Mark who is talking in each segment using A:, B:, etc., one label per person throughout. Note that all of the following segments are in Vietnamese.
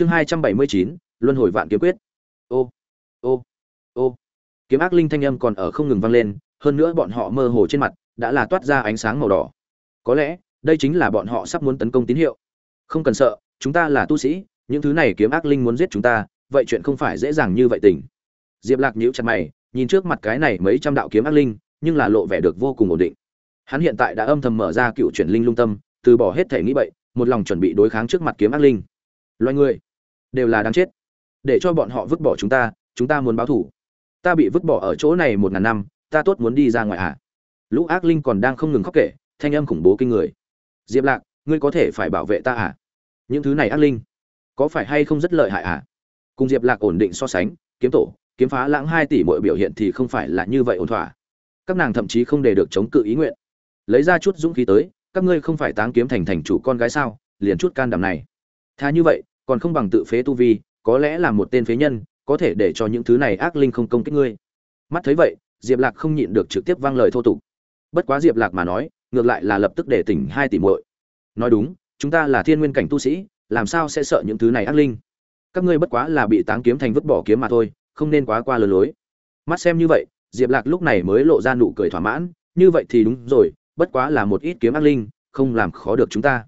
A: chương hai trăm bảy mươi chín luân hồi vạn kiếm quyết ô ô ô kiếm ác linh thanh âm còn ở không ngừng vang lên hơn nữa bọn họ mơ hồ trên mặt đã là toát ra ánh sáng màu đỏ có lẽ đây chính là bọn họ sắp muốn tấn công tín hiệu không cần sợ chúng ta là tu sĩ những thứ này kiếm ác linh muốn giết chúng ta vậy chuyện không phải dễ dàng như vậy tình diệp lạc nhíu chặt mày nhìn trước mặt cái này mấy trăm đạo kiếm ác linh nhưng là lộ vẻ được vô cùng ổn định hắn hiện tại đã âm thầm mở ra cựu chuyển linh lung tâm từ bỏ hết thể nghĩ bậy một lòng chuẩn bị đối kháng trước mặt kiếm ác linh loài người đều là đáng chết để cho bọn họ vứt bỏ chúng ta chúng ta muốn báo thủ ta bị vứt bỏ ở chỗ này một ngàn năm ta tốt muốn đi ra ngoài ạ à? lũ ác linh còn đang không ngừng khóc kệ, thanh âm khủng bố kinh người diệp lạc ngươi có thể phải bảo vệ ta ạ à? những thứ này ác linh có phải hay không rất lợi hại ạ à? cùng diệp lạc ổn định so sánh kiếm tổ kiếm phá lãng hai tỷ mỗi biểu hiện thì không phải là như vậy ổn thỏa các nàng thậm chí không để được chống cự ý nguyện lấy ra chút dũng khí tới các ngươi không phải táng kiếm thành thành chủ con gái sao liền chút can đảm này thà như vậy còn không bằng tự phế tu vi có lẽ là một tên phế nhân có thể để cho những thứ này ác linh không công kích ngươi mắt thấy vậy diệp lạc không nhịn được trực tiếp vang lời thô tục bất quá diệp lạc mà nói ngược lại là lập tức để tỉnh hai tỷ muội nói đúng chúng ta là thiên nguyên cảnh tu sĩ làm sao sẽ sợ những thứ này ác linh các ngươi bất quá là bị táng kiếm thành vứt bỏ kiếm mà thôi không nên quá qua lừa lối mắt xem như vậy diệp lạc lúc này mới lộ ra nụ cười thỏa mãn như vậy thì đúng rồi bất quá là một ít kiếm ác linh không làm khó được chúng ta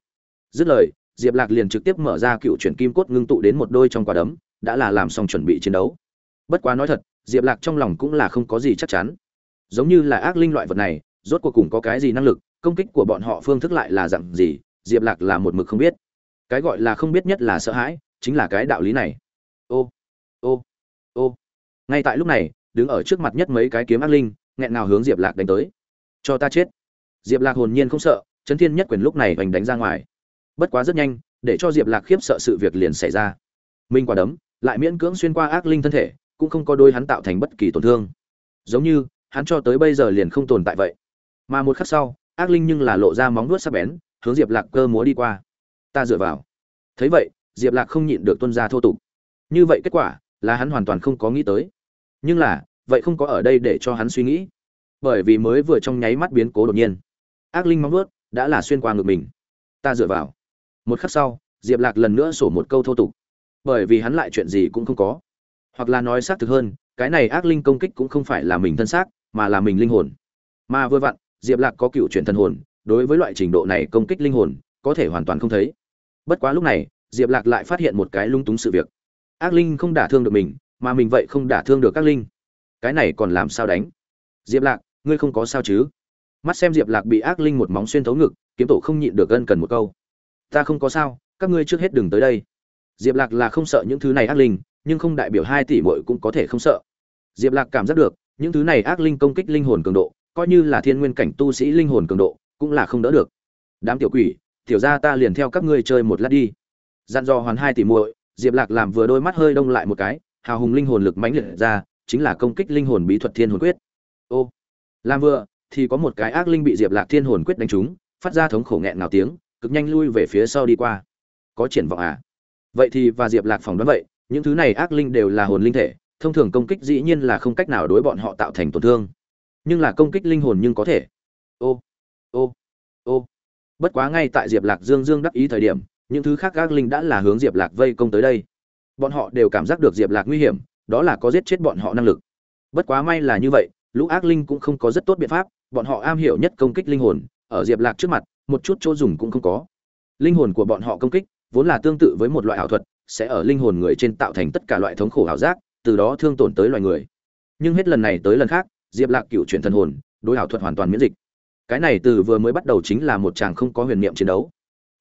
A: dứt lời diệp lạc liền trực tiếp mở ra cựu truyền kim cốt ngưng tụ đến một đôi trong quả đấm đã là làm xong chuẩn bị chiến đấu bất quá nói thật diệp lạc trong lòng cũng là không có gì chắc chắn giống như là ác linh loại vật này rốt cuộc cùng có cái gì năng lực công kích của bọn họ phương thức lại là dạng gì diệp lạc là một mực không biết cái gọi là không biết nhất là sợ hãi chính là cái đạo lý này ô ô ô ngay tại lúc này đứng ở trước mặt nhất mấy cái kiếm ác linh nghẹn ngào hướng diệp lạc đánh tới cho ta chết diệp lạc hồn nhiên không sợ chấn thiên nhất quyền lúc này hoành đánh ra ngoài bất quá rất nhanh để cho diệp lạc khiếp sợ sự việc liền xảy ra minh quả đấm lại miễn cưỡng xuyên qua ác linh thân thể cũng không có đôi hắn tạo thành bất kỳ tổn thương giống như hắn cho tới bây giờ liền không tồn tại vậy mà một khắc sau ác linh nhưng là lộ ra móng nuốt sắc bén hướng diệp lạc cơ múa đi qua ta dựa vào thấy vậy diệp lạc không nhịn được tuân ra thô tục như vậy kết quả là hắn hoàn toàn không có nghĩ tới nhưng là vậy không có ở đây để cho hắn suy nghĩ bởi vì mới vừa trong nháy mắt biến cố đột nhiên ác linh móng nuốt đã là xuyên qua ngực mình ta dựa vào một khắc sau diệp lạc lần nữa sổ một câu thô tục bởi vì hắn lại chuyện gì cũng không có hoặc là nói xác thực hơn cái này ác linh công kích cũng không phải là mình thân xác mà là mình linh hồn mà vừa vặn diệp lạc có cựu chuyển thần hồn đối với loại trình độ này công kích linh hồn có thể hoàn toàn không thấy bất quá lúc này diệp lạc lại phát hiện một cái lung túng sự việc ác linh không đả thương được mình mà mình vậy không đả thương được các linh cái này còn làm sao đánh diệp lạc ngươi không có sao chứ mắt xem diệp lạc bị ác linh một móng xuyên thấu ngực kiếm tổ không nhịn được gân cần một câu ta không có sao các ngươi trước hết đừng tới đây diệp lạc là không sợ những thứ này ác linh nhưng không đại biểu hai tỷ mội cũng có thể không sợ diệp lạc cảm giác được những thứ này ác linh công kích linh hồn cường độ coi như là thiên nguyên cảnh tu sĩ linh hồn cường độ cũng là không đỡ được đám tiểu quỷ tiểu ra ta liền theo các ngươi chơi một lát đi dặn dò hoàn hai tỷ muội diệp lạc làm vừa đôi mắt hơi đông lại một cái hào hùng linh hồn lực mãnh liệt ra chính là công kích linh hồn bí thuật thiên hồn quyết ô làm vừa thì có một cái ác linh bị diệp lạc thiên hồn quyết đánh trúng phát ra thống khổ nghẹn nào tiếng cực nhanh lui về phía sau đi qua có triển vọng à vậy thì và diệp lạc phòng đoán vậy những thứ này ác linh đều là hồn linh thể thông thường công kích dĩ nhiên là không cách nào đối bọn họ tạo thành tổn thương nhưng là công kích linh hồn nhưng có thể ô ô ô bất quá ngay tại diệp lạc dương dương đắc ý thời điểm những thứ khác ác linh đã là hướng diệp lạc vây công tới đây bọn họ đều cảm giác được diệp lạc nguy hiểm đó là có giết chết bọn họ năng lực bất quá may là như vậy lũ ác linh cũng không có rất tốt biện pháp bọn họ am hiểu nhất công kích linh hồn ở diệp lạc trước mặt một chút chỗ dùng cũng không có linh hồn của bọn họ công kích vốn là tương tự với một loại ảo thuật sẽ ở linh hồn người trên tạo thành tất cả loại thống khổ ảo giác từ đó thương tổn tới loài người nhưng hết lần này tới lần khác diệp lạc cựu chuyển thần hồn đối ảo thuật hoàn toàn miễn dịch cái này từ vừa mới bắt đầu chính là một chàng không có huyền niệm chiến đấu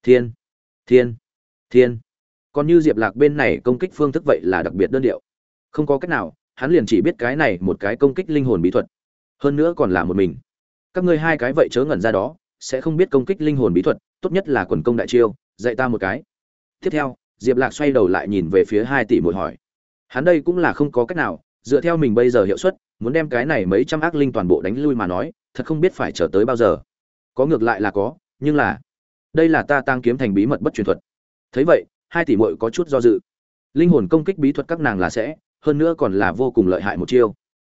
A: thiên thiên thiên còn như diệp lạc bên này công kích phương thức vậy là đặc biệt đơn điệu không có cách nào hắn liền chỉ biết cái này một cái công kích linh hồn bí thuật hơn nữa còn là một mình các ngươi hai cái vậy chớ ngẩn ra đó sẽ không biết công kích linh hồn bí thuật tốt nhất là quần công đại chiêu dạy ta một cái tiếp theo diệp lạc xoay đầu lại nhìn về phía hai tỷ mội hỏi hắn đây cũng là không có cách nào dựa theo mình bây giờ hiệu suất muốn đem cái này mấy trăm ác linh toàn bộ đánh lui mà nói thật không biết phải chờ tới bao giờ có ngược lại là có nhưng là đây là ta tăng kiếm thành bí mật bất truyền thuật thấy vậy hai tỷ mội có chút do dự linh hồn công kích bí thuật các nàng là sẽ hơn nữa còn là vô cùng lợi hại một chiêu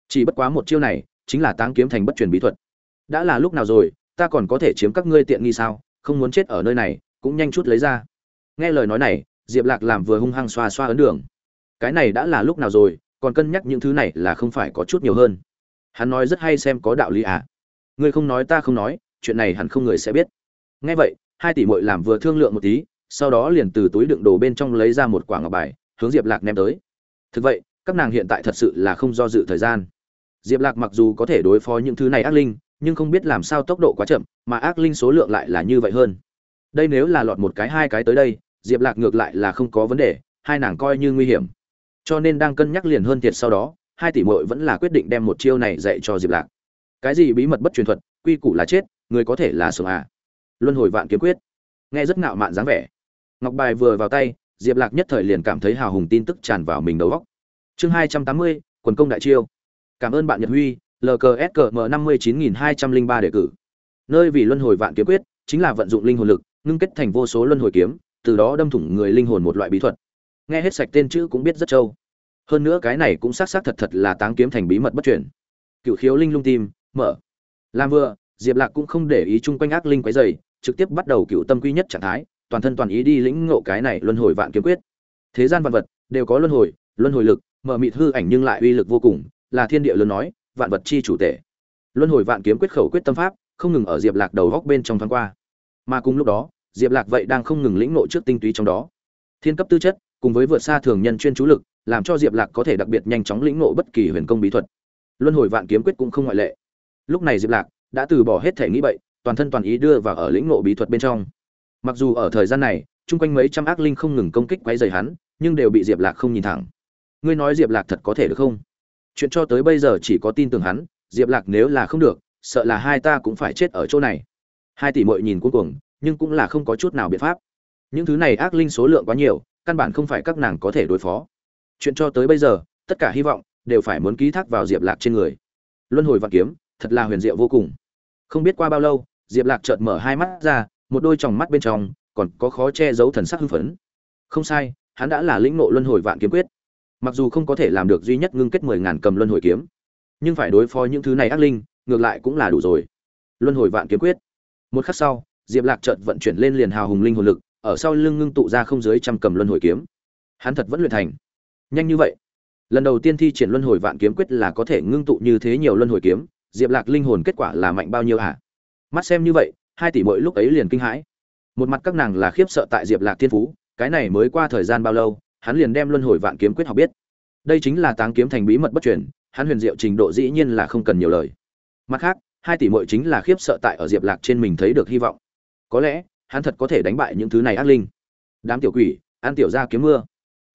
A: chỉ bất quá một chiêu này chính là tăng kiếm thành bất truyền bí thuật đã là lúc nào rồi ta còn có thể chiếm các ngươi tiện nghi sao không muốn chết ở nơi này cũng nhanh chút lấy ra nghe lời nói này diệp lạc làm vừa hung hăng xoa xoa ấn đường cái này đã là lúc nào rồi còn cân nhắc những thứ này là không phải có chút nhiều hơn hắn nói rất hay xem có đạo lý à ngươi không nói ta không nói chuyện này hẳn không người sẽ biết nghe vậy hai tỷ mội làm vừa thương lượng một tí sau đó liền từ túi đựng đồ bên trong lấy ra một quả ngọc bài hướng diệp lạc ném tới thực vậy các nàng hiện tại thật sự là không do dự thời gian diệp lạc mặc dù có thể đối phó những thứ này ác linh nhưng không biết làm sao tốc độ quá chậm, mà ác linh số lượng lại là như vậy hơn. Đây nếu là lọt một cái hai cái tới đây, Diệp Lạc ngược lại là không có vấn đề, hai nàng coi như nguy hiểm. Cho nên đang cân nhắc liền hơn thiệt sau đó, hai tỷ muội vẫn là quyết định đem một chiêu này dạy cho Diệp Lạc. Cái gì bí mật bất truyền thuật, quy củ là chết, người có thể là sống à? Luân hồi vạn kiếm quyết. Nghe rất ngạo mạn dáng vẻ. Ngọc bài vừa vào tay, Diệp Lạc nhất thời liền cảm thấy hào hùng tin tức tràn vào mình đầu óc. Chương hai trăm tám mươi, quần công đại chiêu. Cảm ơn bạn Nhật Huy, LKSKM 59203 đề cử. Nơi vì luân hồi vạn kiếm quyết, chính là vận dụng linh hồn lực, ngưng kết thành vô số luân hồi kiếm, từ đó đâm thủng người linh hồn một loại bí thuật. Nghe hết sạch tên chữ cũng biết rất trâu. Hơn nữa cái này cũng xác xác thật thật là táng kiếm thành bí mật bất truyền. Cửu Khiếu Linh Lung Tim, mở. Làm vừa, Diệp Lạc cũng không để ý chung quanh ác linh quấy rầy, trực tiếp bắt đầu cựu tâm quy nhất trạng thái, toàn thân toàn ý đi lĩnh ngộ cái này luân hồi vạn kiếm quyết. Thế gian vạn vật đều có luân hồi, luân hồi lực, mở mịt hư ảnh nhưng lại uy lực vô cùng, là thiên địa lớn nói, vạn vật chi chủ tể luân hồi vạn kiếm quyết khẩu quyết tâm pháp không ngừng ở diệp lạc đầu góc bên trong thoáng qua mà cùng lúc đó diệp lạc vậy đang không ngừng lĩnh nội trước tinh túy trong đó thiên cấp tư chất cùng với vượt xa thường nhân chuyên chú lực làm cho diệp lạc có thể đặc biệt nhanh chóng lĩnh nội bất kỳ huyền công bí thuật luân hồi vạn kiếm quyết cũng không ngoại lệ lúc này diệp lạc đã từ bỏ hết thể nghĩ bậy toàn thân toàn ý đưa vào ở lĩnh nội bí thuật bên trong mặc dù ở thời gian này chung quanh mấy trăm ác linh không ngừng công kích quấy dày hắn nhưng đều bị diệp lạc không nhìn thẳng ngươi nói diệp lạc thật có thể được không chuyện cho tới bây giờ chỉ có tin tưởng hắn diệp lạc nếu là không được sợ là hai ta cũng phải chết ở chỗ này hai tỷ mội nhìn cuối cùng nhưng cũng là không có chút nào biện pháp những thứ này ác linh số lượng quá nhiều căn bản không phải các nàng có thể đối phó chuyện cho tới bây giờ tất cả hy vọng đều phải muốn ký thác vào diệp lạc trên người luân hồi vạn kiếm thật là huyền diệu vô cùng không biết qua bao lâu diệp lạc chợt mở hai mắt ra một đôi tròng mắt bên trong còn có khó che giấu thần sắc hưng phấn không sai hắn đã là lĩnh nộ luân hồi vạn kiếm quyết mặc dù không có thể làm được duy nhất ngưng kết mười ngàn cầm luân hồi kiếm nhưng phải đối phó những thứ này ác linh ngược lại cũng là đủ rồi luân hồi vạn kiếm quyết một khắc sau diệp lạc trợt vận chuyển lên liền hào hùng linh hồn lực ở sau lưng ngưng tụ ra không dưới trăm cầm luân hồi kiếm hắn thật vẫn luyện thành nhanh như vậy lần đầu tiên thi triển luân hồi vạn kiếm quyết là có thể ngưng tụ như thế nhiều luân hồi kiếm diệp lạc linh hồn kết quả là mạnh bao nhiêu hả à? mắt xem như vậy hai tỷ mỗi lúc ấy liền kinh hãi một mặt các nàng là khiếp sợ tại diệp lạc thiên phú cái này mới qua thời gian bao lâu hắn liền đem luân hồi vạn kiếm quyết học biết đây chính là táng kiếm thành bí mật bất truyền hắn huyền diệu trình độ dĩ nhiên là không cần nhiều lời mặt khác hai tỷ muội chính là khiếp sợ tại ở diệp lạc trên mình thấy được hy vọng có lẽ hắn thật có thể đánh bại những thứ này ác linh đám tiểu quỷ an tiểu gia kiếm mưa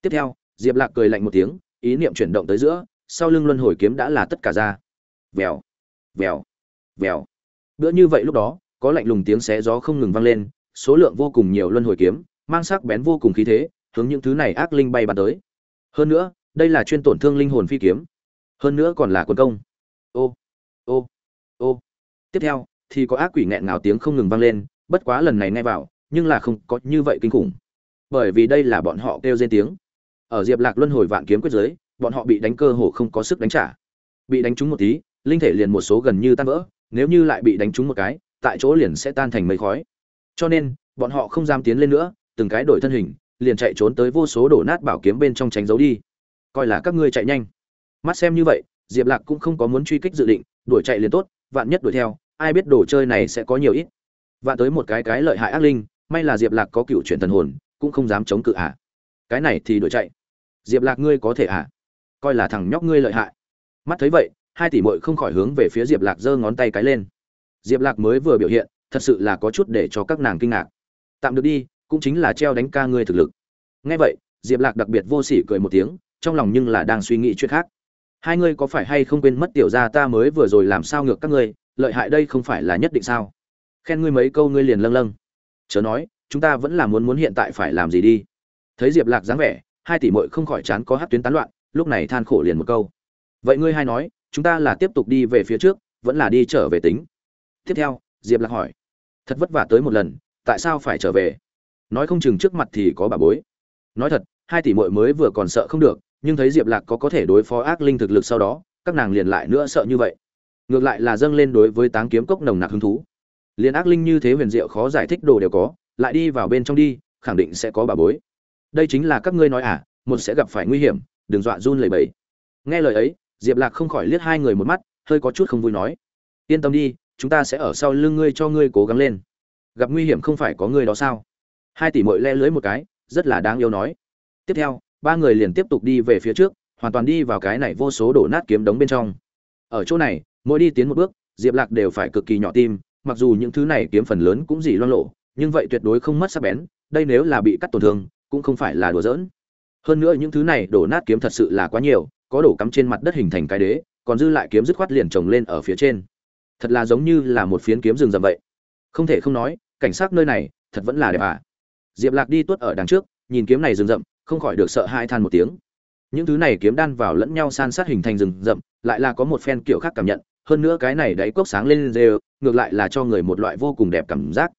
A: tiếp theo diệp lạc cười lạnh một tiếng ý niệm chuyển động tới giữa sau lưng luân hồi kiếm đã là tất cả ra vèo vèo vèo bữa như vậy lúc đó có lạnh lùng tiếng xé gió không ngừng vang lên số lượng vô cùng nhiều luân hồi kiếm mang sắc bén vô cùng khí thế hướng những thứ này ác linh bay bắn tới. Hơn nữa, đây là chuyên tổn thương linh hồn phi kiếm, hơn nữa còn là quân công. Ô, ô, ô. Tiếp theo thì có ác quỷ nghẹn ngào tiếng không ngừng vang lên, bất quá lần này nghe vào, nhưng là không có như vậy kinh khủng. Bởi vì đây là bọn họ kêu dên tiếng. Ở Diệp Lạc Luân hồi vạn kiếm quyết giới, bọn họ bị đánh cơ hồ không có sức đánh trả. Bị đánh trúng một tí, linh thể liền một số gần như tan vỡ, nếu như lại bị đánh trúng một cái, tại chỗ liền sẽ tan thành mây khói. Cho nên, bọn họ không dám tiến lên nữa, từng cái đổi thân hình, liền chạy trốn tới vô số đổ nát bảo kiếm bên trong tránh giấu đi coi là các ngươi chạy nhanh mắt xem như vậy diệp lạc cũng không có muốn truy kích dự định đuổi chạy liền tốt vạn nhất đuổi theo ai biết đồ chơi này sẽ có nhiều ít vạn tới một cái cái lợi hại ác linh may là diệp lạc có cựu chuyển thần hồn cũng không dám chống cự ạ à. cái này thì đuổi chạy diệp lạc ngươi có thể ạ à? coi là thằng nhóc ngươi lợi hại mắt thấy vậy hai tỷ mội không khỏi hướng về phía diệp lạc giơ ngón tay cái lên diệp lạc mới vừa biểu hiện thật sự là có chút để cho các nàng kinh ngạc tạm được đi cũng chính là treo đánh ca ngươi thực lực nghe vậy diệp lạc đặc biệt vô sỉ cười một tiếng trong lòng nhưng là đang suy nghĩ chuyện khác hai ngươi có phải hay không quên mất tiểu gia ta mới vừa rồi làm sao ngược các ngươi lợi hại đây không phải là nhất định sao khen ngươi mấy câu ngươi liền lâng lâng chớ nói chúng ta vẫn là muốn muốn hiện tại phải làm gì đi thấy diệp lạc dáng vẻ hai tỷ mội không khỏi chán có hát tuyến tán loạn lúc này than khổ liền một câu vậy ngươi hay nói chúng ta là tiếp tục đi về phía trước vẫn là đi trở về tính tiếp theo diệp lạc hỏi thật vất vả tới một lần tại sao phải trở về nói không chừng trước mặt thì có bà bối nói thật hai tỷ muội mới vừa còn sợ không được nhưng thấy diệp lạc có có thể đối phó ác linh thực lực sau đó các nàng liền lại nữa sợ như vậy ngược lại là dâng lên đối với táng kiếm cốc nồng nặc hứng thú liền ác linh như thế huyền diệu khó giải thích đồ đều có lại đi vào bên trong đi khẳng định sẽ có bà bối đây chính là các ngươi nói à một sẽ gặp phải nguy hiểm đừng dọa run lẩy bẩy nghe lời ấy diệp lạc không khỏi liếc hai người một mắt hơi có chút không vui nói yên tâm đi chúng ta sẽ ở sau lưng ngươi cho ngươi cố gắng lên gặp nguy hiểm không phải có ngươi đó sao hai tỷ mội le lưới một cái rất là đáng yêu nói tiếp theo ba người liền tiếp tục đi về phía trước hoàn toàn đi vào cái này vô số đổ nát kiếm đống bên trong ở chỗ này mỗi đi tiến một bước diệp lạc đều phải cực kỳ nhỏ tim mặc dù những thứ này kiếm phần lớn cũng dỉ loan lộ nhưng vậy tuyệt đối không mất sắc bén đây nếu là bị cắt tổn thương cũng không phải là đùa giỡn hơn nữa những thứ này đổ nát kiếm thật sự là quá nhiều có đổ cắm trên mặt đất hình thành cái đế còn dư lại kiếm dứt khoát liền trồng lên ở phía trên thật là giống như là một phiến kiếm rừng rậm vậy không thể không nói cảnh sát nơi này thật vẫn là đẹp à diệp lạc đi tuốt ở đằng trước nhìn kiếm này rừng rậm không khỏi được sợ hãi than một tiếng những thứ này kiếm đan vào lẫn nhau san sát hình thành rừng rậm lại là có một phen kiểu khác cảm nhận hơn nữa cái này đáy cốc sáng lên rêu ngược lại là cho người một loại vô cùng đẹp cảm giác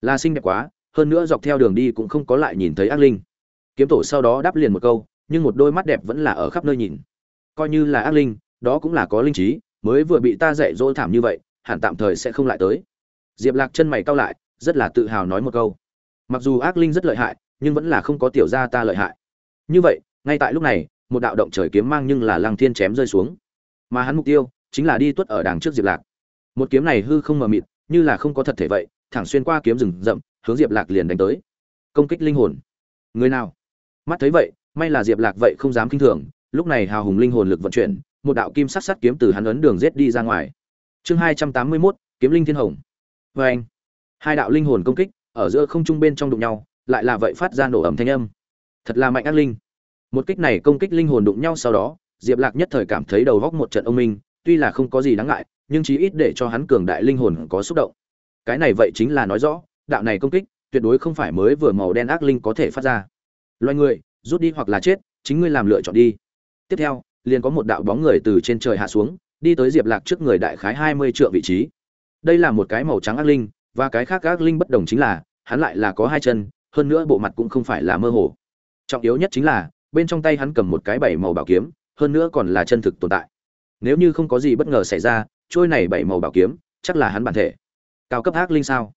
A: La sinh đẹp quá hơn nữa dọc theo đường đi cũng không có lại nhìn thấy ác linh kiếm tổ sau đó đáp liền một câu nhưng một đôi mắt đẹp vẫn là ở khắp nơi nhìn coi như là ác linh đó cũng là có linh trí mới vừa bị ta dạy dỗ thảm như vậy hẳn tạm thời sẽ không lại tới diệp lạc chân mày cau lại rất là tự hào nói một câu mặc dù ác linh rất lợi hại nhưng vẫn là không có tiểu gia ta lợi hại như vậy ngay tại lúc này một đạo động trời kiếm mang nhưng là lăng thiên chém rơi xuống mà hắn mục tiêu chính là đi tuất ở đằng trước diệp lạc một kiếm này hư không mờ mịt như là không có thật thể vậy thẳng xuyên qua kiếm rừng rậm hướng diệp lạc liền đánh tới công kích linh hồn người nào mắt thấy vậy may là diệp lạc vậy không dám kinh thường lúc này hào hùng linh hồn lực vận chuyển một đạo kim sắc sắt kiếm từ hắn ấn đường rết đi ra ngoài chương hai trăm tám mươi mốt kiếm linh thiên hồng vê vâng. anh hai đạo linh hồn công kích ở giữa không trung bên trong đụng nhau lại là vậy phát ra nổ ầm thanh âm thật là mạnh ác linh một kích này công kích linh hồn đụng nhau sau đó diệp lạc nhất thời cảm thấy đầu góc một trận ông minh tuy là không có gì đáng ngại nhưng chí ít để cho hắn cường đại linh hồn có xúc động cái này vậy chính là nói rõ đạo này công kích tuyệt đối không phải mới vừa màu đen ác linh có thể phát ra loài người rút đi hoặc là chết chính ngươi làm lựa chọn đi tiếp theo liền có một đạo bóng người từ trên trời hạ xuống đi tới diệp lạc trước người đại khái hai mươi triệu vị trí đây là một cái màu trắng ác linh và cái khác gác linh bất đồng chính là hắn lại là có hai chân hơn nữa bộ mặt cũng không phải là mơ hồ trọng yếu nhất chính là bên trong tay hắn cầm một cái bảy màu bảo kiếm hơn nữa còn là chân thực tồn tại nếu như không có gì bất ngờ xảy ra trôi này bảy màu bảo kiếm chắc là hắn bản thể cao cấp ác linh sao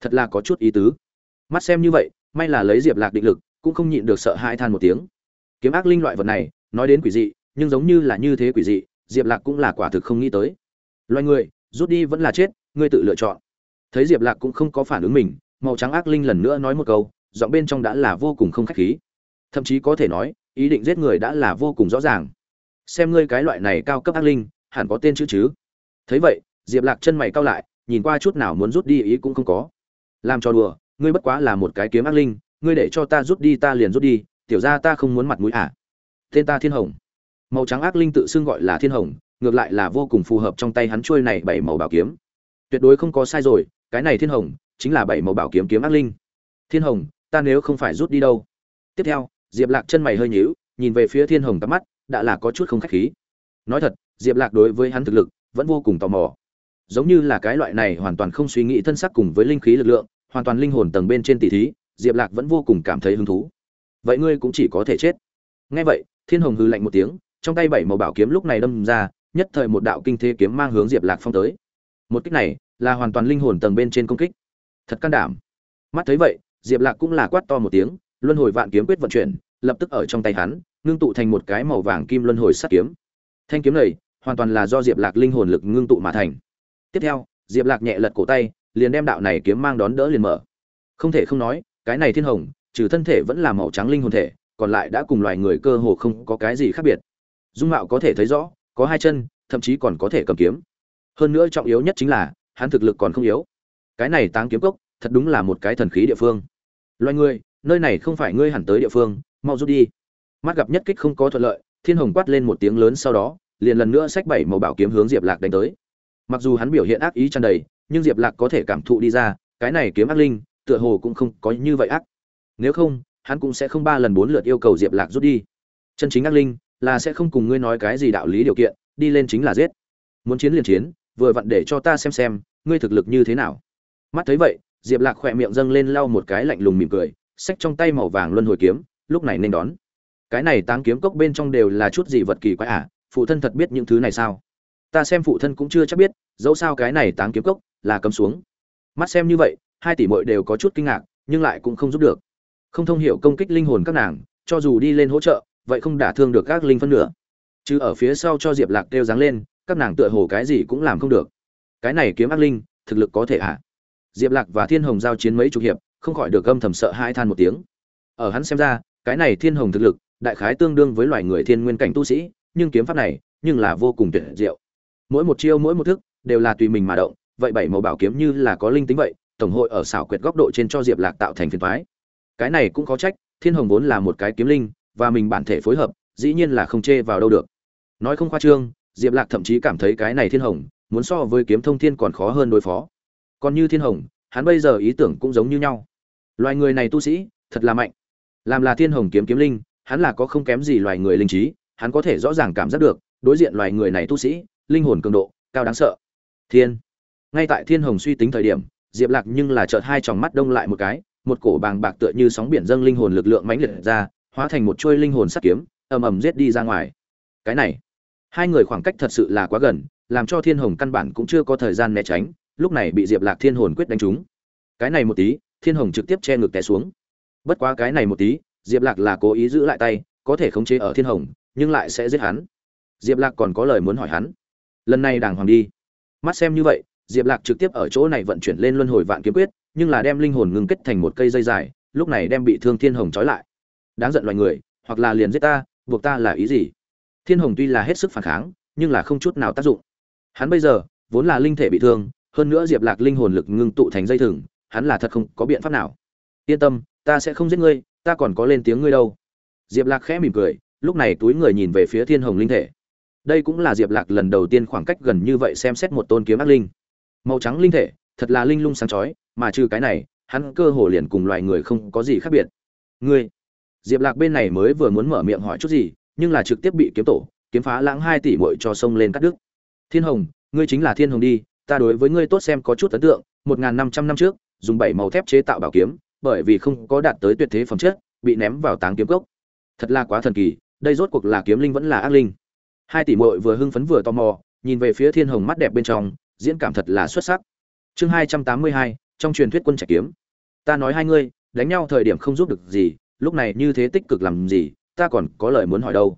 A: thật là có chút ý tứ mắt xem như vậy may là lấy diệp lạc định lực cũng không nhịn được sợ hai than một tiếng kiếm ác linh loại vật này nói đến quỷ dị nhưng giống như là như thế quỷ dị diệp lạc cũng là quả thực không nghĩ tới loài người rút đi vẫn là chết ngươi tự lựa chọn thấy diệp lạc cũng không có phản ứng mình màu trắng ác linh lần nữa nói một câu giọng bên trong đã là vô cùng không khách khí thậm chí có thể nói ý định giết người đã là vô cùng rõ ràng xem ngươi cái loại này cao cấp ác linh hẳn có tên chữ chứ thấy vậy diệp lạc chân mày cao lại nhìn qua chút nào muốn rút đi ý cũng không có làm cho đùa ngươi bất quá là một cái kiếm ác linh ngươi để cho ta rút đi ta liền rút đi tiểu ra ta không muốn mặt mũi à. tên ta thiên hồng màu trắng ác linh tự xưng gọi là thiên hồng ngược lại là vô cùng phù hợp trong tay hắn trôi này bảy màu bảo kiếm tuyệt đối không có sai rồi cái này thiên hồng chính là bảy màu bảo kiếm kiếm ác linh thiên hồng ta nếu không phải rút đi đâu tiếp theo diệp lạc chân mày hơi nhíu nhìn về phía thiên hồng tắm mắt đã là có chút không khách khí nói thật diệp lạc đối với hắn thực lực vẫn vô cùng tò mò giống như là cái loại này hoàn toàn không suy nghĩ thân sắc cùng với linh khí lực lượng hoàn toàn linh hồn tầng bên trên tỷ thí diệp lạc vẫn vô cùng cảm thấy hứng thú vậy ngươi cũng chỉ có thể chết ngay vậy thiên hồng hư lạnh một tiếng trong tay bảy màu bảo kiếm lúc này đâm ra nhất thời một đạo kinh thế kiếm mang hướng diệp lạc phong tới một cách này là hoàn toàn linh hồn tầng bên trên công kích thật can đảm mắt thấy vậy diệp lạc cũng là quát to một tiếng luân hồi vạn kiếm quyết vận chuyển lập tức ở trong tay hắn ngưng tụ thành một cái màu vàng kim luân hồi sắt kiếm thanh kiếm này hoàn toàn là do diệp lạc linh hồn lực ngưng tụ mà thành tiếp theo diệp lạc nhẹ lật cổ tay liền đem đạo này kiếm mang đón đỡ liền mở không thể không nói cái này thiên hồng trừ thân thể vẫn là màu trắng linh hồn thể còn lại đã cùng loài người cơ hồ không có cái gì khác biệt dung mạo có thể thấy rõ có hai chân thậm chí còn có thể cầm kiếm hơn nữa trọng yếu nhất chính là hắn thực lực còn không yếu cái này táng kiếm cốc thật đúng là một cái thần khí địa phương loài người nơi này không phải ngươi hẳn tới địa phương mau rút đi mắt gặp nhất kích không có thuận lợi thiên hồng quát lên một tiếng lớn sau đó liền lần nữa xách bảy màu bảo kiếm hướng diệp lạc đánh tới mặc dù hắn biểu hiện ác ý tràn đầy nhưng diệp lạc có thể cảm thụ đi ra cái này kiếm ác linh tựa hồ cũng không có như vậy ác nếu không hắn cũng sẽ không ba lần bốn lượt yêu cầu diệp lạc rút đi chân chính ác linh là sẽ không cùng ngươi nói cái gì đạo lý điều kiện đi lên chính là giết muốn chiến liền chiến vừa vặn để cho ta xem xem ngươi thực lực như thế nào mắt thấy vậy diệp lạc khỏe miệng dâng lên lau một cái lạnh lùng mỉm cười xách trong tay màu vàng luân hồi kiếm lúc này nên đón cái này táng kiếm cốc bên trong đều là chút gì vật kỳ quái à phụ thân thật biết những thứ này sao ta xem phụ thân cũng chưa chắc biết dẫu sao cái này táng kiếm cốc là cấm xuống mắt xem như vậy hai tỷ mội đều có chút kinh ngạc nhưng lại cũng không giúp được không thông hiểu công kích linh hồn các nàng cho dù đi lên hỗ trợ vậy không đả thương được các linh phân nửa chứ ở phía sau cho diệp lạc kêu dáng lên các nàng tựa hồ cái gì cũng làm không được cái này kiếm ác linh thực lực có thể ạ à? diệp lạc và thiên hồng giao chiến mấy chục hiệp không khỏi được gâm thầm sợ hai than một tiếng ở hắn xem ra cái này thiên hồng thực lực đại khái tương đương với loại người thiên nguyên cảnh tu sĩ nhưng kiếm pháp này nhưng là vô cùng tuyệt diệu mỗi một chiêu mỗi một thức đều là tùy mình mà động vậy bảy màu bảo kiếm như là có linh tính vậy tổng hội ở xảo quyệt góc độ trên cho diệp lạc tạo thành phiền thoái cái này cũng có trách thiên hồng vốn là một cái kiếm linh và mình bản thể phối hợp dĩ nhiên là không chê vào đâu được nói không khoa trương diệp lạc thậm chí cảm thấy cái này thiên hồng muốn so với kiếm thông thiên còn khó hơn đối phó còn như thiên hồng hắn bây giờ ý tưởng cũng giống như nhau loài người này tu sĩ thật là mạnh làm là thiên hồng kiếm kiếm linh hắn là có không kém gì loài người linh trí hắn có thể rõ ràng cảm giác được đối diện loài người này tu sĩ linh hồn cường độ cao đáng sợ thiên ngay tại thiên hồng suy tính thời điểm diệp lạc nhưng là chợt hai tròng mắt đông lại một cái một cổ bàng bạc tựa như sóng biển dâng linh hồn lực lượng mãnh liệt ra hóa thành một chuôi linh hồn sắt kiếm ầm ầm giết đi ra ngoài cái này hai người khoảng cách thật sự là quá gần làm cho thiên hồng căn bản cũng chưa có thời gian né tránh lúc này bị diệp lạc thiên hồn quyết đánh trúng cái này một tí thiên hồng trực tiếp che ngực té xuống bất quá cái này một tí diệp lạc là cố ý giữ lại tay có thể khống chế ở thiên hồng nhưng lại sẽ giết hắn diệp lạc còn có lời muốn hỏi hắn lần này đàng hoàng đi mắt xem như vậy diệp lạc trực tiếp ở chỗ này vận chuyển lên luân hồi vạn kiếm quyết nhưng là đem linh hồn ngưng kết thành một cây dây dài lúc này đem bị thương thiên hồng trói lại đáng giận loài người hoặc là liền giết ta buộc ta là ý gì Thiên Hồng tuy là hết sức phản kháng, nhưng là không chút nào tác dụng. Hắn bây giờ vốn là linh thể bị thương, hơn nữa Diệp Lạc linh hồn lực ngưng tụ thành dây thừng, hắn là thật không có biện pháp nào. Yên tâm, ta sẽ không giết ngươi, ta còn có lên tiếng ngươi đâu. Diệp Lạc khẽ mỉm cười, lúc này túi người nhìn về phía Thiên Hồng linh thể. Đây cũng là Diệp Lạc lần đầu tiên khoảng cách gần như vậy xem xét một tôn kiếm ác linh. Màu trắng linh thể, thật là linh lung sáng chói, mà trừ cái này, hắn cơ hồ liền cùng loài người không có gì khác biệt. Ngươi? Diệp Lạc bên này mới vừa muốn mở miệng hỏi chút gì, nhưng là trực tiếp bị kiếm tổ kiếm phá lãng hai tỷ muội cho sông lên cắt đứt thiên hồng ngươi chính là thiên hồng đi ta đối với ngươi tốt xem có chút ấn tượng một n g h n năm trăm năm trước dùng bảy màu thép chế tạo bảo kiếm bởi vì không có đạt tới tuyệt thế phẩm chất bị ném vào táng kiếm cốc thật là quá thần kỳ đây rốt cuộc là kiếm linh vẫn là ác linh hai tỷ muội vừa hưng phấn vừa tò mò nhìn về phía thiên hồng mắt đẹp bên trong diễn cảm thật là xuất sắc chương hai trăm tám mươi hai trong truyền thuyết quân trạch kiếm ta nói hai ngươi đánh nhau thời điểm không giúp được gì lúc này như thế tích cực làm gì ta còn có lời muốn hỏi đâu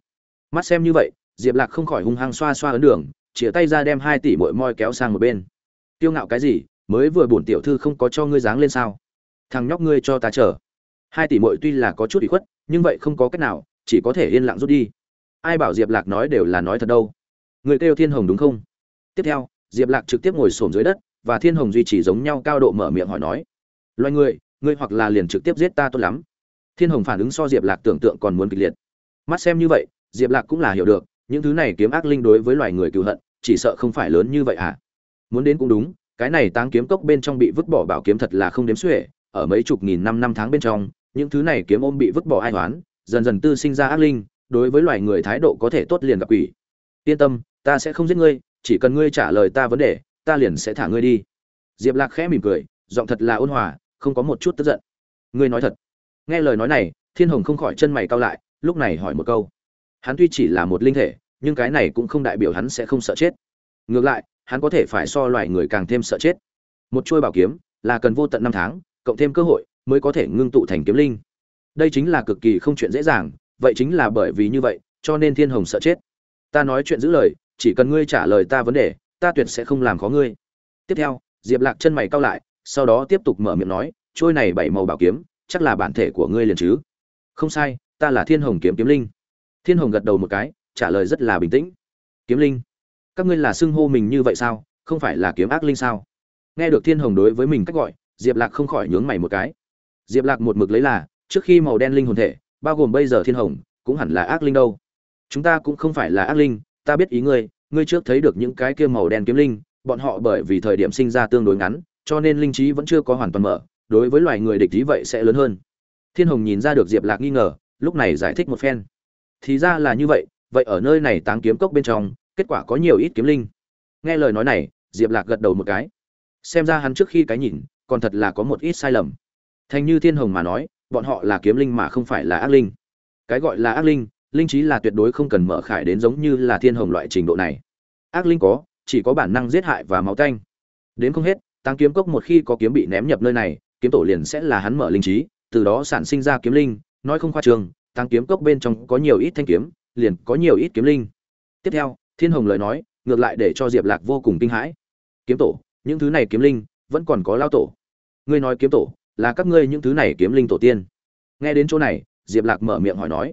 A: mắt xem như vậy diệp lạc không khỏi hung hăng xoa xoa ấn đường chĩa tay ra đem hai tỷ mội moi kéo sang một bên tiêu ngạo cái gì mới vừa bổn tiểu thư không có cho ngươi dáng lên sao thằng nhóc ngươi cho ta chờ hai tỷ mội tuy là có chút bị khuất nhưng vậy không có cách nào chỉ có thể yên lặng rút đi ai bảo diệp lạc nói đều là nói thật đâu người kêu thiên hồng đúng không tiếp theo diệp lạc trực tiếp ngồi s dưới đất và thiên hồng duy trì giống nhau cao độ mở miệng hỏi nói loài người ngươi hoặc là liền trực tiếp giết ta tốt lắm thiên hồng phản ứng so diệp lạc tưởng tượng còn muốn kịch liệt mắt xem như vậy diệp lạc cũng là hiểu được những thứ này kiếm ác linh đối với loài người cựu hận chỉ sợ không phải lớn như vậy à muốn đến cũng đúng cái này táng kiếm cốc bên trong bị vứt bỏ bảo kiếm thật là không đếm xuể ở mấy chục nghìn năm năm tháng bên trong những thứ này kiếm ôm bị vứt bỏ ai toán dần dần tư sinh ra ác linh đối với loài người thái độ có thể tốt liền gặp quỷ yên tâm ta sẽ không giết ngươi chỉ cần ngươi trả lời ta vấn đề ta liền sẽ thả ngươi đi diệp lạc khẽ mỉm cười giọng thật là ôn hòa không có một chút tức giận ngươi nói thật nghe lời nói này thiên hồng không khỏi chân mày cao lại lúc này hỏi một câu hắn tuy chỉ là một linh thể nhưng cái này cũng không đại biểu hắn sẽ không sợ chết ngược lại hắn có thể phải so loài người càng thêm sợ chết một chuôi bảo kiếm là cần vô tận năm tháng cộng thêm cơ hội mới có thể ngưng tụ thành kiếm linh đây chính là cực kỳ không chuyện dễ dàng vậy chính là bởi vì như vậy cho nên thiên hồng sợ chết ta nói chuyện giữ lời chỉ cần ngươi trả lời ta vấn đề ta tuyệt sẽ không làm khó ngươi tiếp theo diệp lạc chân mày cao lại sau đó tiếp tục mở miệng nói trôi này bảy màu bảo kiếm chắc là bản thể của ngươi liền chứ không sai ta là thiên hồng kiếm kiếm linh thiên hồng gật đầu một cái trả lời rất là bình tĩnh kiếm linh các ngươi là xưng hô mình như vậy sao không phải là kiếm ác linh sao nghe được thiên hồng đối với mình cách gọi diệp lạc không khỏi nhướng mày một cái diệp lạc một mực lấy là trước khi màu đen linh hồn thể bao gồm bây giờ thiên hồng cũng hẳn là ác linh đâu chúng ta cũng không phải là ác linh ta biết ý ngươi ngươi trước thấy được những cái kia màu đen kiếm linh bọn họ bởi vì thời điểm sinh ra tương đối ngắn cho nên linh trí vẫn chưa có hoàn toàn mở đối với loài người địch ý vậy sẽ lớn hơn thiên hồng nhìn ra được diệp lạc nghi ngờ lúc này giải thích một phen thì ra là như vậy vậy ở nơi này táng kiếm cốc bên trong kết quả có nhiều ít kiếm linh nghe lời nói này diệp lạc gật đầu một cái xem ra hắn trước khi cái nhìn còn thật là có một ít sai lầm thành như thiên hồng mà nói bọn họ là kiếm linh mà không phải là ác linh cái gọi là ác linh linh trí là tuyệt đối không cần mở khải đến giống như là thiên hồng loại trình độ này ác linh có chỉ có bản năng giết hại và máu tanh đến không hết táng kiếm cốc một khi có kiếm bị ném nhập nơi này kiếm tổ liền sẽ là hắn mở linh trí, từ đó sản sinh ra kiếm linh, nói không khoa trương, tăng kiếm cốc bên trong có nhiều ít thanh kiếm, liền có nhiều ít kiếm linh. Tiếp theo, Thiên Hồng lời nói, ngược lại để cho Diệp Lạc vô cùng kinh hãi. Kiếm tổ, những thứ này kiếm linh, vẫn còn có lao tổ. Ngươi nói kiếm tổ, là các ngươi những thứ này kiếm linh tổ tiên. Nghe đến chỗ này, Diệp Lạc mở miệng hỏi nói.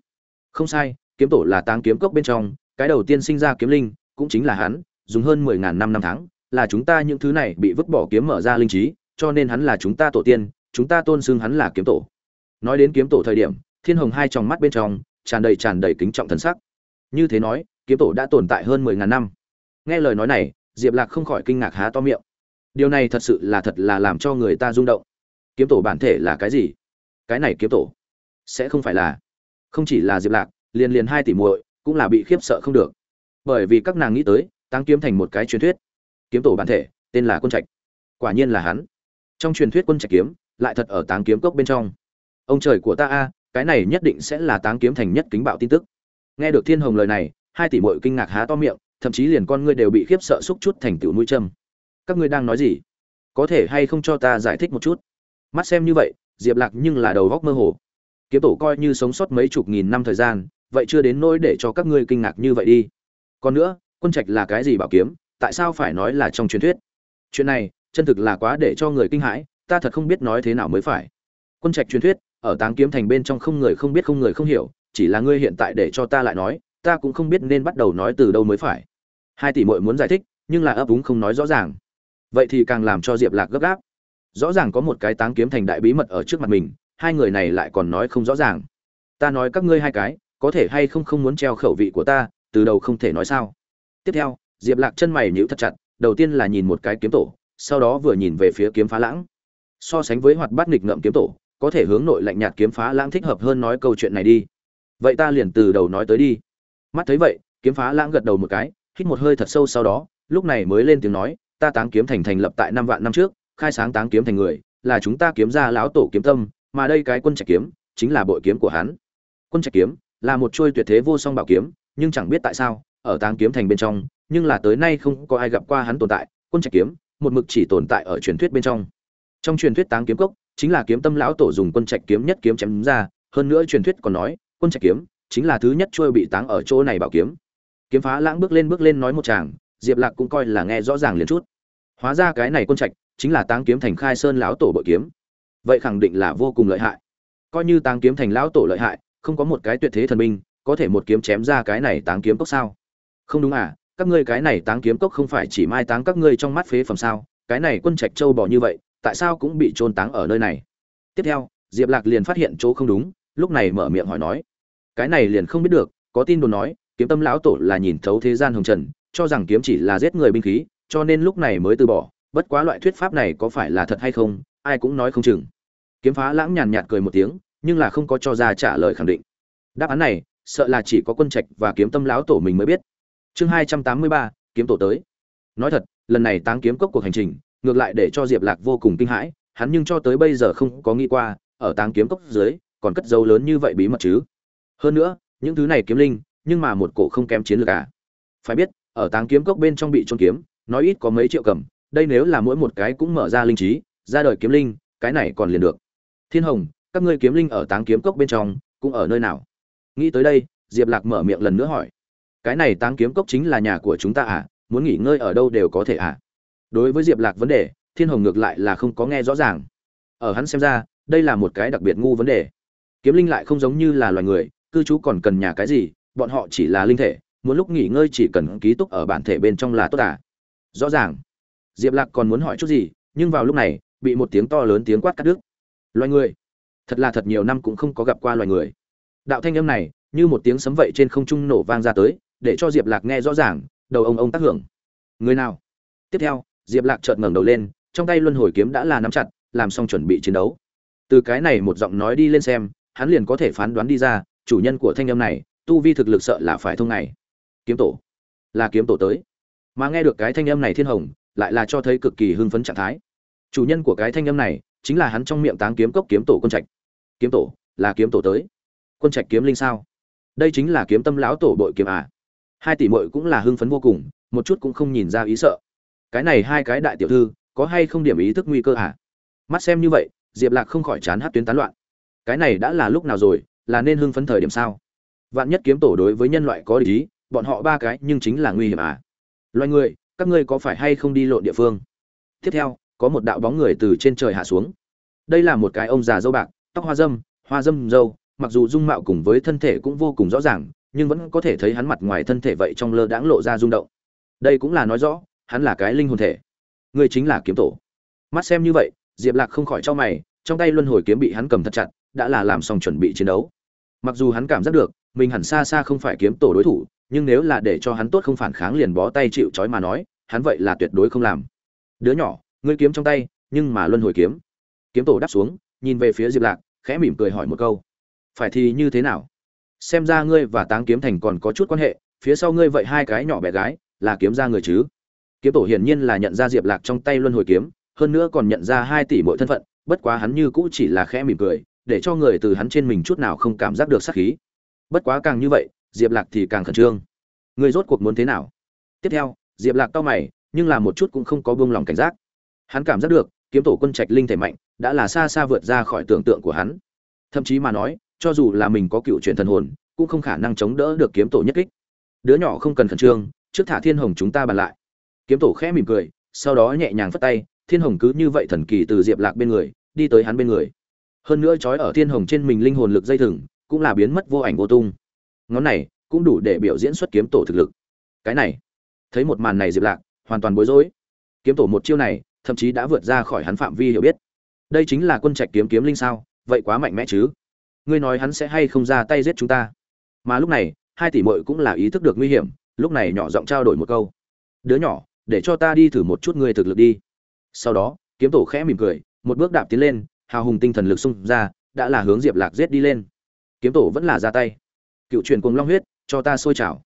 A: Không sai, kiếm tổ là tăng kiếm cốc bên trong, cái đầu tiên sinh ra kiếm linh, cũng chính là hắn, dùng hơn mười ngàn năm năm tháng, là chúng ta những thứ này bị vứt bỏ kiếm mở ra linh trí, cho nên hắn là chúng ta tổ tiên chúng ta tôn xưng hắn là kiếm tổ nói đến kiếm tổ thời điểm thiên hồng hai tròng mắt bên trong tràn đầy tràn đầy kính trọng thần sắc như thế nói kiếm tổ đã tồn tại hơn mười ngàn năm nghe lời nói này diệp lạc không khỏi kinh ngạc há to miệng điều này thật sự là thật là làm cho người ta rung động kiếm tổ bản thể là cái gì cái này kiếm tổ sẽ không phải là không chỉ là diệp lạc liền liền hai tỷ muội cũng là bị khiếp sợ không được bởi vì các nàng nghĩ tới tăng kiếm thành một cái truyền thuyết kiếm tổ bản thể tên là quân trạch quả nhiên là hắn trong truyền thuyết quân trạch kiếm lại thật ở táng kiếm cốc bên trong ông trời của ta a cái này nhất định sẽ là táng kiếm thành nhất kính bạo tin tức nghe được thiên hồng lời này hai tỷ mội kinh ngạc há to miệng thậm chí liền con ngươi đều bị khiếp sợ xúc chút thành tựu mũi châm các ngươi đang nói gì có thể hay không cho ta giải thích một chút mắt xem như vậy diệp lạc nhưng là đầu góc mơ hồ kiếm tổ coi như sống sót mấy chục nghìn năm thời gian vậy chưa đến nỗi để cho các ngươi kinh ngạc như vậy đi còn nữa quân trạch là cái gì bảo kiếm tại sao phải nói là trong truyền thuyết chuyện này chân thực là quá để cho người kinh hãi ta thật không biết nói thế nào mới phải quân trạch truyền thuyết ở táng kiếm thành bên trong không người không biết không người không hiểu chỉ là ngươi hiện tại để cho ta lại nói ta cũng không biết nên bắt đầu nói từ đâu mới phải hai tỷ muội muốn giải thích nhưng là ấp úng không nói rõ ràng vậy thì càng làm cho diệp lạc gấp gáp rõ ràng có một cái táng kiếm thành đại bí mật ở trước mặt mình hai người này lại còn nói không rõ ràng ta nói các ngươi hai cái có thể hay không không muốn treo khẩu vị của ta từ đầu không thể nói sao tiếp theo diệp lạc chân mày nhữ thật chặt đầu tiên là nhìn một cái kiếm tổ sau đó vừa nhìn về phía kiếm phá lãng so sánh với hoạt bát nghịch ngợm kiếm tổ có thể hướng nội lạnh nhạt kiếm phá lãng thích hợp hơn nói câu chuyện này đi vậy ta liền từ đầu nói tới đi mắt thấy vậy kiếm phá lãng gật đầu một cái hít một hơi thật sâu sau đó lúc này mới lên tiếng nói ta táng kiếm thành thành lập tại năm vạn năm trước khai sáng táng kiếm thành người là chúng ta kiếm ra lão tổ kiếm tâm mà đây cái quân trạch kiếm chính là bội kiếm của hắn quân trạch kiếm là một trôi tuyệt thế vô song bảo kiếm nhưng chẳng biết tại sao ở táng kiếm thành bên trong nhưng là tới nay không có ai gặp qua hắn tồn tại quân trạch kiếm một mực chỉ tồn tại ở truyền thuyết bên trong trong truyền thuyết táng kiếm cốc chính là kiếm tâm lão tổ dùng quân trạch kiếm nhất kiếm chém ra hơn nữa truyền thuyết còn nói quân trạch kiếm chính là thứ nhất trôi bị táng ở chỗ này bảo kiếm kiếm phá lãng bước lên bước lên nói một tràng. diệp lạc cũng coi là nghe rõ ràng liền chút hóa ra cái này quân trạch chính là táng kiếm thành khai sơn lão tổ bội kiếm vậy khẳng định là vô cùng lợi hại coi như táng kiếm thành lão tổ lợi hại không có một cái tuyệt thế thần binh có thể một kiếm chém ra cái này táng kiếm cốc sao không đúng à các ngươi cái này táng kiếm cốc không phải chỉ mai táng các ngươi trong mắt phế phẩm sao cái này quân trạch châu bỏ như vậy tại sao cũng bị trôn táng ở nơi này tiếp theo diệp lạc liền phát hiện chỗ không đúng lúc này mở miệng hỏi nói cái này liền không biết được có tin đồn nói kiếm tâm lão tổ là nhìn thấu thế gian hồng trần cho rằng kiếm chỉ là giết người binh khí cho nên lúc này mới từ bỏ bất quá loại thuyết pháp này có phải là thật hay không ai cũng nói không chừng kiếm phá lãng nhàn nhạt cười một tiếng nhưng là không có cho ra trả lời khẳng định đáp án này sợ là chỉ có quân trạch và kiếm tâm lão tổ mình mới biết chương hai trăm tám mươi ba kiếm tổ tới nói thật lần này táng kiếm cốc cuộc hành trình ngược lại để cho diệp lạc vô cùng kinh hãi hắn nhưng cho tới bây giờ không có nghĩ qua ở táng kiếm cốc dưới còn cất dấu lớn như vậy bí mật chứ hơn nữa những thứ này kiếm linh nhưng mà một cổ không kém chiến lược à? phải biết ở táng kiếm cốc bên trong bị trôn kiếm nói ít có mấy triệu cầm đây nếu là mỗi một cái cũng mở ra linh trí ra đời kiếm linh cái này còn liền được thiên hồng các ngươi kiếm linh ở táng kiếm cốc bên trong cũng ở nơi nào nghĩ tới đây diệp lạc mở miệng lần nữa hỏi cái này táng kiếm cốc chính là nhà của chúng ta à muốn nghỉ ngơi ở đâu đều có thể à đối với diệp lạc vấn đề thiên hồng ngược lại là không có nghe rõ ràng ở hắn xem ra đây là một cái đặc biệt ngu vấn đề kiếm linh lại không giống như là loài người cư trú còn cần nhà cái gì bọn họ chỉ là linh thể muốn lúc nghỉ ngơi chỉ cần ký túc ở bản thể bên trong là tốt à rõ ràng diệp lạc còn muốn hỏi chút gì nhưng vào lúc này bị một tiếng to lớn tiếng quát cắt đứt loài người thật là thật nhiều năm cũng không có gặp qua loài người đạo thanh âm này như một tiếng sấm vậy trên không trung nổ vang ra tới để cho diệp lạc nghe rõ ràng đầu ông ông tác hưởng người nào tiếp theo diệp lạc chợt ngẩng đầu lên trong tay luân hồi kiếm đã là nắm chặt làm xong chuẩn bị chiến đấu từ cái này một giọng nói đi lên xem hắn liền có thể phán đoán đi ra chủ nhân của thanh âm này tu vi thực lực sợ là phải thông này. kiếm tổ là kiếm tổ tới mà nghe được cái thanh âm này thiên hồng lại là cho thấy cực kỳ hưng phấn trạng thái chủ nhân của cái thanh âm này chính là hắn trong miệng táng kiếm cốc kiếm tổ quân trạch kiếm tổ là kiếm tổ tới quân trạch kiếm linh sao đây chính là kiếm tâm lão tổ bội kiếm à hai tỷ muội cũng là hưng phấn vô cùng một chút cũng không nhìn ra ý sợ cái này hai cái đại tiểu thư có hay không điểm ý thức nguy cơ hả? mắt xem như vậy diệp lạc không khỏi chán hát tuyến tán loạn cái này đã là lúc nào rồi là nên hưng phấn thời điểm sao vạn nhất kiếm tổ đối với nhân loại có ý bọn họ ba cái nhưng chính là nguy hiểm à loài người các ngươi có phải hay không đi lộn địa phương tiếp theo có một đạo bóng người từ trên trời hạ xuống đây là một cái ông già dâu bạc tóc hoa dâm hoa dâm dâu mặc dù dung mạo cùng với thân thể cũng vô cùng rõ ràng nhưng vẫn có thể thấy hắn mặt ngoài thân thể vậy trong lơ đãng lộ ra rung động đây cũng là nói rõ hắn là cái linh hồn thể ngươi chính là kiếm tổ mắt xem như vậy diệp lạc không khỏi chau mày trong tay luân hồi kiếm bị hắn cầm thật chặt đã là làm xong chuẩn bị chiến đấu mặc dù hắn cảm giác được mình hẳn xa xa không phải kiếm tổ đối thủ nhưng nếu là để cho hắn tốt không phản kháng liền bó tay chịu c mà nói hắn vậy là tuyệt đối không làm đứa nhỏ ngươi kiếm trong tay nhưng mà luân hồi kiếm kiếm tổ đáp xuống nhìn về phía diệp lạc khẽ mỉm cười hỏi một câu phải thì như thế nào xem ra ngươi và táng kiếm thành còn có chút quan hệ phía sau ngươi vậy hai cái nhỏ bé gái là kiếm ra người chứ kiếm tổ hiển nhiên là nhận ra diệp lạc trong tay luân hồi kiếm hơn nữa còn nhận ra hai tỷ mỗi thân phận bất quá hắn như cũ chỉ là khẽ mỉm cười để cho người từ hắn trên mình chút nào không cảm giác được sắc khí bất quá càng như vậy diệp lạc thì càng khẩn trương người rốt cuộc muốn thế nào tiếp theo diệp lạc cau mày nhưng là một chút cũng không có buông lỏng cảnh giác hắn cảm giác được kiếm tổ quân trạch linh thể mạnh đã là xa xa vượt ra khỏi tưởng tượng của hắn thậm chí mà nói cho dù là mình có cựu truyền thần hồn cũng không khả năng chống đỡ được kiếm tổ nhất kích đứa nhỏ không cần khẩn trương trước thả thiên hồng chúng ta bàn lại kiếm tổ khẽ mỉm cười sau đó nhẹ nhàng phất tay thiên hồng cứ như vậy thần kỳ từ diệp lạc bên người đi tới hắn bên người hơn nữa trói ở thiên hồng trên mình linh hồn lực dây thừng cũng là biến mất vô ảnh vô tung ngón này cũng đủ để biểu diễn xuất kiếm tổ thực lực cái này thấy một màn này diệp lạc hoàn toàn bối rối kiếm tổ một chiêu này thậm chí đã vượt ra khỏi hắn phạm vi hiểu biết đây chính là quân trạch kiếm kiếm linh sao vậy quá mạnh mẽ chứ ngươi nói hắn sẽ hay không ra tay giết chúng ta mà lúc này hai tỷ mội cũng là ý thức được nguy hiểm lúc này nhỏ giọng trao đổi một câu đứa nhỏ để cho ta đi thử một chút ngươi thực lực đi sau đó kiếm tổ khẽ mỉm cười một bước đạp tiến lên hào hùng tinh thần lực xung ra đã là hướng diệp lạc giết đi lên kiếm tổ vẫn là ra tay cựu truyền cùng long huyết cho ta sôi trào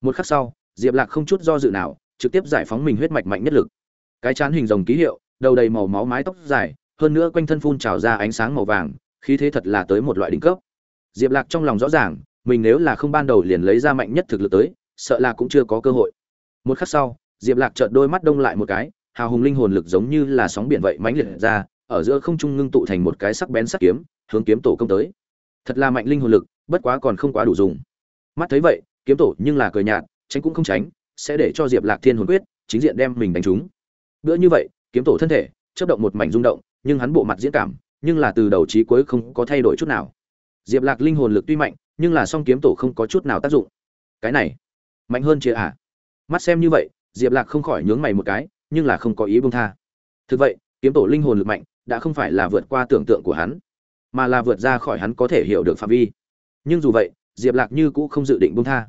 A: một khắc sau diệp lạc không chút do dự nào trực tiếp giải phóng mình huyết mạch mạnh nhất lực cái chán hình rồng ký hiệu đầu đầy màu máu mái tóc dài hơn nữa quanh thân phun trào ra ánh sáng màu vàng khí thế thật là tới một loại đỉnh cấp diệp lạc trong lòng rõ ràng mình nếu là không ban đầu liền lấy ra mạnh nhất thực lực tới sợ là cũng chưa có cơ hội một khắc sau diệp lạc chợt đôi mắt đông lại một cái hào hùng linh hồn lực giống như là sóng biển vậy mãnh liệt ra ở giữa không trung ngưng tụ thành một cái sắc bén sắc kiếm hướng kiếm tổ công tới thật là mạnh linh hồn lực bất quá còn không quá đủ dùng mắt thấy vậy kiếm tổ nhưng là cười nhạt tránh cũng không tránh sẽ để cho diệp lạc thiên hồn quyết chính diện đem mình đánh trúng bữa như vậy kiếm tổ thân thể chớp động một mảnh rung động nhưng hắn bộ mặt diễn cảm nhưng là từ đầu chí cuối không có thay đổi chút nào. Diệp Lạc linh hồn lực tuy mạnh, nhưng là song kiếm tổ không có chút nào tác dụng. Cái này, mạnh hơn chưa à? Mắt xem như vậy, Diệp Lạc không khỏi nhướng mày một cái, nhưng là không có ý buông tha. Thực vậy, kiếm tổ linh hồn lực mạnh, đã không phải là vượt qua tưởng tượng của hắn, mà là vượt ra khỏi hắn có thể hiểu được phạm vi. Nhưng dù vậy, Diệp Lạc như cũ không dự định buông tha.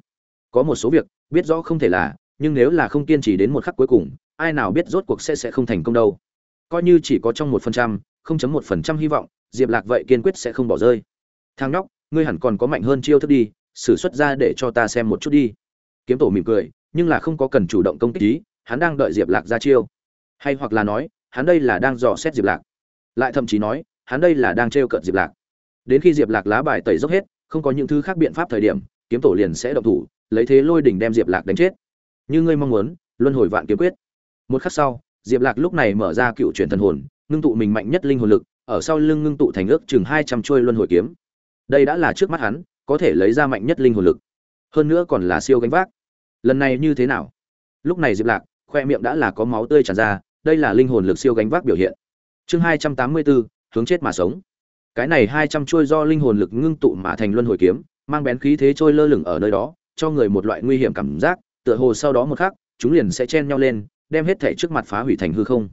A: Có một số việc, biết rõ không thể là, nhưng nếu là không kiên trì đến một khắc cuối cùng, ai nào biết rốt cuộc sẽ sẽ không thành công đâu. Coi như chỉ có trong một phần trăm không chấm một phần trăm hy vọng, Diệp Lạc vậy kiên quyết sẽ không bỏ rơi. Thang nhóc, ngươi hẳn còn có mạnh hơn chiêu thức đi, sử xuất ra để cho ta xem một chút đi. Kiếm tổ mỉm cười, nhưng là không có cần chủ động công kích ý, hắn đang đợi Diệp Lạc ra chiêu. Hay hoặc là nói, hắn đây là đang dò xét Diệp Lạc. Lại thậm chí nói, hắn đây là đang trêu cận Diệp Lạc. Đến khi Diệp Lạc lá bài tẩy dốc hết, không có những thứ khác biện pháp thời điểm, kiếm tổ liền sẽ động thủ, lấy thế lôi đỉnh đem Diệp Lạc đánh chết. Như ngươi mong muốn, luân hồi vạn kiếm quyết. Một khắc sau, Diệp Lạc lúc này mở ra cựu truyền thần hồn, ngưng tụ mình mạnh nhất linh hồn lực, ở sau lưng ngưng tụ thành ước chừng trăm chuôi luân hồi kiếm. Đây đã là trước mắt hắn, có thể lấy ra mạnh nhất linh hồn lực. Hơn nữa còn là siêu gánh vác. Lần này như thế nào? Lúc này Diệp Lạc, khoe miệng đã là có máu tươi tràn ra, đây là linh hồn lực siêu gánh vác biểu hiện. Chương hai trăm tám mươi bốn hướng chết mà sống. Cái này hai trăm chuôi do linh hồn lực ngưng tụ mà thành luân hồi kiếm, mang bén khí thế trôi lơ lửng ở nơi đó, cho người một loại nguy hiểm cảm giác, tựa hồ sau đó một khắc, chúng liền sẽ chen nhau lên, đem hết thảy trước mặt phá hủy thành hư không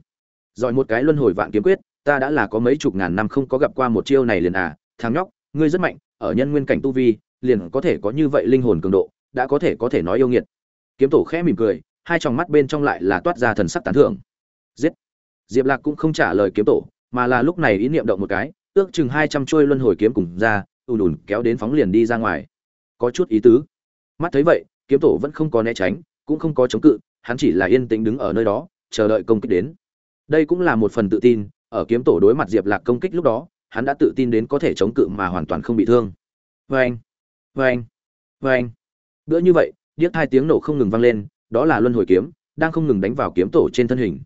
A: giỏi một cái luân hồi vạn kiếm quyết ta đã là có mấy chục ngàn năm không có gặp qua một chiêu này liền à thằng nhóc ngươi rất mạnh ở nhân nguyên cảnh tu vi liền có thể có như vậy linh hồn cường độ đã có thể có thể nói yêu nghiệt kiếm tổ khẽ mỉm cười hai tròng mắt bên trong lại là toát ra thần sắc tán thưởng giết diệp lạc cũng không trả lời kiếm tổ mà là lúc này ý niệm động một cái ước chừng hai trăm trôi luân hồi kiếm cùng ra ùn ùn kéo đến phóng liền đi ra ngoài có chút ý tứ mắt thấy vậy kiếm tổ vẫn không có né tránh cũng không có chống cự hắn chỉ là yên tĩnh đứng ở nơi đó chờ đợi công kích đến đây cũng là một phần tự tin, ở kiếm tổ đối mặt Diệp Lạc công kích lúc đó, hắn đã tự tin đến có thể chống cự mà hoàn toàn không bị thương. anh, anh, oeng, anh. Bữa như vậy, điếc hai tiếng nổ không ngừng vang lên, đó là luân hồi kiếm đang không ngừng đánh vào kiếm tổ trên thân hình.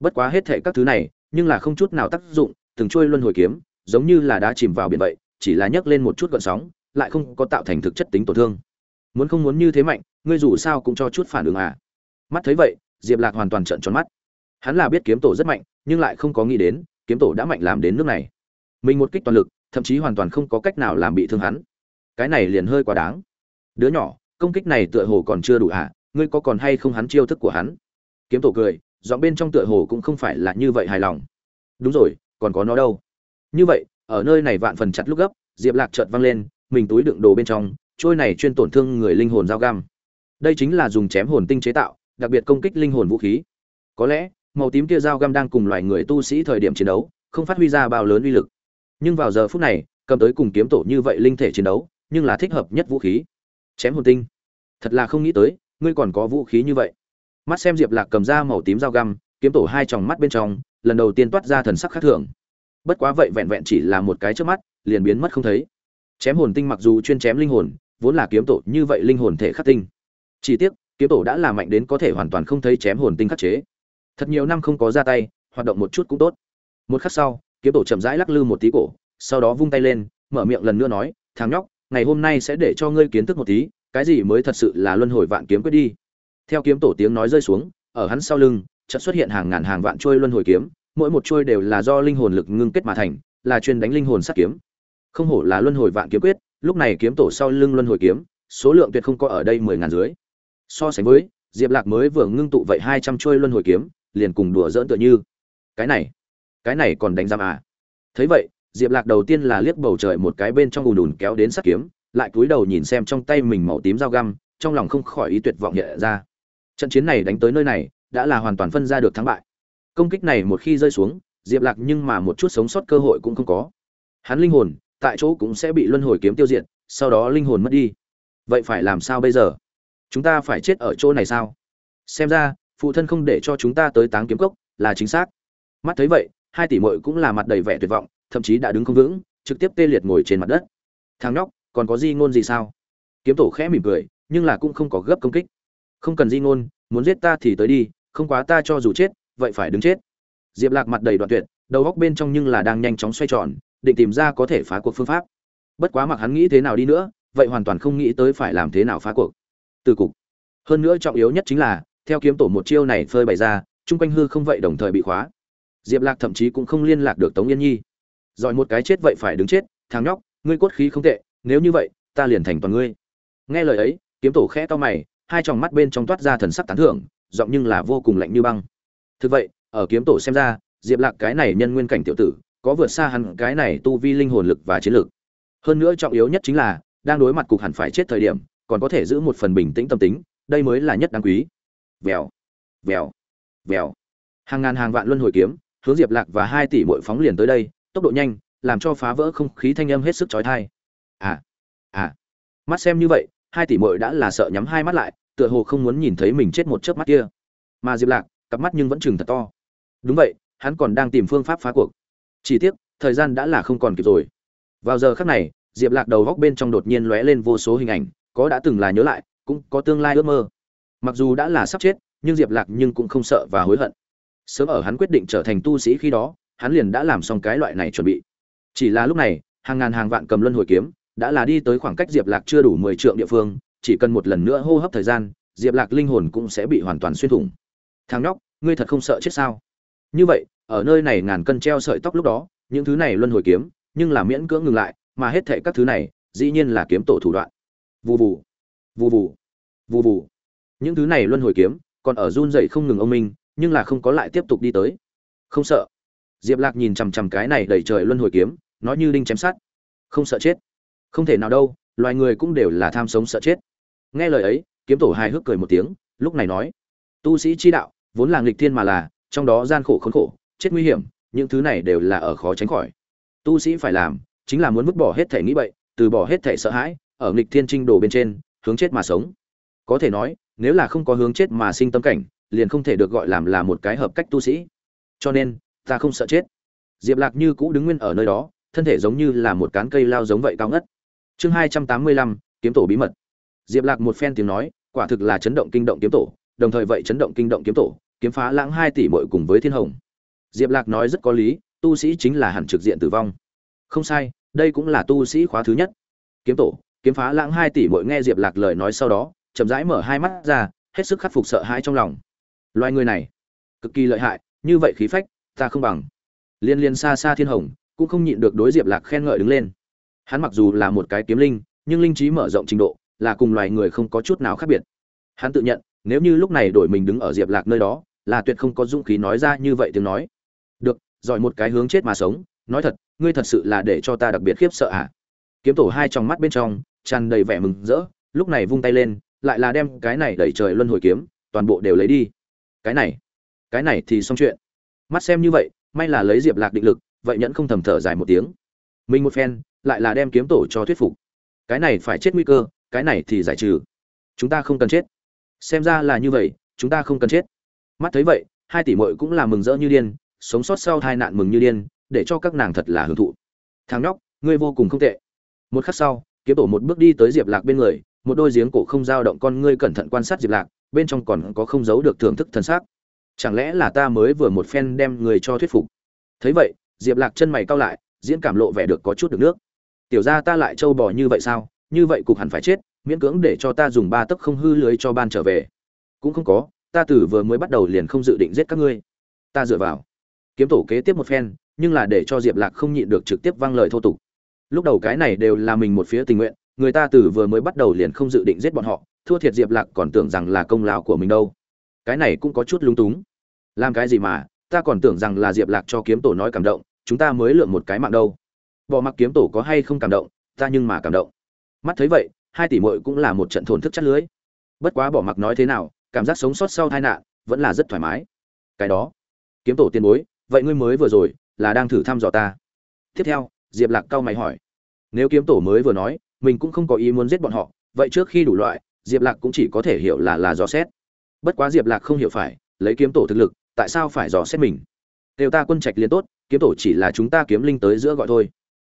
A: Bất quá hết thảy các thứ này, nhưng là không chút nào tác dụng, từng trôi luân hồi kiếm, giống như là đã chìm vào biển vậy, chỉ là nhấc lên một chút gợn sóng, lại không có tạo thành thực chất tính tổn thương. Muốn không muốn như thế mạnh, ngươi dù sao cũng cho chút phản ứng à? Mắt thấy vậy, Diệp Lạc hoàn toàn trợn tròn mắt. Hắn là biết kiếm tổ rất mạnh, nhưng lại không có nghĩ đến, kiếm tổ đã mạnh làm đến nước này. Mình một kích toàn lực, thậm chí hoàn toàn không có cách nào làm bị thương hắn. Cái này liền hơi quá đáng. Đứa nhỏ, công kích này tựa hồ còn chưa đủ hả? À? Ngươi có còn hay không hắn chiêu thức của hắn? Kiếm tổ cười, giọng bên trong tựa hồ cũng không phải là như vậy hài lòng. Đúng rồi, còn có nó đâu. Như vậy, ở nơi này vạn phần chặt lúc gấp, Diệp Lạc chợt văng lên, mình túi đựng đồ bên trong, trôi này chuyên tổn thương người linh hồn dao găm. Đây chính là dùng chém hồn tinh chế tạo, đặc biệt công kích linh hồn vũ khí. Có lẽ, màu tím kia dao găm đang cùng loài người tu sĩ thời điểm chiến đấu không phát huy ra bao lớn uy lực nhưng vào giờ phút này cầm tới cùng kiếm tổ như vậy linh thể chiến đấu nhưng là thích hợp nhất vũ khí chém hồn tinh thật là không nghĩ tới ngươi còn có vũ khí như vậy mắt xem diệp lạc cầm ra màu tím dao găm kiếm tổ hai tròng mắt bên trong lần đầu tiên toát ra thần sắc khác thường bất quá vậy vẹn vẹn chỉ là một cái trước mắt liền biến mất không thấy chém hồn tinh mặc dù chuyên chém linh hồn vốn là kiếm tổ như vậy linh hồn thể khắc tinh chỉ tiếc kiếm tổ đã là mạnh đến có thể hoàn toàn không thấy chém hồn tinh khắc chế thật nhiều năm không có ra tay hoạt động một chút cũng tốt một khắc sau kiếm tổ chậm rãi lắc lư một tí cổ sau đó vung tay lên mở miệng lần nữa nói thằng nhóc ngày hôm nay sẽ để cho ngươi kiến thức một tí cái gì mới thật sự là luân hồi vạn kiếm quyết đi theo kiếm tổ tiếng nói rơi xuống ở hắn sau lưng chợt xuất hiện hàng ngàn hàng vạn trôi luân hồi kiếm mỗi một trôi đều là do linh hồn lực ngưng kết mà thành là chuyên đánh linh hồn sát kiếm không hổ là luân hồi vạn kiếm quyết lúc này kiếm tổ sau lưng luân hồi kiếm số lượng tuyệt không có ở đây mười ngàn dưới so sánh với diệp lạc mới vừa ngưng tụ vậy hai trăm trôi luân hồi kiếm liền cùng đùa giỡn tựa như cái này cái này còn đánh giam à thấy vậy diệp lạc đầu tiên là liếc bầu trời một cái bên trong ùn ùn kéo đến sắt kiếm lại cúi đầu nhìn xem trong tay mình màu tím dao găm trong lòng không khỏi ý tuyệt vọng nhẹ ra trận chiến này đánh tới nơi này đã là hoàn toàn phân ra được thắng bại công kích này một khi rơi xuống diệp lạc nhưng mà một chút sống sót cơ hội cũng không có hắn linh hồn tại chỗ cũng sẽ bị luân hồi kiếm tiêu diệt sau đó linh hồn mất đi vậy phải làm sao bây giờ chúng ta phải chết ở chỗ này sao xem ra phụ thân không để cho chúng ta tới táng kiếm cốc là chính xác mắt thấy vậy hai tỷ mội cũng là mặt đầy vẻ tuyệt vọng thậm chí đã đứng không vững trực tiếp tê liệt ngồi trên mặt đất thằng nhóc còn có di ngôn gì sao kiếm tổ khẽ mỉm cười nhưng là cũng không có gấp công kích không cần di ngôn muốn giết ta thì tới đi không quá ta cho dù chết vậy phải đứng chết diệp lạc mặt đầy đoạn tuyệt đầu góc bên trong nhưng là đang nhanh chóng xoay tròn định tìm ra có thể phá cuộc phương pháp bất quá mặc hắn nghĩ thế nào đi nữa vậy hoàn toàn không nghĩ tới phải làm thế nào phá cuộc từ cục hơn nữa trọng yếu nhất chính là theo kiếm tổ một chiêu này phơi bày ra chung quanh hư không vậy đồng thời bị khóa diệp lạc thậm chí cũng không liên lạc được tống yên nhi giỏi một cái chết vậy phải đứng chết thằng nhóc ngươi cốt khí không tệ nếu như vậy ta liền thành toàn ngươi nghe lời ấy kiếm tổ khẽ to mày hai tròng mắt bên trong toát ra thần sắc tán thưởng giọng nhưng là vô cùng lạnh như băng thực vậy ở kiếm tổ xem ra diệp lạc cái này nhân nguyên cảnh tiểu tử có vượt xa hẳn cái này tu vi linh hồn lực và chiến lực hơn nữa trọng yếu nhất chính là đang đối mặt cục hẳn phải chết thời điểm còn có thể giữ một phần bình tĩnh tâm tính đây mới là nhất đáng quý vèo vèo vèo hàng ngàn hàng vạn luân hồi kiếm hướng diệp lạc và hai tỷ mỗi phóng liền tới đây tốc độ nhanh làm cho phá vỡ không khí thanh âm hết sức trói thai à à mắt xem như vậy hai tỷ mỗi đã là sợ nhắm hai mắt lại tựa hồ không muốn nhìn thấy mình chết một chớp mắt kia mà diệp lạc cặp mắt nhưng vẫn chừng thật to đúng vậy hắn còn đang tìm phương pháp phá cuộc chỉ tiếc thời gian đã là không còn kịp rồi vào giờ khác này diệp lạc đầu góc bên trong đột nhiên lóe lên vô số hình ảnh có đã từng là nhớ lại cũng có tương lai ước mơ mặc dù đã là sắp chết nhưng diệp lạc nhưng cũng không sợ và hối hận sớm ở hắn quyết định trở thành tu sĩ khi đó hắn liền đã làm xong cái loại này chuẩn bị chỉ là lúc này hàng ngàn hàng vạn cầm luân hồi kiếm đã là đi tới khoảng cách diệp lạc chưa đủ mười trượng địa phương chỉ cần một lần nữa hô hấp thời gian diệp lạc linh hồn cũng sẽ bị hoàn toàn xuyên thủng thằng nhóc ngươi thật không sợ chết sao như vậy ở nơi này ngàn cân treo sợi tóc lúc đó những thứ này luân hồi kiếm nhưng là miễn cưỡng ngừng lại mà hết thệ các thứ này dĩ nhiên là kiếm tổ thủ đoạn vù vù vù vù vù vù những thứ này luân hồi kiếm còn ở run dậy không ngừng ông minh nhưng là không có lại tiếp tục đi tới không sợ diệp lạc nhìn chằm chằm cái này đẩy trời luân hồi kiếm nó như đinh chém sát không sợ chết không thể nào đâu loài người cũng đều là tham sống sợ chết nghe lời ấy kiếm tổ hài hước cười một tiếng lúc này nói tu sĩ chi đạo vốn là nghịch thiên mà là trong đó gian khổ khốn khổ chết nguy hiểm những thứ này đều là ở khó tránh khỏi tu sĩ phải làm chính là muốn vứt bỏ hết thể nghĩ bậy từ bỏ hết thể sợ hãi ở nghịch thiên trinh đồ bên trên hướng chết mà sống có thể nói nếu là không có hướng chết mà sinh tâm cảnh liền không thể được gọi làm là một cái hợp cách tu sĩ cho nên ta không sợ chết diệp lạc như cũ đứng nguyên ở nơi đó thân thể giống như là một cán cây lao giống vậy cao ngất chương hai trăm tám mươi lăm kiếm tổ bí mật diệp lạc một phen tiếng nói quả thực là chấn động kinh động kiếm tổ đồng thời vậy chấn động kinh động kiếm tổ kiếm phá lãng hai tỷ muội cùng với thiên hồng diệp lạc nói rất có lý tu sĩ chính là hẳn trực diện tử vong không sai đây cũng là tu sĩ khóa thứ nhất kiếm tổ kiếm phá lãng hai tỷ muội nghe diệp lạc lời nói sau đó chậm rãi mở hai mắt ra hết sức khắc phục sợ hãi trong lòng loài người này cực kỳ lợi hại như vậy khí phách ta không bằng liên liên xa xa thiên hồng cũng không nhịn được đối diệp lạc khen ngợi đứng lên hắn mặc dù là một cái kiếm linh nhưng linh trí mở rộng trình độ là cùng loài người không có chút nào khác biệt hắn tự nhận nếu như lúc này đổi mình đứng ở diệp lạc nơi đó là tuyệt không có dũng khí nói ra như vậy tiếng nói được giỏi một cái hướng chết mà sống nói thật ngươi thật sự là để cho ta đặc biệt khiếp sợ ạ à? kiếm tổ hai trong mắt bên trong tràn đầy vẻ mừng rỡ lúc này vung tay lên lại là đem cái này đẩy trời luân hồi kiếm toàn bộ đều lấy đi cái này cái này thì xong chuyện mắt xem như vậy may là lấy diệp lạc định lực vậy nhẫn không thầm thở dài một tiếng mình một phen lại là đem kiếm tổ cho thuyết phục cái này phải chết nguy cơ cái này thì giải trừ chúng ta không cần chết xem ra là như vậy chúng ta không cần chết mắt thấy vậy hai tỷ mội cũng là mừng rỡ như điên sống sót sau hai nạn mừng như điên để cho các nàng thật là hưởng thụ thằng nhóc ngươi vô cùng không tệ một khắc sau kiếm tổ một bước đi tới diệp lạc bên người một đôi giếng cổ không dao động con ngươi cẩn thận quan sát diệp lạc bên trong còn có không giấu được thưởng thức thần sắc chẳng lẽ là ta mới vừa một phen đem người cho thuyết phục thấy vậy diệp lạc chân mày cau lại diễn cảm lộ vẻ được có chút được nước tiểu gia ta lại trâu bò như vậy sao như vậy cục hẳn phải chết miễn cưỡng để cho ta dùng ba tấc không hư lưới cho ban trở về cũng không có ta từ vừa mới bắt đầu liền không dự định giết các ngươi ta dựa vào kiếm tổ kế tiếp một phen nhưng là để cho diệp lạc không nhịn được trực tiếp vang lời thô tục lúc đầu cái này đều là mình một phía tình nguyện người ta từ vừa mới bắt đầu liền không dự định giết bọn họ thua thiệt diệp lạc còn tưởng rằng là công lao của mình đâu cái này cũng có chút lúng túng làm cái gì mà ta còn tưởng rằng là diệp lạc cho kiếm tổ nói cảm động chúng ta mới lượm một cái mạng đâu bỏ mặc kiếm tổ có hay không cảm động ta nhưng mà cảm động mắt thấy vậy hai tỷ mội cũng là một trận thổn thức chắt lưới bất quá bỏ mặc nói thế nào cảm giác sống sót sau tai nạn vẫn là rất thoải mái cái đó kiếm tổ tiền bối vậy ngươi mới vừa rồi là đang thử thăm dò ta tiếp theo diệp lạc cau mày hỏi nếu kiếm tổ mới vừa nói mình cũng không có ý muốn giết bọn họ vậy trước khi đủ loại diệp lạc cũng chỉ có thể hiểu là là dò xét bất quá diệp lạc không hiểu phải lấy kiếm tổ thực lực tại sao phải dò xét mình đều ta quân trạch liên tốt kiếm tổ chỉ là chúng ta kiếm linh tới giữa gọi thôi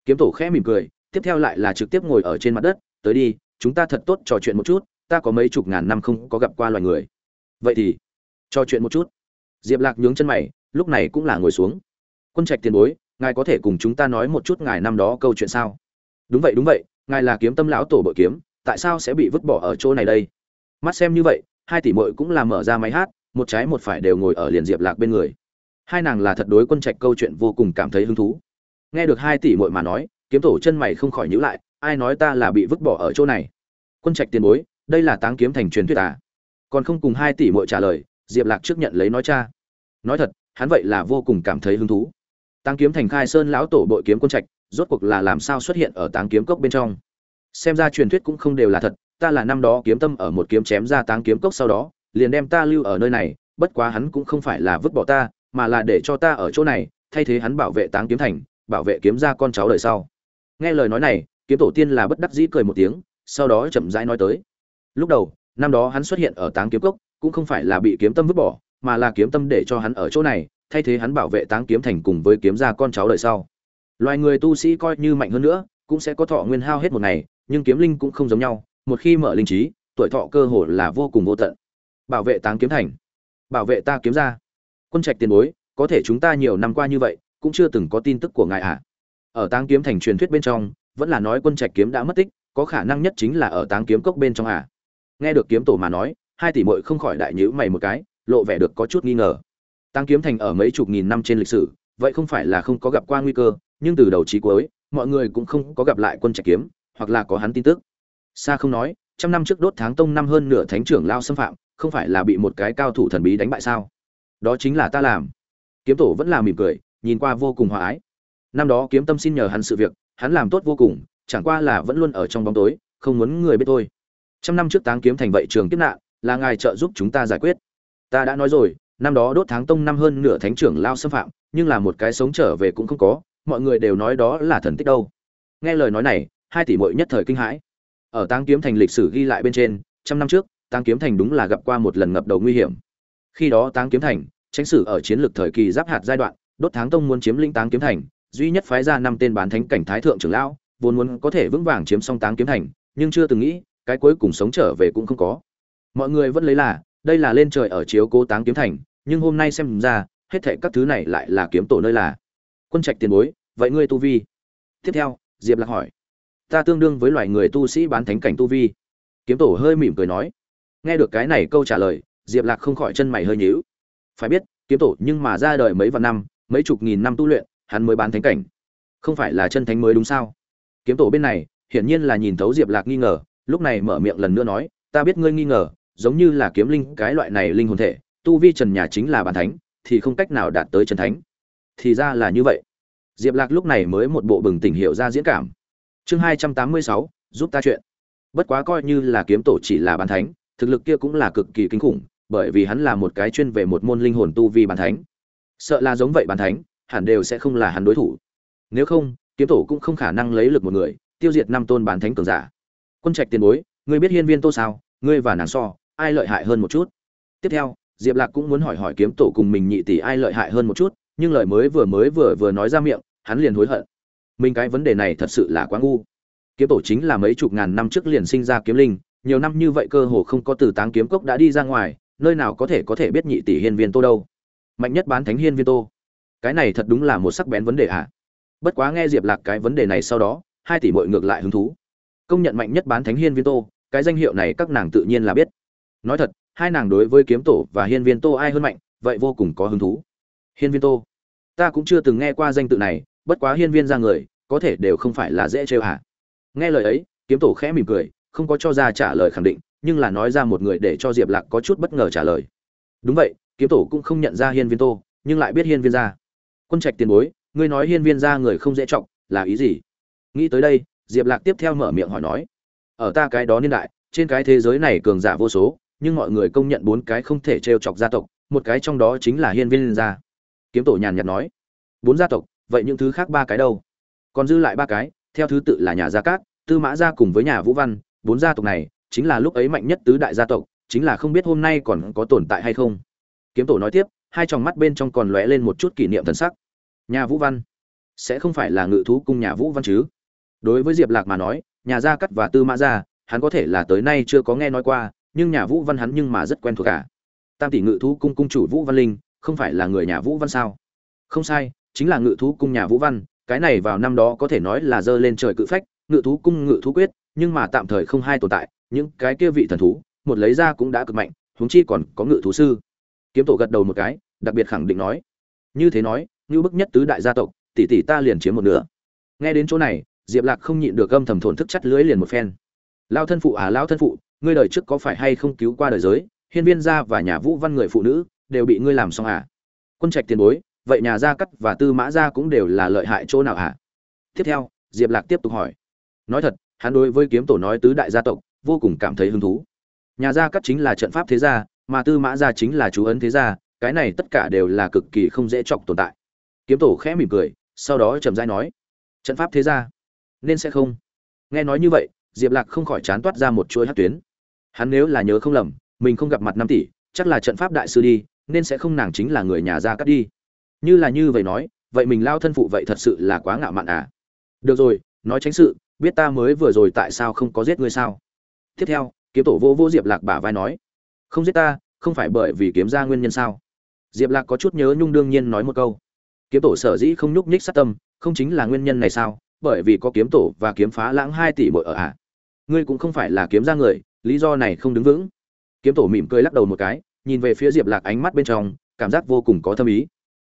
A: kiếm tổ khẽ mỉm cười tiếp theo lại là trực tiếp ngồi ở trên mặt đất tới đi chúng ta thật tốt trò chuyện một chút ta có mấy chục ngàn năm không có gặp qua loài người vậy thì trò chuyện một chút diệp lạc nhướng chân mày lúc này cũng là ngồi xuống quân trạch tiền bối ngài có thể cùng chúng ta nói một chút ngài năm đó câu chuyện sao đúng vậy đúng vậy ngài là kiếm tâm lão tổ bội kiếm tại sao sẽ bị vứt bỏ ở chỗ này đây mắt xem như vậy hai tỷ mội cũng làm mở ra máy hát một trái một phải đều ngồi ở liền diệp lạc bên người hai nàng là thật đối quân trạch câu chuyện vô cùng cảm thấy hứng thú nghe được hai tỷ mội mà nói kiếm tổ chân mày không khỏi nhữ lại ai nói ta là bị vứt bỏ ở chỗ này quân trạch tiền bối đây là táng kiếm thành truyền thuyết à. còn không cùng hai tỷ mội trả lời diệp lạc trước nhận lấy nói cha nói thật hắn vậy là vô cùng cảm thấy hứng thú táng kiếm thành khai sơn lão tổ bội kiếm quân trạch rốt cuộc là làm sao xuất hiện ở táng kiếm cốc bên trong xem ra truyền thuyết cũng không đều là thật ta là năm đó kiếm tâm ở một kiếm chém ra táng kiếm cốc sau đó liền đem ta lưu ở nơi này bất quá hắn cũng không phải là vứt bỏ ta mà là để cho ta ở chỗ này thay thế hắn bảo vệ táng kiếm thành bảo vệ kiếm gia con cháu đời sau nghe lời nói này kiếm tổ tiên là bất đắc dĩ cười một tiếng sau đó chậm rãi nói tới lúc đầu năm đó hắn xuất hiện ở táng kiếm cốc cũng không phải là bị kiếm tâm vứt bỏ mà là kiếm tâm để cho hắn ở chỗ này thay thế hắn bảo vệ táng kiếm thành cùng với kiếm gia con cháu đời sau loài người tu sĩ coi như mạnh hơn nữa cũng sẽ có thọ nguyên hao hết một ngày nhưng kiếm linh cũng không giống nhau một khi mở linh trí tuổi thọ cơ hồ là vô cùng vô tận bảo vệ táng kiếm thành bảo vệ ta kiếm ra quân trạch tiền bối có thể chúng ta nhiều năm qua như vậy cũng chưa từng có tin tức của ngài ạ à. ở táng kiếm thành truyền thuyết bên trong vẫn là nói quân trạch kiếm đã mất tích có khả năng nhất chính là ở táng kiếm cốc bên trong ạ à. nghe được kiếm tổ mà nói hai tỷ mội không khỏi đại nhữ mày một cái lộ vẻ được có chút nghi ngờ táng kiếm thành ở mấy chục nghìn năm trên lịch sử vậy không phải là không có gặp qua nguy cơ nhưng từ đầu chí cuối, mọi người cũng không có gặp lại quân trạch kiếm, hoặc là có hắn tin tức. sa không nói, trăm năm trước đốt tháng tông năm hơn nửa thánh trưởng lao xâm phạm, không phải là bị một cái cao thủ thần bí đánh bại sao? Đó chính là ta làm. Kiếm tổ vẫn là mỉm cười, nhìn qua vô cùng hòa ái. Năm đó kiếm tâm xin nhờ hắn sự việc, hắn làm tốt vô cùng, chẳng qua là vẫn luôn ở trong bóng tối, không muốn người biết thôi. Trăm năm trước táng kiếm thành vậy trường kiếp nạn, là ngài trợ giúp chúng ta giải quyết. Ta đã nói rồi, năm đó đốt tháng tông năm hơn nửa thánh trưởng lao xâm phạm, nhưng là một cái sống trở về cũng không có, mọi người đều nói đó là thần tích đâu nghe lời nói này hai tỷ muội nhất thời kinh hãi ở táng kiếm thành lịch sử ghi lại bên trên trăm năm trước táng kiếm thành đúng là gặp qua một lần ngập đầu nguy hiểm khi đó táng kiếm thành tránh sử ở chiến lược thời kỳ giáp hạt giai đoạn đốt tháng tông muốn chiếm lĩnh táng kiếm thành duy nhất phái ra năm tên bán thánh cảnh thái thượng trưởng lão vốn muốn có thể vững vàng chiếm xong táng kiếm thành nhưng chưa từng nghĩ cái cuối cùng sống trở về cũng không có mọi người vẫn lấy là đây là lên trời ở chiếu cố táng kiếm thành nhưng hôm nay xem ra hết thệ các thứ này lại là kiếm tổ nơi là quân trạch tiền bối vậy ngươi tu vi tiếp theo diệp lạc hỏi ta tương đương với loài người tu sĩ bán thánh cảnh tu vi kiếm tổ hơi mỉm cười nói nghe được cái này câu trả lời diệp lạc không khỏi chân mày hơi nhíu phải biết kiếm tổ nhưng mà ra đời mấy vạn năm mấy chục nghìn năm tu luyện hắn mới bán thánh cảnh không phải là chân thánh mới đúng sao kiếm tổ bên này hiển nhiên là nhìn thấu diệp lạc nghi ngờ lúc này mở miệng lần nữa nói ta biết ngươi nghi ngờ giống như là kiếm linh cái loại này linh hồn thể tu vi trần nhà chính là bản thánh thì không cách nào đạt tới chân thánh thì ra là như vậy diệp lạc lúc này mới một bộ bừng tỉnh hiểu ra diễn cảm chương hai trăm tám mươi sáu giúp ta chuyện bất quá coi như là kiếm tổ chỉ là bàn thánh thực lực kia cũng là cực kỳ kinh khủng bởi vì hắn là một cái chuyên về một môn linh hồn tu vi bàn thánh sợ là giống vậy bàn thánh hẳn đều sẽ không là hắn đối thủ nếu không kiếm tổ cũng không khả năng lấy lực một người tiêu diệt năm tôn bàn thánh cường giả quân trạch tiền bối ngươi biết hiên viên tô sao ngươi và nàng so ai lợi hại hơn một chút tiếp theo diệp lạc cũng muốn hỏi hỏi kiếm tổ cùng mình nhị tỷ ai lợi hại hơn một chút nhưng lời mới vừa mới vừa vừa nói ra miệng hắn liền hối hận mình cái vấn đề này thật sự là quá ngu kiếm tổ chính là mấy chục ngàn năm trước liền sinh ra kiếm linh nhiều năm như vậy cơ hồ không có từ táng kiếm cốc đã đi ra ngoài nơi nào có thể có thể biết nhị tỷ hiên viên tô đâu mạnh nhất bán thánh hiên viên tô cái này thật đúng là một sắc bén vấn đề à? bất quá nghe diệp lạc cái vấn đề này sau đó hai tỷ muội ngược lại hứng thú công nhận mạnh nhất bán thánh hiên viên tô cái danh hiệu này các nàng tự nhiên là biết nói thật hai nàng đối với kiếm tổ và hiên viên tô ai hơn mạnh vậy vô cùng có hứng thú hiên viên tô ta cũng chưa từng nghe qua danh tự này bất quá hiên viên gia người có thể đều không phải là dễ trêu hả nghe lời ấy kiếm tổ khẽ mỉm cười không có cho ra trả lời khẳng định nhưng là nói ra một người để cho diệp lạc có chút bất ngờ trả lời đúng vậy kiếm tổ cũng không nhận ra hiên viên tô nhưng lại biết hiên viên gia. quân trạch tiền bối ngươi nói hiên viên gia người không dễ trọng là ý gì nghĩ tới đây diệp lạc tiếp theo mở miệng hỏi nói ở ta cái đó niên đại trên cái thế giới này cường giả vô số nhưng mọi người công nhận bốn cái không thể t r chọc gia tộc một cái trong đó chính là hiên viên gia kiếm tổ nhàn nhạt nói bốn gia tộc vậy những thứ khác ba cái đâu còn dư lại ba cái theo thứ tự là nhà gia cát tư mã gia cùng với nhà vũ văn bốn gia tộc này chính là lúc ấy mạnh nhất tứ đại gia tộc chính là không biết hôm nay còn có tồn tại hay không kiếm tổ nói tiếp hai tròng mắt bên trong còn lóe lên một chút kỷ niệm thần sắc nhà vũ văn sẽ không phải là ngự thú cung nhà vũ văn chứ đối với diệp lạc mà nói nhà gia cắt và tư mã gia hắn có thể là tới nay chưa có nghe nói qua nhưng nhà vũ văn hắn nhưng mà rất quen thuộc cả tam tỷ ngự thú cung cung chủ vũ văn linh không phải là người nhà Vũ Văn sao? Không sai, chính là Ngự thú cung nhà Vũ Văn, cái này vào năm đó có thể nói là dơ lên trời cự phách, Ngự thú cung Ngự thú quyết, nhưng mà tạm thời không hai tồn tại, những cái kia vị thần thú, một lấy ra cũng đã cực mạnh, huống chi còn có Ngự thú sư. Kiếm tổ gật đầu một cái, đặc biệt khẳng định nói, như thế nói, như bức nhất tứ đại gia tộc, tỷ tỷ ta liền chiếm một nửa. Nghe đến chỗ này, Diệp Lạc không nhịn được âm thầm thổn thức chắt lưới liền một phen. Lão thân phụ à lão thân phụ, ngươi đời trước có phải hay không cứu qua đời giới, hiên viên gia và nhà Vũ Văn người phụ nữ, đều bị ngươi làm xong à? Quân Trạch tiền bối, vậy nhà gia cắt và Tư Mã gia cũng đều là lợi hại chỗ nào hả? À? Tiếp theo, Diệp Lạc tiếp tục hỏi. Nói thật, hắn đối với kiếm tổ nói tứ đại gia tộc vô cùng cảm thấy hứng thú. Nhà gia cắt chính là trận pháp thế gia, mà Tư Mã gia chính là chú ấn thế gia, cái này tất cả đều là cực kỳ không dễ chọc tồn tại. Kiếm tổ khẽ mỉm cười, sau đó chậm rãi nói: "Trận pháp thế gia, nên sẽ không." Nghe nói như vậy, Diệp Lạc không khỏi chán toát ra một chuỗi hắc tuyến. Hắn nếu là nhớ không lầm, mình không gặp mặt năm tỷ, chắc là trận pháp đại sư đi, nên sẽ không nàng chính là người nhà ra cắt đi như là như vậy nói vậy mình lao thân phụ vậy thật sự là quá ngạo mạn à được rồi nói tránh sự biết ta mới vừa rồi tại sao không có giết ngươi sao tiếp theo kiếm tổ vô vô diệp lạc bả vai nói không giết ta không phải bởi vì kiếm ra nguyên nhân sao diệp lạc có chút nhớ nhung đương nhiên nói một câu kiếm tổ sở dĩ không nhúc nhích sát tâm không chính là nguyên nhân này sao bởi vì có kiếm tổ và kiếm phá lãng hai tỷ bội ở ạ à. ngươi cũng không phải là kiếm ra người lý do này không đứng vững kiếm tổ mỉm cười lắc đầu một cái nhìn về phía diệp lạc ánh mắt bên trong cảm giác vô cùng có thâm ý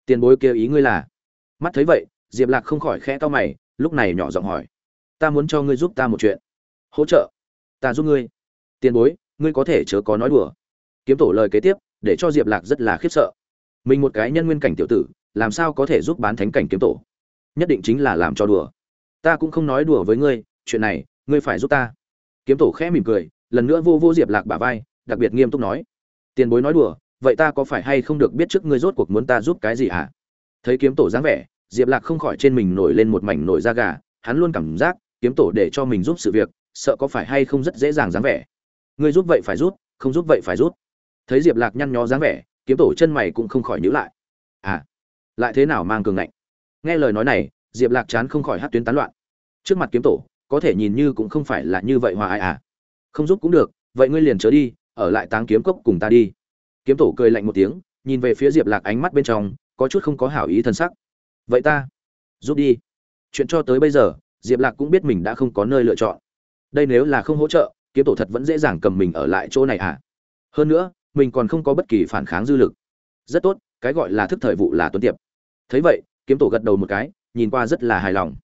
A: tiền bối kia ý ngươi là mắt thấy vậy diệp lạc không khỏi khẽ to mày lúc này nhỏ giọng hỏi ta muốn cho ngươi giúp ta một chuyện hỗ trợ ta giúp ngươi tiền bối ngươi có thể chớ có nói đùa kiếm tổ lời kế tiếp để cho diệp lạc rất là khiếp sợ mình một cái nhân nguyên cảnh tiểu tử làm sao có thể giúp bán thánh cảnh kiếm tổ nhất định chính là làm cho đùa ta cũng không nói đùa với ngươi chuyện này ngươi phải giúp ta kiếm tổ khẽ mỉm cười lần nữa vô vô diệp lạc bả vai đặc biệt nghiêm túc nói tiền bối nói đùa vậy ta có phải hay không được biết trước ngươi rốt cuộc muốn ta giúp cái gì hả thấy kiếm tổ dáng vẻ diệp lạc không khỏi trên mình nổi lên một mảnh nổi da gà hắn luôn cảm giác kiếm tổ để cho mình giúp sự việc sợ có phải hay không rất dễ dàng dáng vẻ ngươi giúp vậy phải rút không giúp vậy phải rút thấy diệp lạc nhăn nhó dáng vẻ kiếm tổ chân mày cũng không khỏi nhữ lại à lại thế nào mang cường ngạnh nghe lời nói này diệp lạc chán không khỏi hát tuyến tán loạn trước mặt kiếm tổ có thể nhìn như cũng không phải là như vậy hòa ai à không giúp cũng được vậy ngươi liền chớ đi ở lại táng kiếm cốc cùng ta đi kiếm tổ cười lạnh một tiếng nhìn về phía diệp lạc ánh mắt bên trong có chút không có hảo ý thân sắc vậy ta giúp đi chuyện cho tới bây giờ diệp lạc cũng biết mình đã không có nơi lựa chọn đây nếu là không hỗ trợ kiếm tổ thật vẫn dễ dàng cầm mình ở lại chỗ này à hơn nữa mình còn không có bất kỳ phản kháng dư lực rất tốt cái gọi là thức thời vụ là tuấn tiệp thấy vậy kiếm tổ gật đầu một cái nhìn qua rất là hài lòng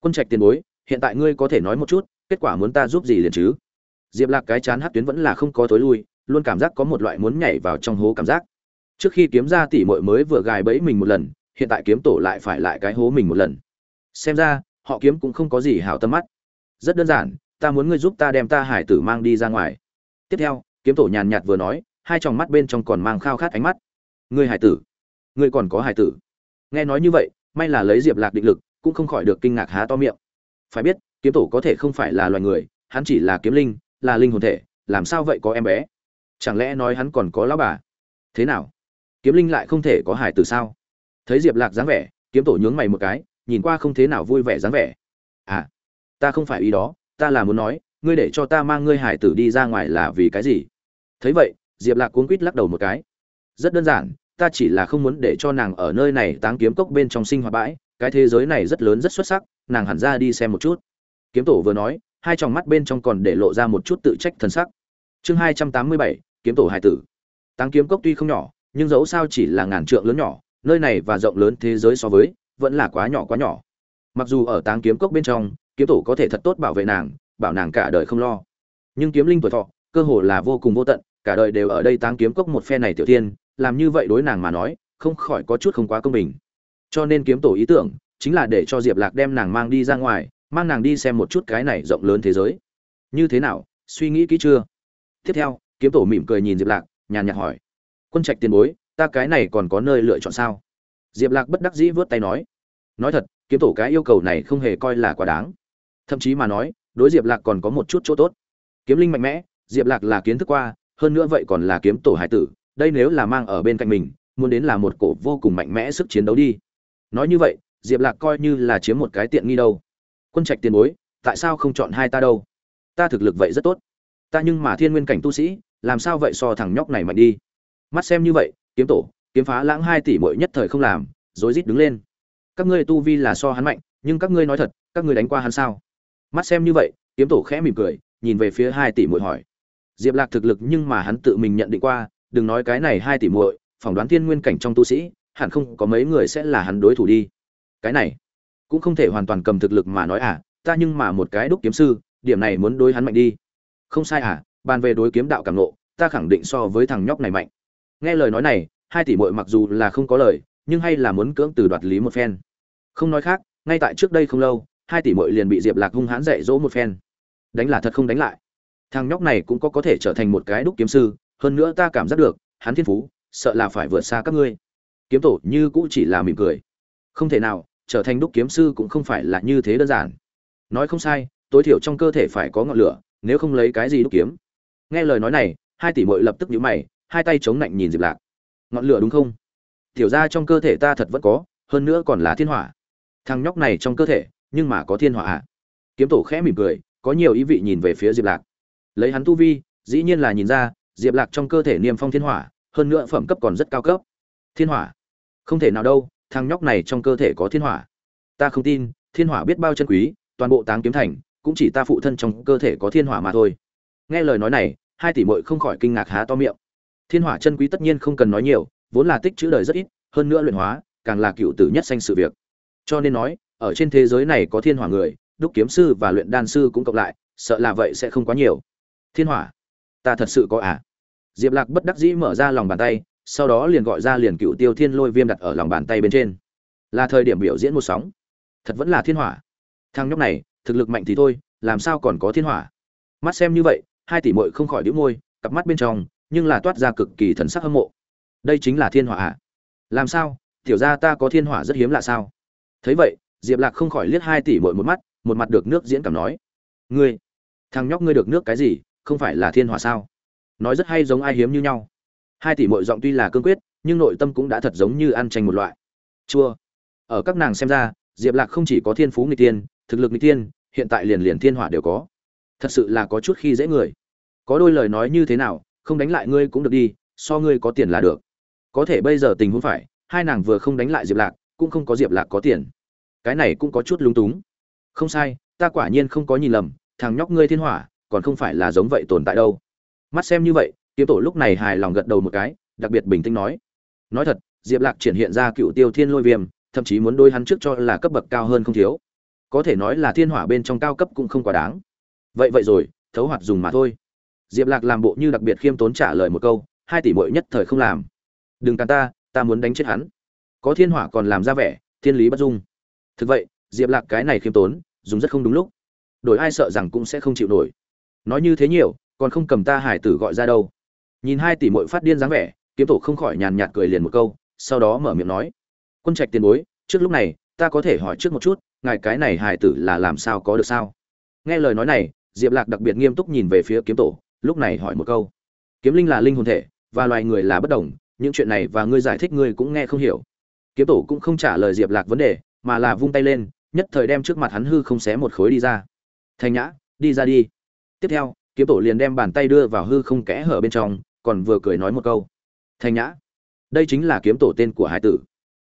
A: quân trạch tiền bối hiện tại ngươi có thể nói một chút kết quả muốn ta giúp gì liền chứ diệp lạc cái chán hát tuyến vẫn là không có thối lui luôn cảm giác có một loại muốn nhảy vào trong hố cảm giác trước khi kiếm ra tỉ mội mới vừa gài bẫy mình một lần hiện tại kiếm tổ lại phải lại cái hố mình một lần xem ra họ kiếm cũng không có gì hảo tâm mắt rất đơn giản ta muốn ngươi giúp ta đem ta hải tử mang đi ra ngoài tiếp theo kiếm tổ nhàn nhạt vừa nói hai tròng mắt bên trong còn mang khao khát ánh mắt ngươi hải tử ngươi còn có hải tử nghe nói như vậy may là lấy diệp lạc định lực cũng không khỏi được kinh ngạc há to miệng phải biết kiếm tổ có thể không phải là loài người hắn chỉ là kiếm linh là linh hồn thể làm sao vậy có em bé chẳng lẽ nói hắn còn có lão bà thế nào kiếm linh lại không thể có hải từ sao thấy diệp lạc dáng vẻ kiếm tổ nhướng mày một cái nhìn qua không thế nào vui vẻ dáng vẻ à ta không phải ý đó ta là muốn nói ngươi để cho ta mang ngươi hải tử đi ra ngoài là vì cái gì thấy vậy diệp lạc cuống quýt lắc đầu một cái rất đơn giản ta chỉ là không muốn để cho nàng ở nơi này táng kiếm cốc bên trong sinh hoạt bãi cái thế giới này rất lớn rất xuất sắc nàng hẳn ra đi xem một chút kiếm tổ vừa nói hai tròng mắt bên trong còn để lộ ra một chút tự trách thần sắc. Chương 287, kiếm tổ hài tử. Táng kiếm cốc tuy không nhỏ, nhưng dẫu sao chỉ là ngàn trượng lớn nhỏ, nơi này và rộng lớn thế giới so với, vẫn là quá nhỏ quá nhỏ. Mặc dù ở Táng kiếm cốc bên trong, kiếm tổ có thể thật tốt bảo vệ nàng, bảo nàng cả đời không lo. Nhưng kiếm linh tuổi thọ, cơ hồ là vô cùng vô tận, cả đời đều ở đây Táng kiếm cốc một phe này tiểu tiên, làm như vậy đối nàng mà nói, không khỏi có chút không quá công bình. Cho nên kiếm tổ ý tưởng chính là để cho Diệp Lạc đem nàng mang đi ra ngoài, mang nàng đi xem một chút cái này rộng lớn thế giới như thế nào suy nghĩ kỹ chưa tiếp theo kiếm tổ mỉm cười nhìn diệp lạc nhàn nhạt hỏi quân trạch tiền bối ta cái này còn có nơi lựa chọn sao diệp lạc bất đắc dĩ vớt tay nói nói thật kiếm tổ cái yêu cầu này không hề coi là quá đáng thậm chí mà nói đối diệp lạc còn có một chút chỗ tốt kiếm linh mạnh mẽ diệp lạc là kiến thức qua hơn nữa vậy còn là kiếm tổ hải tử đây nếu là mang ở bên cạnh mình muốn đến là một cổ vô cùng mạnh mẽ sức chiến đấu đi nói như vậy diệp lạc coi như là chiếm một cái tiện nghi đâu quân trạch tiền bối tại sao không chọn hai ta đâu ta thực lực vậy rất tốt ta nhưng mà thiên nguyên cảnh tu sĩ làm sao vậy so thằng nhóc này mạnh đi mắt xem như vậy kiếm tổ kiếm phá lãng hai tỷ mỗi nhất thời không làm rối rít đứng lên các ngươi tu vi là so hắn mạnh nhưng các ngươi nói thật các ngươi đánh qua hắn sao mắt xem như vậy kiếm tổ khẽ mỉm cười nhìn về phía hai tỷ muội hỏi diệp lạc thực lực nhưng mà hắn tự mình nhận định qua đừng nói cái này hai tỷ muội phỏng đoán thiên nguyên cảnh trong tu sĩ hẳn không có mấy người sẽ là hắn đối thủ đi cái này cũng không thể hoàn toàn cầm thực lực mà nói à ta nhưng mà một cái đúc kiếm sư điểm này muốn đối hắn mạnh đi không sai à bàn về đối kiếm đạo cảm nộ ta khẳng định so với thằng nhóc này mạnh nghe lời nói này hai tỷ muội mặc dù là không có lời nhưng hay là muốn cưỡng từ đoạt lý một phen không nói khác ngay tại trước đây không lâu hai tỷ muội liền bị diệp lạc hung hãn dạy dỗ một phen đánh là thật không đánh lại thằng nhóc này cũng có có thể trở thành một cái đúc kiếm sư hơn nữa ta cảm giác được hắn thiên phú sợ là phải vượt xa các ngươi kiếm tổ như cũng chỉ là mỉm cười không thể nào trở thành đúc kiếm sư cũng không phải là như thế đơn giản nói không sai tối thiểu trong cơ thể phải có ngọn lửa nếu không lấy cái gì đúc kiếm nghe lời nói này hai tỷ mội lập tức nhũ mày hai tay chống lạnh nhìn diệp lạc ngọn lửa đúng không tiểu ra trong cơ thể ta thật vẫn có hơn nữa còn là thiên hỏa thằng nhóc này trong cơ thể nhưng mà có thiên hỏa ạ à? kiếm tổ khẽ mỉm cười có nhiều ý vị nhìn về phía diệp lạc lấy hắn tu vi dĩ nhiên là nhìn ra diệp lạc trong cơ thể niêm phong thiên hỏa hơn nữa phẩm cấp còn rất cao cấp thiên hỏa không thể nào đâu thằng nhóc này trong cơ thể có thiên hỏa ta không tin thiên hỏa biết bao chân quý toàn bộ táng kiếm thành cũng chỉ ta phụ thân trong cơ thể có thiên hỏa mà thôi nghe lời nói này hai tỷ muội không khỏi kinh ngạc há to miệng thiên hỏa chân quý tất nhiên không cần nói nhiều vốn là tích trữ đời rất ít hơn nữa luyện hóa càng là cựu tử nhất sanh sự việc cho nên nói ở trên thế giới này có thiên hỏa người đúc kiếm sư và luyện đan sư cũng cộng lại sợ là vậy sẽ không quá nhiều thiên hỏa ta thật sự có à diệp lạc bất đắc dĩ mở ra lòng bàn tay sau đó liền gọi ra liền cựu tiêu thiên lôi viêm đặt ở lòng bàn tay bên trên là thời điểm biểu diễn một sóng thật vẫn là thiên hỏa thằng nhóc này thực lực mạnh thì thôi làm sao còn có thiên hỏa mắt xem như vậy hai tỷ mội không khỏi đĩu môi cặp mắt bên trong nhưng là toát ra cực kỳ thần sắc hâm mộ đây chính là thiên hỏa à? làm sao tiểu ra ta có thiên hỏa rất hiếm là sao thấy vậy diệp lạc không khỏi liếc hai tỷ mội một mắt một mặt được nước diễn cảm nói ngươi thằng nhóc ngươi được nước cái gì không phải là thiên hỏa sao nói rất hay giống ai hiếm như nhau hai tỷ mọi giọng tuy là cương quyết nhưng nội tâm cũng đã thật giống như ăn tranh một loại chua ở các nàng xem ra diệp lạc không chỉ có thiên phú người tiên thực lực người tiên hiện tại liền liền thiên hỏa đều có thật sự là có chút khi dễ người có đôi lời nói như thế nào không đánh lại ngươi cũng được đi so ngươi có tiền là được có thể bây giờ tình huống phải hai nàng vừa không đánh lại diệp lạc cũng không có diệp lạc có tiền cái này cũng có chút lúng túng không sai ta quả nhiên không có nhìn lầm thằng nhóc ngươi thiên hỏa còn không phải là giống vậy tồn tại đâu mắt xem như vậy kiếm tổ lúc này hài lòng gật đầu một cái đặc biệt bình tĩnh nói nói thật diệp lạc triển hiện ra cựu tiêu thiên lôi viêm thậm chí muốn đôi hắn trước cho là cấp bậc cao hơn không thiếu có thể nói là thiên hỏa bên trong cao cấp cũng không quá đáng vậy vậy rồi thấu hoạt dùng mà thôi diệp lạc làm bộ như đặc biệt khiêm tốn trả lời một câu hai tỷ bội nhất thời không làm đừng càn ta ta muốn đánh chết hắn có thiên hỏa còn làm ra vẻ thiên lý bất dung thực vậy diệp lạc cái này khiêm tốn dùng rất không đúng lúc đổi ai sợ rằng cũng sẽ không chịu nổi nói như thế nhiều còn không cầm ta hải tử gọi ra đâu nhìn hai tỷ muội phát điên dáng vẻ kiếm tổ không khỏi nhàn nhạt cười liền một câu sau đó mở miệng nói quân trạch tiền bối trước lúc này ta có thể hỏi trước một chút ngài cái này hài tử là làm sao có được sao nghe lời nói này diệp lạc đặc biệt nghiêm túc nhìn về phía kiếm tổ lúc này hỏi một câu kiếm linh là linh hồn thể và loài người là bất đồng những chuyện này và ngươi giải thích ngươi cũng nghe không hiểu kiếm tổ cũng không trả lời diệp lạc vấn đề mà là vung tay lên nhất thời đem trước mặt hắn hư không xé một khối đi ra thanh nhã đi ra đi tiếp theo kiếm tổ liền đem bàn tay đưa vào hư không kẽ hở bên trong còn vừa cười nói một câu thanh nhã đây chính là kiếm tổ tên của hải tử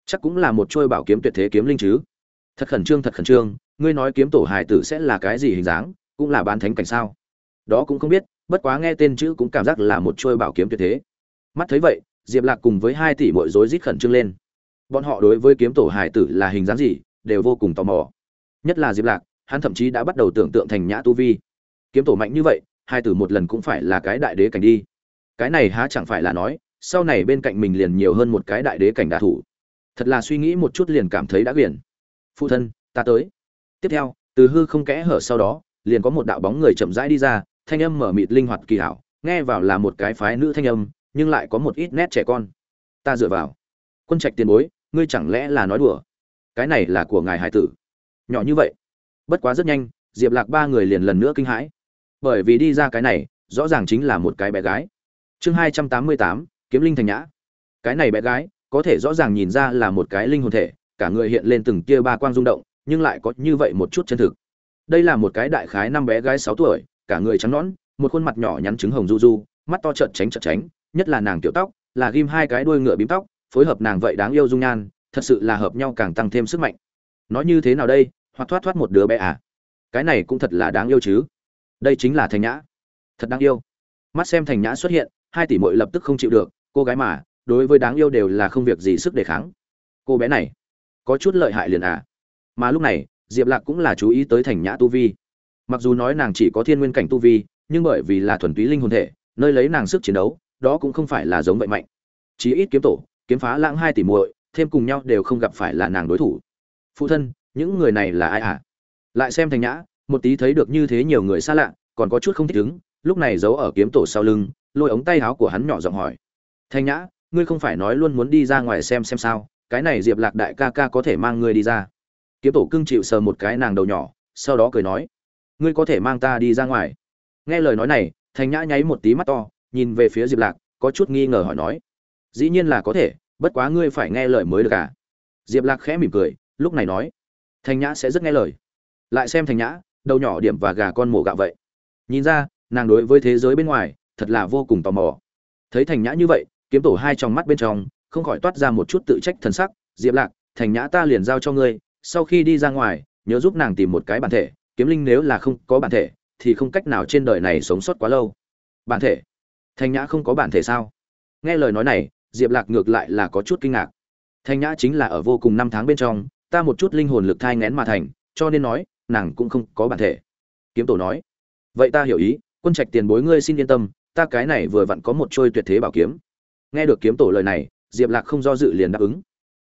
A: chắc cũng là một trôi bảo kiếm tuyệt thế kiếm linh chứ thật khẩn trương thật khẩn trương ngươi nói kiếm tổ hải tử sẽ là cái gì hình dáng cũng là ban thánh cảnh sao đó cũng không biết bất quá nghe tên chữ cũng cảm giác là một trôi bảo kiếm tuyệt thế mắt thấy vậy diệp lạc cùng với hai tỷ bội rối rít khẩn trương lên bọn họ đối với kiếm tổ hải tử là hình dáng gì đều vô cùng tò mò nhất là diệp lạc hắn thậm chí đã bắt đầu tưởng tượng thành nhã tu vi kiếm tổ mạnh như vậy hai tử một lần cũng phải là cái đại đế cảnh đi cái này há chẳng phải là nói sau này bên cạnh mình liền nhiều hơn một cái đại đế cảnh đạ thủ thật là suy nghĩ một chút liền cảm thấy đã quyển phụ thân ta tới tiếp theo từ hư không kẽ hở sau đó liền có một đạo bóng người chậm rãi đi ra thanh âm mở mịt linh hoạt kỳ hảo nghe vào là một cái phái nữ thanh âm nhưng lại có một ít nét trẻ con ta dựa vào quân trạch tiền bối ngươi chẳng lẽ là nói đùa cái này là của ngài hải tử nhỏ như vậy bất quá rất nhanh diệp lạc ba người liền lần nữa kinh hãi bởi vì đi ra cái này rõ ràng chính là một cái bé gái chương hai trăm tám mươi tám kiếm linh thành nhã cái này bé gái có thể rõ ràng nhìn ra là một cái linh hồn thể cả người hiện lên từng kia ba quang rung động nhưng lại có như vậy một chút chân thực đây là một cái đại khái năm bé gái sáu tuổi cả người trắng nõn một khuôn mặt nhỏ nhắn trứng hồng du du mắt to trợn tránh trợn tránh nhất là nàng tiểu tóc là ghim hai cái đuôi ngựa bím tóc phối hợp nàng vậy đáng yêu dung nhan thật sự là hợp nhau càng tăng thêm sức mạnh nói như thế nào đây hoặc thoát thoát một đứa bé à cái này cũng thật là đáng yêu chứ đây chính là thành nhã thật đáng yêu mắt xem thành nhã xuất hiện hai tỷ muội lập tức không chịu được, cô gái mà, đối với đáng yêu đều là không việc gì sức đề kháng. Cô bé này, có chút lợi hại liền à. Mà lúc này, Diệp Lạc cũng là chú ý tới Thành Nhã tu vi. Mặc dù nói nàng chỉ có thiên nguyên cảnh tu vi, nhưng bởi vì là thuần túy linh hồn thể, nơi lấy nàng sức chiến đấu, đó cũng không phải là giống vậy mạnh. Chí ít kiếm tổ, kiếm phá lãng hai tỷ muội, thêm cùng nhau đều không gặp phải là nàng đối thủ. Phu thân, những người này là ai à? Lại xem Thành Nhã, một tí thấy được như thế nhiều người xa lạ, còn có chút không thích ứng, lúc này giấu ở kiếm tổ sau lưng, lôi ống tay áo của hắn nhỏ giọng hỏi thanh nhã ngươi không phải nói luôn muốn đi ra ngoài xem xem sao cái này diệp lạc đại ca ca có thể mang ngươi đi ra kiếm tổ cưng chịu sờ một cái nàng đầu nhỏ sau đó cười nói ngươi có thể mang ta đi ra ngoài nghe lời nói này thanh nhã nháy một tí mắt to nhìn về phía diệp lạc có chút nghi ngờ hỏi nói dĩ nhiên là có thể bất quá ngươi phải nghe lời mới được à? diệp lạc khẽ mỉm cười lúc này nói thanh nhã sẽ rất nghe lời lại xem thanh nhã đầu nhỏ điểm và gà con mổ gạo vậy nhìn ra nàng đối với thế giới bên ngoài thật là vô cùng tò mò thấy thành nhã như vậy kiếm tổ hai trong mắt bên trong không khỏi toát ra một chút tự trách thần sắc diệp lạc thành nhã ta liền giao cho ngươi sau khi đi ra ngoài nhớ giúp nàng tìm một cái bản thể kiếm linh nếu là không có bản thể thì không cách nào trên đời này sống sót quá lâu bản thể thành nhã không có bản thể sao nghe lời nói này diệp lạc ngược lại là có chút kinh ngạc thành nhã chính là ở vô cùng năm tháng bên trong ta một chút linh hồn lực thai ngén mà thành cho nên nói nàng cũng không có bản thể kiếm tổ nói vậy ta hiểu ý quân trạch tiền bối ngươi xin yên tâm ta cái này vừa vặn có một trôi tuyệt thế bảo kiếm nghe được kiếm tổ lời này diệp lạc không do dự liền đáp ứng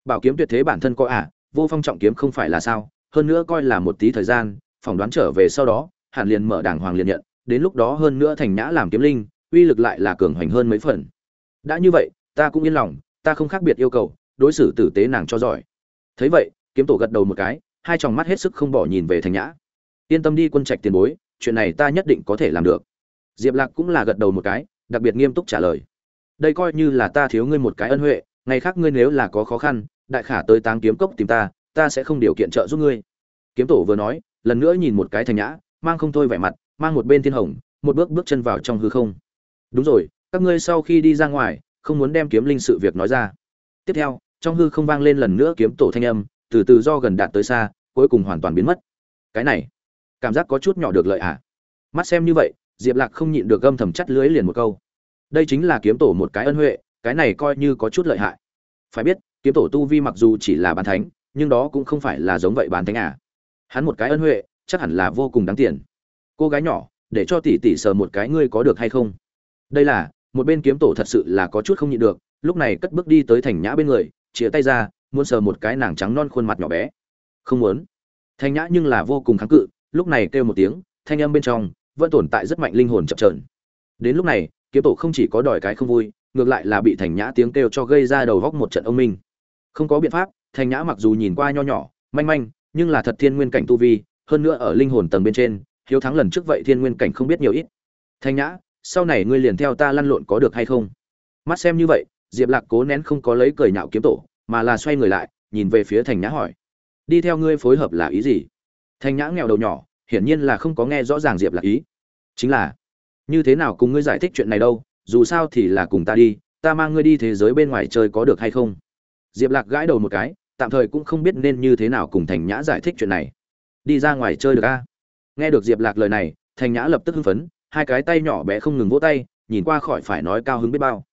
A: bảo kiếm tuyệt thế bản thân có ả à, vô phong trọng kiếm không phải là sao hơn nữa coi là một tí thời gian phỏng đoán trở về sau đó hẳn liền mở đàng hoàng liền nhận đến lúc đó hơn nữa thành nhã làm kiếm linh uy lực lại là cường hoành hơn mấy phần đã như vậy ta cũng yên lòng ta không khác biệt yêu cầu đối xử tử tế nàng cho giỏi thấy vậy kiếm tổ gật đầu một cái hai tròng mắt hết sức không bỏ nhìn về thành nhã yên tâm đi quân trạch tiền bối chuyện này ta nhất định có thể làm được diệp lạc cũng là gật đầu một cái đặc biệt nghiêm túc trả lời đây coi như là ta thiếu ngươi một cái ân huệ ngày khác ngươi nếu là có khó khăn đại khả tới táng kiếm cốc tìm ta ta sẽ không điều kiện trợ giúp ngươi kiếm tổ vừa nói lần nữa nhìn một cái thành nhã mang không thôi vẻ mặt mang một bên thiên hồng một bước bước chân vào trong hư không đúng rồi các ngươi sau khi đi ra ngoài không muốn đem kiếm linh sự việc nói ra tiếp theo trong hư không vang lên lần nữa kiếm tổ thanh âm từ từ do gần đạt tới xa cuối cùng hoàn toàn biến mất cái này cảm giác có chút nhỏ được lợi ạ à. mắt xem như vậy diệp lạc không nhịn được gâm thầm chắt lưới liền một câu đây chính là kiếm tổ một cái ân huệ cái này coi như có chút lợi hại phải biết kiếm tổ tu vi mặc dù chỉ là bán thánh nhưng đó cũng không phải là giống vậy bán thánh à hắn một cái ân huệ chắc hẳn là vô cùng đáng tiền cô gái nhỏ để cho tỷ tỷ sờ một cái ngươi có được hay không đây là một bên kiếm tổ thật sự là có chút không nhịn được lúc này cất bước đi tới thành nhã bên người chia tay ra muốn sờ một cái nàng trắng non khuôn mặt nhỏ bé không muốn Thanh nhã nhưng là vô cùng kháng cự lúc này kêu một tiếng thanh âm bên trong vẫn tồn tại rất mạnh linh hồn chập chờn. Đến lúc này, kiếm tổ không chỉ có đòi cái không vui, ngược lại là bị Thành Nhã tiếng kêu cho gây ra đầu góc một trận ông minh. Không có biện pháp, Thành Nhã mặc dù nhìn qua nho nhỏ, manh manh, nhưng là thật thiên nguyên cảnh tu vi, hơn nữa ở linh hồn tầng bên trên, hiếu thắng lần trước vậy thiên nguyên cảnh không biết nhiều ít. Thành Nhã, sau này ngươi liền theo ta lăn lộn có được hay không? Mắt xem như vậy, Diệp Lạc cố nén không có lấy cười nhạo kiếm tổ, mà là xoay người lại, nhìn về phía Thành Nhã hỏi: "Đi theo ngươi phối hợp là ý gì?" Thành Nhã nghèo đầu nhỏ, hiển nhiên là không có nghe rõ ràng diệp lạc ý chính là như thế nào cùng ngươi giải thích chuyện này đâu dù sao thì là cùng ta đi ta mang ngươi đi thế giới bên ngoài chơi có được hay không diệp lạc gãi đầu một cái tạm thời cũng không biết nên như thế nào cùng thành nhã giải thích chuyện này đi ra ngoài chơi được a nghe được diệp lạc lời này thành nhã lập tức hưng phấn hai cái tay nhỏ bé không ngừng vỗ tay nhìn qua khỏi phải nói cao hứng biết bao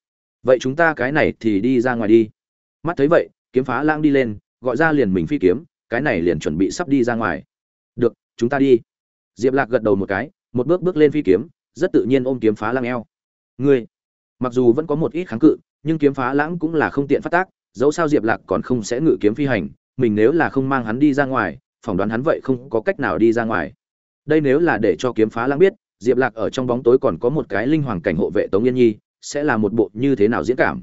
A: vậy chúng ta cái này thì đi ra ngoài đi mắt thấy vậy kiếm phá lang đi lên gọi ra liền mình phi kiếm cái này liền chuẩn bị sắp đi ra ngoài chúng ta đi diệp lạc gật đầu một cái một bước bước lên phi kiếm rất tự nhiên ôm kiếm phá lang eo ngươi mặc dù vẫn có một ít kháng cự nhưng kiếm phá lãng cũng là không tiện phát tác dẫu sao diệp lạc còn không sẽ ngự kiếm phi hành mình nếu là không mang hắn đi ra ngoài phỏng đoán hắn vậy không có cách nào đi ra ngoài đây nếu là để cho kiếm phá lãng biết diệp lạc ở trong bóng tối còn có một cái linh hoàng cảnh hộ vệ tống yên nhi sẽ là một bộ như thế nào diễn cảm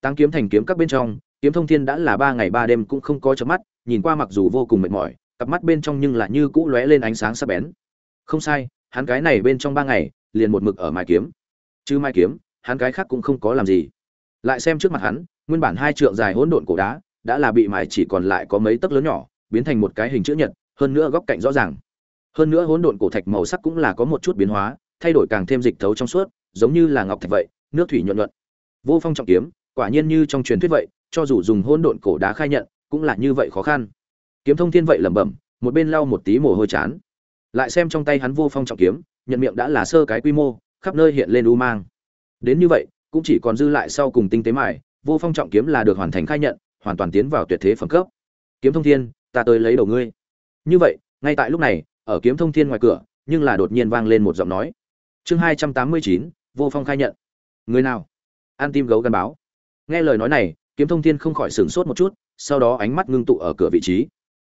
A: tăng kiếm thành kiếm các bên trong kiếm thông thiên đã là ba ngày ba đêm cũng không có chớp mắt nhìn qua mặc dù vô cùng mệt mỏi cặp mắt bên trong nhưng lại như cũ lóe lên ánh sáng sắc bén không sai hắn cái này bên trong ba ngày liền một mực ở mai kiếm chứ mai kiếm hắn cái khác cũng không có làm gì lại xem trước mặt hắn nguyên bản hai trượng dài hỗn độn cổ đá đã là bị mài chỉ còn lại có mấy tấc lớn nhỏ biến thành một cái hình chữ nhật hơn nữa góc cạnh rõ ràng hơn nữa hỗn độn cổ thạch màu sắc cũng là có một chút biến hóa thay đổi càng thêm dịch thấu trong suốt giống như là ngọc thạch vậy nước thủy nhuận nhuận vô phong trọng kiếm quả nhiên như trong truyền thuyết vậy cho dù dùng hỗn độn cổ đá khai nhận cũng là như vậy khó khăn kiếm thông thiên vậy lẩm bẩm một bên lau một tí mồ hôi chán lại xem trong tay hắn vô phong trọng kiếm nhận miệng đã là sơ cái quy mô khắp nơi hiện lên u mang đến như vậy cũng chỉ còn dư lại sau cùng tinh tế mài vô phong trọng kiếm là được hoàn thành khai nhận hoàn toàn tiến vào tuyệt thế phẩm cấp kiếm thông thiên ta tới lấy đầu ngươi như vậy ngay tại lúc này ở kiếm thông thiên ngoài cửa nhưng là đột nhiên vang lên một giọng nói chương hai trăm tám mươi chín vô phong khai nhận người nào an tim gấu gắn báo nghe lời nói này kiếm thông thiên không khỏi sửng sốt một chút sau đó ánh mắt ngưng tụ ở cửa vị trí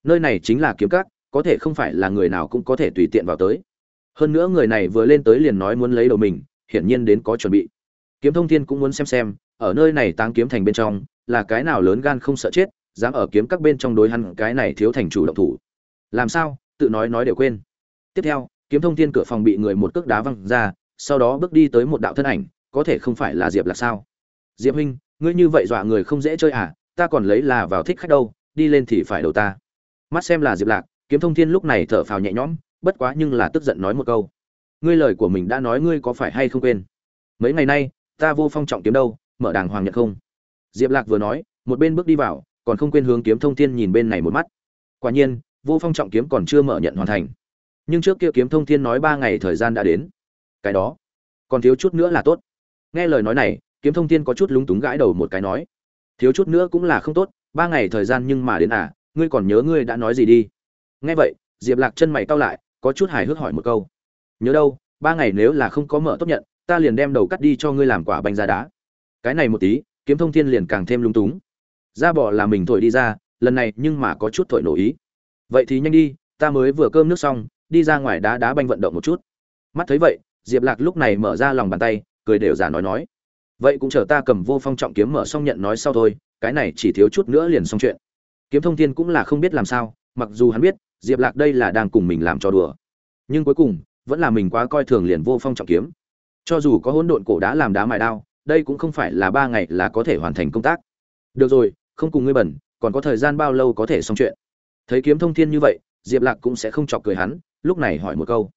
A: nơi này chính là kiếm cát có thể không phải là người nào cũng có thể tùy tiện vào tới hơn nữa người này vừa lên tới liền nói muốn lấy đầu mình hiển nhiên đến có chuẩn bị kiếm thông thiên cũng muốn xem xem ở nơi này táng kiếm thành bên trong là cái nào lớn gan không sợ chết dám ở kiếm các bên trong đối hắn cái này thiếu thành chủ động thủ làm sao tự nói nói đều quên tiếp theo kiếm thông thiên cửa phòng bị người một cước đá văng ra sau đó bước đi tới một đạo thân ảnh có thể không phải là diệp là sao diệp huynh ngươi như vậy dọa người không dễ chơi à ta còn lấy là vào thích khách đâu đi lên thì phải đầu ta mắt xem là diệp lạc kiếm thông thiên lúc này thở phào nhẹ nhõm bất quá nhưng là tức giận nói một câu ngươi lời của mình đã nói ngươi có phải hay không quên mấy ngày nay ta vô phong trọng kiếm đâu mở đàng hoàng nhận không diệp lạc vừa nói một bên bước đi vào còn không quên hướng kiếm thông thiên nhìn bên này một mắt quả nhiên vô phong trọng kiếm còn chưa mở nhận hoàn thành nhưng trước kia kiếm thông thiên nói ba ngày thời gian đã đến cái đó còn thiếu chút nữa là tốt nghe lời nói này kiếm thông thiên có chút lúng túng gãi đầu một cái nói thiếu chút nữa cũng là không tốt ba ngày thời gian nhưng mà đến à ngươi còn nhớ ngươi đã nói gì đi nghe vậy diệp lạc chân mày cau lại có chút hài hước hỏi một câu nhớ đâu ba ngày nếu là không có mở tốt nhận ta liền đem đầu cắt đi cho ngươi làm quả banh ra đá cái này một tí kiếm thông thiên liền càng thêm lung túng ra bỏ là mình thổi đi ra lần này nhưng mà có chút thổi nổ ý vậy thì nhanh đi ta mới vừa cơm nước xong đi ra ngoài đá đá banh vận động một chút mắt thấy vậy diệp lạc lúc này mở ra lòng bàn tay cười đều giả nói nói vậy cũng chờ ta cầm vô phong trọng kiếm mở xong nhận nói sau thôi cái này chỉ thiếu chút nữa liền xong chuyện kiếm thông thiên cũng là không biết làm sao mặc dù hắn biết diệp lạc đây là đang cùng mình làm cho đùa nhưng cuối cùng vẫn là mình quá coi thường liền vô phong trọng kiếm cho dù có hỗn độn cổ đá làm đá mài đao đây cũng không phải là ba ngày là có thể hoàn thành công tác được rồi không cùng ngươi bẩn còn có thời gian bao lâu có thể xong chuyện thấy kiếm thông thiên như vậy diệp lạc cũng sẽ không chọc cười hắn lúc này hỏi một câu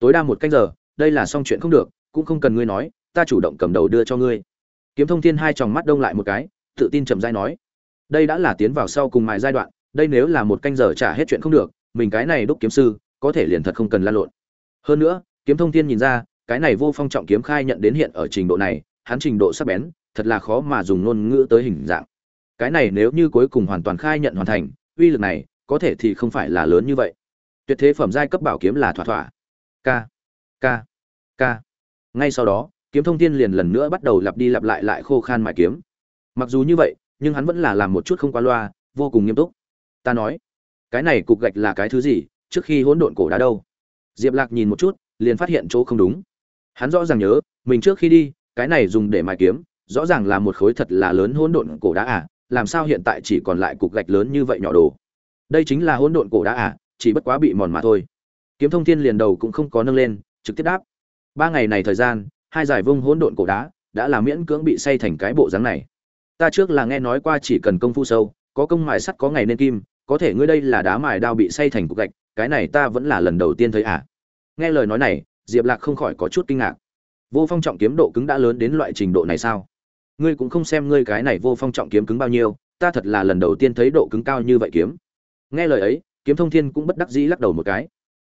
A: tối đa một canh giờ đây là xong chuyện không được cũng không cần ngươi nói ta chủ động cầm đầu đưa cho ngươi kiếm thông thiên hai tròng mắt đông lại một cái tự tin chậm dai nói đây đã là tiến vào sau cùng mài giai đoạn đây nếu là một canh giờ trả hết chuyện không được mình cái này đúc kiếm sư có thể liền thật không cần lan lộn hơn nữa kiếm thông thiên nhìn ra cái này vô phong trọng kiếm khai nhận đến hiện ở trình độ này hắn trình độ sắc bén thật là khó mà dùng ngôn ngữ tới hình dạng cái này nếu như cuối cùng hoàn toàn khai nhận hoàn thành uy lực này có thể thì không phải là lớn như vậy tuyệt thế phẩm giai cấp bảo kiếm là thỏa thỏa k k k ngay sau đó kiếm thông thiên liền lần nữa bắt đầu lặp đi lặp lại lại khô khan mài kiếm mặc dù như vậy nhưng hắn vẫn là làm một chút không qua loa vô cùng nghiêm túc ta nói cái này cục gạch là cái thứ gì trước khi hỗn độn cổ đá đâu diệp lạc nhìn một chút liền phát hiện chỗ không đúng hắn rõ ràng nhớ mình trước khi đi cái này dùng để mài kiếm rõ ràng là một khối thật là lớn hỗn độn cổ đá à làm sao hiện tại chỉ còn lại cục gạch lớn như vậy nhỏ đồ đây chính là hỗn độn cổ đá à chỉ bất quá bị mòn mà thôi kiếm thông thiên liền đầu cũng không có nâng lên trực tiếp đáp ba ngày này thời gian hai giải vung hỗn độn cổ đá đã là miễn cưỡng bị xây thành cái bộ dáng này ta trước là nghe nói qua chỉ cần công phu sâu có công mài sắt có ngày nên kim có thể ngươi đây là đá mài đao bị xây thành cục gạch cái này ta vẫn là lần đầu tiên thấy à nghe lời nói này diệp lạc không khỏi có chút kinh ngạc vô phong trọng kiếm độ cứng đã lớn đến loại trình độ này sao ngươi cũng không xem ngươi cái này vô phong trọng kiếm cứng bao nhiêu ta thật là lần đầu tiên thấy độ cứng cao như vậy kiếm nghe lời ấy kiếm thông thiên cũng bất đắc dĩ lắc đầu một cái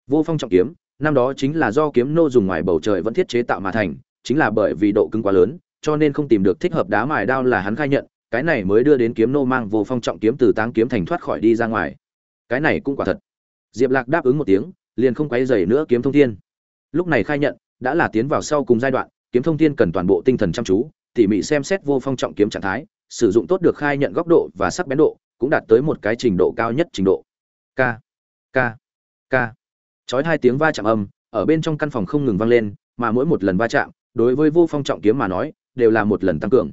A: vô phong trọng kiếm năm đó chính là do kiếm nô dùng ngoài bầu trời vẫn thiết chế tạo mà thành chính là bởi vì độ cứng quá lớn cho nên không tìm được thích hợp đá mài đao là hắn khai nhận, cái này mới đưa đến kiếm nô mang vô phong trọng kiếm từ táng kiếm thành thoát khỏi đi ra ngoài. Cái này cũng quả thật. Diệp Lạc đáp ứng một tiếng, liền không quấy rầy nữa kiếm thông thiên. Lúc này khai nhận, đã là tiến vào sau cùng giai đoạn, kiếm thông thiên cần toàn bộ tinh thần chăm chú, tỉ mỉ xem xét vô phong trọng kiếm trạng thái, sử dụng tốt được khai nhận góc độ và sắc bén độ, cũng đạt tới một cái trình độ cao nhất trình độ. K, k, k. Chói hai tiếng va chạm âm, ở bên trong căn phòng không ngừng vang lên, mà mỗi một lần va chạm, đối với vô phong trọng kiếm mà nói, đều là một lần tăng cường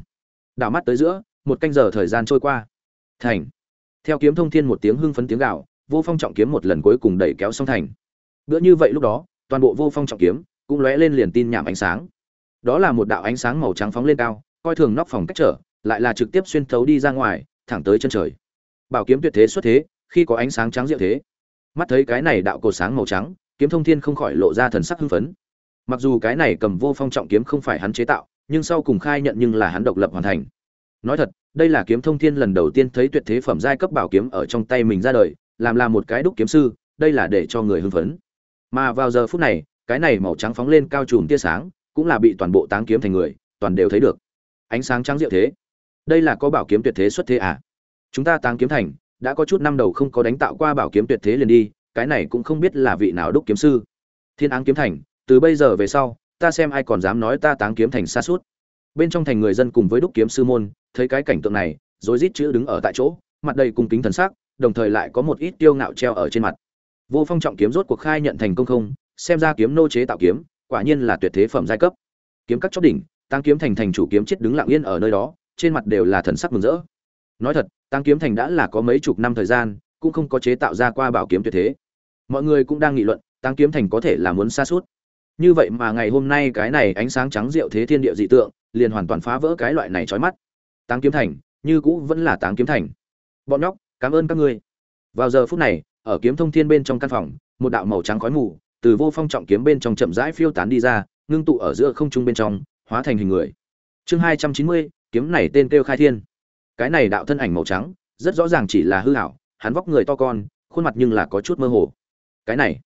A: đảo mắt tới giữa một canh giờ thời gian trôi qua thành theo kiếm thông thiên một tiếng hưng phấn tiếng gạo vô phong trọng kiếm một lần cuối cùng đẩy kéo xong thành bữa như vậy lúc đó toàn bộ vô phong trọng kiếm cũng lóe lên liền tin nhảm ánh sáng đó là một đạo ánh sáng màu trắng phóng lên cao coi thường nóc phòng cách trở lại là trực tiếp xuyên thấu đi ra ngoài thẳng tới chân trời bảo kiếm tuyệt thế xuất thế khi có ánh sáng trắng diệu thế mắt thấy cái này đạo cột sáng màu trắng kiếm thông thiên không khỏi lộ ra thần sắc hưng phấn mặc dù cái này cầm vô phong trọng kiếm không phải hắn chế tạo nhưng sau cùng khai nhận nhưng là hắn độc lập hoàn thành. Nói thật, đây là kiếm thông thiên lần đầu tiên thấy tuyệt thế phẩm giai cấp bảo kiếm ở trong tay mình ra đời, làm là một cái đúc kiếm sư, đây là để cho người hưng phấn. Mà vào giờ phút này, cái này màu trắng phóng lên cao trùm tia sáng, cũng là bị toàn bộ táng kiếm thành người, toàn đều thấy được. Ánh sáng trắng diệu thế. Đây là có bảo kiếm tuyệt thế xuất thế à? Chúng ta táng kiếm thành đã có chút năm đầu không có đánh tạo qua bảo kiếm tuyệt thế liền đi, cái này cũng không biết là vị nào đúc kiếm sư. Thiên Áng kiếm thành, từ bây giờ về sau, ta xem ai còn dám nói ta táng kiếm thành xa suốt bên trong thành người dân cùng với đúc kiếm sư môn thấy cái cảnh tượng này rối rít chữ đứng ở tại chỗ mặt đầy cung kính thần sắc đồng thời lại có một ít tiêu ngạo treo ở trên mặt vô phong trọng kiếm rốt cuộc khai nhận thành công không xem ra kiếm nô chế tạo kiếm quả nhiên là tuyệt thế phẩm giai cấp kiếm các chót đỉnh tăng kiếm thành thành chủ kiếm chết đứng lặng yên ở nơi đó trên mặt đều là thần sắc mừng rỡ nói thật tăng kiếm thành đã là có mấy chục năm thời gian cũng không có chế tạo ra qua bảo kiếm tuyệt thế mọi người cũng đang nghị luận tăng kiếm thành có thể là muốn xa suốt như vậy mà ngày hôm nay cái này ánh sáng trắng diệu thế thiên địa dị tượng liền hoàn toàn phá vỡ cái loại này trói mắt táng kiếm thành như cũ vẫn là táng kiếm thành bọn nhóc cảm ơn các ngươi vào giờ phút này ở kiếm thông thiên bên trong căn phòng một đạo màu trắng khói mù từ vô phong trọng kiếm bên trong chậm rãi phiêu tán đi ra ngưng tụ ở giữa không trung bên trong hóa thành hình người chương hai trăm chín mươi kiếm này tên kêu khai thiên cái này đạo thân ảnh màu trắng rất rõ ràng chỉ là hư hảo hắn vóc người to con khuôn mặt nhưng là có chút mơ hồ cái này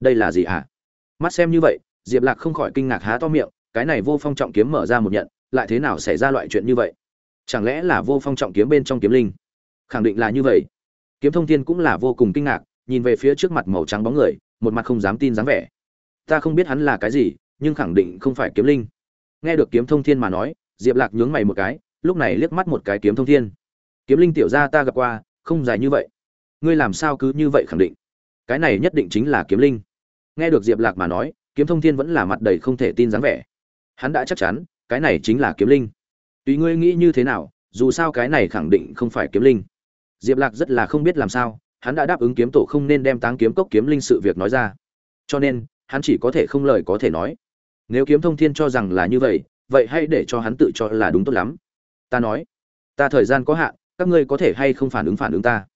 A: đây là gì ạ à? mắt xem như vậy diệp lạc không khỏi kinh ngạc há to miệng cái này vô phong trọng kiếm mở ra một nhận lại thế nào xảy ra loại chuyện như vậy chẳng lẽ là vô phong trọng kiếm bên trong kiếm linh khẳng định là như vậy kiếm thông thiên cũng là vô cùng kinh ngạc nhìn về phía trước mặt màu trắng bóng người một mặt không dám tin dáng vẻ ta không biết hắn là cái gì nhưng khẳng định không phải kiếm linh nghe được kiếm thông thiên mà nói diệp lạc nhướng mày một cái lúc này liếc mắt một cái kiếm thông thiên kiếm linh tiểu gia ta gặp qua không giải như vậy ngươi làm sao cứ như vậy khẳng định cái này nhất định chính là kiếm linh nghe được diệp lạc mà nói kiếm thông thiên vẫn là mặt đầy không thể tin dáng vẻ hắn đã chắc chắn cái này chính là kiếm linh tùy ngươi nghĩ như thế nào dù sao cái này khẳng định không phải kiếm linh diệp lạc rất là không biết làm sao hắn đã đáp ứng kiếm tổ không nên đem táng kiếm cốc kiếm linh sự việc nói ra cho nên hắn chỉ có thể không lời có thể nói nếu kiếm thông thiên cho rằng là như vậy vậy hãy để cho hắn tự cho là đúng tốt lắm ta nói ta thời gian có hạn các ngươi có thể hay không phản ứng phản ứng ta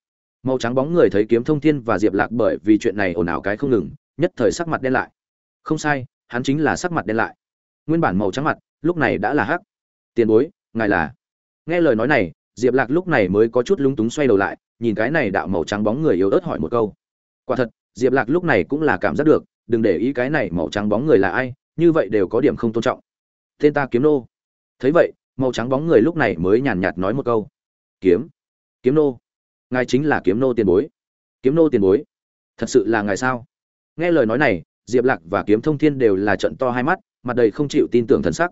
A: màu trắng bóng người thấy kiếm thông thiên và diệp lạc bởi vì chuyện này ồn ào cái không ngừng nhất thời sắc mặt đen lại không sai hắn chính là sắc mặt đen lại nguyên bản màu trắng mặt lúc này đã là hắc tiền bối ngài là nghe lời nói này diệp lạc lúc này mới có chút lúng túng xoay đầu lại nhìn cái này đạo màu trắng bóng người yếu ớt hỏi một câu quả thật diệp lạc lúc này cũng là cảm giác được đừng để ý cái này màu trắng bóng người là ai như vậy đều có điểm không tôn trọng tên ta kiếm nô thấy vậy màu trắng bóng người lúc này mới nhàn nhạt nói một câu kiếm kiếm nô ngài chính là kiếm nô tiền bối kiếm nô tiền bối thật sự là ngài sao nghe lời nói này Diệp Lạc và Kiếm Thông Thiên đều là trận to hai mắt, mặt đầy không chịu tin tưởng thần sắc.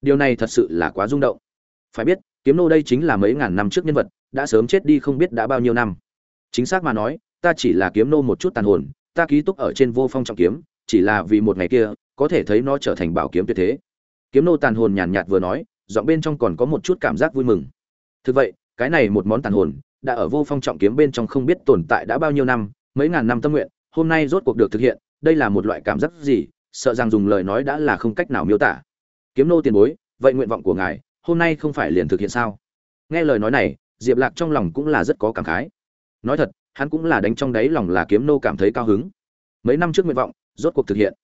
A: Điều này thật sự là quá rung động. Phải biết, Kiếm nô đây chính là mấy ngàn năm trước nhân vật, đã sớm chết đi không biết đã bao nhiêu năm. Chính xác mà nói, ta chỉ là kiếm nô một chút tàn hồn, ta ký túc ở trên vô phong trọng kiếm, chỉ là vì một ngày kia, có thể thấy nó trở thành bảo kiếm tuyệt thế. Kiếm nô tàn hồn nhàn nhạt vừa nói, giọng bên trong còn có một chút cảm giác vui mừng. Thực vậy, cái này một món tàn hồn, đã ở vô phong trọng kiếm bên trong không biết tồn tại đã bao nhiêu năm, mấy ngàn năm tâm nguyện, hôm nay rốt cuộc được thực hiện, đây là một loại cảm giác gì sợ rằng dùng lời nói đã là không cách nào miêu tả kiếm nô tiền bối vậy nguyện vọng của ngài hôm nay không phải liền thực hiện sao nghe lời nói này diệp lạc trong lòng cũng là rất có cảm khái nói thật hắn cũng là đánh trong đáy lòng là kiếm nô cảm thấy cao hứng mấy năm trước nguyện vọng rốt cuộc thực hiện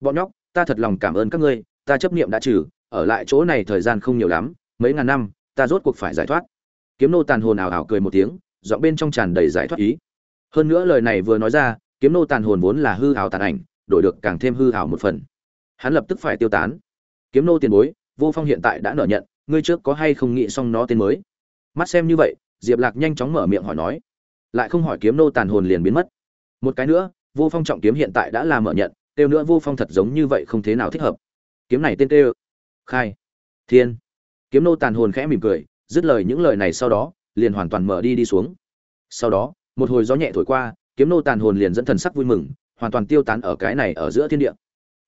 A: bọn nhóc ta thật lòng cảm ơn các ngươi ta chấp niệm đã trừ ở lại chỗ này thời gian không nhiều lắm mấy ngàn năm ta rốt cuộc phải giải thoát kiếm nô tàn hồn ảo ảo cười một tiếng giọng bên trong tràn đầy giải thoát ý hơn nữa lời này vừa nói ra kiếm nô tàn hồn vốn là hư hào tàn ảnh đổi được càng thêm hư hào một phần hắn lập tức phải tiêu tán kiếm nô tiền bối vô phong hiện tại đã nợ nhận ngươi trước có hay không nghĩ xong nó tên mới mắt xem như vậy diệp lạc nhanh chóng mở miệng hỏi nói lại không hỏi kiếm nô tàn hồn liền biến mất một cái nữa vô phong trọng kiếm hiện tại đã là mở nhận kêu nữa vô phong thật giống như vậy không thế nào thích hợp kiếm này tên kêu khai thiên kiếm nô tàn hồn khẽ mỉm cười dứt lời những lời này sau đó liền hoàn toàn mở đi đi xuống sau đó một hồi gió nhẹ thổi qua kiếm nô tàn hồn liền dẫn thần sắc vui mừng hoàn toàn tiêu tán ở cái này ở giữa thiên địa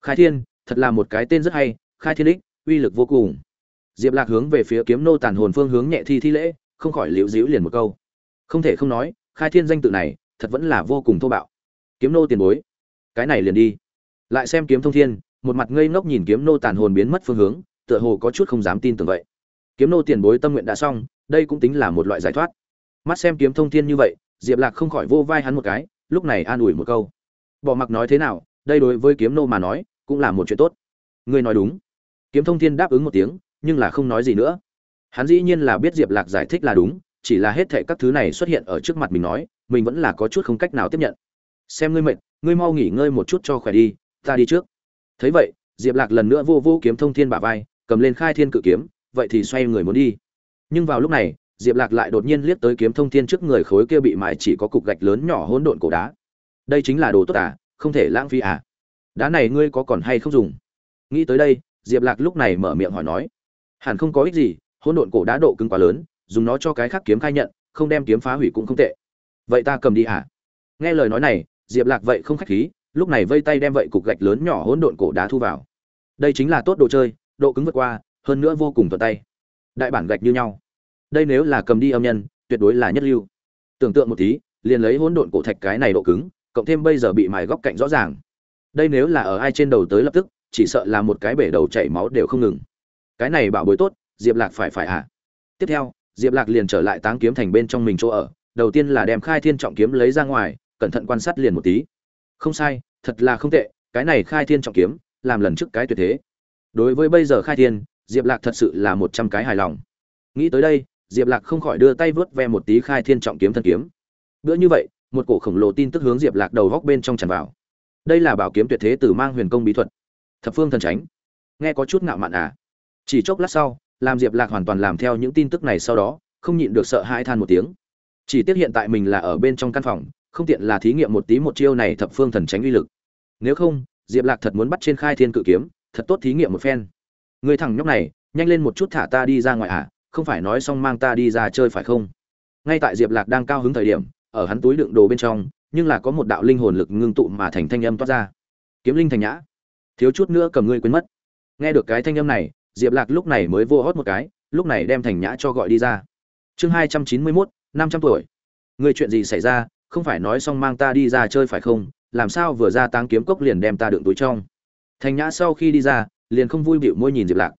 A: khai thiên thật là một cái tên rất hay khai thiên ích uy lực vô cùng diệp lạc hướng về phía kiếm nô tàn hồn phương hướng nhẹ thi thi lễ không khỏi liễu díu liền một câu không thể không nói khai thiên danh tự này thật vẫn là vô cùng thô bạo kiếm nô tiền bối cái này liền đi lại xem kiếm thông thiên một mặt ngây ngốc nhìn kiếm nô tàn hồn biến mất phương hướng tựa hồ có chút không dám tin tưởng vậy kiếm nô tiền bối tâm nguyện đã xong đây cũng tính là một loại giải thoát mắt xem kiếm thông thiên như vậy diệp lạc không khỏi vô vai hắn một cái lúc này an ủi một câu bỏ mặc nói thế nào đây đối với kiếm nô mà nói cũng là một chuyện tốt ngươi nói đúng kiếm thông thiên đáp ứng một tiếng nhưng là không nói gì nữa hắn dĩ nhiên là biết diệp lạc giải thích là đúng chỉ là hết thệ các thứ này xuất hiện ở trước mặt mình nói mình vẫn là có chút không cách nào tiếp nhận xem ngươi mệt ngươi mau nghỉ ngơi một chút cho khỏe đi ta đi trước thấy vậy diệp lạc lần nữa vô vô kiếm thông thiên bả vai cầm lên khai thiên cự kiếm vậy thì xoay người muốn đi nhưng vào lúc này diệp lạc lại đột nhiên liếc tới kiếm thông thiên trước người khối kia bị mài chỉ có cục gạch lớn nhỏ hỗn độn cổ đá đây chính là đồ tốt à không thể lãng phí à đá này ngươi có còn hay không dùng nghĩ tới đây diệp lạc lúc này mở miệng hỏi nói hẳn không có ích gì hỗn độn cổ đá độ cứng quá lớn dùng nó cho cái khác kiếm khai nhận không đem kiếm phá hủy cũng không tệ vậy ta cầm đi à nghe lời nói này diệp lạc vậy không khách khí lúc này vây tay đem vậy cục gạch lớn nhỏ hỗn độn cổ đá thu vào đây chính là tốt đồ chơi độ cứng vượt qua hơn nữa vô cùng thuận tay đại bản gạch như nhau đây nếu là cầm đi âm nhân tuyệt đối là nhất lưu tưởng tượng một tí liền lấy hỗn độn cổ thạch cái này độ cứng cộng thêm bây giờ bị mài góc cạnh rõ ràng đây nếu là ở ai trên đầu tới lập tức chỉ sợ là một cái bể đầu chảy máu đều không ngừng cái này bảo bối tốt diệp lạc phải phải ạ à. tiếp theo diệp lạc liền trở lại táng kiếm thành bên trong mình chỗ ở đầu tiên là đem khai thiên trọng kiếm lấy ra ngoài cẩn thận quan sát liền một tí không sai thật là không tệ cái này khai thiên trọng kiếm làm lần trước cái tuyệt thế đối với bây giờ khai thiên diệp lạc thật sự là một trăm cái hài lòng nghĩ tới đây diệp lạc không khỏi đưa tay vớt ve một tí khai thiên trọng kiếm thân kiếm bữa như vậy một cổ khổng lồ tin tức hướng diệp lạc đầu góc bên trong tràn vào đây là bảo kiếm tuyệt thế từ mang huyền công bí thuật thập phương thần tránh nghe có chút ngạo mạn à chỉ chốc lát sau làm diệp lạc hoàn toàn làm theo những tin tức này sau đó không nhịn được sợ hãi than một tiếng chỉ tiếc hiện tại mình là ở bên trong căn phòng không tiện là thí nghiệm một tí một chiêu này thập phương thần tránh uy lực nếu không diệp lạc thật muốn bắt trên khai thiên cự kiếm thật tốt thí nghiệm một phen người thằng nhóc này nhanh lên một chút thả ta đi ra ngoài à không phải nói xong mang ta đi ra chơi phải không ngay tại diệp lạc đang cao hứng thời điểm ở hắn túi đựng đồ bên trong nhưng là có một đạo linh hồn lực ngưng tụ mà thành thanh âm toát ra kiếm linh thành nhã thiếu chút nữa cầm ngươi quên mất nghe được cái thanh âm này diệp lạc lúc này mới vô hốt một cái lúc này đem thành nhã cho gọi đi ra chương hai trăm chín mươi mốt năm trăm tuổi Ngươi chuyện gì xảy ra không phải nói xong mang ta đi ra chơi phải không làm sao vừa ra táng kiếm cốc liền đem ta đựng túi trong thành nhã sau khi đi ra liền không vui bịu môi nhìn diệp lạc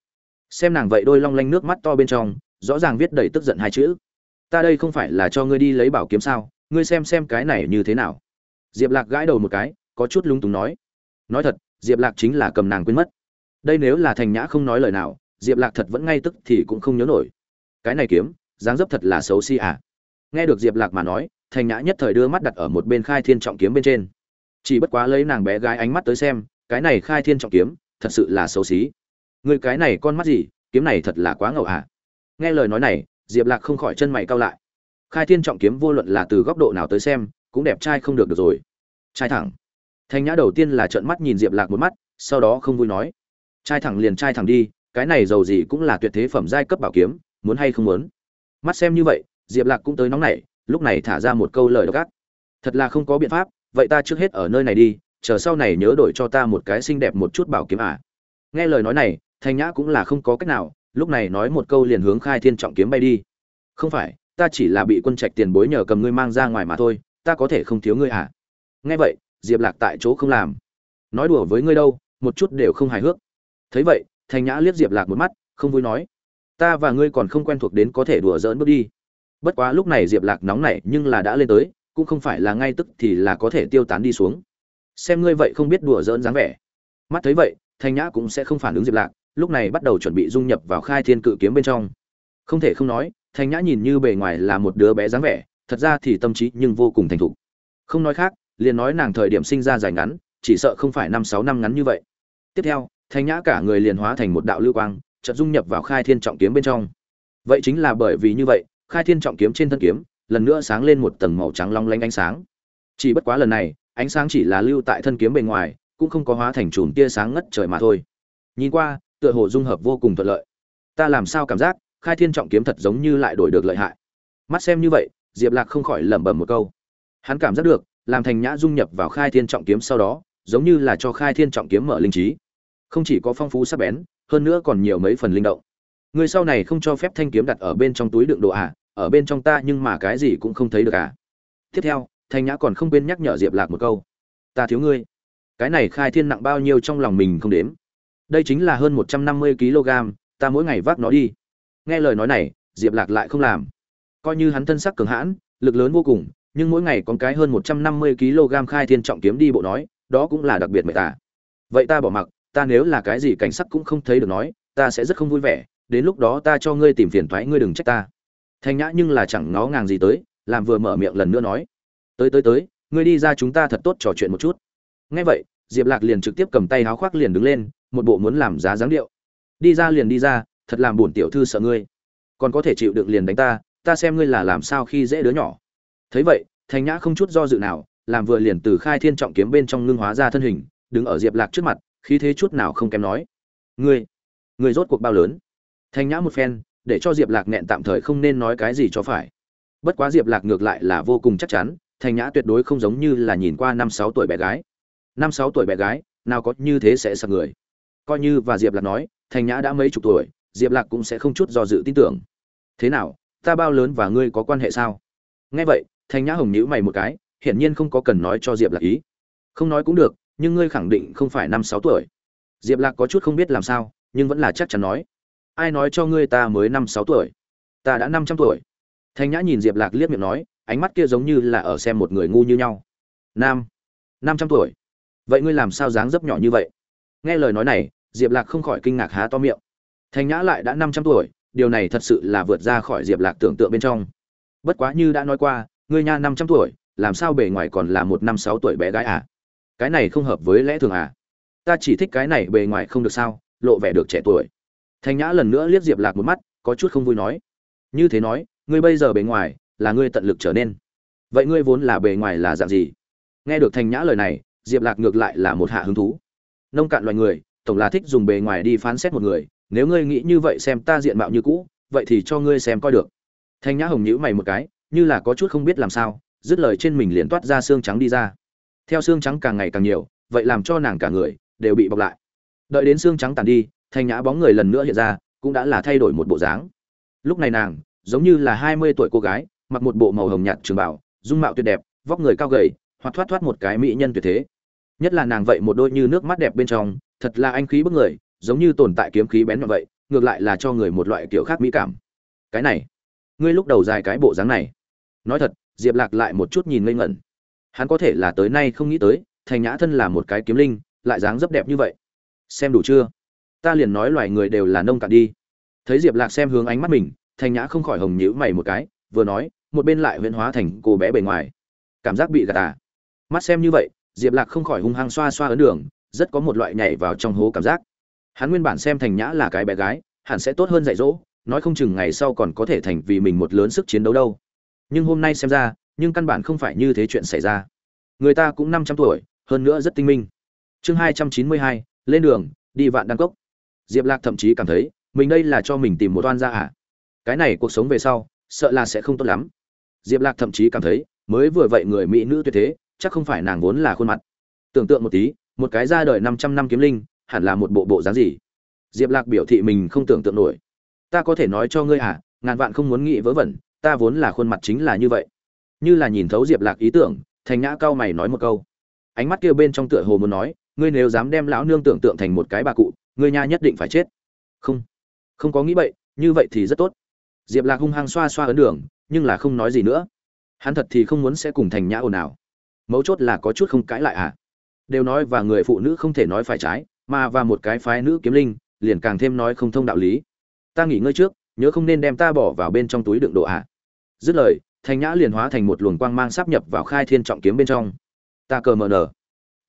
A: xem nàng vậy đôi long lanh nước mắt to bên trong rõ ràng viết đầy tức giận hai chữ ta đây không phải là cho ngươi đi lấy bảo kiếm sao ngươi xem xem cái này như thế nào diệp lạc gãi đầu một cái có chút lúng túng nói nói thật diệp lạc chính là cầm nàng quên mất đây nếu là thành nhã không nói lời nào diệp lạc thật vẫn ngay tức thì cũng không nhớ nổi cái này kiếm dáng dấp thật là xấu xi à nghe được diệp lạc mà nói thành nhã nhất thời đưa mắt đặt ở một bên khai thiên trọng kiếm bên trên chỉ bất quá lấy nàng bé gái ánh mắt tới xem cái này khai thiên trọng kiếm thật sự là xấu xí người cái này con mắt gì kiếm này thật là quá ngầu ạ à nghe lời nói này diệp lạc không khỏi chân mày cao lại khai thiên trọng kiếm vô luận là từ góc độ nào tới xem cũng đẹp trai không được được rồi trai thẳng thanh nhã đầu tiên là trợn mắt nhìn diệp lạc một mắt sau đó không vui nói trai thẳng liền trai thẳng đi cái này giàu gì cũng là tuyệt thế phẩm giai cấp bảo kiếm muốn hay không muốn mắt xem như vậy diệp lạc cũng tới nóng nảy lúc này thả ra một câu lời độc ác thật là không có biện pháp vậy ta trước hết ở nơi này đi chờ sau này nhớ đổi cho ta một cái xinh đẹp một chút bảo kiếm à nghe lời nói này thanh nhã cũng là không có cách nào lúc này nói một câu liền hướng khai thiên trọng kiếm bay đi không phải ta chỉ là bị quân trạch tiền bối nhờ cầm ngươi mang ra ngoài mà thôi ta có thể không thiếu ngươi à nghe vậy diệp lạc tại chỗ không làm nói đùa với ngươi đâu một chút đều không hài hước thấy vậy thanh nhã liếc diệp lạc một mắt không vui nói ta và ngươi còn không quen thuộc đến có thể đùa giỡn bước đi bất quá lúc này diệp lạc nóng nảy nhưng là đã lên tới cũng không phải là ngay tức thì là có thể tiêu tán đi xuống xem ngươi vậy không biết đùa giỡn dáng vẻ mắt thấy vậy thanh nhã cũng sẽ không phản ứng diệp lạc lúc này bắt đầu chuẩn bị dung nhập vào khai thiên cự kiếm bên trong không thể không nói thanh nhã nhìn như bề ngoài là một đứa bé dáng vẻ thật ra thì tâm trí nhưng vô cùng thành thục không nói khác liền nói nàng thời điểm sinh ra dài ngắn chỉ sợ không phải năm sáu năm ngắn như vậy tiếp theo thanh nhã cả người liền hóa thành một đạo lưu quang chợt dung nhập vào khai thiên trọng kiếm bên trong vậy chính là bởi vì như vậy khai thiên trọng kiếm trên thân kiếm lần nữa sáng lên một tầng màu trắng long lanh ánh sáng chỉ bất quá lần này ánh sáng chỉ là lưu tại thân kiếm bề ngoài cũng không có hóa thành chùm tia sáng ngất trời mà thôi nhìn qua tựa hồ dung hợp vô cùng thuận lợi ta làm sao cảm giác khai thiên trọng kiếm thật giống như lại đổi được lợi hại mắt xem như vậy diệp lạc không khỏi lẩm bẩm một câu hắn cảm giác được làm thành nhã dung nhập vào khai thiên trọng kiếm sau đó giống như là cho khai thiên trọng kiếm mở linh trí không chỉ có phong phú sắc bén hơn nữa còn nhiều mấy phần linh động người sau này không cho phép thanh kiếm đặt ở bên trong túi đựng đồ ạ à, ở bên trong ta nhưng mà cái gì cũng không thấy được à tiếp theo thanh nhã còn không quên nhắc nhở diệp lạc một câu ta thiếu ngươi cái này khai thiên nặng bao nhiêu trong lòng mình không đếm đây chính là hơn 150 kg ta mỗi ngày vác nó đi nghe lời nói này diệp lạc lại không làm coi như hắn thân sắc cường hãn lực lớn vô cùng nhưng mỗi ngày con cái hơn 150 kg khai thiên trọng kiếm đi bộ nói đó cũng là đặc biệt mệt ta. À. vậy ta bỏ mặc ta nếu là cái gì cảnh sắc cũng không thấy được nói ta sẽ rất không vui vẻ đến lúc đó ta cho ngươi tìm phiền toái, ngươi đừng trách ta thanh nhã nhưng là chẳng nó ngàng gì tới làm vừa mở miệng lần nữa nói tới tới tới ngươi đi ra chúng ta thật tốt trò chuyện một chút nghe vậy diệp lạc liền trực tiếp cầm tay háo khoác liền đứng lên một bộ muốn làm giá dáng điệu đi ra liền đi ra thật làm bổn tiểu thư sợ ngươi còn có thể chịu được liền đánh ta ta xem ngươi là làm sao khi dễ đứa nhỏ thấy vậy thành nhã không chút do dự nào làm vừa liền từ khai thiên trọng kiếm bên trong ngưng hóa ra thân hình đứng ở diệp lạc trước mặt khí thế chút nào không kém nói ngươi ngươi rốt cuộc bao lớn thành nhã một phen để cho diệp lạc nghẹn tạm thời không nên nói cái gì cho phải bất quá diệp lạc ngược lại là vô cùng chắc chắn thành nhã tuyệt đối không giống như là nhìn qua năm sáu tuổi bé gái năm sáu tuổi bé gái nào có như thế sẽ sợ người coi như và diệp lạc nói thành nhã đã mấy chục tuổi diệp lạc cũng sẽ không chút do dự tin tưởng thế nào ta bao lớn và ngươi có quan hệ sao nghe vậy thành nhã hồng nhữ mày một cái hiển nhiên không có cần nói cho diệp lạc ý không nói cũng được nhưng ngươi khẳng định không phải năm sáu tuổi diệp lạc có chút không biết làm sao nhưng vẫn là chắc chắn nói ai nói cho ngươi ta mới năm sáu tuổi ta đã năm trăm tuổi thanh nhã nhìn diệp lạc liếc miệng nói ánh mắt kia giống như là ở xem một người ngu như nhau nam năm trăm tuổi vậy ngươi làm sao dáng dấp nhỏ như vậy nghe lời nói này diệp lạc không khỏi kinh ngạc há to miệng thanh nhã lại đã năm trăm tuổi điều này thật sự là vượt ra khỏi diệp lạc tưởng tượng bên trong bất quá như đã nói qua người nha năm trăm tuổi làm sao bề ngoài còn là một năm sáu tuổi bé gái à cái này không hợp với lẽ thường à ta chỉ thích cái này bề ngoài không được sao lộ vẻ được trẻ tuổi thanh nhã lần nữa liếc diệp lạc một mắt có chút không vui nói như thế nói ngươi bây giờ bề ngoài là ngươi tận lực trở nên vậy ngươi vốn là bề ngoài là dạng gì nghe được thanh nhã lời này diệp lạc ngược lại là một hạ hứng thú nông cạn loài người tổng là thích dùng bề ngoài đi phán xét một người nếu ngươi nghĩ như vậy xem ta diện mạo như cũ vậy thì cho ngươi xem coi được thanh nhã hồng nhữ mày một cái như là có chút không biết làm sao dứt lời trên mình liền toát ra xương trắng đi ra theo xương trắng càng ngày càng nhiều vậy làm cho nàng cả người đều bị bọc lại đợi đến xương trắng tàn đi thanh nhã bóng người lần nữa hiện ra cũng đã là thay đổi một bộ dáng lúc này nàng giống như là hai mươi tuổi cô gái mặc một bộ màu hồng nhạt trường bảo dung mạo tuyệt đẹp vóc người cao gầy hoặc thoát thoát một cái mỹ nhân tuyệt thế nhất là nàng vậy một đôi như nước mắt đẹp bên trong thật là anh khí bức người giống như tồn tại kiếm khí bén như vậy ngược lại là cho người một loại kiểu khác mỹ cảm cái này ngươi lúc đầu dài cái bộ dáng này nói thật diệp lạc lại một chút nhìn ngây ngẩn hắn có thể là tới nay không nghĩ tới thành nhã thân là một cái kiếm linh lại dáng rất đẹp như vậy xem đủ chưa ta liền nói loài người đều là nông cạn đi thấy diệp lạc xem hướng ánh mắt mình thành nhã không khỏi hồng nhữ mày một cái vừa nói một bên lại huyễn hóa thành cô bé bề ngoài cảm giác bị gạt à mắt xem như vậy diệp lạc không khỏi hung hăng xoa xoa ấn đường rất có một loại nhảy vào trong hố cảm giác hắn nguyên bản xem thành nhã là cái bé gái hẳn sẽ tốt hơn dạy dỗ nói không chừng ngày sau còn có thể thành vì mình một lớn sức chiến đấu đâu nhưng hôm nay xem ra nhưng căn bản không phải như thế chuyện xảy ra người ta cũng năm trăm tuổi hơn nữa rất tinh minh chương hai trăm chín mươi hai lên đường đi vạn đăng cốc diệp lạc thậm chí cảm thấy mình đây là cho mình tìm một oan gia à cái này cuộc sống về sau sợ là sẽ không tốt lắm diệp lạc thậm chí cảm thấy mới vừa vậy người mỹ nữ tuyệt thế chắc không phải nàng vốn là khuôn mặt tưởng tượng một tí một cái ra đời 500 năm kiếm linh, hẳn là một bộ bộ dáng gì? Diệp Lạc biểu thị mình không tưởng tượng nổi. Ta có thể nói cho ngươi à, ngàn vạn không muốn nghĩ vớ vẩn, ta vốn là khuôn mặt chính là như vậy. Như là nhìn thấu Diệp Lạc ý tưởng, Thành Nhã cao mày nói một câu. Ánh mắt kia bên trong tựa hồ muốn nói, ngươi nếu dám đem lão nương tưởng tượng thành một cái bà cụ, ngươi nha nhất định phải chết. Không. Không có nghĩ vậy, như vậy thì rất tốt. Diệp Lạc hung hăng xoa xoa ấn đường, nhưng là không nói gì nữa. Hắn thật thì không muốn sẽ cùng Thành Nhã ồn ào. Mấu chốt là có chút không cãi lại à? đều nói và người phụ nữ không thể nói phải trái mà và một cái phái nữ kiếm linh liền càng thêm nói không thông đạo lý ta nghỉ ngơi trước nhớ không nên đem ta bỏ vào bên trong túi đựng đồ ạ à. dứt lời thành nhã liền hóa thành một luồng quang mang sắp nhập vào khai thiên trọng kiếm bên trong ta cờ mờ nở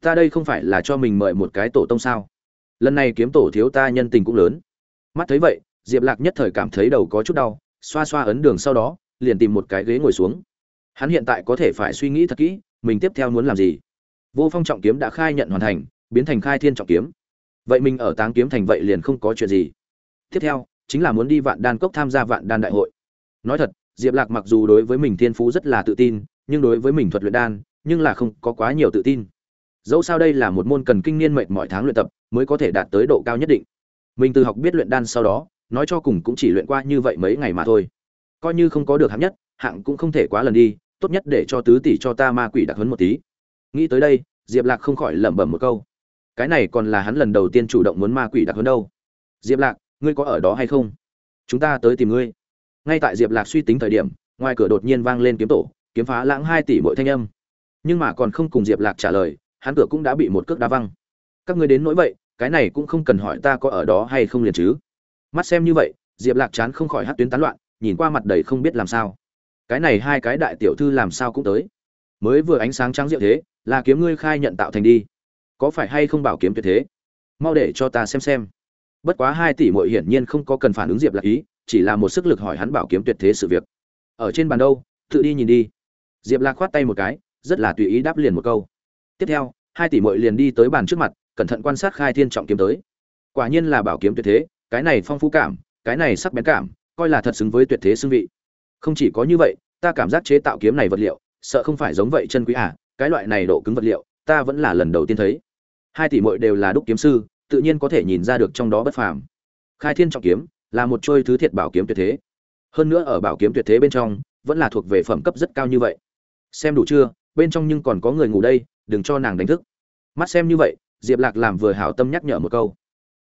A: ta đây không phải là cho mình mời một cái tổ tông sao lần này kiếm tổ thiếu ta nhân tình cũng lớn mắt thấy vậy diệp lạc nhất thời cảm thấy đầu có chút đau xoa xoa ấn đường sau đó liền tìm một cái ghế ngồi xuống hắn hiện tại có thể phải suy nghĩ thật kỹ mình tiếp theo muốn làm gì vô phong trọng kiếm đã khai nhận hoàn thành biến thành khai thiên trọng kiếm vậy mình ở táng kiếm thành vậy liền không có chuyện gì tiếp theo chính là muốn đi vạn đan cốc tham gia vạn đan đại hội nói thật diệp lạc mặc dù đối với mình thiên phú rất là tự tin nhưng đối với mình thuật luyện đan nhưng là không có quá nhiều tự tin dẫu sao đây là một môn cần kinh niên mệnh mọi tháng luyện tập mới có thể đạt tới độ cao nhất định mình từ học biết luyện đan sau đó nói cho cùng cũng chỉ luyện qua như vậy mấy ngày mà thôi coi như không có được hạng nhất hạng cũng không thể quá lần đi tốt nhất để cho tứ tỷ cho ta ma quỷ đặc hấn một tí nghĩ tới đây diệp lạc không khỏi lẩm bẩm một câu cái này còn là hắn lần đầu tiên chủ động muốn ma quỷ đặc hơn đâu diệp lạc ngươi có ở đó hay không chúng ta tới tìm ngươi ngay tại diệp lạc suy tính thời điểm ngoài cửa đột nhiên vang lên kiếm tổ kiếm phá lãng hai tỷ mỗi thanh âm nhưng mà còn không cùng diệp lạc trả lời hắn cửa cũng đã bị một cước đá văng các ngươi đến nỗi vậy cái này cũng không cần hỏi ta có ở đó hay không liền chứ mắt xem như vậy diệp lạc chán không khỏi hát tuyến tán loạn nhìn qua mặt đầy không biết làm sao cái này hai cái đại tiểu thư làm sao cũng tới mới vừa ánh sáng trắng diệu thế là kiếm ngươi khai nhận tạo thành đi có phải hay không bảo kiếm tuyệt thế mau để cho ta xem xem bất quá hai tỷ mội hiển nhiên không có cần phản ứng diệp lạc ý chỉ là một sức lực hỏi hắn bảo kiếm tuyệt thế sự việc ở trên bàn đâu tự đi nhìn đi diệp lạc khoát tay một cái rất là tùy ý đáp liền một câu tiếp theo hai tỷ mội liền đi tới bàn trước mặt cẩn thận quan sát khai thiên trọng kiếm tới quả nhiên là bảo kiếm tuyệt thế cái này phong phú cảm cái này sắc bén cảm coi là thật xứng với tuyệt thế xương vị không chỉ có như vậy ta cảm giác chế tạo kiếm này vật liệu sợ không phải giống vậy chân quý à cái loại này độ cứng vật liệu ta vẫn là lần đầu tiên thấy hai tỷ muội đều là đúc kiếm sư tự nhiên có thể nhìn ra được trong đó bất phàm khai thiên trọng kiếm là một trôi thứ thiệt bảo kiếm tuyệt thế hơn nữa ở bảo kiếm tuyệt thế bên trong vẫn là thuộc về phẩm cấp rất cao như vậy xem đủ chưa bên trong nhưng còn có người ngủ đây đừng cho nàng đánh thức mắt xem như vậy diệp lạc làm vừa hảo tâm nhắc nhở một câu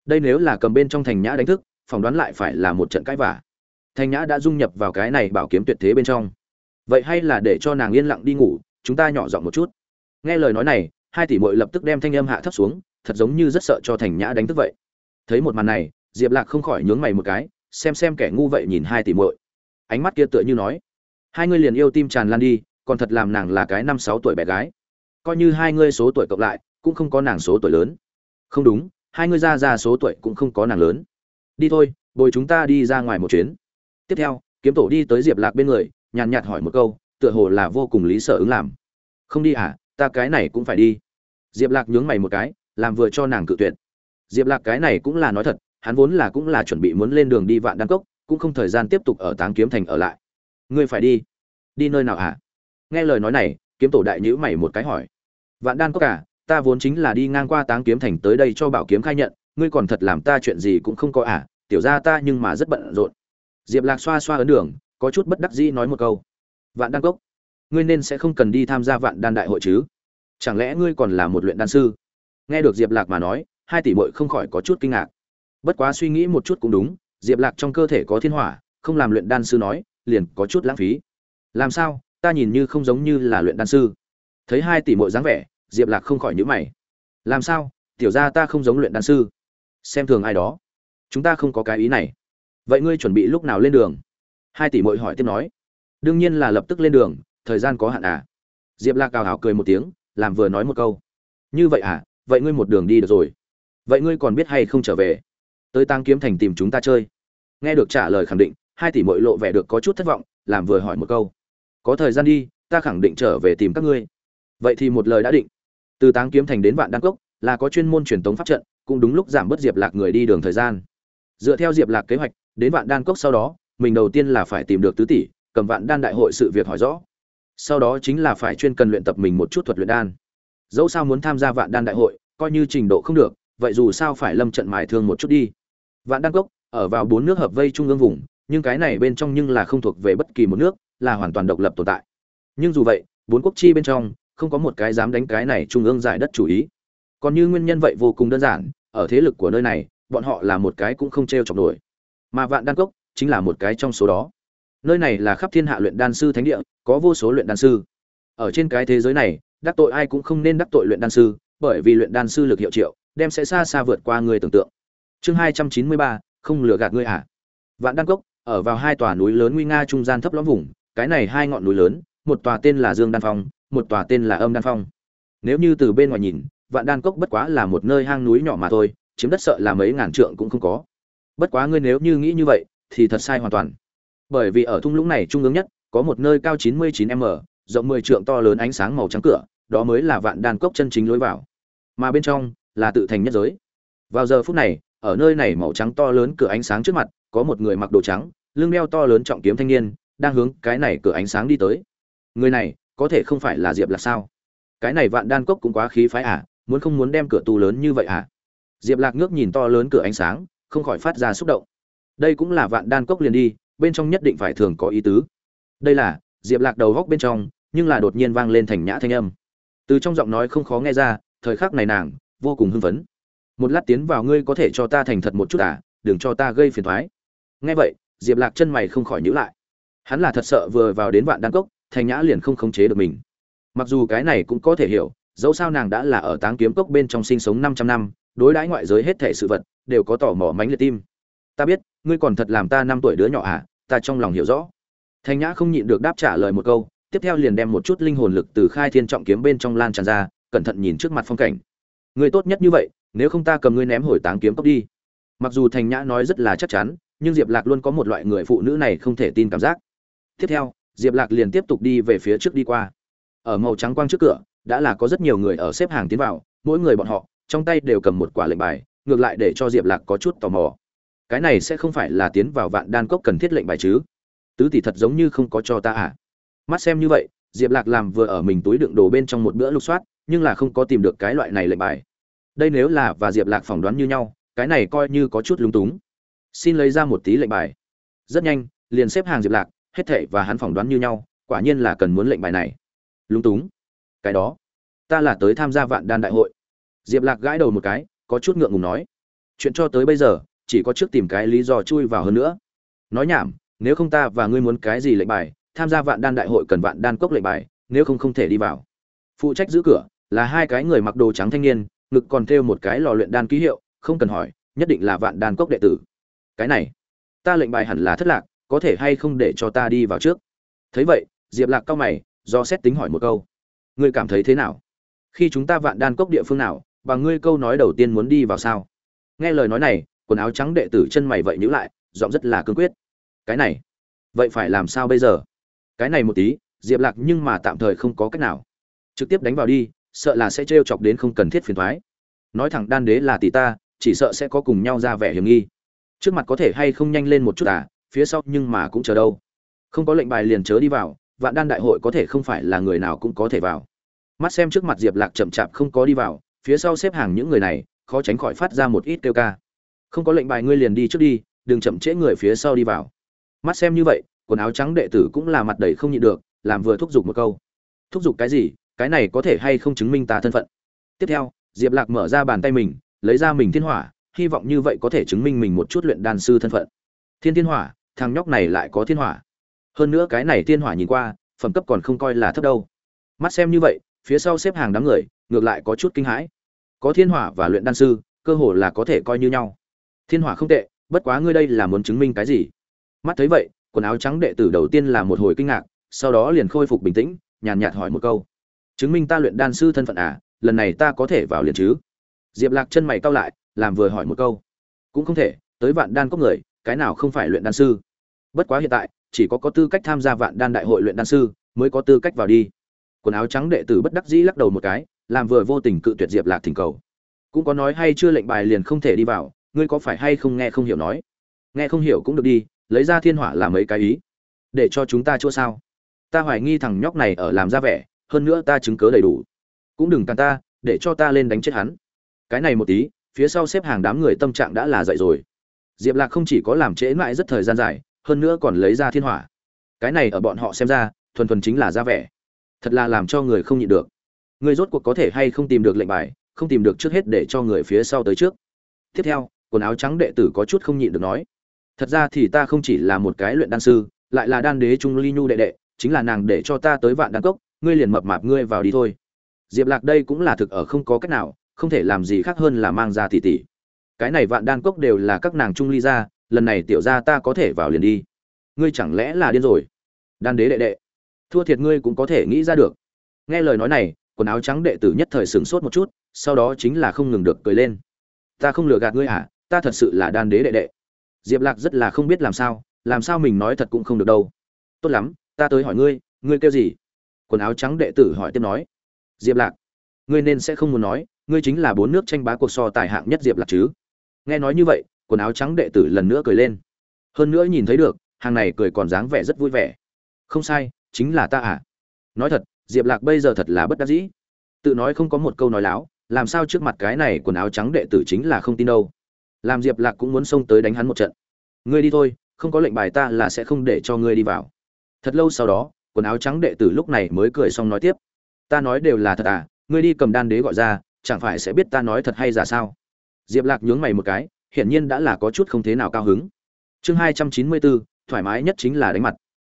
A: đây nếu là cầm bên trong thành nhã đánh thức phỏng đoán lại phải là một trận cãi vả thành nhã đã dung nhập vào cái này bảo kiếm tuyệt thế bên trong vậy hay là để cho nàng yên lặng đi ngủ chúng ta nhỏ giọng một chút nghe lời nói này hai tỷ muội lập tức đem thanh âm hạ thấp xuống thật giống như rất sợ cho thành nhã đánh thức vậy thấy một màn này diệp lạc không khỏi nhướng mày một cái xem xem kẻ ngu vậy nhìn hai tỷ muội ánh mắt kia tựa như nói hai ngươi liền yêu tim tràn lan đi còn thật làm nàng là cái năm sáu tuổi bé gái coi như hai ngươi số tuổi cộng lại cũng không có nàng số tuổi lớn không đúng hai ngươi ra ra số tuổi cũng không có nàng lớn đi thôi bồi chúng ta đi ra ngoài một chuyến tiếp theo kiếm tổ đi tới diệp lạc bên người nhàn nhạt hỏi một câu tựa hồ là vô cùng lý sở ứng làm không đi à ta cái này cũng phải đi diệp lạc nhướng mày một cái làm vừa cho nàng cự tuyệt diệp lạc cái này cũng là nói thật hắn vốn là cũng là chuẩn bị muốn lên đường đi vạn đăng cốc cũng không thời gian tiếp tục ở táng kiếm thành ở lại ngươi phải đi đi nơi nào à nghe lời nói này kiếm tổ đại nhữ mày một cái hỏi vạn đan có cả à, ta vốn chính là đi ngang qua táng kiếm thành tới đây cho bảo kiếm khai nhận ngươi còn thật làm ta chuyện gì cũng không có à tiểu ra ta nhưng mà rất bận rộn diệp lạc xoa xoa ấn đường có chút bất đắc dĩ nói một câu vạn đan cốc ngươi nên sẽ không cần đi tham gia vạn đan đại hội chứ chẳng lẽ ngươi còn là một luyện đan sư nghe được diệp lạc mà nói hai tỷ bội không khỏi có chút kinh ngạc bất quá suy nghĩ một chút cũng đúng diệp lạc trong cơ thể có thiên hỏa không làm luyện đan sư nói liền có chút lãng phí làm sao ta nhìn như không giống như là luyện đan sư thấy hai tỷ bội dáng vẻ diệp lạc không khỏi nhữ mày làm sao tiểu ra ta không giống luyện đan sư xem thường ai đó chúng ta không có cái ý này vậy ngươi chuẩn bị lúc nào lên đường hai tỷ mội hỏi tiếp nói đương nhiên là lập tức lên đường thời gian có hạn à diệp lạc cào hào cười một tiếng làm vừa nói một câu như vậy à vậy ngươi một đường đi được rồi vậy ngươi còn biết hay không trở về tới tăng kiếm thành tìm chúng ta chơi nghe được trả lời khẳng định hai tỷ mội lộ vẻ được có chút thất vọng làm vừa hỏi một câu có thời gian đi ta khẳng định trở về tìm các ngươi vậy thì một lời đã định từ táng kiếm thành đến vạn đăng cốc là có chuyên môn truyền tống pháp trận cũng đúng lúc giảm bớt diệp lạc người đi đường thời gian dựa theo diệp lạc kế hoạch đến vạn đan cốc sau đó mình đầu tiên là phải tìm được tứ tỷ cầm vạn đan đại hội sự việc hỏi rõ sau đó chính là phải chuyên cần luyện tập mình một chút thuật luyện đan dẫu sao muốn tham gia vạn đan đại hội coi như trình độ không được vậy dù sao phải lâm trận mài thương một chút đi vạn đan cốc ở vào bốn nước hợp vây trung ương vùng nhưng cái này bên trong nhưng là không thuộc về bất kỳ một nước là hoàn toàn độc lập tồn tại nhưng dù vậy bốn quốc chi bên trong không có một cái dám đánh cái này trung ương giải đất chủ ý còn như nguyên nhân vậy vô cùng đơn giản ở thế lực của nơi này bọn họ là một cái cũng không t r e o chọc nổi mà vạn đan cốc chính là một cái trong số đó nơi này là khắp thiên hạ luyện đan sư thánh địa có vô số luyện đan sư ở trên cái thế giới này đắc tội ai cũng không nên đắc tội luyện đan sư bởi vì luyện đan sư lực hiệu triệu đem sẽ xa xa vượt qua người tưởng tượng chương hai trăm chín mươi ba không lừa gạt ngươi à vạn đan cốc ở vào hai tòa núi lớn nguy nga trung gian thấp lõm vùng cái này hai ngọn núi lớn một tòa tên là dương đan phong một tòa tên là âm đan phong nếu như từ bên ngoài nhìn vạn đan cốc bất quá là một nơi hang núi nhỏ mà thôi chiếm đất sợ là mấy ngàn trượng cũng không có bất quá ngươi nếu như nghĩ như vậy thì thật sai hoàn toàn bởi vì ở thung lũng này trung ương nhất có một nơi cao 99 m rộng 10 trượng to lớn ánh sáng màu trắng cửa đó mới là vạn đan cốc chân chính lối vào mà bên trong là tự thành nhất giới vào giờ phút này ở nơi này màu trắng to lớn cửa ánh sáng trước mặt có một người mặc đồ trắng lưng đeo to lớn trọng kiếm thanh niên đang hướng cái này cửa ánh sáng đi tới người này có thể không phải là diệp là sao cái này vạn đan cốc cũng quá khí phái à muốn không muốn đem cửa tù lớn như vậy à diệp lạc ngước nhìn to lớn cửa ánh sáng không khỏi phát ra xúc động đây cũng là vạn đan cốc liền đi bên trong nhất định phải thường có ý tứ đây là diệp lạc đầu góc bên trong nhưng là đột nhiên vang lên thành nhã thanh âm từ trong giọng nói không khó nghe ra thời khắc này nàng vô cùng hưng phấn một lát tiến vào ngươi có thể cho ta thành thật một chút à đừng cho ta gây phiền thoái nghe vậy diệp lạc chân mày không khỏi nhữ lại hắn là thật sợ vừa vào đến vạn đan cốc thành nhã liền không khống chế được mình mặc dù cái này cũng có thể hiểu dẫu sao nàng đã là ở táng kiếm cốc bên trong sinh sống năm trăm năm đối đãi ngoại giới hết thể sự vật đều có tò mò mánh liệt tim ta biết ngươi còn thật làm ta năm tuổi đứa nhỏ à ta trong lòng hiểu rõ thanh nhã không nhịn được đáp trả lời một câu tiếp theo liền đem một chút linh hồn lực từ khai thiên trọng kiếm bên trong lan tràn ra cẩn thận nhìn trước mặt phong cảnh ngươi tốt nhất như vậy nếu không ta cầm ngươi ném hồi táng kiếm cốc đi mặc dù Thanh nhã nói rất là chắc chắn nhưng diệp lạc luôn có một loại người phụ nữ này không thể tin cảm giác tiếp theo diệp lạc liền tiếp tục đi về phía trước đi qua ở màu trắng quang trước cửa đã là có rất nhiều người ở xếp hàng tiến vào mỗi người bọn họ trong tay đều cầm một quả lệnh bài ngược lại để cho diệp lạc có chút tò mò cái này sẽ không phải là tiến vào vạn đan cốc cần thiết lệnh bài chứ tứ tỷ thật giống như không có cho ta à mắt xem như vậy diệp lạc làm vừa ở mình túi đựng đồ bên trong một bữa lục soát nhưng là không có tìm được cái loại này lệnh bài đây nếu là và diệp lạc phỏng đoán như nhau cái này coi như có chút lúng túng xin lấy ra một tí lệnh bài rất nhanh liền xếp hàng diệp lạc hết thệ và hắn phỏng đoán như nhau quả nhiên là cần muốn lệnh bài này lúng túng cái đó ta là tới tham gia vạn đan đại hội diệp lạc gãi đầu một cái có chút ngượng ngùng nói chuyện cho tới bây giờ chỉ có trước tìm cái lý do chui vào hơn nữa nói nhảm nếu không ta và ngươi muốn cái gì lệnh bài tham gia vạn đan đại hội cần vạn đan cốc lệnh bài nếu không không thể đi vào phụ trách giữ cửa là hai cái người mặc đồ trắng thanh niên ngực còn thêu một cái lò luyện đan ký hiệu không cần hỏi nhất định là vạn đan cốc đệ tử cái này ta lệnh bài hẳn là thất lạc có thể hay không để cho ta đi vào trước thấy vậy diệp lạc cao mày do xét tính hỏi một câu ngươi cảm thấy thế nào khi chúng ta vạn đan cốc địa phương nào bằng ngươi câu nói đầu tiên muốn đi vào sao nghe lời nói này quần áo trắng đệ tử chân mày vậy nhữ lại giọng rất là cương quyết cái này vậy phải làm sao bây giờ cái này một tí diệp lạc nhưng mà tạm thời không có cách nào trực tiếp đánh vào đi sợ là sẽ t chọc đến không cần thiết phiền thoái nói thẳng đan đế là tỷ ta chỉ sợ sẽ có cùng nhau ra vẻ hiểm nghi trước mặt có thể hay không nhanh lên một chút à phía sau nhưng mà cũng chờ đâu không có lệnh bài liền chớ đi vào vạn đan đại hội có thể không phải là người nào cũng có thể vào mắt xem trước mặt diệp lạc chậm chạp không có đi vào phía sau xếp hàng những người này khó tránh khỏi phát ra một ít kêu ca không có lệnh bài ngươi liền đi trước đi đừng chậm trễ người phía sau đi vào mắt xem như vậy quần áo trắng đệ tử cũng là mặt đầy không nhịn được làm vừa thúc giục một câu thúc giục cái gì cái này có thể hay không chứng minh ta thân phận tiếp theo diệp lạc mở ra bàn tay mình lấy ra mình thiên hỏa hy vọng như vậy có thể chứng minh mình một chút luyện đan sư thân phận thiên thiên hỏa thằng nhóc này lại có thiên hỏa hơn nữa cái này thiên hỏa nhìn qua phẩm cấp còn không coi là thấp đâu mắt xem như vậy phía sau xếp hàng đám người ngược lại có chút kinh hãi có thiên hỏa và luyện đan sư cơ hồ là có thể coi như nhau thiên hỏa không tệ bất quá ngươi đây là muốn chứng minh cái gì mắt thấy vậy quần áo trắng đệ tử đầu tiên là một hồi kinh ngạc sau đó liền khôi phục bình tĩnh nhàn nhạt, hỏi một câu chứng minh ta luyện đan sư thân phận à lần này ta có thể vào liền chứ diệp lạc chân mày cau lại làm vừa hỏi một câu cũng không thể tới vạn đan cốc người cái nào không phải luyện đan sư bất quá hiện tại chỉ có có tư cách tham gia vạn đan đại hội luyện đan sư mới có tư cách vào đi quần áo trắng đệ tử bất đắc dĩ lắc đầu một cái làm vừa vô tình cự tuyệt diệp lạc thỉnh cầu cũng có nói hay chưa lệnh bài liền không thể đi vào ngươi có phải hay không nghe không hiểu nói nghe không hiểu cũng được đi lấy ra thiên hỏa làm mấy cái ý để cho chúng ta chua sao ta hoài nghi thằng nhóc này ở làm ra vẻ hơn nữa ta chứng cớ đầy đủ cũng đừng càn ta để cho ta lên đánh chết hắn cái này một tí phía sau xếp hàng đám người tâm trạng đã là dậy rồi diệp lạc không chỉ có làm trễ mãi rất thời gian dài hơn nữa còn lấy ra thiên hỏa cái này ở bọn họ xem ra thuần thuần chính là ra vẻ thật là làm cho người không nhịn được người rốt cuộc có thể hay không tìm được lệnh bài không tìm được trước hết để cho người phía sau tới trước tiếp theo quần áo trắng đệ tử có chút không nhịn được nói thật ra thì ta không chỉ là một cái luyện đan sư lại là đan đế trung ly nhu đệ đệ chính là nàng để cho ta tới vạn đan cốc ngươi liền mập mạp ngươi vào đi thôi diệp lạc đây cũng là thực ở không có cách nào không thể làm gì khác hơn là mang ra tỷ tỷ cái này vạn đan cốc đều là các nàng trung ly ra lần này tiểu ra ta có thể vào liền đi ngươi chẳng lẽ là điên rồi đan đế đệ đệ thua thiệt ngươi cũng có thể nghĩ ra được nghe lời nói này quần áo trắng đệ tử nhất thời sửng sốt một chút sau đó chính là không ngừng được cười lên ta không lừa gạt ngươi à ta thật sự là đan đế đệ đệ diệp lạc rất là không biết làm sao làm sao mình nói thật cũng không được đâu tốt lắm ta tới hỏi ngươi ngươi kêu gì quần áo trắng đệ tử hỏi tiếp nói diệp lạc ngươi nên sẽ không muốn nói ngươi chính là bốn nước tranh bá cuộc so tài hạng nhất diệp lạc chứ nghe nói như vậy quần áo trắng đệ tử lần nữa cười lên hơn nữa nhìn thấy được hàng này cười còn dáng vẻ rất vui vẻ không sai chính là ta à nói thật diệp lạc bây giờ thật là bất đắc dĩ tự nói không có một câu nói láo làm sao trước mặt cái này quần áo trắng đệ tử chính là không tin đâu làm diệp lạc cũng muốn xông tới đánh hắn một trận ngươi đi thôi không có lệnh bài ta là sẽ không để cho ngươi đi vào thật lâu sau đó quần áo trắng đệ tử lúc này mới cười xong nói tiếp ta nói đều là thật à ngươi đi cầm đan đế gọi ra chẳng phải sẽ biết ta nói thật hay giả sao diệp lạc nhướng mày một cái hiển nhiên đã là có chút không thế nào cao hứng chương hai trăm chín mươi bốn thoải mái nhất chính là đánh mặt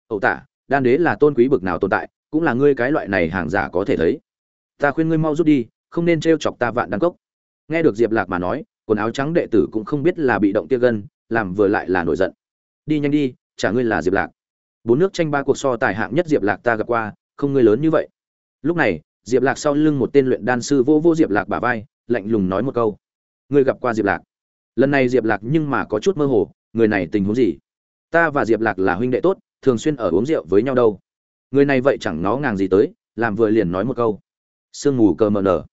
A: ẩu tả đan đế là tôn quý bực nào tồn tại cũng là ngươi cái loại này hàng giả có thể thấy ta khuyên ngươi mau rút đi không nên t r e o chọc ta vạn đan cốc nghe được diệp lạc mà nói quần áo trắng đệ tử cũng không biết là bị động tia gân làm vừa lại là nổi giận đi nhanh đi chả ngươi là diệp lạc bốn nước tranh ba cuộc so tài hạng nhất diệp lạc ta gặp qua không ngươi lớn như vậy lúc này diệp lạc sau lưng một tên luyện đan sư vô vô diệp lạc bả vai lạnh lùng nói một câu ngươi gặp qua diệp lạc lần này diệp lạc nhưng mà có chút mơ hồ người này tình huống gì ta và diệp lạc là huynh đệ tốt thường xuyên ở uống rượu với nhau đâu người này vậy chẳng nó ngàng gì tới làm vừa liền nói một câu sương mù cờ mờ nở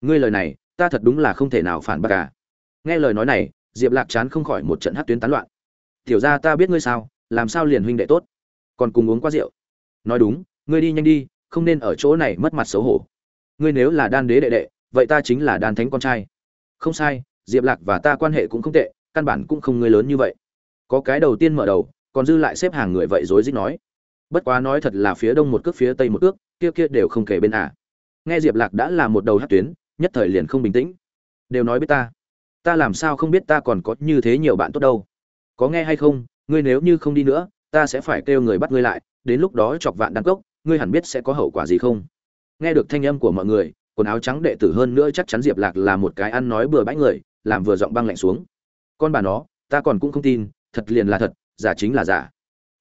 A: ngươi lời này ta thật đúng là không thể nào phản bác cả à nghe lời nói này diệp lạc chán không khỏi một trận hát tuyến tán loạn tiểu ra ta biết ngươi sao làm sao liền huynh đệ tốt còn cùng uống qua rượu nói đúng ngươi đi nhanh đi không nên ở chỗ này mất mặt xấu hổ ngươi nếu là đan đế đệ đệ vậy ta chính là đan thánh con trai không sai diệp lạc và ta quan hệ cũng không tệ căn bản cũng không ngươi lớn như vậy có cái đầu tiên mở đầu còn dư lại xếp hàng người vậy rối rít nói bất quá nói thật là phía đông một cước phía tây một cước kia kia đều không kể bên ả à. nghe diệp lạc đã là một đầu hát tuyến nhất thời liền không bình tĩnh đều nói với ta ta làm sao không biết ta còn có như thế nhiều bạn tốt đâu có nghe hay không ngươi nếu như không đi nữa ta sẽ phải kêu người bắt ngươi lại đến lúc đó chọc vạn đăng cốc ngươi hẳn biết sẽ có hậu quả gì không nghe được thanh âm của mọi người quần áo trắng đệ tử hơn nữa chắc chắn diệp lạc là một cái ăn nói bừa bãi người làm vừa giọng băng lạnh xuống con bà nó ta còn cũng không tin thật liền là thật giả chính là giả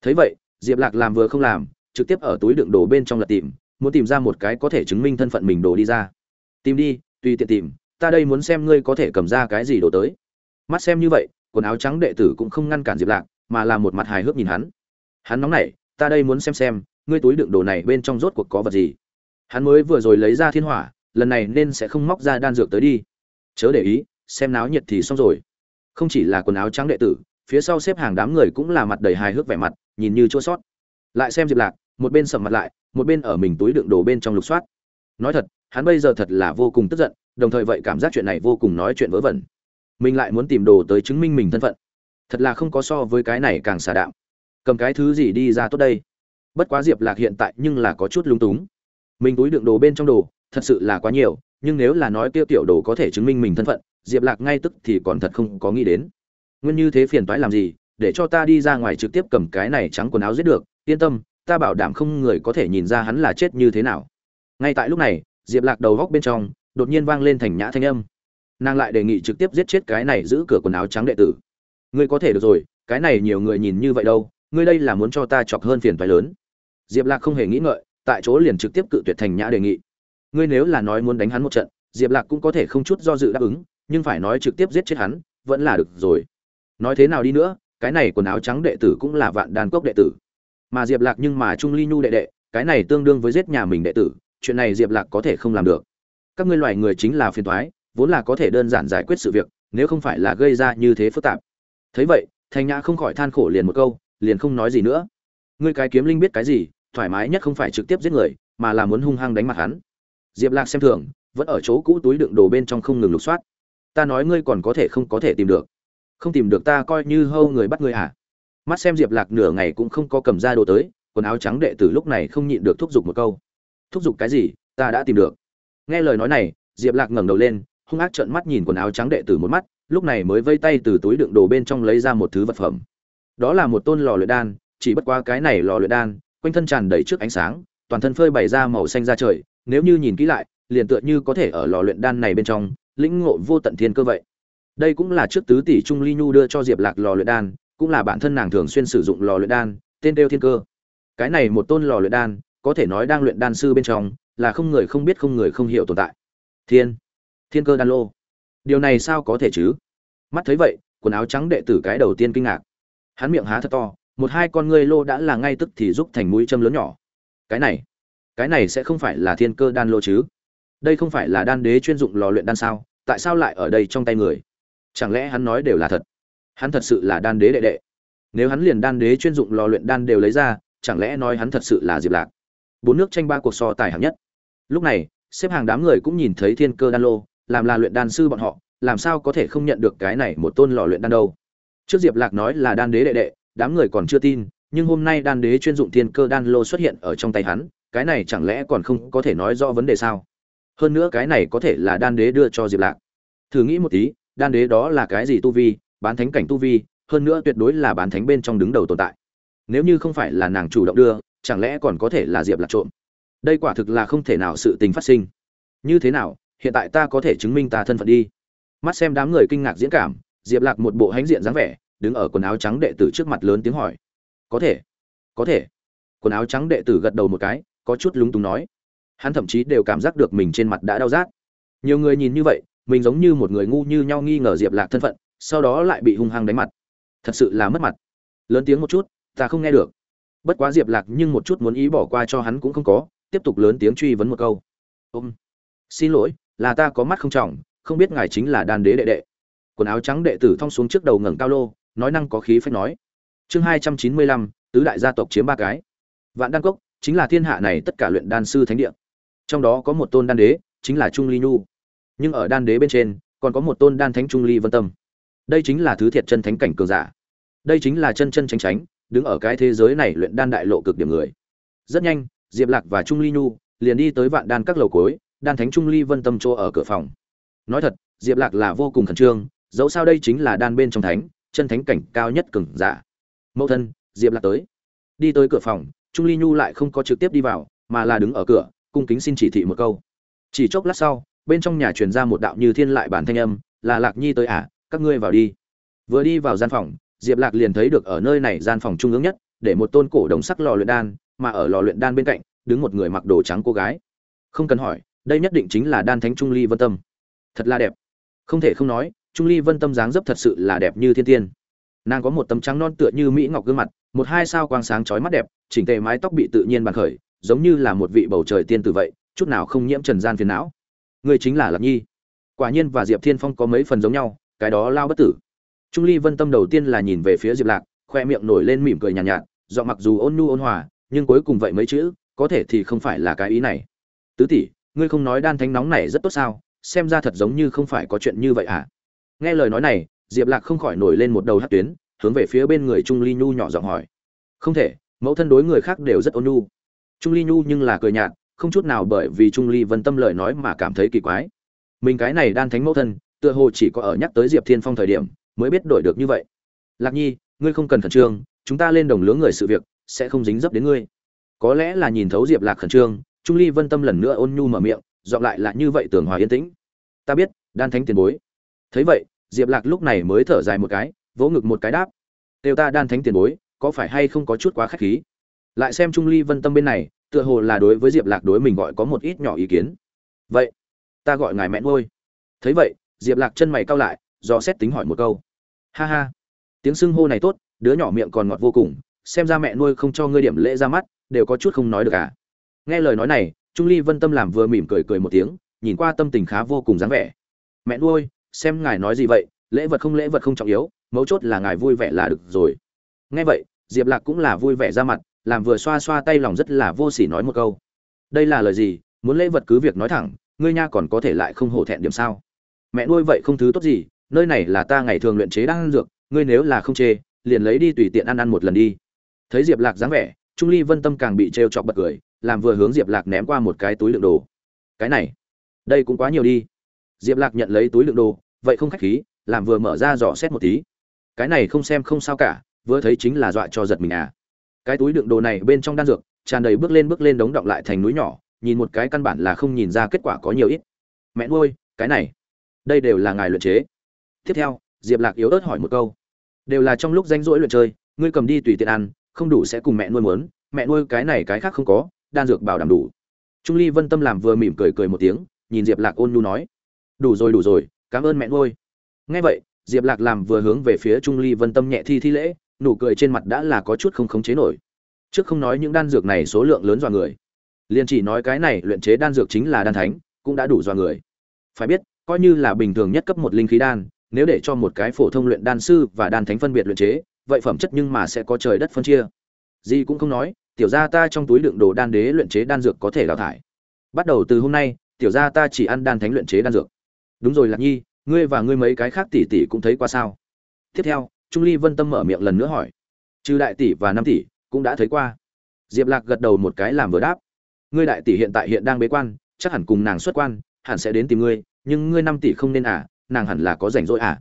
A: thấy vậy diệp lạc làm vừa không làm trực tiếp ở túi đựng đồ bên trong lật tìm muốn tìm ra một cái có thể chứng minh thân phận mình đồ đi ra tìm đi tùy tiện tìm ta đây muốn xem ngươi có thể cầm ra cái gì đổ tới mắt xem như vậy quần áo trắng đệ tử cũng không ngăn cản diệp lạc mà là một mặt hài hước nhìn hắn hắn nóng nảy ta đây muốn xem xem ngươi túi đựng đồ này bên trong rốt cuộc có vật gì hắn mới vừa rồi lấy ra thiên hỏa lần này nên sẽ không móc ra đan dược tới đi chớ để ý xem náo nhiệt thì xong rồi không chỉ là quần áo trắng đệ tử phía sau xếp hàng đám người cũng là mặt đầy hài hước vẻ mặt nhìn như chua sót lại xem diệp lạc một bên sầm mặt lại một bên ở mình túi đựng đồ bên trong lục soát nói thật hắn bây giờ thật là vô cùng tức giận đồng thời vậy cảm giác chuyện này vô cùng nói chuyện vớ vẩn mình lại muốn tìm đồ tới chứng minh mình thân phận thật là không có so với cái này càng xả đạo. cầm cái thứ gì đi ra tốt đây bất quá diệp lạc hiện tại nhưng là có chút lúng túng mình túi đựng đồ bên trong đồ thật sự là quá nhiều nhưng nếu là nói tiêu tiểu đồ có thể chứng minh mình thân phận diệp lạc ngay tức thì còn thật không có nghĩ đến nguyên như thế phiền toái làm gì để cho ta đi ra ngoài trực tiếp cầm cái này trắng quần áo giết được yên tâm ta bảo đảm không người có thể nhìn ra hắn là chết như thế nào ngay tại lúc này diệp lạc đầu góc bên trong đột nhiên vang lên thành nhã thanh âm nàng lại đề nghị trực tiếp giết chết cái này giữ cửa quần áo trắng đệ tử ngươi có thể được rồi cái này nhiều người nhìn như vậy đâu ngươi đây là muốn cho ta chọc hơn phiền phái lớn diệp lạc không hề nghĩ ngợi tại chỗ liền trực tiếp cự tuyệt thành nhã đề nghị ngươi nếu là nói muốn đánh hắn một trận diệp lạc cũng có thể không chút do dự đáp ứng nhưng phải nói trực tiếp giết chết hắn vẫn là được rồi nói thế nào đi nữa cái này quần áo trắng đệ tử cũng là vạn đàn cốc đệ tử mà diệp lạc nhưng mà trung ly nhu đệ đệ cái này tương đương với giết nhà mình đệ tử chuyện này diệp lạc có thể không làm được các ngươi loài người chính là phiền toái, vốn là có thể đơn giản giải quyết sự việc, nếu không phải là gây ra như thế phức tạp. Thấy vậy, Thanh Nhã không khỏi than khổ liền một câu, liền không nói gì nữa. Ngươi cái kiếm linh biết cái gì, thoải mái nhất không phải trực tiếp giết người, mà là muốn hung hăng đánh mặt hắn. Diệp Lạc xem thường, vẫn ở chỗ cũ túi đựng đồ bên trong không ngừng lục soát. Ta nói ngươi còn có thể không có thể tìm được. Không tìm được ta coi như hâu người bắt ngươi à? Mắt xem Diệp Lạc nửa ngày cũng không có cầm ra đồ tới, quần áo trắng đệ tử lúc này không nhịn được thúc giục một câu. Thúc giục cái gì, ta đã tìm được nghe lời nói này diệp lạc ngẩng đầu lên hung ác trợn mắt nhìn quần áo trắng đệ tử một mắt lúc này mới vây tay từ túi đựng đồ bên trong lấy ra một thứ vật phẩm đó là một tôn lò luyện đan chỉ bất qua cái này lò luyện đan quanh thân tràn đầy trước ánh sáng toàn thân phơi bày ra màu xanh ra trời nếu như nhìn kỹ lại liền tựa như có thể ở lò luyện đan này bên trong lĩnh ngộ vô tận thiên cơ vậy đây cũng là trước tứ tỷ trung ly nhu đưa cho diệp lạc lò luyện đan cũng là bản thân nàng thường xuyên sử dụng lò luyện đan tên đeo thiên cơ cái này một tôn lò luyện đan có thể nói đang luyện đan sư bên trong là không người không biết không người không hiểu tồn tại thiên thiên cơ đan lô điều này sao có thể chứ mắt thấy vậy quần áo trắng đệ tử cái đầu tiên kinh ngạc hắn miệng há thật to một hai con ngươi lô đã là ngay tức thì giúp thành mũi châm lớn nhỏ cái này cái này sẽ không phải là thiên cơ đan lô chứ đây không phải là đan đế chuyên dụng lò luyện đan sao tại sao lại ở đây trong tay người chẳng lẽ hắn nói đều là thật hắn thật sự là đan đế đệ đệ nếu hắn liền đan đế chuyên dụng lò luyện đan đều lấy ra chẳng lẽ nói hắn thật sự là diệp lạc bốn nước tranh ba cuộc so tài hạng nhất lúc này xếp hàng đám người cũng nhìn thấy thiên cơ đan lô làm là luyện đan sư bọn họ làm sao có thể không nhận được cái này một tôn lò luyện đan đâu trước diệp lạc nói là đan đế đệ đệ đám người còn chưa tin nhưng hôm nay đan đế chuyên dụng thiên cơ đan lô xuất hiện ở trong tay hắn cái này chẳng lẽ còn không có thể nói rõ vấn đề sao hơn nữa cái này có thể là đan đế đưa cho diệp lạc thử nghĩ một tí đan đế đó là cái gì tu vi bán thánh cảnh tu vi hơn nữa tuyệt đối là bán thánh bên trong đứng đầu tồn tại nếu như không phải là nàng chủ động đưa chẳng lẽ còn có thể là diệp lạc trộm đây quả thực là không thể nào sự tình phát sinh như thế nào hiện tại ta có thể chứng minh ta thân phận đi mắt xem đám người kinh ngạc diễn cảm diệp lạc một bộ hãnh diện dáng vẻ đứng ở quần áo trắng đệ tử trước mặt lớn tiếng hỏi có thể có thể quần áo trắng đệ tử gật đầu một cái có chút lúng túng nói hắn thậm chí đều cảm giác được mình trên mặt đã đau rát nhiều người nhìn như vậy mình giống như một người ngu như nhau nghi ngờ diệp lạc thân phận sau đó lại bị hung hăng đánh mặt thật sự là mất mặt lớn tiếng một chút ta không nghe được bất quá diệp lạc nhưng một chút muốn ý bỏ qua cho hắn cũng không có tiếp tục lớn tiếng truy vấn một câu ôm xin lỗi là ta có mắt không trọng không biết ngài chính là đan đế đệ đệ quần áo trắng đệ tử thong xuống trước đầu ngẩng cao lô nói năng có khí phách nói chương hai trăm chín mươi lăm tứ đại gia tộc chiếm ba cái vạn đan cốc chính là thiên hạ này tất cả luyện đan sư thánh địa trong đó có một tôn đan đế chính là trung ly nhu nhưng ở đan đế bên trên còn có một tôn đan thánh trung ly vân tâm đây chính là thứ thiệt chân thánh cảnh cường giả đây chính là chân chân tránh tránh đứng ở cái thế giới này luyện đan đại lộ cực điểm người rất nhanh diệp lạc và trung ly nhu liền đi tới vạn đan các lầu cuối, đan thánh trung ly vân tâm chỗ ở cửa phòng nói thật diệp lạc là vô cùng khẩn trương dẫu sao đây chính là đan bên trong thánh chân thánh cảnh cao nhất cường giả mẫu thân diệp lạc tới đi tới cửa phòng trung ly nhu lại không có trực tiếp đi vào mà là đứng ở cửa cung kính xin chỉ thị một câu chỉ chốc lát sau bên trong nhà truyền ra một đạo như thiên lại bản thanh âm là lạc nhi tới à các ngươi vào đi vừa đi vào gian phòng diệp lạc liền thấy được ở nơi này gian phòng trung ương nhất để một tôn cổ đồng sắc lò luyện đan mà ở lò luyện đan bên cạnh đứng một người mặc đồ trắng cô gái không cần hỏi đây nhất định chính là đan thánh trung ly vân tâm thật là đẹp không thể không nói trung ly vân tâm dáng dấp thật sự là đẹp như thiên tiên nàng có một tấm trắng non tựa như mỹ ngọc gương mặt một hai sao quang sáng trói mắt đẹp chỉnh tề mái tóc bị tự nhiên bàn khởi giống như là một vị bầu trời tiên tử vậy chút nào không nhiễm trần gian phiền não người chính là lạc nhi quả nhiên và diệp thiên phong có mấy phần giống nhau cái đó lao bất tử trung ly vân tâm đầu tiên là nhìn về phía diệp lạc khoe miệng nổi lên mỉm cười nhàn nhạt, nhạt giọng mặc dù ôn nhu ôn hòa nhưng cuối cùng vậy mấy chữ có thể thì không phải là cái ý này tứ tỷ ngươi không nói đan thánh nóng này rất tốt sao xem ra thật giống như không phải có chuyện như vậy à nghe lời nói này diệp lạc không khỏi nổi lên một đầu hát tuyến hướng về phía bên người trung ly nhu nhỏ giọng hỏi không thể mẫu thân đối người khác đều rất ôn nhu trung ly nhu nhưng là cười nhạt không chút nào bởi vì trung ly vân tâm lời nói mà cảm thấy kỳ quái mình cái này đan thánh mẫu thân tựa hồ chỉ có ở nhắc tới diệp thiên phong thời điểm mới biết đổi được như vậy lạc nhi ngươi không cần khẩn trương chúng ta lên đồng lứa người sự việc sẽ không dính dấp đến ngươi có lẽ là nhìn thấu diệp lạc khẩn trương trung ly vân tâm lần nữa ôn nhu mở miệng dọn lại là như vậy tưởng hòa yên tĩnh ta biết đan thánh tiền bối thấy vậy diệp lạc lúc này mới thở dài một cái vỗ ngực một cái đáp kêu ta đan thánh tiền bối có phải hay không có chút quá khách khí lại xem trung ly vân tâm bên này tựa hồ là đối với diệp lạc đối mình gọi có một ít nhỏ ý kiến vậy ta gọi ngài mẹ nuôi. thấy vậy diệp lạc chân mày cau lại do xét tính hỏi một câu ha ha tiếng sưng hô này tốt đứa nhỏ miệng còn ngọt vô cùng xem ra mẹ nuôi không cho ngươi điểm lễ ra mắt đều có chút không nói được à nghe lời nói này trung ly vân tâm làm vừa mỉm cười cười một tiếng nhìn qua tâm tình khá vô cùng dáng vẻ mẹ nuôi xem ngài nói gì vậy lễ vật không lễ vật không trọng yếu mấu chốt là ngài vui vẻ là được rồi nghe vậy diệp lạc cũng là vui vẻ ra mặt làm vừa xoa xoa tay lòng rất là vô sỉ nói một câu đây là lời gì muốn lễ vật cứ việc nói thẳng ngươi nha còn có thể lại không hổ thẹn điểm sao mẹ nuôi vậy không thứ tốt gì nơi này là ta ngày thường luyện chế đang ăn dược ngươi nếu là không chê liền lấy đi tùy tiện ăn ăn một lần đi thấy diệp lạc dáng vẻ trung ly vân tâm càng bị trêu chọc bật cười làm vừa hướng diệp lạc ném qua một cái túi lượng đồ cái này đây cũng quá nhiều đi diệp lạc nhận lấy túi lượng đồ vậy không khách khí làm vừa mở ra dò xét một tí cái này không xem không sao cả vừa thấy chính là dọa cho giật mình à cái túi lượng đồ này bên trong đan dược tràn đầy bước lên bước lên đống động lại thành núi nhỏ nhìn một cái căn bản là không nhìn ra kết quả có nhiều ít mẹ nuôi cái này đây đều là ngài luyện chế tiếp theo diệp lạc yếu ớt hỏi một câu đều là trong lúc danh rỗi luyện chơi ngươi cầm đi tùy tiện ăn không đủ sẽ cùng mẹ nuôi muốn, mẹ nuôi cái này cái khác không có, đan dược bảo đảm đủ. Trung Ly Vân Tâm làm vừa mỉm cười cười một tiếng, nhìn Diệp Lạc ôn nhu nói: "Đủ rồi đủ rồi, cảm ơn mẹ nuôi." Nghe vậy, Diệp Lạc làm vừa hướng về phía Trung Ly Vân Tâm nhẹ thi thi lễ, nụ cười trên mặt đã là có chút không khống chế nổi. Trước không nói những đan dược này số lượng lớn dọa người, liền chỉ nói cái này luyện chế đan dược chính là đan thánh, cũng đã đủ dọa người. Phải biết, coi như là bình thường nhất cấp một linh khí đan, nếu để cho một cái phổ thông luyện đan sư và đan thánh phân biệt luyện chế, vậy phẩm chất nhưng mà sẽ có trời đất phân chia gì cũng không nói tiểu gia ta trong túi đựng đồ đan đế luyện chế đan dược có thể đào thải bắt đầu từ hôm nay tiểu gia ta chỉ ăn đan thánh luyện chế đan dược đúng rồi lạc nhi ngươi và ngươi mấy cái khác tỷ tỷ cũng thấy qua sao tiếp theo trung ly vân tâm mở miệng lần nữa hỏi trừ đại tỷ và năm tỷ cũng đã thấy qua diệp lạc gật đầu một cái làm vừa đáp ngươi đại tỷ hiện tại hiện đang bế quan chắc hẳn cùng nàng xuất quan hẳn sẽ đến tìm ngươi nhưng ngươi năm tỷ không nên à nàng hẳn là có rảnh rỗi à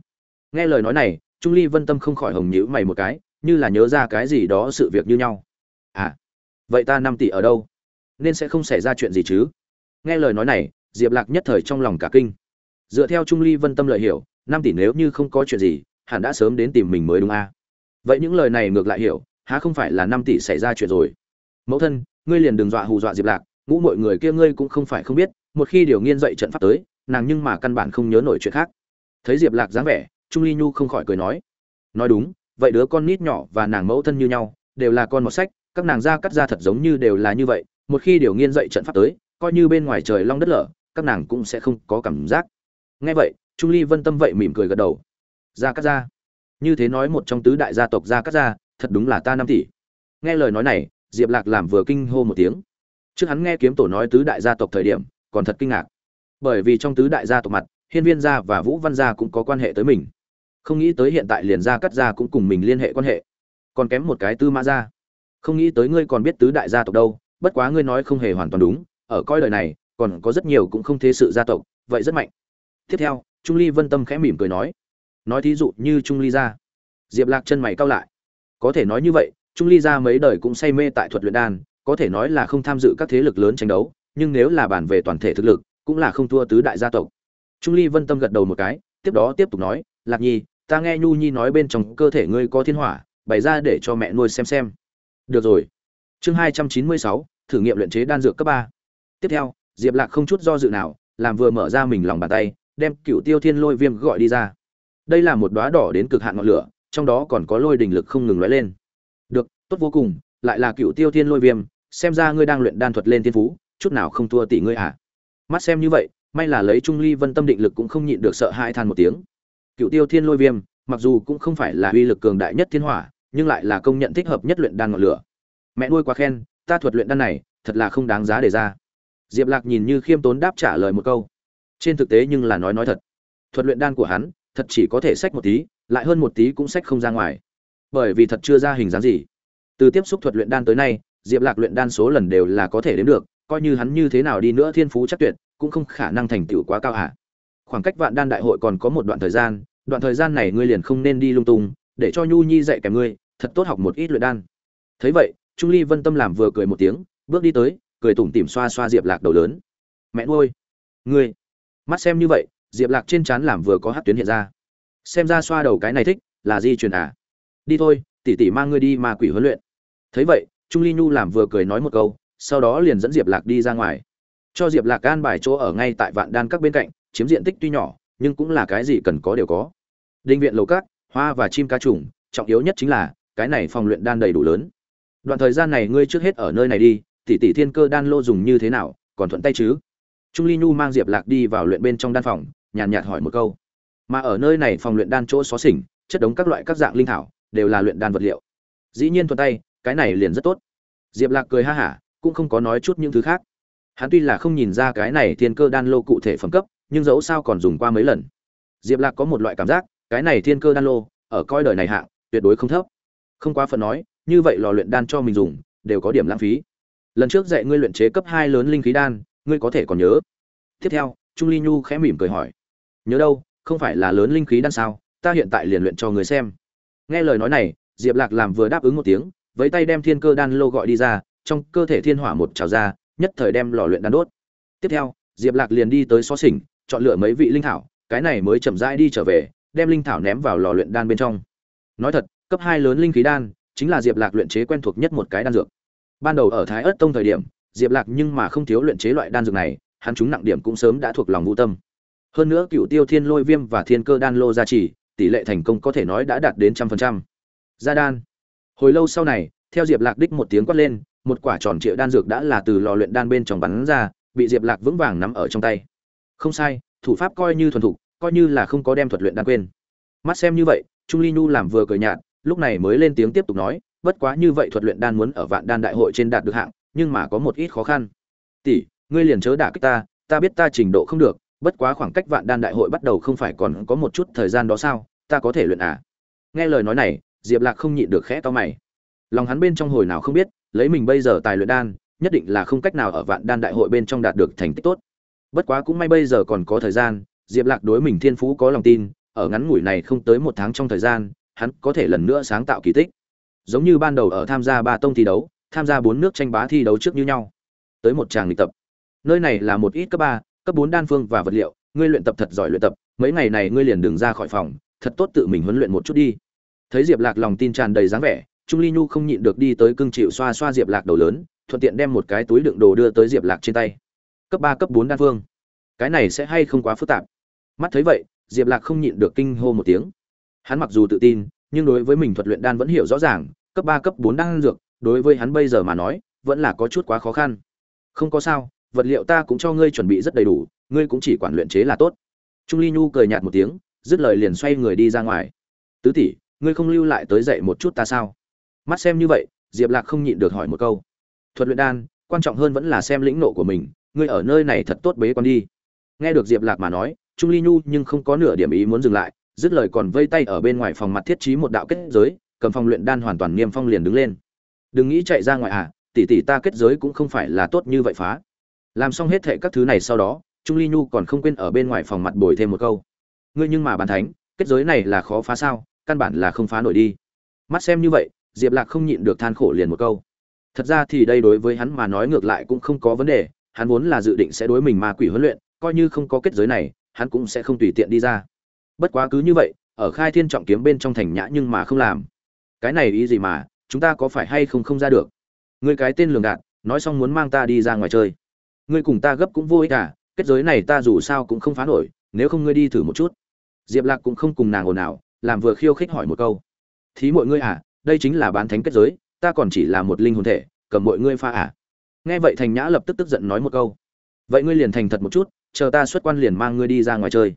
A: nghe lời nói này trung ly vân tâm không khỏi hồng nhữ mày một cái như là nhớ ra cái gì đó sự việc như nhau à vậy ta năm tỷ ở đâu nên sẽ không xảy ra chuyện gì chứ nghe lời nói này diệp lạc nhất thời trong lòng cả kinh dựa theo trung ly vân tâm lợi hiểu năm tỷ nếu như không có chuyện gì hẳn đã sớm đến tìm mình mới đúng a à? vậy những lời này ngược lại hiểu há không phải là năm tỷ xảy ra chuyện rồi mẫu thân ngươi liền đừng dọa hù dọa diệp lạc ngũ mọi người kia ngươi cũng không phải không biết một khi điều nghiên dậy trận pháp tới nàng nhưng mà căn bản không nhớ nổi chuyện khác thấy diệp lạc dáng vẻ trung ly nhu không khỏi cười nói nói đúng vậy đứa con nít nhỏ và nàng mẫu thân như nhau đều là con một sách các nàng ra cắt ra thật giống như đều là như vậy một khi điều nghiên dậy trận pháp tới coi như bên ngoài trời long đất lở các nàng cũng sẽ không có cảm giác nghe vậy trung ly vân tâm vậy mỉm cười gật đầu ra cắt ra như thế nói một trong tứ đại gia tộc ra cắt ra thật đúng là ta năm tỷ nghe lời nói này diệp lạc làm vừa kinh hô một tiếng trước hắn nghe kiếm tổ nói tứ đại gia tộc thời điểm còn thật kinh ngạc bởi vì trong tứ đại gia tộc mặt hiên viên gia và vũ văn gia cũng có quan hệ tới mình không nghĩ tới hiện tại liền gia cắt gia cũng cùng mình liên hệ quan hệ còn kém một cái tư mã gia không nghĩ tới ngươi còn biết tứ đại gia tộc đâu bất quá ngươi nói không hề hoàn toàn đúng ở coi đời này còn có rất nhiều cũng không thế sự gia tộc vậy rất mạnh tiếp theo trung ly vân tâm khẽ mỉm cười nói nói thí dụ như trung ly gia diệp lạc chân mày cao lại có thể nói như vậy trung ly gia mấy đời cũng say mê tại thuật luyện đan có thể nói là không tham dự các thế lực lớn tranh đấu nhưng nếu là bàn về toàn thể thực lực cũng là không thua tứ đại gia tộc trung ly vân tâm gật đầu một cái tiếp đó tiếp tục nói lạc nhi ta nghe nhu nhi nói bên trong cơ thể ngươi có thiên hỏa bày ra để cho mẹ nuôi xem xem được rồi chương hai trăm chín mươi sáu thử nghiệm luyện chế đan dược cấp ba tiếp theo diệp lạc không chút do dự nào làm vừa mở ra mình lòng bàn tay đem cựu tiêu thiên lôi viêm gọi đi ra đây là một đoá đỏ đến cực hạn ngọn lửa trong đó còn có lôi đình lực không ngừng lóe lên được tốt vô cùng lại là cựu tiêu thiên lôi viêm xem ra ngươi đang luyện đan thuật lên thiên phú chút nào không thua tỷ ngươi à mắt xem như vậy may là lấy trung ly vân tâm định lực cũng không nhịn được sợ hai than một tiếng cựu tiêu thiên lôi viêm mặc dù cũng không phải là uy lực cường đại nhất thiên hỏa nhưng lại là công nhận thích hợp nhất luyện đan ngọn lửa mẹ nuôi quá khen ta thuật luyện đan này thật là không đáng giá để ra diệp lạc nhìn như khiêm tốn đáp trả lời một câu trên thực tế nhưng là nói nói thật thuật luyện đan của hắn thật chỉ có thể sách một tí lại hơn một tí cũng sách không ra ngoài bởi vì thật chưa ra hình dáng gì từ tiếp xúc thuật luyện đan tới nay diệp lạc luyện đan số lần đều là có thể đến được coi như hắn như thế nào đi nữa thiên phú chắc tuyệt cũng không khả năng thành tựu quá cao hả khoảng cách vạn đan đại hội còn có một đoạn thời gian đoạn thời gian này ngươi liền không nên đi lung tung để cho nhu nhi dạy kèm ngươi thật tốt học một ít luyện đan thấy vậy trung ly vân tâm làm vừa cười một tiếng bước đi tới cười tủm tỉm xoa xoa diệp lạc đầu lớn mẹ nuôi ngươi mắt xem như vậy diệp lạc trên trán làm vừa có hát tuyến hiện ra xem ra xoa đầu cái này thích là di truyền à đi thôi tỉ tỉ mang ngươi đi mà quỷ huấn luyện thấy vậy trung ly nhu làm vừa cười nói một câu sau đó liền dẫn diệp lạc đi ra ngoài cho diệp lạc gan bài chỗ ở ngay tại vạn đan các bên cạnh chiếm diện tích tuy nhỏ nhưng cũng là cái gì cần có đều có đinh viện lầu cát hoa và chim ca trùng trọng yếu nhất chính là cái này phòng luyện đan đầy đủ lớn đoạn thời gian này ngươi trước hết ở nơi này đi tỷ tỷ thiên cơ đan lô dùng như thế nào còn thuận tay chứ trung ly nhu mang diệp lạc đi vào luyện bên trong đan phòng nhàn nhạt hỏi một câu mà ở nơi này phòng luyện đan chỗ xó xỉnh chất đống các loại các dạng linh thảo đều là luyện đan vật liệu dĩ nhiên thuận tay cái này liền rất tốt diệp lạc cười ha hả cũng không có nói chút những thứ khác hắn tuy là không nhìn ra cái này thiên cơ đan lô cụ thể phẩm cấp nhưng dẫu sao còn dùng qua mấy lần diệp lạc có một loại cảm giác cái này thiên cơ đan lô ở coi đời này hạng tuyệt đối không thấp không quá phần nói như vậy lò luyện đan cho mình dùng đều có điểm lãng phí lần trước dạy ngươi luyện chế cấp hai lớn linh khí đan ngươi có thể còn nhớ tiếp theo trung ly nhu khẽ mỉm cười hỏi nhớ đâu không phải là lớn linh khí đan sao ta hiện tại liền luyện cho ngươi xem nghe lời nói này diệp lạc làm vừa đáp ứng một tiếng với tay đem thiên cơ đan lô gọi đi ra trong cơ thể thiên hỏa một trào ra nhất thời đem lò luyện đan đốt tiếp theo diệp lạc liền đi tới xó xỉnh chọn lựa mấy vị linh thảo, cái này mới chậm rãi đi trở về, đem linh thảo ném vào lò luyện đan bên trong. Nói thật, cấp hai lớn linh khí đan chính là Diệp Lạc luyện chế quen thuộc nhất một cái đan dược. Ban đầu ở Thái Ức Tông thời điểm, Diệp Lạc nhưng mà không thiếu luyện chế loại đan dược này, hắn chúng nặng điểm cũng sớm đã thuộc lòng vũ tâm. Hơn nữa cửu Tiêu Thiên Lôi Viêm và Thiên Cơ Đan lô gia trì, tỷ lệ thành công có thể nói đã đạt đến trăm phần trăm. Gia đan. Hồi lâu sau này, theo Diệp Lạc đích một tiếng quát lên, một quả tròn trịa đan dược đã là từ lò luyện đan bên trong bắn ra, bị Diệp Lạc vững vàng nắm ở trong tay không sai thủ pháp coi như thuần thục coi như là không có đem thuật luyện đan quên mắt xem như vậy trung ly nhu làm vừa cười nhạt lúc này mới lên tiếng tiếp tục nói bất quá như vậy thuật luyện đan muốn ở vạn đan đại hội trên đạt được hạng nhưng mà có một ít khó khăn tỷ ngươi liền chớ đả kích ta ta biết ta trình độ không được bất quá khoảng cách vạn đan đại hội bắt đầu không phải còn có một chút thời gian đó sao ta có thể luyện à nghe lời nói này diệp lạc không nhịn được khẽ to mày lòng hắn bên trong hồi nào không biết lấy mình bây giờ tài luyện đan nhất định là không cách nào ở vạn đan đại hội bên trong đạt được thành tích tốt bất quá cũng may bây giờ còn có thời gian diệp lạc đối mình thiên phú có lòng tin ở ngắn ngủi này không tới một tháng trong thời gian hắn có thể lần nữa sáng tạo kỳ tích giống như ban đầu ở tham gia ba tông thi đấu tham gia bốn nước tranh bá thi đấu trước như nhau tới một tràng luyện tập nơi này là một ít cấp ba cấp bốn đan phương và vật liệu ngươi luyện tập thật giỏi luyện tập mấy ngày này ngươi liền đừng ra khỏi phòng thật tốt tự mình huấn luyện một chút đi thấy diệp lạc lòng tin tràn đầy dáng vẻ trung ly nhu không nhịn được đi tới cưng chịu xoa xoa diệp lạc đầu lớn thuận tiện đem một cái túi đựng đồ đưa tới diệp lạc trên tay cấp ba cấp bốn đan phương cái này sẽ hay không quá phức tạp mắt thấy vậy diệp lạc không nhịn được kinh hô một tiếng hắn mặc dù tự tin nhưng đối với mình thuật luyện đan vẫn hiểu rõ ràng cấp ba cấp bốn đan dược đối với hắn bây giờ mà nói vẫn là có chút quá khó khăn không có sao vật liệu ta cũng cho ngươi chuẩn bị rất đầy đủ ngươi cũng chỉ quản luyện chế là tốt trung ly nhu cười nhạt một tiếng dứt lời liền xoay người đi ra ngoài tứ tỷ ngươi không lưu lại tới dậy một chút ta sao mắt xem như vậy diệp lạc không nhịn được hỏi một câu thuật luyện đan quan trọng hơn vẫn là xem lĩnh nộ của mình ngươi ở nơi này thật tốt bế con đi nghe được diệp lạc mà nói trung ly nhu nhưng không có nửa điểm ý muốn dừng lại dứt lời còn vây tay ở bên ngoài phòng mặt thiết trí một đạo kết giới cầm phong luyện đan hoàn toàn niêm phong liền đứng lên đừng nghĩ chạy ra ngoài à tỷ tỷ ta kết giới cũng không phải là tốt như vậy phá làm xong hết thệ các thứ này sau đó trung ly nhu còn không quên ở bên ngoài phòng mặt bồi thêm một câu ngươi nhưng mà bàn thánh kết giới này là khó phá sao căn bản là không phá nổi đi mắt xem như vậy diệp lạc không nhịn được than khổ liền một câu thật ra thì đây đối với hắn mà nói ngược lại cũng không có vấn đề hắn vốn là dự định sẽ đối mình ma quỷ huấn luyện, coi như không có kết giới này, hắn cũng sẽ không tùy tiện đi ra. Bất quá cứ như vậy, ở khai thiên trọng kiếm bên trong thành nhã nhưng mà không làm. Cái này ý gì mà, chúng ta có phải hay không không ra được? Ngươi cái tên lường gạt, nói xong muốn mang ta đi ra ngoài chơi. Ngươi cùng ta gấp cũng vô ích cả, à, kết giới này ta dù sao cũng không phá nổi, nếu không ngươi đi thử một chút. Diệp Lạc cũng không cùng nàng ồn ào, làm vừa khiêu khích hỏi một câu. "Thí mọi ngươi à, đây chính là bán thánh kết giới, ta còn chỉ là một linh hồn thể, cầm mọi ngươi pha à?" nghe vậy thành nhã lập tức tức giận nói một câu vậy ngươi liền thành thật một chút chờ ta xuất quan liền mang ngươi đi ra ngoài chơi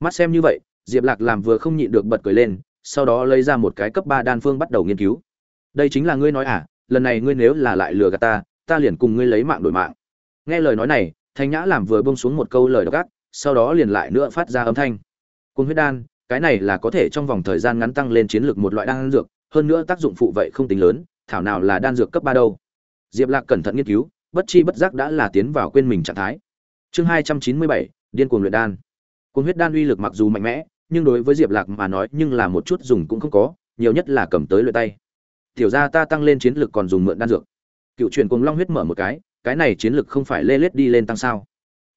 A: mắt xem như vậy diệp lạc làm vừa không nhịn được bật cười lên sau đó lấy ra một cái cấp ba đan phương bắt đầu nghiên cứu đây chính là ngươi nói à lần này ngươi nếu là lại lừa gạt ta ta liền cùng ngươi lấy mạng đổi mạng nghe lời nói này thành nhã làm vừa bông xuống một câu lời độc ác sau đó liền lại nữa phát ra âm thanh cung huyết đan cái này là có thể trong vòng thời gian ngắn tăng lên chiến lược một loại đan dược hơn nữa tác dụng phụ vậy không tính lớn thảo nào là đan dược cấp ba đâu Diệp Lạc cẩn thận nghiên cứu, bất chi bất giác đã là tiến vào quên mình trạng thái. Chương 297, điên cuồng luyện đan. Cuồng huyết đan uy lực mặc dù mạnh mẽ, nhưng đối với Diệp Lạc mà nói, nhưng là một chút dùng cũng không có, nhiều nhất là cầm tới luyện tay. Tiểu gia ta tăng lên chiến lực còn dùng mượn đan dược. Cựu truyền cuồng long huyết mở một cái, cái này chiến lực không phải lê lết đi lên tăng sao?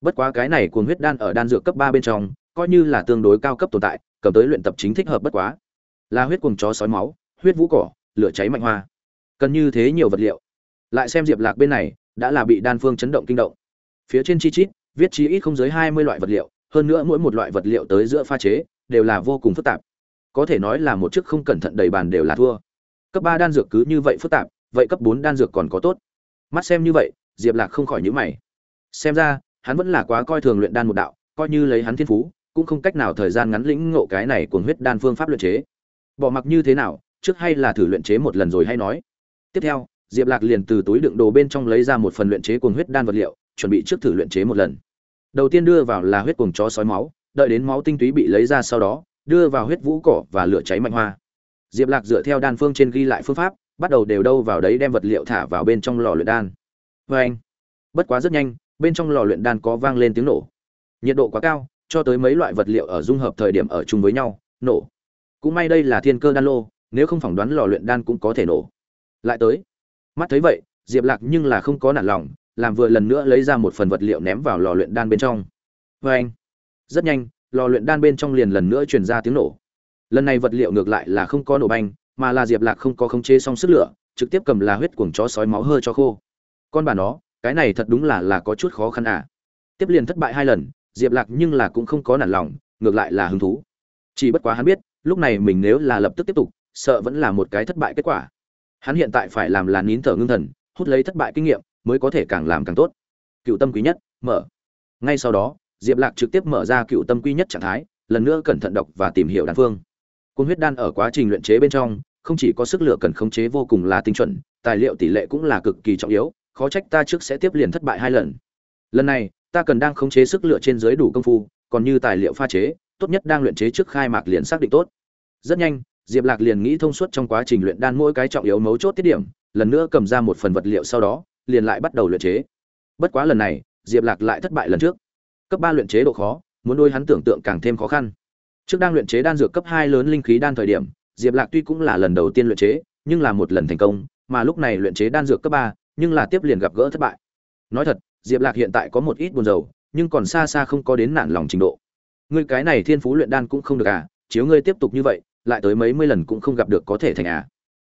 A: Bất quá cái này cuồng huyết đan ở đan dược cấp 3 bên trong, coi như là tương đối cao cấp tồn tại, cầm tới luyện tập chính thích hợp bất quá. La huyết cuồng chó sói máu, huyết vũ cỏ, lửa cháy mạnh hoa. Cần như thế nhiều vật liệu, lại xem diệp lạc bên này đã là bị đan phương chấn động kinh động phía trên chi chít viết chi ít không dưới hai mươi loại vật liệu hơn nữa mỗi một loại vật liệu tới giữa pha chế đều là vô cùng phức tạp có thể nói là một chức không cẩn thận đầy bàn đều là thua cấp ba đan dược cứ như vậy phức tạp vậy cấp bốn đan dược còn có tốt mắt xem như vậy diệp lạc không khỏi nhữ mày xem ra hắn vẫn là quá coi thường luyện đan một đạo coi như lấy hắn thiên phú cũng không cách nào thời gian ngắn lĩnh ngộ cái này cuồng huyết đan phương pháp luyện chế bỏ mặc như thế nào trước hay là thử luyện chế một lần rồi hay nói tiếp theo Diệp Lạc liền từ túi đựng đồ bên trong lấy ra một phần luyện chế cuồng huyết đan vật liệu, chuẩn bị trước thử luyện chế một lần. Đầu tiên đưa vào là huyết cuồng chó sói máu, đợi đến máu tinh túy bị lấy ra sau đó, đưa vào huyết vũ cỏ và lửa cháy mạnh hoa. Diệp Lạc dựa theo đan phương trên ghi lại phương pháp, bắt đầu đều đâu vào đấy đem vật liệu thả vào bên trong lò luyện đan. Oeng. Bất quá rất nhanh, bên trong lò luyện đan có vang lên tiếng nổ. Nhiệt độ quá cao, cho tới mấy loại vật liệu ở dung hợp thời điểm ở chung với nhau, nổ. Cũng may đây là thiên cơ đan lô, nếu không phỏng đoán lò luyện đan cũng có thể nổ. Lại tới mắt thấy vậy diệp lạc nhưng là không có nản lòng làm vừa lần nữa lấy ra một phần vật liệu ném vào lò luyện đan bên trong vê anh rất nhanh lò luyện đan bên trong liền lần nữa truyền ra tiếng nổ lần này vật liệu ngược lại là không có nổ banh mà là diệp lạc không có khống chế xong sức lửa trực tiếp cầm là huyết cuồng chó sói máu hơi cho khô con bà nó cái này thật đúng là là có chút khó khăn à tiếp liền thất bại hai lần diệp lạc nhưng là cũng không có nản lòng ngược lại là hứng thú chỉ bất quá hắn biết lúc này mình nếu là lập tức tiếp tục sợ vẫn là một cái thất bại kết quả hắn hiện tại phải làm là nín thở ngưng thần hút lấy thất bại kinh nghiệm mới có thể càng làm càng tốt cựu tâm quý nhất mở ngay sau đó diệp lạc trực tiếp mở ra cựu tâm quý nhất trạng thái lần nữa cẩn thận đọc và tìm hiểu đan phương cung huyết đan ở quá trình luyện chế bên trong không chỉ có sức lửa cần khống chế vô cùng là tinh chuẩn tài liệu tỷ lệ cũng là cực kỳ trọng yếu khó trách ta trước sẽ tiếp liền thất bại hai lần lần này ta cần đang khống chế sức lửa trên dưới đủ công phu còn như tài liệu pha chế tốt nhất đang luyện chế trước khai mạc liền xác định tốt rất nhanh Diệp Lạc liền nghĩ thông suốt trong quá trình luyện đan mỗi cái trọng yếu mấu chốt tiết điểm, lần nữa cầm ra một phần vật liệu sau đó, liền lại bắt đầu luyện chế. Bất quá lần này, Diệp Lạc lại thất bại lần trước. Cấp ba luyện chế độ khó, muốn đôi hắn tưởng tượng càng thêm khó khăn. Trước đang luyện chế đan dược cấp hai lớn linh khí đan thời điểm, Diệp Lạc tuy cũng là lần đầu tiên luyện chế, nhưng là một lần thành công, mà lúc này luyện chế đan dược cấp ba, nhưng là tiếp liền gặp gỡ thất bại. Nói thật, Diệp Lạc hiện tại có một ít buồn rầu, nhưng còn xa xa không có đến nạn lòng trình độ. Ngươi cái này thiên phú luyện đan cũng không được à, chiếu ngươi tiếp tục như vậy, lại tới mấy mươi lần cũng không gặp được có thể thành à.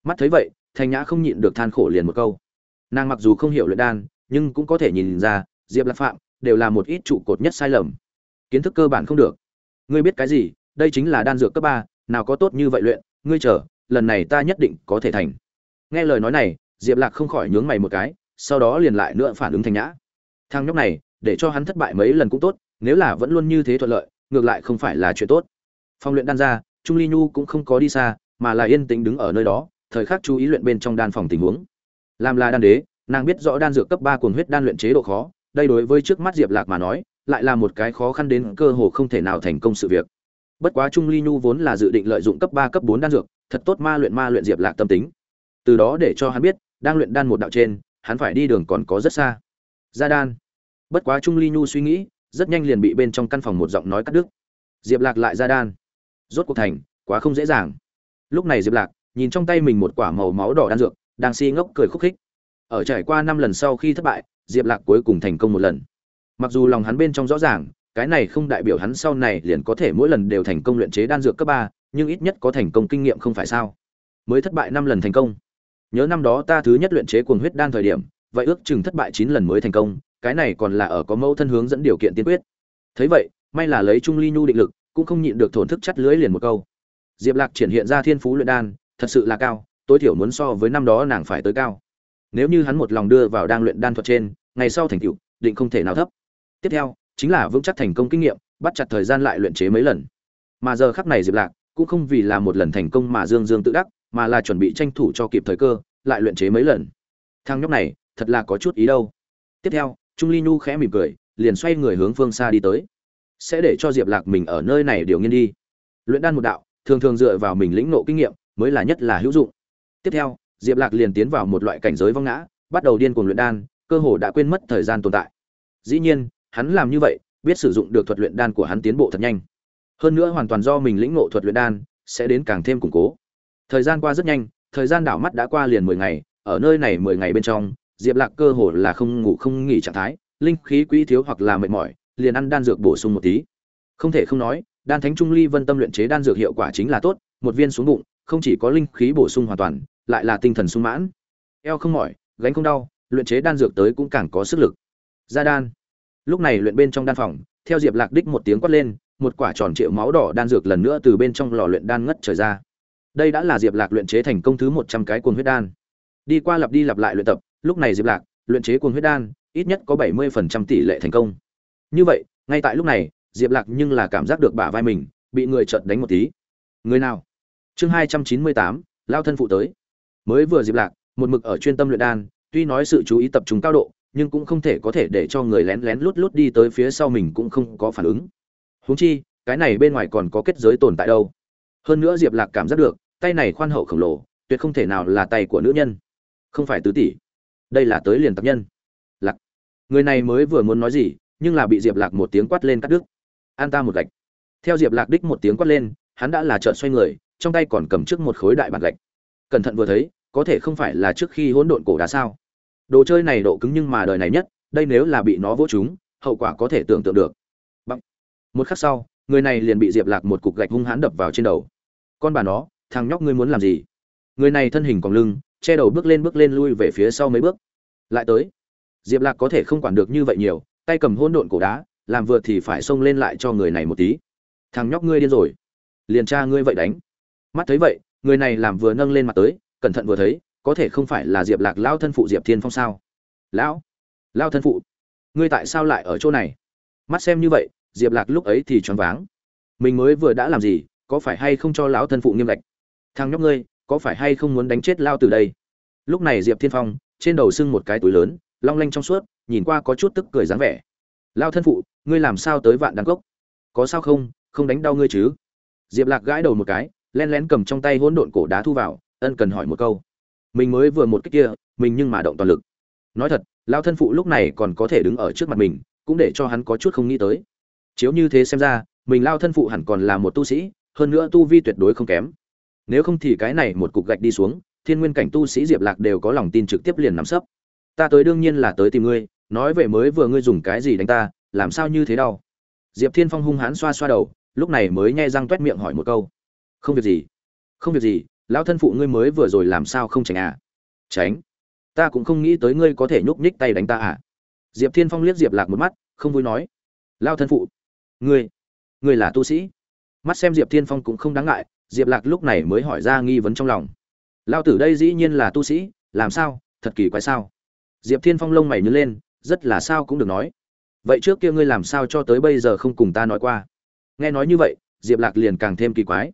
A: mắt thấy vậy thanh nhã không nhịn được than khổ liền một câu nàng mặc dù không hiểu luyện đan nhưng cũng có thể nhìn ra diệp lạc phạm đều là một ít trụ cột nhất sai lầm kiến thức cơ bản không được ngươi biết cái gì đây chính là đan dược cấp ba nào có tốt như vậy luyện ngươi chờ lần này ta nhất định có thể thành nghe lời nói này diệp lạc không khỏi nhướng mày một cái sau đó liền lại nữa phản ứng thanh nhã thang nhóc này để cho hắn thất bại mấy lần cũng tốt nếu là vẫn luôn như thế thuận lợi ngược lại không phải là chuyện tốt phong luyện đan ra Trung Ly Nhu cũng không có đi xa, mà là yên tĩnh đứng ở nơi đó, thời khắc chú ý luyện bên trong đan phòng tình huống. Làm là đan đế, nàng biết rõ đan dược cấp ba cuồng huyết đan luyện chế độ khó, đây đối với trước mắt Diệp Lạc mà nói, lại là một cái khó khăn đến cơ hồ không thể nào thành công sự việc. Bất quá Trung Ly Nhu vốn là dự định lợi dụng cấp ba cấp bốn đan dược, thật tốt ma luyện ma luyện Diệp Lạc tâm tính. Từ đó để cho hắn biết, đang luyện đan một đạo trên, hắn phải đi đường còn có rất xa. Ra đan. Bất quá Trung Ly Nhu suy nghĩ, rất nhanh liền bị bên trong căn phòng một giọng nói cắt đứt. Diệp Lạc lại ra đan rốt cuộc thành quá không dễ dàng lúc này diệp lạc nhìn trong tay mình một quả màu máu đỏ đan dược đang si ngốc cười khúc khích ở trải qua năm lần sau khi thất bại diệp lạc cuối cùng thành công một lần mặc dù lòng hắn bên trong rõ ràng cái này không đại biểu hắn sau này liền có thể mỗi lần đều thành công luyện chế đan dược cấp ba nhưng ít nhất có thành công kinh nghiệm không phải sao mới thất bại năm lần thành công nhớ năm đó ta thứ nhất luyện chế cuồng huyết đan thời điểm vậy ước chừng thất bại chín lần mới thành công cái này còn là ở có mẫu thân hướng dẫn điều kiện tiên quyết thấy vậy may là lấy trung ly nhu định lực cũng không nhịn được thổn thức chắt lưới liền một câu diệp lạc triển hiện ra thiên phú luyện đan thật sự là cao tối thiểu muốn so với năm đó nàng phải tới cao nếu như hắn một lòng đưa vào đang luyện đan thuật trên ngày sau thành tựu định không thể nào thấp tiếp theo chính là vững chắc thành công kinh nghiệm bắt chặt thời gian lại luyện chế mấy lần mà giờ khắc này diệp lạc cũng không vì là một lần thành công mà dương dương tự đắc mà là chuẩn bị tranh thủ cho kịp thời cơ lại luyện chế mấy lần thang nhóc này thật là có chút ý đâu tiếp theo trung ly nhu khẽ mỉm cười liền xoay người hướng phương xa đi tới sẽ để cho diệp lạc mình ở nơi này điều nghiên đi luyện đan một đạo thường thường dựa vào mình lĩnh nộ kinh nghiệm mới là nhất là hữu dụng tiếp theo diệp lạc liền tiến vào một loại cảnh giới vong ngã bắt đầu điên cuồng luyện đan cơ hồ đã quên mất thời gian tồn tại dĩ nhiên hắn làm như vậy biết sử dụng được thuật luyện đan của hắn tiến bộ thật nhanh hơn nữa hoàn toàn do mình lĩnh ngộ thuật luyện đan sẽ đến càng thêm củng cố thời gian qua rất nhanh thời gian đảo mắt đã qua liền mười ngày ở nơi này mười ngày bên trong diệp lạc cơ hồ là không ngủ không nghỉ trạng thái linh khí quý thiếu hoặc là mệt mỏi liền ăn đan dược bổ sung một tí. Không thể không nói, đan thánh trung ly vân tâm luyện chế đan dược hiệu quả chính là tốt, một viên xuống bụng, không chỉ có linh khí bổ sung hoàn toàn, lại là tinh thần sung mãn. Eo không mỏi, gánh không đau, luyện chế đan dược tới cũng càng có sức lực. Ra đan. Lúc này luyện bên trong đan phòng, theo Diệp Lạc đích một tiếng quát lên, một quả tròn triệu máu đỏ đan dược lần nữa từ bên trong lò luyện đan ngất trời ra. Đây đã là Diệp Lạc luyện chế thành công thứ một trăm cái cuồng huyết đan. Đi qua lặp đi lặp lại luyện tập, lúc này Diệp Lạc luyện chế cuồng huyết đan, ít nhất có bảy 70% tỷ lệ thành công như vậy ngay tại lúc này diệp lạc nhưng là cảm giác được bả vai mình bị người chợt đánh một tí người nào chương hai trăm chín mươi tám lao thân phụ tới mới vừa diệp lạc một mực ở chuyên tâm luyện đan tuy nói sự chú ý tập trung cao độ nhưng cũng không thể có thể để cho người lén lén lút lút đi tới phía sau mình cũng không có phản ứng huống chi cái này bên ngoài còn có kết giới tồn tại đâu hơn nữa diệp lạc cảm giác được tay này khoan hậu khổng lồ tuyệt không thể nào là tay của nữ nhân không phải tứ tỷ đây là tới liền tập nhân lạc người này mới vừa muốn nói gì nhưng là bị diệp lạc một tiếng quát lên cắt đứt an ta một gạch theo diệp lạc đích một tiếng quát lên hắn đã là trợn xoay người trong tay còn cầm trước một khối đại bản gạch cẩn thận vừa thấy có thể không phải là trước khi hỗn độn cổ đá sao đồ chơi này độ cứng nhưng mà đời này nhất đây nếu là bị nó vỗ chúng hậu quả có thể tưởng tượng được Bằng. một khắc sau người này liền bị diệp lạc một cục gạch hung hãn đập vào trên đầu con bà nó thằng nhóc ngươi muốn làm gì người này thân hình còn lưng che đầu bước lên bước lên lui về phía sau mấy bước lại tới diệp lạc có thể không quản được như vậy nhiều tay cầm hôn độn cổ đá làm vừa thì phải xông lên lại cho người này một tí thằng nhóc ngươi điên rồi liền cha ngươi vậy đánh mắt thấy vậy người này làm vừa nâng lên mặt tới cẩn thận vừa thấy có thể không phải là diệp lạc lao thân phụ diệp thiên phong sao lão lao thân phụ ngươi tại sao lại ở chỗ này mắt xem như vậy diệp lạc lúc ấy thì choáng váng mình mới vừa đã làm gì có phải hay không cho lão thân phụ nghiêm lệch thằng nhóc ngươi có phải hay không muốn đánh chết lao từ đây lúc này diệp thiên phong trên đầu sưng một cái túi lớn long lanh trong suốt nhìn qua có chút tức cười dáng vẻ lao thân phụ ngươi làm sao tới vạn đăng cốc có sao không không đánh đau ngươi chứ diệp lạc gãi đầu một cái len lén cầm trong tay hỗn độn cổ đá thu vào ân cần hỏi một câu mình mới vừa một cách kia mình nhưng mà động toàn lực nói thật lao thân phụ lúc này còn có thể đứng ở trước mặt mình cũng để cho hắn có chút không nghĩ tới chiếu như thế xem ra mình lao thân phụ hẳn còn là một tu sĩ hơn nữa tu vi tuyệt đối không kém nếu không thì cái này một cục gạch đi xuống thiên nguyên cảnh tu sĩ diệp lạc đều có lòng tin trực tiếp liền nắm sấp ta tới đương nhiên là tới tìm ngươi nói về mới vừa ngươi dùng cái gì đánh ta làm sao như thế đau diệp thiên phong hung hãn xoa xoa đầu lúc này mới nghe răng t u é t miệng hỏi một câu không việc gì không việc gì lão thân phụ ngươi mới vừa rồi làm sao không tránh à tránh ta cũng không nghĩ tới ngươi có thể nhúc nhích tay đánh ta à diệp thiên phong liếc diệp lạc một mắt không vui nói lao thân phụ ngươi ngươi là tu sĩ mắt xem diệp thiên phong cũng không đáng ngại diệp lạc lúc này mới hỏi ra nghi vấn trong lòng lao tử đây dĩ nhiên là tu sĩ làm sao thật kỳ quái sao diệp thiên phong lông mày nhớ lên rất là sao cũng được nói vậy trước kia ngươi làm sao cho tới bây giờ không cùng ta nói qua nghe nói như vậy diệp lạc liền càng thêm kỳ quái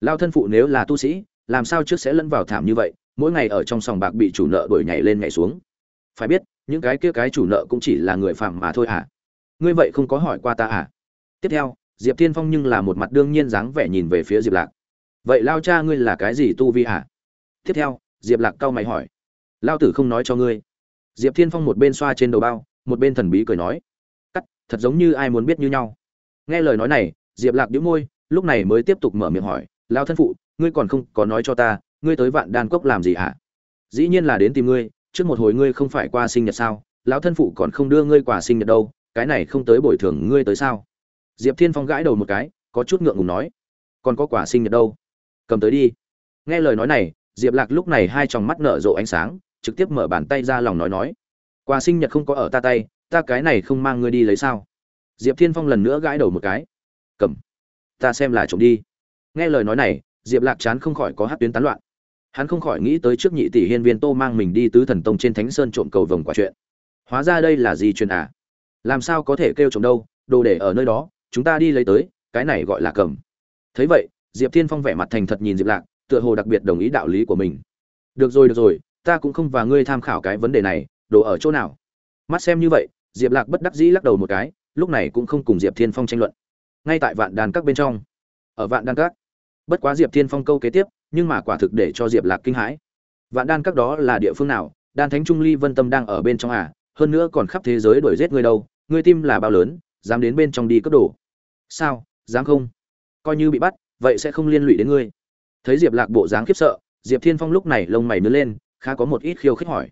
A: lao thân phụ nếu là tu sĩ làm sao trước sẽ lẫn vào thảm như vậy mỗi ngày ở trong sòng bạc bị chủ nợ đuổi nhảy lên nhảy xuống phải biết những cái kia cái chủ nợ cũng chỉ là người phạm mà thôi à ngươi vậy không có hỏi qua ta à tiếp theo diệp thiên phong nhưng là một mặt đương nhiên dáng vẻ nhìn về phía diệp lạc vậy lao cha ngươi là cái gì tu vi à tiếp theo diệp lạc cau mày hỏi lao tử không nói cho ngươi diệp thiên phong một bên xoa trên đầu bao một bên thần bí cười nói cắt thật giống như ai muốn biết như nhau nghe lời nói này diệp lạc đĩu môi lúc này mới tiếp tục mở miệng hỏi lao thân phụ ngươi còn không có nói cho ta ngươi tới vạn đan cốc làm gì ạ à? dĩ nhiên là đến tìm ngươi trước một hồi ngươi không phải qua sinh nhật sao lão thân phụ còn không đưa ngươi quà sinh nhật đâu cái này không tới bồi thường ngươi tới sao diệp thiên phong gãi đầu một cái có chút ngượng ngùng nói còn có quà sinh nhật đâu cầm tới đi nghe lời nói này diệp lạc lúc này hai t r ò n g mắt nở rộ ánh sáng trực tiếp mở bàn tay ra lòng nói nói quà sinh nhật không có ở ta tay ta cái này không mang ngươi đi lấy sao diệp thiên phong lần nữa gãi đầu một cái cầm ta xem là trộm đi nghe lời nói này diệp lạc chán không khỏi có hát tuyến tán loạn hắn không khỏi nghĩ tới trước nhị tỷ hiên viên tô mang mình đi tứ thần tông trên thánh sơn trộm cầu vồng quả chuyện hóa ra đây là gì truyền à làm sao có thể kêu trộm đâu đồ để ở nơi đó chúng ta đi lấy tới cái này gọi là cầm thấy vậy diệp thiên phong vẻ mặt thành thật nhìn diệp lạc tựa hồ đặc biệt đồng ý đạo lý của mình được rồi được rồi ta cũng không và ngươi tham khảo cái vấn đề này đồ ở chỗ nào mắt xem như vậy diệp lạc bất đắc dĩ lắc đầu một cái lúc này cũng không cùng diệp thiên phong tranh luận ngay tại vạn đàn các bên trong ở vạn đàn các bất quá diệp thiên phong câu kế tiếp nhưng mà quả thực để cho diệp lạc kinh hãi vạn đan các đó là địa phương nào đan thánh trung ly vân tâm đang ở bên trong à hơn nữa còn khắp thế giới đuổi giết ngươi đâu ngươi tim là bao lớn dám đến bên trong đi cướp đồ sao dám không coi như bị bắt vậy sẽ không liên lụy đến ngươi thấy diệp lạc bộ dáng khiếp sợ diệp thiên phong lúc này lông mày nứa lên khá có một ít khiêu khích hỏi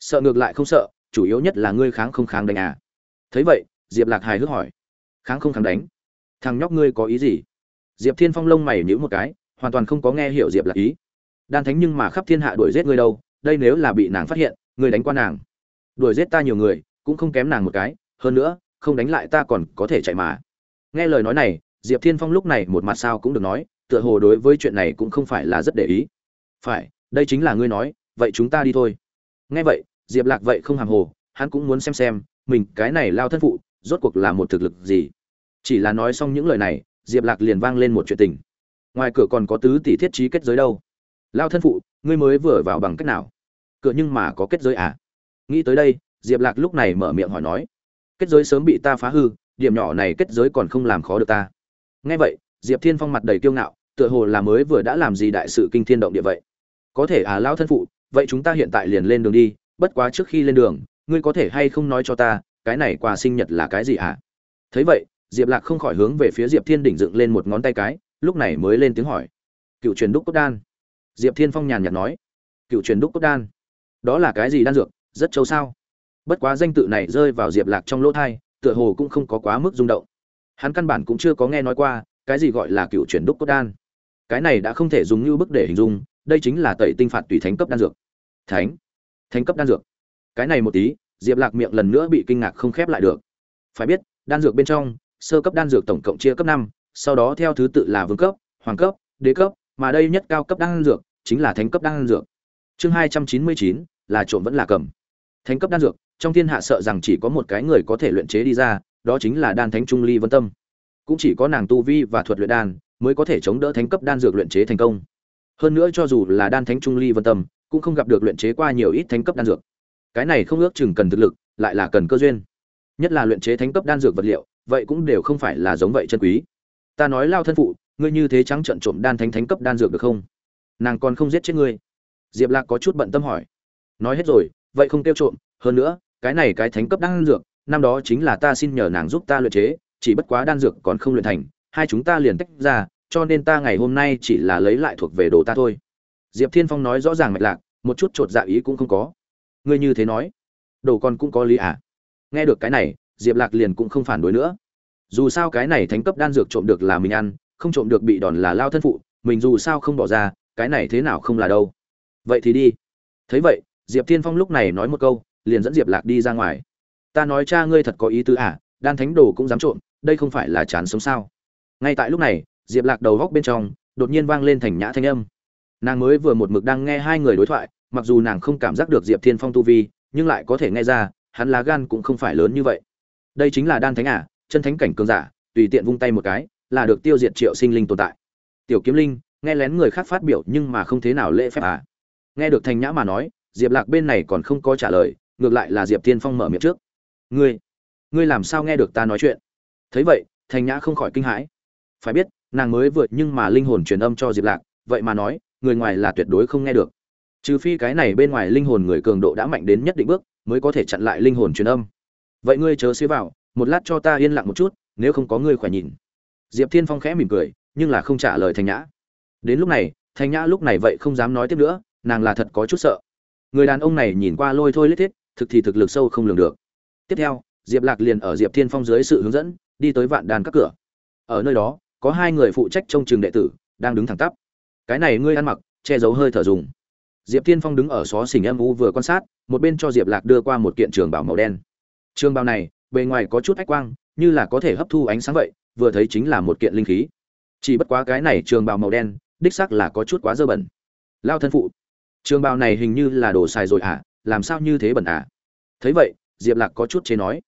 A: sợ ngược lại không sợ chủ yếu nhất là ngươi kháng không kháng đánh à thấy vậy diệp lạc hài hước hỏi kháng không kháng đánh thằng nhóc ngươi có ý gì diệp thiên phong lông mày nhữ một cái hoàn toàn không có nghe hiểu diệp lạc ý đan thánh nhưng mà khắp thiên hạ đuổi giết ngươi đâu đây nếu là bị nàng phát hiện ngươi đánh qua nàng đuổi giết ta nhiều người cũng không kém nàng một cái hơn nữa không đánh lại ta còn có thể chạy mà nghe lời nói này diệp thiên phong lúc này một mặt sao cũng được nói tựa hồ đối với chuyện này cũng không phải là rất để ý phải đây chính là ngươi nói vậy chúng ta đi thôi nghe vậy diệp lạc vậy không hàng hồ hắn cũng muốn xem xem mình cái này lao thân phụ rốt cuộc là một thực lực gì chỉ là nói xong những lời này diệp lạc liền vang lên một chuyện tình ngoài cửa còn có tứ tỷ thiết trí kết giới đâu lao thân phụ ngươi mới vừa vào bằng cách nào cửa nhưng mà có kết giới à nghĩ tới đây diệp lạc lúc này mở miệng hỏi nói kết giới sớm bị ta phá hư điểm nhỏ này kết giới còn không làm khó được ta nghe vậy diệp thiên phong mặt đầy kiêu ngạo tựa hồ là mới vừa đã làm gì đại sự kinh thiên động địa vậy có thể à lao thân phụ vậy chúng ta hiện tại liền lên đường đi bất quá trước khi lên đường ngươi có thể hay không nói cho ta cái này quà sinh nhật là cái gì ạ à? thấy vậy diệp lạc không khỏi hướng về phía diệp thiên đỉnh dựng lên một ngón tay cái lúc này mới lên tiếng hỏi cựu truyền đúc cốt đan diệp thiên phong nhàn nhạt nói cựu truyền đúc cốt đan đó là cái gì đan dược rất trâu sao bất quá danh tự này rơi vào diệp lạc trong lỗ thai tựa hồ cũng không có quá mức rung động hắn căn bản cũng chưa có nghe nói qua cái gì gọi là cựu truyền đúc cốt đan cái này đã không thể dùng như bức để hình dung đây chính là tẩy tinh phạt tùy thánh cấp đan dược thánh thánh cấp đan dược cái này một tí diệp lạc miệng lần nữa bị kinh ngạc không khép lại được phải biết đan dược bên trong sơ cấp đan dược tổng cộng chia cấp năm sau đó theo thứ tự là vương cấp hoàng cấp đế cấp mà đây nhất cao cấp đan dược chính là thánh cấp đan dược chương hai trăm chín mươi chín là trộm vẫn là cầm thánh cấp đan dược trong thiên hạ sợ rằng chỉ có một cái người có thể luyện chế đi ra đó chính là đan thánh trung ly vân tâm cũng chỉ có nàng tu vi và thuật luyện đan mới có thể chống đỡ thánh cấp đan dược luyện chế thành công hơn nữa cho dù là đan thánh trung ly vân tâm cũng không gặp được luyện chế qua nhiều ít thánh cấp đan dược cái này không ước chừng cần thực lực lại là cần cơ duyên nhất là luyện chế thánh cấp đan dược vật liệu vậy cũng đều không phải là giống vậy chân quý ta nói lao thân phụ ngươi như thế trắng trận trộm đan thánh thánh cấp đan dược được không nàng còn không giết chết ngươi diệp lạc có chút bận tâm hỏi nói hết rồi vậy không tiêu trộm hơn nữa cái này cái thánh cấp đan dược năm đó chính là ta xin nhờ nàng giúp ta luyện chế chỉ bất quá đan dược còn không luyện thành hai chúng ta liền tách ra cho nên ta ngày hôm nay chỉ là lấy lại thuộc về đồ ta thôi diệp thiên phong nói rõ ràng mạch lạc một chút chột dạ ý cũng không có ngươi như thế nói đồ con cũng có lý à nghe được cái này diệp lạc liền cũng không phản đối nữa dù sao cái này thánh cấp đan dược trộm được là mình ăn không trộm được bị đòn là lao thân phụ mình dù sao không bỏ ra cái này thế nào không là đâu vậy thì đi thấy vậy diệp thiên phong lúc này nói một câu liền dẫn diệp lạc đi ra ngoài ta nói cha ngươi thật có ý tứ à đan thánh đồ cũng dám trộm đây không phải là chán sống sao ngay tại lúc này diệp lạc đầu góc bên trong đột nhiên vang lên thành nhã thanh âm nàng mới vừa một mực đang nghe hai người đối thoại mặc dù nàng không cảm giác được diệp thiên phong tu vi nhưng lại có thể nghe ra hắn lá gan cũng không phải lớn như vậy đây chính là đan thánh à chân thánh cảnh cường giả tùy tiện vung tay một cái là được tiêu diệt triệu sinh linh tồn tại tiểu kiếm linh nghe lén người khác phát biểu nhưng mà không thế nào lễ phép à nghe được thành nhã mà nói diệp lạc bên này còn không có trả lời ngược lại là diệp thiên phong mở miệng trước ngươi ngươi làm sao nghe được ta nói chuyện thấy vậy thành nhã không khỏi kinh hãi phải biết nàng mới vượt nhưng mà linh hồn truyền âm cho diệp lạc vậy mà nói người ngoài là tuyệt đối không nghe được trừ phi cái này bên ngoài linh hồn người cường độ đã mạnh đến nhất định bước mới có thể chặn lại linh hồn truyền âm vậy ngươi chớ xế vào một lát cho ta yên lặng một chút nếu không có ngươi khỏe nhìn diệp thiên phong khẽ mỉm cười nhưng là không trả lời Thanh nhã đến lúc này Thanh nhã lúc này vậy không dám nói tiếp nữa nàng là thật có chút sợ người đàn ông này nhìn qua lôi thôi lết thiết thực thì thực lực sâu không lường được tiếp theo diệp lạc liền ở diệp thiên phong dưới sự hướng dẫn đi tới vạn đàn các cửa ở nơi đó có hai người phụ trách trông trường đệ tử đang đứng thẳng tắp cái này ngươi ăn mặc che giấu hơi thở dùng diệp thiên phong đứng ở xó xỉnh âm u vừa quan sát một bên cho diệp lạc đưa qua một kiện trường bảo màu đen trường bảo này bề ngoài có chút ách quang như là có thể hấp thu ánh sáng vậy vừa thấy chính là một kiện linh khí chỉ bất quá cái này trường bảo màu đen đích xác là có chút quá dơ bẩn lao thân phụ trường bào này hình như là đồ xài rồi à làm sao như thế bẩn à thấy vậy diệp lạc có chút chế nói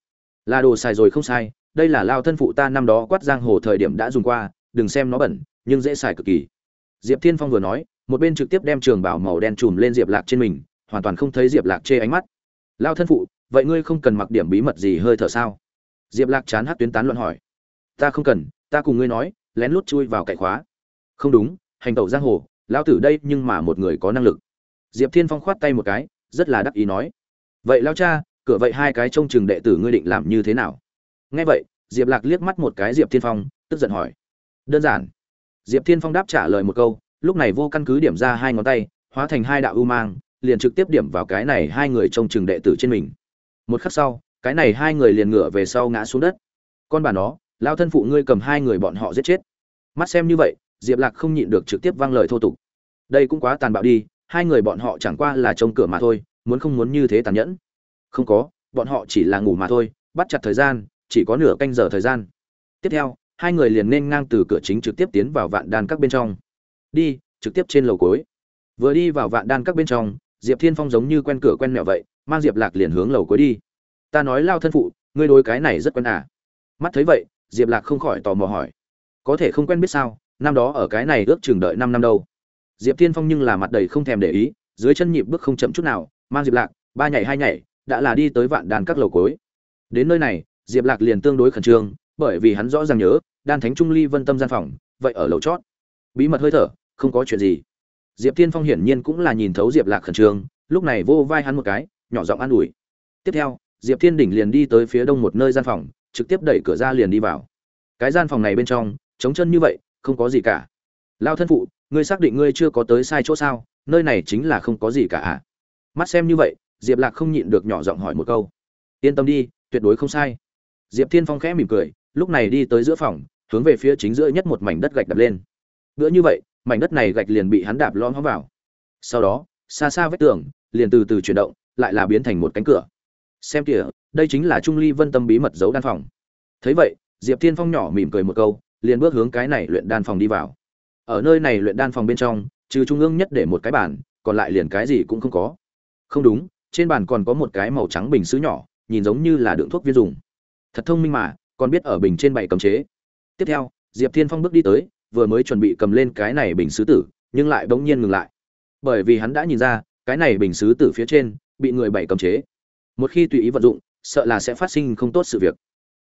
A: là đồ xài rồi không sai đây là lao thân phụ ta năm đó quát giang hồ thời điểm đã dùng qua đừng xem nó bẩn nhưng dễ xài cực kỳ diệp thiên phong vừa nói một bên trực tiếp đem trường bảo màu đen trùm lên diệp lạc trên mình hoàn toàn không thấy diệp lạc chê ánh mắt lao thân phụ vậy ngươi không cần mặc điểm bí mật gì hơi thở sao diệp lạc chán hát tuyến tán luận hỏi ta không cần ta cùng ngươi nói lén lút chui vào cậy khóa không đúng hành tẩu giang hồ lao tử đây nhưng mà một người có năng lực diệp thiên phong khoát tay một cái rất là đắc ý nói vậy lao cha cửa vậy hai cái trông chừng đệ tử ngươi định làm như thế nào nghe vậy diệp lạc liếc mắt một cái diệp thiên phong tức giận hỏi đơn giản diệp thiên phong đáp trả lời một câu lúc này vô căn cứ điểm ra hai ngón tay hóa thành hai đạo u mang liền trực tiếp điểm vào cái này hai người trông chừng đệ tử trên mình một khắc sau cái này hai người liền ngửa về sau ngã xuống đất con bà nó lao thân phụ ngươi cầm hai người bọn họ giết chết mắt xem như vậy diệp lạc không nhịn được trực tiếp vang lời thô tục đây cũng quá tàn bạo đi hai người bọn họ chẳng qua là trông cửa mà thôi muốn không muốn như thế tàn nhẫn không có bọn họ chỉ là ngủ mà thôi bắt chặt thời gian chỉ có nửa canh giờ thời gian tiếp theo hai người liền nên ngang từ cửa chính trực tiếp tiến vào vạn đan các bên trong đi trực tiếp trên lầu cuối vừa đi vào vạn đan các bên trong diệp thiên phong giống như quen cửa quen mẹo vậy mang diệp lạc liền hướng lầu cuối đi ta nói lao thân phụ ngươi đối cái này rất quen à mắt thấy vậy diệp lạc không khỏi tò mò hỏi có thể không quen biết sao năm đó ở cái này ước chừng đợi năm năm đâu diệp thiên phong nhưng là mặt đầy không thèm để ý dưới chân nhịp bước không chậm chút nào mang diệp lạc ba nhảy hai nhảy đã là đi tới vạn đàn các lầu cuối đến nơi này diệp lạc liền tương đối khẩn trương bởi vì hắn rõ ràng nhớ đan thánh trung ly vân tâm gian phòng vậy ở lầu chót bí mật hơi thở không có chuyện gì diệp thiên phong hiển nhiên cũng là nhìn thấu diệp lạc khẩn trương lúc này vô vai hắn một cái nhỏ giọng an ủi tiếp theo diệp thiên đỉnh liền đi tới phía đông một nơi gian phòng trực tiếp đẩy cửa ra liền đi vào cái gian phòng này bên trong trống chân như vậy không có gì cả lao thân phụ ngươi xác định ngươi chưa có tới sai chỗ sao nơi này chính là không có gì cả ạ à? mắt xem như vậy diệp lạc không nhịn được nhỏ giọng hỏi một câu yên tâm đi tuyệt đối không sai diệp thiên phong khẽ mỉm cười lúc này đi tới giữa phòng hướng về phía chính giữa nhất một mảnh đất gạch đập lên bữa như vậy mảnh đất này gạch liền bị hắn đạp lõm hóm vào sau đó xa xa vách tường liền từ từ chuyển động lại là biến thành một cánh cửa xem kìa đây chính là trung ly vân tâm bí mật giấu đan phòng thấy vậy diệp thiên phong nhỏ mỉm cười một câu liền bước hướng cái này luyện đan phòng đi vào ở nơi này luyện đan phòng bên trong trừ trung ương nhất để một cái bàn còn lại liền cái gì cũng không có không đúng trên bàn còn có một cái màu trắng bình sứ nhỏ nhìn giống như là đựng thuốc viên dùng thật thông minh mà còn biết ở bình trên bảy cầm chế tiếp theo diệp thiên phong bước đi tới vừa mới chuẩn bị cầm lên cái này bình sứ tử nhưng lại bỗng nhiên ngừng lại bởi vì hắn đã nhìn ra cái này bình sứ tử phía trên bị người bảy cầm chế một khi tùy ý vận dụng sợ là sẽ phát sinh không tốt sự việc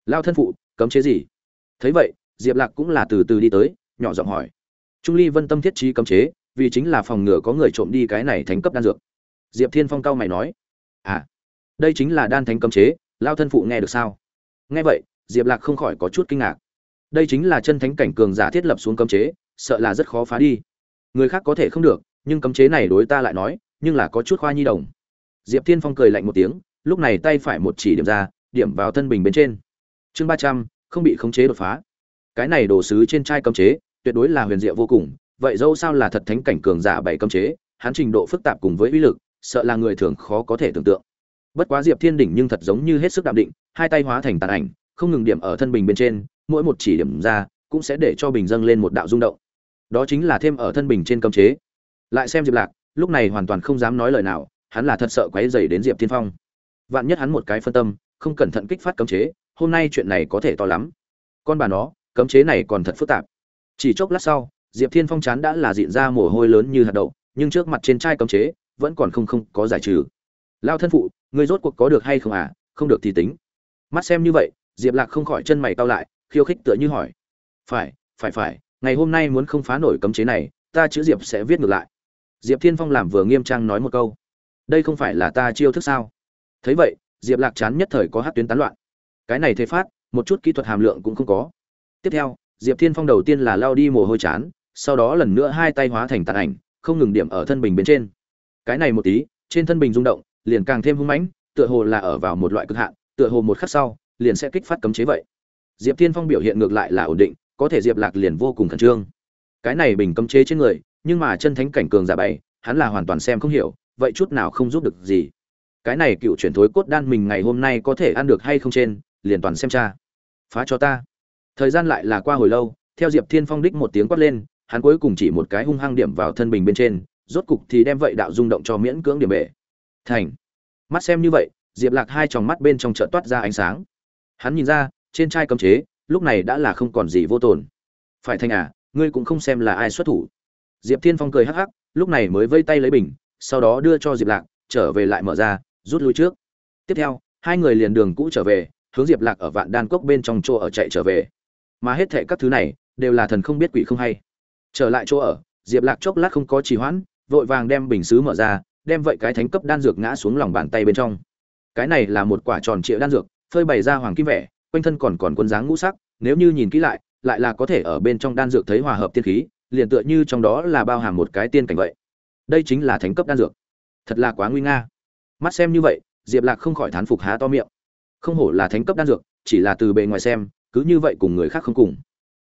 A: lao thân phụ cấm chế gì thấy vậy diệp lạc cũng là từ từ đi tới nhỏ giọng hỏi trung ly vân tâm thiết trí cấm chế vì chính là phòng ngừa có người trộm đi cái này thánh cấp đan dược diệp thiên phong cao mày nói à đây chính là đan thánh cấm chế lao thân phụ nghe được sao Nghe vậy, Diệp Lạc không khỏi có chút kinh ngạc. Đây chính là chân thánh cảnh cường giả thiết lập xuống cấm chế, sợ là rất khó phá đi. Người khác có thể không được, nhưng cấm chế này đối ta lại nói, nhưng là có chút khoa nhi đồng. Diệp Thiên Phong cười lạnh một tiếng, lúc này tay phải một chỉ điểm ra, điểm vào thân bình bên trên. Chương trăm không bị khống chế đột phá. Cái này đồ sứ trên chai cấm chế, tuyệt đối là huyền diệu vô cùng, vậy dẫu sao là thật thánh cảnh cường giả bảy cấm chế, hắn trình độ phức tạp cùng với uy lực, sợ là người thường khó có thể tưởng tượng. Bất quá Diệp Thiên đỉnh nhưng thật giống như hết sức đạm định, hai tay hóa thành tàn ảnh không ngừng điểm ở thân bình bên trên mỗi một chỉ điểm ra cũng sẽ để cho bình dâng lên một đạo rung động đó chính là thêm ở thân bình trên cấm chế lại xem diệp lạc lúc này hoàn toàn không dám nói lời nào hắn là thật sợ quấy dày đến diệp tiên phong vạn nhất hắn một cái phân tâm không cẩn thận kích phát cấm chế hôm nay chuyện này có thể to lắm con bà nó cấm chế này còn thật phức tạp chỉ chốc lát sau diệp thiên phong chán đã là diện ra mồ hôi lớn như hạt đậu nhưng trước mặt trên chai cấm chế vẫn còn không không có giải trừ lao thân phụ ngươi rốt cuộc có được hay không à không được thì tính mắt xem như vậy diệp lạc không khỏi chân mày tao lại khiêu khích tựa như hỏi phải phải phải ngày hôm nay muốn không phá nổi cấm chế này ta chữ diệp sẽ viết ngược lại diệp thiên phong làm vừa nghiêm trang nói một câu đây không phải là ta chiêu thức sao thấy vậy diệp lạc chán nhất thời có hát tuyến tán loạn cái này thế phát một chút kỹ thuật hàm lượng cũng không có tiếp theo diệp thiên phong đầu tiên là lao đi mồ hôi chán sau đó lần nữa hai tay hóa thành tàn ảnh không ngừng điểm ở thân bình bên trên cái này một tí trên thân bình rung động liền càng thêm hung mãnh tựa hồ là ở vào một loại cực hạn tựa hồ một khắc sau liền sẽ kích phát cấm chế vậy diệp thiên phong biểu hiện ngược lại là ổn định có thể diệp lạc liền vô cùng khẩn trương cái này bình cấm chế trên người nhưng mà chân thánh cảnh cường giả bày hắn là hoàn toàn xem không hiểu vậy chút nào không giúp được gì cái này cựu chuyển thối cốt đan mình ngày hôm nay có thể ăn được hay không trên liền toàn xem cha phá cho ta thời gian lại là qua hồi lâu theo diệp thiên phong đích một tiếng quát lên hắn cuối cùng chỉ một cái hung hăng điểm vào thân bình bên trên rốt cục thì đem vậy đạo rung động cho miễn cưỡng điểm bể thành mắt xem như vậy diệp lạc hai tròng mắt bên trong chợt toát ra ánh sáng hắn nhìn ra trên chai cấm chế lúc này đã là không còn gì vô tồn phải thanh à ngươi cũng không xem là ai xuất thủ diệp thiên phong cười hắc hắc lúc này mới vây tay lấy bình sau đó đưa cho diệp lạc trở về lại mở ra rút lui trước tiếp theo hai người liền đường cũ trở về hướng diệp lạc ở vạn đan cốc bên trong chỗ ở chạy trở về mà hết thệ các thứ này đều là thần không biết quỷ không hay trở lại chỗ ở diệp lạc chốc lát không có trì hoãn vội vàng đem bình xứ mở ra đem vậy cái thánh cấp đan dược ngã xuống lòng bàn tay bên trong cái này là một quả tròn trịa đan dược phơi bày ra hoàng kim vẻ quanh thân còn còn quân dáng ngũ sắc nếu như nhìn kỹ lại lại là có thể ở bên trong đan dược thấy hòa hợp tiên khí liền tựa như trong đó là bao hàm một cái tiên cảnh vậy đây chính là thánh cấp đan dược thật là quá nguy nga mắt xem như vậy diệp lạc không khỏi thán phục há to miệng không hổ là thánh cấp đan dược chỉ là từ bề ngoài xem cứ như vậy cùng người khác không cùng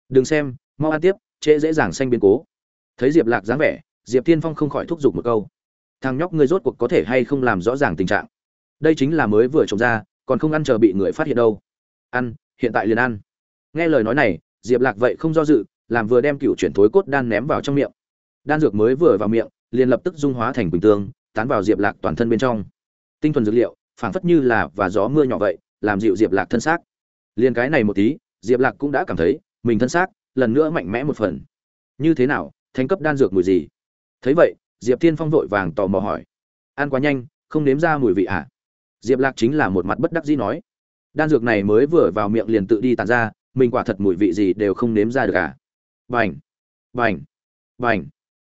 A: đừng xem mau ăn tiếp trễ dễ dàng sanh biến cố thấy diệp lạc dáng vẻ diệp tiên phong không khỏi thúc giục một câu thằng nhóc ngươi rốt cuộc có thể hay không làm rõ ràng tình trạng đây chính là mới vừa trồng ra còn không ăn chờ bị người phát hiện đâu ăn hiện tại liền ăn nghe lời nói này diệp lạc vậy không do dự làm vừa đem cựu chuyển thối cốt đan ném vào trong miệng đan dược mới vừa vào miệng liền lập tức dung hóa thành bình tương tán vào diệp lạc toàn thân bên trong tinh thuần dược liệu phảng phất như là và gió mưa nhỏ vậy làm dịu diệp lạc thân xác liền cái này một tí diệp lạc cũng đã cảm thấy mình thân xác lần nữa mạnh mẽ một phần như thế nào thành cấp đan dược mùi gì thấy vậy diệp thiên phong vội vàng tò mò hỏi ăn quá nhanh không nếm ra mùi vị ạ à? diệp lạc chính là một mặt bất đắc dĩ nói đan dược này mới vừa vào miệng liền tự đi tàn ra mình quả thật mùi vị gì đều không nếm ra được à? vành vành vành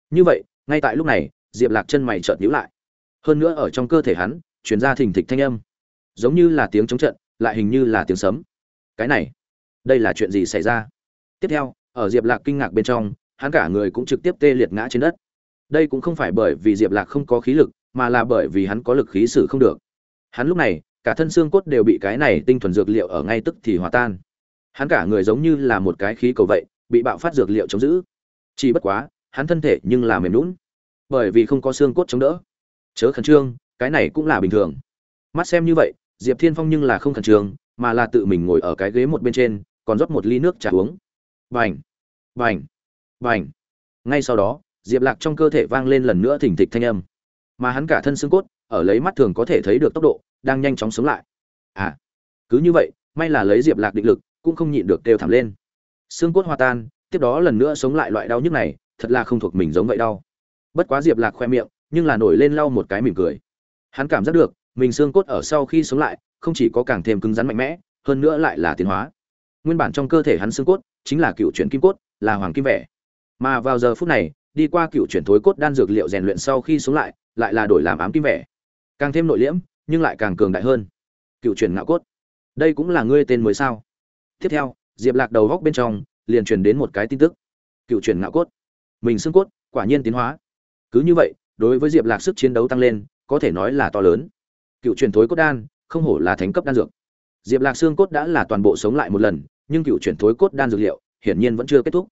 A: như vậy ngay tại lúc này diệp lạc chân mày chợt nhíu lại hơn nữa ở trong cơ thể hắn truyền ra thình thịch thanh âm giống như là tiếng chống trận lại hình như là tiếng sấm cái này đây là chuyện gì xảy ra tiếp theo ở diệp lạc kinh ngạc bên trong hắn cả người cũng trực tiếp tê liệt ngã trên đất đây cũng không phải bởi vì diệp lạc không có khí lực mà là bởi vì hắn có lực khí sử không được Hắn lúc này, cả thân xương cốt đều bị cái này tinh thuần dược liệu ở ngay tức thì hòa tan. Hắn cả người giống như là một cái khí cầu vậy, bị bạo phát dược liệu chống giữ. Chỉ bất quá, hắn thân thể nhưng là mềm nhũn, bởi vì không có xương cốt chống đỡ. Chớ khẩn trương, cái này cũng là bình thường. Mắt xem như vậy, Diệp Thiên Phong nhưng là không khẩn trương, mà là tự mình ngồi ở cái ghế một bên trên, còn rót một ly nước trà uống. Bành, bành, bành. Ngay sau đó, Diệp Lạc trong cơ thể vang lên lần nữa thỉnh thịch thanh âm, mà hắn cả thân xương cốt ở lấy mắt thường có thể thấy được tốc độ đang nhanh chóng sống lại à cứ như vậy may là lấy diệp lạc định lực cũng không nhịn được kêu thảm lên xương cốt hòa tan tiếp đó lần nữa sống lại loại đau nhức này thật là không thuộc mình giống vậy đau bất quá diệp lạc khoe miệng nhưng là nổi lên lau một cái mỉm cười hắn cảm giác được mình xương cốt ở sau khi sống lại không chỉ có càng thêm cứng rắn mạnh mẽ hơn nữa lại là tiến hóa nguyên bản trong cơ thể hắn xương cốt chính là cựu chuyển kim cốt là hoàng kim vẻ mà vào giờ phút này đi qua cựu chuyển thối cốt đan dược liệu rèn luyện sau khi sống lại lại là đổi làm ám kim vẻ càng thêm nội liễm nhưng lại càng cường đại hơn cựu truyền ngạo cốt đây cũng là ngươi tên mới sao tiếp theo diệp lạc đầu góc bên trong liền truyền đến một cái tin tức cựu truyền ngạo cốt mình xương cốt quả nhiên tiến hóa cứ như vậy đối với diệp lạc sức chiến đấu tăng lên có thể nói là to lớn cựu truyền thối cốt đan không hổ là thánh cấp đan dược diệp lạc xương cốt đã là toàn bộ sống lại một lần nhưng cựu truyền thối cốt đan dược liệu hiển nhiên vẫn chưa kết thúc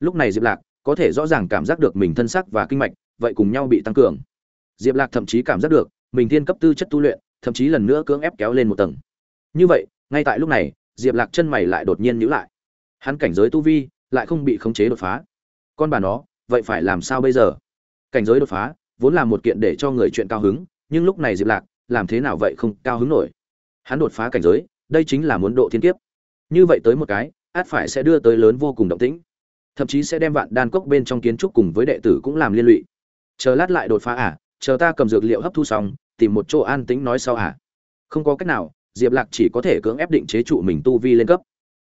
A: lúc này diệp lạc có thể rõ ràng cảm giác được mình thân sắc và kinh mạch vậy cùng nhau bị tăng cường diệp lạc thậm chí cảm giác được mình thiên cấp tư chất tu luyện thậm chí lần nữa cưỡng ép kéo lên một tầng như vậy ngay tại lúc này diệp lạc chân mày lại đột nhiên nhíu lại hắn cảnh giới tu vi lại không bị khống chế đột phá con bà nó vậy phải làm sao bây giờ cảnh giới đột phá vốn là một kiện để cho người chuyện cao hứng nhưng lúc này diệp lạc làm thế nào vậy không cao hứng nổi hắn đột phá cảnh giới đây chính là muốn độ thiên kiếp như vậy tới một cái át phải sẽ đưa tới lớn vô cùng động tĩnh thậm chí sẽ đem vạn đan cốc bên trong kiến trúc cùng với đệ tử cũng làm liên lụy chờ lát lại đột phá à chờ ta cầm dược liệu hấp thu xong tìm một chỗ an tĩnh nói sau hả à? không có cách nào diệp lạc chỉ có thể cưỡng ép định chế trụ mình tu vi lên cấp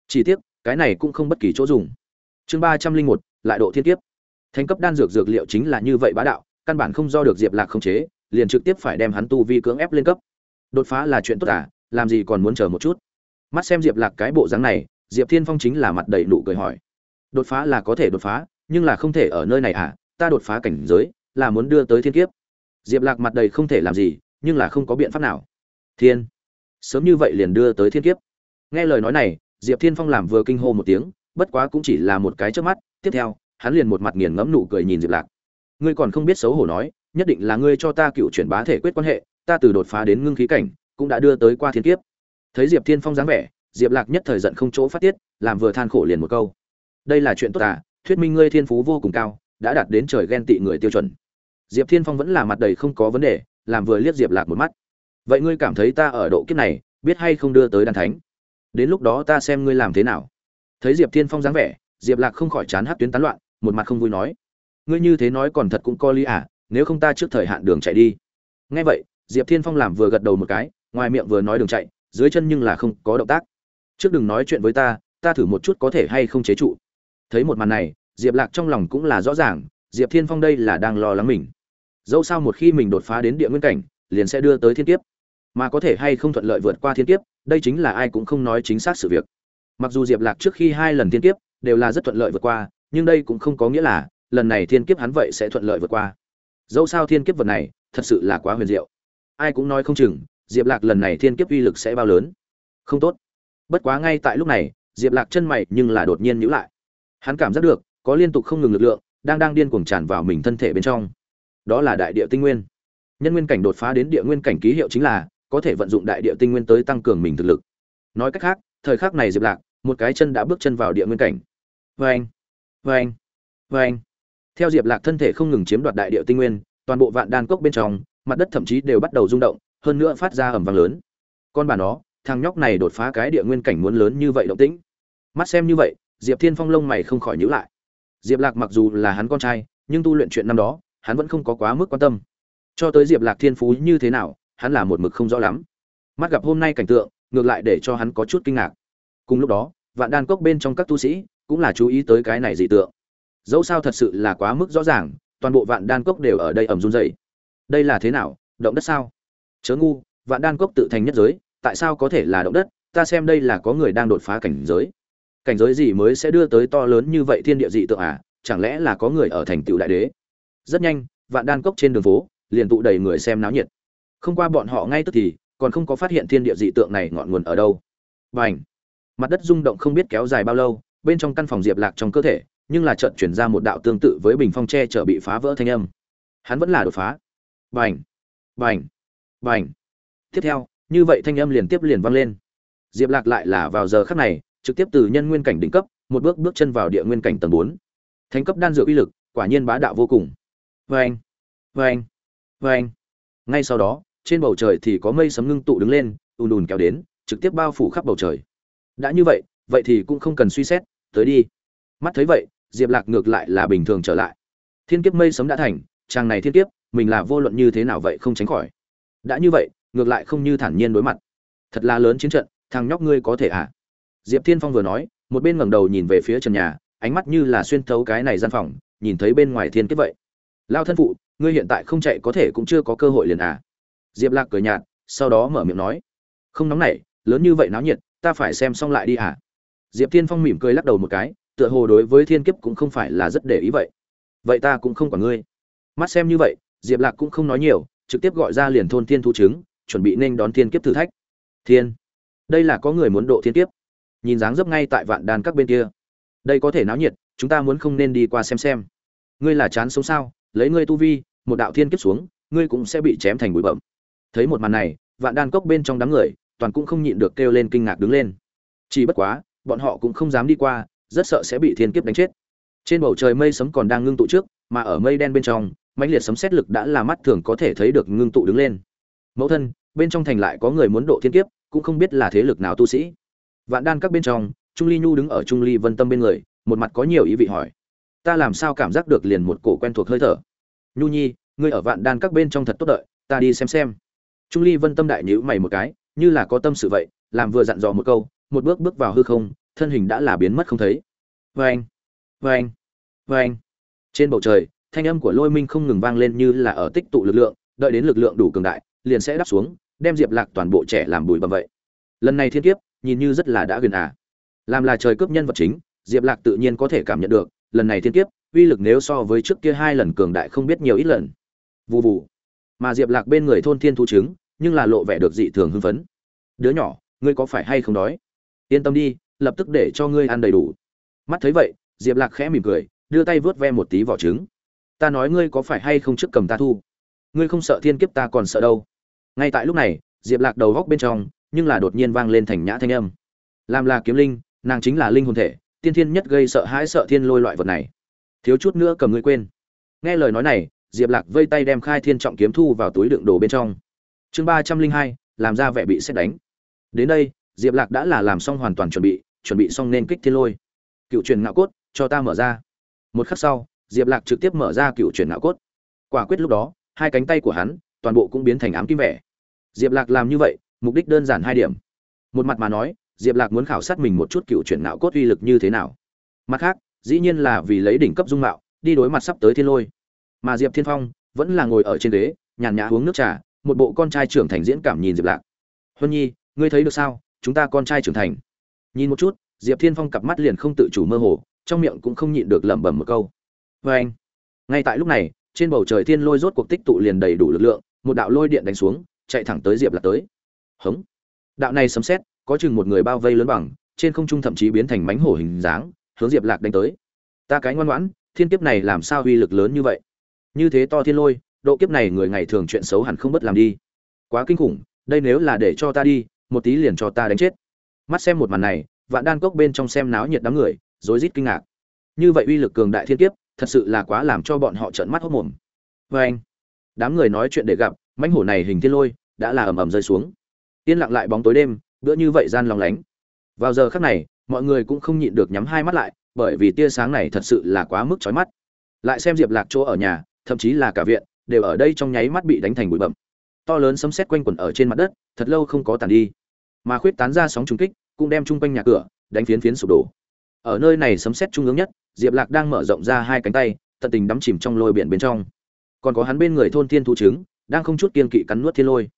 A: chỉ tiếc cái này cũng không bất kỳ chỗ dùng chương ba trăm linh một lại độ thiên kiếp thành cấp đan dược dược liệu chính là như vậy bá đạo căn bản không do được diệp lạc khống chế liền trực tiếp phải đem hắn tu vi cưỡng ép lên cấp đột phá là chuyện tốt à, làm gì còn muốn chờ một chút mắt xem diệp lạc cái bộ dáng này diệp thiên phong chính là mặt đầy nụ cười hỏi đột phá là có thể đột phá nhưng là không thể ở nơi này à ta đột phá cảnh giới là muốn đưa tới thiên kiếp diệp lạc mặt đầy không thể làm gì nhưng là không có biện pháp nào thiên sớm như vậy liền đưa tới thiên kiếp nghe lời nói này diệp thiên phong làm vừa kinh hô một tiếng bất quá cũng chỉ là một cái chớp mắt tiếp theo hắn liền một mặt nghiền ngẫm nụ cười nhìn diệp lạc ngươi còn không biết xấu hổ nói nhất định là ngươi cho ta cựu chuyển bá thể quyết quan hệ ta từ đột phá đến ngưng khí cảnh cũng đã đưa tới qua thiên kiếp thấy diệp thiên phong dáng vẻ diệp lạc nhất thời giận không chỗ phát tiết làm vừa than khổ liền một câu đây là chuyện tốt ta, à, thuyết minh ngươi thiên phú vô cùng cao đã đạt đến trời ghen tị người tiêu chuẩn diệp thiên phong vẫn là mặt đầy không có vấn đề làm vừa liếc diệp lạc một mắt vậy ngươi cảm thấy ta ở độ kiếp này biết hay không đưa tới đàn thánh đến lúc đó ta xem ngươi làm thế nào thấy diệp thiên phong dáng vẻ diệp lạc không khỏi chán hát tuyến tán loạn một mặt không vui nói ngươi như thế nói còn thật cũng co lý à nếu không ta trước thời hạn đường chạy đi ngay vậy diệp thiên phong làm vừa gật đầu một cái ngoài miệng vừa nói đường chạy dưới chân nhưng là không có động tác trước đừng nói chuyện với ta ta thử một chút có thể hay không chế trụ thấy một màn này diệp lạc trong lòng cũng là rõ ràng diệp thiên phong đây là đang lo lắng mình dẫu sao một khi mình đột phá đến địa nguyên cảnh liền sẽ đưa tới thiên kiếp mà có thể hay không thuận lợi vượt qua thiên kiếp đây chính là ai cũng không nói chính xác sự việc mặc dù diệp lạc trước khi hai lần thiên kiếp đều là rất thuận lợi vượt qua nhưng đây cũng không có nghĩa là lần này thiên kiếp hắn vậy sẽ thuận lợi vượt qua dẫu sao thiên kiếp vật này thật sự là quá huyền diệu ai cũng nói không chừng diệp lạc lần này thiên kiếp uy lực sẽ bao lớn không tốt bất quá ngay tại lúc này diệp lạc chân mày nhưng là đột nhiên nhữ lại hắn cảm giác được có liên tục không ngừng lực lượng đang đang điên cuồng tràn vào mình thân thể bên trong đó là đại địa tinh nguyên nhân nguyên cảnh đột phá đến địa nguyên cảnh ký hiệu chính là có thể vận dụng đại địa tinh nguyên tới tăng cường mình thực lực nói cách khác thời khắc này diệp lạc một cái chân đã bước chân vào địa nguyên cảnh vê anh vê theo diệp lạc thân thể không ngừng chiếm đoạt đại địa tinh nguyên toàn bộ vạn đan cốc bên trong mặt đất thậm chí đều bắt đầu rung động hơn nữa phát ra ầm vang lớn con bà nó thằng nhóc này đột phá cái địa nguyên cảnh muốn lớn như vậy động tĩnh mắt xem như vậy diệp thiên phong lông mày không khỏi nhíu lại diệp lạc mặc dù là hắn con trai nhưng tu luyện chuyện năm đó hắn vẫn không có quá mức quan tâm cho tới diệp lạc thiên phú như thế nào hắn là một mực không rõ lắm mắt gặp hôm nay cảnh tượng ngược lại để cho hắn có chút kinh ngạc cùng lúc đó vạn đan cốc bên trong các tu sĩ cũng là chú ý tới cái này dị tượng dẫu sao thật sự là quá mức rõ ràng toàn bộ vạn đan cốc đều ở đây ẩm run dày đây là thế nào động đất sao chớ ngu vạn đan cốc tự thành nhất giới tại sao có thể là động đất ta xem đây là có người đang đột phá cảnh giới cảnh giới gì mới sẽ đưa tới to lớn như vậy thiên địa dị tượng à chẳng lẽ là có người ở thành tựu đại đế rất nhanh vạn đan cốc trên đường phố liền tụ đầy người xem náo nhiệt không qua bọn họ ngay tức thì còn không có phát hiện thiên địa dị tượng này ngọn nguồn ở đâu b à n mặt đất rung động không biết kéo dài bao lâu bên trong căn phòng diệp lạc trong cơ thể nhưng là trận chuyển ra một đạo tương tự với bình phong tre trở bị phá vỡ thanh âm hắn vẫn là đột phá b à n b à n b à n tiếp theo như vậy thanh âm liền tiếp liền vang lên diệp lạc lại là vào giờ khắc này trực tiếp từ nhân nguyên cảnh đỉnh cấp một bước bước chân vào địa nguyên cảnh tầng bốn thánh cấp đan dược uy lực quả nhiên bá đạo vô cùng Vâng, vâng, vâng. Ngay sau đó, trên bầu trời thì có mây sấm ngưng tụ đứng lên, ùn ùn kéo đến, trực tiếp bao phủ khắp bầu trời. Đã như vậy, vậy thì cũng không cần suy xét, tới đi. Mắt thấy vậy, Diệp Lạc ngược lại là bình thường trở lại. Thiên kiếp mây sấm đã thành, chàng này thiên kiếp, mình là vô luận như thế nào vậy không tránh khỏi. Đã như vậy, ngược lại không như thản nhiên đối mặt. Thật là lớn chiến trận, thằng nhóc ngươi có thể à? Diệp Thiên Phong vừa nói, một bên ngẩng đầu nhìn về phía trần nhà, ánh mắt như là xuyên thấu cái này gian phòng, nhìn thấy bên ngoài thiên kiếp vậy lao thân phụ ngươi hiện tại không chạy có thể cũng chưa có cơ hội liền à diệp lạc cười nhạt sau đó mở miệng nói không nóng nảy lớn như vậy náo nhiệt ta phải xem xong lại đi à diệp thiên phong mỉm cười lắc đầu một cái tựa hồ đối với thiên kiếp cũng không phải là rất để ý vậy vậy ta cũng không còn ngươi mắt xem như vậy diệp lạc cũng không nói nhiều trực tiếp gọi ra liền thôn thiên thu chứng chuẩn bị nên đón thiên kiếp thử thách thiên đây là có người muốn độ thiên kiếp nhìn dáng dấp ngay tại vạn đàn các bên kia đây có thể náo nhiệt chúng ta muốn không nên đi qua xem xem ngươi là chán sống sao lấy ngươi tu vi một đạo thiên kiếp xuống ngươi cũng sẽ bị chém thành bụi bậm thấy một màn này vạn đan cốc bên trong đám người toàn cũng không nhịn được kêu lên kinh ngạc đứng lên chỉ bất quá bọn họ cũng không dám đi qua rất sợ sẽ bị thiên kiếp đánh chết trên bầu trời mây sấm còn đang ngưng tụ trước mà ở mây đen bên trong mãnh liệt sấm xét lực đã là mắt thường có thể thấy được ngưng tụ đứng lên mẫu thân bên trong thành lại có người muốn độ thiên kiếp cũng không biết là thế lực nào tu sĩ vạn đan các bên trong trung ly nhu đứng ở trung ly vân tâm bên người một mặt có nhiều ý vị hỏi ta làm sao cảm giác được liền một cổ quen thuộc hơi thở nhu nhi ngươi ở vạn đan các bên trong thật tốt đợi ta đi xem xem trung ly vân tâm đại nhữ mày một cái như là có tâm sự vậy làm vừa dặn dò một câu một bước bước vào hư không thân hình đã là biến mất không thấy vê anh vâng, vê anh vâng, vê vâng. anh trên bầu trời thanh âm của lôi minh không ngừng vang lên như là ở tích tụ lực lượng đợi đến lực lượng đủ cường đại liền sẽ đáp xuống đem diệp lạc toàn bộ trẻ làm bùi bầm vậy lần này thiên kiếp nhìn như rất là đã huyền à. làm là trời cướp nhân vật chính diệp lạc tự nhiên có thể cảm nhận được lần này thiên kiếp uy lực nếu so với trước kia hai lần cường đại không biết nhiều ít lần vụ vụ mà diệp lạc bên người thôn thiên thu chứng nhưng là lộ vẻ được dị thường hưng phấn đứa nhỏ ngươi có phải hay không đói yên tâm đi lập tức để cho ngươi ăn đầy đủ mắt thấy vậy diệp lạc khẽ mỉm cười đưa tay vớt ve một tí vỏ trứng ta nói ngươi có phải hay không trước cầm ta thu ngươi không sợ thiên kiếp ta còn sợ đâu ngay tại lúc này diệp lạc đầu góc bên trong nhưng là đột nhiên vang lên thành nhã thanh âm làm là kiếm linh nàng chính là linh hồn thể tiên thiên nhất gây sợ hãi sợ thiên lôi loại vật này thiếu chút nữa cầm ngươi quên nghe lời nói này diệp lạc vây tay đem khai thiên trọng kiếm thu vào túi đựng đồ bên trong chương ba trăm linh hai làm ra vẻ bị xét đánh đến đây diệp lạc đã là làm xong hoàn toàn chuẩn bị chuẩn bị xong nên kích thiên lôi cựu truyền ngạo cốt cho ta mở ra một khắc sau diệp lạc trực tiếp mở ra cựu truyền ngạo cốt quả quyết lúc đó hai cánh tay của hắn toàn bộ cũng biến thành ám kim vẻ diệp lạc làm như vậy mục đích đơn giản hai điểm một mặt mà nói diệp lạc muốn khảo sát mình một chút cựu chuyển não cốt uy lực như thế nào mặt khác dĩ nhiên là vì lấy đỉnh cấp dung mạo đi đối mặt sắp tới thiên lôi mà diệp thiên phong vẫn là ngồi ở trên ghế nhàn nhã uống nước trà một bộ con trai trưởng thành diễn cảm nhìn diệp lạc huân nhi ngươi thấy được sao chúng ta con trai trưởng thành nhìn một chút diệp thiên phong cặp mắt liền không tự chủ mơ hồ trong miệng cũng không nhịn được lẩm bẩm một câu vê vâng anh ngay tại lúc này trên bầu trời thiên lôi rốt cuộc tích tụ liền đầy đủ lực lượng một đạo lôi điện đánh xuống chạy thẳng tới diệp lạc tới hống đạo này sấm xét có chừng một người bao vây lớn bằng trên không trung thậm chí biến thành mánh hổ hình dáng hướng diệp lạc đánh tới ta cái ngoan ngoãn thiên kiếp này làm sao uy lực lớn như vậy như thế to thiên lôi độ kiếp này người ngày thường chuyện xấu hẳn không bất làm đi quá kinh khủng đây nếu là để cho ta đi một tí liền cho ta đánh chết mắt xem một màn này vạn đan cốc bên trong xem náo nhiệt đám người rối rít kinh ngạc như vậy uy lực cường đại thiên kiếp thật sự là quá làm cho bọn họ trợn mắt hốt mồm vê vâng. anh đám người nói chuyện để gặp mánh hổ này hình thiên lôi đã là ầm ầm rơi xuống yên lặng lại bóng tối đêm bữa như vậy gian lòng lánh vào giờ khắc này mọi người cũng không nhịn được nhắm hai mắt lại bởi vì tia sáng này thật sự là quá mức chói mắt lại xem diệp lạc chỗ ở nhà thậm chí là cả viện đều ở đây trong nháy mắt bị đánh thành bụi bậm to lớn sấm sét quanh quẩn ở trên mặt đất thật lâu không có tản đi mà khuyết tán ra sóng trùng kích cũng đem chung quanh nhà cửa đánh phiến phiến sụp đổ ở nơi này sấm sét trung ương nhất diệp lạc đang mở rộng ra hai cánh tay tận tình đắm chìm trong lôi biển bên trong còn có hắn bên người thôn thiên thu trứng đang không chút kiêng kỵ cắn nuốt thiên lôi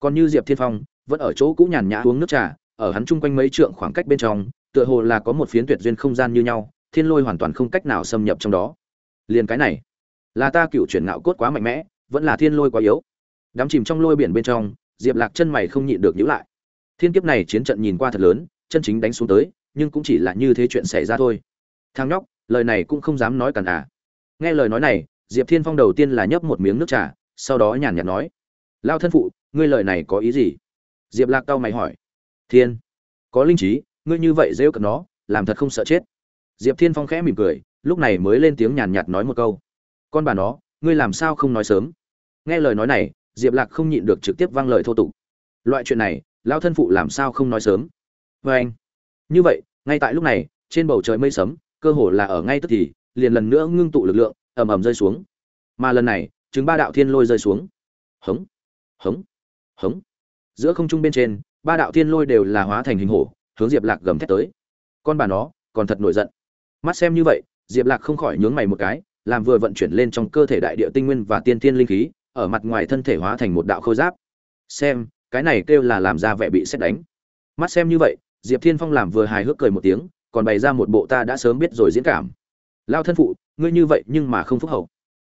A: còn như diệp thiên phong vẫn ở chỗ cũ nhàn nhã uống nước trà ở hắn chung quanh mấy trượng khoảng cách bên trong tựa hồ là có một phiến tuyệt duyên không gian như nhau thiên lôi hoàn toàn không cách nào xâm nhập trong đó liền cái này là ta cựu chuyển ngạo cốt quá mạnh mẽ vẫn là thiên lôi quá yếu đắm chìm trong lôi biển bên trong diệp lạc chân mày không nhịn được nhíu lại thiên kiếp này chiến trận nhìn qua thật lớn chân chính đánh xuống tới nhưng cũng chỉ là như thế chuyện xảy ra thôi thang nhóc lời này cũng không dám nói cản à nghe lời nói này diệp thiên phong đầu tiên là nhấp một miếng nước trà sau đó nhàn nhạt nói lao thân phụ ngươi lời này có ý gì diệp lạc cau mày hỏi thiên có linh trí ngươi như vậy dễ cận nó làm thật không sợ chết diệp thiên phong khẽ mỉm cười lúc này mới lên tiếng nhàn nhạt nói một câu con bà nó ngươi làm sao không nói sớm nghe lời nói này diệp lạc không nhịn được trực tiếp vang lời thô tục loại chuyện này lao thân phụ làm sao không nói sớm vê vâng như vậy ngay tại lúc này trên bầu trời mây sấm cơ hồ là ở ngay tức thì liền lần nữa ngưng tụ lực lượng ầm ầm rơi xuống mà lần này chứng ba đạo thiên lôi rơi xuống hống hống hứng giữa không trung bên trên ba đạo thiên lôi đều là hóa thành hình hổ hướng diệp lạc gầm thét tới con bà nó còn thật nổi giận mắt xem như vậy diệp lạc không khỏi nhướng mày một cái làm vừa vận chuyển lên trong cơ thể đại địa tinh nguyên và tiên thiên linh khí ở mặt ngoài thân thể hóa thành một đạo khôi giáp xem cái này kêu là làm ra vẻ bị xét đánh mắt xem như vậy diệp thiên phong làm vừa hài hước cười một tiếng còn bày ra một bộ ta đã sớm biết rồi diễn cảm lao thân phụ ngươi như vậy nhưng mà không phúc hậu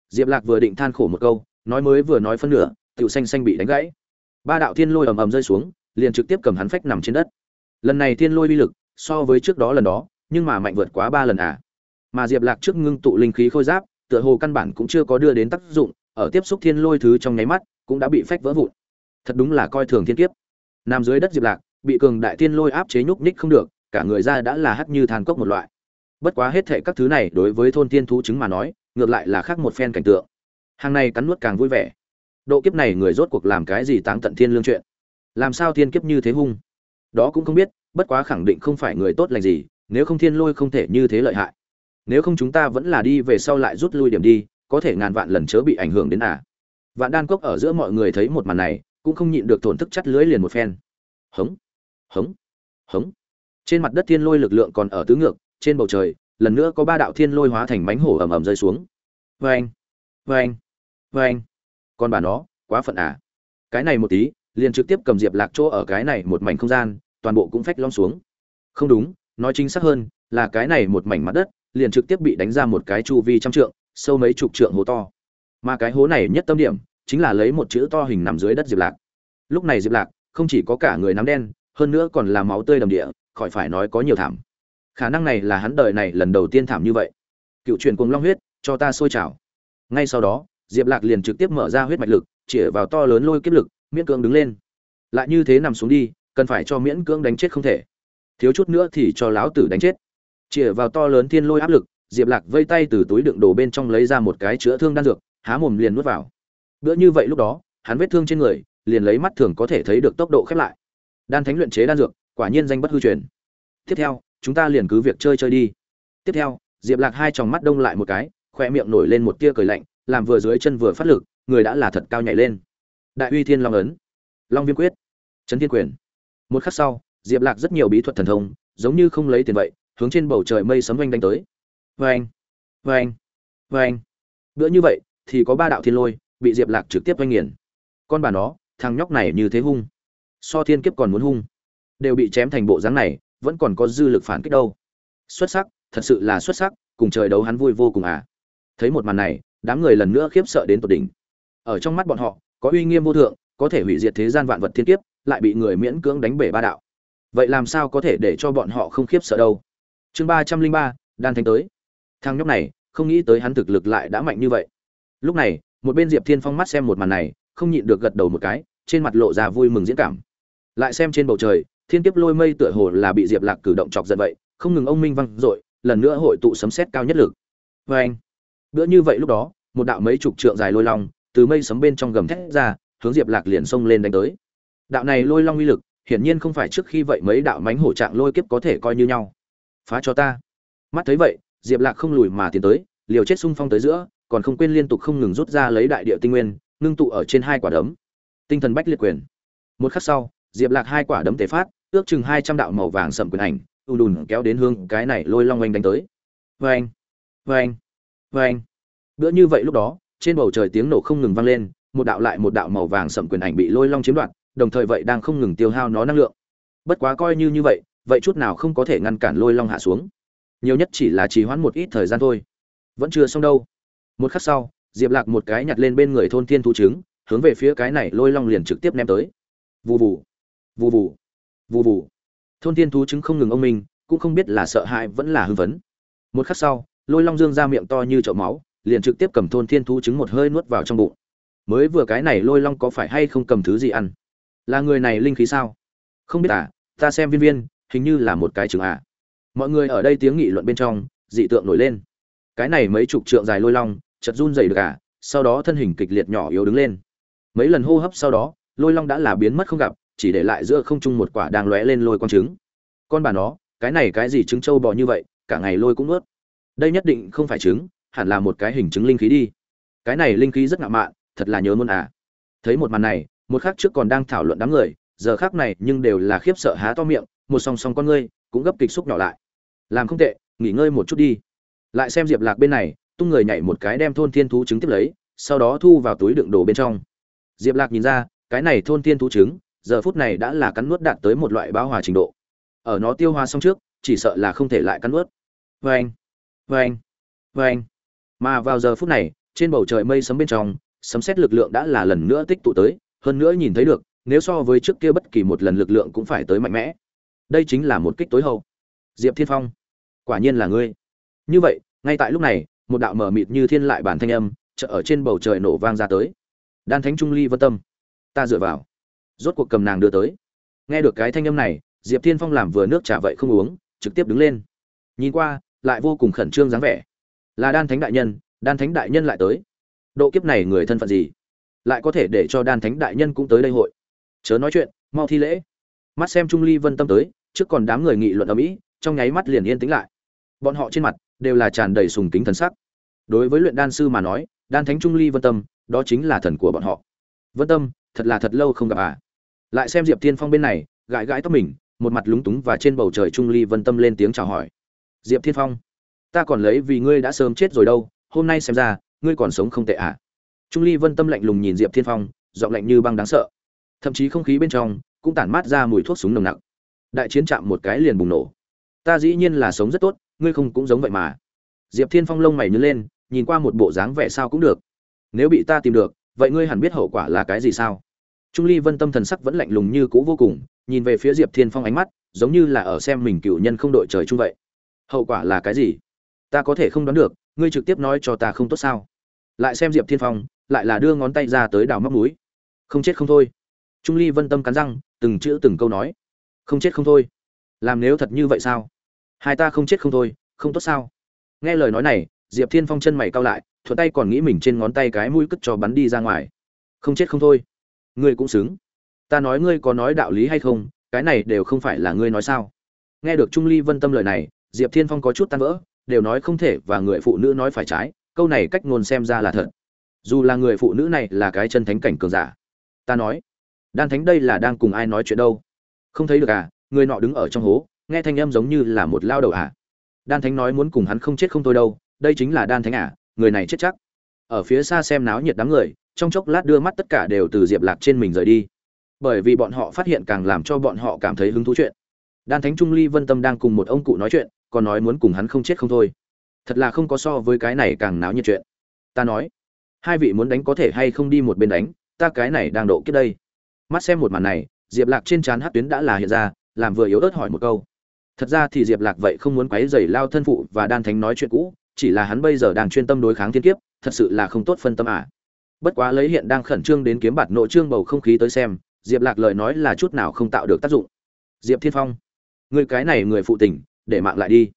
A: diệp lạc vừa định than khổ một câu nói mới vừa nói phân nửa tựu xanh xanh bị đánh gãy ba đạo thiên lôi ầm ầm rơi xuống liền trực tiếp cầm hắn phách nằm trên đất lần này thiên lôi vi lực so với trước đó lần đó nhưng mà mạnh vượt quá ba lần à mà diệp lạc trước ngưng tụ linh khí khôi giáp tựa hồ căn bản cũng chưa có đưa đến tác dụng ở tiếp xúc thiên lôi thứ trong nháy mắt cũng đã bị phách vỡ vụn thật đúng là coi thường thiên kiếp Nam dưới đất diệp lạc bị cường đại thiên lôi áp chế nhúc ních không được cả người ra đã là hắt như than cốc một loại bất quá hết thệ các thứ này đối với thôn thiên thú chứng mà nói ngược lại là khác một phen cảnh tượng hàng này cắn nuốt càng vui vẻ độ kiếp này người rốt cuộc làm cái gì táng tận thiên lương chuyện làm sao thiên kiếp như thế hung đó cũng không biết bất quá khẳng định không phải người tốt lành gì nếu không thiên lôi không thể như thế lợi hại nếu không chúng ta vẫn là đi về sau lại rút lui điểm đi có thể ngàn vạn lần chớ bị ảnh hưởng đến à vạn đan cốc ở giữa mọi người thấy một màn này cũng không nhịn được thổn thức chắt lưới liền một phen hống hống hống trên mặt đất thiên lôi lực lượng còn ở tứ ngược trên bầu trời lần nữa có ba đạo thiên lôi hóa thành mánh hổ ầm ầm rơi xuống vê anh vâng, vê anh vâng, vê vâng. anh con bà nó quá phận à cái này một tí liền trực tiếp cầm diệp lạc chỗ ở cái này một mảnh không gian toàn bộ cũng phách lom xuống không đúng nói chính xác hơn là cái này một mảnh mặt đất liền trực tiếp bị đánh ra một cái chu vi trăm trượng sâu mấy chục trượng hố to mà cái hố này nhất tâm điểm chính là lấy một chữ to hình nằm dưới đất diệp lạc lúc này diệp lạc không chỉ có cả người nắm đen hơn nữa còn là máu tươi đầm địa khỏi phải nói có nhiều thảm khả năng này là hắn đời này lần đầu tiên thảm như vậy cựu truyền cuồng long huyết cho ta sôi trào ngay sau đó diệp lạc liền trực tiếp mở ra huyết mạch lực chĩa vào to lớn lôi kiếp lực miễn cưỡng đứng lên lại như thế nằm xuống đi cần phải cho miễn cưỡng đánh chết không thể thiếu chút nữa thì cho lão tử đánh chết chĩa vào to lớn thiên lôi áp lực diệp lạc vây tay từ túi đựng đồ bên trong lấy ra một cái chữa thương đan dược há mồm liền nuốt vào bữa như vậy lúc đó hắn vết thương trên người liền lấy mắt thường có thể thấy được tốc độ khép lại đan thánh luyện chế đan dược quả nhiên danh bất hư truyền tiếp theo chúng ta liền cứ việc chơi chơi đi tiếp theo diệp lạc hai tròng mắt đông lại một cái khoe miệng nổi lên một tia cười lạnh làm vừa dưới chân vừa phát lực người đã là thật cao nhảy lên đại uy thiên long ấn long viêm quyết chấn thiên quyền một khắc sau diệp lạc rất nhiều bí thuật thần thông giống như không lấy tiền vậy hướng trên bầu trời mây sấm vang đánh tới vê anh vê anh bữa như vậy thì có ba đạo thiên lôi bị diệp lạc trực tiếp oanh nghiền con bà nó thằng nhóc này như thế hung so thiên kiếp còn muốn hung đều bị chém thành bộ dáng này vẫn còn có dư lực phản kích đâu xuất sắc thật sự là xuất sắc cùng trời đấu hắn vui vô cùng à thấy một màn này đám người lần nữa khiếp sợ đến tột đỉnh ở trong mắt bọn họ có uy nghiêm vô thượng có thể hủy diệt thế gian vạn vật thiên kiếp lại bị người miễn cưỡng đánh bể ba đạo vậy làm sao có thể để cho bọn họ không khiếp sợ đâu chương ba trăm linh ba đan thanh tới thằng nhóc này không nghĩ tới hắn thực lực lại đã mạnh như vậy lúc này một bên diệp thiên phong mắt xem một màn này không nhịn được gật đầu một cái trên mặt lộ ra vui mừng diễn cảm lại xem trên bầu trời thiên kiếp lôi mây tựa hồ là bị diệp lạc cử động chọc giận vậy không ngừng ông minh văng r lần nữa hội tụ sấm sét cao nhất lực vê vâng. anh bữa như vậy lúc đó một đạo mấy chục trượng dài lôi long từ mây sấm bên trong gầm thét ra hướng diệp lạc liền xông lên đánh tới đạo này lôi long uy lực hiển nhiên không phải trước khi vậy mấy đạo mánh hổ trạng lôi kiếp có thể coi như nhau phá cho ta mắt thấy vậy diệp lạc không lùi mà tiến tới liều chết xung phong tới giữa còn không quên liên tục không ngừng rút ra lấy đại địa tinh nguyên ngưng tụ ở trên hai quả đấm tinh thần bách liệt quyền một khắc sau diệp lạc hai quả đấm tế phát ước chừng hai trăm đạo màu vàng sầm quyền ảnh ù đùn kéo đến hương cái này lôi long oanh đánh tới vê anh vê anh vê anh bữa như vậy lúc đó trên bầu trời tiếng nổ không ngừng vang lên một đạo lại một đạo màu vàng sậm quyền ảnh bị lôi long chiếm đoạt đồng thời vậy đang không ngừng tiêu hao nó năng lượng bất quá coi như như vậy vậy chút nào không có thể ngăn cản lôi long hạ xuống nhiều nhất chỉ là trì hoãn một ít thời gian thôi vẫn chưa xong đâu một khắc sau diệp lạc một cái nhặt lên bên người thôn thiên thú trứng hướng về phía cái này lôi long liền trực tiếp ném tới vù vù vù vù vù vù thôn thiên thú trứng không ngừng ông mình cũng không biết là sợ hãi vẫn là hưng phấn một khắc sau lôi long dương ra miệng to như chậu máu liền trực tiếp cầm thôn thiên thú trứng một hơi nuốt vào trong bụng mới vừa cái này lôi long có phải hay không cầm thứ gì ăn là người này linh khí sao không biết à ta xem viên viên hình như là một cái trứng à mọi người ở đây tiếng nghị luận bên trong dị tượng nổi lên cái này mấy chục trượng dài lôi long chật run dày được à sau đó thân hình kịch liệt nhỏ yếu đứng lên mấy lần hô hấp sau đó lôi long đã là biến mất không gặp chỉ để lại giữa không trung một quả đang lóe lên lôi con trứng con bà nó cái này cái gì trứng trâu bò như vậy cả ngày lôi cũng ướt đây nhất định không phải trứng hẳn là một cái hình chứng linh khí đi cái này linh khí rất ngạo mạn thật là nhớ muôn à thấy một màn này một khác trước còn đang thảo luận đám người giờ khác này nhưng đều là khiếp sợ há to miệng một song song con ngươi cũng gấp kịch xúc nhỏ lại làm không tệ nghỉ ngơi một chút đi lại xem diệp lạc bên này tung người nhảy một cái đem thôn thiên thú trứng tiếp lấy sau đó thu vào túi đựng đồ bên trong diệp lạc nhìn ra cái này thôn thiên thú trứng giờ phút này đã là cắn nuốt đạt tới một loại bão hòa trình độ ở nó tiêu hoa xong trước chỉ sợ là không thể lại cắn nuốt vê vâng. anh vê anh vê anh mà vào giờ phút này trên bầu trời mây sấm bên trong sấm xét lực lượng đã là lần nữa tích tụ tới hơn nữa nhìn thấy được nếu so với trước kia bất kỳ một lần lực lượng cũng phải tới mạnh mẽ đây chính là một kích tối hậu diệp thiên phong quả nhiên là ngươi như vậy ngay tại lúc này một đạo mở mịt như thiên lại bản thanh âm chợ ở trên bầu trời nổ vang ra tới đan thánh trung ly vân tâm ta dựa vào rốt cuộc cầm nàng đưa tới nghe được cái thanh âm này diệp thiên phong làm vừa nước trà vậy không uống trực tiếp đứng lên nhìn qua lại vô cùng khẩn trương dáng vẻ là đan thánh đại nhân đan thánh đại nhân lại tới độ kiếp này người thân phận gì lại có thể để cho đan thánh đại nhân cũng tới đây hội chớ nói chuyện mau thi lễ mắt xem trung ly vân tâm tới trước còn đám người nghị luận ở mỹ trong nháy mắt liền yên tĩnh lại bọn họ trên mặt đều là tràn đầy sùng kính thần sắc đối với luyện đan sư mà nói đan thánh trung ly vân tâm đó chính là thần của bọn họ vân tâm thật là thật lâu không gặp à lại xem diệp tiên phong bên này gãi gãi tóc mình một mặt lúng túng và trên bầu trời trung ly vân tâm lên tiếng chào hỏi diệp thiên phong ta còn lấy vì ngươi đã sớm chết rồi đâu hôm nay xem ra ngươi còn sống không tệ ạ à. trung ly vân tâm lạnh lùng nhìn diệp thiên phong giọng lạnh như băng đáng sợ thậm chí không khí bên trong cũng tản mát ra mùi thuốc súng nồng nặc đại chiến chạm một cái liền bùng nổ ta dĩ nhiên là sống rất tốt ngươi không cũng giống vậy mà diệp thiên phong lông mày nhướng lên nhìn qua một bộ dáng vẻ sao cũng được nếu bị ta tìm được vậy ngươi hẳn biết hậu quả là cái gì sao trung ly vân tâm thần sắc vẫn lạnh lùng như cũ vô cùng nhìn về phía diệp thiên phong ánh mắt giống như là ở xem mình cựu nhân không đội trời chung vậy hậu quả là cái gì ta có thể không đoán được ngươi trực tiếp nói cho ta không tốt sao lại xem diệp thiên phong lại là đưa ngón tay ra tới đào móc núi không chết không thôi trung ly vân tâm cắn răng từng chữ từng câu nói không chết không thôi làm nếu thật như vậy sao hai ta không chết không thôi không tốt sao nghe lời nói này diệp thiên phong chân mày cao lại thuận tay còn nghĩ mình trên ngón tay cái mũi cất cho bắn đi ra ngoài không chết không thôi ngươi cũng xứng ta nói ngươi có nói đạo lý hay không cái này đều không phải là ngươi nói sao nghe được trung ly vân tâm lời này diệp thiên phong có chút tan vỡ đều nói không thể và người phụ nữ nói phải trái câu này cách ngôn xem ra là thật dù là người phụ nữ này là cái chân thánh cảnh cường giả ta nói đan thánh đây là đang cùng ai nói chuyện đâu không thấy được à người nọ đứng ở trong hố nghe thanh âm giống như là một lao đầu à đan thánh nói muốn cùng hắn không chết không thôi đâu đây chính là đan thánh à người này chết chắc ở phía xa xem náo nhiệt đám người trong chốc lát đưa mắt tất cả đều từ diệp lạc trên mình rời đi bởi vì bọn họ phát hiện càng làm cho bọn họ cảm thấy hứng thú chuyện đan thánh trung ly vân tâm đang cùng một ông cụ nói chuyện còn nói muốn cùng hắn không chết không thôi thật là không có so với cái này càng náo nhiệt chuyện ta nói hai vị muốn đánh có thể hay không đi một bên đánh ta cái này đang độ kiếp đây mắt xem một màn này diệp lạc trên trán hát tuyến đã là hiện ra làm vừa yếu ớt hỏi một câu thật ra thì diệp lạc vậy không muốn quấy dày lao thân phụ và đan thánh nói chuyện cũ chỉ là hắn bây giờ đang chuyên tâm đối kháng thiên kiếp thật sự là không tốt phân tâm à. bất quá lấy hiện đang khẩn trương đến kiếm bạc nộ trương bầu không khí tới xem diệp lạc lời nói là chút nào không tạo được tác dụng diệp thiên phong ngươi cái này người phụ tình để mạng lại đi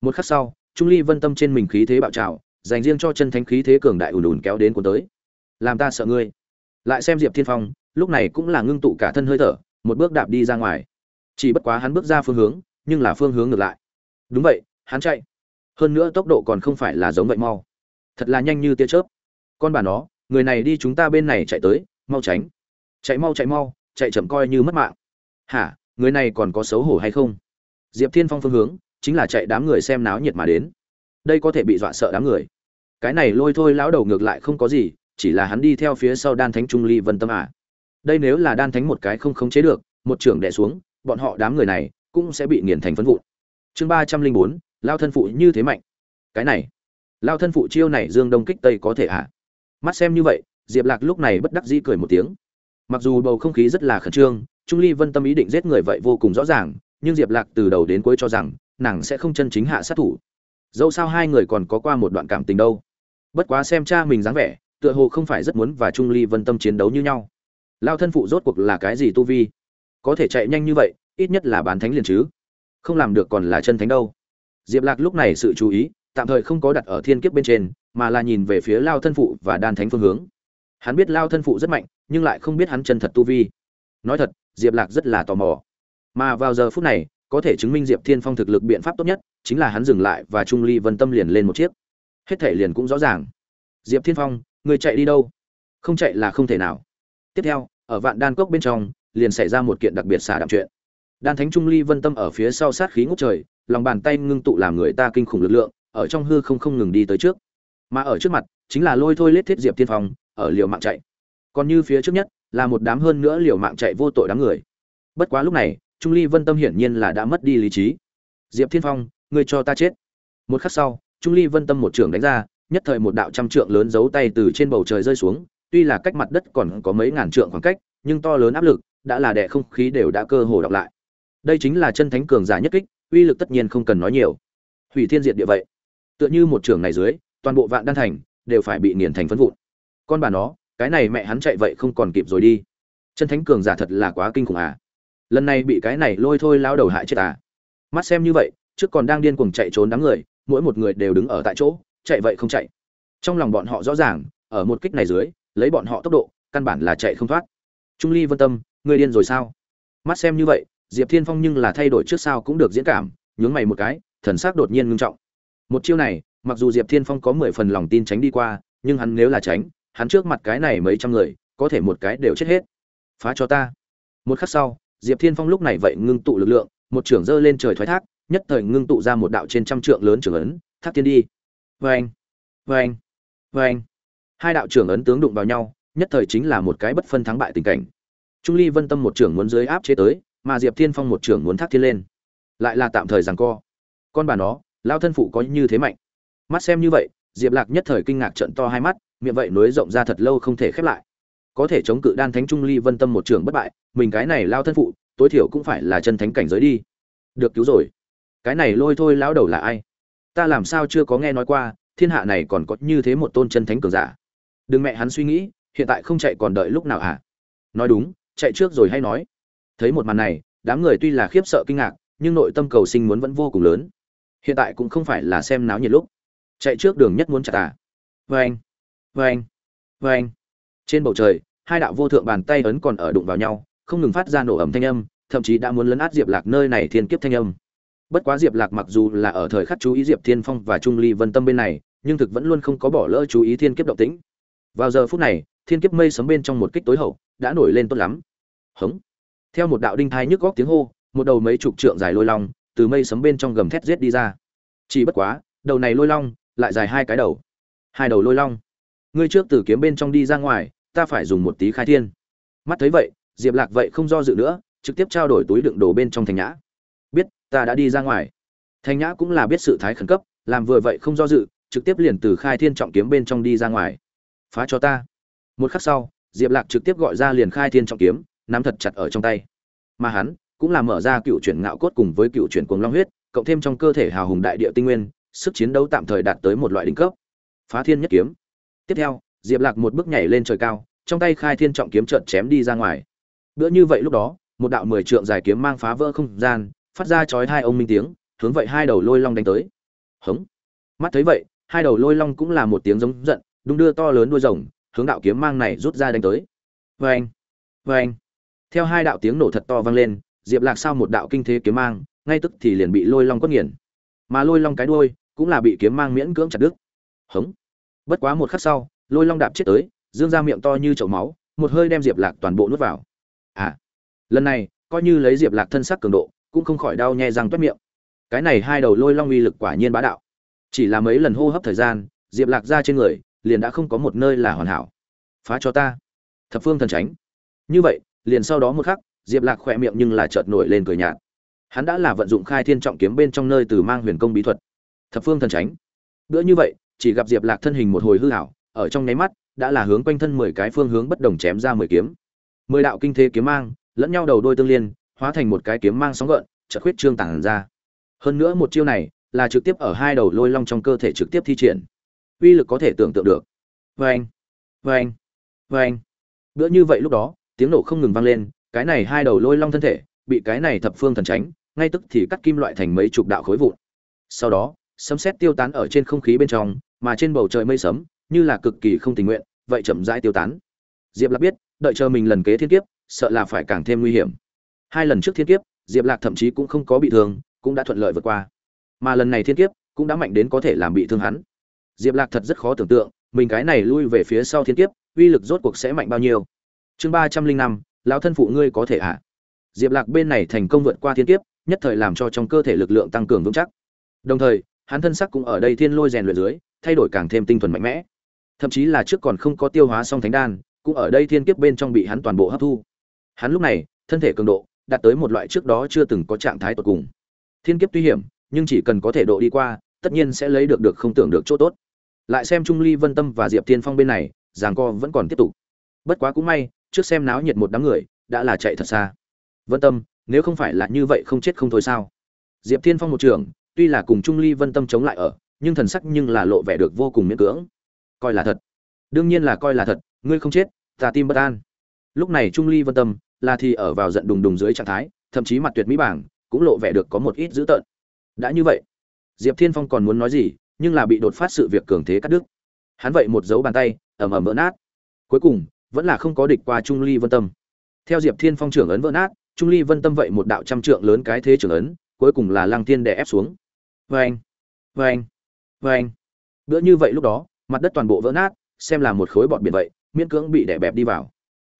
A: một khắc sau trung ly vân tâm trên mình khí thế bạo trào dành riêng cho chân thánh khí thế cường đại ùn ùn kéo đến cuốn tới làm ta sợ ngươi lại xem diệp thiên phong lúc này cũng là ngưng tụ cả thân hơi thở một bước đạp đi ra ngoài chỉ bất quá hắn bước ra phương hướng nhưng là phương hướng ngược lại đúng vậy hắn chạy hơn nữa tốc độ còn không phải là giống vậy mau thật là nhanh như tia chớp con bà nó người này đi chúng ta bên này chạy tới mau tránh chạy mau chạy mau chạy chậm coi như mất mạng hả người này còn có xấu hổ hay không diệp thiên phong phương hướng chính là chạy đám người xem náo nhiệt mà đến đây có thể bị dọa sợ đám người cái này lôi thôi lão đầu ngược lại không có gì chỉ là hắn đi theo phía sau đan thánh trung ly vân tâm à. đây nếu là đan thánh một cái không khống chế được một trưởng đẻ xuống bọn họ đám người này cũng sẽ bị nghiền thành phân vụn chương ba trăm linh bốn lao thân phụ như thế mạnh cái này lao thân phụ chiêu này dương đông kích tây có thể à? mắt xem như vậy diệp lạc lúc này bất đắc dĩ cười một tiếng mặc dù bầu không khí rất là khẩn trương trung ly vân tâm ý định giết người vậy vô cùng rõ ràng nhưng diệp lạc từ đầu đến cuối cho rằng nàng sẽ không chân chính hạ sát thủ dẫu sao hai người còn có qua một đoạn cảm tình đâu bất quá xem cha mình dáng vẻ tựa hồ không phải rất muốn và trung ly vân tâm chiến đấu như nhau lao thân phụ rốt cuộc là cái gì tu vi có thể chạy nhanh như vậy ít nhất là bán thánh liền chứ không làm được còn là chân thánh đâu diệp lạc lúc này sự chú ý tạm thời không có đặt ở thiên kiếp bên trên mà là nhìn về phía lao thân phụ và đan thánh phương hướng hắn biết lao thân phụ rất mạnh nhưng lại không biết hắn chân thật tu vi nói thật diệp lạc rất là tò mò mà vào giờ phút này, có thể chứng minh Diệp Thiên Phong thực lực biện pháp tốt nhất, chính là hắn dừng lại và Trung Ly Vân Tâm liền lên một chiếc. Hết thể liền cũng rõ ràng. Diệp Thiên Phong, người chạy đi đâu? Không chạy là không thể nào. Tiếp theo, ở Vạn Đan Cốc bên trong, liền xảy ra một kiện đặc biệt xả đạm chuyện. Đan Thánh Trung Ly Vân Tâm ở phía sau sát khí ngút trời, lòng bàn tay ngưng tụ làm người ta kinh khủng lực lượng, ở trong hư không không ngừng đi tới trước. Mà ở trước mặt, chính là lôi thôi lết thiết Diệp Thiên Phong, ở liều mạng chạy. Còn như phía trước nhất, là một đám hơn nữa liều mạng chạy vô tội đám người. Bất quá lúc này, trung ly vân tâm hiển nhiên là đã mất đi lý trí diệp thiên phong ngươi cho ta chết một khắc sau trung ly vân tâm một trường đánh ra nhất thời một đạo trăm trượng lớn giấu tay từ trên bầu trời rơi xuống tuy là cách mặt đất còn có mấy ngàn trượng khoảng cách nhưng to lớn áp lực đã là đè không khí đều đã cơ hồ đọc lại đây chính là chân thánh cường giả nhất kích uy lực tất nhiên không cần nói nhiều hủy thiên diệt địa vậy tựa như một trường này dưới toàn bộ vạn đan thành đều phải bị nghiền thành phấn vụn con bà nó cái này mẹ hắn chạy vậy không còn kịp rồi đi chân thánh cường giả thật là quá kinh khủng à lần này bị cái này lôi thôi lao đầu hại chết à mắt xem như vậy trước còn đang điên cuồng chạy trốn đám người mỗi một người đều đứng ở tại chỗ chạy vậy không chạy trong lòng bọn họ rõ ràng ở một kích này dưới lấy bọn họ tốc độ căn bản là chạy không thoát trung ly vân tâm người điên rồi sao mắt xem như vậy diệp thiên phong nhưng là thay đổi trước sau cũng được diễn cảm nhướng mày một cái thần sắc đột nhiên ngưng trọng một chiêu này mặc dù diệp thiên phong có mười phần lòng tin tránh đi qua nhưng hắn nếu là tránh hắn trước mặt cái này mấy trăm người có thể một cái đều chết hết phá cho ta một khắc sau Diệp Thiên Phong lúc này vậy ngưng tụ lực lượng, một trường giơ lên trời thoái thác, nhất thời ngưng tụ ra một đạo trên trăm trượng lớn trường ấn, thác tiên đi. Oeng, oeng, oeng. Hai đạo trường ấn tướng đụng vào nhau, nhất thời chính là một cái bất phân thắng bại tình cảnh. Trung Ly Vân Tâm một trưởng muốn dưới áp chế tới, mà Diệp Thiên Phong một trưởng muốn thác thiên lên. Lại là tạm thời giằng co. Con bà nó, lao thân phụ có như thế mạnh. Mắt xem như vậy, Diệp Lạc nhất thời kinh ngạc trợn to hai mắt, miệng vậy nối rộng ra thật lâu không thể khép lại có thể chống cự đan thánh trung ly vân tâm một trường bất bại mình cái này lao thân phụ tối thiểu cũng phải là chân thánh cảnh giới đi được cứu rồi cái này lôi thôi lão đầu là ai ta làm sao chưa có nghe nói qua thiên hạ này còn có như thế một tôn chân thánh cường giả đừng mẹ hắn suy nghĩ hiện tại không chạy còn đợi lúc nào hả à? nói đúng chạy trước rồi hay nói thấy một màn này đám người tuy là khiếp sợ kinh ngạc nhưng nội tâm cầu sinh muốn vẫn vô cùng lớn hiện tại cũng không phải là xem náo nhiệt lúc chạy trước đường nhất muốn chặt à vê anh vâng. vê anh vâng. vê vâng. anh trên bầu trời hai đạo vô thượng bàn tay ấn còn ở đụng vào nhau không ngừng phát ra nổ ẩm thanh âm thậm chí đã muốn lấn át diệp lạc nơi này thiên kiếp thanh âm bất quá diệp lạc mặc dù là ở thời khắc chú ý diệp thiên phong và trung ly vân tâm bên này nhưng thực vẫn luôn không có bỏ lỡ chú ý thiên kiếp động tĩnh vào giờ phút này thiên kiếp mây sấm bên trong một kích tối hậu đã nổi lên tốt lắm hống theo một đạo đinh thai nhức góc tiếng hô một đầu mấy chục trượng dài lôi long từ mây sấm bên trong gầm thét giết đi ra chỉ bất quá đầu này lôi long lại dài hai cái đầu hai đầu lôi long ngươi trước từ kiếm bên trong đi ra ngoài ta phải dùng một tí khai thiên mắt thấy vậy diệp lạc vậy không do dự nữa trực tiếp trao đổi túi đựng đồ bên trong thành nhã biết ta đã đi ra ngoài thành nhã cũng là biết sự thái khẩn cấp làm vừa vậy không do dự trực tiếp liền từ khai thiên trọng kiếm bên trong đi ra ngoài phá cho ta một khắc sau diệp lạc trực tiếp gọi ra liền khai thiên trọng kiếm nắm thật chặt ở trong tay mà hắn cũng là mở ra cựu chuyển ngạo cốt cùng với cựu chuyển cuồng long huyết cộng thêm trong cơ thể hào hùng đại địa tinh nguyên sức chiến đấu tạm thời đạt tới một loại đỉnh cấp phá thiên nhất kiếm tiếp theo diệp lạc một bước nhảy lên trời cao trong tay khai thiên trọng kiếm trợn chém đi ra ngoài bữa như vậy lúc đó một đạo mười trượng dài kiếm mang phá vỡ không gian phát ra chói hai ông minh tiếng hướng vậy hai đầu lôi long đánh tới hống mắt thấy vậy hai đầu lôi long cũng là một tiếng giống giận đung đưa to lớn đuôi rồng hướng đạo kiếm mang này rút ra đánh tới vê vâng. anh vâng. theo hai đạo tiếng nổ thật to vang lên diệp lạc sau một đạo kinh thế kiếm mang ngay tức thì liền bị lôi long quất nghiền mà lôi long cái đuôi cũng là bị kiếm mang miễn cưỡng chặt đứt hống bất quá một khắc sau lôi long đạp chết tới dương ra miệng to như chậu máu một hơi đem diệp lạc toàn bộ nuốt vào à lần này coi như lấy diệp lạc thân sắc cường độ cũng không khỏi đau nhè răng toét miệng cái này hai đầu lôi long uy lực quả nhiên bá đạo chỉ là mấy lần hô hấp thời gian diệp lạc ra trên người liền đã không có một nơi là hoàn hảo phá cho ta thập phương thần tránh như vậy liền sau đó một khắc diệp lạc khỏe miệng nhưng là chợt nổi lên cười nhạt hắn đã là vận dụng khai thiên trọng kiếm bên trong nơi từ mang huyền công bí thuật thập phương thần tránh bữa như vậy chỉ gặp diệp lạc thân hình một hồi hư hảo ở trong nháy mắt đã là hướng quanh thân mười cái phương hướng bất đồng chém ra mười kiếm mười đạo kinh thế kiếm mang lẫn nhau đầu đôi tương liên hóa thành một cái kiếm mang sóng gợn chợt huyết trương tản ra hơn nữa một chiêu này là trực tiếp ở hai đầu lôi long trong cơ thể trực tiếp thi triển uy lực có thể tưởng tượng được vê anh vâng, vê anh vâng, vê vâng. anh bữa như vậy lúc đó tiếng nổ không ngừng vang lên cái này hai đầu lôi long thân thể bị cái này thập phương thần tránh ngay tức thì cắt kim loại thành mấy chục đạo khối vụn sau đó sấm sét tiêu tán ở trên không khí bên trong mà trên bầu trời mây sấm như là cực kỳ không tình nguyện, vậy chậm rãi tiêu tán. Diệp Lạc biết, đợi chờ mình lần kế thiên kiếp, sợ là phải càng thêm nguy hiểm. Hai lần trước thiên kiếp, Diệp Lạc thậm chí cũng không có bị thương, cũng đã thuận lợi vượt qua. Mà lần này thiên kiếp, cũng đã mạnh đến có thể làm bị thương hắn. Diệp Lạc thật rất khó tưởng tượng, mình cái này lui về phía sau thiên kiếp, uy lực rốt cuộc sẽ mạnh bao nhiêu. Chương ba trăm linh năm, lão thân phụ ngươi có thể ạ? À? Diệp Lạc bên này thành công vượt qua thiên kiếp, nhất thời làm cho trong cơ thể lực lượng tăng cường vững chắc. Đồng thời, hắn thân sắc cũng ở đây thiên lôi rèn luyện dưới, thay đổi càng thêm tinh thuần mạnh mẽ thậm chí là trước còn không có tiêu hóa xong thánh đan cũng ở đây thiên kiếp bên trong bị hắn toàn bộ hấp thu hắn lúc này thân thể cường độ đạt tới một loại trước đó chưa từng có trạng thái tột cùng thiên kiếp tuy hiểm nhưng chỉ cần có thể độ đi qua tất nhiên sẽ lấy được được không tưởng được chỗ tốt lại xem trung ly vân tâm và diệp thiên phong bên này giàng co vẫn còn tiếp tục bất quá cũng may trước xem náo nhiệt một đám người đã là chạy thật xa vân tâm nếu không phải là như vậy không chết không thôi sao diệp thiên phong một trường tuy là cùng trung ly vân tâm chống lại ở nhưng thần sắc nhưng là lộ vẻ được vô cùng miễn cưỡng coi là thật đương nhiên là coi là thật ngươi không chết ta tim bất an lúc này trung ly vân tâm là thì ở vào giận đùng đùng dưới trạng thái thậm chí mặt tuyệt mỹ bảng cũng lộ vẻ được có một ít dữ tợn đã như vậy diệp thiên phong còn muốn nói gì nhưng là bị đột phát sự việc cường thế cắt đứt hắn vậy một dấu bàn tay ầm ầm vỡ nát cuối cùng vẫn là không có địch qua trung ly vân tâm theo diệp thiên phong trưởng ấn vỡ nát trung ly vân tâm vậy một đạo trăm trượng lớn cái thế trưởng ấn cuối cùng là lăng thiên đè ép xuống vê anh vâng, vê anh vâng, vê vâng. anh bữa như vậy lúc đó mặt đất toàn bộ vỡ nát xem là một khối bọt biển vậy miễn cưỡng bị đè bẹp đi vào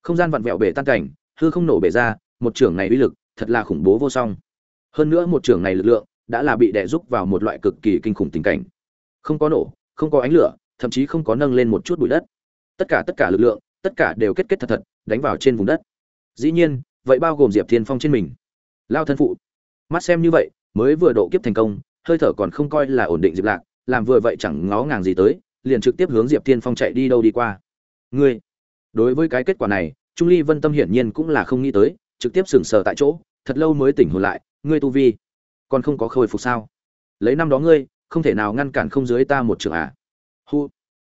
A: không gian vặn vẹo bể tan cảnh hư không nổ bể ra một trưởng này uy lực thật là khủng bố vô song hơn nữa một trưởng này lực lượng đã là bị đè rúc vào một loại cực kỳ kinh khủng tình cảnh không có nổ không có ánh lửa thậm chí không có nâng lên một chút bụi đất tất cả tất cả lực lượng tất cả đều kết kết thật thật đánh vào trên vùng đất dĩ nhiên vậy bao gồm diệp thiên phong trên mình lao thân phụ mắt xem như vậy mới vừa độ kiếp thành công hơi thở còn không coi là ổn định diệp lạc làm vừa vậy chẳng ngó ngàng gì tới liền trực tiếp hướng diệp thiên phong chạy đi đâu đi qua ngươi đối với cái kết quả này trung ly vân tâm hiển nhiên cũng là không nghĩ tới trực tiếp sững sờ tại chỗ thật lâu mới tỉnh hồn lại ngươi tu vi còn không có khôi phục sao lấy năm đó ngươi không thể nào ngăn cản không dưới ta một trường à hu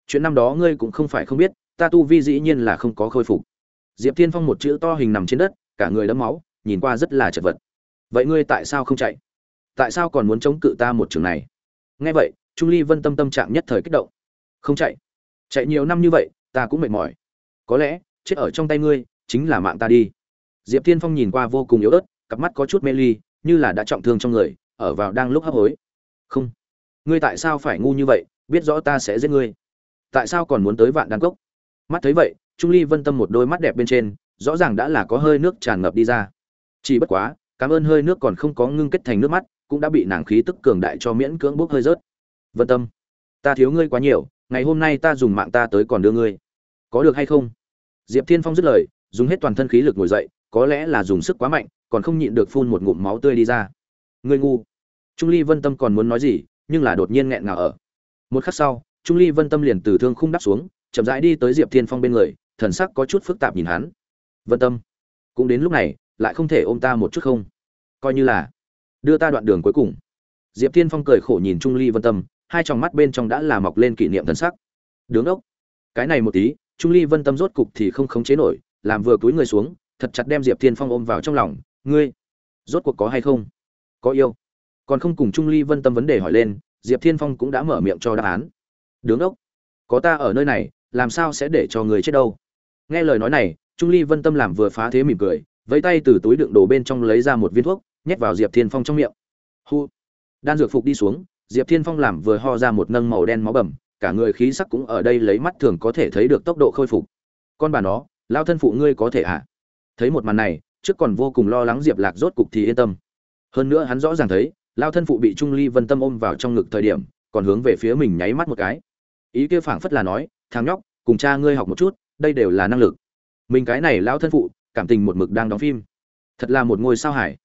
A: chuyện năm đó ngươi cũng không phải không biết ta tu vi dĩ nhiên là không có khôi phục diệp thiên phong một chữ to hình nằm trên đất cả người đẫm máu nhìn qua rất là chật vật vậy ngươi tại sao không chạy tại sao còn muốn chống cự ta một trường này nghe vậy trung ly vân tâm tâm trạng nhất thời kích động không chạy chạy nhiều năm như vậy ta cũng mệt mỏi có lẽ chết ở trong tay ngươi chính là mạng ta đi diệp thiên phong nhìn qua vô cùng yếu ớt cặp mắt có chút mê ly như là đã trọng thương trong người ở vào đang lúc hấp hối không ngươi tại sao phải ngu như vậy biết rõ ta sẽ giết ngươi tại sao còn muốn tới vạn đan cốc mắt thấy vậy trung ly vân tâm một đôi mắt đẹp bên trên rõ ràng đã là có hơi nước tràn ngập đi ra chỉ bất quá cảm ơn hơi nước còn không có ngưng kết thành nước mắt cũng đã bị nàng khí tức cường đại cho miễn cưỡng bốc hơi rớt vân tâm ta thiếu ngươi quá nhiều ngày hôm nay ta dùng mạng ta tới còn đưa ngươi có được hay không diệp thiên phong dứt lời dùng hết toàn thân khí lực ngồi dậy có lẽ là dùng sức quá mạnh còn không nhịn được phun một ngụm máu tươi đi ra ngươi ngu trung ly vân tâm còn muốn nói gì nhưng là đột nhiên nghẹn ngào ở một khắc sau trung ly vân tâm liền từ thương khung đắp xuống chậm rãi đi tới diệp thiên phong bên người thần sắc có chút phức tạp nhìn hắn vân tâm cũng đến lúc này lại không thể ôm ta một chút không coi như là đưa ta đoạn đường cuối cùng diệp thiên phong cười khổ nhìn trung ly vân tâm hai tròng mắt bên trong đã là mọc lên kỷ niệm thần sắc đứng đốc, cái này một tí trung ly vân tâm rốt cục thì không khống chế nổi làm vừa túi người xuống thật chặt đem diệp thiên phong ôm vào trong lòng ngươi rốt cuộc có hay không có yêu còn không cùng trung ly vân tâm vấn đề hỏi lên diệp thiên phong cũng đã mở miệng cho đáp án đứng đốc, có ta ở nơi này làm sao sẽ để cho người chết đâu nghe lời nói này trung ly vân tâm làm vừa phá thế mỉm cười vẫy tay từ túi đựng đồ bên trong lấy ra một viên thuốc nhét vào diệp thiên phong trong miệng hô, đan dược phục đi xuống Diệp Thiên Phong làm vừa ho ra một nâng màu đen máu bầm, cả người khí sắc cũng ở đây lấy mắt thường có thể thấy được tốc độ khôi phục. Con bà nó, lao thân phụ ngươi có thể ạ? À? Thấy một màn này, trước còn vô cùng lo lắng Diệp Lạc rốt cục thì yên tâm. Hơn nữa hắn rõ ràng thấy, lao thân phụ bị Trung Ly Vân Tâm ôm vào trong ngực thời điểm, còn hướng về phía mình nháy mắt một cái. Ý kia phảng phất là nói, thằng nhóc, cùng cha ngươi học một chút, đây đều là năng lực. Mình cái này lao thân phụ, cảm tình một mực đang đóng phim. Thật là một ngôi sao hải.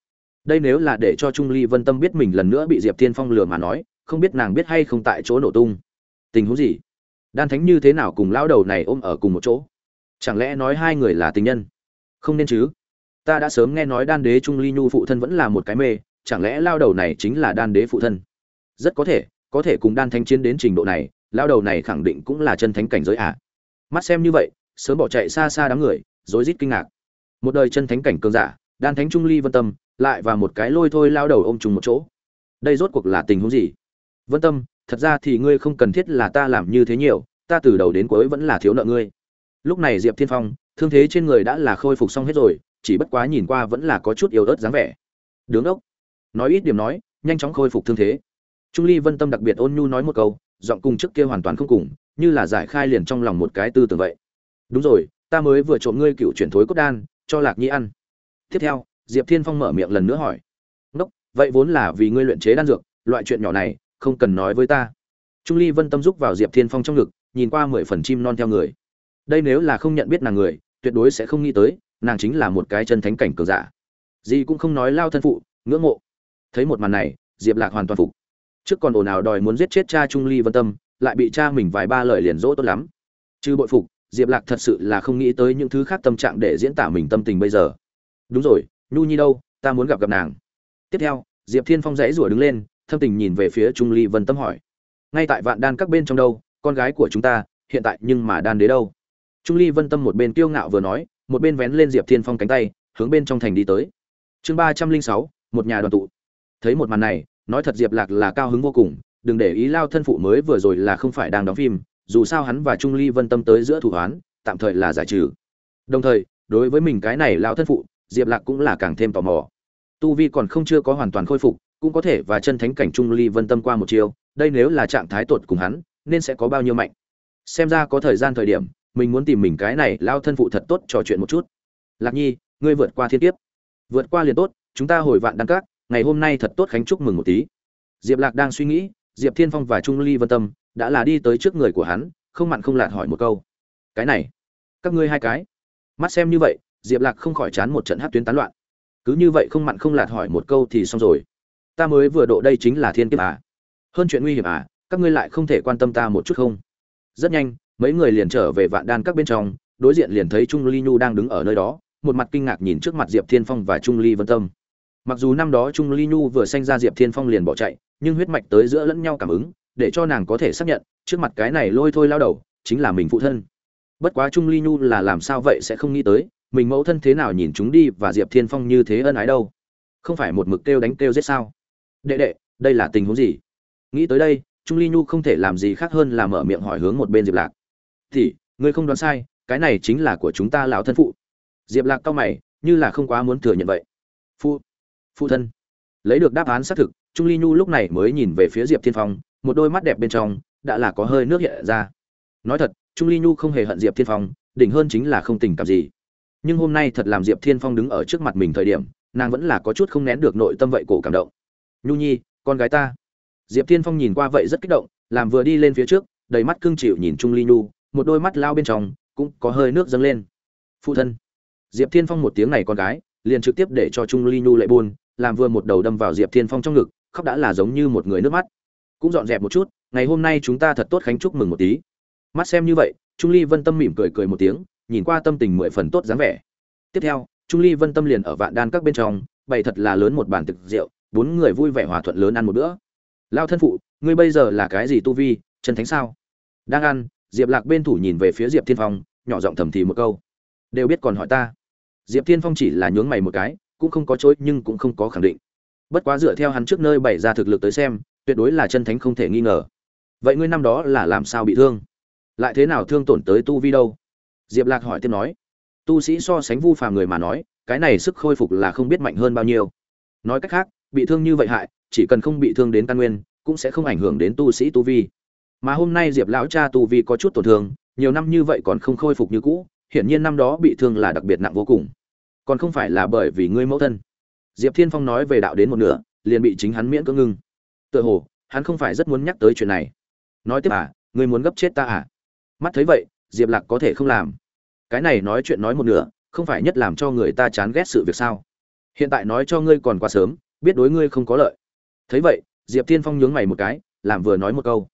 A: Đây nếu là để cho Trung Ly Vân Tâm biết mình lần nữa bị Diệp Thiên Phong lừa mà nói, không biết nàng biết hay không tại chỗ nổ tung tình huống gì đan thánh như thế nào cùng lão đầu này ôm ở cùng một chỗ chẳng lẽ nói hai người là tình nhân không nên chứ ta đã sớm nghe nói đan đế trung ly nhu phụ thân vẫn là một cái mê chẳng lẽ lao đầu này chính là đan đế phụ thân rất có thể có thể cùng đan thánh chiến đến trình độ này lao đầu này khẳng định cũng là chân thánh cảnh giới ạ à. mắt xem như vậy sớm bỏ chạy xa xa đám người rối rít kinh ngạc một đời chân thánh cảnh cường giả đan thánh trung ly vân tâm lại và một cái lôi thôi lao đầu ôm chung một chỗ đây rốt cuộc là tình huống gì vân tâm thật ra thì ngươi không cần thiết là ta làm như thế nhiều ta từ đầu đến cuối vẫn là thiếu nợ ngươi lúc này diệp thiên phong thương thế trên người đã là khôi phục xong hết rồi chỉ bất quá nhìn qua vẫn là có chút yếu ớt dáng vẻ đứng đốc, nói ít điểm nói nhanh chóng khôi phục thương thế trung ly vân tâm đặc biệt ôn nhu nói một câu giọng cùng trước kia hoàn toàn không cùng như là giải khai liền trong lòng một cái tư tưởng vậy đúng rồi ta mới vừa trộm ngươi cựu chuyển thối cốt đan cho lạc nhi ăn tiếp theo diệp thiên phong mở miệng lần nữa hỏi đốc, vậy vốn là vì ngươi luyện chế đan dược loại chuyện nhỏ này không cần nói với ta trung ly vân tâm giúp vào diệp thiên phong trong ngực nhìn qua mười phần chim non theo người đây nếu là không nhận biết nàng người tuyệt đối sẽ không nghĩ tới nàng chính là một cái chân thánh cảnh cường giả dạ. gì cũng không nói lao thân phụ ngưỡng mộ thấy một màn này diệp lạc hoàn toàn phục trước còn ồn ào đòi muốn giết chết cha trung ly vân tâm lại bị cha mình vài ba lời liền dỗ tốt lắm chứ bội phục diệp lạc thật sự là không nghĩ tới những thứ khác tâm trạng để diễn tả mình tâm tình bây giờ đúng rồi nhu nhi đâu ta muốn gặp gặp nàng tiếp theo diệp thiên phong rẽ rủa đứng lên thâm tình nhìn về phía trung ly vân tâm hỏi ngay tại vạn đan các bên trong đâu con gái của chúng ta hiện tại nhưng mà đan đế đâu trung ly vân tâm một bên kiêu ngạo vừa nói một bên vén lên diệp thiên phong cánh tay hướng bên trong thành đi tới chương ba trăm linh sáu một nhà đoàn tụ thấy một màn này nói thật diệp lạc là cao hứng vô cùng đừng để ý lao thân phụ mới vừa rồi là không phải đang đóng phim dù sao hắn và trung ly vân tâm tới giữa thủ hoán tạm thời là giải trừ đồng thời đối với mình cái này Lão thân phụ diệp lạc cũng là càng thêm tò mò tu vi còn không chưa có hoàn toàn khôi phục cũng có thể và chân thánh cảnh trung ly vân tâm qua một chiều đây nếu là trạng thái tột cùng hắn nên sẽ có bao nhiêu mạnh xem ra có thời gian thời điểm mình muốn tìm mình cái này lao thân phụ thật tốt trò chuyện một chút lạc nhi ngươi vượt qua thiên kiếp vượt qua liền tốt chúng ta hồi vạn đăng cát ngày hôm nay thật tốt khánh chúc mừng một tí diệp lạc đang suy nghĩ diệp thiên phong và trung ly vân tâm đã là đi tới trước người của hắn không mặn không lạt hỏi một câu cái này các ngươi hai cái mắt xem như vậy diệp lạc không khỏi chán một trận hát tuyến tán loạn cứ như vậy không mặn không lạt hỏi một câu thì xong rồi ta mới vừa độ đây chính là thiên kiếp à hơn chuyện nguy hiểm à các ngươi lại không thể quan tâm ta một chút không rất nhanh mấy người liền trở về vạn đan các bên trong đối diện liền thấy trung ly nhu đang đứng ở nơi đó một mặt kinh ngạc nhìn trước mặt diệp thiên phong và trung ly vân tâm mặc dù năm đó trung ly nhu vừa sanh ra diệp thiên phong liền bỏ chạy nhưng huyết mạch tới giữa lẫn nhau cảm ứng để cho nàng có thể xác nhận trước mặt cái này lôi thôi lao đầu chính là mình phụ thân bất quá trung ly nhu là làm sao vậy sẽ không nghĩ tới mình mẫu thân thế nào nhìn chúng đi và diệp thiên phong như thế ân ái đâu không phải một mực kêu đánh kêu giết sao đệ đệ đây là tình huống gì nghĩ tới đây trung ly nhu không thể làm gì khác hơn là mở miệng hỏi hướng một bên diệp lạc thì ngươi không đoán sai cái này chính là của chúng ta lão thân phụ diệp lạc cao mày như là không quá muốn thừa nhận vậy Phu, phu thân lấy được đáp án xác thực trung ly nhu lúc này mới nhìn về phía diệp thiên phong một đôi mắt đẹp bên trong đã là có hơi nước hiện ra nói thật trung ly nhu không hề hận diệp thiên phong đỉnh hơn chính là không tình cảm gì nhưng hôm nay thật làm diệp thiên phong đứng ở trước mặt mình thời điểm nàng vẫn là có chút không nén được nội tâm vậy cổ cảm động nhu nhi con gái ta diệp thiên phong nhìn qua vậy rất kích động làm vừa đi lên phía trước đầy mắt cưng chịu nhìn trung ly nhu một đôi mắt lao bên trong cũng có hơi nước dâng lên phụ thân diệp thiên phong một tiếng này con gái liền trực tiếp để cho trung ly nhu lệ buôn làm vừa một đầu đâm vào diệp thiên phong trong ngực khóc đã là giống như một người nước mắt cũng dọn dẹp một chút ngày hôm nay chúng ta thật tốt khánh chúc mừng một tí mắt xem như vậy trung ly vân tâm mỉm cười cười một tiếng nhìn qua tâm tình mười phần tốt dáng vẻ tiếp theo trung ly vân tâm liền ở vạn đan các bên trong bày thật là lớn một bàn thực rượu bốn người vui vẻ hòa thuận lớn ăn một bữa lao thân phụ ngươi bây giờ là cái gì tu vi chân thánh sao đang ăn diệp lạc bên thủ nhìn về phía diệp thiên phong nhỏ giọng thầm thì một câu đều biết còn hỏi ta diệp thiên phong chỉ là nhướng mày một cái cũng không có chối nhưng cũng không có khẳng định bất quá dựa theo hắn trước nơi bày ra thực lực tới xem tuyệt đối là chân thánh không thể nghi ngờ vậy ngươi năm đó là làm sao bị thương lại thế nào thương tổn tới tu vi đâu diệp lạc hỏi tiếp nói tu sĩ so sánh vu phàm người mà nói cái này sức khôi phục là không biết mạnh hơn bao nhiêu nói cách khác bị thương như vậy hại chỉ cần không bị thương đến căn nguyên cũng sẽ không ảnh hưởng đến tu sĩ tu vi mà hôm nay diệp lão cha tu vi có chút tổn thương nhiều năm như vậy còn không khôi phục như cũ hiển nhiên năm đó bị thương là đặc biệt nặng vô cùng còn không phải là bởi vì ngươi mẫu thân diệp thiên phong nói về đạo đến một nửa liền bị chính hắn miễn cưỡng ngưng tựa hồ hắn không phải rất muốn nhắc tới chuyện này nói tiếp à ngươi muốn gấp chết ta à mắt thấy vậy diệp lạc có thể không làm cái này nói chuyện nói một nửa không phải nhất làm cho người ta chán ghét sự việc sao hiện tại nói cho ngươi còn quá sớm biết đối ngươi không có lợi thấy vậy diệp tiên phong nhướng mày một cái làm vừa nói một câu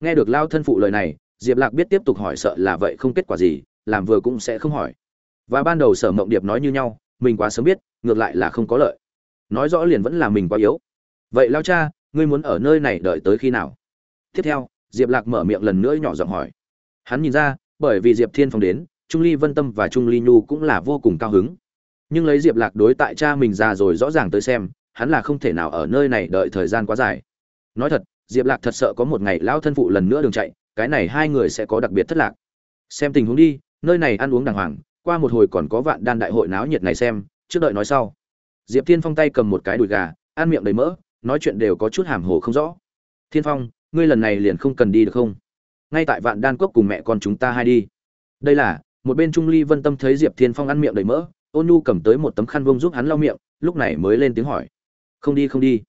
A: nghe được lao thân phụ lời này diệp lạc biết tiếp tục hỏi sợ là vậy không kết quả gì làm vừa cũng sẽ không hỏi và ban đầu sở mộng điệp nói như nhau mình quá sớm biết ngược lại là không có lợi nói rõ liền vẫn là mình quá yếu vậy lao cha ngươi muốn ở nơi này đợi tới khi nào tiếp theo diệp lạc mở miệng lần nữa nhỏ giọng hỏi hắn nhìn ra bởi vì diệp thiên phong đến trung ly vân tâm và trung ly nhu cũng là vô cùng cao hứng nhưng lấy diệp lạc đối tại cha mình ra rồi rõ ràng tới xem hắn là không thể nào ở nơi này đợi thời gian quá dài nói thật diệp lạc thật sợ có một ngày lão thân phụ lần nữa đường chạy cái này hai người sẽ có đặc biệt thất lạc xem tình huống đi nơi này ăn uống đàng hoàng qua một hồi còn có vạn đan đại hội náo nhiệt này xem trước đợi nói sau diệp thiên phong tay cầm một cái đùi gà ăn miệng đầy mỡ nói chuyện đều có chút hàm hồ không rõ thiên phong ngươi lần này liền không cần đi được không ngay tại vạn đan quốc cùng mẹ con chúng ta hai đi đây là một bên trung ly vân tâm thấy diệp thiên phong ăn miệng đầy mỡ ôn nhu cầm tới một tấm khăn vông giúp hắn lau miệng lúc này mới lên tiếng hỏi không đi không đi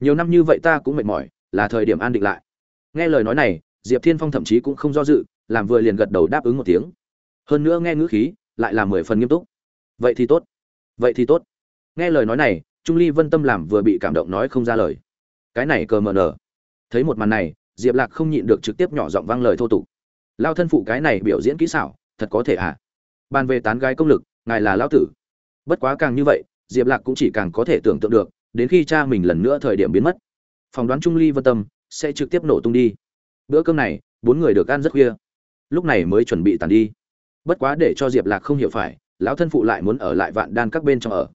A: nhiều năm như vậy ta cũng mệt mỏi là thời điểm an định lại nghe lời nói này diệp thiên phong thậm chí cũng không do dự làm vừa liền gật đầu đáp ứng một tiếng hơn nữa nghe ngữ khí lại là mười phần nghiêm túc vậy thì tốt vậy thì tốt nghe lời nói này trung ly vân tâm làm vừa bị cảm động nói không ra lời cái này cờ mờ nở thấy một màn này diệp lạc không nhịn được trực tiếp nhỏ giọng vang lời thô tục lao thân phụ cái này biểu diễn kỹ xảo thật có thể à bàn về tán gái công lực ngài là lão tử bất quá càng như vậy diệp lạc cũng chỉ càng có thể tưởng tượng được đến khi cha mình lần nữa thời điểm biến mất phỏng đoán trung ly vân tâm sẽ trực tiếp nổ tung đi bữa cơm này bốn người được ăn rất khuya lúc này mới chuẩn bị tàn đi bất quá để cho diệp lạc không hiểu phải lão thân phụ lại muốn ở lại vạn đan các bên trong ở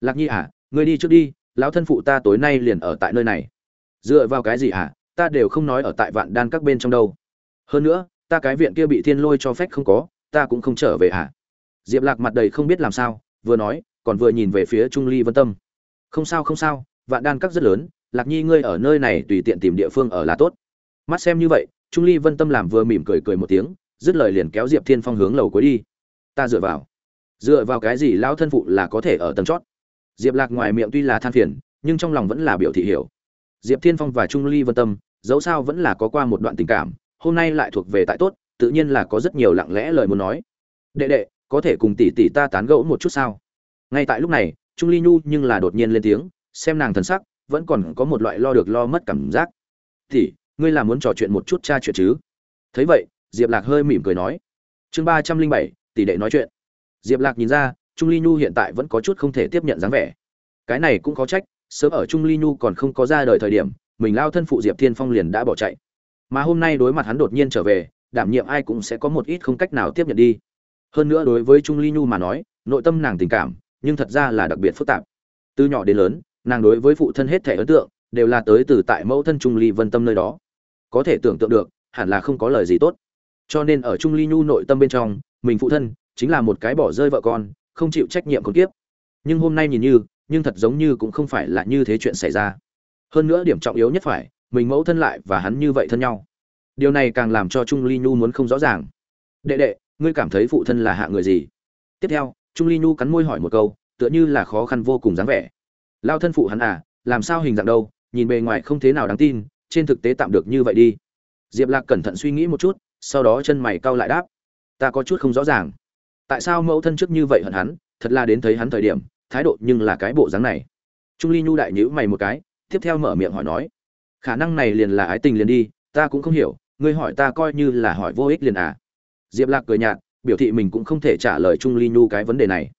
A: lạc nhi à ngươi đi trước đi lão thân phụ ta tối nay liền ở tại nơi này dựa vào cái gì à ta đều không nói ở tại vạn đan các bên trong đâu hơn nữa ta cái viện kia bị thiên lôi cho phép không có ta cũng không trở về à diệp lạc mặt đầy không biết làm sao vừa nói còn vừa nhìn về phía trung ly vân tâm không sao không sao vạn đan các rất lớn lạc nhi ngươi ở nơi này tùy tiện tìm địa phương ở là tốt mắt xem như vậy trung ly vân tâm làm vừa mỉm cười cười một tiếng dứt lời liền kéo diệp thiên phong hướng lầu cuối đi ta dựa vào dựa vào cái gì lão thân phụ là có thể ở tầng chót diệp lạc ngoài miệng tuy là than phiền nhưng trong lòng vẫn là biểu thị hiểu diệp thiên phong và trung ly vân tâm dẫu sao vẫn là có qua một đoạn tình cảm hôm nay lại thuộc về tại tốt tự nhiên là có rất nhiều lặng lẽ lời muốn nói đệ đệ có thể cùng tỷ tỷ ta tán gẫu một chút sao ngay tại lúc này trung ly nhu nhưng là đột nhiên lên tiếng xem nàng thần sắc vẫn còn có một loại lo được lo mất cảm giác tỷ, ngươi là muốn trò chuyện một chút cha chuyện chứ thấy vậy diệp lạc hơi mỉm cười nói chương ba trăm linh bảy tỷ đệ nói chuyện diệp lạc nhìn ra trung ly nhu hiện tại vẫn có chút không thể tiếp nhận dáng vẻ cái này cũng có trách sớm ở trung ly nhu còn không có ra đời thời điểm mình lao thân phụ diệp thiên phong liền đã bỏ chạy mà hôm nay đối mặt hắn đột nhiên trở về đảm nhiệm ai cũng sẽ có một ít không cách nào tiếp nhận đi hơn nữa đối với trung ly nhu mà nói nội tâm nàng tình cảm nhưng thật ra là đặc biệt phức tạp từ nhỏ đến lớn nàng đối với phụ thân hết thể ấn tượng đều là tới từ tại mẫu thân trung ly vân tâm nơi đó có thể tưởng tượng được hẳn là không có lời gì tốt cho nên ở trung ly nhu nội tâm bên trong mình phụ thân chính là một cái bỏ rơi vợ con không chịu trách nhiệm còn tiếp nhưng hôm nay nhìn như nhưng thật giống như cũng không phải là như thế chuyện xảy ra hơn nữa điểm trọng yếu nhất phải mình mẫu thân lại và hắn như vậy thân nhau điều này càng làm cho trung ly nhu muốn không rõ ràng đệ đệ ngươi cảm thấy phụ thân là hạ người gì tiếp theo trung ly nhu cắn môi hỏi một câu tựa như là khó khăn vô cùng dáng vẻ lao thân phụ hắn à làm sao hình dạng đâu nhìn bề ngoài không thế nào đáng tin trên thực tế tạm được như vậy đi diệp lạc cẩn thận suy nghĩ một chút sau đó chân mày cau lại đáp ta có chút không rõ ràng tại sao mẫu thân trước như vậy hận hắn thật là đến thấy hắn thời điểm thái độ nhưng là cái bộ dáng này trung ly nhu đại nhữ mày một cái tiếp theo mở miệng hỏi nói khả năng này liền là ái tình liền đi ta cũng không hiểu ngươi hỏi ta coi như là hỏi vô ích liền à diệp lạc cười nhạt biểu thị mình cũng không thể trả lời Trung Ly Nhu cái vấn đề này.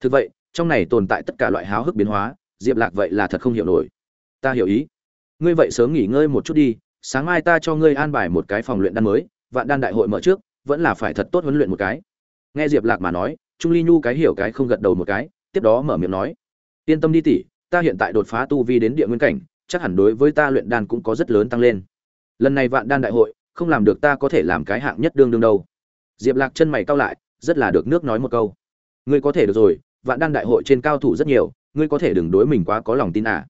A: Thực vậy, trong này tồn tại tất cả loại háo hức biến hóa, Diệp Lạc vậy là thật không hiểu nổi. Ta hiểu ý. Ngươi vậy sớm nghỉ ngơi một chút đi, sáng mai ta cho ngươi an bài một cái phòng luyện đan mới, vạn đan đại hội mở trước, vẫn là phải thật tốt huấn luyện một cái. Nghe Diệp Lạc mà nói, Trung Ly Nhu cái hiểu cái không gật đầu một cái, tiếp đó mở miệng nói: "Yên tâm đi tỷ, ta hiện tại đột phá tu vi đến địa nguyên cảnh, chắc hẳn đối với ta luyện đan cũng có rất lớn tăng lên. Lần này vạn đan đại hội, không làm được ta có thể làm cái hạng nhất đương đương đâu." diệp lạc chân mày cao lại rất là được nước nói một câu ngươi có thể được rồi vạn đan đại hội trên cao thủ rất nhiều ngươi có thể đừng đối mình quá có lòng tin à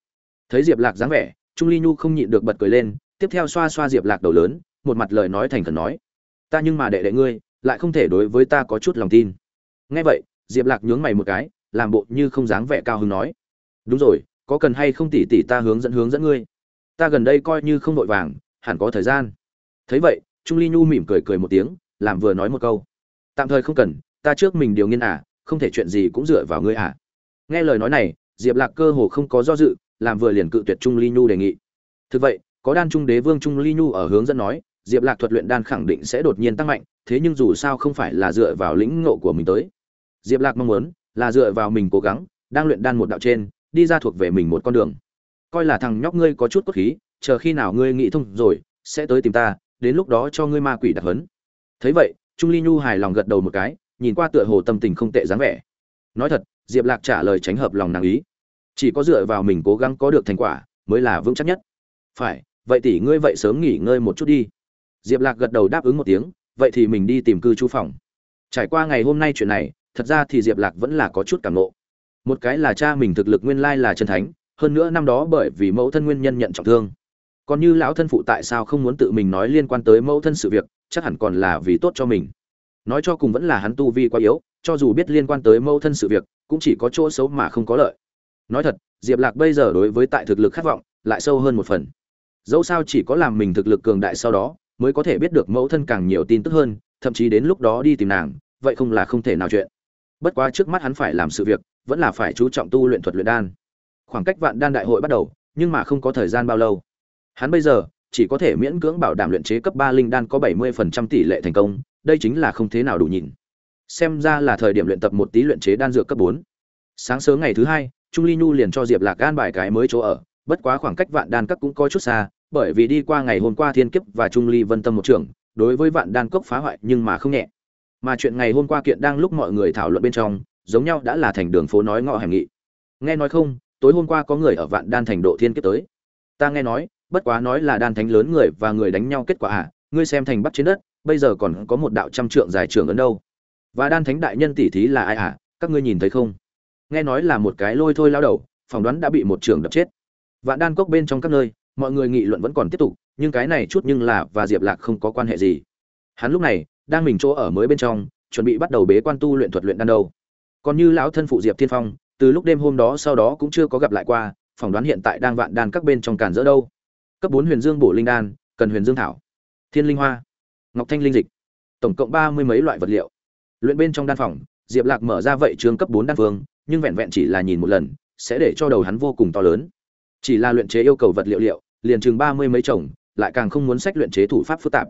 A: thấy diệp lạc dáng vẻ trung ly nhu không nhịn được bật cười lên tiếp theo xoa xoa diệp lạc đầu lớn một mặt lời nói thành khẩn nói ta nhưng mà đệ đệ ngươi lại không thể đối với ta có chút lòng tin nghe vậy diệp lạc nhướng mày một cái làm bộ như không dáng vẻ cao hứng nói đúng rồi có cần hay không tỷ tỷ ta hướng dẫn hướng dẫn ngươi ta gần đây coi như không đội vàng hẳn có thời gian thấy vậy trung ly nhu mỉm cười cười một tiếng làm vừa nói một câu tạm thời không cần ta trước mình điều nghiên à không thể chuyện gì cũng dựa vào ngươi à nghe lời nói này diệp lạc cơ hồ không có do dự làm vừa liền cự tuyệt trung ly nhu đề nghị thực vậy có đan trung đế vương trung ly nhu ở hướng dẫn nói diệp lạc thuật luyện đan khẳng định sẽ đột nhiên tăng mạnh thế nhưng dù sao không phải là dựa vào lĩnh ngộ của mình tới diệp lạc mong muốn là dựa vào mình cố gắng đang luyện đan một đạo trên đi ra thuộc về mình một con đường coi là thằng nhóc ngươi có chút cốt khí chờ khi nào ngươi nghĩ thông rồi sẽ tới tìm ta đến lúc đó cho ngươi ma quỷ đặc hấn thấy vậy trung ly nhu hài lòng gật đầu một cái nhìn qua tựa hồ tâm tình không tệ dáng vẻ nói thật diệp lạc trả lời tránh hợp lòng nàng ý chỉ có dựa vào mình cố gắng có được thành quả mới là vững chắc nhất phải vậy tỷ ngươi vậy sớm nghỉ ngơi một chút đi diệp lạc gật đầu đáp ứng một tiếng vậy thì mình đi tìm cư trú phòng trải qua ngày hôm nay chuyện này thật ra thì diệp lạc vẫn là có chút cảm nộ một cái là cha mình thực lực nguyên lai là chân thánh hơn nữa năm đó bởi vì mẫu thân nguyên nhân nhận trọng thương còn như lão thân phụ tại sao không muốn tự mình nói liên quan tới mẫu thân sự việc chắc hẳn còn là vì tốt cho mình nói cho cùng vẫn là hắn tu vi quá yếu cho dù biết liên quan tới mẫu thân sự việc cũng chỉ có chỗ xấu mà không có lợi nói thật diệp lạc bây giờ đối với tại thực lực khát vọng lại sâu hơn một phần dẫu sao chỉ có làm mình thực lực cường đại sau đó mới có thể biết được mẫu thân càng nhiều tin tức hơn thậm chí đến lúc đó đi tìm nàng vậy không là không thể nào chuyện bất quá trước mắt hắn phải làm sự việc vẫn là phải chú trọng tu luyện thuật luyện đan khoảng cách vạn đan đại hội bắt đầu nhưng mà không có thời gian bao lâu Hắn bây giờ chỉ có thể miễn cưỡng bảo đảm luyện chế cấp ba linh đan có bảy 70% tỷ lệ thành công, đây chính là không thế nào đủ nhìn. Xem ra là thời điểm luyện tập một tí luyện chế đan dược cấp bốn. Sáng sớm ngày thứ hai, Trung Ly Nhu liền cho Diệp Lạc an bài cái mới chỗ ở, bất quá khoảng cách Vạn Đan Các cũng có chút xa, bởi vì đi qua ngày hôm qua Thiên Kiếp và Trung Ly Vân Tâm một trưởng, đối với Vạn Đan Cốc phá hoại nhưng mà không nhẹ. Mà chuyện ngày hôm qua kiện đang lúc mọi người thảo luận bên trong, giống nhau đã là thành đường phố nói ngõ hẻm nghị. Nghe nói không, tối hôm qua có người ở Vạn Đan thành độ Thiên Kiếp tới. Ta nghe nói, bất quá nói là đan thánh lớn người và người đánh nhau kết quả à, ngươi xem thành bắt trên đất, bây giờ còn có một đạo trăm trượng dài trưởng ấn đâu. Và đan thánh đại nhân tỷ thí là ai à, các ngươi nhìn thấy không? Nghe nói là một cái lôi thôi lao đầu, phỏng đoán đã bị một trưởng đập chết. Vạn đan cốc bên trong các nơi, mọi người nghị luận vẫn còn tiếp tục, nhưng cái này chút nhưng là và Diệp Lạc không có quan hệ gì. Hắn lúc này đang mình chỗ ở mới bên trong, chuẩn bị bắt đầu bế quan tu luyện thuật luyện đan đâu. Còn như lão thân phụ Diệp Thiên Phong, từ lúc đêm hôm đó sau đó cũng chưa có gặp lại qua, phỏng đoán hiện tại đang vạn đan các bên trong càn rỡ đâu cấp bốn huyền dương bổ linh đan cần huyền dương thảo thiên linh hoa ngọc thanh linh dịch tổng cộng ba mươi mấy loại vật liệu luyện bên trong đan phòng diệp lạc mở ra vậy trường cấp bốn đan phương nhưng vẹn vẹn chỉ là nhìn một lần sẽ để cho đầu hắn vô cùng to lớn chỉ là luyện chế yêu cầu vật liệu liệu liền chừng ba mươi mấy chồng lại càng không muốn sách luyện chế thủ pháp phức tạp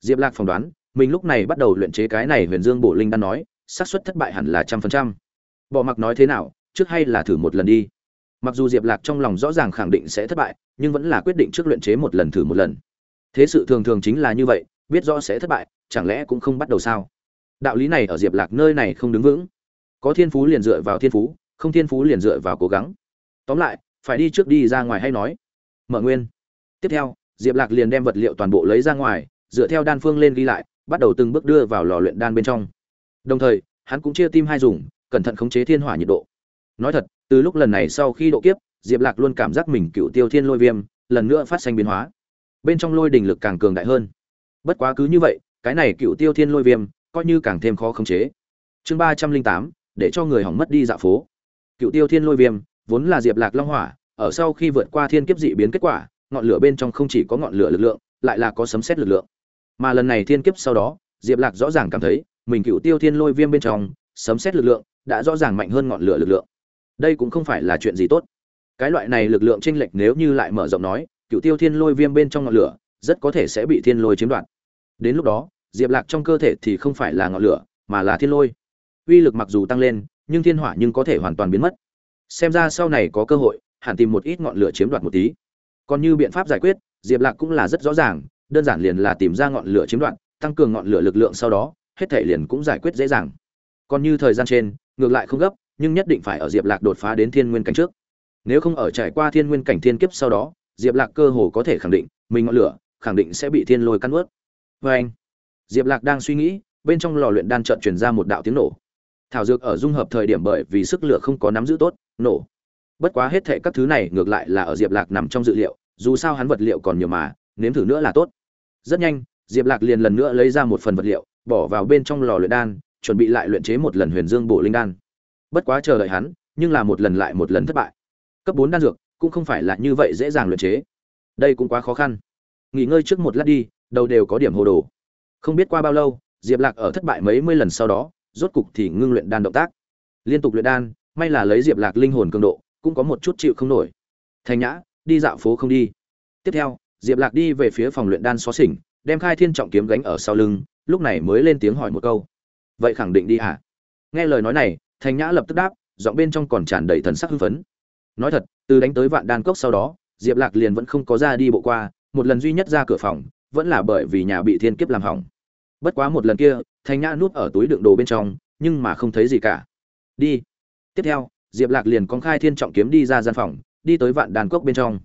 A: diệp lạc phỏng đoán mình lúc này bắt đầu luyện chế cái này huyền dương bổ linh đan nói xác suất thất bại hẳn là trăm phần trăm bỏ mặc nói thế nào trước hay là thử một lần đi mặc dù diệp lạc trong lòng rõ ràng khẳng định sẽ thất bại nhưng vẫn là quyết định trước luyện chế một lần thử một lần thế sự thường thường chính là như vậy biết rõ sẽ thất bại chẳng lẽ cũng không bắt đầu sao đạo lý này ở diệp lạc nơi này không đứng vững có thiên phú liền dựa vào thiên phú không thiên phú liền dựa vào cố gắng tóm lại phải đi trước đi ra ngoài hay nói mở nguyên tiếp theo diệp lạc liền đem vật liệu toàn bộ lấy ra ngoài dựa theo đan phương lên ghi lại bắt đầu từng bước đưa vào lò luyện đan bên trong đồng thời hắn cũng chia tim hai dùng cẩn thận khống chế thiên hỏa nhiệt độ nói thật từ lúc lần này sau khi độ kiếp diệp lạc luôn cảm giác mình cựu tiêu thiên lôi viêm lần nữa phát sinh biến hóa bên trong lôi đình lực càng cường đại hơn bất quá cứ như vậy cái này cựu tiêu thiên lôi viêm coi như càng thêm khó khống chế chương ba trăm linh tám để cho người hỏng mất đi dạ phố cựu tiêu thiên lôi viêm vốn là diệp lạc long hỏa ở sau khi vượt qua thiên kiếp dị biến kết quả ngọn lửa bên trong không chỉ có ngọn lửa lực lượng lại là có sấm xét lực lượng mà lần này thiên kiếp sau đó diệp lạc rõ ràng cảm thấy mình cựu tiêu thiên lôi viêm bên trong sấm xét lực lượng đã rõ ràng mạnh hơn ngọn lửa lực lượng đây cũng không phải là chuyện gì tốt cái loại này lực lượng chênh lệch nếu như lại mở rộng nói cựu tiêu thiên lôi viêm bên trong ngọn lửa rất có thể sẽ bị thiên lôi chiếm đoạt đến lúc đó diệp lạc trong cơ thể thì không phải là ngọn lửa mà là thiên lôi uy lực mặc dù tăng lên nhưng thiên hỏa nhưng có thể hoàn toàn biến mất xem ra sau này có cơ hội hẳn tìm một ít ngọn lửa chiếm đoạt một tí còn như biện pháp giải quyết diệp lạc cũng là rất rõ ràng đơn giản liền là tìm ra ngọn lửa chiếm đoạt tăng cường ngọn lửa lực lượng sau đó hết thể liền cũng giải quyết dễ dàng còn như thời gian trên ngược lại không gấp nhưng nhất định phải ở diệp lạc đột phá đến thiên nguyên cảnh trước nếu không ở trải qua thiên nguyên cảnh thiên kiếp sau đó diệp lạc cơ hồ có thể khẳng định mình ngọn lửa khẳng định sẽ bị thiên lôi cắn ướt vê anh diệp lạc đang suy nghĩ bên trong lò luyện đan chợt truyền ra một đạo tiếng nổ thảo dược ở dung hợp thời điểm bởi vì sức lửa không có nắm giữ tốt nổ bất quá hết thảy các thứ này ngược lại là ở diệp lạc nằm trong dự liệu dù sao hắn vật liệu còn nhiều mà nếm thử nữa là tốt rất nhanh diệp lạc liền lần nữa lấy ra một phần vật liệu bỏ vào bên trong lò luyện đan chuẩn bị lại luyện chế một lần huyền dương Bộ linh đan bất quá chờ đợi hắn nhưng là một lần lại một lần thất bại cấp bốn đan dược cũng không phải là như vậy dễ dàng luyện chế đây cũng quá khó khăn nghỉ ngơi trước một lát đi đầu đều có điểm hồ đồ không biết qua bao lâu diệp lạc ở thất bại mấy mươi lần sau đó rốt cục thì ngưng luyện đan động tác liên tục luyện đan may là lấy diệp lạc linh hồn cường độ cũng có một chút chịu không nổi thành nhã đi dạo phố không đi tiếp theo diệp lạc đi về phía phòng luyện đan xó xỉnh đem khai thiên trọng kiếm gánh ở sau lưng lúc này mới lên tiếng hỏi một câu vậy khẳng định đi hả à? nghe lời nói này Thành Nhã lập tức đáp, giọng bên trong còn tràn đầy thần sắc hưng phấn. Nói thật, từ đánh tới Vạn Đan cốc sau đó, Diệp Lạc liền vẫn không có ra đi bộ qua, một lần duy nhất ra cửa phòng, vẫn là bởi vì nhà bị thiên kiếp làm hỏng. Bất quá một lần kia, Thành Nhã núp ở túi đựng đồ bên trong, nhưng mà không thấy gì cả. Đi. Tiếp theo, Diệp Lạc liền con khai thiên trọng kiếm đi ra gian phòng, đi tới Vạn Đan cốc bên trong.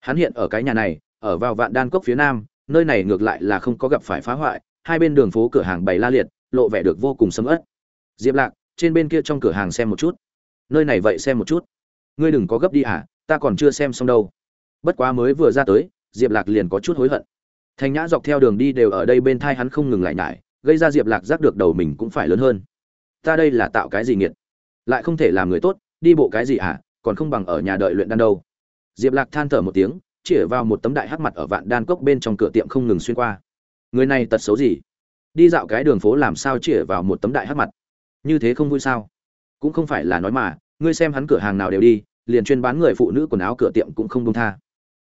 A: Hắn hiện ở cái nhà này, ở vào Vạn Đan cốc phía nam, nơi này ngược lại là không có gặp phải phá hoại, hai bên đường phố cửa hàng bày la liệt, lộ vẻ được vô cùng sầm uất. Diệp Lạc, trên bên kia trong cửa hàng xem một chút nơi này vậy xem một chút ngươi đừng có gấp đi à ta còn chưa xem xong đâu bất quá mới vừa ra tới diệp lạc liền có chút hối hận thành nhã dọc theo đường đi đều ở đây bên thai hắn không ngừng lại nhải gây ra diệp lạc giác được đầu mình cũng phải lớn hơn ta đây là tạo cái gì nghiệt lại không thể làm người tốt đi bộ cái gì à còn không bằng ở nhà đợi luyện đan đâu diệp lạc than thở một tiếng chĩa vào một tấm đại hắc mặt ở vạn đan cốc bên trong cửa tiệm không ngừng xuyên qua người này tật xấu gì đi dạo cái đường phố làm sao chĩa vào một tấm đại hắc mặt như thế không vui sao cũng không phải là nói mà ngươi xem hắn cửa hàng nào đều đi liền chuyên bán người phụ nữ quần áo cửa tiệm cũng không đông tha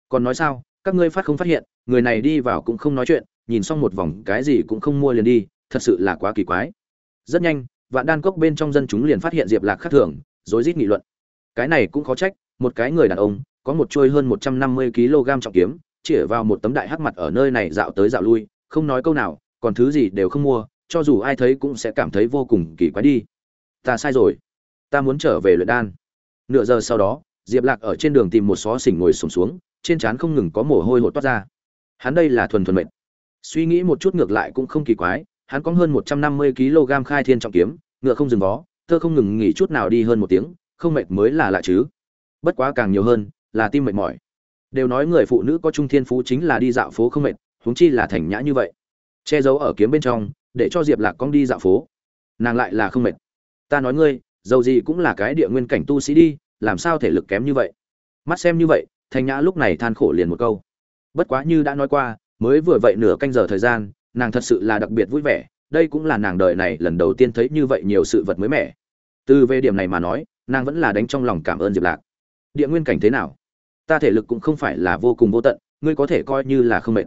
A: còn nói sao các ngươi phát không phát hiện người này đi vào cũng không nói chuyện nhìn xong một vòng cái gì cũng không mua liền đi thật sự là quá kỳ quái rất nhanh vạn đan cốc bên trong dân chúng liền phát hiện diệp lạc khắc thường rối rít nghị luận cái này cũng khó trách một cái người đàn ông có một trôi hơn một trăm năm mươi kg trọng kiếm chĩa vào một tấm đại hắc mặt ở nơi này dạo tới dạo lui không nói câu nào còn thứ gì đều không mua cho dù ai thấy cũng sẽ cảm thấy vô cùng kỳ quái đi ta sai rồi ta muốn trở về luyện đan nửa giờ sau đó diệp lạc ở trên đường tìm một xó xỉnh ngồi sùng xuống, xuống trên trán không ngừng có mồ hôi hột toát ra hắn đây là thuần thuần mệt suy nghĩ một chút ngược lại cũng không kỳ quái hắn có hơn một trăm năm mươi kg khai thiên trọng kiếm ngựa không dừng vó thơ không ngừng nghỉ chút nào đi hơn một tiếng không mệt mới là lạ chứ bất quá càng nhiều hơn là tim mệt mỏi đều nói người phụ nữ có trung thiên phú chính là đi dạo phố không mệt huống chi là thành nhã như vậy che giấu ở kiếm bên trong để cho diệp lạc con đi dạo phố nàng lại là không mệt ta nói ngươi dầu gì cũng là cái địa nguyên cảnh tu sĩ đi làm sao thể lực kém như vậy mắt xem như vậy thanh nhã lúc này than khổ liền một câu bất quá như đã nói qua mới vừa vậy nửa canh giờ thời gian nàng thật sự là đặc biệt vui vẻ đây cũng là nàng đời này lần đầu tiên thấy như vậy nhiều sự vật mới mẻ từ về điểm này mà nói nàng vẫn là đánh trong lòng cảm ơn diệp lạc địa nguyên cảnh thế nào ta thể lực cũng không phải là vô cùng vô tận ngươi có thể coi như là không mệt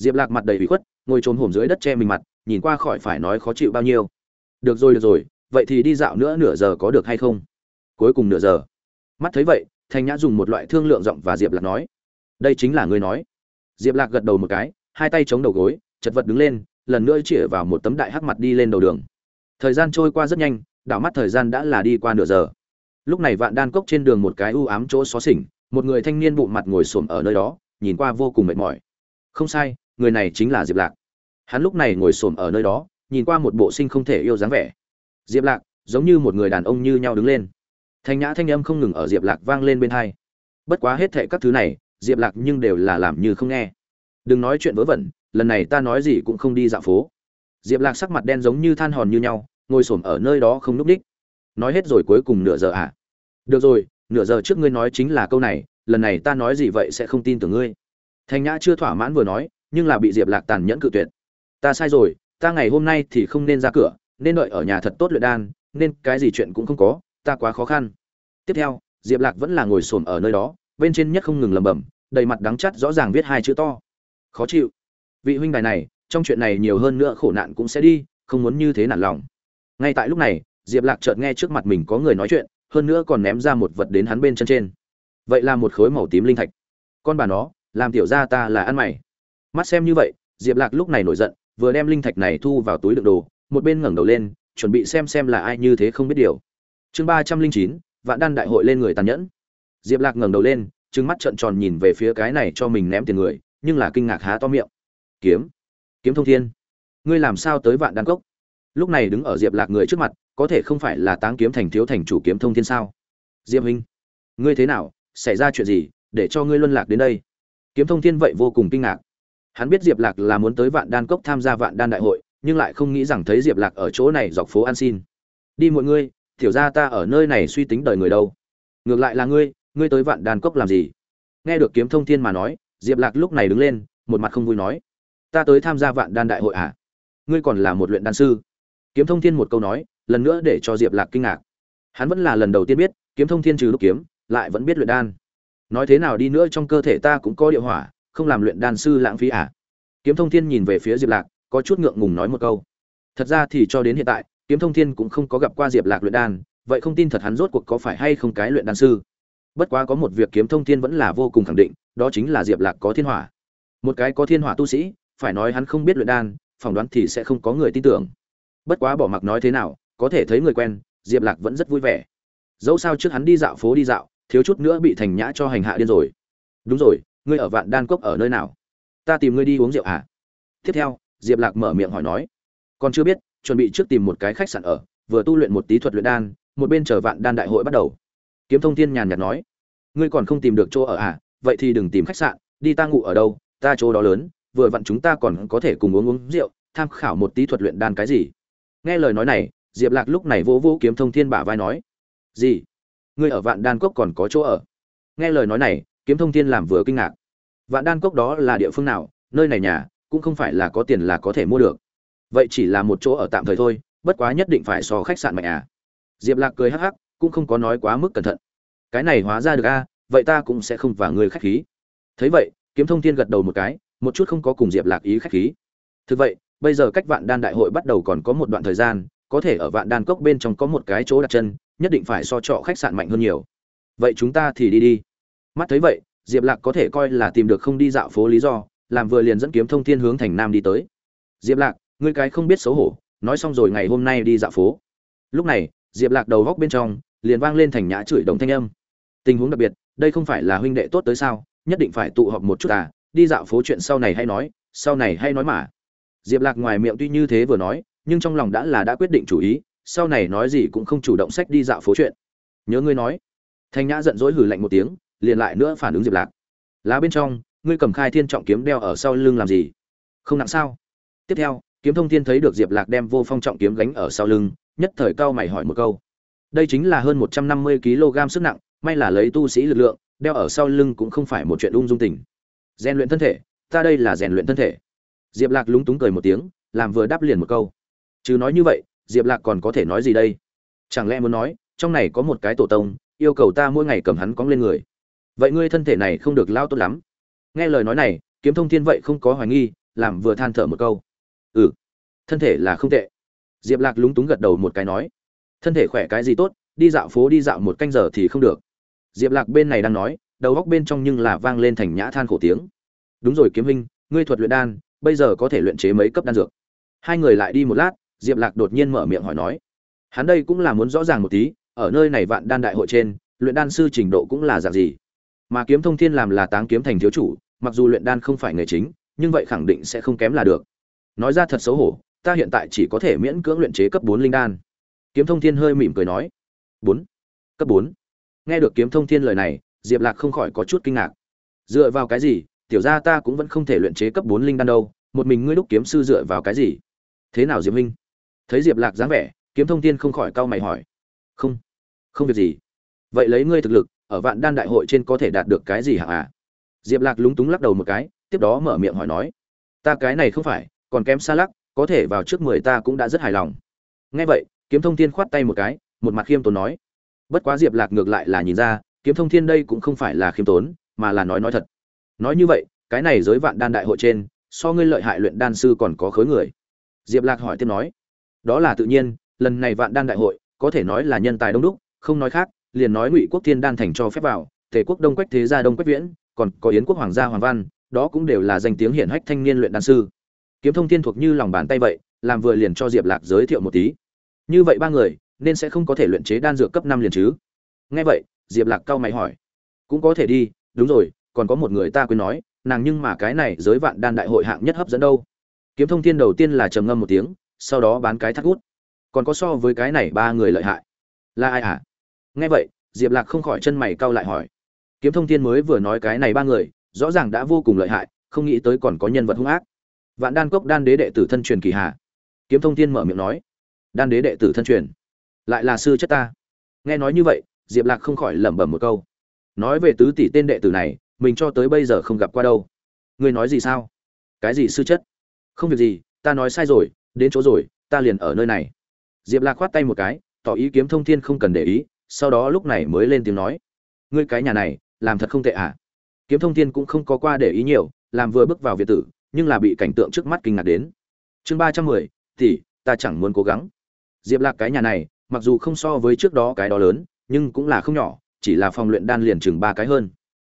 A: diệp lạc mặt đầy bị khuất ngồi trồn hổm dưới đất che mình mặt nhìn qua khỏi phải nói khó chịu bao nhiêu được rồi được rồi vậy thì đi dạo nữa nửa giờ có được hay không cuối cùng nửa giờ mắt thấy vậy thanh nhã dùng một loại thương lượng giọng và diệp lạc nói đây chính là ngươi nói diệp lạc gật đầu một cái hai tay chống đầu gối chật vật đứng lên lần nữa chĩa vào một tấm đại hắc mặt đi lên đầu đường thời gian trôi qua rất nhanh đảo mắt thời gian đã là đi qua nửa giờ lúc này vạn đan cốc trên đường một cái u ám chỗ xó xỉnh một người thanh niên bụng mặt ngồi xổm ở nơi đó nhìn qua vô cùng mệt mỏi không sai người này chính là diệp lạc hắn lúc này ngồi s ổ m ở nơi đó nhìn qua một bộ sinh không thể yêu dáng vẻ diệp lạc giống như một người đàn ông như nhau đứng lên thanh nhã thanh âm không ngừng ở diệp lạc vang lên bên hai bất quá hết thệ các thứ này diệp lạc nhưng đều là làm như không nghe đừng nói chuyện vớ vẩn lần này ta nói gì cũng không đi dạo phố diệp lạc sắc mặt đen giống như than hòn như nhau ngồi s ổ m ở nơi đó không n ú c đ í c h nói hết rồi cuối cùng nửa giờ à được rồi nửa giờ trước ngươi nói chính là câu này lần này ta nói gì vậy sẽ không tin tưởng ngươi thanh nhã chưa thỏa mãn vừa nói nhưng là bị diệp lạc tàn nhẫn cự tuyệt ta sai rồi ta ngày hôm nay thì không nên ra cửa nên đợi ở nhà thật tốt luyện đan nên cái gì chuyện cũng không có ta quá khó khăn tiếp theo diệp lạc vẫn là ngồi s ở nơi đó bên trên nhất không ngừng lẩm bẩm đầy mặt đắng chắt rõ ràng viết hai chữ to khó chịu vị huynh đài này trong chuyện này nhiều hơn nữa khổ nạn cũng sẽ đi không muốn như thế nản lòng ngay tại lúc này diệp lạc chợt nghe trước mặt mình có người nói chuyện hơn nữa còn ném ra một vật đến hắn bên chân trên vậy là một khối màu tím linh thạch con bà nó làm tiểu gia ta là ăn mày mắt xem như vậy diệp lạc lúc này nổi giận vừa đem linh thạch này thu vào túi đựng đồ một bên ngẩng đầu lên chuẩn bị xem xem là ai như thế không biết điều chương ba trăm linh chín vạn đan đại hội lên người tàn nhẫn diệp lạc ngẩng đầu lên trừng mắt trợn tròn nhìn về phía cái này cho mình ném tiền người nhưng là kinh ngạc há to miệng kiếm kiếm thông thiên ngươi làm sao tới vạn đan cốc lúc này đứng ở diệp lạc người trước mặt có thể không phải là táng kiếm thành thiếu thành chủ kiếm thông thiên sao diệp huynh ngươi thế nào xảy ra chuyện gì để cho ngươi luân lạc đến đây kiếm thông thiên vậy vô cùng kinh ngạc Hắn biết Diệp Lạc là muốn tới Vạn Đan Cốc tham gia Vạn Đan đại hội, nhưng lại không nghĩ rằng thấy Diệp Lạc ở chỗ này dọc phố ăn xin. "Đi mọi người, tiểu gia ta ở nơi này suy tính đời người đâu. Ngược lại là ngươi, ngươi tới Vạn Đan Cốc làm gì?" Nghe được Kiếm Thông Thiên mà nói, Diệp Lạc lúc này đứng lên, một mặt không vui nói: "Ta tới tham gia Vạn Đan đại hội à? Ngươi còn là một luyện đan sư?" Kiếm Thông Thiên một câu nói, lần nữa để cho Diệp Lạc kinh ngạc. Hắn vẫn là lần đầu tiên biết, Kiếm Thông Thiên trừ lúc kiếm, lại vẫn biết luyện đan. Nói thế nào đi nữa trong cơ thể ta cũng có địa hỏa, không làm luyện đan sư lãng phí à? Kiếm Thông Thiên nhìn về phía Diệp Lạc, có chút ngượng ngùng nói một câu. Thật ra thì cho đến hiện tại, Kiếm Thông Thiên cũng không có gặp qua Diệp Lạc luyện đan, vậy không tin thật hắn rốt cuộc có phải hay không cái luyện đan sư. Bất quá có một việc Kiếm Thông Thiên vẫn là vô cùng khẳng định, đó chính là Diệp Lạc có thiên hỏa. Một cái có thiên hỏa tu sĩ, phải nói hắn không biết luyện đan, phỏng đoán thì sẽ không có người tin tưởng. Bất quá bỏ mặc nói thế nào, có thể thấy người quen, Diệp Lạc vẫn rất vui vẻ. Dẫu sao trước hắn đi dạo phố đi dạo, thiếu chút nữa bị Thành Nhã cho hành hạ điên rồi. Đúng rồi, ngươi ở vạn đan cốc ở nơi nào ta tìm ngươi đi uống rượu à tiếp theo diệp lạc mở miệng hỏi nói còn chưa biết chuẩn bị trước tìm một cái khách sạn ở vừa tu luyện một tí thuật luyện đan một bên chờ vạn đan đại hội bắt đầu kiếm thông thiên nhàn nhạt nói ngươi còn không tìm được chỗ ở à vậy thì đừng tìm khách sạn đi ta ngủ ở đâu ta chỗ đó lớn vừa vặn chúng ta còn có thể cùng uống uống rượu tham khảo một tí thuật luyện đan cái gì nghe lời nói này diệp lạc lúc này vỗ vỗ kiếm thông thiên bả vai nói gì ngươi ở vạn đan cốc còn có chỗ ở nghe lời nói này kiếm thông thiên làm vừa kinh ngạc vạn đan cốc đó là địa phương nào nơi này nhà cũng không phải là có tiền là có thể mua được vậy chỉ là một chỗ ở tạm thời thôi bất quá nhất định phải so khách sạn mạnh à diệp lạc cười hắc hắc cũng không có nói quá mức cẩn thận cái này hóa ra được a à, vậy ta cũng sẽ không vào người khách khí thấy vậy kiếm thông thiên gật đầu một cái một chút không có cùng diệp lạc ý khách khí thực vậy bây giờ cách vạn đan đại hội bắt đầu còn có một đoạn thời gian có thể ở vạn đan cốc bên trong có một cái chỗ đặt chân nhất định phải so trọ khách sạn mạnh hơn nhiều vậy chúng ta thì đi đi mắt thấy vậy diệp lạc có thể coi là tìm được không đi dạo phố lý do làm vừa liền dẫn kiếm thông thiên hướng thành nam đi tới diệp lạc ngươi cái không biết xấu hổ nói xong rồi ngày hôm nay đi dạo phố lúc này diệp lạc đầu góc bên trong liền vang lên thành nhã chửi đồng thanh âm tình huống đặc biệt đây không phải là huynh đệ tốt tới sao nhất định phải tụ họp một chút à đi dạo phố chuyện sau này hay nói sau này hay nói mà diệp lạc ngoài miệng tuy như thế vừa nói nhưng trong lòng đã là đã quyết định chủ ý sau này nói gì cũng không chủ động sách đi dạo phố chuyện nhớ ngươi nói thanh nhã giận dỗi hử lạnh một tiếng liền lại nữa phản ứng diệp lạc lá bên trong ngươi cầm khai thiên trọng kiếm đeo ở sau lưng làm gì không nặng sao tiếp theo kiếm thông thiên thấy được diệp lạc đem vô phong trọng kiếm gánh ở sau lưng nhất thời cao mày hỏi một câu đây chính là hơn một trăm năm mươi kg sức nặng may là lấy tu sĩ lực lượng đeo ở sau lưng cũng không phải một chuyện ung dung tình rèn luyện thân thể ta đây là rèn luyện thân thể diệp lạc lúng túng cười một tiếng làm vừa đáp liền một câu chứ nói như vậy diệp lạc còn có thể nói gì đây chẳng lẽ muốn nói trong này có một cái tổ tông yêu cầu ta mỗi ngày cầm hắn cóng lên người vậy ngươi thân thể này không được lao tốt lắm nghe lời nói này kiếm thông thiên vậy không có hoài nghi làm vừa than thở một câu ừ thân thể là không tệ diệp lạc lúng túng gật đầu một cái nói thân thể khỏe cái gì tốt đi dạo phố đi dạo một canh giờ thì không được diệp lạc bên này đang nói đầu góc bên trong nhưng là vang lên thành nhã than khổ tiếng đúng rồi kiếm hình ngươi thuật luyện đan bây giờ có thể luyện chế mấy cấp đan dược hai người lại đi một lát diệp lạc đột nhiên mở miệng hỏi nói hắn đây cũng là muốn rõ ràng một tí ở nơi này vạn đan đại hội trên luyện đan sư trình độ cũng là dạng gì mà kiếm thông thiên làm là táng kiếm thành thiếu chủ mặc dù luyện đan không phải nghề chính nhưng vậy khẳng định sẽ không kém là được nói ra thật xấu hổ ta hiện tại chỉ có thể miễn cưỡng luyện chế cấp bốn linh đan kiếm thông thiên hơi mỉm cười nói bốn cấp bốn nghe được kiếm thông thiên lời này diệp lạc không khỏi có chút kinh ngạc dựa vào cái gì tiểu ra ta cũng vẫn không thể luyện chế cấp bốn linh đan đâu một mình ngươi đúc kiếm sư dựa vào cái gì thế nào diệp minh thấy diệp lạc dáng vẻ kiếm thông thiên không khỏi cau mày hỏi không không việc gì vậy lấy ngươi thực lực ở vạn đan đại hội trên có thể đạt được cái gì hả à? diệp lạc lúng túng lắc đầu một cái tiếp đó mở miệng hỏi nói ta cái này không phải còn kém xa lắc có thể vào trước mười ta cũng đã rất hài lòng ngay vậy kiếm thông thiên khoát tay một cái một mặt khiêm tốn nói bất quá diệp lạc ngược lại là nhìn ra kiếm thông thiên đây cũng không phải là khiêm tốn mà là nói nói thật nói như vậy cái này giới vạn đan đại hội trên so ngươi lợi hại luyện đan sư còn có khối người diệp lạc hỏi tiếp nói đó là tự nhiên lần này vạn đan đại hội có thể nói là nhân tài đông đúc không nói khác liền nói ngụy quốc thiên đan thành cho phép vào tề quốc đông quách thế gia đông quách viễn còn có yến quốc hoàng gia hoàng văn đó cũng đều là danh tiếng hiển hách thanh niên luyện đan sư kiếm thông thiên thuộc như lòng bàn tay vậy làm vừa liền cho diệp lạc giới thiệu một tí như vậy ba người nên sẽ không có thể luyện chế đan dược cấp năm liền chứ nghe vậy diệp lạc cau mày hỏi cũng có thể đi đúng rồi còn có một người ta quên nói nàng nhưng mà cái này giới vạn đan đại hội hạng nhất hấp dẫn đâu kiếm thông thiên đầu tiên là trầm ngâm một tiếng sau đó bán cái thắt gút còn có so với cái này ba người lợi hại là ai ạ nghe vậy diệp lạc không khỏi chân mày cau lại hỏi kiếm thông thiên mới vừa nói cái này ba người rõ ràng đã vô cùng lợi hại không nghĩ tới còn có nhân vật hung ác vạn đan cốc đan đế đệ tử thân truyền kỳ hà kiếm thông thiên mở miệng nói đan đế đệ tử thân truyền lại là sư chất ta nghe nói như vậy diệp lạc không khỏi lẩm bẩm một câu nói về tứ tỷ tên đệ tử này mình cho tới bây giờ không gặp qua đâu ngươi nói gì sao cái gì sư chất không việc gì ta nói sai rồi đến chỗ rồi ta liền ở nơi này diệp lạc khoát tay một cái tỏ ý kiếm thông thiên không cần để ý sau đó lúc này mới lên tiếng nói ngươi cái nhà này làm thật không tệ à kiếm thông thiên cũng không có qua để ý nhiều làm vừa bước vào việt tử nhưng là bị cảnh tượng trước mắt kinh ngạc đến chương ba trăm mười tỷ ta chẳng muốn cố gắng diệp lạc cái nhà này mặc dù không so với trước đó cái đó lớn nhưng cũng là không nhỏ chỉ là phòng luyện đan liền chừng ba cái hơn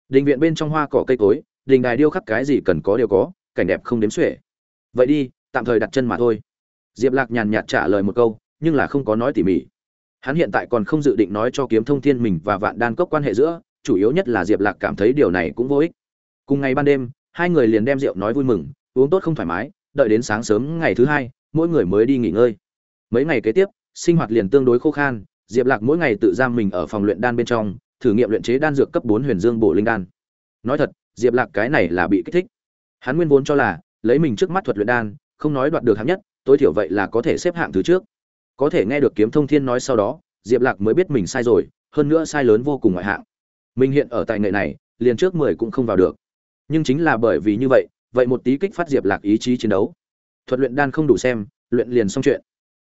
A: đình viện bên trong hoa cỏ cây cối đình đài điêu khắc cái gì cần có đều có cảnh đẹp không đếm xuể vậy đi tạm thời đặt chân mà thôi diệp lạc nhàn nhạt trả lời một câu nhưng là không có nói tỉ mỉ hắn hiện tại còn không dự định nói cho kiếm thông thiên mình và vạn đan cốc quan hệ giữa chủ yếu nhất là diệp lạc cảm thấy điều này cũng vô ích cùng ngày ban đêm hai người liền đem rượu nói vui mừng uống tốt không thoải mái đợi đến sáng sớm ngày thứ hai mỗi người mới đi nghỉ ngơi mấy ngày kế tiếp sinh hoạt liền tương đối khô khan diệp lạc mỗi ngày tự giam mình ở phòng luyện đan bên trong thử nghiệm luyện chế đan dược cấp bốn huyền dương bổ linh đan nói thật diệp lạc cái này là bị kích thích hắn nguyên vốn cho là lấy mình trước mắt thuật luyện đan không nói đoạt được hạng nhất tối thiểu vậy là có thể xếp hạng thứ trước có thể nghe được kiếm thông thiên nói sau đó diệp lạc mới biết mình sai rồi hơn nữa sai lớn vô cùng ngoại hạng mình hiện ở tại nghệ này liền trước mười cũng không vào được nhưng chính là bởi vì như vậy vậy một tí kích phát diệp lạc ý chí chiến đấu thuật luyện đan không đủ xem luyện liền xong chuyện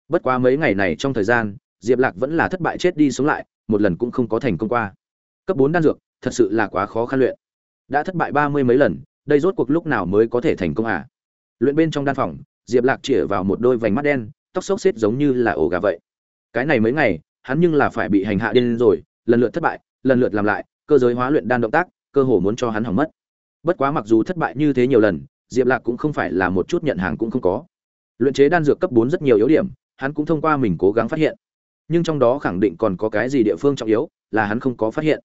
A: bất quá mấy ngày này trong thời gian diệp lạc vẫn là thất bại chết đi sống lại một lần cũng không có thành công qua cấp bốn đan dược thật sự là quá khó khăn luyện đã thất bại ba mươi mấy lần đây rốt cuộc lúc nào mới có thể thành công à luyện bên trong đan phòng diệp lạc chĩa vào một đôi vành mắt đen tóc xốc xếp giống như là ổ gà vậy cái này mấy ngày hắn nhưng là phải bị hành hạ điên rồi lần lượt thất bại lần lượt làm lại cơ giới hóa luyện đan động tác cơ hồ muốn cho hắn hỏng mất bất quá mặc dù thất bại như thế nhiều lần diệp lạc cũng không phải là một chút nhận hàng cũng không có luyện chế đan dược cấp bốn rất nhiều yếu điểm hắn cũng thông qua mình cố gắng phát hiện nhưng trong đó khẳng định còn có cái gì địa phương trọng yếu là hắn không có phát hiện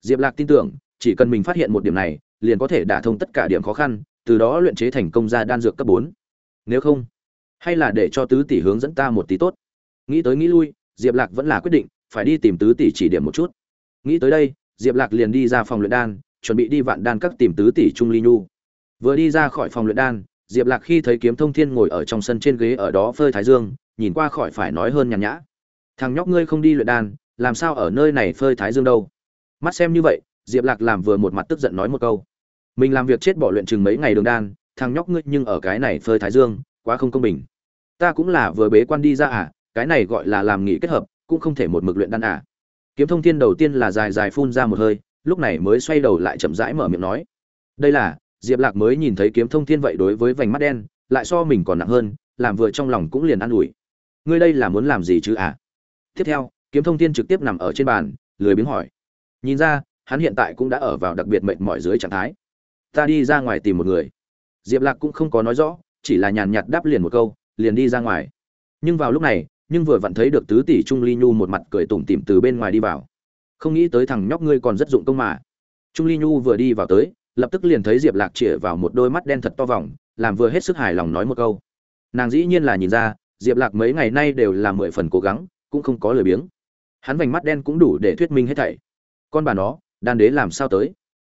A: diệp lạc tin tưởng chỉ cần mình phát hiện một điểm này liền có thể đả thông tất cả điểm khó khăn từ đó luyện chế thành công ra đan dược cấp bốn nếu không hay là để cho tứ tỷ hướng dẫn ta một tí tốt nghĩ tới nghĩ lui diệp lạc vẫn là quyết định phải đi tìm tứ tỷ chỉ điểm một chút nghĩ tới đây diệp lạc liền đi ra phòng luyện đan chuẩn bị đi vạn đan các tìm tứ tỷ trung ly nhu vừa đi ra khỏi phòng luyện đan diệp lạc khi thấy kiếm thông thiên ngồi ở trong sân trên ghế ở đó phơi thái dương nhìn qua khỏi phải nói hơn nhàn nhã thằng nhóc ngươi không đi luyện đan làm sao ở nơi này phơi thái dương đâu mắt xem như vậy diệp lạc làm vừa một mặt tức giận nói một câu mình làm việc chết bỏ luyện chừng mấy ngày đường đan thằng nhóc ngươi nhưng ở cái này phơi thái dương quá không công bình ta cũng là vừa bế quan đi ra à cái này gọi là làm nghỉ kết hợp cũng không thể một mực luyện đan à kiếm thông thiên đầu tiên là dài dài phun ra một hơi lúc này mới xoay đầu lại chậm rãi mở miệng nói đây là diệp lạc mới nhìn thấy kiếm thông thiên vậy đối với vành mắt đen lại so mình còn nặng hơn làm vừa trong lòng cũng liền an ủi ngươi đây là muốn làm gì chứ à tiếp theo kiếm thông thiên trực tiếp nằm ở trên bàn lười biếng hỏi nhìn ra hắn hiện tại cũng đã ở vào đặc biệt mệt mỏi dưới trạng thái ta đi ra ngoài tìm một người diệp lạc cũng không có nói rõ chỉ là nhàn nhạt đáp liền một câu liền đi ra ngoài nhưng vào lúc này nhưng vừa vặn thấy được tứ tỷ trung ly nhu một mặt cười tủm tỉm từ bên ngoài đi vào không nghĩ tới thằng nhóc ngươi còn rất dụng công mà trung ly nhu vừa đi vào tới lập tức liền thấy diệp lạc chĩa vào một đôi mắt đen thật to vòng làm vừa hết sức hài lòng nói một câu nàng dĩ nhiên là nhìn ra diệp lạc mấy ngày nay đều là mười phần cố gắng cũng không có lời biếng hắn vành mắt đen cũng đủ để thuyết minh hết thảy con bà nó đan đế làm sao tới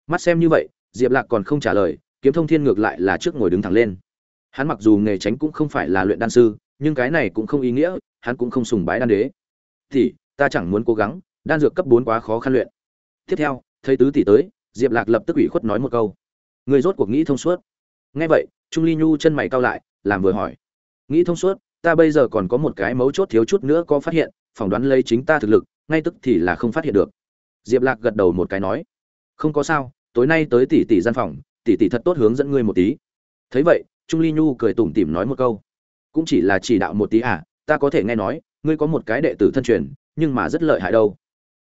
A: mắt xem như vậy diệp lạc còn không trả lời kiếm thông thiên ngược lại là trước ngồi đứng thẳng lên hắn mặc dù nghề tránh cũng không phải là luyện đan sư nhưng cái này cũng không ý nghĩa hắn cũng không sùng bái đan đế thì ta chẳng muốn cố gắng đan dược cấp bốn quá khó khăn luyện tiếp theo thấy tứ tỷ tới diệp lạc lập tức ủy khuất nói một câu người rốt cuộc nghĩ thông suốt nghe vậy trung ly nhu chân mày cao lại làm vừa hỏi nghĩ thông suốt ta bây giờ còn có một cái mấu chốt thiếu chút nữa có phát hiện phỏng đoán lấy chính ta thực lực ngay tức thì là không phát hiện được diệp lạc gật đầu một cái nói không có sao tối nay tới tỷ tỷ gian phòng tỷ tỷ thật tốt hướng dẫn ngươi một tí thấy vậy trung ly nhu cười tủm tỉm nói một câu cũng chỉ là chỉ đạo một tí à ta có thể nghe nói ngươi có một cái đệ tử thân truyền nhưng mà rất lợi hại đâu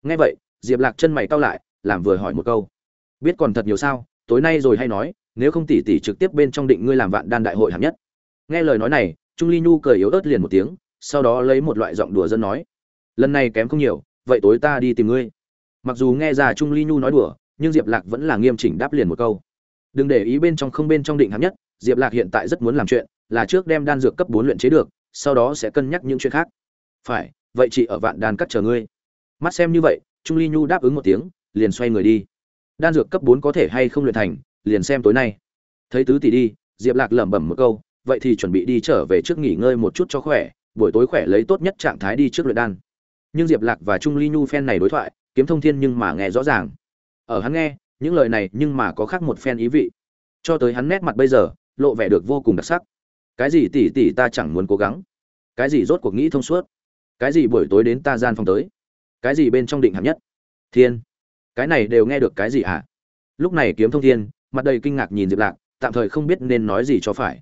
A: nghe vậy diệp lạc chân mày cau lại làm vừa hỏi một câu biết còn thật nhiều sao tối nay rồi hay nói nếu không tỷ tỷ trực tiếp bên trong định ngươi làm vạn đan đại hội hạng nhất nghe lời nói này trung ly nhu cười yếu ớt liền một tiếng sau đó lấy một loại giọng đùa dân nói lần này kém không nhiều vậy tối ta đi tìm ngươi mặc dù nghe ra trung ly nhu nói đùa nhưng diệp lạc vẫn là nghiêm chỉnh đáp liền một câu đừng để ý bên trong không bên trong định hạng nhất Diệp Lạc hiện tại rất muốn làm chuyện, là trước đem đan dược cấp bốn luyện chế được, sau đó sẽ cân nhắc những chuyện khác. "Phải, vậy chị ở Vạn Đan Các chờ ngươi." Mắt xem như vậy, Trung Ly Nhu đáp ứng một tiếng, liền xoay người đi. Đan dược cấp bốn có thể hay không luyện thành, liền xem tối nay. Thấy tứ tỷ đi, Diệp Lạc lẩm bẩm một câu, vậy thì chuẩn bị đi trở về trước nghỉ ngơi một chút cho khỏe, buổi tối khỏe lấy tốt nhất trạng thái đi trước luyện đan. Nhưng Diệp Lạc và Trung Ly Nhu phen này đối thoại, Kiếm Thông Thiên nhưng mà nghe rõ ràng. Ở hắn nghe, những lời này nhưng mà có khác một phen ý vị. Cho tới hắn nét mặt bây giờ, lộ vẻ được vô cùng đặc sắc cái gì tỷ tỷ ta chẳng muốn cố gắng cái gì rốt cuộc nghĩ thông suốt cái gì buổi tối đến ta gian phòng tới cái gì bên trong định hạng nhất thiên cái này đều nghe được cái gì ạ à? lúc này kiếm thông thiên mặt đầy kinh ngạc nhìn diệp lạc tạm thời không biết nên nói gì cho phải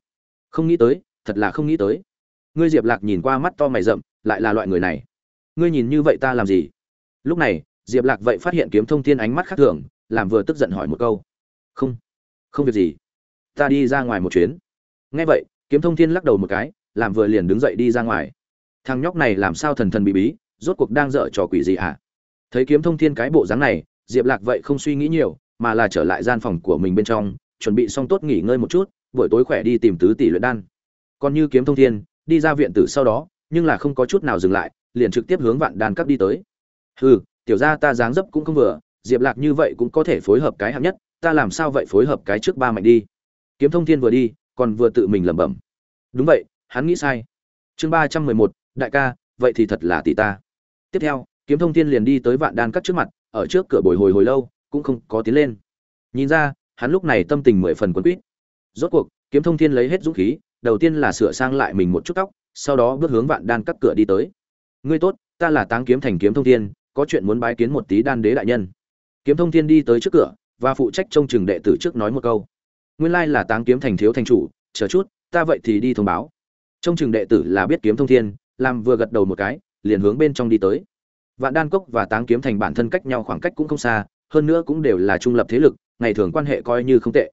A: không nghĩ tới thật là không nghĩ tới ngươi diệp lạc nhìn qua mắt to mày rậm lại là loại người này ngươi nhìn như vậy ta làm gì lúc này diệp lạc vậy phát hiện kiếm thông thiên ánh mắt khác thường làm vừa tức giận hỏi một câu không không việc gì ta đi ra ngoài một chuyến nghe vậy kiếm thông thiên lắc đầu một cái làm vừa liền đứng dậy đi ra ngoài thằng nhóc này làm sao thần thần bị bí rốt cuộc đang dở trò quỷ gì ạ à? thấy kiếm thông thiên cái bộ dáng này diệp lạc vậy không suy nghĩ nhiều mà là trở lại gian phòng của mình bên trong chuẩn bị xong tốt nghỉ ngơi một chút buổi tối khỏe đi tìm tứ tỷ luyện đan còn như kiếm thông thiên đi ra viện tử sau đó nhưng là không có chút nào dừng lại liền trực tiếp hướng vạn đàn cấp đi tới hừ tiểu ra ta dáng dấp cũng không vừa diệp lạc như vậy cũng có thể phối hợp cái hạng nhất ta làm sao vậy phối hợp cái trước ba mạnh đi kiếm thông thiên vừa đi còn vừa tự mình lẩm bẩm đúng vậy hắn nghĩ sai chương ba trăm mười một đại ca vậy thì thật là tỷ ta tiếp theo kiếm thông thiên liền đi tới vạn đan cắt trước mặt ở trước cửa bồi hồi hồi lâu cũng không có tiến lên nhìn ra hắn lúc này tâm tình mười phần quấn quýt rốt cuộc kiếm thông thiên lấy hết dũng khí đầu tiên là sửa sang lại mình một chút tóc sau đó bước hướng vạn đan cắt cửa đi tới ngươi tốt ta là táng kiếm thành kiếm thông thiên có chuyện muốn bái kiến một tí đan đế đại nhân kiếm thông thiên đi tới trước cửa và phụ trách trông chừng đệ tử trước nói một câu nguyên lai là táng kiếm thành thiếu thành chủ chờ chút ta vậy thì đi thông báo trong trường đệ tử là biết kiếm thông thiên làm vừa gật đầu một cái liền hướng bên trong đi tới vạn đan cốc và táng kiếm thành bản thân cách nhau khoảng cách cũng không xa hơn nữa cũng đều là trung lập thế lực ngày thường quan hệ coi như không tệ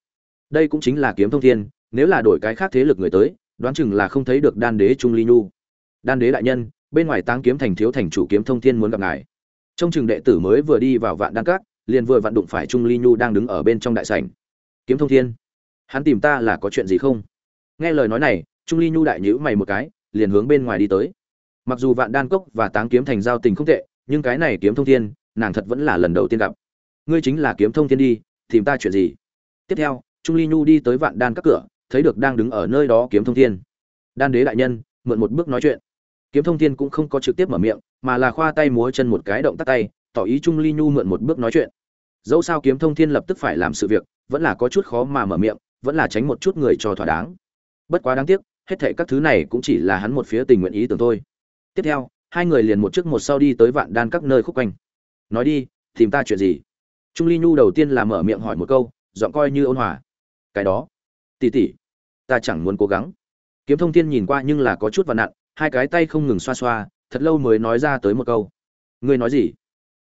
A: đây cũng chính là kiếm thông thiên nếu là đổi cái khác thế lực người tới đoán chừng là không thấy được đan đế trung ly nhu đan đế đại nhân bên ngoài táng kiếm thành thiếu thành chủ kiếm thông thiên muốn gặp ngài trong trường đệ tử mới vừa đi vào vạn đan cát liền vừa vặn đụng phải trung ly nhu đang đứng ở bên trong đại sảnh kiếm thông thiên hắn tìm ta là có chuyện gì không nghe lời nói này trung ly nhu đại nhữ mày một cái liền hướng bên ngoài đi tới mặc dù vạn đan cốc và táng kiếm thành giao tình không tệ nhưng cái này kiếm thông thiên nàng thật vẫn là lần đầu tiên gặp ngươi chính là kiếm thông thiên đi tìm ta chuyện gì tiếp theo trung ly nhu đi tới vạn đan các cửa thấy được đang đứng ở nơi đó kiếm thông thiên đan đế đại nhân mượn một bước nói chuyện kiếm thông thiên cũng không có trực tiếp mở miệng mà là khoa tay múa chân một cái động tắt tay tỏ ý trung ly nhu mượn một bước nói chuyện dẫu sao kiếm thông thiên lập tức phải làm sự việc vẫn là có chút khó mà mở miệng vẫn là tránh một chút người cho thỏa đáng bất quá đáng tiếc hết thệ các thứ này cũng chỉ là hắn một phía tình nguyện ý tưởng thôi tiếp theo hai người liền một trước một sau đi tới vạn đan các nơi khúc quanh nói đi tìm ta chuyện gì trung ly nhu đầu tiên là mở miệng hỏi một câu giọng coi như ôn hòa cái đó tỷ tỷ, ta chẳng muốn cố gắng kiếm thông thiên nhìn qua nhưng là có chút và nặng, hai cái tay không ngừng xoa xoa thật lâu mới nói ra tới một câu ngươi nói gì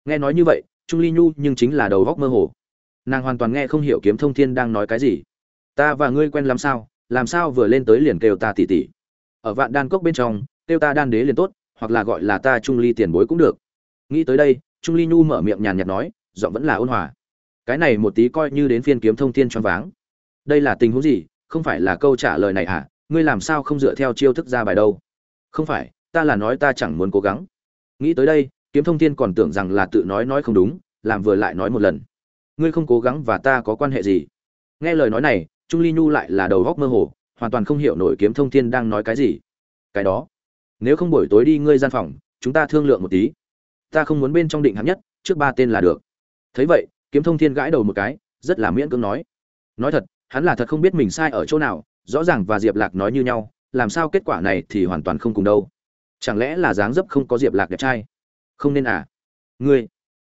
A: nghe nói như vậy trung ly nhu nhưng chính là đầu góc mơ hồ nàng hoàn toàn nghe không hiểu kiếm thông thiên đang nói cái gì ta và ngươi quen làm sao làm sao vừa lên tới liền kêu ta tỉ tỉ ở vạn đan cốc bên trong kêu ta đan đế liền tốt hoặc là gọi là ta trung ly tiền bối cũng được nghĩ tới đây trung ly nhu mở miệng nhàn nhạt nói giọng vẫn là ôn hòa cái này một tí coi như đến phiên kiếm thông thiên choáng váng đây là tình huống gì không phải là câu trả lời này à ngươi làm sao không dựa theo chiêu thức ra bài đâu không phải ta là nói ta chẳng muốn cố gắng nghĩ tới đây kiếm thông thiên còn tưởng rằng là tự nói nói không đúng làm vừa lại nói một lần ngươi không cố gắng và ta có quan hệ gì nghe lời nói này trung ly nhu lại là đầu góc mơ hồ hoàn toàn không hiểu nổi kiếm thông thiên đang nói cái gì cái đó nếu không buổi tối đi ngươi gian phòng chúng ta thương lượng một tí ta không muốn bên trong định hạng nhất trước ba tên là được thấy vậy kiếm thông thiên gãi đầu một cái rất là miễn cưỡng nói nói thật hắn là thật không biết mình sai ở chỗ nào rõ ràng và diệp lạc nói như nhau làm sao kết quả này thì hoàn toàn không cùng đâu chẳng lẽ là dáng dấp không có diệp lạc đẹp trai không nên à ngươi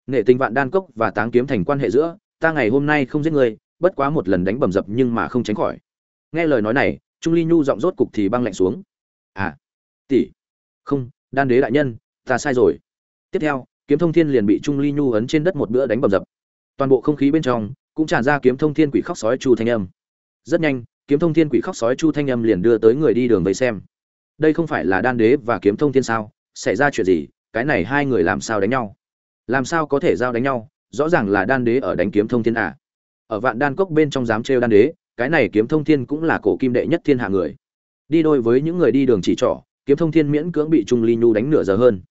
A: nệ tình vạn đan cốc và táng kiếm thành quan hệ giữa ta ngày hôm nay không giết ngươi bất quá một lần đánh bầm dập nhưng mà không tránh khỏi nghe lời nói này trung ly nhu giọng rốt cục thì băng lạnh xuống à tỷ không đan đế đại nhân ta sai rồi tiếp theo kiếm thông thiên liền bị trung ly nhu ấn trên đất một bữa đánh bầm dập toàn bộ không khí bên trong cũng tràn ra kiếm thông thiên quỷ khóc sói chu thanh âm rất nhanh kiếm thông thiên quỷ khóc sói chu thanh âm liền đưa tới người đi đường vây xem đây không phải là đan đế và kiếm thông thiên sao xảy ra chuyện gì cái này hai người làm sao đánh nhau làm sao có thể giao đánh nhau rõ ràng là đan đế ở đánh kiếm thông thiên à ở vạn đan cốc bên trong dám trêu đan đế cái này kiếm thông thiên cũng là cổ kim đệ nhất thiên hạ người đi đôi với những người đi đường chỉ trỏ kiếm thông thiên miễn cưỡng bị trung ly nhu đánh nửa giờ hơn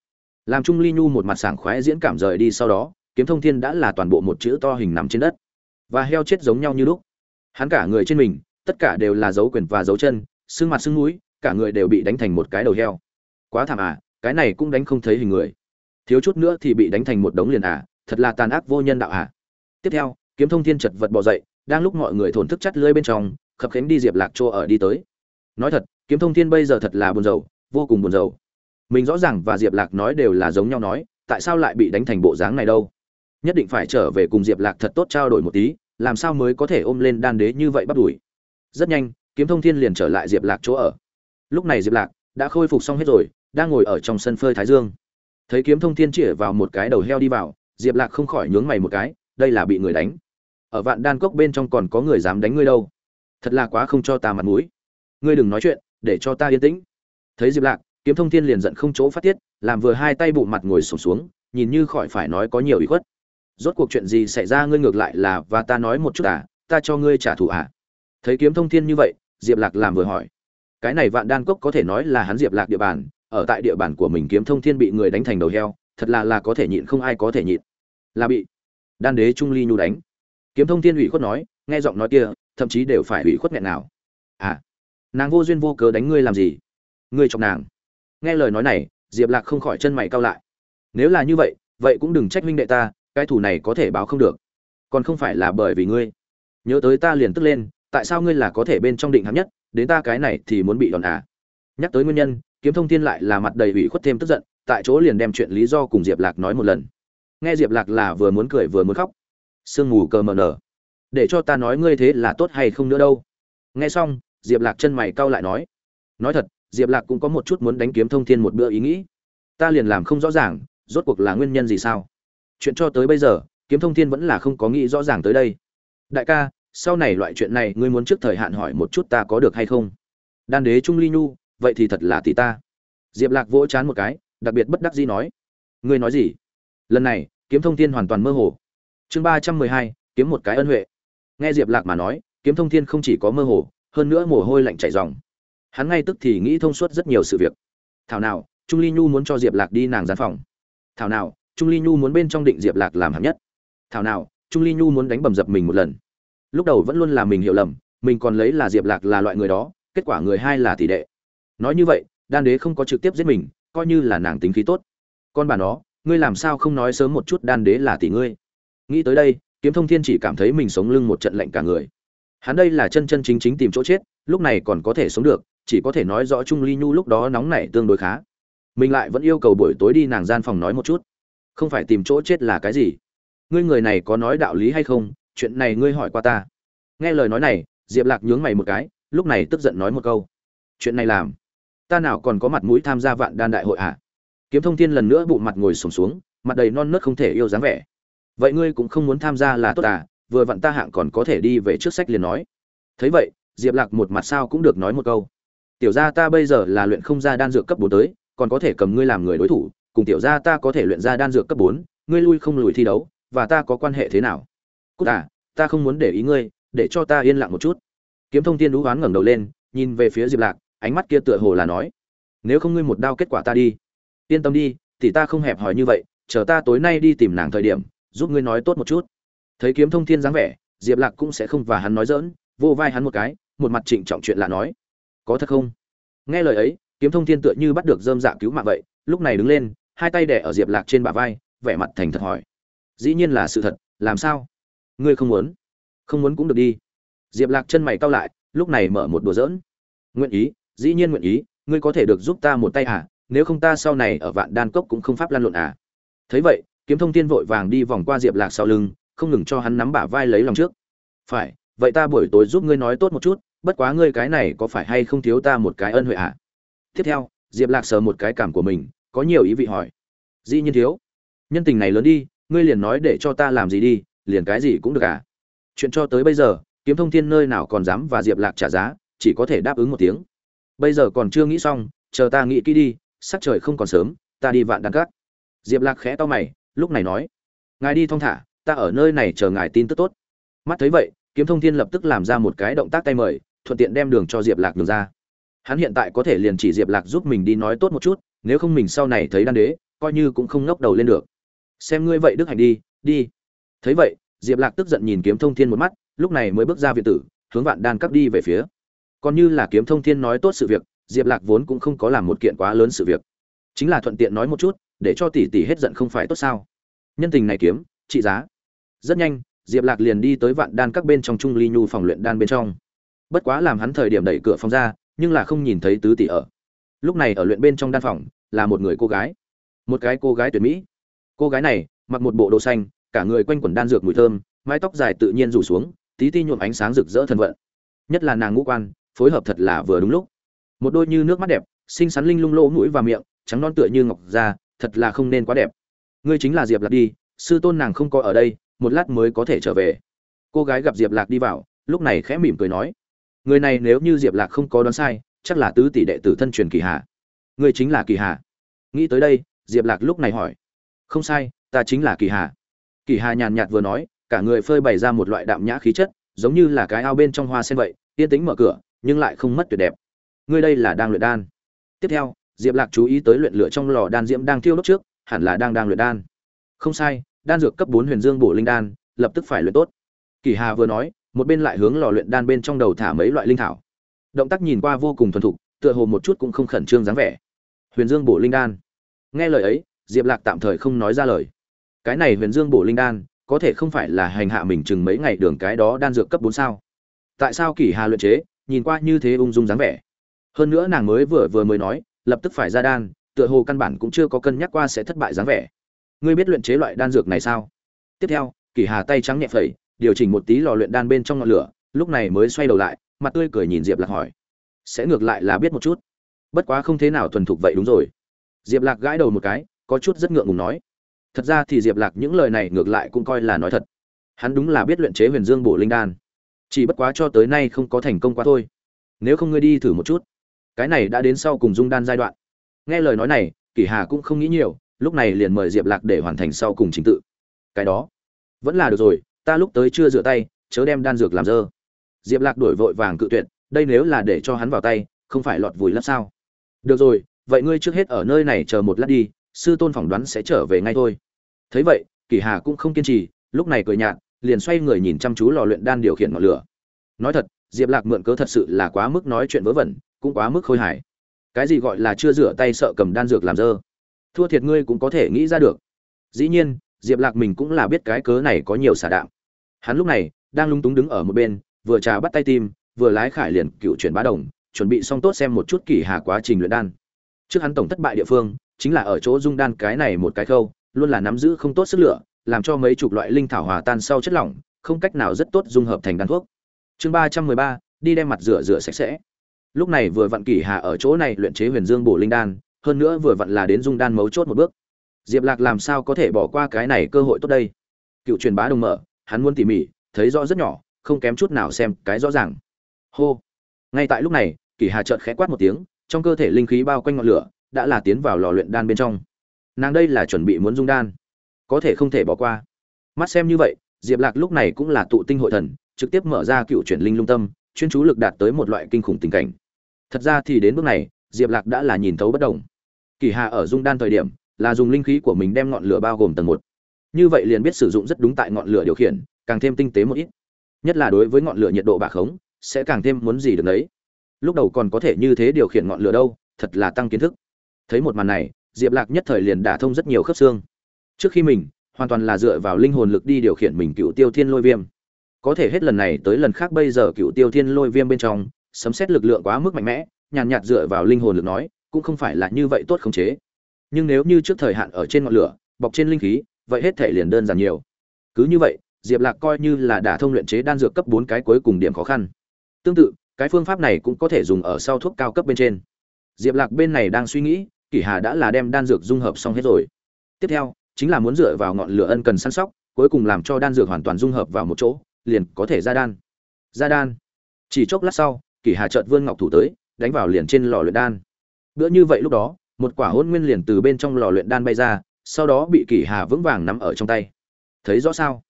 A: làm trung ly nhu một mặt sảng khoái diễn cảm rời đi sau đó kiếm thông thiên đã là toàn bộ một chữ to hình nằm trên đất và heo chết giống nhau như lúc hắn cả người trên mình tất cả đều là dấu quyền và dấu chân xương mặt xương núi cả người đều bị đánh thành một cái đầu heo quá thảm à cái này cũng đánh không thấy hình người thiếu chút nữa thì bị đánh thành một đống liền à thật là tàn ác vô nhân đạo à tiếp theo kiếm thông thiên chật vật bỏ dậy đang lúc mọi người thổn thức chắt lưỡi bên trong khập khánh đi diệp lạc chỗ ở đi tới nói thật kiếm thông thiên bây giờ thật là buồn rầu vô cùng buồn rầu mình rõ ràng và diệp lạc nói đều là giống nhau nói tại sao lại bị đánh thành bộ dáng này đâu nhất định phải trở về cùng diệp lạc thật tốt trao đổi một tí làm sao mới có thể ôm lên đan đế như vậy bắt đuổi rất nhanh kiếm thông thiên liền trở lại diệp lạc chỗ ở lúc này diệp lạc đã khôi phục xong hết rồi đang ngồi ở trong sân phơi thái dương thấy kiếm thông thiên chĩa vào một cái đầu heo đi vào diệp lạc không khỏi nhướng mày một cái đây là bị người đánh ở vạn đan cốc bên trong còn có người dám đánh ngươi đâu thật là quá không cho ta mặt mũi ngươi đừng nói chuyện để cho ta yên tĩnh thấy diệp lạc kiếm thông thiên liền giận không chỗ phát tiết làm vừa hai tay bụng mặt ngồi sụp xuống, xuống nhìn như khỏi phải nói có nhiều ý khuất rốt cuộc chuyện gì xảy ra ngươi ngược lại là và ta nói một chút à ta cho ngươi trả thù à thấy kiếm thông thiên như vậy diệp lạc làm vừa hỏi cái này vạn đan cốc có thể nói là hắn diệp lạc địa bàn ở tại địa bàn của mình kiếm thông thiên bị người đánh thành đầu heo thật là là có thể nhịn không ai có thể nhịn là bị đan đế trung ly nhu đánh kiếm thông thiên ủy khuất nói nghe giọng nói kia thậm chí đều phải ủy khuất nghẹn nào à nàng vô duyên vô cớ đánh ngươi làm gì ngươi chọc nàng nghe lời nói này diệp lạc không khỏi chân mày cao lại nếu là như vậy vậy cũng đừng trách Minh đệ ta cái thủ này có thể báo không được còn không phải là bởi vì ngươi nhớ tới ta liền tức lên tại sao ngươi là có thể bên trong định hạng nhất đến ta cái này thì muốn bị đòn à nhắc tới nguyên nhân kiếm thông thiên lại là mặt đầy ủy khuất thêm tức giận tại chỗ liền đem chuyện lý do cùng diệp lạc nói một lần nghe diệp lạc là vừa muốn cười vừa muốn khóc sương mù cờ mờ nở để cho ta nói ngươi thế là tốt hay không nữa đâu nghe xong diệp lạc chân mày cau lại nói nói thật diệp lạc cũng có một chút muốn đánh kiếm thông thiên một bữa ý nghĩ ta liền làm không rõ ràng rốt cuộc là nguyên nhân gì sao chuyện cho tới bây giờ kiếm thông thiên vẫn là không có nghĩ rõ ràng tới đây đại ca sau này loại chuyện này ngươi muốn trước thời hạn hỏi một chút ta có được hay không đan đế trung ly nhu vậy thì thật là tỷ ta diệp lạc vỗ chán một cái đặc biệt bất đắc dĩ nói ngươi nói gì lần này kiếm thông thiên hoàn toàn mơ hồ chương ba trăm mười hai kiếm một cái ân huệ nghe diệp lạc mà nói kiếm thông thiên không chỉ có mơ hồ hơn nữa mồ hôi lạnh chảy dòng hắn ngay tức thì nghĩ thông suốt rất nhiều sự việc thảo nào trung ly nhu muốn cho diệp lạc đi nàng gián phòng thảo nào trung ly nhu muốn bên trong định diệp lạc làm hạng nhất thảo nào trung ly nhu muốn đánh bầm dập mình một lần lúc đầu vẫn luôn là mình hiểu lầm mình còn lấy là diệp lạc là loại người đó kết quả người hai là tỷ đệ nói như vậy đan đế không có trực tiếp giết mình coi như là nàng tính khí tốt con bà nó ngươi làm sao không nói sớm một chút đan đế là tỷ ngươi nghĩ tới đây kiếm thông thiên chỉ cảm thấy mình sống lưng một trận lạnh cả người hắn đây là chân chân chính chính tìm chỗ chết lúc này còn có thể sống được chỉ có thể nói rõ trung ly nhu lúc đó nóng nảy tương đối khá mình lại vẫn yêu cầu buổi tối đi nàng gian phòng nói một chút không phải tìm chỗ chết là cái gì ngươi người này có nói đạo lý hay không chuyện này ngươi hỏi qua ta nghe lời nói này diệp lạc nhướng mày một cái lúc này tức giận nói một câu chuyện này làm ta nào còn có mặt mũi tham gia vạn đan đại hội hả à? kiếm thông thiên lần nữa bụ mặt ngồi sùng xuống, xuống mặt đầy non nớt không thể yêu dáng vẻ vậy ngươi cũng không muốn tham gia là tốt à vừa vặn ta hạng còn có thể đi về trước sách liền nói thấy vậy diệp lạc một mặt sao cũng được nói một câu tiểu gia ta bây giờ là luyện không gia đan dược cấp bốn tới còn có thể cầm ngươi làm người đối thủ cùng tiểu gia ta có thể luyện ra đan dược cấp bốn ngươi lui không lùi thi đấu và ta có quan hệ thế nào cút à ta không muốn để ý ngươi để cho ta yên lặng một chút kiếm thông tiên đũ oán ngẩng đầu lên nhìn về phía diệp lạc ánh mắt kia tựa hồ là nói nếu không ngươi một đao kết quả ta đi yên tâm đi thì ta không hẹp hòi như vậy chờ ta tối nay đi tìm nàng thời điểm giúp ngươi nói tốt một chút thấy kiếm thông thiên dáng vẻ diệp lạc cũng sẽ không và hắn nói dỡn vô vai hắn một cái một mặt trịnh trọng chuyện lạ nói có thật không nghe lời ấy kiếm thông thiên tựa như bắt được dơm dạ cứu mạng vậy lúc này đứng lên hai tay đè ở diệp lạc trên bả vai vẻ mặt thành thật hỏi dĩ nhiên là sự thật làm sao ngươi không muốn không muốn cũng được đi diệp lạc chân mày cau lại lúc này mở một đùa giỡn nguyện ý dĩ nhiên nguyện ý ngươi có thể được giúp ta một tay à nếu không ta sau này ở vạn đan cốc cũng không pháp lan lộn à thấy vậy kiếm thông thiên vội vàng đi vòng qua diệp lạc sau lưng không ngừng cho hắn nắm bả vai lấy lòng trước phải vậy ta buổi tối giúp ngươi nói tốt một chút bất quá ngươi cái này có phải hay không thiếu ta một cái ân huệ ạ à? tiếp theo diệp lạc sờ một cái cảm của mình có nhiều ý vị hỏi dĩ nhiên thiếu nhân tình này lớn đi ngươi liền nói để cho ta làm gì đi liền cái gì cũng được à chuyện cho tới bây giờ kiếm thông thiên nơi nào còn dám và diệp lạc trả giá chỉ có thể đáp ứng một tiếng bây giờ còn chưa nghĩ xong chờ ta nghĩ kỹ đi sắc trời không còn sớm ta đi vạn đăng cát diệp lạc khẽ to mày lúc này nói ngài đi thong thả ta ở nơi này chờ ngài tin tức tốt mắt thấy vậy kiếm thông thiên lập tức làm ra một cái động tác tay mời thuận tiện đem đường cho diệp lạc đường ra hắn hiện tại có thể liền chỉ diệp lạc giúp mình đi nói tốt một chút nếu không mình sau này thấy đan đế coi như cũng không ngóc đầu lên được xem ngươi vậy đức hạnh đi đi thấy vậy diệp lạc tức giận nhìn kiếm thông thiên một mắt lúc này mới bước ra viện tử hướng vạn đan cắp đi về phía còn như là kiếm thông thiên nói tốt sự việc diệp lạc vốn cũng không có làm một kiện quá lớn sự việc chính là thuận tiện nói một chút để cho tỷ tỷ hết giận không phải tốt sao nhân tình này kiếm trị giá rất nhanh diệp lạc liền đi tới vạn đan các bên trong trung ly nhu phòng luyện đan bên trong bất quá làm hắn thời điểm đẩy cửa phòng ra nhưng là không nhìn thấy tứ tỷ ở lúc này ở luyện bên trong đan phòng là một người cô gái một cái cô gái tuyệt mỹ cô gái này mặc một bộ đồ xanh cả người quanh quẩn đan dược mùi thơm mái tóc dài tự nhiên rủ xuống tí ti nhuộm ánh sáng rực rỡ thân vận nhất là nàng ngũ quan phối hợp thật là vừa đúng lúc một đôi như nước mắt đẹp xinh xắn linh lung lỗ mũi và miệng trắng non tựa như ngọc da thật là không nên quá đẹp ngươi chính là diệp lạc đi sư tôn nàng không có ở đây một lát mới có thể trở về cô gái gặp diệp lạc đi vào lúc này khẽ mỉm cười nói người này nếu như diệp lạc không có đoán sai chắc là tứ tỷ đệ tử thân truyền kỳ hà ngươi chính là kỳ hà nghĩ tới đây diệp lạc lúc này hỏi không sai ta chính là kỳ hà kỳ hà nhàn nhạt vừa nói cả người phơi bày ra một loại đạm nhã khí chất giống như là cái ao bên trong hoa sen vậy yên tĩnh mở cửa nhưng lại không mất tuyệt đẹp ngươi đây là đang luyện đan tiếp theo diệp lạc chú ý tới luyện lửa trong lò đan diễm đang thiêu đốt trước hẳn là đang đang luyện đan. Không sai, đan dược cấp 4 Huyền Dương bổ linh đan, lập tức phải luyện tốt. Kỳ Hà vừa nói, một bên lại hướng lò luyện đan bên trong đầu thả mấy loại linh thảo. Động tác nhìn qua vô cùng thuần thục, tựa hồ một chút cũng không khẩn trương dáng vẻ. Huyền Dương bổ linh đan. Nghe lời ấy, Diệp Lạc tạm thời không nói ra lời. Cái này Huyền Dương bổ linh đan, có thể không phải là hành hạ mình chừng mấy ngày đường cái đó đan dược cấp 4 sao? Tại sao Kỳ Hà luyện chế, nhìn qua như thế ung dung dáng vẻ? Hơn nữa nàng mới vừa vừa mới nói, lập tức phải ra đan, tựa hồ căn bản cũng chưa có cân nhắc qua sẽ thất bại dáng vẻ ngươi biết luyện chế loại đan dược này sao tiếp theo kỳ hà tay trắng nhẹ phẩy điều chỉnh một tí lò luyện đan bên trong ngọn lửa lúc này mới xoay đầu lại mặt tươi cười nhìn diệp lạc hỏi sẽ ngược lại là biết một chút bất quá không thế nào thuần thục vậy đúng rồi diệp lạc gãi đầu một cái có chút rất ngượng ngùng nói thật ra thì diệp lạc những lời này ngược lại cũng coi là nói thật hắn đúng là biết luyện chế huyền dương bổ linh đan chỉ bất quá cho tới nay không có thành công quá thôi nếu không ngươi đi thử một chút cái này đã đến sau cùng dung đan giai đoạn nghe lời nói này kỷ hà cũng không nghĩ nhiều lúc này liền mời diệp lạc để hoàn thành sau cùng trình tự cái đó vẫn là được rồi ta lúc tới chưa rửa tay chớ đem đan dược làm dơ diệp lạc đổi vội vàng cự tuyệt đây nếu là để cho hắn vào tay không phải lọt vùi lấp sao được rồi vậy ngươi trước hết ở nơi này chờ một lát đi sư tôn phỏng đoán sẽ trở về ngay thôi thấy vậy kỷ hà cũng không kiên trì lúc này cười nhạt liền xoay người nhìn chăm chú lò luyện đan điều khiển ngọn lửa nói thật diệp lạc mượn cớ thật sự là quá mức nói chuyện vớ vẩn cũng quá mức khôi hài cái gì gọi là chưa rửa tay sợ cầm đan dược làm dơ thua thiệt ngươi cũng có thể nghĩ ra được dĩ nhiên diệp lạc mình cũng là biết cái cớ này có nhiều xả đạm hắn lúc này đang lung túng đứng ở một bên vừa trà bắt tay tim vừa lái khải liền cựu chuyển bá đồng chuẩn bị xong tốt xem một chút kỳ hà quá trình luyện đan trước hắn tổng thất bại địa phương chính là ở chỗ dung đan cái này một cái khâu luôn là nắm giữ không tốt sức lửa làm cho mấy chục loại linh thảo hòa tan sau chất lỏng không cách nào rất tốt dung hợp thành đan thuốc chương ba trăm mười ba đi đem mặt rửa rửa sạch sẽ lúc này vừa vặn kỷ hà ở chỗ này luyện chế huyền dương bổ linh đan hơn nữa vừa vặn là đến dung đan mấu chốt một bước diệp lạc làm sao có thể bỏ qua cái này cơ hội tốt đây cựu truyền bá đồng mở hắn muốn tỉ mỉ thấy rõ rất nhỏ không kém chút nào xem cái rõ ràng hô ngay tại lúc này kỷ hà chợt khẽ quát một tiếng trong cơ thể linh khí bao quanh ngọn lửa đã là tiến vào lò luyện đan bên trong nàng đây là chuẩn bị muốn dung đan có thể không thể bỏ qua mắt xem như vậy diệp lạc lúc này cũng là tụ tinh hội thần trực tiếp mở ra cựu truyền linh lung tâm chuyên chú lực đạt tới một loại kinh khủng tình cảnh thật ra thì đến bước này diệp lạc đã là nhìn thấu bất động. kỳ hà ở dung đan thời điểm là dùng linh khí của mình đem ngọn lửa bao gồm tầng một như vậy liền biết sử dụng rất đúng tại ngọn lửa điều khiển càng thêm tinh tế một ít nhất là đối với ngọn lửa nhiệt độ bạc khống sẽ càng thêm muốn gì được đấy lúc đầu còn có thể như thế điều khiển ngọn lửa đâu thật là tăng kiến thức thấy một màn này diệp lạc nhất thời liền đả thông rất nhiều khớp xương trước khi mình hoàn toàn là dựa vào linh hồn lực đi điều khiển mình cựu tiêu thiên lôi viêm có thể hết lần này tới lần khác bây giờ cựu tiêu thiên lôi viêm bên trong sấm xét lực lượng quá mức mạnh mẽ nhàn nhạt dựa vào linh hồn lực nói cũng không phải là như vậy tốt khống chế nhưng nếu như trước thời hạn ở trên ngọn lửa bọc trên linh khí vậy hết thể liền đơn giản nhiều cứ như vậy diệp lạc coi như là đả thông luyện chế đan dược cấp bốn cái cuối cùng điểm khó khăn tương tự cái phương pháp này cũng có thể dùng ở sau thuốc cao cấp bên trên diệp lạc bên này đang suy nghĩ kỷ hà đã là đem đan dược dung hợp xong hết rồi tiếp theo chính là muốn dựa vào ngọn lửa ân cần săn sóc cuối cùng làm cho đan dược hoàn toàn dung hợp vào một chỗ liền có thể ra đan ra đan chỉ chốc lát sau kỷ hà trợt vươn ngọc thủ tới đánh vào liền trên lò luyện đan bữa như vậy lúc đó một quả hôn nguyên liền từ bên trong lò luyện đan bay ra sau đó bị kỷ hà vững vàng nắm ở trong tay thấy rõ sao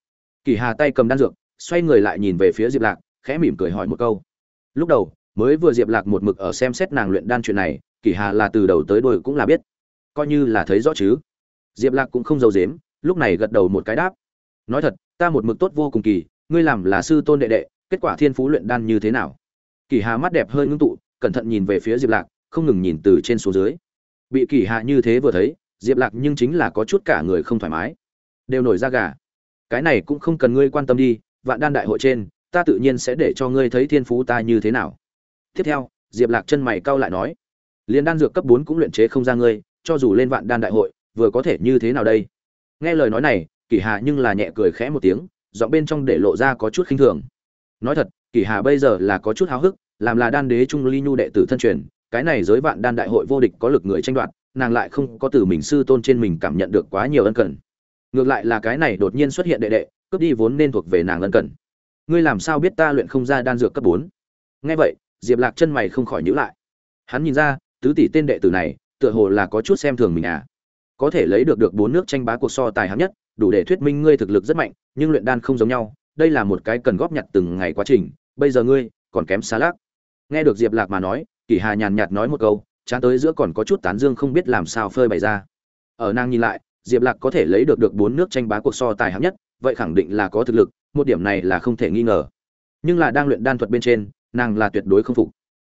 A: kỷ hà tay cầm đan dược xoay người lại nhìn về phía diệp lạc khẽ mỉm cười hỏi một câu lúc đầu mới vừa diệp lạc một mực ở xem xét nàng luyện đan chuyện này kỷ hà là từ đầu tới đuôi cũng là biết coi như là thấy rõ chứ diệp lạc cũng không d i lúc này gật đầu một cái đáp nói thật ta một mực tốt vô cùng kỳ ngươi làm là sư tôn đệ đệ kết quả thiên phú luyện đan như thế nào kỳ hà mắt đẹp hơi ngưng tụ cẩn thận nhìn về phía diệp lạc không ngừng nhìn từ trên xuống dưới bị kỳ hà như thế vừa thấy diệp lạc nhưng chính là có chút cả người không thoải mái đều nổi ra gà cái này cũng không cần ngươi quan tâm đi vạn đan đại hội trên ta tự nhiên sẽ để cho ngươi thấy thiên phú ta như thế nào tiếp theo diệp lạc chân mày cau lại nói liền đan dược cấp bốn cũng luyện chế không ra ngươi cho dù lên vạn đan đại hội vừa có thể như thế nào đây nghe lời nói này kỳ hà nhưng là nhẹ cười khẽ một tiếng giọng bên trong để lộ ra có chút khinh thường nói thật kỳ hà bây giờ là có chút háo hức làm là đan đế trung ly nhu đệ tử thân truyền cái này giới vạn đan đại hội vô địch có lực người tranh đoạt nàng lại không có từ mình sư tôn trên mình cảm nhận được quá nhiều ân cần ngược lại là cái này đột nhiên xuất hiện đệ đệ cướp đi vốn nên thuộc về nàng ân cần ngươi làm sao biết ta luyện không ra đan dược cấp bốn nghe vậy diệp lạc chân mày không khỏi nhíu lại hắn nhìn ra tứ tỷ tên đệ tử này tựa hồ là có chút xem thường mình à có thể lấy được được bốn nước tranh bá cuộc so tài hạng nhất đủ để thuyết minh ngươi thực lực rất mạnh, nhưng luyện đan không giống nhau, đây là một cái cần góp nhặt từng ngày quá trình, bây giờ ngươi còn kém xa lác. Nghe được Diệp Lạc mà nói, Kỷ Hà nhàn nhạt nói một câu, chán tới giữa còn có chút tán dương không biết làm sao phơi bày ra. Ở nàng nhìn lại, Diệp Lạc có thể lấy được được bốn nước tranh bá cuộc so tài hạng nhất, vậy khẳng định là có thực lực, một điểm này là không thể nghi ngờ. Nhưng là đang luyện đan thuật bên trên, nàng là tuyệt đối không phục.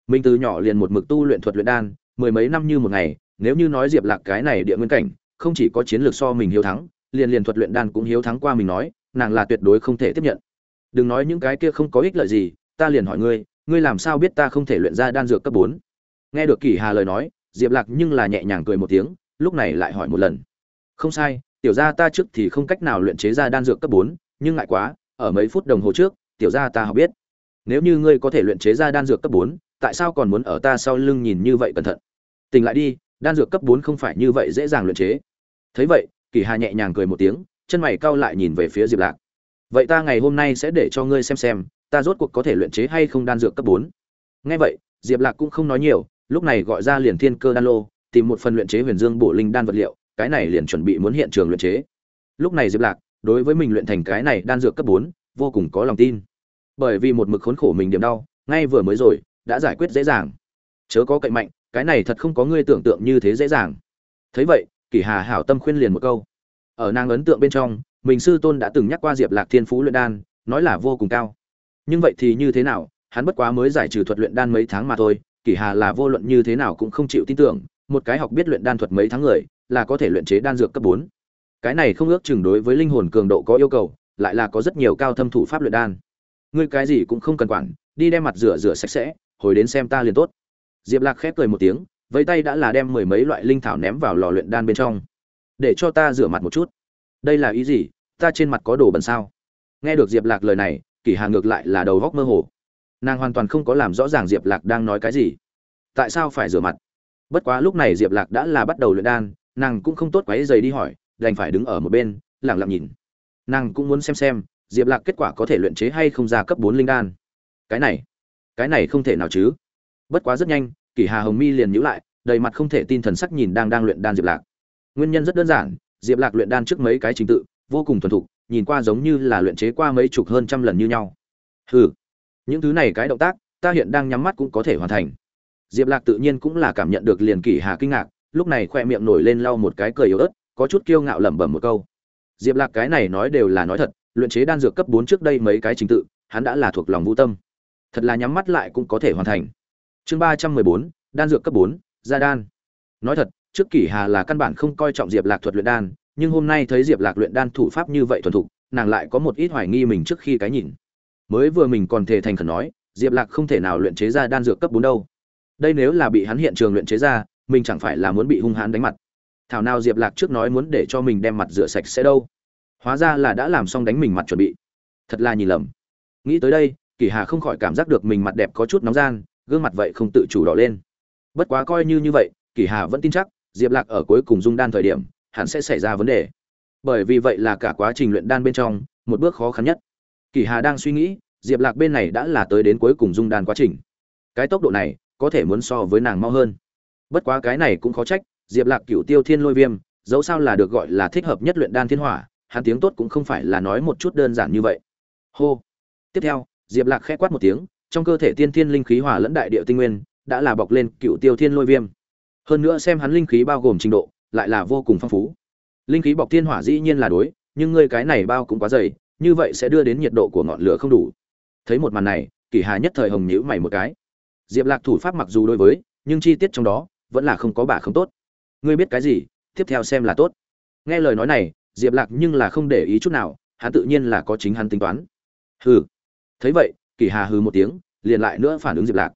A: Minh từ nhỏ liền một mực tu luyện thuật luyện đan, mười mấy năm như một ngày, nếu như nói Diệp Lạc cái này địa nguyên cảnh, không chỉ có chiến lược so mình hiếu thắng, liền liền thuật luyện đan cũng hiếu thắng qua mình nói, nàng là tuyệt đối không thể tiếp nhận. Đừng nói những cái kia không có ích lợi gì, ta liền hỏi ngươi, ngươi làm sao biết ta không thể luyện ra đan dược cấp 4? Nghe được Kỷ Hà lời nói, Diệp Lạc nhưng là nhẹ nhàng cười một tiếng, lúc này lại hỏi một lần. Không sai, tiểu gia ta trước thì không cách nào luyện chế ra đan dược cấp 4, nhưng ngại quá, ở mấy phút đồng hồ trước, tiểu gia ta học biết. Nếu như ngươi có thể luyện chế ra đan dược cấp 4, tại sao còn muốn ở ta sau lưng nhìn như vậy cẩn thận? Tỉnh lại đi, đan dược cấp 4 không phải như vậy dễ dàng luyện chế. Thấy vậy, kỳ hà nhẹ nhàng cười một tiếng chân mày cau lại nhìn về phía diệp lạc vậy ta ngày hôm nay sẽ để cho ngươi xem xem ta rốt cuộc có thể luyện chế hay không đan dược cấp bốn Nghe vậy diệp lạc cũng không nói nhiều lúc này gọi ra liền thiên cơ đan lô tìm một phần luyện chế huyền dương bổ linh đan vật liệu cái này liền chuẩn bị muốn hiện trường luyện chế lúc này diệp lạc đối với mình luyện thành cái này đan dược cấp bốn vô cùng có lòng tin bởi vì một mực khốn khổ mình điểm đau ngay vừa mới rồi đã giải quyết dễ dàng chớ có cậy mạnh cái này thật không có ngươi tưởng tượng như thế dễ dàng thấy vậy kỷ hà hảo tâm khuyên liền một câu ở nàng ấn tượng bên trong mình sư tôn đã từng nhắc qua diệp lạc thiên phú luyện đan nói là vô cùng cao nhưng vậy thì như thế nào hắn bất quá mới giải trừ thuật luyện đan mấy tháng mà thôi kỷ hà là vô luận như thế nào cũng không chịu tin tưởng một cái học biết luyện đan thuật mấy tháng người là có thể luyện chế đan dược cấp bốn cái này không ước chừng đối với linh hồn cường độ có yêu cầu lại là có rất nhiều cao thâm thủ pháp luyện đan ngươi cái gì cũng không cần quản đi đem mặt rửa rửa sạch sẽ hồi đến xem ta liền tốt diệp lạc khép cười một tiếng vẫy tay đã là đem mười mấy loại linh thảo ném vào lò luyện đan bên trong để cho ta rửa mặt một chút đây là ý gì ta trên mặt có đồ bẩn sao nghe được diệp lạc lời này kỷ hà ngược lại là đầu góc mơ hồ nàng hoàn toàn không có làm rõ ràng diệp lạc đang nói cái gì tại sao phải rửa mặt bất quá lúc này diệp lạc đã là bắt đầu luyện đan nàng cũng không tốt quáy dày đi hỏi đành phải đứng ở một bên lặng lặng nhìn nàng cũng muốn xem xem diệp lạc kết quả có thể luyện chế hay không ra cấp bốn linh đan cái này cái này không thể nào chứ bất quá rất nhanh kỷ hà hồng mi liền nhíu lại đầy mặt không thể tin thần sắc nhìn đang đang luyện đan diệp lạc nguyên nhân rất đơn giản diệp lạc luyện đan trước mấy cái trình tự vô cùng thuần thục nhìn qua giống như là luyện chế qua mấy chục hơn trăm lần như nhau hừ những thứ này cái động tác ta hiện đang nhắm mắt cũng có thể hoàn thành diệp lạc tự nhiên cũng là cảm nhận được liền kỷ hà kinh ngạc lúc này khoe miệng nổi lên lau một cái cười yếu ớt có chút kiêu ngạo lẩm bẩm một câu diệp lạc cái này nói đều là nói thật luyện chế đan dược cấp bốn trước đây mấy cái trình tự hắn đã là thuộc lòng vũ tâm thật là nhắm mắt lại cũng có thể hoàn thành chương ba trăm mười bốn đan dược cấp bốn gia đan nói thật trước kỷ hà là căn bản không coi trọng diệp lạc thuật luyện đan nhưng hôm nay thấy diệp lạc luyện đan thủ pháp như vậy thuần thục nàng lại có một ít hoài nghi mình trước khi cái nhìn mới vừa mình còn thề thành khẩn nói diệp lạc không thể nào luyện chế ra đan dược cấp bốn đâu đây nếu là bị hắn hiện trường luyện chế ra mình chẳng phải là muốn bị hung hãn đánh mặt thảo nào diệp lạc trước nói muốn để cho mình đem mặt rửa sạch sẽ đâu hóa ra là đã làm xong đánh mình mặt chuẩn bị thật là nhìn lầm nghĩ tới đây kỷ hà không khỏi cảm giác được mình mặt đẹp có chút nóng gian gương mặt vậy không tự chủ đỏ lên bất quá coi như như vậy kỳ hà vẫn tin chắc diệp lạc ở cuối cùng dung đan thời điểm hẳn sẽ xảy ra vấn đề bởi vì vậy là cả quá trình luyện đan bên trong một bước khó khăn nhất kỳ hà đang suy nghĩ diệp lạc bên này đã là tới đến cuối cùng dung đan quá trình cái tốc độ này có thể muốn so với nàng mau hơn bất quá cái này cũng khó trách diệp lạc cửu tiêu thiên lôi viêm dẫu sao là được gọi là thích hợp nhất luyện đan thiên hỏa hắn tiếng tốt cũng không phải là nói một chút đơn giản như vậy hô tiếp theo diệp lạc khẽ quát một tiếng trong cơ thể tiên thiên linh khí hòa lẫn đại địa tinh nguyên, đã là bọc lên cựu tiêu thiên lôi viêm. Hơn nữa xem hắn linh khí bao gồm trình độ, lại là vô cùng phong phú. Linh khí bọc thiên hỏa dĩ nhiên là đối, nhưng ngươi cái này bao cũng quá dày, như vậy sẽ đưa đến nhiệt độ của ngọn lửa không đủ. Thấy một màn này, Kỳ Hà nhất thời hồng nhíu mày một cái. Diệp Lạc thủ pháp mặc dù đối với, nhưng chi tiết trong đó vẫn là không có bà không tốt. Ngươi biết cái gì, tiếp theo xem là tốt. Nghe lời nói này, Diệp Lạc nhưng là không để ý chút nào, hắn tự nhiên là có chính hắn tính toán. Hừ. Thấy vậy, kỳ hà hừ một tiếng liền lại nữa phản ứng diệp lạc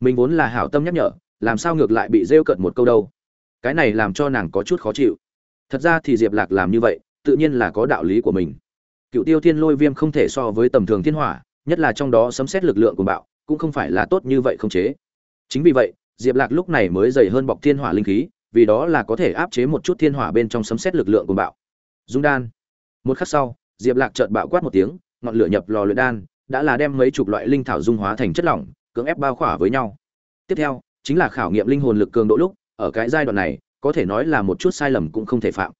A: mình vốn là hảo tâm nhắc nhở làm sao ngược lại bị rêu cợt một câu đâu cái này làm cho nàng có chút khó chịu thật ra thì diệp lạc làm như vậy tự nhiên là có đạo lý của mình cựu tiêu thiên lôi viêm không thể so với tầm thường thiên hỏa nhất là trong đó sấm xét lực lượng của bạo cũng không phải là tốt như vậy không chế chính vì vậy diệp lạc lúc này mới dày hơn bọc thiên hỏa linh khí vì đó là có thể áp chế một chút thiên hỏa bên trong sấm xét lực lượng của bạo dung đan một khắc sau diệp lạc trợn bạo quát một tiếng ngọn lửa nhập lò luyện đan đã là đem mấy chục loại linh thảo dung hóa thành chất lỏng cưỡng ép bao khỏa với nhau tiếp theo chính là khảo nghiệm linh hồn lực cường độ lúc ở cái giai đoạn này có thể nói là một chút sai lầm cũng không thể phạm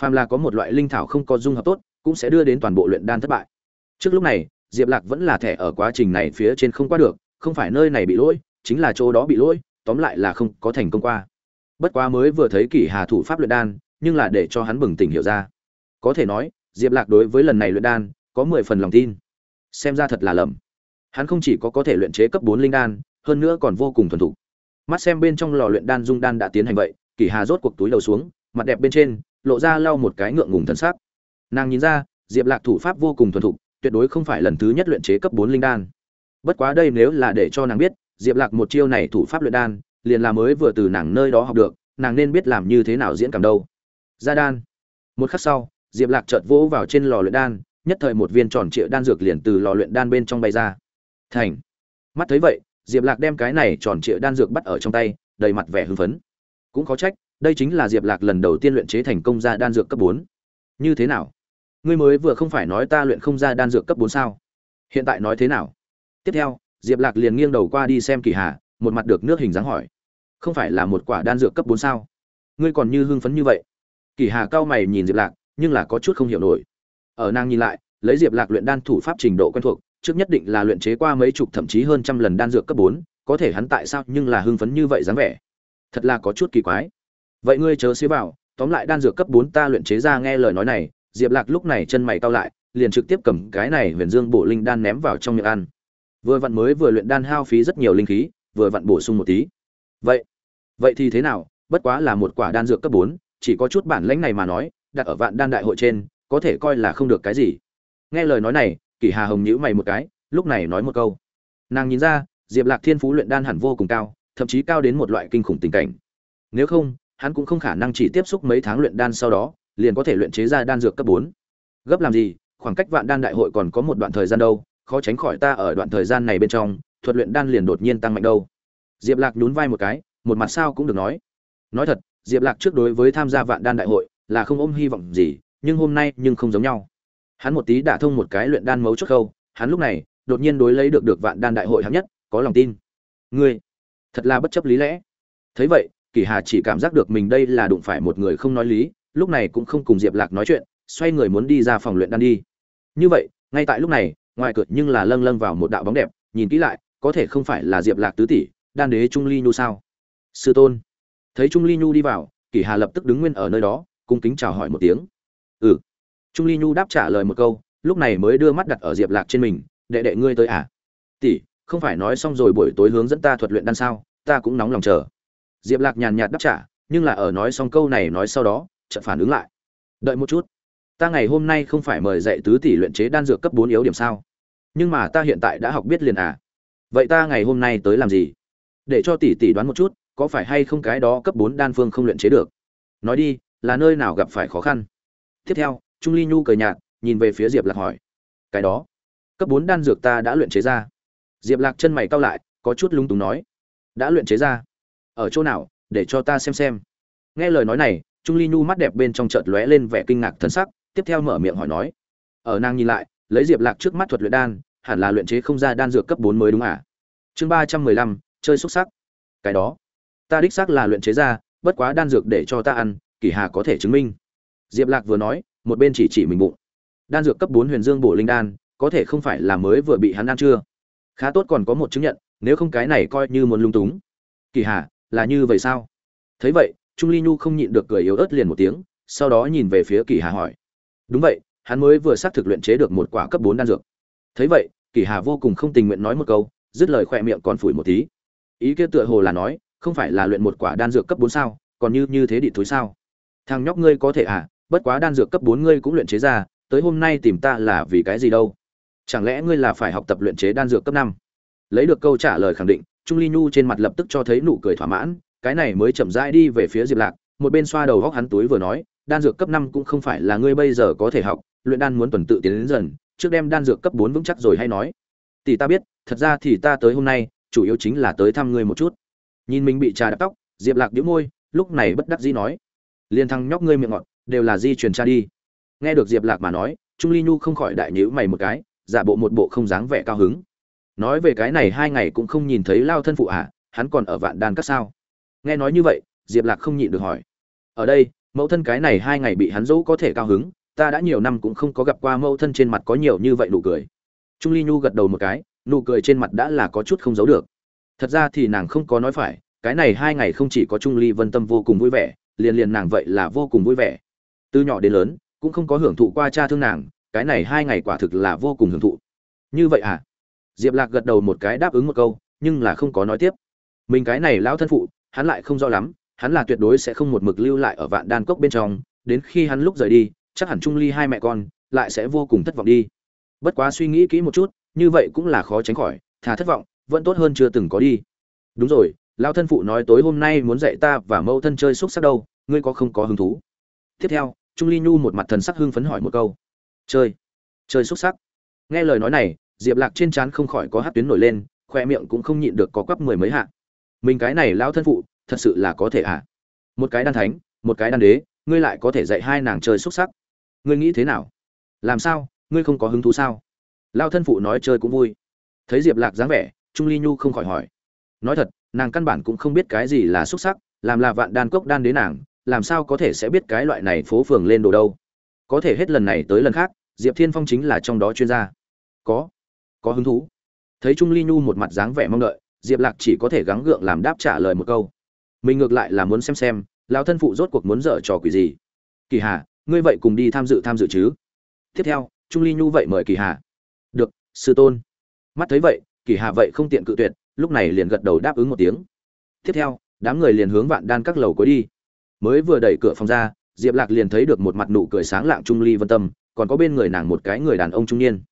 A: phàm là có một loại linh thảo không có dung hợp tốt cũng sẽ đưa đến toàn bộ luyện đan thất bại trước lúc này diệp lạc vẫn là thẻ ở quá trình này phía trên không qua được không phải nơi này bị lỗi chính là chỗ đó bị lỗi tóm lại là không có thành công qua bất quá mới vừa thấy kỷ hà thủ pháp luyện đan nhưng là để cho hắn bừng tỉnh hiểu ra có thể nói diệp lạc đối với lần này luyện đan có mười phần lòng tin xem ra thật là lầm hắn không chỉ có có thể luyện chế cấp bốn linh đan hơn nữa còn vô cùng thuần thục mắt xem bên trong lò luyện đan dung đan đã tiến hành vậy kỳ hà rốt cuộc túi đầu xuống mặt đẹp bên trên lộ ra lau một cái ngượng ngùng thân sắc nàng nhìn ra diệp lạc thủ pháp vô cùng thuần thục tuyệt đối không phải lần thứ nhất luyện chế cấp bốn linh đan bất quá đây nếu là để cho nàng biết diệp lạc một chiêu này thủ pháp luyện đan liền là mới vừa từ nàng nơi đó học được nàng nên biết làm như thế nào diễn cảm đâu ra đan một khắc sau diệp lạc chợt vỗ vào trên lò luyện đan nhất thời một viên tròn trịa đan dược liền từ lò luyện đan bên trong bay ra. Thành. Mắt thấy vậy, Diệp Lạc đem cái này tròn trịa đan dược bắt ở trong tay, đầy mặt vẻ hưng phấn. Cũng khó trách, đây chính là Diệp Lạc lần đầu tiên luyện chế thành công ra đan dược cấp bốn. Như thế nào? Ngươi mới vừa không phải nói ta luyện không ra đan dược cấp bốn sao? Hiện tại nói thế nào? Tiếp theo, Diệp Lạc liền nghiêng đầu qua đi xem Kỳ Hà, một mặt được nước hình dáng hỏi. Không phải là một quả đan dược cấp bốn sao? Ngươi còn như hưng phấn như vậy? Kỳ Hà cao mày nhìn Diệp Lạc, nhưng là có chút không hiểu nổi ở nàng nhìn lại lấy diệp lạc luyện đan thủ pháp trình độ quen thuộc trước nhất định là luyện chế qua mấy chục thậm chí hơn trăm lần đan dược cấp bốn có thể hắn tại sao nhưng là hưng phấn như vậy dáng vẻ thật là có chút kỳ quái vậy ngươi chớ xế bảo tóm lại đan dược cấp bốn ta luyện chế ra nghe lời nói này diệp lạc lúc này chân mày cao lại liền trực tiếp cầm cái này huyền dương bổ linh đan ném vào trong miệng ăn vừa vặn mới vừa luyện đan hao phí rất nhiều linh khí vừa vặn bổ sung một tí vậy vậy thì thế nào bất quá là một quả đan dược cấp bốn chỉ có chút bản lãnh này mà nói đặt ở vạn đan đại hội trên có thể coi là không được cái gì nghe lời nói này kỷ hà hồng nhữ mày một cái lúc này nói một câu nàng nhìn ra diệp lạc thiên phú luyện đan hẳn vô cùng cao thậm chí cao đến một loại kinh khủng tình cảnh nếu không hắn cũng không khả năng chỉ tiếp xúc mấy tháng luyện đan sau đó liền có thể luyện chế ra đan dược cấp bốn gấp làm gì khoảng cách vạn đan đại hội còn có một đoạn thời gian đâu khó tránh khỏi ta ở đoạn thời gian này bên trong thuật luyện đan liền đột nhiên tăng mạnh đâu diệp lạc nhún vai một cái một mặt sao cũng được nói nói thật diệp lạc trước đối với tham gia vạn đan đại hội là không ôm hy vọng gì nhưng hôm nay nhưng không giống nhau. Hắn một tí đã thông một cái luyện đan mấu chốt khâu, hắn lúc này đột nhiên đối lấy được được vạn đan đại hội hạng nhất, có lòng tin. Ngươi, thật là bất chấp lý lẽ. Thấy vậy, Kỳ Hà chỉ cảm giác được mình đây là đụng phải một người không nói lý, lúc này cũng không cùng Diệp Lạc nói chuyện, xoay người muốn đi ra phòng luyện đan đi. Như vậy, ngay tại lúc này, ngoài cửa nhưng là lâng lâng vào một đạo bóng đẹp, nhìn kỹ lại, có thể không phải là Diệp Lạc tứ tỷ, đan đế Trung Ly Nhu sao? Sư tôn. Thấy Trung Ly Nhu đi vào, Kỳ Hà lập tức đứng nguyên ở nơi đó, cung kính chào hỏi một tiếng ừ trung ly nhu đáp trả lời một câu lúc này mới đưa mắt đặt ở diệp lạc trên mình đệ đệ ngươi tới à tỷ không phải nói xong rồi buổi tối hướng dẫn ta thuật luyện đan sao ta cũng nóng lòng chờ diệp lạc nhàn nhạt đáp trả nhưng là ở nói xong câu này nói sau đó chợt phản ứng lại đợi một chút ta ngày hôm nay không phải mời dạy tứ tỷ luyện chế đan dược cấp bốn yếu điểm sao nhưng mà ta hiện tại đã học biết liền à vậy ta ngày hôm nay tới làm gì để cho tỷ tỷ đoán một chút có phải hay không cái đó cấp bốn đan phương không luyện chế được nói đi là nơi nào gặp phải khó khăn tiếp theo trung ly nhu cười nhạt nhìn về phía diệp lạc hỏi cái đó cấp bốn đan dược ta đã luyện chế ra diệp lạc chân mày cao lại có chút lúng túng nói đã luyện chế ra ở chỗ nào để cho ta xem xem nghe lời nói này trung ly nhu mắt đẹp bên trong chợt lóe lên vẻ kinh ngạc thân sắc tiếp theo mở miệng hỏi nói ở nàng nhìn lại lấy diệp lạc trước mắt thuật luyện đan hẳn là luyện chế không ra đan dược cấp bốn mới đúng à? Chương ba trăm mười lăm chơi xúc sắc. Cái đó, ta đích xác là luyện chế ra, bất quá đan dược để cho ta ăn, Kỳ Hà có thể chứng minh diệp lạc vừa nói một bên chỉ chỉ mình bụng đan dược cấp bốn huyền dương bổ linh đan có thể không phải là mới vừa bị hắn ăn chưa khá tốt còn có một chứng nhận nếu không cái này coi như muốn lung túng kỳ hà là như vậy sao thấy vậy trung ly nhu không nhịn được cười yếu ớt liền một tiếng sau đó nhìn về phía kỳ hà hỏi đúng vậy hắn mới vừa xác thực luyện chế được một quả cấp bốn đan dược thấy vậy kỳ hà vô cùng không tình nguyện nói một câu dứt lời khỏe miệng còn phủi một tí ý kia tựa hồ là nói không phải là luyện một quả đan dược cấp bốn sao còn như như thế địch tối sao thằng nhóc ngươi có thể à bất quá đan dược cấp bốn ngươi cũng luyện chế ra, tới hôm nay tìm ta là vì cái gì đâu? Chẳng lẽ ngươi là phải học tập luyện chế đan dược cấp năm? Lấy được câu trả lời khẳng định, Trung Ly Nhu trên mặt lập tức cho thấy nụ cười thỏa mãn, cái này mới chậm rãi đi về phía Diệp Lạc, một bên xoa đầu góc hắn túi vừa nói, đan dược cấp năm cũng không phải là ngươi bây giờ có thể học, luyện đan muốn tuần tự tiến đến dần, trước đem đan dược cấp bốn vững chắc rồi hay nói. Tỷ ta biết, thật ra thì ta tới hôm nay, chủ yếu chính là tới thăm ngươi một chút. Nhìn mình bị trà đập tóc, Diệp Lạc nhíu môi, lúc này bất đắc dĩ nói: liền thăng nhóc ngươi miệng ngọt, đều là di truyền cha đi nghe được diệp lạc mà nói trung ly nhu không khỏi đại nhữ mày một cái giả bộ một bộ không dáng vẻ cao hứng nói về cái này hai ngày cũng không nhìn thấy lao thân phụ ạ à, hắn còn ở vạn đan các sao nghe nói như vậy diệp lạc không nhịn được hỏi ở đây mẫu thân cái này hai ngày bị hắn dẫu có thể cao hứng ta đã nhiều năm cũng không có gặp qua mẫu thân trên mặt có nhiều như vậy nụ cười trung ly nhu gật đầu một cái nụ cười trên mặt đã là có chút không giấu được thật ra thì nàng không có nói phải cái này hai ngày không chỉ có trung ly vân tâm vô cùng vui vẻ liền liền nàng vậy là vô cùng vui vẻ từ nhỏ đến lớn cũng không có hưởng thụ qua cha thương nàng cái này hai ngày quả thực là vô cùng hưởng thụ như vậy à diệp lạc gật đầu một cái đáp ứng một câu nhưng là không có nói tiếp mình cái này lão thân phụ hắn lại không rõ lắm hắn là tuyệt đối sẽ không một mực lưu lại ở vạn đan cốc bên trong đến khi hắn lúc rời đi chắc hẳn trung ly hai mẹ con lại sẽ vô cùng thất vọng đi bất quá suy nghĩ kỹ một chút như vậy cũng là khó tránh khỏi thà thất vọng vẫn tốt hơn chưa từng có đi đúng rồi lao thân phụ nói tối hôm nay muốn dạy ta và Mâu thân chơi xúc sắc đâu ngươi có không có hứng thú tiếp theo trung ly nhu một mặt thần sắc hưng phấn hỏi một câu chơi chơi xuất sắc nghe lời nói này diệp lạc trên trán không khỏi có hát tuyến nổi lên khoe miệng cũng không nhịn được có quắp mười mấy hạ mình cái này lao thân phụ thật sự là có thể ạ à? một cái đan thánh một cái đan đế ngươi lại có thể dạy hai nàng chơi xuất sắc ngươi nghĩ thế nào làm sao ngươi không có hứng thú sao lao thân phụ nói chơi cũng vui thấy diệp lạc dáng vẻ trung ly nhu không khỏi hỏi nói thật nàng căn bản cũng không biết cái gì là xuất sắc làm là vạn đan cốc đan đế nàng làm sao có thể sẽ biết cái loại này phố phường lên đồ đâu có thể hết lần này tới lần khác diệp thiên phong chính là trong đó chuyên gia có có hứng thú thấy trung ly nhu một mặt dáng vẻ mong đợi diệp lạc chỉ có thể gắng gượng làm đáp trả lời một câu mình ngược lại là muốn xem xem lão thân phụ rốt cuộc muốn dở trò quỷ gì kỳ hà ngươi vậy cùng đi tham dự tham dự chứ tiếp theo trung ly nhu vậy mời kỳ hà được sư tôn mắt thấy vậy kỳ hà vậy không tiện cự tuyệt lúc này liền gật đầu đáp ứng một tiếng tiếp theo đám người liền hướng vạn đan các lầu có đi mới vừa đẩy cửa phòng ra diệp lạc liền thấy được một mặt nụ cười sáng lạng trung ly vân tâm còn có bên người nàng một cái người đàn ông trung niên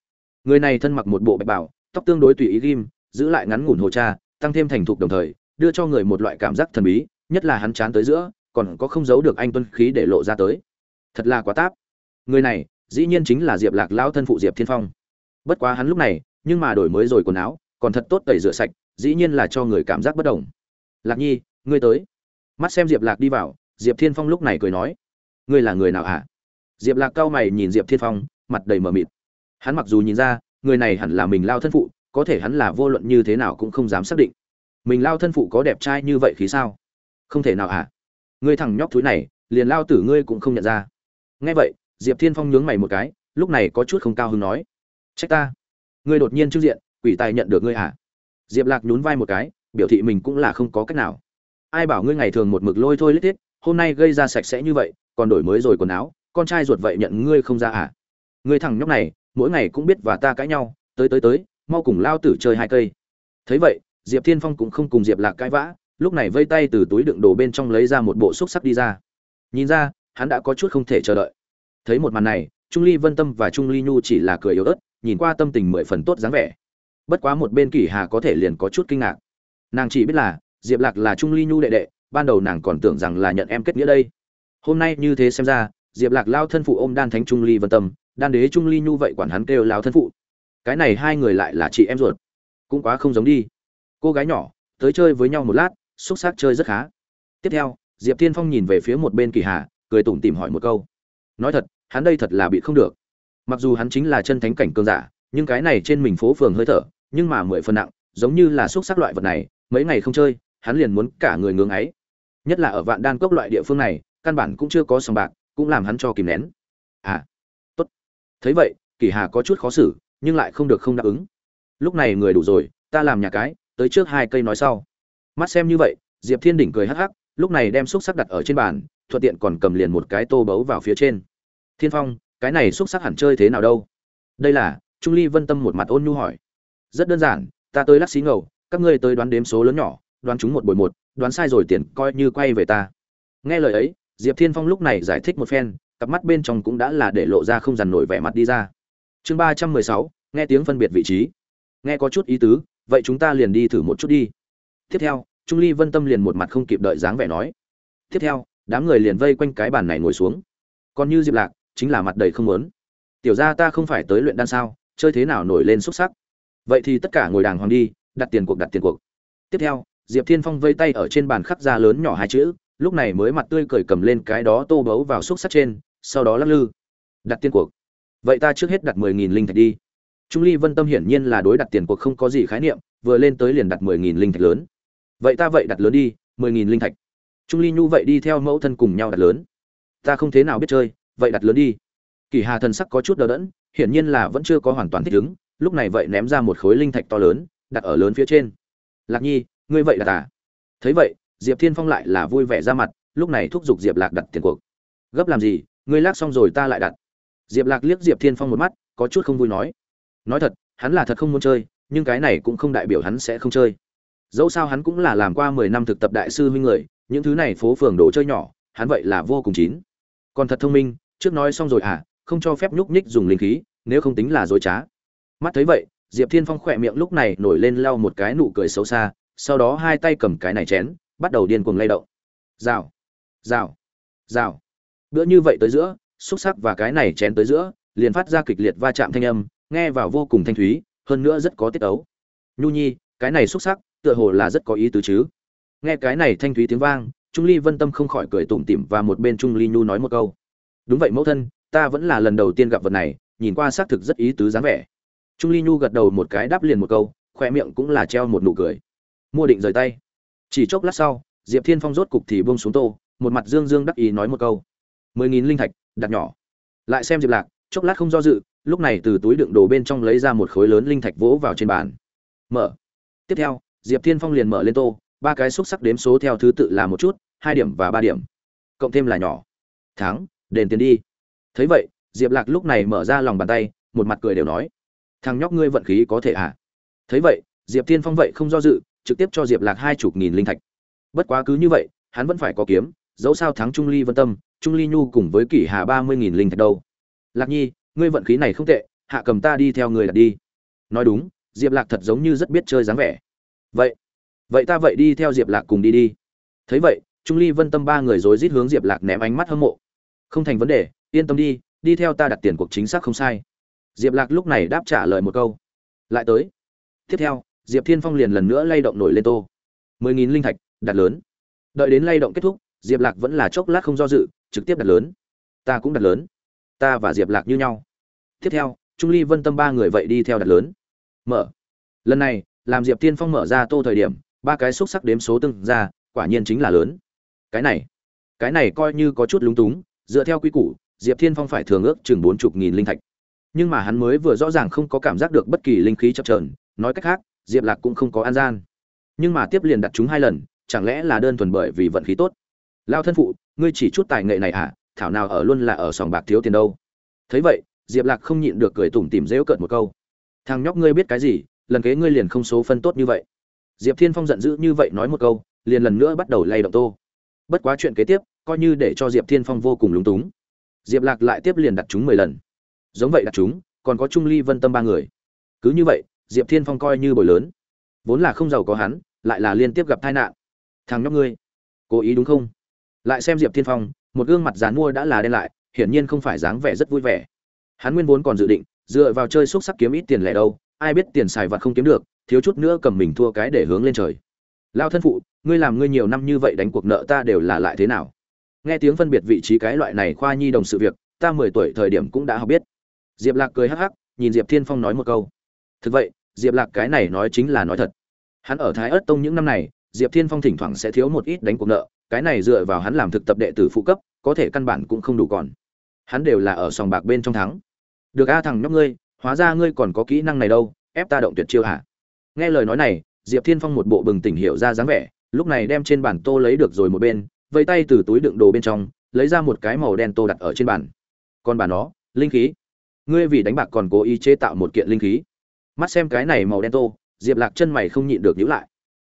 A: người này thân mặc một bộ bạch bảo tóc tương đối tùy ý ghim giữ lại ngắn ngủn hồ cha tăng thêm thành thục đồng thời đưa cho người một loại cảm giác thần bí nhất là hắn chán tới giữa còn có không giấu được anh tuân khí để lộ ra tới thật là quá táp người này dĩ nhiên chính là diệp lạc lao thân phụ diệp thiên phong bất quá hắn lúc này nhưng mà đổi mới rồi quần áo còn thật tốt tẩy rửa sạch dĩ nhiên là cho người cảm giác bất đồng lạc nhi ngươi tới mắt xem diệp lạc đi vào diệp thiên phong lúc này cười nói ngươi là người nào hả à? diệp lạc cao mày nhìn diệp thiên phong mặt đầy mờ mịt hắn mặc dù nhìn ra người này hẳn là mình lao thân phụ có thể hắn là vô luận như thế nào cũng không dám xác định mình lao thân phụ có đẹp trai như vậy khí sao không thể nào hả à? ngươi thằng nhóc thúi này liền lao tử ngươi cũng không nhận ra nghe vậy diệp thiên phong nhướng mày một cái lúc này có chút không cao hứng nói trách ta ngươi đột nhiên trước diện quỷ tài nhận được ngươi hả à? diệp lạc nhún vai một cái biểu thị mình cũng là không có cách nào ai bảo ngươi ngày thường một mực lôi thôi lết thiết hôm nay gây ra sạch sẽ như vậy còn đổi mới rồi quần áo con trai ruột vậy nhận ngươi không ra à ngươi thằng nhóc này mỗi ngày cũng biết và ta cãi nhau tới tới tới mau cùng lao tử chơi hai cây thấy vậy diệp thiên phong cũng không cùng diệp lạc cãi vã lúc này vây tay từ túi đựng đồ bên trong lấy ra một bộ xúc sắc đi ra nhìn ra hắn đã có chút không thể chờ đợi thấy một màn này trung ly vân tâm và trung ly nhu chỉ là cười yếu ớt nhìn qua tâm tình mười phần tốt dáng vẻ bất quá một bên kỷ hà có thể liền có chút kinh ngạc nàng chỉ biết là diệp lạc là trung ly nhu đệ đệ ban đầu nàng còn tưởng rằng là nhận em kết nghĩa đây hôm nay như thế xem ra diệp lạc Lão thân phụ ôm đan thánh trung ly vân tâm đan đế trung ly nhu vậy quản hắn kêu Lão thân phụ cái này hai người lại là chị em ruột cũng quá không giống đi cô gái nhỏ tới chơi với nhau một lát xúc sắc chơi rất khá tiếp theo diệp thiên phong nhìn về phía một bên kỳ hà cười tủm tỉm hỏi một câu nói thật hắn đây thật là bị không được mặc dù hắn chính là chân thánh cảnh cường giả nhưng cái này trên mình phố phường hơi thở nhưng mà mười phần nặng giống như là xúc sắc loại vật này mấy ngày không chơi hắn liền muốn cả người ngưỡng ấy nhất là ở vạn đan cốc loại địa phương này căn bản cũng chưa có sòng bạc cũng làm hắn cho kìm nén à tốt thấy vậy kỳ hà có chút khó xử nhưng lại không được không đáp ứng lúc này người đủ rồi ta làm nhà cái tới trước hai cây nói sau mắt xem như vậy diệp thiên đỉnh cười hắc hắc lúc này đem xúc sắc đặt ở trên bàn thuận tiện còn cầm liền một cái tô bấu vào phía trên thiên phong cái này xúc sắc hẳn chơi thế nào đâu đây là trung ly vân tâm một mặt ôn nhu hỏi rất đơn giản ta tới lắc xí ngầu các ngươi tới đoán đếm số lớn nhỏ đoán chúng một bồi một đoán sai rồi tiền coi như quay về ta nghe lời ấy diệp thiên phong lúc này giải thích một phen cặp mắt bên trong cũng đã là để lộ ra không dằn nổi vẻ mặt đi ra chương ba trăm mười sáu nghe tiếng phân biệt vị trí nghe có chút ý tứ vậy chúng ta liền đi thử một chút đi tiếp theo trung ly vân tâm liền một mặt không kịp đợi dáng vẻ nói tiếp theo đám người liền vây quanh cái bàn này ngồi xuống còn như diệp lạc chính là mặt đầy không muốn tiểu ra ta không phải tới luyện đan sao chơi thế nào nổi lên xuất sắc vậy thì tất cả ngồi đàng hoàng đi đặt tiền cuộc đặt tiền cuộc tiếp theo diệp thiên phong vây tay ở trên bàn khắc ra lớn nhỏ hai chữ lúc này mới mặt tươi cười cầm lên cái đó tô bấu vào xúc sắc trên sau đó lắc lư đặt tiền cuộc vậy ta trước hết đặt mười nghìn linh thạch đi trung ly vân tâm hiển nhiên là đối đặt tiền cuộc không có gì khái niệm vừa lên tới liền đặt mười nghìn linh thạch lớn vậy ta vậy đặt lớn đi mười nghìn linh thạch trung ly nhu vậy đi theo mẫu thân cùng nhau đặt lớn ta không thế nào biết chơi vậy đặt lớn đi kỳ hà thần sắc có chút đờ đẫn hiển nhiên là vẫn chưa có hoàn toàn thích ứng lúc này vậy ném ra một khối linh thạch to lớn đặt ở lớn phía trên lạc nhi ngươi vậy là ta. thấy vậy diệp thiên phong lại là vui vẻ ra mặt lúc này thúc giục diệp lạc đặt tiền cuộc gấp làm gì ngươi lác xong rồi ta lại đặt diệp lạc liếc diệp thiên phong một mắt có chút không vui nói nói thật hắn là thật không muốn chơi nhưng cái này cũng không đại biểu hắn sẽ không chơi dẫu sao hắn cũng là làm qua mười năm thực tập đại sư huynh người những thứ này phố phường đồ chơi nhỏ hắn vậy là vô cùng chín còn thật thông minh trước nói xong rồi à không cho phép nhúc nhích dùng linh khí nếu không tính là dối trá mắt thấy vậy diệp thiên phong khỏe miệng lúc này nổi lên lau một cái nụ cười xấu xa sau đó hai tay cầm cái này chén bắt đầu điên cuồng lay động rào rào rào bữa như vậy tới giữa xúc sắc và cái này chén tới giữa liền phát ra kịch liệt va chạm thanh âm nghe vào vô cùng thanh thúy hơn nữa rất có tiết ấu nhu nhi cái này xúc sắc tựa hồ là rất có ý tứ chứ nghe cái này thanh thúy tiếng vang trung ly vân tâm không khỏi cười tủm tỉm và một bên trung ly nhu nói một câu đúng vậy mẫu thân ta vẫn là lần đầu tiên gặp vật này nhìn qua xác thực rất ý tứ dáng vẻ trung ly nhu gật đầu một cái đáp liền một câu khoe miệng cũng là treo một nụ cười mua định rời tay chỉ chốc lát sau diệp thiên phong rốt cục thì bông xuống tô một mặt dương dương đắc ý nói một câu mười nghìn linh thạch đặt nhỏ lại xem diệp lạc chốc lát không do dự lúc này từ túi đựng đồ bên trong lấy ra một khối lớn linh thạch vỗ vào trên bàn mở tiếp theo diệp thiên phong liền mở lên tô ba cái xúc sắc đếm số theo thứ tự là một chút hai điểm và ba điểm cộng thêm là nhỏ thắng đền tiền đi thấy vậy diệp lạc lúc này mở ra lòng bàn tay một mặt cười đều nói thằng nhóc ngươi vận khí có thể à thấy vậy diệp thiên phong vậy không do dự trực tiếp cho diệp lạc hai chục nghìn linh thạch bất quá cứ như vậy hắn vẫn phải có kiếm dẫu sao thắng trung ly vân tâm trung ly nhu cùng với kỷ hà ba mươi nghìn linh thạch đâu lạc nhi ngươi vận khí này không tệ hạ cầm ta đi theo người là đi nói đúng diệp lạc thật giống như rất biết chơi dáng vẻ vậy vậy ta vậy đi theo diệp lạc cùng đi đi thấy vậy trung ly vân tâm ba người rối rít hướng diệp lạc ném ánh mắt hâm mộ không thành vấn đề yên tâm đi đi theo ta đặt tiền cuộc chính xác không sai diệp lạc lúc này đáp trả lời một câu lại tới tiếp theo diệp thiên phong liền lần nữa lay động nổi lên tô mười nghìn linh thạch đặt lớn đợi đến lay động kết thúc diệp lạc vẫn là chốc lát không do dự trực tiếp đặt lớn ta cũng đặt lớn ta và diệp lạc như nhau tiếp theo trung ly vân tâm ba người vậy đi theo đặt lớn mở lần này làm diệp Thiên phong mở ra tô thời điểm ba cái xúc sắc đếm số từng ra quả nhiên chính là lớn cái này cái này coi như có chút lúng túng dựa theo quy củ diệp thiên phong phải thường ước chừng bốn chục nghìn linh thạch nhưng mà hắn mới vừa rõ ràng không có cảm giác được bất kỳ linh khí chập trờn nói cách khác diệp lạc cũng không có an gian nhưng mà tiếp liền đặt chúng hai lần chẳng lẽ là đơn thuần bởi vì vận khí tốt lao thân phụ ngươi chỉ chút tài nghệ này à thảo nào ở luôn là ở sòng bạc thiếu tiền đâu thấy vậy diệp lạc không nhịn được cười tủm tìm rễu cợt một câu thằng nhóc ngươi biết cái gì lần kế ngươi liền không số phân tốt như vậy diệp thiên phong giận dữ như vậy nói một câu liền lần nữa bắt đầu lay động tô bất quá chuyện kế tiếp coi như để cho diệp thiên phong vô cùng lúng túng diệp lạc lại tiếp liền đặt chúng mười lần giống vậy đặt chúng còn có trung ly vân tâm ba người cứ như vậy diệp thiên phong coi như bồi lớn vốn là không giàu có hắn lại là liên tiếp gặp tai nạn thằng nhóc ngươi cố ý đúng không lại xem diệp thiên phong một gương mặt dán mua đã là đen lại hiển nhiên không phải dáng vẻ rất vui vẻ hắn nguyên vốn còn dự định dựa vào chơi xúc sắc kiếm ít tiền lẻ đâu ai biết tiền xài vặt không kiếm được thiếu chút nữa cầm mình thua cái để hướng lên trời lao thân phụ ngươi làm ngươi nhiều năm như vậy đánh cuộc nợ ta đều là lại thế nào nghe tiếng phân biệt vị trí cái loại này khoa nhi đồng sự việc ta mười tuổi thời điểm cũng đã học biết diệp lạc cười hắc hắc nhìn diệp thiên phong nói một câu thực vậy diệp lạc cái này nói chính là nói thật hắn ở thái ớt tông những năm này diệp thiên phong thỉnh thoảng sẽ thiếu một ít đánh cuộc nợ cái này dựa vào hắn làm thực tập đệ tử phụ cấp có thể căn bản cũng không đủ còn hắn đều là ở sòng bạc bên trong thắng được a thằng nhóc ngươi hóa ra ngươi còn có kỹ năng này đâu ép ta động tuyệt chiêu hả nghe lời nói này diệp thiên phong một bộ bừng tỉnh hiểu ra dáng vẻ lúc này đem trên bàn tô lấy được rồi một bên vây tay từ túi đựng đồ bên trong lấy ra một cái màu đen tô đặt ở trên bàn còn bà nó linh khí ngươi vì đánh bạc còn cố ý chế tạo một kiện linh khí mắt xem cái này màu đen tô diệp lạc chân mày không nhịn được nhữ lại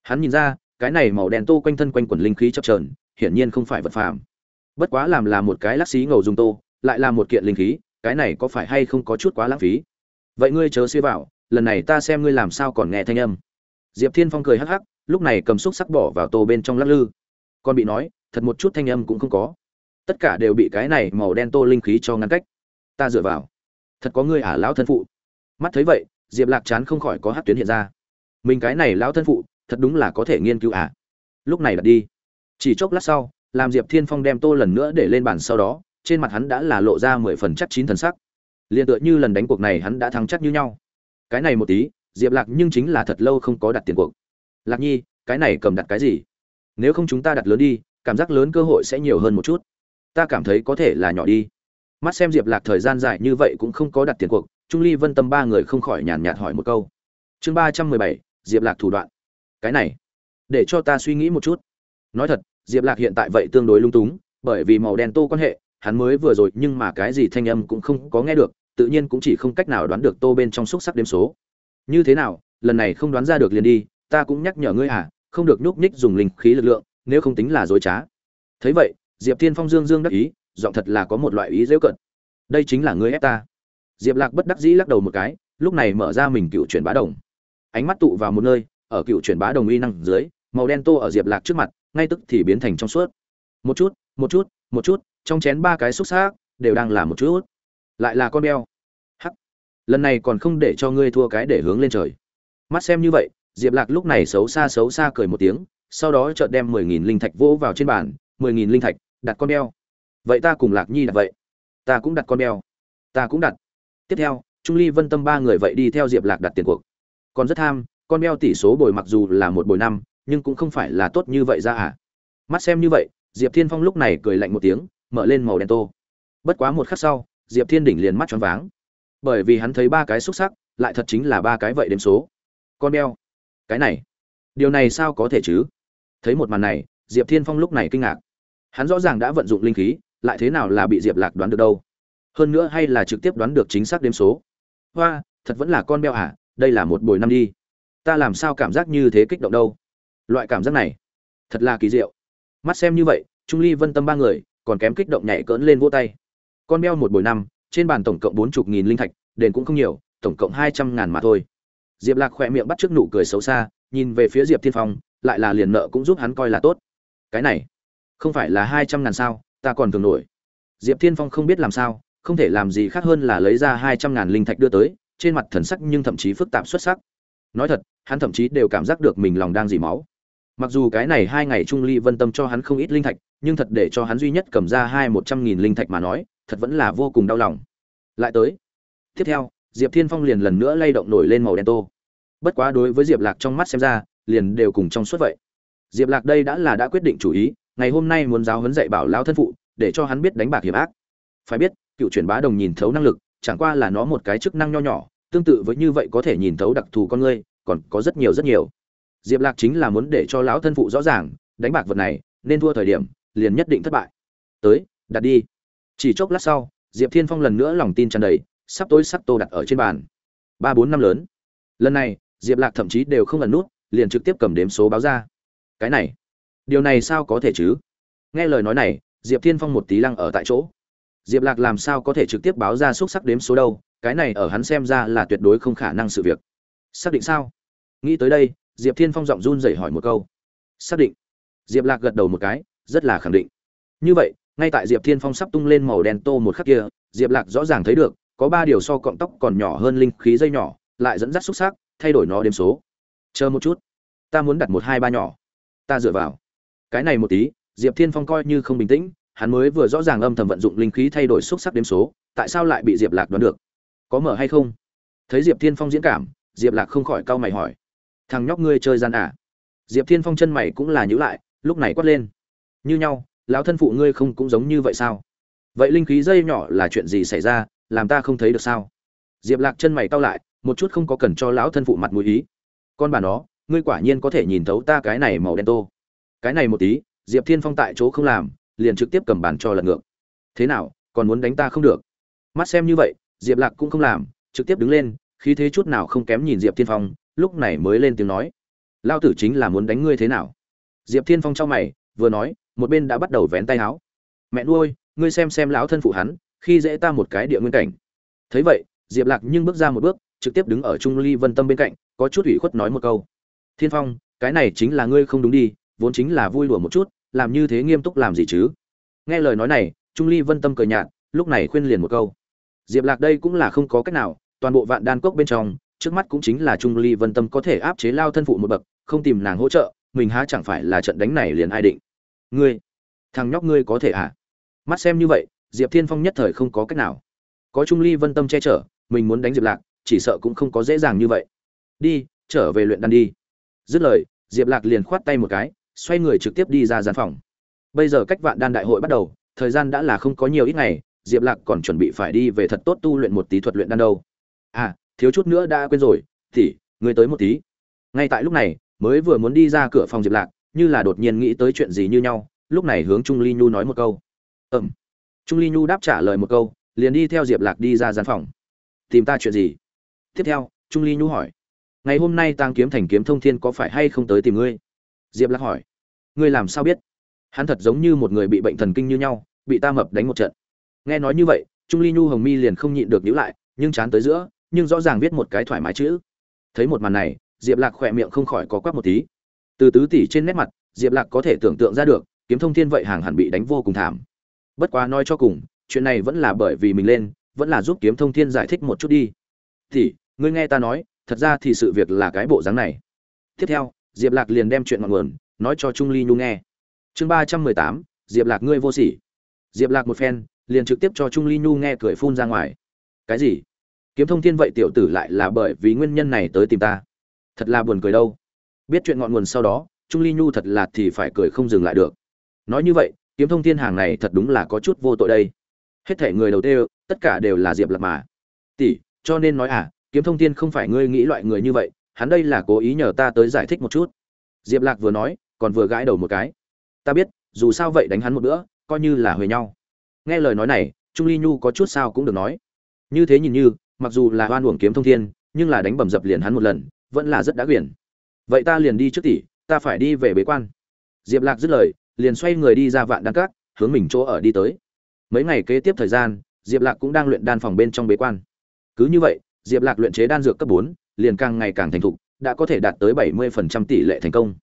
A: hắn nhìn ra cái này màu đen tô quanh thân quanh quần linh khí chập trờn hiển nhiên không phải vật phàm bất quá làm là một cái lắc xí ngầu dùng tô lại là một kiện linh khí cái này có phải hay không có chút quá lãng phí vậy ngươi chớ suy vào lần này ta xem ngươi làm sao còn nghe thanh âm diệp thiên phong cười hắc hắc lúc này cầm xúc sắc bỏ vào tô bên trong lắc lư con bị nói thật một chút thanh âm cũng không có tất cả đều bị cái này màu đen tô linh khí cho ngăn cách ta dựa vào thật có ngươi ả à lão thân phụ mắt thấy vậy diệp lạc chán không khỏi có hát tuyến hiện ra mình cái này lão thân phụ thật đúng là có thể nghiên cứu à lúc này đặt đi chỉ chốc lát sau làm diệp thiên phong đem tô lần nữa để lên bàn sau đó trên mặt hắn đã là lộ ra mười phần chắc chín thần sắc liền tựa như lần đánh cuộc này hắn đã thắng chắc như nhau cái này một tí diệp lạc nhưng chính là thật lâu không có đặt tiền cuộc lạc nhi cái này cầm đặt cái gì nếu không chúng ta đặt lớn đi cảm giác lớn cơ hội sẽ nhiều hơn một chút ta cảm thấy có thể là nhỏ đi mắt xem diệp lạc thời gian dài như vậy cũng không có đặt tiền cuộc trung ly vân tâm ba người không khỏi nhàn nhạt hỏi một câu chương ba trăm mười bảy diệp lạc thủ đoạn cái này để cho ta suy nghĩ một chút nói thật diệp lạc hiện tại vậy tương đối lung túng bởi vì màu đen tô quan hệ hắn mới vừa rồi nhưng mà cái gì thanh âm cũng không có nghe được tự nhiên cũng chỉ không cách nào đoán được tô bên trong xúc sắc điểm số như thế nào lần này không đoán ra được liền đi ta cũng nhắc nhở ngươi à không được nhúc nhích dùng linh khí lực lượng nếu không tính là dối trá thấy vậy diệp thiên phong dương dương đắc ý giọng thật là có một loại ý dễu cận đây chính là ngươi ép ta diệp lạc bất đắc dĩ lắc đầu một cái lúc này mở ra mình cựu truyền bá đồng ánh mắt tụ vào một nơi ở cựu truyền bá đồng uy năng dưới màu đen tô ở diệp lạc trước mặt ngay tức thì biến thành trong suốt một chút một chút một chút trong chén ba cái xúc xác đều đang là một chút lại là con mèo. hắc lần này còn không để cho ngươi thua cái để hướng lên trời mắt xem như vậy diệp lạc lúc này xấu xa xấu xa cười một tiếng sau đó chợt đem mười nghìn linh thạch vỗ vào trên bàn mười nghìn linh thạch đặt con mèo. vậy ta cùng lạc nhi đặt vậy ta cũng đặt con mèo, ta cũng đặt tiếp theo trung ly vân tâm ba người vậy đi theo diệp lạc đặt tiền cuộc còn rất tham con beo tỷ số bồi mặc dù là một bồi năm nhưng cũng không phải là tốt như vậy ra à mắt xem như vậy diệp thiên phong lúc này cười lạnh một tiếng mở lên màu đen tô bất quá một khắc sau diệp thiên đỉnh liền mắt tròn váng bởi vì hắn thấy ba cái xúc sắc lại thật chính là ba cái vậy đếm số con beo cái này điều này sao có thể chứ thấy một màn này diệp thiên phong lúc này kinh ngạc hắn rõ ràng đã vận dụng linh khí lại thế nào là bị diệp lạc đoán được đâu hơn nữa hay là trực tiếp đoán được chính xác đếm số hoa thật vẫn là con beo hả à, đây là một buổi năm đi ta làm sao cảm giác như thế kích động đâu loại cảm giác này thật là kỳ diệu mắt xem như vậy trung ly vân tâm ba người còn kém kích động nhảy cỡn lên vỗ tay con beo một buổi năm trên bàn tổng cộng bốn chục nghìn linh thạch đền cũng không nhiều tổng cộng hai trăm ngàn mà thôi diệp lạc khỏe miệng bắt trước nụ cười xấu xa nhìn về phía diệp thiên phong lại là liền nợ cũng giúp hắn coi là tốt cái này không phải là hai trăm ngàn sao ta còn thường nổi diệp thiên phong không biết làm sao không thể làm gì khác hơn là lấy ra hai trăm ngàn linh thạch đưa tới trên mặt thần sắc nhưng thậm chí phức tạp xuất sắc nói thật hắn thậm chí đều cảm giác được mình lòng đang dỉ máu mặc dù cái này hai ngày trung ly vân tâm cho hắn không ít linh thạch nhưng thật để cho hắn duy nhất cầm ra hai một trăm nghìn linh thạch mà nói thật vẫn là vô cùng đau lòng lại tới tiếp theo diệp thiên phong liền lần nữa lay động nổi lên màu đen tô bất quá đối với diệp lạc trong mắt xem ra liền đều cùng trong suốt vậy diệp lạc đây đã là đã quyết định chủ ý ngày hôm nay muốn giáo huấn dạy bảo lão thân phụ để cho hắn biết đánh bạc hiểm ác phải biết cựu truyền bá đồng nhìn thấu năng lực chẳng qua là nó một cái chức năng nho nhỏ tương tự với như vậy có thể nhìn thấu đặc thù con ngươi còn có rất nhiều rất nhiều diệp lạc chính là muốn để cho lão thân phụ rõ ràng đánh bạc vật này nên thua thời điểm liền nhất định thất bại tới đặt đi chỉ chốc lát sau diệp thiên phong lần nữa lòng tin tràn đầy sắp tối sắp tô đặt ở trên bàn ba bốn năm lớn lần này diệp lạc thậm chí đều không lần nút liền trực tiếp cầm đếm số báo ra cái này điều này sao có thể chứ nghe lời nói này diệp thiên phong một tí lăng ở tại chỗ diệp lạc làm sao có thể trực tiếp báo ra xúc sắc đếm số đâu cái này ở hắn xem ra là tuyệt đối không khả năng sự việc xác định sao nghĩ tới đây diệp thiên phong giọng run rẩy hỏi một câu xác định diệp lạc gật đầu một cái rất là khẳng định như vậy ngay tại diệp thiên phong sắp tung lên màu đen tô một khắc kia diệp lạc rõ ràng thấy được có ba điều so cọng tóc còn nhỏ hơn linh khí dây nhỏ lại dẫn dắt xúc sắc thay đổi nó đếm số chờ một chút ta muốn đặt một hai ba nhỏ ta dựa vào cái này một tí diệp thiên phong coi như không bình tĩnh hắn mới vừa rõ ràng âm thầm vận dụng linh khí thay đổi xúc sắc đếm số tại sao lại bị diệp lạc đoán được có mở hay không thấy diệp thiên phong diễn cảm diệp lạc không khỏi cau mày hỏi thằng nhóc ngươi chơi gian à diệp thiên phong chân mày cũng là nhíu lại lúc này quát lên như nhau lão thân phụ ngươi không cũng giống như vậy sao vậy linh khí dây nhỏ là chuyện gì xảy ra làm ta không thấy được sao diệp lạc chân mày cau lại một chút không có cần cho lão thân phụ mặt mũi ý con bà nó ngươi quả nhiên có thể nhìn thấu ta cái này màu đen tô cái này một tí diệp thiên phong tại chỗ không làm liền trực tiếp cầm bàn cho lật ngược thế nào còn muốn đánh ta không được mắt xem như vậy diệp lạc cũng không làm trực tiếp đứng lên khí thế chút nào không kém nhìn diệp thiên phong lúc này mới lên tiếng nói lao tử chính là muốn đánh ngươi thế nào diệp thiên phong trong mày vừa nói một bên đã bắt đầu vén tay áo mẹ nuôi ngươi xem xem lão thân phụ hắn khi dễ ta một cái địa nguyên cảnh thấy vậy diệp lạc nhưng bước ra một bước trực tiếp đứng ở trung ly vân tâm bên cạnh có chút ủy khuất nói một câu thiên phong cái này chính là ngươi không đúng đi vốn chính là vui đùa một chút làm như thế nghiêm túc làm gì chứ nghe lời nói này trung ly vân tâm cười nhạt lúc này khuyên liền một câu diệp lạc đây cũng là không có cách nào toàn bộ vạn đan cốc bên trong trước mắt cũng chính là trung ly vân tâm có thể áp chế lao thân phụ một bậc không tìm nàng hỗ trợ mình há chẳng phải là trận đánh này liền ai định ngươi thằng nhóc ngươi có thể à mắt xem như vậy diệp thiên phong nhất thời không có cách nào có trung ly vân tâm che chở mình muốn đánh diệp lạc chỉ sợ cũng không có dễ dàng như vậy đi trở về luyện đan đi dứt lời diệp lạc liền khoát tay một cái xoay người trực tiếp đi ra gian phòng bây giờ cách vạn đan đại hội bắt đầu thời gian đã là không có nhiều ít ngày diệp lạc còn chuẩn bị phải đi về thật tốt tu luyện một tí thuật luyện đan đâu à thiếu chút nữa đã quên rồi tỉ ngươi tới một tí ngay tại lúc này mới vừa muốn đi ra cửa phòng diệp lạc như là đột nhiên nghĩ tới chuyện gì như nhau lúc này hướng trung ly nhu nói một câu Ừm. ừ. trung ly nhu đáp trả lời một câu liền đi theo diệp lạc đi ra gian phòng tìm ta chuyện gì tiếp theo trung ly nhu hỏi ngày hôm nay tang kiếm thành kiếm thông thiên có phải hay không tới tìm ngươi diệp lạc hỏi ngươi làm sao biết hắn thật giống như một người bị bệnh thần kinh như nhau bị ta mập đánh một trận nghe nói như vậy trung ly nhu hồng mi liền không nhịn được nhíu lại nhưng chán tới giữa nhưng rõ ràng viết một cái thoải mái chữ thấy một màn này diệp lạc khỏe miệng không khỏi có quắc một tí từ tứ tỷ trên nét mặt diệp lạc có thể tưởng tượng ra được kiếm thông thiên vậy hàng hẳn bị đánh vô cùng thảm bất quá nói cho cùng chuyện này vẫn là bởi vì mình lên vẫn là giúp kiếm thông thiên giải thích một chút đi thì ngươi nghe ta nói thật ra thì sự việc là cái bộ dáng này tiếp theo diệp lạc liền đem chuyện ngọn nguồn nói cho trung ly nhu nghe chương ba trăm mười tám diệp lạc ngươi vô sỉ diệp lạc một phen liền trực tiếp cho trung ly nhu nghe cười phun ra ngoài cái gì kiếm thông thiên vậy tiểu tử lại là bởi vì nguyên nhân này tới tìm ta thật là buồn cười đâu biết chuyện ngọn nguồn sau đó trung ly nhu thật là thì phải cười không dừng lại được nói như vậy kiếm thông thiên hàng này thật đúng là có chút vô tội đây hết thảy người đầu tiên tất cả đều là diệp lạc mà tỷ cho nên nói à kiếm thông thiên không phải ngươi nghĩ loại người như vậy hắn đây là cố ý nhờ ta tới giải thích một chút diệp lạc vừa nói còn vừa gãi đầu một cái ta biết dù sao vậy đánh hắn một bữa coi như là huề nhau nghe lời nói này trung ly nhu có chút sao cũng được nói như thế nhìn như mặc dù là hoan uổng kiếm thông thiên nhưng là đánh bầm dập liền hắn một lần vẫn là rất đã quyển vậy ta liền đi trước tỷ ta phải đi về bế quan diệp lạc dứt lời liền xoay người đi ra vạn đăng cát hướng mình chỗ ở đi tới mấy ngày kế tiếp thời gian diệp lạc cũng đang luyện đan phòng bên trong bế quan cứ như vậy diệp lạc luyện chế đan dược cấp bốn liền càng ngày càng thành thục, đã có thể đạt tới 70% tỷ lệ thành công.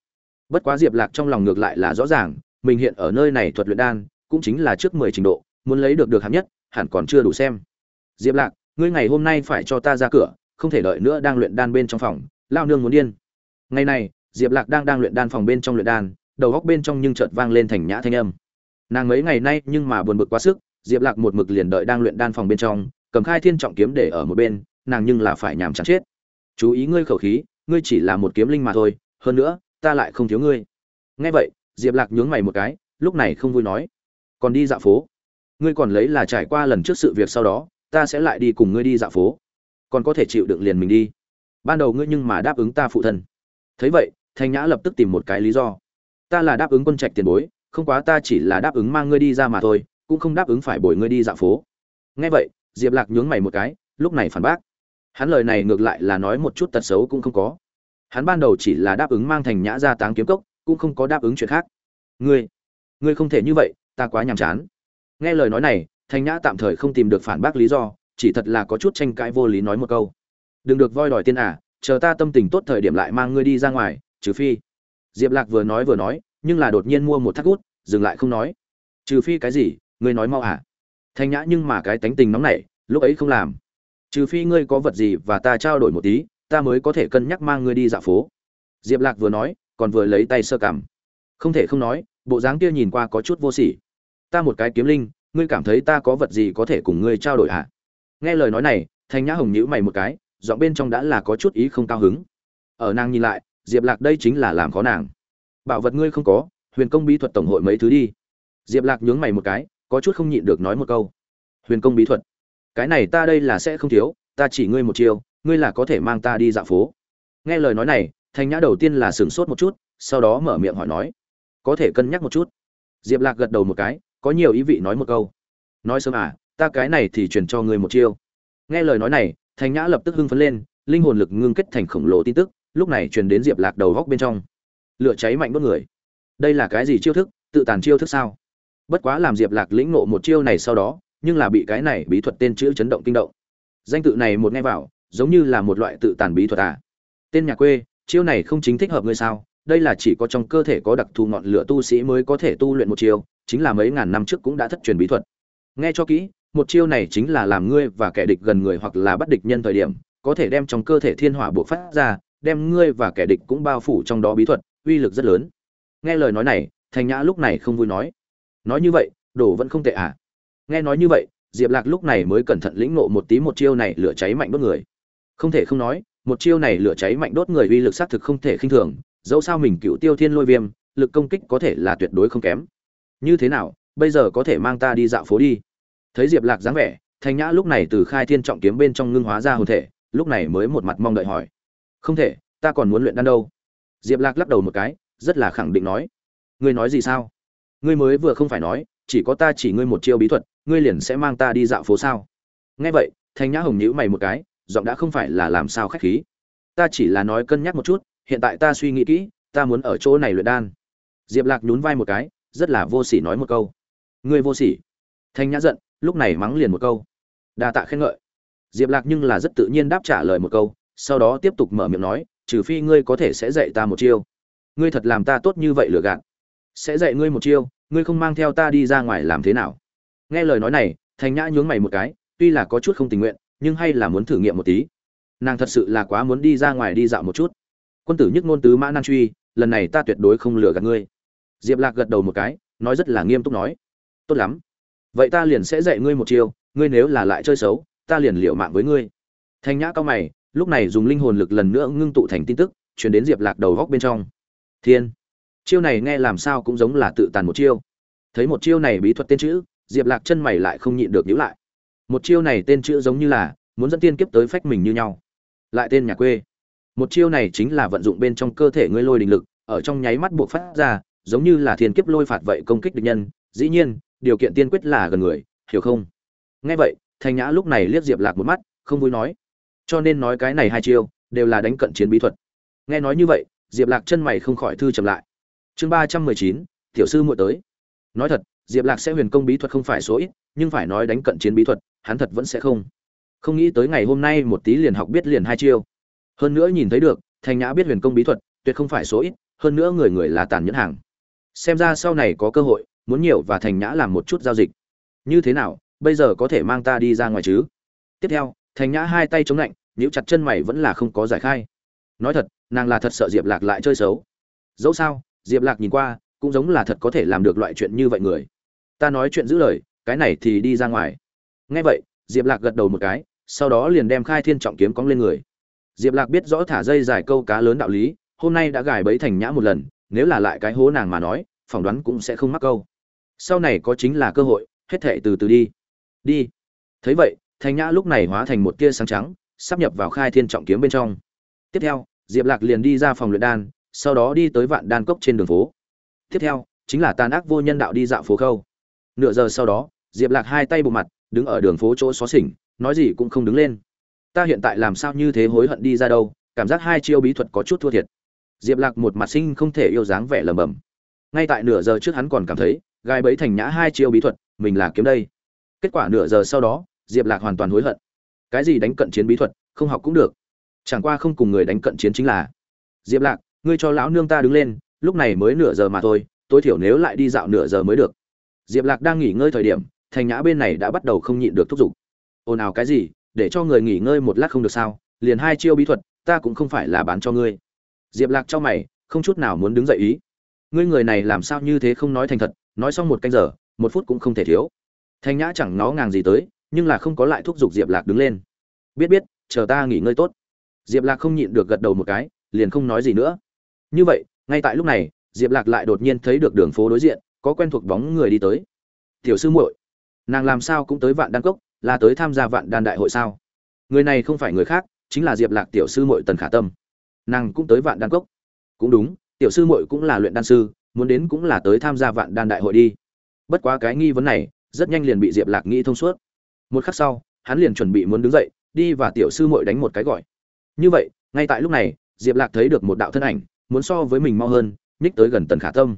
A: Bất quá Diệp Lạc trong lòng ngược lại là rõ ràng, mình hiện ở nơi này thuật luyện đan, cũng chính là trước 10 trình độ, muốn lấy được được hạng nhất, hẳn còn chưa đủ xem. Diệp Lạc, ngươi ngày hôm nay phải cho ta ra cửa, không thể đợi nữa đang luyện đan bên trong phòng, lao nương muốn điên. Ngày này, Diệp Lạc đang đang luyện đan phòng bên trong luyện đan, đầu góc bên trong nhưng chợt vang lên thành nhã thanh âm. Nàng mấy ngày nay nhưng mà buồn bực quá sức, Diệp Lạc một mực liền đợi đang luyện đan phòng bên trong, cầm khai thiên trọng kiếm để ở một bên, nàng nhưng là phải nhàm chán chết chú ý ngươi khẩu khí ngươi chỉ là một kiếm linh mà thôi hơn nữa ta lại không thiếu ngươi nghe vậy diệp lạc nhướng mày một cái lúc này không vui nói còn đi dạo phố ngươi còn lấy là trải qua lần trước sự việc sau đó ta sẽ lại đi cùng ngươi đi dạo phố còn có thể chịu đựng liền mình đi ban đầu ngươi nhưng mà đáp ứng ta phụ thân thấy vậy thanh nhã lập tức tìm một cái lý do ta là đáp ứng quân trạch tiền bối không quá ta chỉ là đáp ứng mang ngươi đi ra mà thôi cũng không đáp ứng phải bồi ngươi đi dạo phố nghe vậy diệp lạc nhướng mày một cái lúc này phản bác hắn lời này ngược lại là nói một chút tật xấu cũng không có hắn ban đầu chỉ là đáp ứng mang thành nhã ra táng kiếm cốc cũng không có đáp ứng chuyện khác ngươi ngươi không thể như vậy ta quá nhàm chán nghe lời nói này thành nhã tạm thời không tìm được phản bác lý do chỉ thật là có chút tranh cãi vô lý nói một câu đừng được voi đòi tiên à chờ ta tâm tình tốt thời điểm lại mang ngươi đi ra ngoài trừ phi diệp lạc vừa nói vừa nói nhưng là đột nhiên mua một thác gút dừng lại không nói trừ phi cái gì ngươi nói mau à thanh nhã nhưng mà cái tánh tình nóng nảy lúc ấy không làm trừ phi ngươi có vật gì và ta trao đổi một tí ta mới có thể cân nhắc mang ngươi đi dạo phố diệp lạc vừa nói còn vừa lấy tay sơ cảm không thể không nói bộ dáng kia nhìn qua có chút vô sỉ ta một cái kiếm linh ngươi cảm thấy ta có vật gì có thể cùng ngươi trao đổi hả à? nghe lời nói này thanh nhã hồng nhữ mày một cái giọng bên trong đã là có chút ý không cao hứng ở nàng nhìn lại diệp lạc đây chính là làm khó nàng bảo vật ngươi không có huyền công bí thuật tổng hội mấy thứ đi diệp lạc nhướng mày một cái có chút không nhịn được nói một câu huyền công bí thuật cái này ta đây là sẽ không thiếu ta chỉ ngươi một chiêu, ngươi là có thể mang ta đi dạo phố nghe lời nói này thành nhã đầu tiên là sửng sốt một chút sau đó mở miệng hỏi nói có thể cân nhắc một chút diệp lạc gật đầu một cái có nhiều ý vị nói một câu nói sớm à ta cái này thì truyền cho ngươi một chiêu nghe lời nói này thành nhã lập tức hưng phấn lên linh hồn lực ngưng kết thành khổng lồ tin tức lúc này truyền đến diệp lạc đầu góc bên trong lửa cháy mạnh bất người đây là cái gì chiêu thức tự tàn chiêu thức sao bất quá làm diệp lạc lĩnh nộ một chiêu này sau đó nhưng là bị cái này bí thuật tên chữ chấn động kinh động danh tự này một nghe vào giống như là một loại tự tàn bí thuật à tên nhà quê chiêu này không chính thích hợp ngươi sao đây là chỉ có trong cơ thể có đặc thù ngọn lửa tu sĩ mới có thể tu luyện một chiêu chính là mấy ngàn năm trước cũng đã thất truyền bí thuật nghe cho kỹ một chiêu này chính là làm ngươi và kẻ địch gần người hoặc là bắt địch nhân thời điểm có thể đem trong cơ thể thiên hỏa buộc phát ra đem ngươi và kẻ địch cũng bao phủ trong đó bí thuật uy lực rất lớn nghe lời nói này thành nhã lúc này không vui nói nói như vậy đồ vẫn không tệ à nghe nói như vậy diệp lạc lúc này mới cẩn thận lĩnh ngộ một tí một chiêu này lửa cháy mạnh đốt người không thể không nói một chiêu này lửa cháy mạnh đốt người uy lực xác thực không thể khinh thường dẫu sao mình cựu tiêu thiên lôi viêm lực công kích có thể là tuyệt đối không kém như thế nào bây giờ có thể mang ta đi dạo phố đi thấy diệp lạc dáng vẻ thanh nhã lúc này từ khai thiên trọng kiếm bên trong ngưng hóa ra hồn thể lúc này mới một mặt mong đợi hỏi không thể ta còn muốn luyện đan đâu diệp lạc lắc đầu một cái rất là khẳng định nói ngươi nói gì sao ngươi mới vừa không phải nói chỉ có ta chỉ ngươi một chiêu bí thuật ngươi liền sẽ mang ta đi dạo phố sao nghe vậy thanh nhã hồng nhữ mày một cái giọng đã không phải là làm sao khách khí ta chỉ là nói cân nhắc một chút hiện tại ta suy nghĩ kỹ ta muốn ở chỗ này luyện đan diệp lạc nhún vai một cái rất là vô sỉ nói một câu ngươi vô sỉ thanh nhã giận lúc này mắng liền một câu đa tạ khen ngợi diệp lạc nhưng là rất tự nhiên đáp trả lời một câu sau đó tiếp tục mở miệng nói trừ phi ngươi có thể sẽ dạy ta một chiêu ngươi thật làm ta tốt như vậy lừa gạt sẽ dạy ngươi một chiêu ngươi không mang theo ta đi ra ngoài làm thế nào nghe lời nói này thành nhã nhướng mày một cái tuy là có chút không tình nguyện nhưng hay là muốn thử nghiệm một tí nàng thật sự là quá muốn đi ra ngoài đi dạo một chút quân tử nhất ngôn tứ mã nan truy lần này ta tuyệt đối không lừa gạt ngươi diệp lạc gật đầu một cái nói rất là nghiêm túc nói tốt lắm vậy ta liền sẽ dạy ngươi một chiều ngươi nếu là lại chơi xấu ta liền liệu mạng với ngươi thành nhã cao mày lúc này dùng linh hồn lực lần nữa ngưng tụ thành tin tức chuyển đến diệp lạc đầu góc bên trong thiên chiêu này nghe làm sao cũng giống là tự tàn một chiêu thấy một chiêu này bí thuật tên chữ diệp lạc chân mày lại không nhịn được nhữ lại một chiêu này tên chữ giống như là muốn dẫn tiên kiếp tới phách mình như nhau lại tên nhà quê một chiêu này chính là vận dụng bên trong cơ thể ngươi lôi đình lực ở trong nháy mắt buộc phát ra giống như là thiên kiếp lôi phạt vậy công kích địch nhân dĩ nhiên điều kiện tiên quyết là gần người hiểu không nghe vậy thanh nhã lúc này liếc diệp lạc một mắt không vui nói cho nên nói cái này hai chiêu đều là đánh cận chiến bí thuật nghe nói như vậy diệp lạc chân mày không khỏi thư chậm lại chương ba trăm mười chín tiểu sư muội tới nói thật diệp lạc sẽ huyền công bí thuật không phải số ít nhưng phải nói đánh cận chiến bí thuật hắn thật vẫn sẽ không không nghĩ tới ngày hôm nay một tí liền học biết liền hai chiêu hơn nữa nhìn thấy được thành nhã biết huyền công bí thuật tuyệt không phải số ít hơn nữa người người là tàn nhẫn hàng xem ra sau này có cơ hội muốn nhiều và thành nhã làm một chút giao dịch như thế nào bây giờ có thể mang ta đi ra ngoài chứ tiếp theo thành nhã hai tay chống lạnh nếu chặt chân mày vẫn là không có giải khai nói thật nàng là thật sợ diệp lạc lại chơi xấu dẫu sao diệp lạc nhìn qua cũng giống là thật có thể làm được loại chuyện như vậy người ta nói chuyện giữ lời cái này thì đi ra ngoài nghe vậy diệp lạc gật đầu một cái sau đó liền đem khai thiên trọng kiếm cóng lên người diệp lạc biết rõ thả dây dài câu cá lớn đạo lý hôm nay đã gài bẫy thành nhã một lần nếu là lại cái hố nàng mà nói phỏng đoán cũng sẽ không mắc câu sau này có chính là cơ hội hết thệ từ từ đi đi thấy vậy thành nhã lúc này hóa thành một tia sáng trắng sắp nhập vào khai thiên trọng kiếm bên trong tiếp theo diệp lạc liền đi ra phòng luyện đan sau đó đi tới vạn đan cốc trên đường phố tiếp theo chính là tàn ác vô nhân đạo đi dạo phố khâu nửa giờ sau đó diệp lạc hai tay bộ mặt đứng ở đường phố chỗ xó xỉnh nói gì cũng không đứng lên ta hiện tại làm sao như thế hối hận đi ra đâu cảm giác hai chiêu bí thuật có chút thua thiệt diệp lạc một mặt sinh không thể yêu dáng vẻ lầm bầm ngay tại nửa giờ trước hắn còn cảm thấy gai bấy thành nhã hai chiêu bí thuật mình là kiếm đây kết quả nửa giờ sau đó diệp lạc hoàn toàn hối hận cái gì đánh cận chiến bí thuật không học cũng được chẳng qua không cùng người đánh cận chiến chính là diệp lạc ngươi cho lão nương ta đứng lên lúc này mới nửa giờ mà thôi tối thiểu nếu lại đi dạo nửa giờ mới được diệp lạc đang nghỉ ngơi thời điểm thành nhã bên này đã bắt đầu không nhịn được thúc giục ồn ào cái gì để cho người nghỉ ngơi một lát không được sao liền hai chiêu bí thuật ta cũng không phải là bán cho ngươi diệp lạc cho mày không chút nào muốn đứng dậy ý ngươi người này làm sao như thế không nói thành thật nói xong một canh giờ một phút cũng không thể thiếu thành nhã chẳng ngó ngàng gì tới nhưng là không có lại thúc giục diệp lạc đứng lên biết biết chờ ta nghỉ ngơi tốt diệp lạc không nhịn được gật đầu một cái liền không nói gì nữa như vậy ngay tại lúc này diệp lạc lại đột nhiên thấy được đường phố đối diện có quen thuộc bóng người đi tới tiểu sư muội nàng làm sao cũng tới vạn đan cốc là tới tham gia vạn đan đại hội sao người này không phải người khác chính là diệp lạc tiểu sư muội tần khả tâm nàng cũng tới vạn đan cốc cũng đúng tiểu sư muội cũng là luyện đan sư muốn đến cũng là tới tham gia vạn đan đại hội đi bất quá cái nghi vấn này rất nhanh liền bị diệp lạc nghĩ thông suốt một khắc sau hắn liền chuẩn bị muốn đứng dậy đi và tiểu sư muội đánh một cái gọi như vậy ngay tại lúc này diệp lạc thấy được một đạo thân ảnh muốn so với mình mau hơn ních tới gần tần khả tâm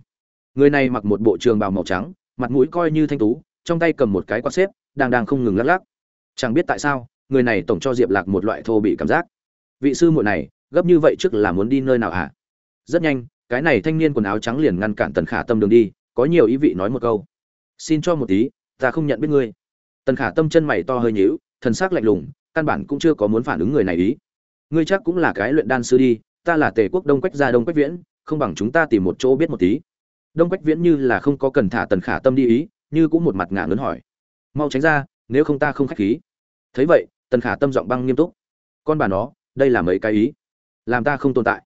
A: người này mặc một bộ trường bào màu trắng mặt mũi coi như thanh tú trong tay cầm một cái quạt xếp đang đang không ngừng lắc lắc chẳng biết tại sao người này tổng cho diệp lạc một loại thô bị cảm giác vị sư muội này gấp như vậy trước là muốn đi nơi nào hả à? rất nhanh cái này thanh niên quần áo trắng liền ngăn cản tần khả tâm đường đi có nhiều ý vị nói một câu xin cho một tí ta không nhận biết ngươi tần khả tâm chân mày to hơi nhíu thần sắc lạnh lùng căn bản cũng chưa có muốn phản ứng người này ý ngươi chắc cũng là cái luyện đan sư đi ta là tề quốc đông quách gia đông quách viễn không bằng chúng ta tìm một chỗ biết một tí đông quách viễn như là không có cần thả tần khả tâm đi ý như cũng một mặt ngả ngớn hỏi mau tránh ra nếu không ta không khách khí thấy vậy tần khả tâm giọng băng nghiêm túc con bà nó đây là mấy cái ý làm ta không tồn tại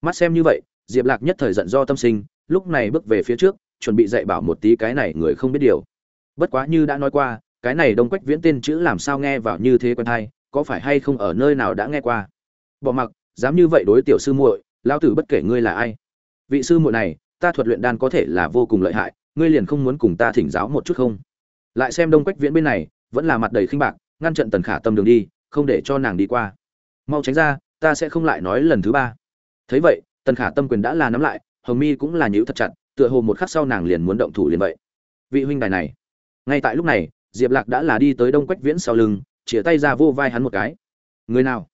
A: mắt xem như vậy diệp lạc nhất thời giận do tâm sinh lúc này bước về phía trước chuẩn bị dạy bảo một tí cái này người không biết điều bất quá như đã nói qua cái này đông quách viễn tên chữ làm sao nghe vào như thế quen thai có phải hay không ở nơi nào đã nghe qua bỏ mặc dám như vậy đối tiểu sư muội lao tử bất kể ngươi là ai vị sư muội này ta thuật luyện đan có thể là vô cùng lợi hại ngươi liền không muốn cùng ta thỉnh giáo một chút không lại xem đông quách viễn bên này vẫn là mặt đầy khinh bạc ngăn trận tần khả tâm đường đi không để cho nàng đi qua mau tránh ra ta sẽ không lại nói lần thứ ba thấy vậy tần khả tâm quyền đã là nắm lại hồng mi cũng là nhíu thật chặt tựa hồ một khắc sau nàng liền muốn động thủ liền vậy vị huynh đài này ngay tại lúc này diệp lạc đã là đi tới đông quách viễn sau lưng chĩa tay ra vô vai hắn một cái người nào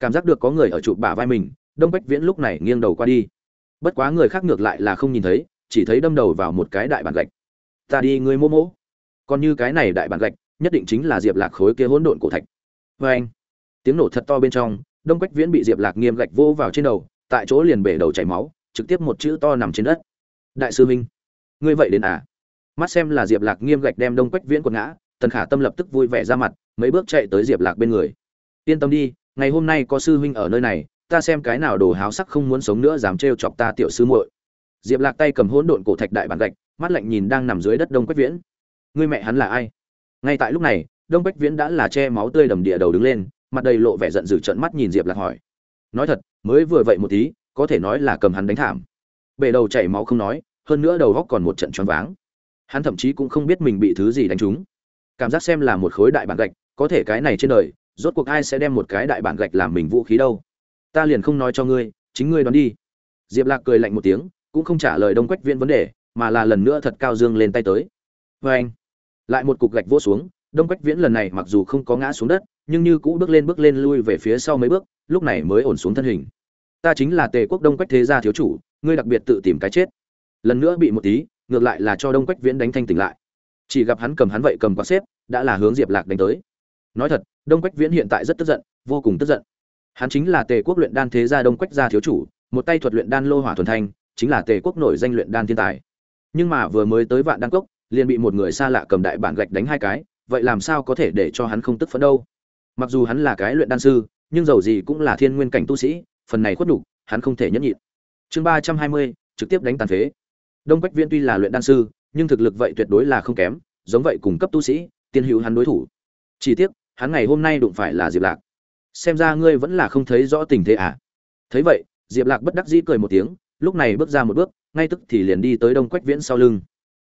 A: cảm giác được có người ở trụ bả vai mình đông quách viễn lúc này nghiêng đầu qua đi bất quá người khác ngược lại là không nhìn thấy chỉ thấy đâm đầu vào một cái đại bản gạch ta đi ngươi mô mô còn như cái này đại bản gạch nhất định chính là diệp lạc khối kia hỗn độn cổ thạch vê anh tiếng nổ thật to bên trong đông quách viễn bị diệp lạc nghiêm gạch vô vào trên đầu tại chỗ liền bể đầu chảy máu trực tiếp một chữ to nằm trên đất đại sư minh ngươi vậy đến à mắt xem là diệp lạc nghiêm gạch đem đông quách viễn quật ngã tần khả tâm lập tức vui vẻ ra mặt mấy bước chạy tới diệp lạc bên người yên tâm đi ngày hôm nay có sư huynh ở nơi này ta xem cái nào đồ háo sắc không muốn sống nữa dám trêu chọc ta tiểu sư muội diệp lạc tay cầm hỗn độn cổ thạch đại bản gạch mắt lạnh nhìn đang nằm dưới đất đông quách viễn Ngươi mẹ hắn là ai ngay tại lúc này đông quách viễn đã là che máu tươi đầm địa đầu đứng lên mặt đầy lộ vẻ giận dữ trợn mắt nhìn diệp lạc hỏi nói thật mới vừa vậy một tí có thể nói là cầm hắn đánh thảm Bề đầu chảy máu không nói hơn nữa đầu óc còn một trận choáng váng hắn thậm chí cũng không biết mình bị thứ gì đánh trúng cảm giác xem là một khối đại bản gạch có thể cái này trên đời rốt cuộc ai sẽ đem một cái đại bản gạch làm mình vũ khí đâu ta liền không nói cho ngươi chính ngươi đoán đi diệp lạc cười lạnh một tiếng cũng không trả lời đông quách viễn vấn đề mà là lần nữa thật cao dương lên tay tới vê vâng. anh lại một cục gạch vỗ xuống đông quách viễn lần này mặc dù không có ngã xuống đất nhưng như cũ bước lên bước lên lui về phía sau mấy bước lúc này mới ổn xuống thân hình ta chính là tề quốc đông quách thế gia thiếu chủ ngươi đặc biệt tự tìm cái chết lần nữa bị một tí ngược lại là cho đông quách viễn đánh thanh tỉnh lại chỉ gặp hắn cầm hắn vậy cầm quá xếp đã là hướng diệp lạc đánh tới nói thật đông quách viễn hiện tại rất tức giận vô cùng tức giận Hắn chính là Tề quốc luyện đan thế gia Đông Quách gia thiếu chủ, một tay thuật luyện đan lô hỏa thuần thanh, chính là Tề quốc nổi danh luyện đan thiên tài. Nhưng mà vừa mới tới Vạn Đan cốc, liền bị một người xa lạ cầm đại bản gạch đánh hai cái, vậy làm sao có thể để cho hắn không tức phấn đâu? Mặc dù hắn là cái luyện đan sư, nhưng dầu gì cũng là thiên nguyên cảnh tu sĩ, phần này khuất đủ, hắn không thể nhẫn nhịn. Chương ba trăm hai mươi trực tiếp đánh tàn phế. Đông Quách Viễn tuy là luyện đan sư, nhưng thực lực vậy tuyệt đối là không kém, giống vậy cùng cấp tu sĩ, tiên hữu hắn đối thủ. Chỉ tiếc, hắn ngày hôm nay đụng phải là Diệp Lạc xem ra ngươi vẫn là không thấy rõ tình thế à thấy vậy diệp lạc bất đắc dĩ cười một tiếng lúc này bước ra một bước ngay tức thì liền đi tới đông quách viễn sau lưng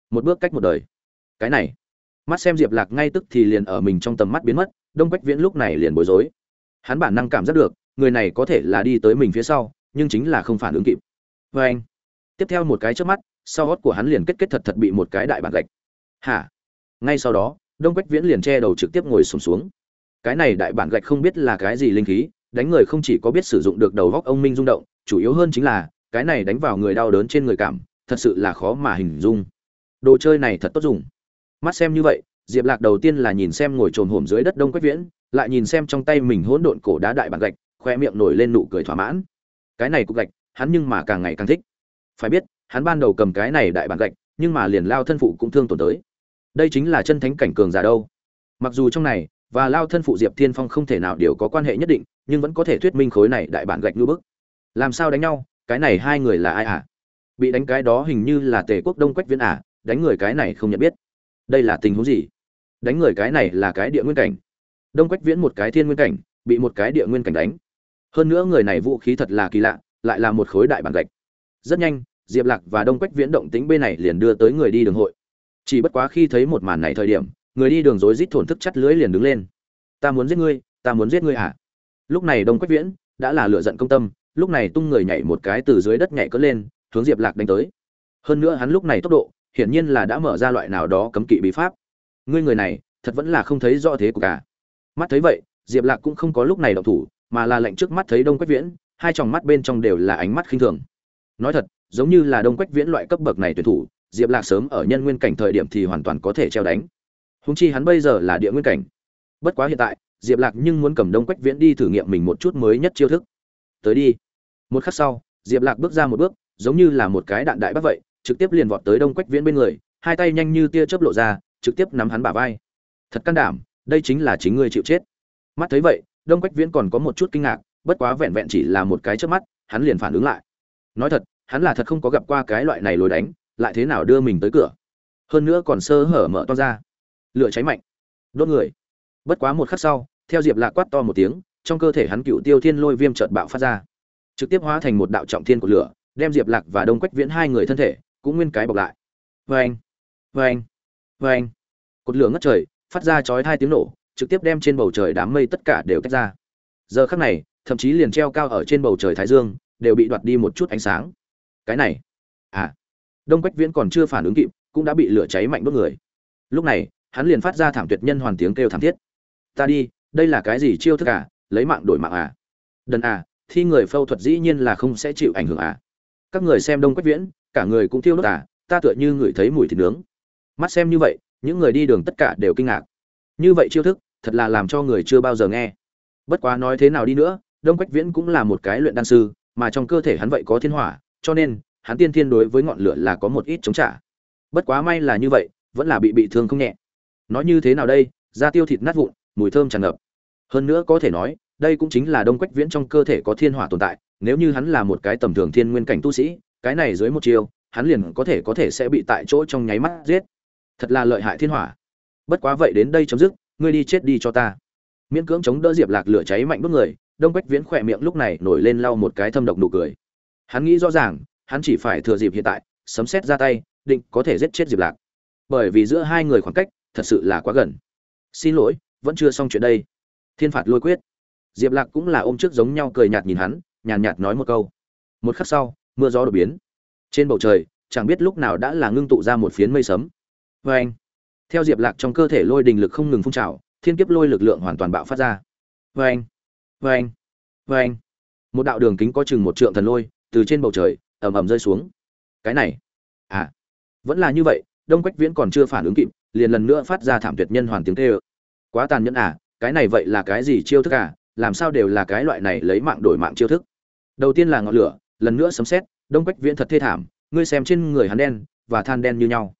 A: một bước cách một đời cái này mắt xem diệp lạc ngay tức thì liền ở mình trong tầm mắt biến mất đông quách viễn lúc này liền bối rối hắn bản năng cảm giác được người này có thể là đi tới mình phía sau nhưng chính là không phản ứng kịp vê anh tiếp theo một cái trước mắt sau gót của hắn liền kết kết thật thật bị một cái đại bản gạch hả ngay sau đó đông quách viễn liền che đầu trực tiếp ngồi sùng xuống, xuống cái này đại bản gạch không biết là cái gì linh khí đánh người không chỉ có biết sử dụng được đầu góc ông minh rung động chủ yếu hơn chính là cái này đánh vào người đau đớn trên người cảm thật sự là khó mà hình dung đồ chơi này thật tốt dùng mắt xem như vậy diệp lạc đầu tiên là nhìn xem ngồi trồn hổm dưới đất đông quách viễn lại nhìn xem trong tay mình hỗn độn cổ đá đại bản gạch khoe miệng nổi lên nụ cười thỏa mãn cái này cục gạch hắn nhưng mà càng ngày càng thích phải biết hắn ban đầu cầm cái này đại bản gạch nhưng mà liền lao thân phụ cũng thương tổn tới đây chính là chân thánh cảnh cường giả đâu mặc dù trong này và lao thân phụ diệp thiên phong không thể nào đều có quan hệ nhất định nhưng vẫn có thể thuyết minh khối này đại bản gạch ngưỡng bức làm sao đánh nhau cái này hai người là ai à? bị đánh cái đó hình như là tề quốc đông quách viễn à, đánh người cái này không nhận biết đây là tình huống gì đánh người cái này là cái địa nguyên cảnh đông quách viễn một cái thiên nguyên cảnh bị một cái địa nguyên cảnh đánh hơn nữa người này vũ khí thật là kỳ lạ lại là một khối đại bản gạch rất nhanh diệp lạc và đông quách viễn động tính bên này liền đưa tới người đi đường hội chỉ bất quá khi thấy một màn này thời điểm người đi đường rối rít thổn thức chắt lưỡi liền đứng lên ta muốn giết ngươi ta muốn giết ngươi hả à? lúc này đông quách viễn đã là lửa giận công tâm lúc này tung người nhảy một cái từ dưới đất nhảy cất lên hướng diệp lạc đánh tới hơn nữa hắn lúc này tốc độ hiển nhiên là đã mở ra loại nào đó cấm kỵ bí pháp ngươi người này thật vẫn là không thấy rõ thế của cả à? mắt thấy vậy diệp lạc cũng không có lúc này động thủ mà là lệnh trước mắt thấy đông quách viễn hai tròng mắt bên trong đều là ánh mắt khinh thường nói thật giống như là đông quách viễn loại cấp bậc này tuyển thủ diệp lạc sớm ở nhân nguyên cảnh thời điểm thì hoàn toàn có thể treo đánh húng chi hắn bây giờ là địa nguyên cảnh bất quá hiện tại diệp lạc nhưng muốn cầm đông quách viễn đi thử nghiệm mình một chút mới nhất chiêu thức tới đi một khắc sau diệp lạc bước ra một bước giống như là một cái đạn đại bắc vậy trực tiếp liền vọt tới đông quách viễn bên người hai tay nhanh như tia chớp lộ ra trực tiếp nắm hắn bả vai thật can đảm đây chính là chính ngươi chịu chết mắt thấy vậy đông quách viễn còn có một chút kinh ngạc bất quá vẹn vẹn chỉ là một cái chớp mắt hắn liền phản ứng lại nói thật hắn là thật không có gặp qua cái loại này lối đánh lại thế nào đưa mình tới cửa hơn nữa còn sơ hở mở to ra lửa cháy mạnh đốt người bất quá một khắc sau theo diệp lạc quát to một tiếng trong cơ thể hắn cựu tiêu thiên lôi viêm trợt bạo phát ra trực tiếp hóa thành một đạo trọng thiên của lửa đem diệp lạc và đông quách viễn hai người thân thể cũng nguyên cái bọc lại vê anh vâng, vê anh vâng, vê vâng. anh cột lửa ngất trời phát ra chói hai tiếng nổ trực tiếp đem trên bầu trời đám mây tất cả đều tách ra giờ khắc này thậm chí liền treo cao ở trên bầu trời thái dương đều bị đoạt đi một chút ánh sáng cái này à đông quách viễn còn chưa phản ứng kịp cũng đã bị lửa cháy mạnh đốt người lúc này hắn liền phát ra thảm tuyệt nhân hoàn tiếng kêu thảm thiết ta đi đây là cái gì chiêu thức à lấy mạng đổi mạng à đần à thi người phẫu thuật dĩ nhiên là không sẽ chịu ảnh hưởng à các người xem đông quách viễn cả người cũng thiêu đốt à ta tựa như người thấy mùi thịt nướng mắt xem như vậy những người đi đường tất cả đều kinh ngạc như vậy chiêu thức thật là làm cho người chưa bao giờ nghe bất quá nói thế nào đi nữa đông quách viễn cũng là một cái luyện đan sư mà trong cơ thể hắn vậy có thiên hỏa cho nên hắn tiên thiên đối với ngọn lửa là có một ít chống trả bất quá may là như vậy vẫn là bị bị thương không nhẹ nói như thế nào đây da tiêu thịt nát vụn mùi thơm tràn ngập hơn nữa có thể nói đây cũng chính là đông quách viễn trong cơ thể có thiên hỏa tồn tại nếu như hắn là một cái tầm thường thiên nguyên cảnh tu sĩ cái này dưới một chiều hắn liền có thể có thể sẽ bị tại chỗ trong nháy mắt giết thật là lợi hại thiên hỏa bất quá vậy đến đây chấm dứt ngươi đi chết đi cho ta miễn cưỡng chống đỡ diệp lạc lửa cháy mạnh đốt người đông quách viễn khỏe miệng lúc này nổi lên lau một cái thâm độc nụ cười hắn nghĩ rõ ràng hắn chỉ phải thừa dịp hiện tại sấm xét ra tay định có thể giết chết diệp lạc bởi vì giữa hai người khoảng cách thật sự là quá gần xin lỗi vẫn chưa xong chuyện đây thiên phạt lôi quyết diệp lạc cũng là ôm trước giống nhau cười nhạt nhìn hắn nhàn nhạt, nói một câu một khắc sau mưa gió đột biến trên bầu trời chẳng biết lúc nào đã là ngưng tụ ra một phiến mây sấm vê anh theo diệp lạc trong cơ thể lôi đình lực không ngừng phun trào thiên kiếp lôi lực lượng hoàn toàn bạo phát ra vê anh vê anh vê anh một đạo đường kính có chừng một trượng thần lôi từ trên bầu trời ẩm ẩm rơi xuống cái này à vẫn là như vậy đông quách viễn còn chưa phản ứng kịp liền lần nữa phát ra thảm tuyệt nhân hoàn tiếng thê, quá tàn nhẫn à cái này vậy là cái gì chiêu thức à làm sao đều là cái loại này lấy mạng đổi mạng chiêu thức đầu tiên là ngọn lửa lần nữa sấm xét đông quách viễn thật thê thảm ngươi xem trên người hắn đen và than đen như nhau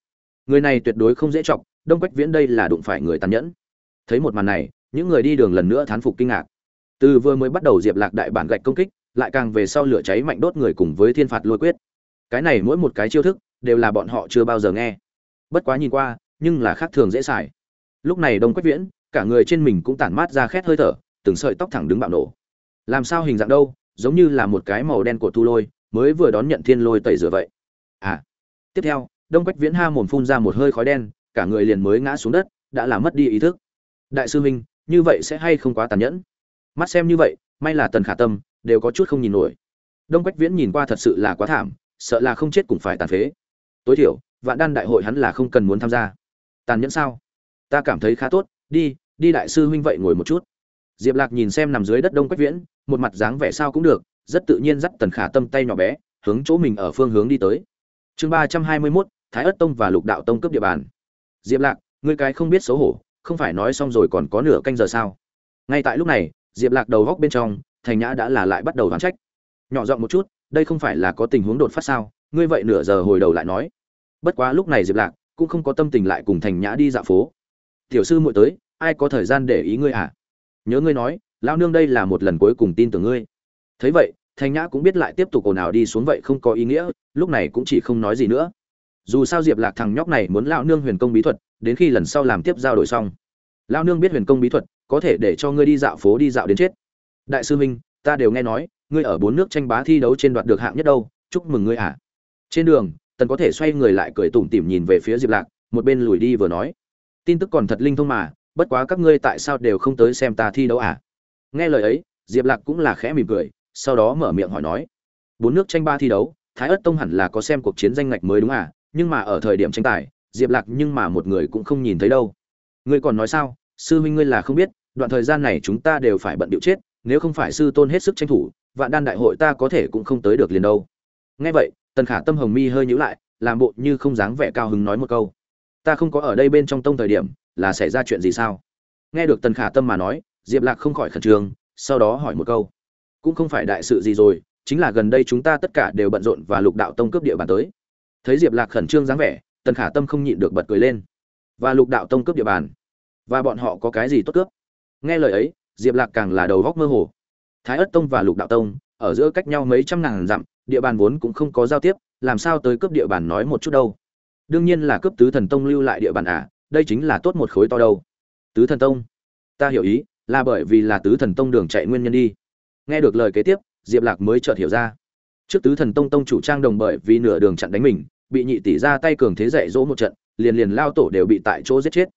A: người này tuyệt đối không dễ chọc đông quách viễn đây là đụng phải người tàn nhẫn thấy một màn này những người đi đường lần nữa thán phục kinh ngạc từ vừa mới bắt đầu diệp lạc đại bản gạch công kích lại càng về sau lửa cháy mạnh đốt người cùng với thiên phạt lôi quyết cái này mỗi một cái chiêu thức đều là bọn họ chưa bao giờ nghe bất quá nhìn qua nhưng là khác thường dễ xài lúc này đông quách viễn cả người trên mình cũng tản mát ra khét hơi thở từng sợi tóc thẳng đứng bạo nổ làm sao hình dạng đâu giống như là một cái màu đen của tu lôi mới vừa đón nhận thiên lôi tẩy rửa vậy à tiếp theo đông quách viễn ha mồm phun ra một hơi khói đen cả người liền mới ngã xuống đất đã làm mất đi ý thức đại sư huynh như vậy sẽ hay không quá tàn nhẫn mắt xem như vậy may là tần khả tâm đều có chút không nhìn nổi đông quách viễn nhìn qua thật sự là quá thảm sợ là không chết cũng phải tàn phế tối thiểu vạn đan đại hội hắn là không cần muốn tham gia tàn nhẫn sao ta cảm thấy khá tốt đi đi đại sư huynh vậy ngồi một chút diệp lạc nhìn xem nằm dưới đất đông quách viễn một mặt dáng vẻ sao cũng được rất tự nhiên dắt tần khả tâm tay nhỏ bé hướng chỗ mình ở phương hướng đi tới chương ba trăm hai mươi mốt thái ất tông và lục đạo tông cướp địa bàn diệp lạc người cái không biết xấu hổ không phải nói xong rồi còn có nửa canh giờ sao ngay tại lúc này diệp lạc đầu góc bên trong thành nhã đã là lại bắt đầu đoán trách nhỏ giọng một chút đây không phải là có tình huống đột phát sao ngươi vậy nửa giờ hồi đầu lại nói bất quá lúc này diệp lạc cũng không có tâm tình lại cùng thành nhã đi dạo phố tiểu sư muội tới ai có thời gian để ý ngươi à nhớ ngươi nói lao nương đây là một lần cuối cùng tin tưởng ngươi thấy vậy thành nhã cũng biết lại tiếp tục ồn ào đi xuống vậy không có ý nghĩa lúc này cũng chỉ không nói gì nữa dù sao diệp lạc thằng nhóc này muốn lao nương huyền công bí thuật đến khi lần sau làm tiếp giao đổi xong lao nương biết huyền công bí thuật có thể để cho ngươi đi dạo phố đi dạo đến chết đại sư minh ta đều nghe nói ngươi ở bốn nước tranh bá thi đấu trên đoạt được hạng nhất đâu chúc mừng ngươi ạ à. trên đường tần có thể xoay người lại cười tủm tỉm nhìn về phía diệp lạc một bên lùi đi vừa nói tin tức còn thật linh thông mà bất quá các ngươi tại sao đều không tới xem ta thi đấu à nghe lời ấy diệp lạc cũng là khẽ mỉm cười sau đó mở miệng hỏi nói bốn nước tranh ba thi đấu thái ất tông hẳn là có xem cuộc chiến danh ngạch mới đúng à nhưng mà ở thời điểm tranh tài diệp lạc nhưng mà một người cũng không nhìn thấy đâu ngươi còn nói sao sư huynh ngươi là không biết đoạn thời gian này chúng ta đều phải bận điệu chết nếu không phải sư tôn hết sức tranh thủ vạn đan đại hội ta có thể cũng không tới được liền đâu nghe vậy tần khả tâm hồng mi hơi nhữ lại làm bộ như không dáng vẻ cao hứng nói một câu ta không có ở đây bên trong tông thời điểm là xảy ra chuyện gì sao nghe được tần khả tâm mà nói diệp lạc không khỏi khẩn trương sau đó hỏi một câu cũng không phải đại sự gì rồi chính là gần đây chúng ta tất cả đều bận rộn và lục đạo tông cướp địa bàn tới thấy diệp lạc khẩn trương dáng vẻ tần khả tâm không nhịn được bật cười lên và lục đạo tông cướp địa bàn và bọn họ có cái gì tốt cướp nghe lời ấy diệp lạc càng là đầu góc mơ hồ thái ất tông và lục đạo tông ở giữa cách nhau mấy trăm ngàn dặm địa bàn vốn cũng không có giao tiếp làm sao tới cướp địa bàn nói một chút đâu đương nhiên là cướp tứ thần tông lưu lại địa bàn à đây chính là tốt một khối to đâu tứ thần tông ta hiểu ý là bởi vì là tứ thần tông đường chạy nguyên nhân đi nghe được lời kế tiếp diệp lạc mới chợt hiểu ra trước tứ thần tông tông chủ trang đồng bởi vì nửa đường chặn đánh mình bị nhị tỷ ra tay cường thế dạy dỗ một trận liền liền lao tổ đều bị tại chỗ giết chết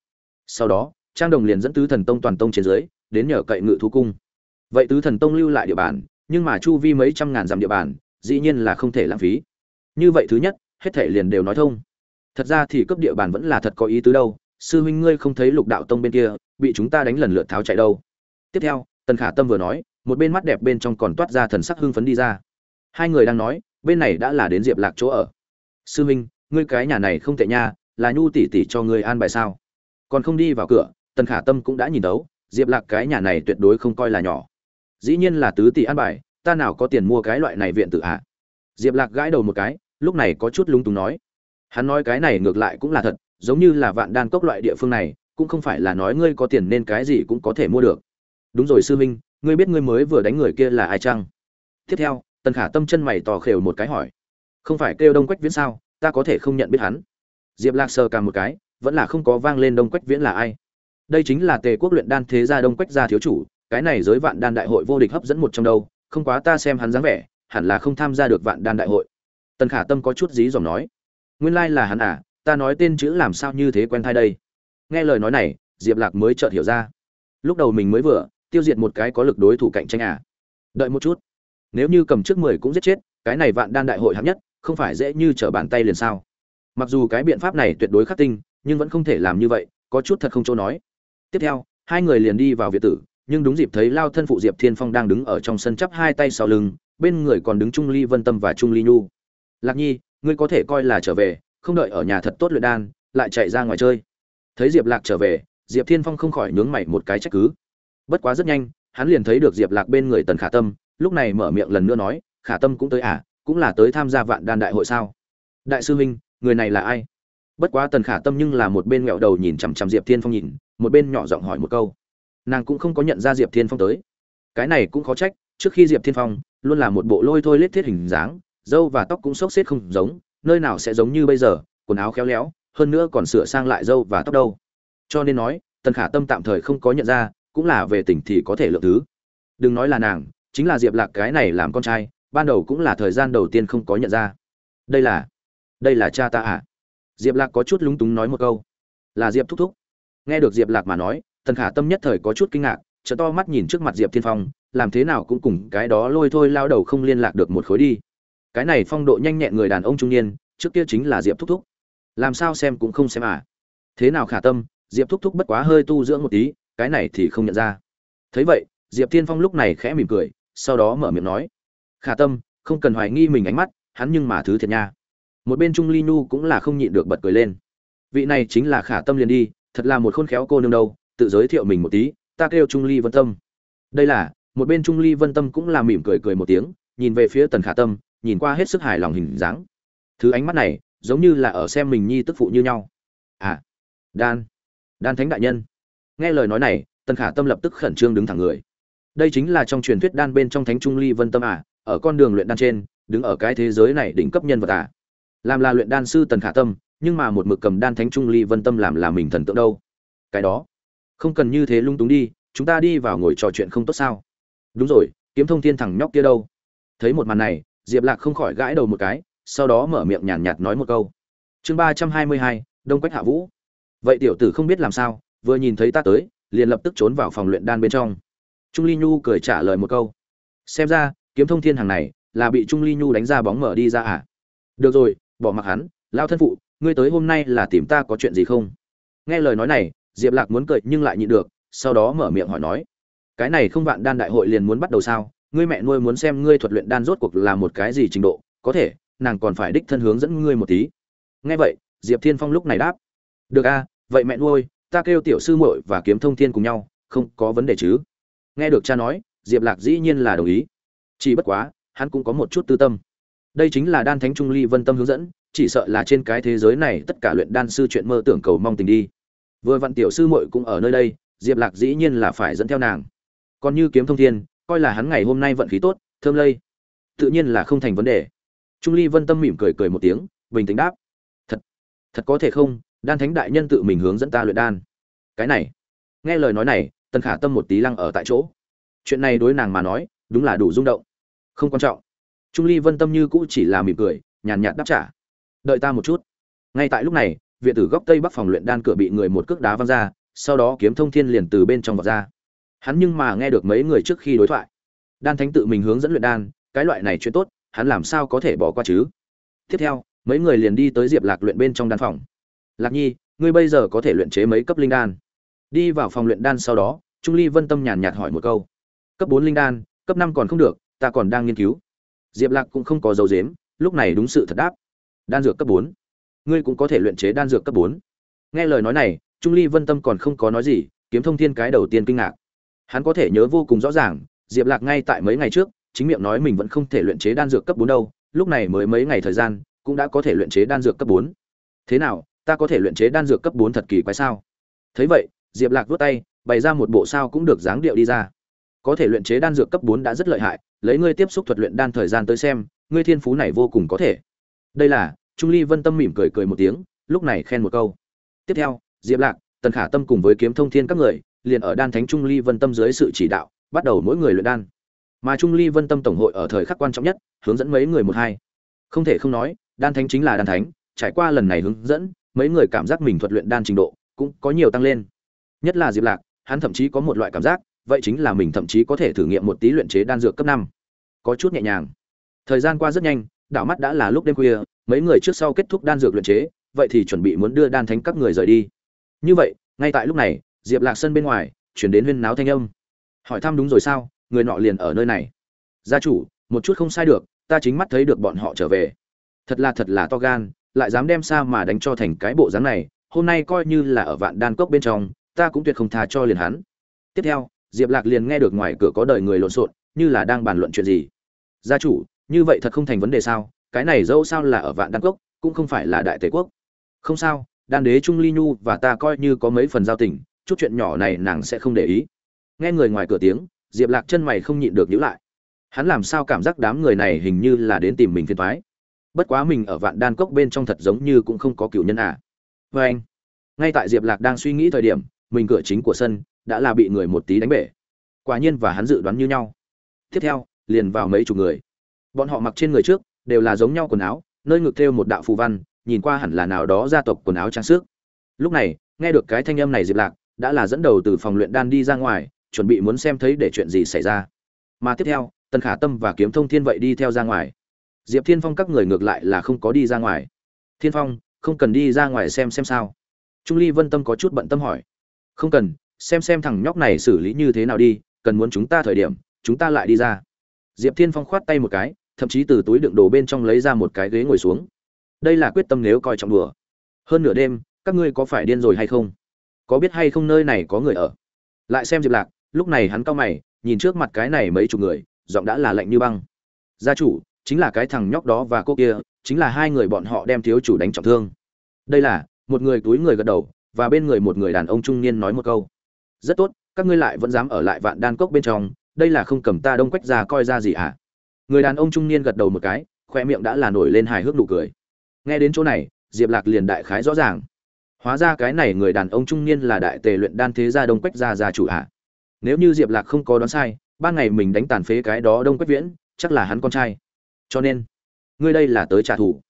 A: sau đó trang đồng liền dẫn tứ thần tông toàn tông trên dưới đến nhờ cậy ngự thú cung vậy tứ thần tông lưu lại địa bàn nhưng mà chu vi mấy trăm ngàn dặm địa bàn dĩ nhiên là không thể lãng phí như vậy thứ nhất hết thể liền đều nói thông thật ra thì cấp địa bàn vẫn là thật có ý tứ đâu sư huynh ngươi không thấy lục đạo tông bên kia bị chúng ta đánh lần lượt tháo chạy đâu tiếp theo tần khả tâm vừa nói một bên mắt đẹp bên trong còn toát ra thần sắc hưng phấn đi ra hai người đang nói bên này đã là đến diệp lạc chỗ ở sư huynh ngươi cái nhà này không tệ nha là nhu tỷ tỷ cho ngươi an bài sao còn không đi vào cửa tần khả tâm cũng đã nhìn đấu diệp lạc cái nhà này tuyệt đối không coi là nhỏ dĩ nhiên là tứ tỷ an bài ta nào có tiền mua cái loại này viện tự hạ diệp lạc gãi đầu một cái lúc này có chút lúng túng nói hắn nói cái này ngược lại cũng là thật giống như là vạn đan cốc loại địa phương này cũng không phải là nói ngươi có tiền nên cái gì cũng có thể mua được đúng rồi sư minh ngươi biết ngươi mới vừa đánh người kia là ai chăng tiếp theo tần khả tâm chân mày tò khều một cái hỏi không phải kêu đông quách viễn sao ta có thể không nhận biết hắn diệp lạc sờ cả một cái vẫn là không có vang lên đông quách viễn là ai đây chính là tề quốc luyện đan thế gia đông quách gia thiếu chủ cái này giới vạn đan đại hội vô địch hấp dẫn một trong đâu không quá ta xem hắn dáng vẻ hẳn là không tham gia được vạn đan đại hội tần khả tâm có chút dí dòm nói nguyên lai、like、là hắn à ta nói tên chữ làm sao như thế quen thai đây nghe lời nói này diệp lạc mới chợt hiểu ra lúc đầu mình mới vừa tiêu diệt một cái có lực đối thủ cạnh tranh à đợi một chút nếu như cầm trước mười cũng giết chết cái này vạn đan đại hội hạng nhất không phải dễ như trở bàn tay liền sao mặc dù cái biện pháp này tuyệt đối khắc tinh nhưng vẫn không thể làm như vậy có chút thật không chỗ nói tiếp theo hai người liền đi vào việt tử nhưng đúng dịp thấy lao thân phụ diệp thiên phong đang đứng ở trong sân chắp hai tay sau lưng bên người còn đứng trung ly vân tâm và trung ly nhu lạc nhi ngươi có thể coi là trở về không đợi ở nhà thật tốt luyện đan lại chạy ra ngoài chơi thấy diệp lạc trở về diệp thiên phong không khỏi nhướng mày một cái trách cứ bất quá rất nhanh hắn liền thấy được diệp lạc bên người tần khả tâm lúc này mở miệng lần nữa nói khả tâm cũng tới à cũng là tới tham gia vạn đan đại hội sao đại sư huynh người này là ai bất quá tần khả tâm nhưng là một bên nghẹo đầu nhìn chằm chằm diệp thiên phong nhìn một bên nhỏ giọng hỏi một câu nàng cũng không có nhận ra diệp thiên phong tới cái này cũng khó trách trước khi diệp thiên phong luôn là một bộ lôi thôi lết thiết hình dáng dâu và tóc cũng xốc xếp không giống nơi nào sẽ giống như bây giờ quần áo khéo léo hơn nữa còn sửa sang lại dâu và tóc đâu cho nên nói tần khả tâm tạm thời không có nhận ra cũng là về tỉnh thì có thể lượng thứ đừng nói là nàng chính là diệp lạc cái này làm con trai ban đầu cũng là thời gian đầu tiên không có nhận ra đây là đây là cha ta à diệp lạc có chút lúng túng nói một câu là diệp thúc thúc nghe được diệp lạc mà nói tần khả tâm nhất thời có chút kinh ngạc chợ to mắt nhìn trước mặt diệp thiên phong làm thế nào cũng cùng cái đó lôi thôi lao đầu không liên lạc được một khối đi cái này phong độ nhanh nhẹn người đàn ông trung niên trước kia chính là diệp thúc thúc làm sao xem cũng không xem à thế nào khả tâm diệp thúc thúc bất quá hơi tu dưỡng một tí cái này thì không nhận ra thấy vậy diệp thiên phong lúc này khẽ mỉm cười sau đó mở miệng nói khả tâm không cần hoài nghi mình ánh mắt hắn nhưng mà thứ thiệt nha một bên trung ly nu cũng là không nhịn được bật cười lên vị này chính là khả tâm liền đi thật là một khôn khéo cô nương đâu tự giới thiệu mình một tí ta kêu trung ly vân tâm đây là một bên trung ly vân tâm cũng là mỉm cười cười một tiếng nhìn về phía tần khả tâm nhìn qua hết sức hài lòng hình dáng thứ ánh mắt này giống như là ở xem mình nhi tức phụ như nhau à đan đan thánh đại nhân nghe lời nói này tần khả tâm lập tức khẩn trương đứng thẳng người đây chính là trong truyền thuyết đan bên trong thánh trung ly vân tâm à ở con đường luyện đan trên đứng ở cái thế giới này đỉnh cấp nhân vật à làm là luyện đan sư tần khả tâm nhưng mà một mực cầm đan thánh trung ly vân tâm làm là mình thần tượng đâu cái đó không cần như thế lung túng đi chúng ta đi vào ngồi trò chuyện không tốt sao đúng rồi kiếm thông thiên thằng nhóc kia đâu thấy một màn này diệp lạc không khỏi gãi đầu một cái sau đó mở miệng nhàn nhạt nói một câu chương ba trăm hai mươi hai đông quách hạ vũ vậy tiểu tử không biết làm sao vừa nhìn thấy ta tới liền lập tức trốn vào phòng luyện đan bên trong trung ly nhu cười trả lời một câu xem ra kiếm thông thiên hàng này là bị trung ly nhu đánh ra bóng mở đi ra à được rồi bỏ mặc hắn lao thân phụ ngươi tới hôm nay là tìm ta có chuyện gì không nghe lời nói này diệp lạc muốn cười nhưng lại nhịn được sau đó mở miệng hỏi nói cái này không vạn đan đại hội liền muốn bắt đầu sao ngươi mẹ nuôi muốn xem ngươi thuật luyện đan rốt cuộc là một cái gì trình độ có thể nàng còn phải đích thân hướng dẫn ngươi một tí nghe vậy diệp thiên phong lúc này đáp được a vậy mẹ nuôi ta kêu tiểu sư muội và kiếm thông thiên cùng nhau không có vấn đề chứ nghe được cha nói diệp lạc dĩ nhiên là đồng ý chỉ bất quá hắn cũng có một chút tư tâm đây chính là đan thánh trung ly vân tâm hướng dẫn chỉ sợ là trên cái thế giới này tất cả luyện đan sư chuyện mơ tưởng cầu mong tình đi vừa vặn tiểu sư muội cũng ở nơi đây diệp lạc dĩ nhiên là phải dẫn theo nàng còn như kiếm thông thiên coi là hắn ngày hôm nay vận khí tốt thơm lây tự nhiên là không thành vấn đề trung ly vân tâm mỉm cười cười một tiếng bình tĩnh đáp thật thật có thể không đan thánh đại nhân tự mình hướng dẫn ta luyện đan cái này nghe lời nói này tần khả tâm một tí lăng ở tại chỗ chuyện này đối nàng mà nói đúng là đủ rung động không quan trọng trung ly vân tâm như cũng chỉ là mỉm cười nhàn nhạt đáp trả đợi ta một chút ngay tại lúc này viện tử góc tây bắc phòng luyện đan cửa bị người một cước đá văng ra, sau đó kiếm thông thiên liền từ bên trong vọt ra. Hắn nhưng mà nghe được mấy người trước khi đối thoại, đan thánh tự mình hướng dẫn luyện đan, cái loại này chuyện tốt, hắn làm sao có thể bỏ qua chứ? Tiếp theo, mấy người liền đi tới Diệp Lạc luyện bên trong đan phòng. Lạc Nhi, ngươi bây giờ có thể luyện chế mấy cấp linh đan? Đi vào phòng luyện đan sau đó, Trung Ly Vân Tâm nhàn nhạt hỏi một câu. Cấp bốn linh đan, cấp năm còn không được, ta còn đang nghiên cứu. Diệp Lạc cũng không có dấu dếm, lúc này đúng sự thật đáp. Đan dược cấp bốn ngươi cũng có thể luyện chế đan dược cấp bốn nghe lời nói này trung ly vân tâm còn không có nói gì kiếm thông thiên cái đầu tiên kinh ngạc hắn có thể nhớ vô cùng rõ ràng diệp lạc ngay tại mấy ngày trước chính miệng nói mình vẫn không thể luyện chế đan dược cấp bốn đâu lúc này mới mấy ngày thời gian cũng đã có thể luyện chế đan dược cấp bốn thế nào ta có thể luyện chế đan dược cấp bốn thật kỳ quái sao thấy vậy diệp lạc vút tay bày ra một bộ sao cũng được dáng điệu đi ra có thể luyện chế đan dược cấp bốn đã rất lợi hại lấy ngươi tiếp xúc thuật luyện đan thời gian tới xem ngươi thiên phú này vô cùng có thể đây là Trung Ly Vân Tâm mỉm cười cười một tiếng, lúc này khen một câu. Tiếp theo, Diệp Lạc, Tần Khả Tâm cùng với Kiếm Thông Thiên các người, liền ở đan thánh Trung Ly Vân Tâm dưới sự chỉ đạo, bắt đầu mỗi người luyện đan. Mà Trung Ly Vân Tâm tổng hội ở thời khắc quan trọng nhất, hướng dẫn mấy người một hai. Không thể không nói, đan thánh chính là đan thánh, trải qua lần này hướng dẫn, mấy người cảm giác mình thuật luyện đan trình độ cũng có nhiều tăng lên. Nhất là Diệp Lạc, hắn thậm chí có một loại cảm giác, vậy chính là mình thậm chí có thể thử nghiệm một tí luyện chế đan dược cấp năm Có chút nhẹ nhàng. Thời gian qua rất nhanh, đảo mắt đã là lúc đêm khuya, mấy người trước sau kết thúc đan dược luyện chế, vậy thì chuẩn bị muốn đưa đan thánh các người rời đi. Như vậy, ngay tại lúc này, Diệp Lạc Sân bên ngoài truyền đến huyên náo thanh âm. Hỏi thăm đúng rồi sao, người nọ liền ở nơi này. Gia chủ, một chút không sai được, ta chính mắt thấy được bọn họ trở về. Thật là thật là to gan, lại dám đem sa mà đánh cho thành cái bộ dáng này, hôm nay coi như là ở vạn đan cốc bên trong, ta cũng tuyệt không tha cho liền hắn. Tiếp theo, Diệp Lạc liền nghe được ngoài cửa có đời người lộn xộn, như là đang bàn luận chuyện gì. Gia chủ, như vậy thật không thành vấn đề sao? cái này dẫu sao là ở vạn đan quốc cũng không phải là đại tề quốc không sao đan đế trung ly nhu và ta coi như có mấy phần giao tình chút chuyện nhỏ này nàng sẽ không để ý nghe người ngoài cửa tiếng diệp lạc chân mày không nhịn được nhữ lại hắn làm sao cảm giác đám người này hình như là đến tìm mình phiền thoái bất quá mình ở vạn đan cốc bên trong thật giống như cũng không có cựu nhân à. vê anh ngay tại diệp lạc đang suy nghĩ thời điểm mình cửa chính của sân đã là bị người một tí đánh bể quả nhiên và hắn dự đoán như nhau tiếp theo liền vào mấy chục người bọn họ mặc trên người trước đều là giống nhau quần áo nơi ngực thêu một đạo phù văn nhìn qua hẳn là nào đó gia tộc quần áo trang sức lúc này nghe được cái thanh âm này diệp lạc đã là dẫn đầu từ phòng luyện đan đi ra ngoài chuẩn bị muốn xem thấy để chuyện gì xảy ra mà tiếp theo tần khả tâm và kiếm thông thiên vậy đi theo ra ngoài diệp thiên phong các người ngược lại là không có đi ra ngoài thiên phong không cần đi ra ngoài xem xem sao trung ly vân tâm có chút bận tâm hỏi không cần xem xem thằng nhóc này xử lý như thế nào đi cần muốn chúng ta thời điểm chúng ta lại đi ra diệp thiên phong khoát tay một cái thậm chí từ túi đựng đồ bên trong lấy ra một cái ghế ngồi xuống đây là quyết tâm nếu coi trọng đùa hơn nửa đêm các ngươi có phải điên rồi hay không có biết hay không nơi này có người ở lại xem diệp lạc lúc này hắn cau mày nhìn trước mặt cái này mấy chục người giọng đã là lạnh như băng gia chủ chính là cái thằng nhóc đó và cô kia chính là hai người bọn họ đem thiếu chủ đánh trọng thương đây là một người túi người gật đầu và bên người một người đàn ông trung niên nói một câu rất tốt các ngươi lại vẫn dám ở lại vạn đan cốc bên trong đây là không cầm ta đông quách ra coi ra gì ạ à? người đàn ông trung niên gật đầu một cái khoe miệng đã là nổi lên hài hước nụ cười nghe đến chỗ này diệp lạc liền đại khái rõ ràng hóa ra cái này người đàn ông trung niên là đại tề luyện đan thế gia đông quách gia gia chủ hạ à. nếu như diệp lạc không có đoán sai ban ngày mình đánh tàn phế cái đó đông quách viễn chắc là hắn con trai cho nên ngươi đây là tới trả thù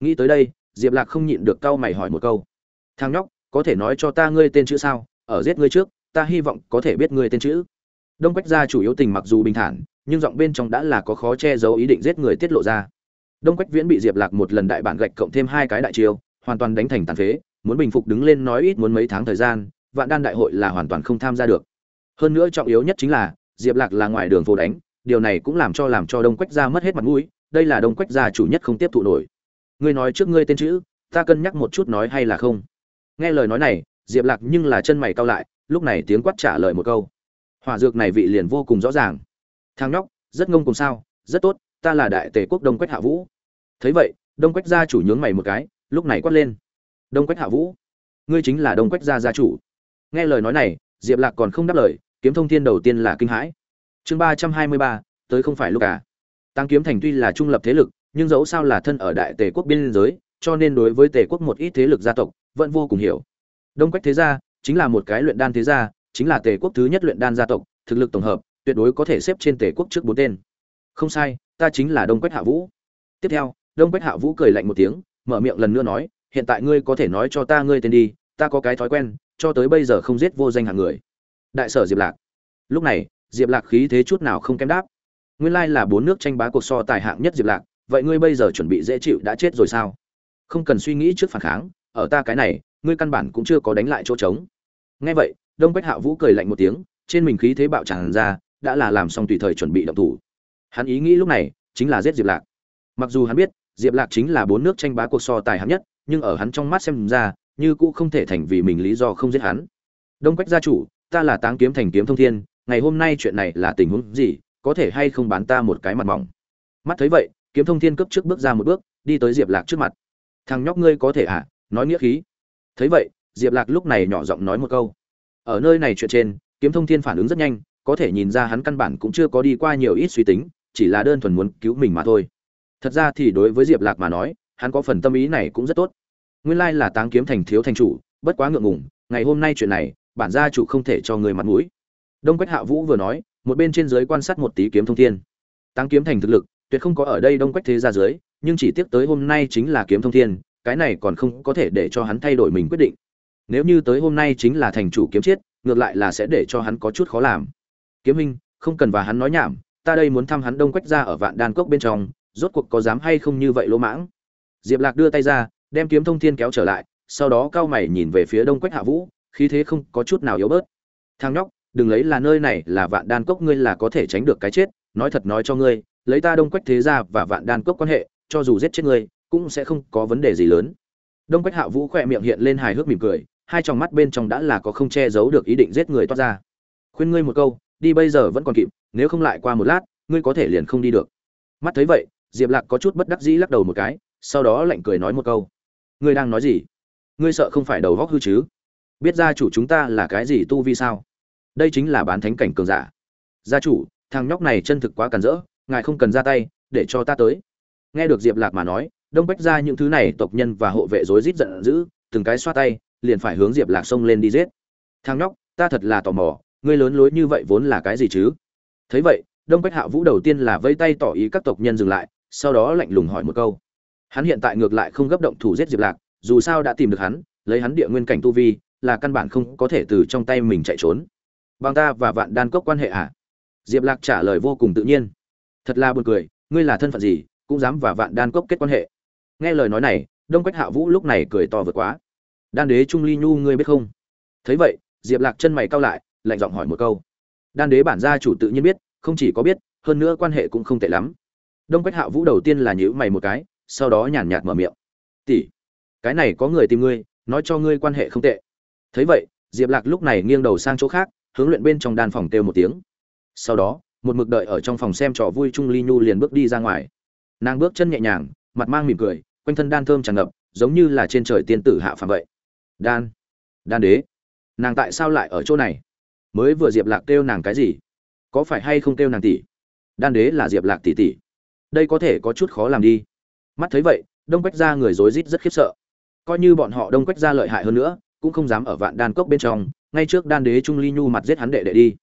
A: nghĩ tới đây diệp lạc không nhịn được cau mày hỏi một câu thằng nhóc có thể nói cho ta ngươi tên chữ sao ở giết ngươi trước ta hy vọng có thể biết ngươi tên chữ đông quách gia chủ yếu tình mặc dù bình thản nhưng giọng bên trong đã là có khó che giấu ý định giết người tiết lộ ra đông quách viễn bị diệp lạc một lần đại bản gạch cộng thêm hai cái đại chiêu hoàn toàn đánh thành tàn phế muốn bình phục đứng lên nói ít muốn mấy tháng thời gian vạn đan đại hội là hoàn toàn không tham gia được hơn nữa trọng yếu nhất chính là diệp lạc là ngoài đường vô đánh điều này cũng làm cho làm cho đông quách gia mất hết mặt mũi đây là đông quách gia chủ nhất không tiếp thụ nổi ngươi nói trước ngươi tên chữ ta cân nhắc một chút nói hay là không nghe lời nói này diệp lạc nhưng là chân mày cau lại lúc này tiếng quát trả lời một câu hỏa dược này vị liền vô cùng rõ ràng thang nhóc rất ngông cùng sao rất tốt ta là đại tề quốc đông quách hạ vũ thấy vậy đông quách gia chủ nhướng mày một cái lúc này quát lên đông quách hạ vũ ngươi chính là đông quách gia gia chủ nghe lời nói này diệp lạc còn không đáp lời kiếm thông thiên đầu tiên là kinh hãi chương ba trăm hai mươi ba tới không phải lúc cả à. tăng kiếm thành tuy là trung lập thế lực nhưng dẫu sao là thân ở đại tề quốc biên giới cho nên đối với tề quốc một ít thế lực gia tộc vẫn vô cùng hiểu đông quách thế gia chính là một cái luyện đan thế gia chính là tề quốc thứ nhất luyện đan gia tộc thực lực tổng hợp tuyệt đối có thể xếp trên tề quốc trước bốn tên không sai ta chính là đông quách hạ vũ tiếp theo đông quách hạ vũ cười lạnh một tiếng mở miệng lần nữa nói hiện tại ngươi có thể nói cho ta ngươi tên đi ta có cái thói quen cho tới bây giờ không giết vô danh hàng người đại sở diệp lạc lúc này diệp lạc khí thế chút nào không kém đáp nguyên lai là bốn nước tranh bá cuộc so tài hạng nhất diệp lạc vậy ngươi bây giờ chuẩn bị dễ chịu đã chết rồi sao không cần suy nghĩ trước phản kháng ở ta cái này ngươi căn bản cũng chưa có đánh lại chỗ trống nghe vậy đông bách hạ vũ cười lạnh một tiếng trên mình khí thế bạo tràn ra đã là làm xong tùy thời chuẩn bị động thủ hắn ý nghĩ lúc này chính là giết diệp lạc mặc dù hắn biết diệp lạc chính là bốn nước tranh bá cuộc so tài hắn nhất nhưng ở hắn trong mắt xem ra như cũng không thể thành vì mình lý do không giết hắn đông quách gia chủ ta là táng kiếm thành kiếm thông thiên ngày hôm nay chuyện này là tình huống gì có thể hay không bán ta một cái mặt mỏng mắt thấy vậy kiếm thông thiên cấp trước bước ra một bước đi tới diệp lạc trước mặt thằng nhóc ngươi có thể à nói nghĩa khí thấy vậy diệp lạc lúc này nhỏ giọng nói một câu ở nơi này chuyện trên kiếm thông thiên phản ứng rất nhanh có thể nhìn ra hắn căn bản cũng chưa có đi qua nhiều ít suy tính chỉ là đơn thuần muốn cứu mình mà thôi thật ra thì đối với diệp lạc mà nói hắn có phần tâm ý này cũng rất tốt nguyên lai là táng kiếm thành thiếu thành chủ bất quá ngượng ngùng ngày hôm nay chuyện này bản gia chủ không thể cho người mặt mũi đông quách hạ vũ vừa nói một bên trên giới quan sát một tí kiếm thông thiên táng kiếm thành thực lực tuyệt không có ở đây đông quách thế gia dưới nhưng chỉ tiếc tới hôm nay chính là kiếm thông thiên cái này còn không có thể để cho hắn thay đổi mình quyết định nếu như tới hôm nay chính là thành chủ kiếm chết, ngược lại là sẽ để cho hắn có chút khó làm kiếm hình không cần và hắn nói nhảm ta đây muốn thăm hắn đông quách ra ở vạn đan cốc bên trong rốt cuộc có dám hay không như vậy lỗ mãng diệp lạc đưa tay ra đem kiếm thông thiên kéo trở lại sau đó cao mày nhìn về phía đông quách hạ vũ khí thế không có chút nào yếu bớt thang nhóc đừng lấy là nơi này là vạn đan cốc ngươi là có thể tránh được cái chết nói thật nói cho ngươi lấy ta đông quách thế ra và vạn đan cốc quan hệ cho dù giết chết ngươi cũng sẽ không có vấn đề gì lớn đông quách hạ vũ khỏe miệng hiện lên hài hước mỉm cười hai tròng mắt bên trong đã là có không che giấu được ý định giết người toát ra khuyên ngươi một câu đi bây giờ vẫn còn kịp nếu không lại qua một lát ngươi có thể liền không đi được mắt thấy vậy diệp lạc có chút bất đắc dĩ lắc đầu một cái sau đó lạnh cười nói một câu ngươi đang nói gì ngươi sợ không phải đầu góc hư chứ biết gia chủ chúng ta là cái gì tu vi sao đây chính là bán thánh cảnh cường giả gia chủ thằng nhóc này chân thực quá cản rỡ ngài không cần ra tay để cho ta tới nghe được diệp lạc mà nói đông bách ra những thứ này tộc nhân và hộ vệ rối rít giận dữ từng cái xoa tay liền phải hướng diệp lạc xông lên đi giết thằng nhóc ta thật là tò mò ngươi lớn lối như vậy vốn là cái gì chứ thấy vậy đông bách hạ vũ đầu tiên là vây tay tỏ ý các tộc nhân dừng lại sau đó lạnh lùng hỏi một câu hắn hiện tại ngược lại không gấp động thủ giết diệp lạc dù sao đã tìm được hắn lấy hắn địa nguyên cảnh tu vi là căn bản không có thể từ trong tay mình chạy trốn bằng ta và vạn đan cốc quan hệ ạ à? diệp lạc trả lời vô cùng tự nhiên thật là buồn cười ngươi là thân phận gì cũng dám và vạn đan cốc kết quan hệ nghe lời nói này đông quách hạ vũ lúc này cười to vượt quá đan đế trung ly nhu ngươi biết không thấy vậy diệp lạc chân mày cao lại lạnh giọng hỏi một câu đan đế bản gia chủ tự nhiên biết không chỉ có biết hơn nữa quan hệ cũng không tệ lắm đông quách hạ vũ đầu tiên là nhíu mày một cái sau đó nhàn nhạt mở miệng tỷ cái này có người tìm ngươi nói cho ngươi quan hệ không tệ thấy vậy diệp lạc lúc này nghiêng đầu sang chỗ khác hướng luyện bên trong đan phòng kêu một tiếng sau đó một mực đợi ở trong phòng xem trò vui trung ly nhu liền bước đi ra ngoài nàng bước chân nhẹ nhàng mặt mang mỉm cười quanh thân đan thơm tràn ngập giống như là trên trời tiên tử hạ phàm vậy đan đan đế nàng tại sao lại ở chỗ này mới vừa diệp lạc kêu nàng cái gì có phải hay không kêu nàng tỷ đan đế là diệp lạc tỷ tỷ đây có thể có chút khó làm đi mắt thấy vậy đông quách ra người rối rít rất khiếp sợ coi như bọn họ đông quách ra lợi hại hơn nữa cũng không dám ở vạn đan cốc bên trong ngay trước đan đế trung ly nhu mặt giết hắn đệ đệ đi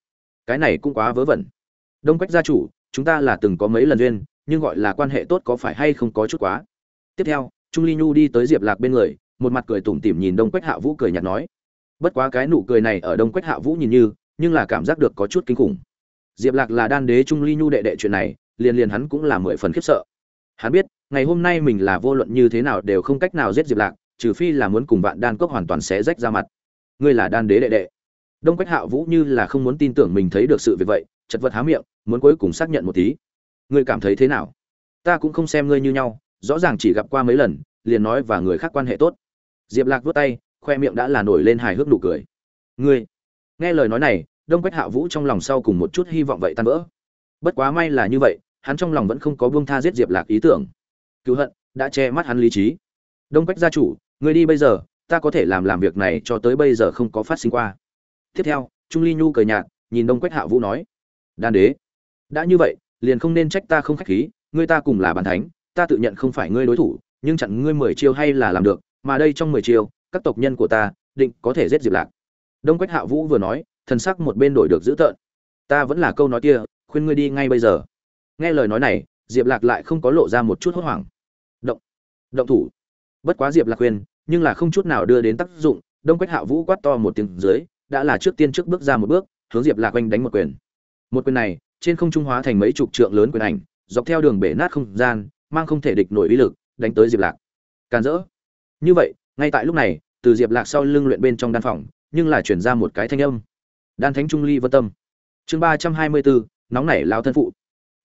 A: cái này cũng quá vớ vẩn đông quách gia chủ chúng ta là từng có mấy lần duyên nhưng gọi là quan hệ tốt có phải hay không có chút quá tiếp theo trung ly nhu đi tới diệp lạc bên người một mặt cười tủm tỉm nhìn đông quách hạ vũ cười nhạt nói bất quá cái nụ cười này ở đông quách hạ vũ nhìn như nhưng là cảm giác được có chút kinh khủng diệp lạc là đan đế trung ly nhu đệ đệ chuyện này liền liền hắn cũng là mười phần khiếp sợ hắn biết ngày hôm nay mình là vô luận như thế nào đều không cách nào giết diệp lạc trừ phi là muốn cùng vạn đan cốc hoàn toàn sẽ rách ra mặt ngươi là đan đế đệ đệ đông quách hạ vũ như là không muốn tin tưởng mình thấy được sự việc vậy chật vật há miệng muốn cuối cùng xác nhận một tí ngươi cảm thấy thế nào ta cũng không xem ngươi như nhau rõ ràng chỉ gặp qua mấy lần liền nói và người khác quan hệ tốt diệp lạc vút tay khoe miệng đã là nổi lên hài hước nụ cười ngươi nghe lời nói này đông quách hạ vũ trong lòng sau cùng một chút hy vọng vậy tan vỡ bất quá may là như vậy hắn trong lòng vẫn không có buông tha giết diệp lạc ý tưởng cứu hận đã che mắt hắn lý trí đông quách gia chủ ngươi đi bây giờ ta có thể làm làm việc này cho tới bây giờ không có phát sinh qua tiếp theo trung ly nhu cười nhạt nhìn đông quách hạ vũ nói đan đế đã như vậy liền không nên trách ta không khách khí ngươi ta cùng là bàn thánh ta tự nhận không phải ngươi đối thủ nhưng chặn ngươi mười chiêu hay là làm được mà đây trong mười chiêu các tộc nhân của ta định có thể giết diệp lạc đông quách hạ vũ vừa nói thân sắc một bên đổi được dữ tợn ta vẫn là câu nói kia khuyên ngươi đi ngay bây giờ nghe lời nói này diệp lạc lại không có lộ ra một chút hốt hoảng động động thủ bất quá diệp lạc khuyên nhưng là không chút nào đưa đến tác dụng đông quách hạ vũ quát to một tiếng dưới đã là trước tiên trước bước ra một bước hướng diệp lạc oanh đánh một quyền một quyền này trên không trung hóa thành mấy chục trượng lớn quyền ảnh dọc theo đường bể nát không gian mang không thể địch nổi uy lực đánh tới diệp lạc càn rỡ như vậy ngay tại lúc này từ diệp lạc sau lưng luyện bên trong đan phòng nhưng lại chuyển ra một cái thanh âm đan thánh trung ly vân tâm chương ba trăm hai mươi bốn nóng nảy lao thân phụ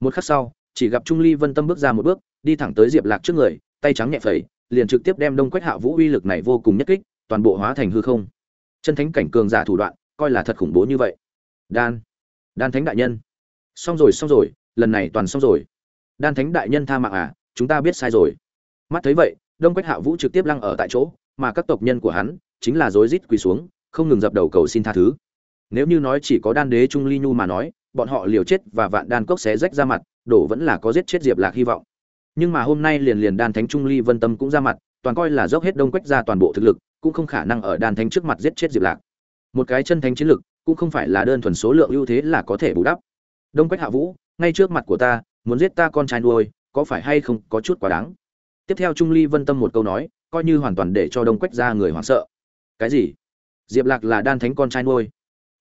A: một khắc sau chỉ gặp trung ly vân tâm bước ra một bước đi thẳng tới diệp lạc trước người tay trắng nhẹ phẩy liền trực tiếp đem đông quách hạ vũ uy lực này vô cùng nhất kích toàn bộ hóa thành hư không chân thánh cảnh cường giả thủ đoạn coi là thật khủng bố như vậy đan đan thánh đại nhân xong rồi xong rồi lần này toàn xong rồi đan thánh đại nhân tha mạng à chúng ta biết sai rồi mắt thấy vậy đông quách hạ vũ trực tiếp lăng ở tại chỗ mà các tộc nhân của hắn chính là rối rít quỳ xuống, không ngừng dập đầu cầu xin tha thứ. Nếu như nói chỉ có đan đế Trung Ly Nhu mà nói, bọn họ liều chết và vạn đan cốc xé rách ra mặt, đổ vẫn là có giết chết Diệp Lạc hy vọng. Nhưng mà hôm nay liền liền đan thánh Trung Ly Vân Tâm cũng ra mặt, toàn coi là dốc hết đông quách ra toàn bộ thực lực, cũng không khả năng ở đan thánh trước mặt giết chết Diệp Lạc. Một cái chân thánh chiến lực, cũng không phải là đơn thuần số lượng ưu thế là có thể bù đắp. Đông quách hạ vũ, ngay trước mặt của ta, muốn giết ta con trai nuôi, có phải hay không có chút quá đáng. Tiếp theo Trung Ly Vân Tâm một câu nói, coi như hoàn toàn để cho đông quách ra người hoảng sợ cái gì diệp lạc là đan thánh con trai nuôi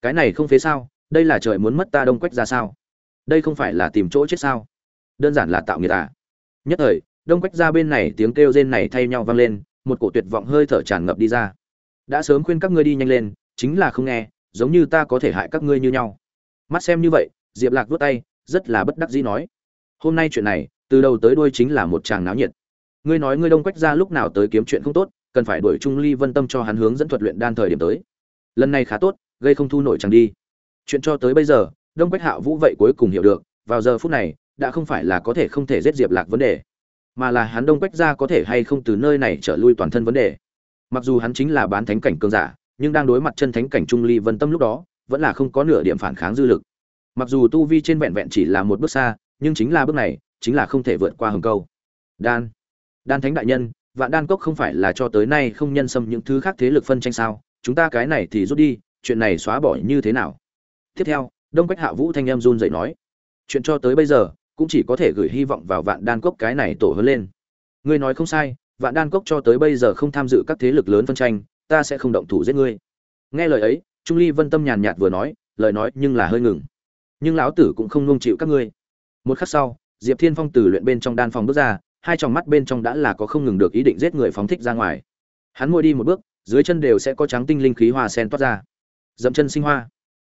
A: cái này không phế sao đây là trời muốn mất ta đông quách ra sao đây không phải là tìm chỗ chết sao đơn giản là tạo người à nhất thời đông quách ra bên này tiếng kêu rên này thay nhau vang lên một cổ tuyệt vọng hơi thở tràn ngập đi ra đã sớm khuyên các ngươi đi nhanh lên chính là không nghe giống như ta có thể hại các ngươi như nhau mắt xem như vậy diệp lạc vớt tay rất là bất đắc dĩ nói hôm nay chuyện này từ đầu tới đuôi chính là một chàng náo nhiệt ngươi nói ngươi đông quách ra lúc nào tới kiếm chuyện không tốt cần phải đuổi trung ly vân tâm cho hắn hướng dẫn thuật luyện đan thời điểm tới lần này khá tốt gây không thu nổi chẳng đi chuyện cho tới bây giờ đông quách hạ vũ vậy cuối cùng hiểu được vào giờ phút này đã không phải là có thể không thể giết diệp lạc vấn đề mà là hắn đông quách ra có thể hay không từ nơi này trở lui toàn thân vấn đề mặc dù hắn chính là bán thánh cảnh cường giả nhưng đang đối mặt chân thánh cảnh trung ly vân tâm lúc đó vẫn là không có nửa điểm phản kháng dư lực mặc dù tu vi trên vẹn vẹn chỉ là một bước xa nhưng chính là bước này chính là không thể vượt qua hừng câu đan đan thánh đại nhân vạn đan cốc không phải là cho tới nay không nhân xâm những thứ khác thế lực phân tranh sao chúng ta cái này thì rút đi chuyện này xóa bỏ như thế nào tiếp theo đông quách hạ vũ thanh em run dậy nói chuyện cho tới bây giờ cũng chỉ có thể gửi hy vọng vào vạn đan cốc cái này tổ hơn lên ngươi nói không sai vạn đan cốc cho tới bây giờ không tham dự các thế lực lớn phân tranh ta sẽ không động thủ giết ngươi nghe lời ấy trung ly vân tâm nhàn nhạt vừa nói lời nói nhưng là hơi ngừng nhưng lão tử cũng không nung chịu các ngươi một khắc sau diệp thiên phong từ luyện bên trong đan phòng bước ra hai tròng mắt bên trong đã là có không ngừng được ý định giết người phóng thích ra ngoài hắn mỗi đi một bước dưới chân đều sẽ có trắng tinh linh khí hoa sen toát ra dậm chân sinh hoa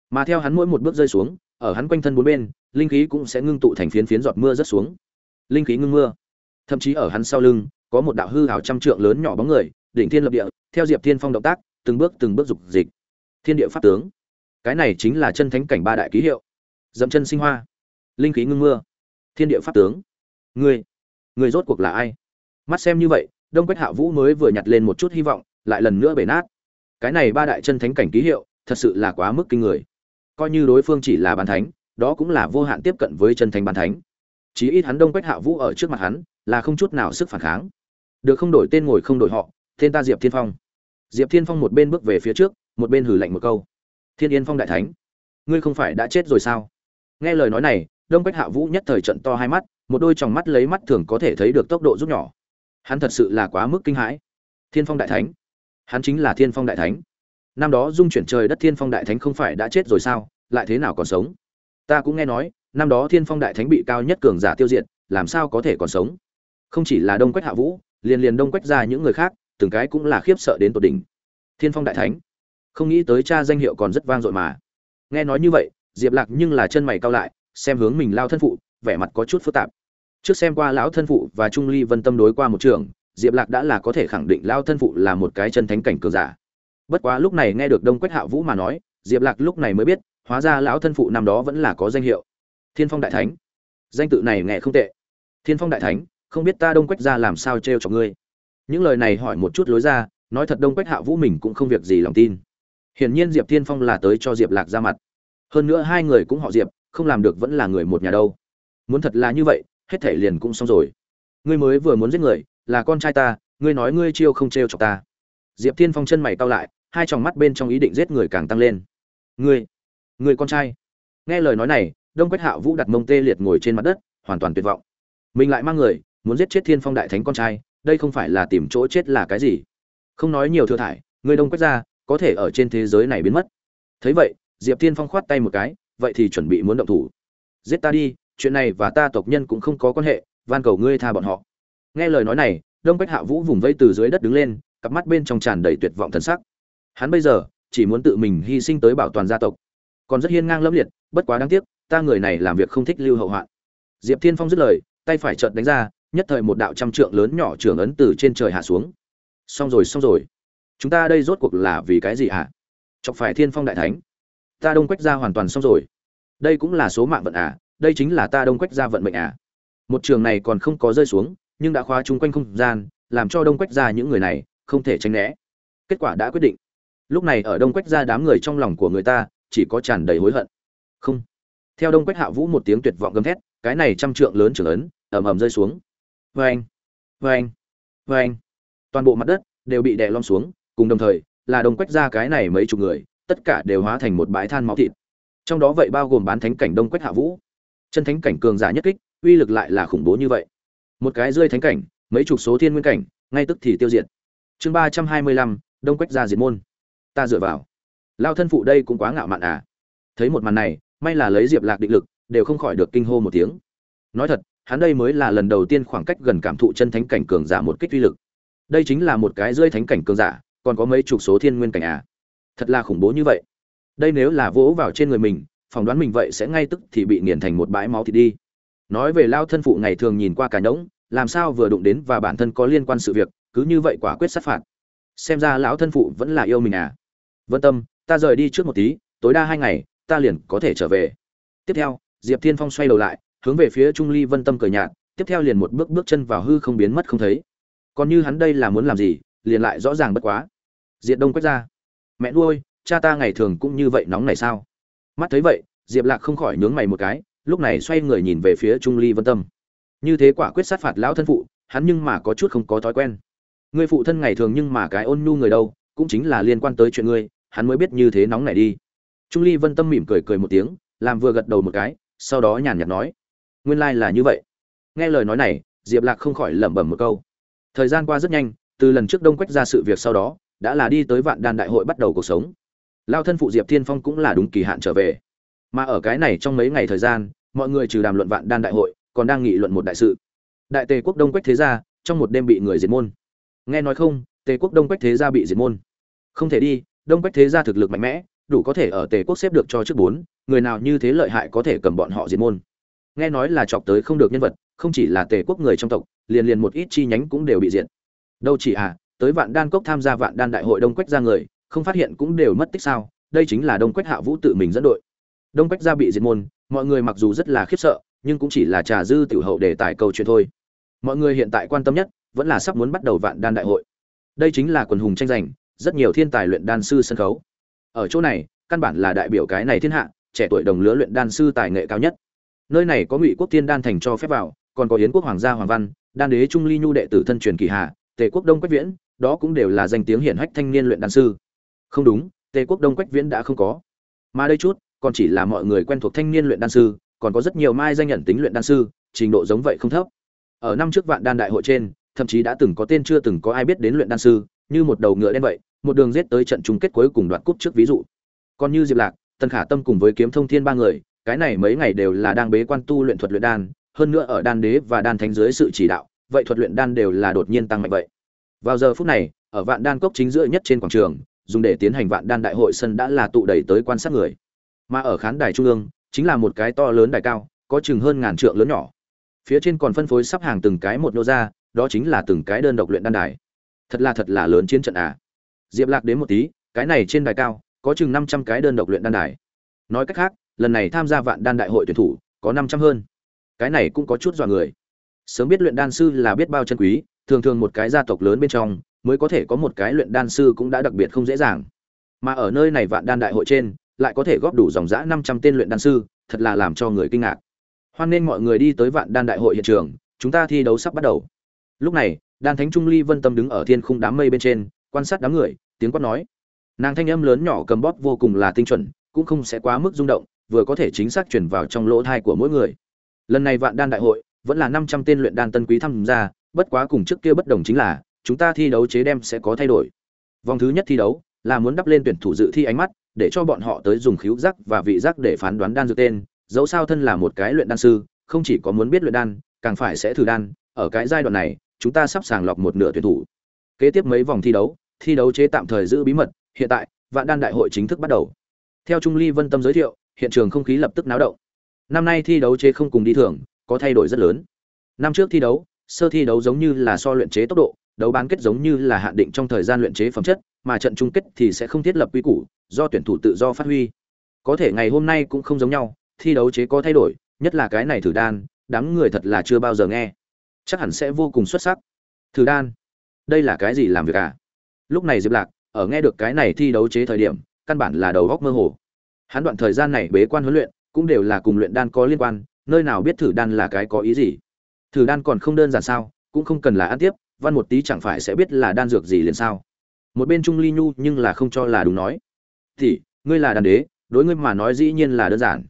A: mà theo hắn mỗi một bước rơi xuống ở hắn quanh thân bốn bên linh khí cũng sẽ ngưng tụ thành phiến phiến giọt mưa rớt xuống linh khí ngưng mưa thậm chí ở hắn sau lưng có một đạo hư hào trăm trượng lớn nhỏ bóng người đỉnh thiên lập địa theo diệp thiên phong động tác từng bước từng bước dục dịch thiên địa pháp tướng cái này chính là chân thánh cảnh ba đại ký hiệu dậm chân sinh hoa linh khí ngưng mưa thiên địa pháp tướng ngươi người rốt cuộc là ai mắt xem như vậy đông quách hạ vũ mới vừa nhặt lên một chút hy vọng lại lần nữa bể nát cái này ba đại chân thánh cảnh ký hiệu thật sự là quá mức kinh người coi như đối phương chỉ là bàn thánh đó cũng là vô hạn tiếp cận với chân thánh bàn thánh chí ít hắn đông quách hạ vũ ở trước mặt hắn là không chút nào sức phản kháng được không đổi tên ngồi không đổi họ tên ta diệp thiên phong diệp thiên phong một bên bước về phía trước một bên hử lạnh một câu thiên yên phong đại thánh ngươi không phải đã chết rồi sao nghe lời nói này đông quách hạ vũ nhất thời trận to hai mắt một đôi tròng mắt lấy mắt thường có thể thấy được tốc độ rút nhỏ hắn thật sự là quá mức kinh hãi thiên phong đại thánh hắn chính là thiên phong đại thánh năm đó dung chuyển trời đất thiên phong đại thánh không phải đã chết rồi sao lại thế nào còn sống ta cũng nghe nói năm đó thiên phong đại thánh bị cao nhất cường giả tiêu diệt làm sao có thể còn sống không chỉ là đông quách hạ vũ liền liền đông quách ra những người khác từng cái cũng là khiếp sợ đến tột đỉnh thiên phong đại thánh không nghĩ tới cha danh hiệu còn rất vang dội mà nghe nói như vậy diệp lạc nhưng là chân mày cao lại xem hướng mình lao thân phụ vẻ mặt có chút phức tạp trước xem qua lão thân phụ và trung ly vân tâm đối qua một trường diệp lạc đã là có thể khẳng định lão thân phụ là một cái chân thánh cảnh cường giả bất quá lúc này nghe được đông quách hạ vũ mà nói diệp lạc lúc này mới biết hóa ra lão thân phụ năm đó vẫn là có danh hiệu thiên phong đại thánh danh tự này nghe không tệ thiên phong đại thánh không biết ta đông quách ra làm sao t r e o cho ngươi những lời này hỏi một chút lối ra nói thật đông quách hạ vũ mình cũng không việc gì lòng tin hiển nhiên diệp thiên phong là tới cho diệp lạc ra mặt hơn nữa hai người cũng họ diệp không làm được vẫn là người một nhà đâu muốn thật là như vậy hết thể liền cũng xong rồi ngươi mới vừa muốn giết người là con trai ta ngươi nói ngươi chiêu không trêu chọc ta diệp thiên phong chân mày cau lại hai tròng mắt bên trong ý định giết người càng tăng lên ngươi ngươi con trai nghe lời nói này đông quách hạo vũ đặt mông tê liệt ngồi trên mặt đất hoàn toàn tuyệt vọng mình lại mang người muốn giết chết thiên phong đại thánh con trai đây không phải là tìm chỗ chết là cái gì không nói nhiều thừa thải ngươi đông quách gia, có thể ở trên thế giới này biến mất thấy vậy diệp thiên phong khoát tay một cái vậy thì chuẩn bị muốn động thủ giết ta đi chuyện này và ta tộc nhân cũng không có quan hệ van cầu ngươi tha bọn họ nghe lời nói này đông bách hạ vũ vùng vây từ dưới đất đứng lên cặp mắt bên trong tràn đầy tuyệt vọng thần sắc hắn bây giờ chỉ muốn tự mình hy sinh tới bảo toàn gia tộc còn rất hiên ngang lâm liệt bất quá đáng tiếc ta người này làm việc không thích lưu hậu hoạn diệp thiên phong dứt lời tay phải chợt đánh ra nhất thời một đạo trăm trượng lớn nhỏ trưởng ấn từ trên trời hạ xuống xong rồi xong rồi chúng ta đây rốt cuộc là vì cái gì hả à? chọc phải thiên phong đại thánh ta đông quách ra hoàn toàn xong rồi đây cũng là số mạng vận à đây chính là ta đông quách gia vận mệnh à một trường này còn không có rơi xuống nhưng đã khóa chung quanh không gian làm cho đông quách gia những người này không thể tránh né kết quả đã quyết định lúc này ở đông quách gia đám người trong lòng của người ta chỉ có tràn đầy hối hận không theo đông quách hạ vũ một tiếng tuyệt vọng gầm thét cái này trăm trượng lớn trưởng lớn ẩm ẩm rơi xuống vê anh vâng. vê anh vâng. vê vâng. anh toàn bộ mặt đất đều bị đè lom xuống cùng đồng thời là đông quách Gia cái này mấy chục người tất cả đều hóa thành một bãi than máu thịt trong đó vậy bao gồm bán thánh cảnh đông quách hạ vũ chân thánh cảnh cường giả nhất kích uy lực lại là khủng bố như vậy một cái rơi thánh cảnh mấy chục số thiên nguyên cảnh ngay tức thì tiêu diệt chương ba trăm hai mươi lăm đông quách gia diệt môn ta dựa vào lao thân phụ đây cũng quá ngạo mạn à thấy một màn này may là lấy diệp lạc định lực đều không khỏi được kinh hô một tiếng nói thật hắn đây mới là lần đầu tiên khoảng cách gần cảm thụ chân thánh cảnh cường giả một kích uy lực đây chính là một cái rơi thánh cảnh cường giả còn có mấy chục số thiên nguyên cảnh à thật là khủng bố như vậy đây nếu là vỗ vào trên người mình phỏng đoán mình vậy sẽ ngay tức thì bị nghiền thành một bãi máu thịt đi nói về lao thân phụ ngày thường nhìn qua cả nhỗng làm sao vừa đụng đến và bản thân có liên quan sự việc cứ như vậy quả quyết sát phạt xem ra lão thân phụ vẫn là yêu mình à vân tâm ta rời đi trước một tí tối đa hai ngày ta liền có thể trở về tiếp theo diệp thiên phong xoay đầu lại hướng về phía trung ly vân tâm cười nhạt tiếp theo liền một bước bước chân vào hư không biến mất không thấy còn như hắn đây là muốn làm gì liền lại rõ ràng bất quá diệt đông quát ra mẹ nuôi cha ta ngày thường cũng như vậy nóng này sao mắt thấy vậy diệp lạc không khỏi nhướng mày một cái lúc này xoay người nhìn về phía trung ly vân tâm như thế quả quyết sát phạt lão thân phụ hắn nhưng mà có chút không có thói quen người phụ thân ngày thường nhưng mà cái ôn nhu người đâu cũng chính là liên quan tới chuyện ngươi hắn mới biết như thế nóng này đi trung ly vân tâm mỉm cười cười một tiếng làm vừa gật đầu một cái sau đó nhàn nhạt nói nguyên lai、like、là như vậy nghe lời nói này diệp lạc không khỏi lẩm bẩm một câu thời gian qua rất nhanh từ lần trước đông quách ra sự việc sau đó đã là đi tới vạn đan đại hội bắt đầu cuộc sống lao thân phụ diệp thiên phong cũng là đúng kỳ hạn trở về mà ở cái này trong mấy ngày thời gian mọi người trừ đàm luận vạn đan đại hội còn đang nghị luận một đại sự đại tề quốc đông quách thế gia trong một đêm bị người diệt môn nghe nói không tề quốc đông quách thế gia bị diệt môn không thể đi đông quách thế gia thực lực mạnh mẽ đủ có thể ở tề quốc xếp được cho trước bốn người nào như thế lợi hại có thể cầm bọn họ diệt môn nghe nói là chọc tới không được nhân vật không chỉ là tề quốc người trong tộc liền liền một ít chi nhánh cũng đều bị diệt đâu chỉ à tới vạn đan cốc tham gia vạn đan đại hội đông quách ra người không phát hiện cũng đều mất tích sao đây chính là đông quách hạ vũ tự mình dẫn đội đông quách gia bị diệt môn mọi người mặc dù rất là khiếp sợ nhưng cũng chỉ là trà dư tiểu hậu để tải câu chuyện thôi mọi người hiện tại quan tâm nhất vẫn là sắp muốn bắt đầu vạn đan đại hội đây chính là quần hùng tranh giành rất nhiều thiên tài luyện đan sư sân khấu ở chỗ này căn bản là đại biểu cái này thiên hạ trẻ tuổi đồng lứa luyện đan sư tài nghệ cao nhất nơi này có ngụy quốc thiên đan thành cho phép vào còn có yến quốc hoàng gia hoàng văn đan đế trung ly nhu đệ tử thân truyền kỳ hạ tề quốc đông quách viễn đó cũng đều là danh tiếng hiển hách thanh niên luyện đan sư không đúng tề quốc đông quách viễn đã không có mà đây chút còn chỉ là mọi người quen thuộc thanh niên luyện đan sư còn có rất nhiều mai danh nhận tính luyện đan sư trình độ giống vậy không thấp ở năm trước vạn đan đại hội trên thậm chí đã từng có tên chưa từng có ai biết đến luyện đan sư như một đầu ngựa đen vậy một đường giết tới trận chung kết cuối cùng đoạt cúp trước ví dụ còn như diệp lạc tân khả tâm cùng với kiếm thông thiên ba người cái này mấy ngày đều là đang bế quan tu luyện thuật luyện đan hơn nữa ở đan đế và đan thánh dưới sự chỉ đạo vậy thuật luyện đan đều là đột nhiên tăng mạnh vậy vào giờ phút này ở vạn đan cốc chính giữa nhất trên quảng trường dùng để tiến hành vạn đan đại hội sân đã là tụ đầy tới quan sát người mà ở khán đài trung ương chính là một cái to lớn đài cao có chừng hơn ngàn trượng lớn nhỏ phía trên còn phân phối sắp hàng từng cái một nô ra đó chính là từng cái đơn độc luyện đan đài thật là thật là lớn chiến trận à diệp lạc đến một tí cái này trên đài cao có chừng năm trăm cái đơn độc luyện đan đài nói cách khác lần này tham gia vạn đan đại hội tuyển thủ có năm trăm hơn cái này cũng có chút dọa người sớm biết luyện đan sư là biết bao chân quý thường thường một cái gia tộc lớn bên trong mới có thể có một cái luyện đan sư cũng đã đặc biệt không dễ dàng. Mà ở nơi này vạn đan đại hội trên, lại có thể góp đủ dòng dã 500 tên luyện đan sư, thật là làm cho người kinh ngạc. Hoan nên mọi người đi tới vạn đan đại hội hiện trường, chúng ta thi đấu sắp bắt đầu. Lúc này, đan thánh trung ly Vân Tâm đứng ở thiên khung đám mây bên trên, quan sát đám người, tiếng quát nói: Nàng thanh âm lớn nhỏ cầm bóp vô cùng là tinh chuẩn, cũng không sẽ quá mức rung động, vừa có thể chính xác truyền vào trong lỗ tai của mỗi người. Lần này vạn đan đại hội, vẫn là 500 tên luyện đan tân quý tham gia, bất quá cùng trước kia bất đồng chính là, chúng ta thi đấu chế đem sẽ có thay đổi. Vòng thứ nhất thi đấu là muốn đắp lên tuyển thủ dự thi ánh mắt, để cho bọn họ tới dùng khiếu giác và vị giác để phán đoán đan dược tên, dẫu sao thân là một cái luyện đan sư, không chỉ có muốn biết luyện đan, càng phải sẽ thử đan, ở cái giai đoạn này, chúng ta sắp sàng lọc một nửa tuyển thủ. Kế tiếp mấy vòng thi đấu, thi đấu chế tạm thời giữ bí mật, hiện tại, Vạn Đan đại hội chính thức bắt đầu. Theo Trung Ly Vân Tâm giới thiệu, hiện trường không khí lập tức náo động. Năm nay thi đấu chế không cùng đi thường, có thay đổi rất lớn. Năm trước thi đấu, sơ thi đấu giống như là so luyện chế tốc độ, đấu bán kết giống như là hạn định trong thời gian luyện chế phẩm chất, mà trận chung kết thì sẽ không thiết lập quy củ, do tuyển thủ tự do phát huy. Có thể ngày hôm nay cũng không giống nhau, thi đấu chế có thay đổi, nhất là cái này thử đan, đám người thật là chưa bao giờ nghe. Chắc hẳn sẽ vô cùng xuất sắc. Thử đan, đây là cái gì làm việc à? Lúc này Diệp Lạc, ở nghe được cái này thi đấu chế thời điểm, căn bản là đầu óc mơ hồ. Hắn đoạn thời gian này bế quan huấn luyện, cũng đều là cùng luyện đan có liên quan, nơi nào biết thử đan là cái có ý gì. Thử đan còn không đơn giản sao, cũng không cần là ăn tiếp, văn một tí chẳng phải sẽ biết là đan dược gì liền sao một bên trung ly nhu nhưng là không cho là đúng nói thì ngươi là đàn đế đối ngươi mà nói dĩ nhiên là đơn giản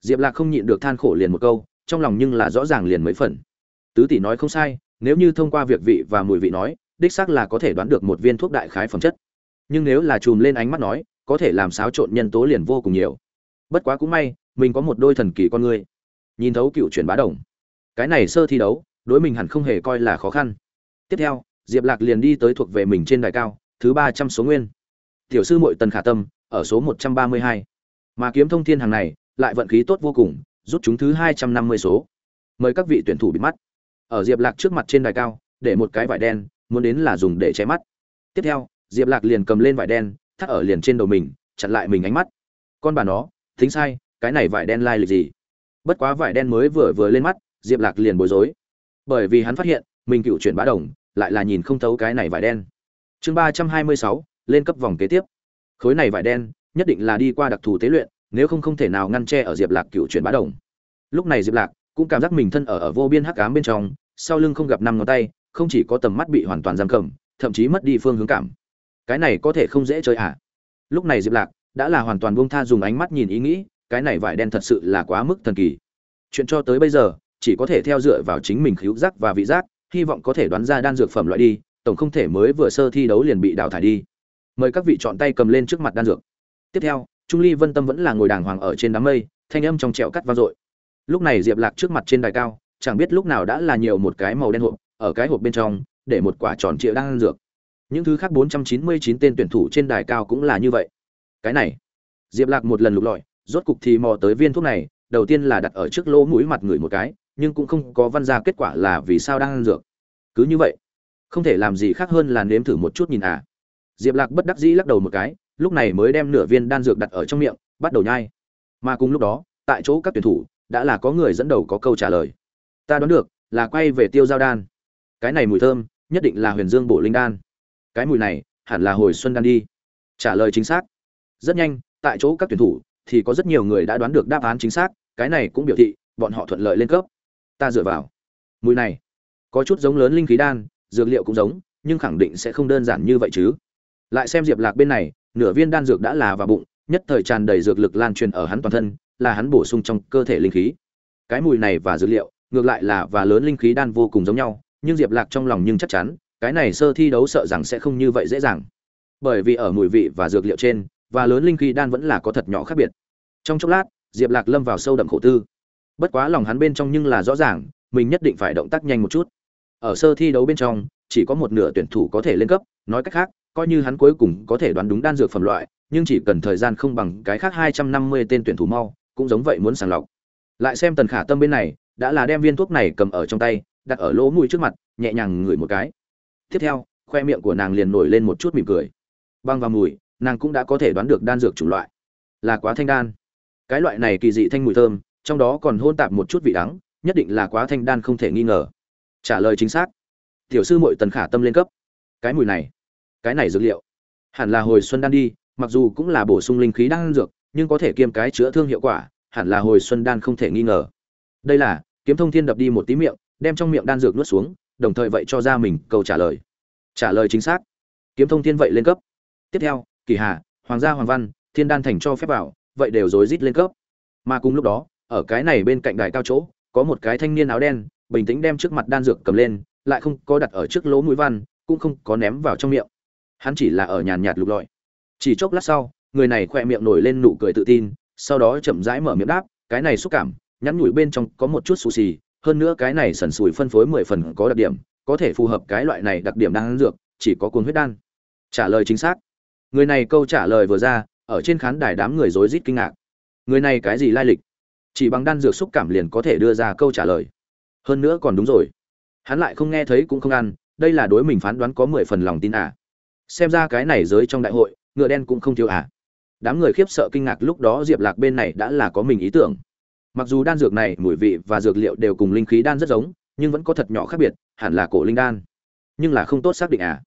A: diệp lạc không nhịn được than khổ liền một câu trong lòng nhưng là rõ ràng liền mấy phần tứ tỷ nói không sai nếu như thông qua việc vị và mùi vị nói đích xác là có thể đoán được một viên thuốc đại khái phẩm chất nhưng nếu là chùm lên ánh mắt nói có thể làm xáo trộn nhân tố liền vô cùng nhiều bất quá cũng may mình có một đôi thần kỳ con người nhìn thấu cựu truyền bá đồng cái này sơ thi đấu đối mình hẳn không hề coi là khó khăn tiếp theo diệp lạc liền đi tới thuộc về mình trên đài cao thứ ba trăm số nguyên tiểu sư mội tần khả tâm ở số một trăm ba mươi hai mà kiếm thông thiên hàng này lại vận khí tốt vô cùng rút chúng thứ hai trăm năm mươi số mời các vị tuyển thủ bị mắt ở diệp lạc trước mặt trên đài cao để một cái vải đen muốn đến là dùng để che mắt tiếp theo diệp lạc liền cầm lên vải đen thắt ở liền trên đầu mình chặn lại mình ánh mắt con bà nó thính sai cái này vải đen lai like gì bất quá vải đen mới vừa vừa lên mắt diệp lạc liền bối rối bởi vì hắn phát hiện mình cựu chuyển bá đồng lại là nhìn không thấu cái này vải đen chương ba trăm hai mươi sáu lên cấp vòng kế tiếp khối này vải đen nhất định là đi qua đặc thù tế luyện nếu không không thể nào ngăn che ở diệp lạc cựu chuyển bá đồng lúc này diệp lạc cũng cảm giác mình thân ở ở vô biên hắc ám bên trong sau lưng không gặp năm ngón tay không chỉ có tầm mắt bị hoàn toàn giam cầm thậm chí mất đi phương hướng cảm cái này có thể không dễ chơi à lúc này diệp lạc đã là hoàn toàn buông tha dùng ánh mắt nhìn ý nghĩ cái này vải đen thật sự là quá mức thần kỳ chuyện cho tới bây giờ chỉ có thể theo dựa vào chính mình khíu giác và vị giác hy vọng có thể đoán ra đan dược phẩm loại đi tổng không thể mới vừa sơ thi đấu liền bị đào thải đi mời các vị chọn tay cầm lên trước mặt đan dược tiếp theo trung ly vân tâm vẫn là ngồi đàng hoàng ở trên đám mây thanh âm trong trẹo cắt vang dội lúc này diệp lạc trước mặt trên đài cao chẳng biết lúc nào đã là nhiều một cái màu đen hộp ở cái hộp bên trong để một quả tròn trịa đan dược những thứ khác 499 tên tuyển thủ trên đài cao cũng là như vậy cái này diệp lạc một lần lục lọi rốt cục thì mò tới viên thuốc này đầu tiên là đặt ở trước lỗ mũi mặt người một cái nhưng cũng không có văn ra kết quả là vì sao đang ăn dược cứ như vậy không thể làm gì khác hơn là nếm thử một chút nhìn à diệp lạc bất đắc dĩ lắc đầu một cái lúc này mới đem nửa viên đan dược đặt ở trong miệng bắt đầu nhai mà cùng lúc đó tại chỗ các tuyển thủ đã là có người dẫn đầu có câu trả lời ta đoán được là quay về tiêu giao đan cái này mùi thơm nhất định là huyền dương Bộ linh đan cái mùi này hẳn là hồi xuân đan đi trả lời chính xác rất nhanh tại chỗ các tuyển thủ thì có rất nhiều người đã đoán được đáp án chính xác cái này cũng biểu thị bọn họ thuận lợi lên cấp ta dựa vào mùi này có chút giống lớn linh khí đan dược liệu cũng giống nhưng khẳng định sẽ không đơn giản như vậy chứ lại xem diệp lạc bên này nửa viên đan dược đã là vào bụng nhất thời tràn đầy dược lực lan truyền ở hắn toàn thân là hắn bổ sung trong cơ thể linh khí cái mùi này và dược liệu ngược lại là và lớn linh khí đan vô cùng giống nhau nhưng diệp lạc trong lòng nhưng chắc chắn cái này sơ thi đấu sợ rằng sẽ không như vậy dễ dàng bởi vì ở mùi vị và dược liệu trên và lớn linh khí đan vẫn là có thật nhỏ khác biệt trong chốc lát diệp lạc lâm vào sâu đậm khổ tư bất quá lòng hắn bên trong nhưng là rõ ràng mình nhất định phải động tác nhanh một chút ở sơ thi đấu bên trong chỉ có một nửa tuyển thủ có thể lên cấp nói cách khác coi như hắn cuối cùng có thể đoán đúng đan dược phẩm loại nhưng chỉ cần thời gian không bằng cái khác hai trăm năm mươi tên tuyển thủ mau cũng giống vậy muốn sàng lọc lại xem tần khả tâm bên này đã là đem viên thuốc này cầm ở trong tay đặt ở lỗ mũi trước mặt nhẹ nhàng ngửi một cái tiếp theo khoe miệng của nàng liền nổi lên một chút mỉm cười băng vào mùi nàng cũng đã có thể đoán được đan dược chủ loại là quá thanh đan cái loại này kỳ dị thanh mùi thơm trong đó còn hôn tạp một chút vị đắng nhất định là quá thanh đan không thể nghi ngờ trả lời chính xác tiểu sư mội tần khả tâm lên cấp cái mùi này cái này dược liệu hẳn là hồi xuân đan đi mặc dù cũng là bổ sung linh khí đan dược nhưng có thể kiêm cái chữa thương hiệu quả hẳn là hồi xuân đan không thể nghi ngờ đây là kiếm thông thiên đập đi một tí miệng đem trong miệng đan dược nuốt xuống đồng thời vậy cho ra mình câu trả lời trả lời chính xác kiếm thông thiên vậy lên cấp tiếp theo kỳ hà hoàng gia hoàng văn thiên đan thành cho phép vào vậy đều rối rít lên cấp mà cùng lúc đó ở cái này bên cạnh đài cao chỗ có một cái thanh niên áo đen bình tĩnh đem trước mặt đan dược cầm lên lại không có đặt ở trước lỗ mũi văn cũng không có ném vào trong miệng hắn chỉ là ở nhàn nhạt lục lọi chỉ chốc lát sau người này khỏe miệng nổi lên nụ cười tự tin sau đó chậm rãi mở miệng đáp cái này xúc cảm nhắn nhủi bên trong có một chút xù xì hơn nữa cái này sần sùi phân phối mười phần có đặc điểm có thể phù hợp cái loại này đặc điểm đang ăn dược chỉ có cuốn huyết đan trả lời chính xác người này câu trả lời vừa ra ở trên khán đài đám người rối rít kinh ngạc người này cái gì lai lịch chỉ bằng đan dược xúc cảm liền có thể đưa ra câu trả lời hơn nữa còn đúng rồi hắn lại không nghe thấy cũng không ăn đây là đối mình phán đoán có mười phần lòng tin à xem ra cái này giới trong đại hội ngựa đen cũng không thiếu à đám người khiếp sợ kinh ngạc lúc đó diệp lạc bên này đã là có mình ý tưởng mặc dù đan dược này mùi vị và dược liệu đều cùng linh khí đan rất giống nhưng vẫn có thật nhỏ khác biệt hẳn là cổ linh đan nhưng là không tốt xác định à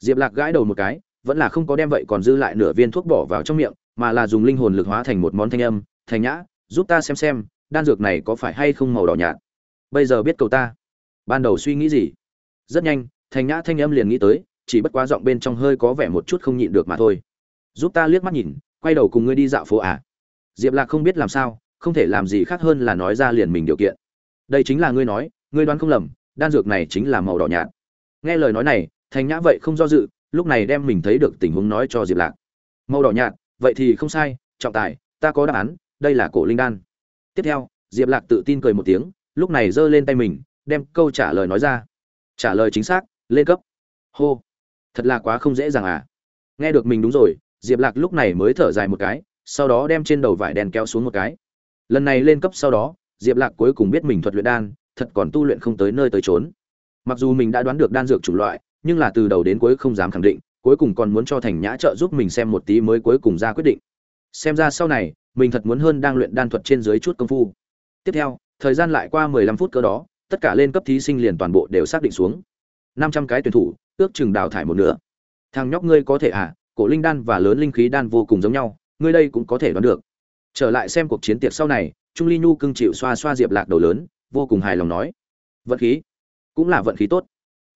A: diệp lạc gãi đầu một cái vẫn là không có đem vậy còn dư lại nửa viên thuốc bỏ vào trong miệng mà là dùng linh hồn lực hóa thành một món thanh âm thanh nhã giúp ta xem xem đan dược này có phải hay không màu đỏ nhạt bây giờ biết cầu ta ban đầu suy nghĩ gì rất nhanh thành nhã thanh âm liền nghĩ tới chỉ bất quá giọng bên trong hơi có vẻ một chút không nhịn được mà thôi giúp ta liếc mắt nhìn quay đầu cùng ngươi đi dạo phố à diệp lạc không biết làm sao không thể làm gì khác hơn là nói ra liền mình điều kiện đây chính là ngươi nói ngươi đoán không lầm đan dược này chính là màu đỏ nhạt nghe lời nói này thành nhã vậy không do dự lúc này đem mình thấy được tình huống nói cho diệp lạc màu đỏ nhạt vậy thì không sai trọng tài ta có đáp án đây là cổ linh đan tiếp theo diệp lạc tự tin cười một tiếng lúc này giơ lên tay mình đem câu trả lời nói ra trả lời chính xác lên cấp hô thật là quá không dễ dàng à nghe được mình đúng rồi diệp lạc lúc này mới thở dài một cái sau đó đem trên đầu vải đèn kéo xuống một cái lần này lên cấp sau đó diệp lạc cuối cùng biết mình thuật luyện đan thật còn tu luyện không tới nơi tới chốn. mặc dù mình đã đoán được đan dược chủng loại nhưng là từ đầu đến cuối không dám khẳng định cuối cùng còn muốn cho thành nhã trợ giúp mình xem một tí mới cuối cùng ra quyết định xem ra sau này mình thật muốn hơn đang luyện đan thuật trên dưới chút công phu tiếp theo thời gian lại qua mười lăm phút cơ đó tất cả lên cấp thí sinh liền toàn bộ đều xác định xuống năm trăm cái tuyển thủ ước chừng đào thải một nửa thằng nhóc ngươi có thể à cổ linh đan và lớn linh khí đan vô cùng giống nhau ngươi đây cũng có thể đoán được trở lại xem cuộc chiến tiệc sau này trung ly nhu cưng chịu xoa xoa diệp lạc đầu lớn vô cùng hài lòng nói vận khí cũng là vận khí tốt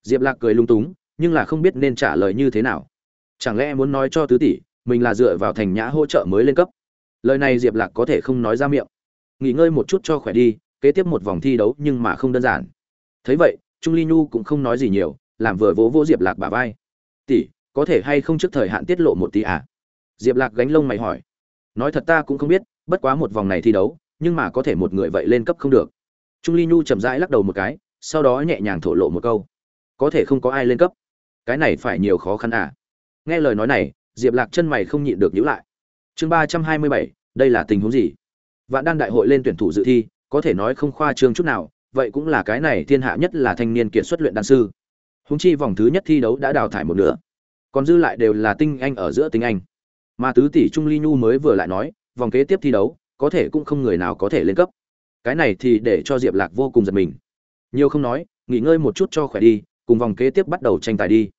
A: diệp lạc cười lung túng nhưng là không biết nên trả lời như thế nào chẳng lẽ muốn nói cho tứ tỷ mình là dựa vào thành nhã hỗ trợ mới lên cấp lời này diệp lạc có thể không nói ra miệng nghỉ ngơi một chút cho khỏe đi kế tiếp một vòng thi đấu nhưng mà không đơn giản thấy vậy trung ly nhu cũng không nói gì nhiều làm vừa vỗ vỗ diệp lạc bả vai tỷ có thể hay không trước thời hạn tiết lộ một tỷ à diệp lạc gánh lông mày hỏi nói thật ta cũng không biết bất quá một vòng này thi đấu nhưng mà có thể một người vậy lên cấp không được trung ly nhu chậm rãi lắc đầu một cái sau đó nhẹ nhàng thổ lộ một câu có thể không có ai lên cấp cái này phải nhiều khó khăn à nghe lời nói này Diệp Lạc chân mày không nhịn được nhíu lại. Chương ba trăm hai mươi bảy, đây là tình huống gì? Vạn Đan đại hội lên tuyển thủ dự thi, có thể nói không khoa trương chút nào, vậy cũng là cái này thiên hạ nhất là thanh niên kiện xuất luyện đan sư. Huống chi vòng thứ nhất thi đấu đã đào thải một nửa, còn dư lại đều là tinh anh ở giữa tinh anh. Mà tứ tỷ Trung Ly Nhu mới vừa lại nói, vòng kế tiếp thi đấu, có thể cũng không người nào có thể lên cấp. Cái này thì để cho Diệp Lạc vô cùng giật mình. Nhiều không nói, nghỉ ngơi một chút cho khỏe đi, cùng vòng kế tiếp bắt đầu tranh tài đi.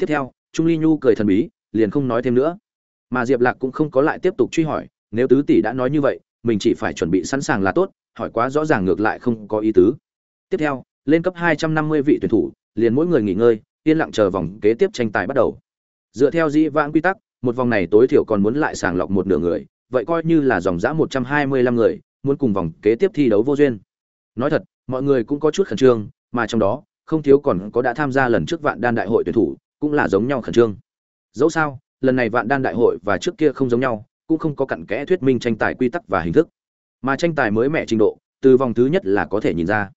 A: Tiếp theo, Trung Ly Nhu cười thần bí, liền không nói thêm nữa mà diệp lạc cũng không có lại tiếp tục truy hỏi nếu tứ tỷ đã nói như vậy mình chỉ phải chuẩn bị sẵn sàng là tốt hỏi quá rõ ràng ngược lại không có ý tứ tiếp theo lên cấp hai trăm năm mươi vị tuyển thủ liền mỗi người nghỉ ngơi yên lặng chờ vòng kế tiếp tranh tài bắt đầu dựa theo dĩ vãng quy tắc một vòng này tối thiểu còn muốn lại sàng lọc một nửa người vậy coi như là dòng dã lăm người muốn cùng vòng kế tiếp thi đấu vô duyên nói thật mọi người cũng có chút khẩn trương mà trong đó không thiếu còn có đã tham gia lần trước vạn đan đại hội tuyển thủ cũng là giống nhau khẩn trương dẫu sao lần này vạn đan đại hội và trước kia không giống nhau cũng không có cặn kẽ thuyết minh tranh tài quy tắc và hình thức mà tranh tài mới mẻ trình độ từ vòng thứ nhất là có thể nhìn ra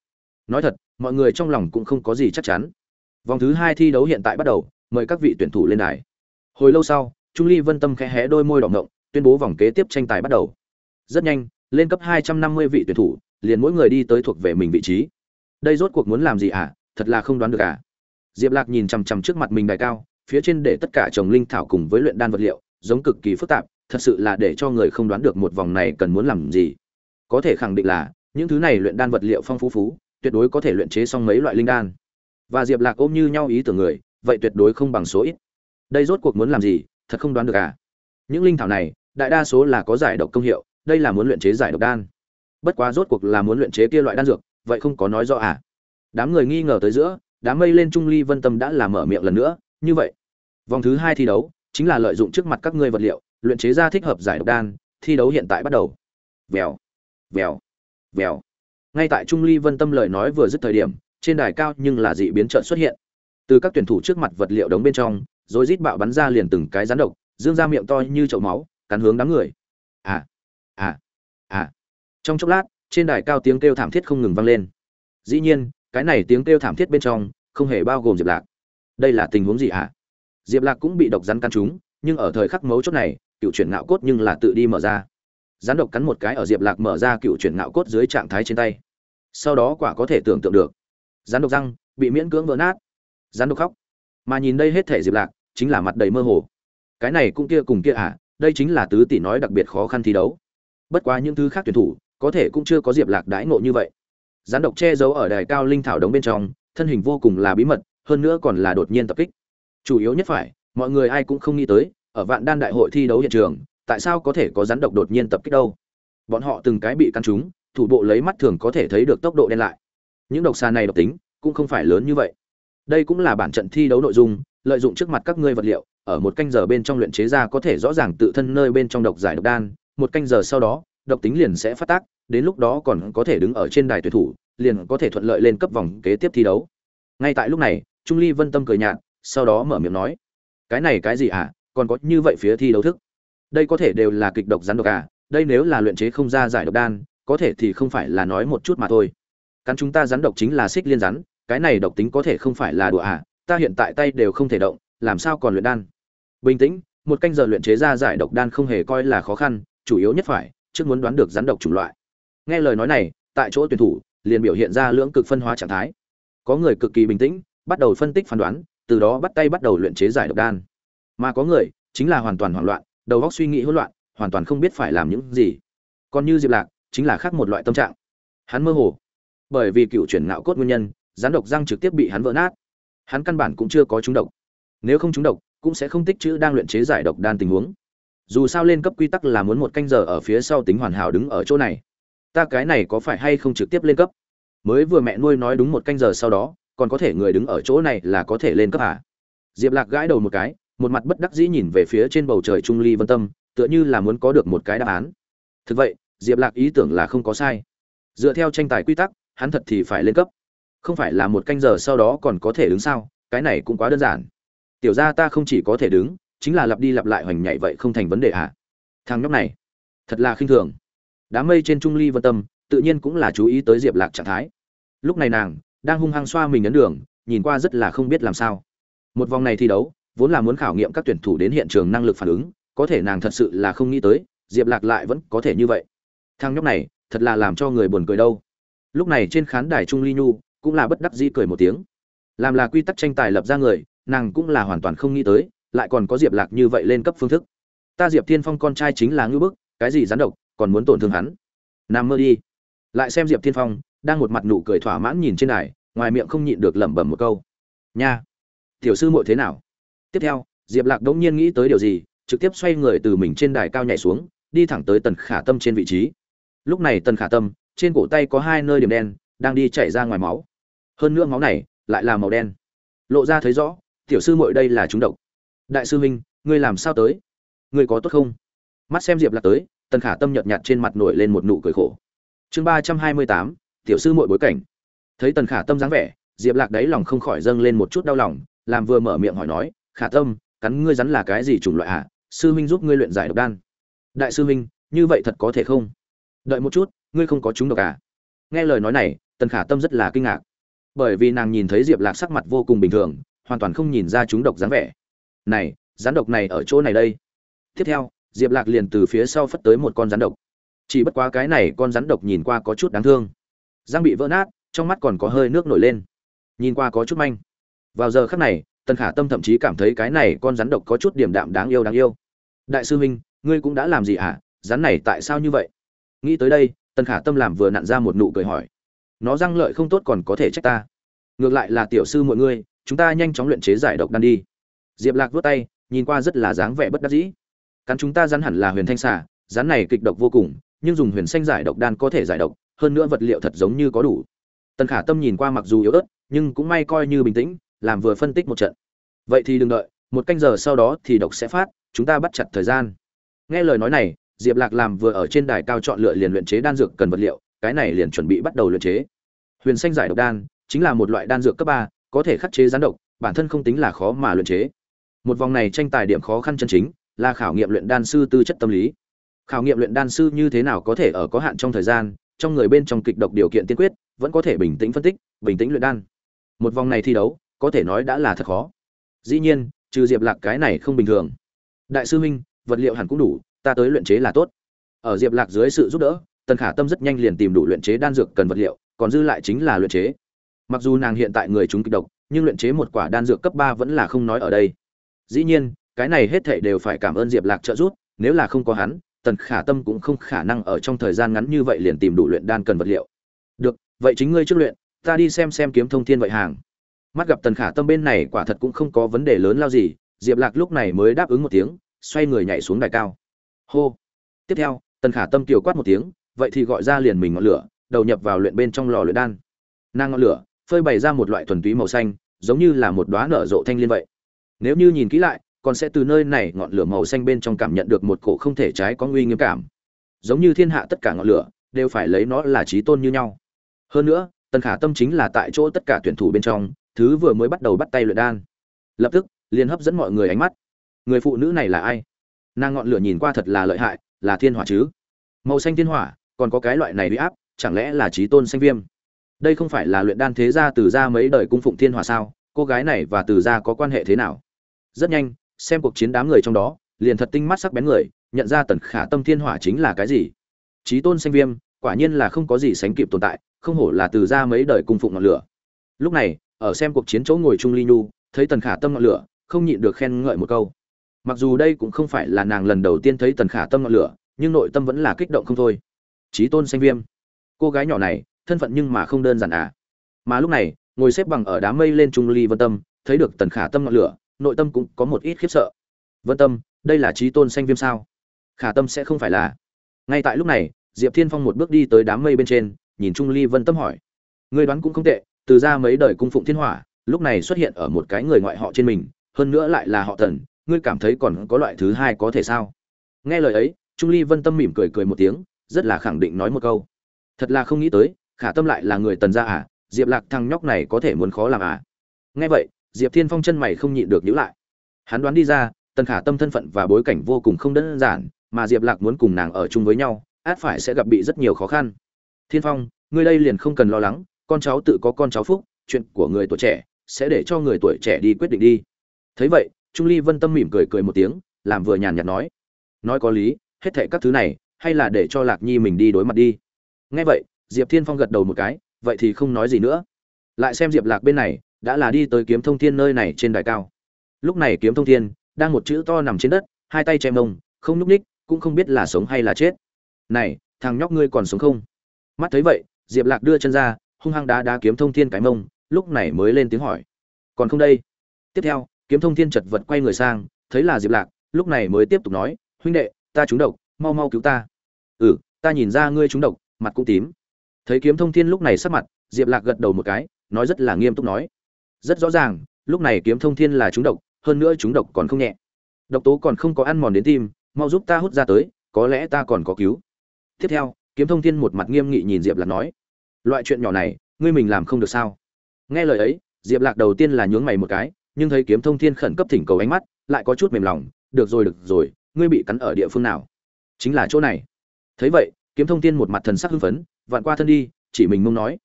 A: nói thật mọi người trong lòng cũng không có gì chắc chắn vòng thứ hai thi đấu hiện tại bắt đầu mời các vị tuyển thủ lên đài hồi lâu sau trung ly vân tâm khẽ hé đôi môi đỏ ngộng tuyên bố vòng kế tiếp tranh tài bắt đầu rất nhanh lên cấp 250 vị tuyển thủ liền mỗi người đi tới thuộc về mình vị trí đây rốt cuộc muốn làm gì ạ à? thật là không đoán được à diệp lạc nhìn chằm chằm trước mặt mình đài cao phía trên để tất cả trồng linh thảo cùng với luyện đan vật liệu, giống cực kỳ phức tạp, thật sự là để cho người không đoán được một vòng này cần muốn làm gì. Có thể khẳng định là, những thứ này luyện đan vật liệu phong phú phú, tuyệt đối có thể luyện chế xong mấy loại linh đan. Và Diệp Lạc ôm như nhau ý tưởng người, vậy tuyệt đối không bằng số ít. Đây rốt cuộc muốn làm gì, thật không đoán được à. Những linh thảo này, đại đa số là có giải độc công hiệu, đây là muốn luyện chế giải độc đan. Bất quá rốt cuộc là muốn luyện chế kia loại đan dược, vậy không có nói rõ à. Đám người nghi ngờ tới giữa, đám mây lên trung ly vân tâm đã làm mở miệng lần nữa, như vậy vòng thứ hai thi đấu chính là lợi dụng trước mặt các ngươi vật liệu luyện chế ra thích hợp giải độc đan thi đấu hiện tại bắt đầu vèo vèo vèo ngay tại trung ly vân tâm lời nói vừa dứt thời điểm trên đài cao nhưng là dị biến trợn xuất hiện từ các tuyển thủ trước mặt vật liệu đống bên trong rồi rít bạo bắn ra liền từng cái rắn độc dương ra miệng to như chậu máu cắn hướng đám người à à à trong chốc lát trên đài cao tiếng kêu thảm thiết không ngừng vang lên dĩ nhiên cái này tiếng kêu thảm thiết bên trong không hề bao gồm diệp lạc đây là tình huống gì ạ diệp lạc cũng bị độc rắn căn chúng, nhưng ở thời khắc mấu chốt này cựu chuyển ngạo cốt nhưng là tự đi mở ra rắn độc cắn một cái ở diệp lạc mở ra cựu chuyển ngạo cốt dưới trạng thái trên tay sau đó quả có thể tưởng tượng được rắn độc răng bị miễn cưỡng vỡ nát rắn độc khóc mà nhìn đây hết thể diệp lạc chính là mặt đầy mơ hồ cái này cũng kia cùng kia à đây chính là tứ tỷ nói đặc biệt khó khăn thi đấu bất quá những thứ khác tuyển thủ có thể cũng chưa có diệp lạc đãi ngộ như vậy rắn độc che giấu ở đài cao linh thảo đống bên trong thân hình vô cùng là bí mật hơn nữa còn là đột nhiên tập kích chủ yếu nhất phải mọi người ai cũng không nghĩ tới ở vạn đan đại hội thi đấu hiện trường tại sao có thể có rắn độc đột nhiên tập kích đâu bọn họ từng cái bị căn trúng thủ bộ lấy mắt thường có thể thấy được tốc độ đen lại những độc xà này độc tính cũng không phải lớn như vậy đây cũng là bản trận thi đấu nội dung lợi dụng trước mặt các ngươi vật liệu ở một canh giờ bên trong luyện chế ra có thể rõ ràng tự thân nơi bên trong độc giải độc đan một canh giờ sau đó độc tính liền sẽ phát tác đến lúc đó còn có thể đứng ở trên đài tuyển thủ liền có thể thuận lợi lên cấp vòng kế tiếp thi đấu ngay tại lúc này trung ly vân tâm cười nhạt sau đó mở miệng nói cái này cái gì à còn có như vậy phía thi đấu thức đây có thể đều là kịch độc rắn độc à đây nếu là luyện chế không ra giải độc đan có thể thì không phải là nói một chút mà thôi cắn chúng ta rắn độc chính là xích liên rắn cái này độc tính có thể không phải là đùa à ta hiện tại tay đều không thể động làm sao còn luyện đan bình tĩnh một canh giờ luyện chế ra giải độc đan không hề coi là khó khăn chủ yếu nhất phải trước muốn đoán được rắn độc chủng loại nghe lời nói này tại chỗ tuyển thủ liền biểu hiện ra lưỡng cực phân hóa trạng thái có người cực kỳ bình tĩnh bắt đầu phân tích phán đoán từ đó bắt tay bắt đầu luyện chế giải độc đan mà có người chính là hoàn toàn hoảng loạn đầu óc suy nghĩ hỗn loạn hoàn toàn không biết phải làm những gì còn như diệp lạc chính là khác một loại tâm trạng hắn mơ hồ bởi vì cựu chuyển ngạo cốt nguyên nhân rắn độc răng trực tiếp bị hắn vỡ nát hắn căn bản cũng chưa có trúng độc nếu không trúng độc cũng sẽ không tích chữ đang luyện chế giải độc đan tình huống dù sao lên cấp quy tắc là muốn một canh giờ ở phía sau tính hoàn hảo đứng ở chỗ này ta cái này có phải hay không trực tiếp lên cấp mới vừa mẹ nuôi nói đúng một canh giờ sau đó còn có thể người đứng ở chỗ này là có thể lên cấp à? Diệp Lạc gãi đầu một cái, một mặt bất đắc dĩ nhìn về phía trên bầu trời trung ly vân tâm, tựa như là muốn có được một cái đáp án. Thực vậy, Diệp Lạc ý tưởng là không có sai. Dựa theo tranh tài quy tắc, hắn thật thì phải lên cấp. Không phải là một canh giờ sau đó còn có thể đứng sao, cái này cũng quá đơn giản. Tiểu gia ta không chỉ có thể đứng, chính là lặp đi lặp lại hoành nhảy vậy không thành vấn đề à? Thằng nhóc này, thật là khinh thường. Đám mây trên trung ly vân tâm, tự nhiên cũng là chú ý tới Diệp Lạc trạng thái. Lúc này nàng đang hung hăng xoa mình ấn đường, nhìn qua rất là không biết làm sao. Một vòng này thi đấu, vốn là muốn khảo nghiệm các tuyển thủ đến hiện trường năng lực phản ứng, có thể nàng thật sự là không nghĩ tới, Diệp Lạc lại vẫn có thể như vậy. Thằng nhóc này, thật là làm cho người buồn cười đâu. Lúc này trên khán đài Trung Ly Nhu cũng là bất đắc dĩ cười một tiếng. Làm là quy tắc tranh tài lập ra người, nàng cũng là hoàn toàn không nghĩ tới, lại còn có Diệp Lạc như vậy lên cấp phương thức. Ta Diệp Thiên Phong con trai chính là ngư bức, cái gì gián độc, còn muốn tổn thương hắn. Nam mơ đi. Lại xem Diệp Thiên Phong, đang một mặt nụ cười thỏa mãn nhìn trên đài ngoài miệng không nhịn được lẩm bẩm một câu nha tiểu sư muội thế nào tiếp theo diệp lạc đống nhiên nghĩ tới điều gì trực tiếp xoay người từ mình trên đài cao nhảy xuống đi thẳng tới tần khả tâm trên vị trí lúc này tần khả tâm trên cổ tay có hai nơi điểm đen đang đi chảy ra ngoài máu hơn nữa máu này lại là màu đen lộ ra thấy rõ tiểu sư muội đây là trúng độc đại sư huynh ngươi làm sao tới ngươi có tốt không mắt xem diệp lạc tới tần khả tâm nhợt nhạt trên mặt nổi lên một nụ cười khổ chương ba trăm hai mươi tám tiểu sư muội bối cảnh thấy tần khả tâm dáng vẻ diệp lạc đáy lòng không khỏi dâng lên một chút đau lòng làm vừa mở miệng hỏi nói khả tâm cắn ngươi rắn là cái gì chủng loại ạ à? sư huynh giúp ngươi luyện giải độc đan đại sư huynh như vậy thật có thể không đợi một chút ngươi không có chúng độc à nghe lời nói này tần khả tâm rất là kinh ngạc bởi vì nàng nhìn thấy diệp lạc sắc mặt vô cùng bình thường hoàn toàn không nhìn ra chúng độc dáng vẻ này rắn độc này ở chỗ này đây tiếp theo diệp lạc liền từ phía sau phất tới một con rắn độc chỉ bất quá cái này con rắn độc nhìn qua có chút đáng thương răng bị vỡ nát trong mắt còn có hơi nước nổi lên nhìn qua có chút manh vào giờ khắc này tần khả tâm thậm chí cảm thấy cái này con rắn độc có chút điểm đạm đáng yêu đáng yêu đại sư huynh ngươi cũng đã làm gì hả à? rắn này tại sao như vậy nghĩ tới đây tần khả tâm làm vừa nặn ra một nụ cười hỏi nó răng lợi không tốt còn có thể trách ta ngược lại là tiểu sư mọi ngươi chúng ta nhanh chóng luyện chế giải độc đan đi diệp lạc vớt tay nhìn qua rất là dáng vẻ bất đắc dĩ cắn chúng ta rắn hẳn là huyền thanh xả rắn này kịch độc vô cùng nhưng dùng huyền xanh giải độc đan có thể giải độc hơn nữa vật liệu thật giống như có đủ tần khả tâm nhìn qua mặc dù yếu ớt nhưng cũng may coi như bình tĩnh làm vừa phân tích một trận vậy thì đừng đợi một canh giờ sau đó thì độc sẽ phát chúng ta bắt chặt thời gian nghe lời nói này diệp lạc làm vừa ở trên đài cao chọn lựa liền luyện chế đan dược cần vật liệu cái này liền chuẩn bị bắt đầu luyện chế huyền xanh giải độc đan chính là một loại đan dược cấp ba có thể khắc chế gián độc bản thân không tính là khó mà luyện chế một vòng này tranh tài điểm khó khăn chân chính là khảo nghiệm luyện đan sư tư chất tâm lý khảo nghiệm luyện đan sư như thế nào có thể ở có hạn trong thời gian trong người bên trong kịch độc điều kiện tiên quyết vẫn có thể bình tĩnh phân tích bình tĩnh luyện đan một vòng này thi đấu có thể nói đã là thật khó dĩ nhiên trừ diệp lạc cái này không bình thường đại sư huynh vật liệu hẳn cũng đủ ta tới luyện chế là tốt ở diệp lạc dưới sự giúp đỡ tần khả tâm rất nhanh liền tìm đủ luyện chế đan dược cần vật liệu còn dư lại chính là luyện chế mặc dù nàng hiện tại người chúng kịch độc nhưng luyện chế một quả đan dược cấp ba vẫn là không nói ở đây dĩ nhiên cái này hết thảy đều phải cảm ơn diệp lạc trợ giúp nếu là không có hắn tần khả tâm cũng không khả năng ở trong thời gian ngắn như vậy liền tìm đủ luyện đan cần vật liệu được vậy chính ngươi trước luyện ta đi xem xem kiếm thông thiên vậy hàng mắt gặp tần khả tâm bên này quả thật cũng không có vấn đề lớn lao gì diệp lạc lúc này mới đáp ứng một tiếng xoay người nhảy xuống đài cao hô tiếp theo tần khả tâm kiều quát một tiếng vậy thì gọi ra liền mình ngọn lửa đầu nhập vào luyện bên trong lò luyện đan nàng ngọn lửa phơi bày ra một loại thuần túy màu xanh giống như là một đoá nở rộ thanh liên vậy nếu như nhìn kỹ lại còn sẽ từ nơi này ngọn lửa màu xanh bên trong cảm nhận được một cổ không thể trái có nguy nghiêm cảm giống như thiên hạ tất cả ngọn lửa đều phải lấy nó là trí tôn như nhau hơn nữa tần khả tâm chính là tại chỗ tất cả tuyển thủ bên trong thứ vừa mới bắt đầu bắt tay luyện đan lập tức liền hấp dẫn mọi người ánh mắt người phụ nữ này là ai nàng ngọn lửa nhìn qua thật là lợi hại là thiên hỏa chứ màu xanh thiên hỏa còn có cái loại này bị áp chẳng lẽ là trí tôn xanh viêm đây không phải là luyện đan thế gia từ ra mấy đời cung phụng thiên hỏa sao cô gái này và từ ra có quan hệ thế nào rất nhanh xem cuộc chiến đám người trong đó liền thật tinh mắt sắc bén người nhận ra tần khả tâm thiên hỏa chính là cái gì trí tôn xanh viêm quả nhiên là không có gì sánh kịp tồn tại không hổ là từ ra mấy đời cung phụng ngọn lửa lúc này ở xem cuộc chiến chỗ ngồi trung ly nhu thấy tần khả tâm ngọn lửa không nhịn được khen ngợi một câu mặc dù đây cũng không phải là nàng lần đầu tiên thấy tần khả tâm ngọn lửa nhưng nội tâm vẫn là kích động không thôi trí tôn xanh viêm cô gái nhỏ này thân phận nhưng mà không đơn giản à mà lúc này ngồi xếp bằng ở đám mây lên trung ly vân tâm thấy được tần khả tâm ngọn lửa nội tâm cũng có một ít khiếp sợ vân tâm đây là trí tôn xanh viêm sao khả tâm sẽ không phải là ngay tại lúc này diệp thiên phong một bước đi tới đám mây bên trên nhìn trung ly vân tâm hỏi người đoán cũng không tệ từ ra mấy đời cung phụng thiên hỏa lúc này xuất hiện ở một cái người ngoại họ trên mình hơn nữa lại là họ thần ngươi cảm thấy còn có loại thứ hai có thể sao nghe lời ấy trung ly vân tâm mỉm cười cười một tiếng rất là khẳng định nói một câu thật là không nghĩ tới khả tâm lại là người tần gia à diệp lạc thằng nhóc này có thể muốn khó làm à nghe vậy Diệp Thiên Phong chân mày không nhịn được nhíu lại. Hắn đoán đi ra, Tần Khả Tâm thân phận và bối cảnh vô cùng không đơn giản, mà Diệp Lạc muốn cùng nàng ở chung với nhau, át phải sẽ gặp bị rất nhiều khó khăn. Thiên Phong, ngươi đây liền không cần lo lắng, con cháu tự có con cháu phúc, chuyện của người tuổi trẻ sẽ để cho người tuổi trẻ đi quyết định đi. Thấy vậy, Trung Ly Vân Tâm mỉm cười cười một tiếng, làm vừa nhàn nhạt nói: "Nói có lý, hết thảy các thứ này, hay là để cho Lạc Nhi mình đi đối mặt đi." Nghe vậy, Diệp Thiên Phong gật đầu một cái, vậy thì không nói gì nữa. Lại xem Diệp Lạc bên này, đã là đi tới kiếm thông thiên nơi này trên đài cao lúc này kiếm thông thiên đang một chữ to nằm trên đất hai tay che mông không nhúc ních cũng không biết là sống hay là chết này thằng nhóc ngươi còn sống không mắt thấy vậy diệp lạc đưa chân ra hung hăng đá đá kiếm thông thiên cái mông lúc này mới lên tiếng hỏi còn không đây tiếp theo kiếm thông thiên chật vật quay người sang thấy là diệp lạc lúc này mới tiếp tục nói huynh đệ ta trúng độc mau mau cứu ta ừ ta nhìn ra ngươi trúng độc mặt cũng tím thấy kiếm thông thiên lúc này sắp mặt diệp lạc gật đầu một cái nói rất là nghiêm túc nói rất rõ ràng lúc này kiếm thông thiên là chúng độc hơn nữa chúng độc còn không nhẹ độc tố còn không có ăn mòn đến tim mau giúp ta hút ra tới có lẽ ta còn có cứu tiếp theo kiếm thông thiên một mặt nghiêm nghị nhìn diệp lạc nói loại chuyện nhỏ này ngươi mình làm không được sao nghe lời ấy diệp lạc đầu tiên là nhướng mày một cái nhưng thấy kiếm thông thiên khẩn cấp thỉnh cầu ánh mắt lại có chút mềm lòng được rồi được rồi ngươi bị cắn ở địa phương nào chính là chỗ này thấy vậy kiếm thông thiên một mặt thần sắc hưng phấn vạn qua thân đi chỉ mình mông nói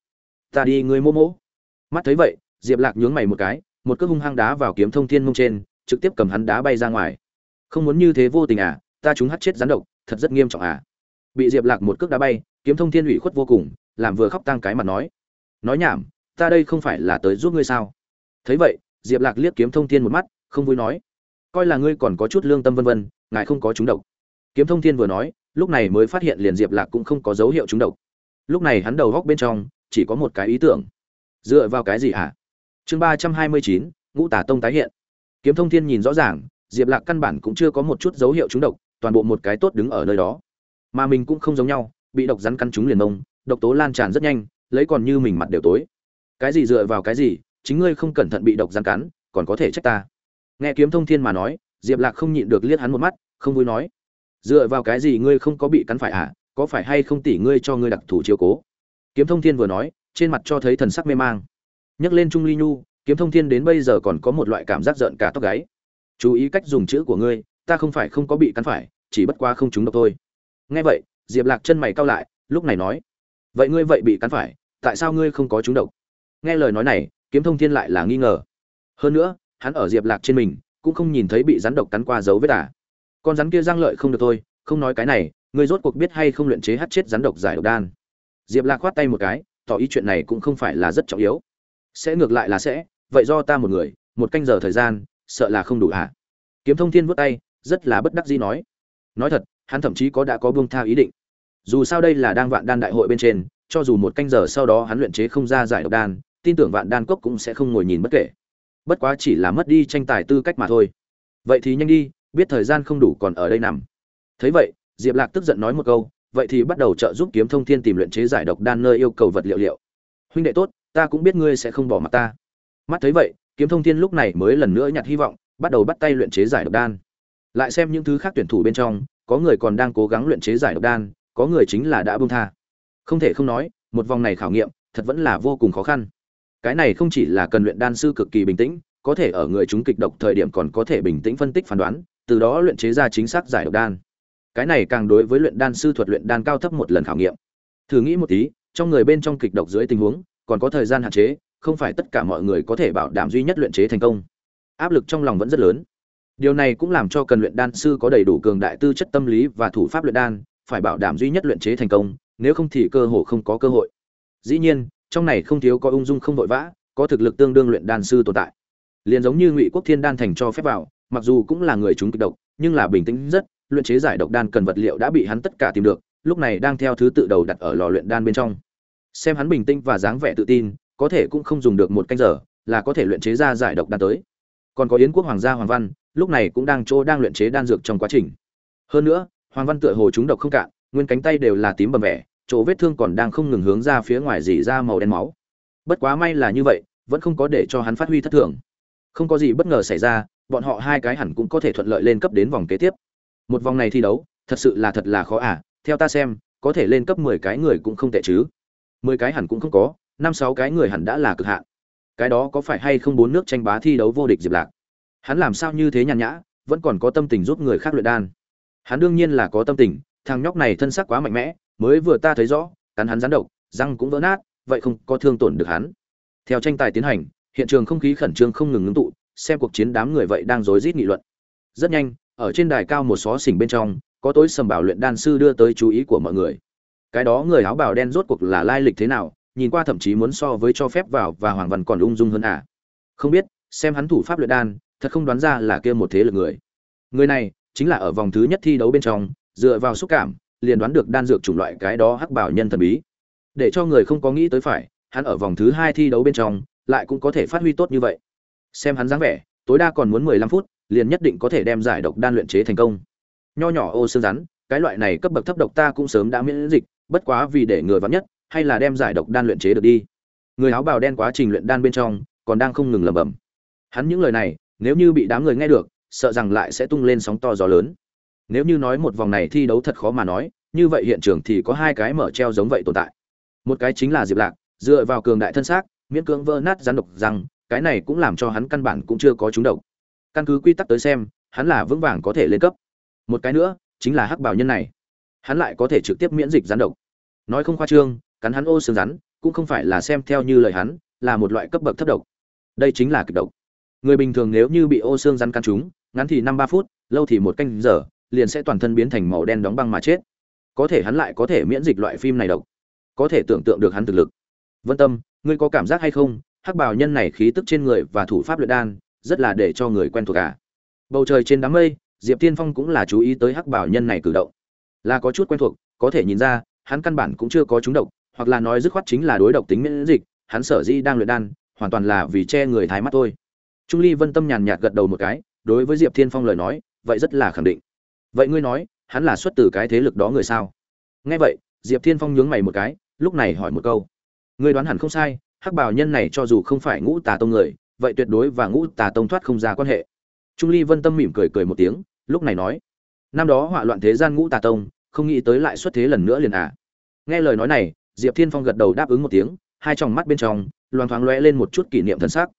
A: ta đi ngươi mô mô mắt thấy vậy Diệp Lạc nhướng mày một cái, một cước hung hăng đá vào kiếm thông thiên mông trên, trực tiếp cầm hắn đá bay ra ngoài. Không muốn như thế vô tình à, ta chúng hắt chết gián độc, thật rất nghiêm trọng à. Bị Diệp Lạc một cước đá bay, kiếm thông thiên ủy khuất vô cùng, làm vừa khóc tang cái mặt nói. Nói nhảm, ta đây không phải là tới giúp ngươi sao? Thấy vậy, Diệp Lạc liếc kiếm thông thiên một mắt, không vui nói: "Coi là ngươi còn có chút lương tâm vân vân, ngài không có chúng độc." Kiếm thông thiên vừa nói, lúc này mới phát hiện liền Diệp Lạc cũng không có dấu hiệu chúng độc. Lúc này hắn đầu góc bên trong chỉ có một cái ý tưởng. Dựa vào cái gì hả? chương ba trăm hai mươi chín ngũ tả tông tái hiện kiếm thông thiên nhìn rõ ràng diệp lạc căn bản cũng chưa có một chút dấu hiệu trúng độc toàn bộ một cái tốt đứng ở nơi đó mà mình cũng không giống nhau bị độc rắn cắn trúng liền mông độc tố lan tràn rất nhanh lấy còn như mình mặt đều tối cái gì dựa vào cái gì chính ngươi không cẩn thận bị độc rắn cắn còn có thể trách ta nghe kiếm thông thiên mà nói diệp lạc không nhịn được liếc hắn một mắt không vui nói dựa vào cái gì ngươi không có bị cắn phải à có phải hay không tỷ ngươi cho ngươi đặc thù chiếu cố kiếm thông thiên vừa nói trên mặt cho thấy thần sắc mê mang nhắc lên trung ly nhu kiếm thông thiên đến bây giờ còn có một loại cảm giác rợn cả tóc gáy chú ý cách dùng chữ của ngươi ta không phải không có bị cắn phải chỉ bất qua không trúng độc thôi nghe vậy diệp lạc chân mày cau lại lúc này nói vậy ngươi vậy bị cắn phải tại sao ngươi không có trúng độc nghe lời nói này kiếm thông thiên lại là nghi ngờ hơn nữa hắn ở diệp lạc trên mình cũng không nhìn thấy bị rắn độc cắn qua dấu với à. con rắn kia giang lợi không được thôi không nói cái này ngươi rốt cuộc biết hay không luyện chế hát chết rắn độc giải độc đan diệp lạc khoát tay một cái tỏ ý chuyện này cũng không phải là rất trọng yếu sẽ ngược lại là sẽ vậy do ta một người một canh giờ thời gian sợ là không đủ hả kiếm thông thiên vứt tay rất là bất đắc dĩ nói nói thật hắn thậm chí có đã có buông tha ý định dù sao đây là đang vạn đan đại hội bên trên cho dù một canh giờ sau đó hắn luyện chế không ra giải độc đan tin tưởng vạn đan cốc cũng sẽ không ngồi nhìn bất kể bất quá chỉ là mất đi tranh tài tư cách mà thôi vậy thì nhanh đi biết thời gian không đủ còn ở đây nằm thấy vậy diệp lạc tức giận nói một câu vậy thì bắt đầu trợ giúp kiếm thông thiên tìm luyện chế giải độc đan nơi yêu cầu vật liệu liệu huynh đệ tốt ta cũng biết ngươi sẽ không bỏ mặt ta mắt thấy vậy kiếm thông thiên lúc này mới lần nữa nhặt hy vọng bắt đầu bắt tay luyện chế giải độc đan lại xem những thứ khác tuyển thủ bên trong có người còn đang cố gắng luyện chế giải độc đan có người chính là đã buông tha không thể không nói một vòng này khảo nghiệm thật vẫn là vô cùng khó khăn cái này không chỉ là cần luyện đan sư cực kỳ bình tĩnh có thể ở người chúng kịch độc thời điểm còn có thể bình tĩnh phân tích phán đoán từ đó luyện chế ra chính xác giải độc đan cái này càng đối với luyện đan sư thuật luyện đan cao thấp một lần khảo nghiệm thử nghĩ một tí trong người bên trong kịch độc dưới tình huống còn có thời gian hạn chế không phải tất cả mọi người có thể bảo đảm duy nhất luyện chế thành công áp lực trong lòng vẫn rất lớn điều này cũng làm cho cần luyện đan sư có đầy đủ cường đại tư chất tâm lý và thủ pháp luyện đan phải bảo đảm duy nhất luyện chế thành công nếu không thì cơ hồ không có cơ hội dĩ nhiên trong này không thiếu có ung dung không vội vã có thực lực tương đương luyện đan sư tồn tại liền giống như ngụy quốc thiên đan thành cho phép vào mặc dù cũng là người chúng kịch độc nhưng là bình tĩnh rất luyện chế giải độc đan cần vật liệu đã bị hắn tất cả tìm được lúc này đang theo thứ tự đầu đặt ở lò luyện đan bên trong xem hắn bình tĩnh và dáng vẻ tự tin có thể cũng không dùng được một canh giờ là có thể luyện chế ra giải độc đan tới còn có yến quốc hoàng gia hoàng văn lúc này cũng đang chỗ đang luyện chế đan dược trong quá trình hơn nữa hoàng văn tựa hồ chúng độc không cạn nguyên cánh tay đều là tím bầm vẻ chỗ vết thương còn đang không ngừng hướng ra phía ngoài dỉ ra màu đen máu bất quá may là như vậy vẫn không có để cho hắn phát huy thất thường không có gì bất ngờ xảy ra bọn họ hai cái hẳn cũng có thể thuận lợi lên cấp đến vòng kế tiếp một vòng này thi đấu thật sự là thật là khó à theo ta xem có thể lên cấp mười cái người cũng không tệ chứ mười cái hẳn cũng không có năm sáu cái người hẳn đã là cực hạn cái đó có phải hay không bốn nước tranh bá thi đấu vô địch diệp lạc hắn làm sao như thế nhàn nhã vẫn còn có tâm tình giúp người khác luyện đan hắn đương nhiên là có tâm tình thằng nhóc này thân sắc quá mạnh mẽ mới vừa ta thấy rõ cắn hắn gián độc răng cũng vỡ nát vậy không có thương tổn được hắn theo tranh tài tiến hành hiện trường không khí khẩn trương không ngừng ngưng tụ xem cuộc chiến đám người vậy đang rối rít nghị luận rất nhanh ở trên đài cao một xó xỉnh bên trong có tối sầm bảo luyện đan sư đưa tới chú ý của mọi người cái đó người áo bào đen rốt cuộc là lai lịch thế nào nhìn qua thậm chí muốn so với cho phép vào và hoàng văn còn ung dung hơn à không biết xem hắn thủ pháp luyện đan thật không đoán ra là kia một thế lực người người này chính là ở vòng thứ nhất thi đấu bên trong dựa vào xúc cảm liền đoán được đan dược chủng loại cái đó hắc bảo nhân thần bí để cho người không có nghĩ tới phải hắn ở vòng thứ hai thi đấu bên trong lại cũng có thể phát huy tốt như vậy xem hắn dáng vẻ tối đa còn muốn mười lăm phút liền nhất định có thể đem giải độc đan luyện chế thành công nho nhỏ ô xương rắn cái loại này cấp bậc thấp độc ta cũng sớm đã miễn dịch bất quá vì để người vắng nhất hay là đem giải độc đan luyện chế được đi người áo bào đen quá trình luyện đan bên trong còn đang không ngừng lẩm bẩm hắn những lời này nếu như bị đám người nghe được sợ rằng lại sẽ tung lên sóng to gió lớn nếu như nói một vòng này thi đấu thật khó mà nói như vậy hiện trường thì có hai cái mở treo giống vậy tồn tại một cái chính là diệp lạc dựa vào cường đại thân xác miễn cưỡng vỡ nát rắn độc rằng cái này cũng làm cho hắn căn bản cũng chưa có trúng độc căn cứ quy tắc tới xem hắn là vững vàng có thể lên cấp một cái nữa chính là hắc bảo nhân này hắn lại có thể trực tiếp miễn dịch rắn độc nói không khoa trương cắn hắn ô xương rắn cũng không phải là xem theo như lời hắn là một loại cấp bậc thấp độc đây chính là kịch độc người bình thường nếu như bị ô xương rắn cắn trúng ngắn thì năm ba phút lâu thì một canh giờ liền sẽ toàn thân biến thành màu đen đóng băng mà chết có thể hắn lại có thể miễn dịch loại phim này độc có thể tưởng tượng được hắn thực lực vân tâm ngươi có cảm giác hay không hắc bào nhân này khí tức trên người và thủ pháp luyện đan rất là để cho người quen thuộc cả à? bầu trời trên đám mây diệp tiên phong cũng là chú ý tới hắc bào nhân này cử động là có chút quen thuộc có thể nhìn ra hắn căn bản cũng chưa có chúng độc hoặc là nói dứt khoát chính là đối độc tính miễn dịch hắn sở di đang luyện đan hoàn toàn là vì che người thái mắt thôi trung ly vân tâm nhàn nhạt gật đầu một cái đối với diệp thiên phong lời nói vậy rất là khẳng định vậy ngươi nói hắn là xuất từ cái thế lực đó người sao nghe vậy diệp thiên phong nhướng mày một cái lúc này hỏi một câu ngươi đoán hẳn không sai hắc bảo nhân này cho dù không phải ngũ tà tông người vậy tuyệt đối và ngũ tà tông thoát không ra quan hệ trung ly vân tâm mỉm cười cười một tiếng lúc này nói năm đó họa loạn thế gian ngũ tà tông không nghĩ tới lại xuất thế lần nữa liền à nghe lời nói này diệp thiên phong gật đầu đáp ứng một tiếng hai tròng mắt bên trong loan thoáng lóe lên một chút kỷ niệm thần sắc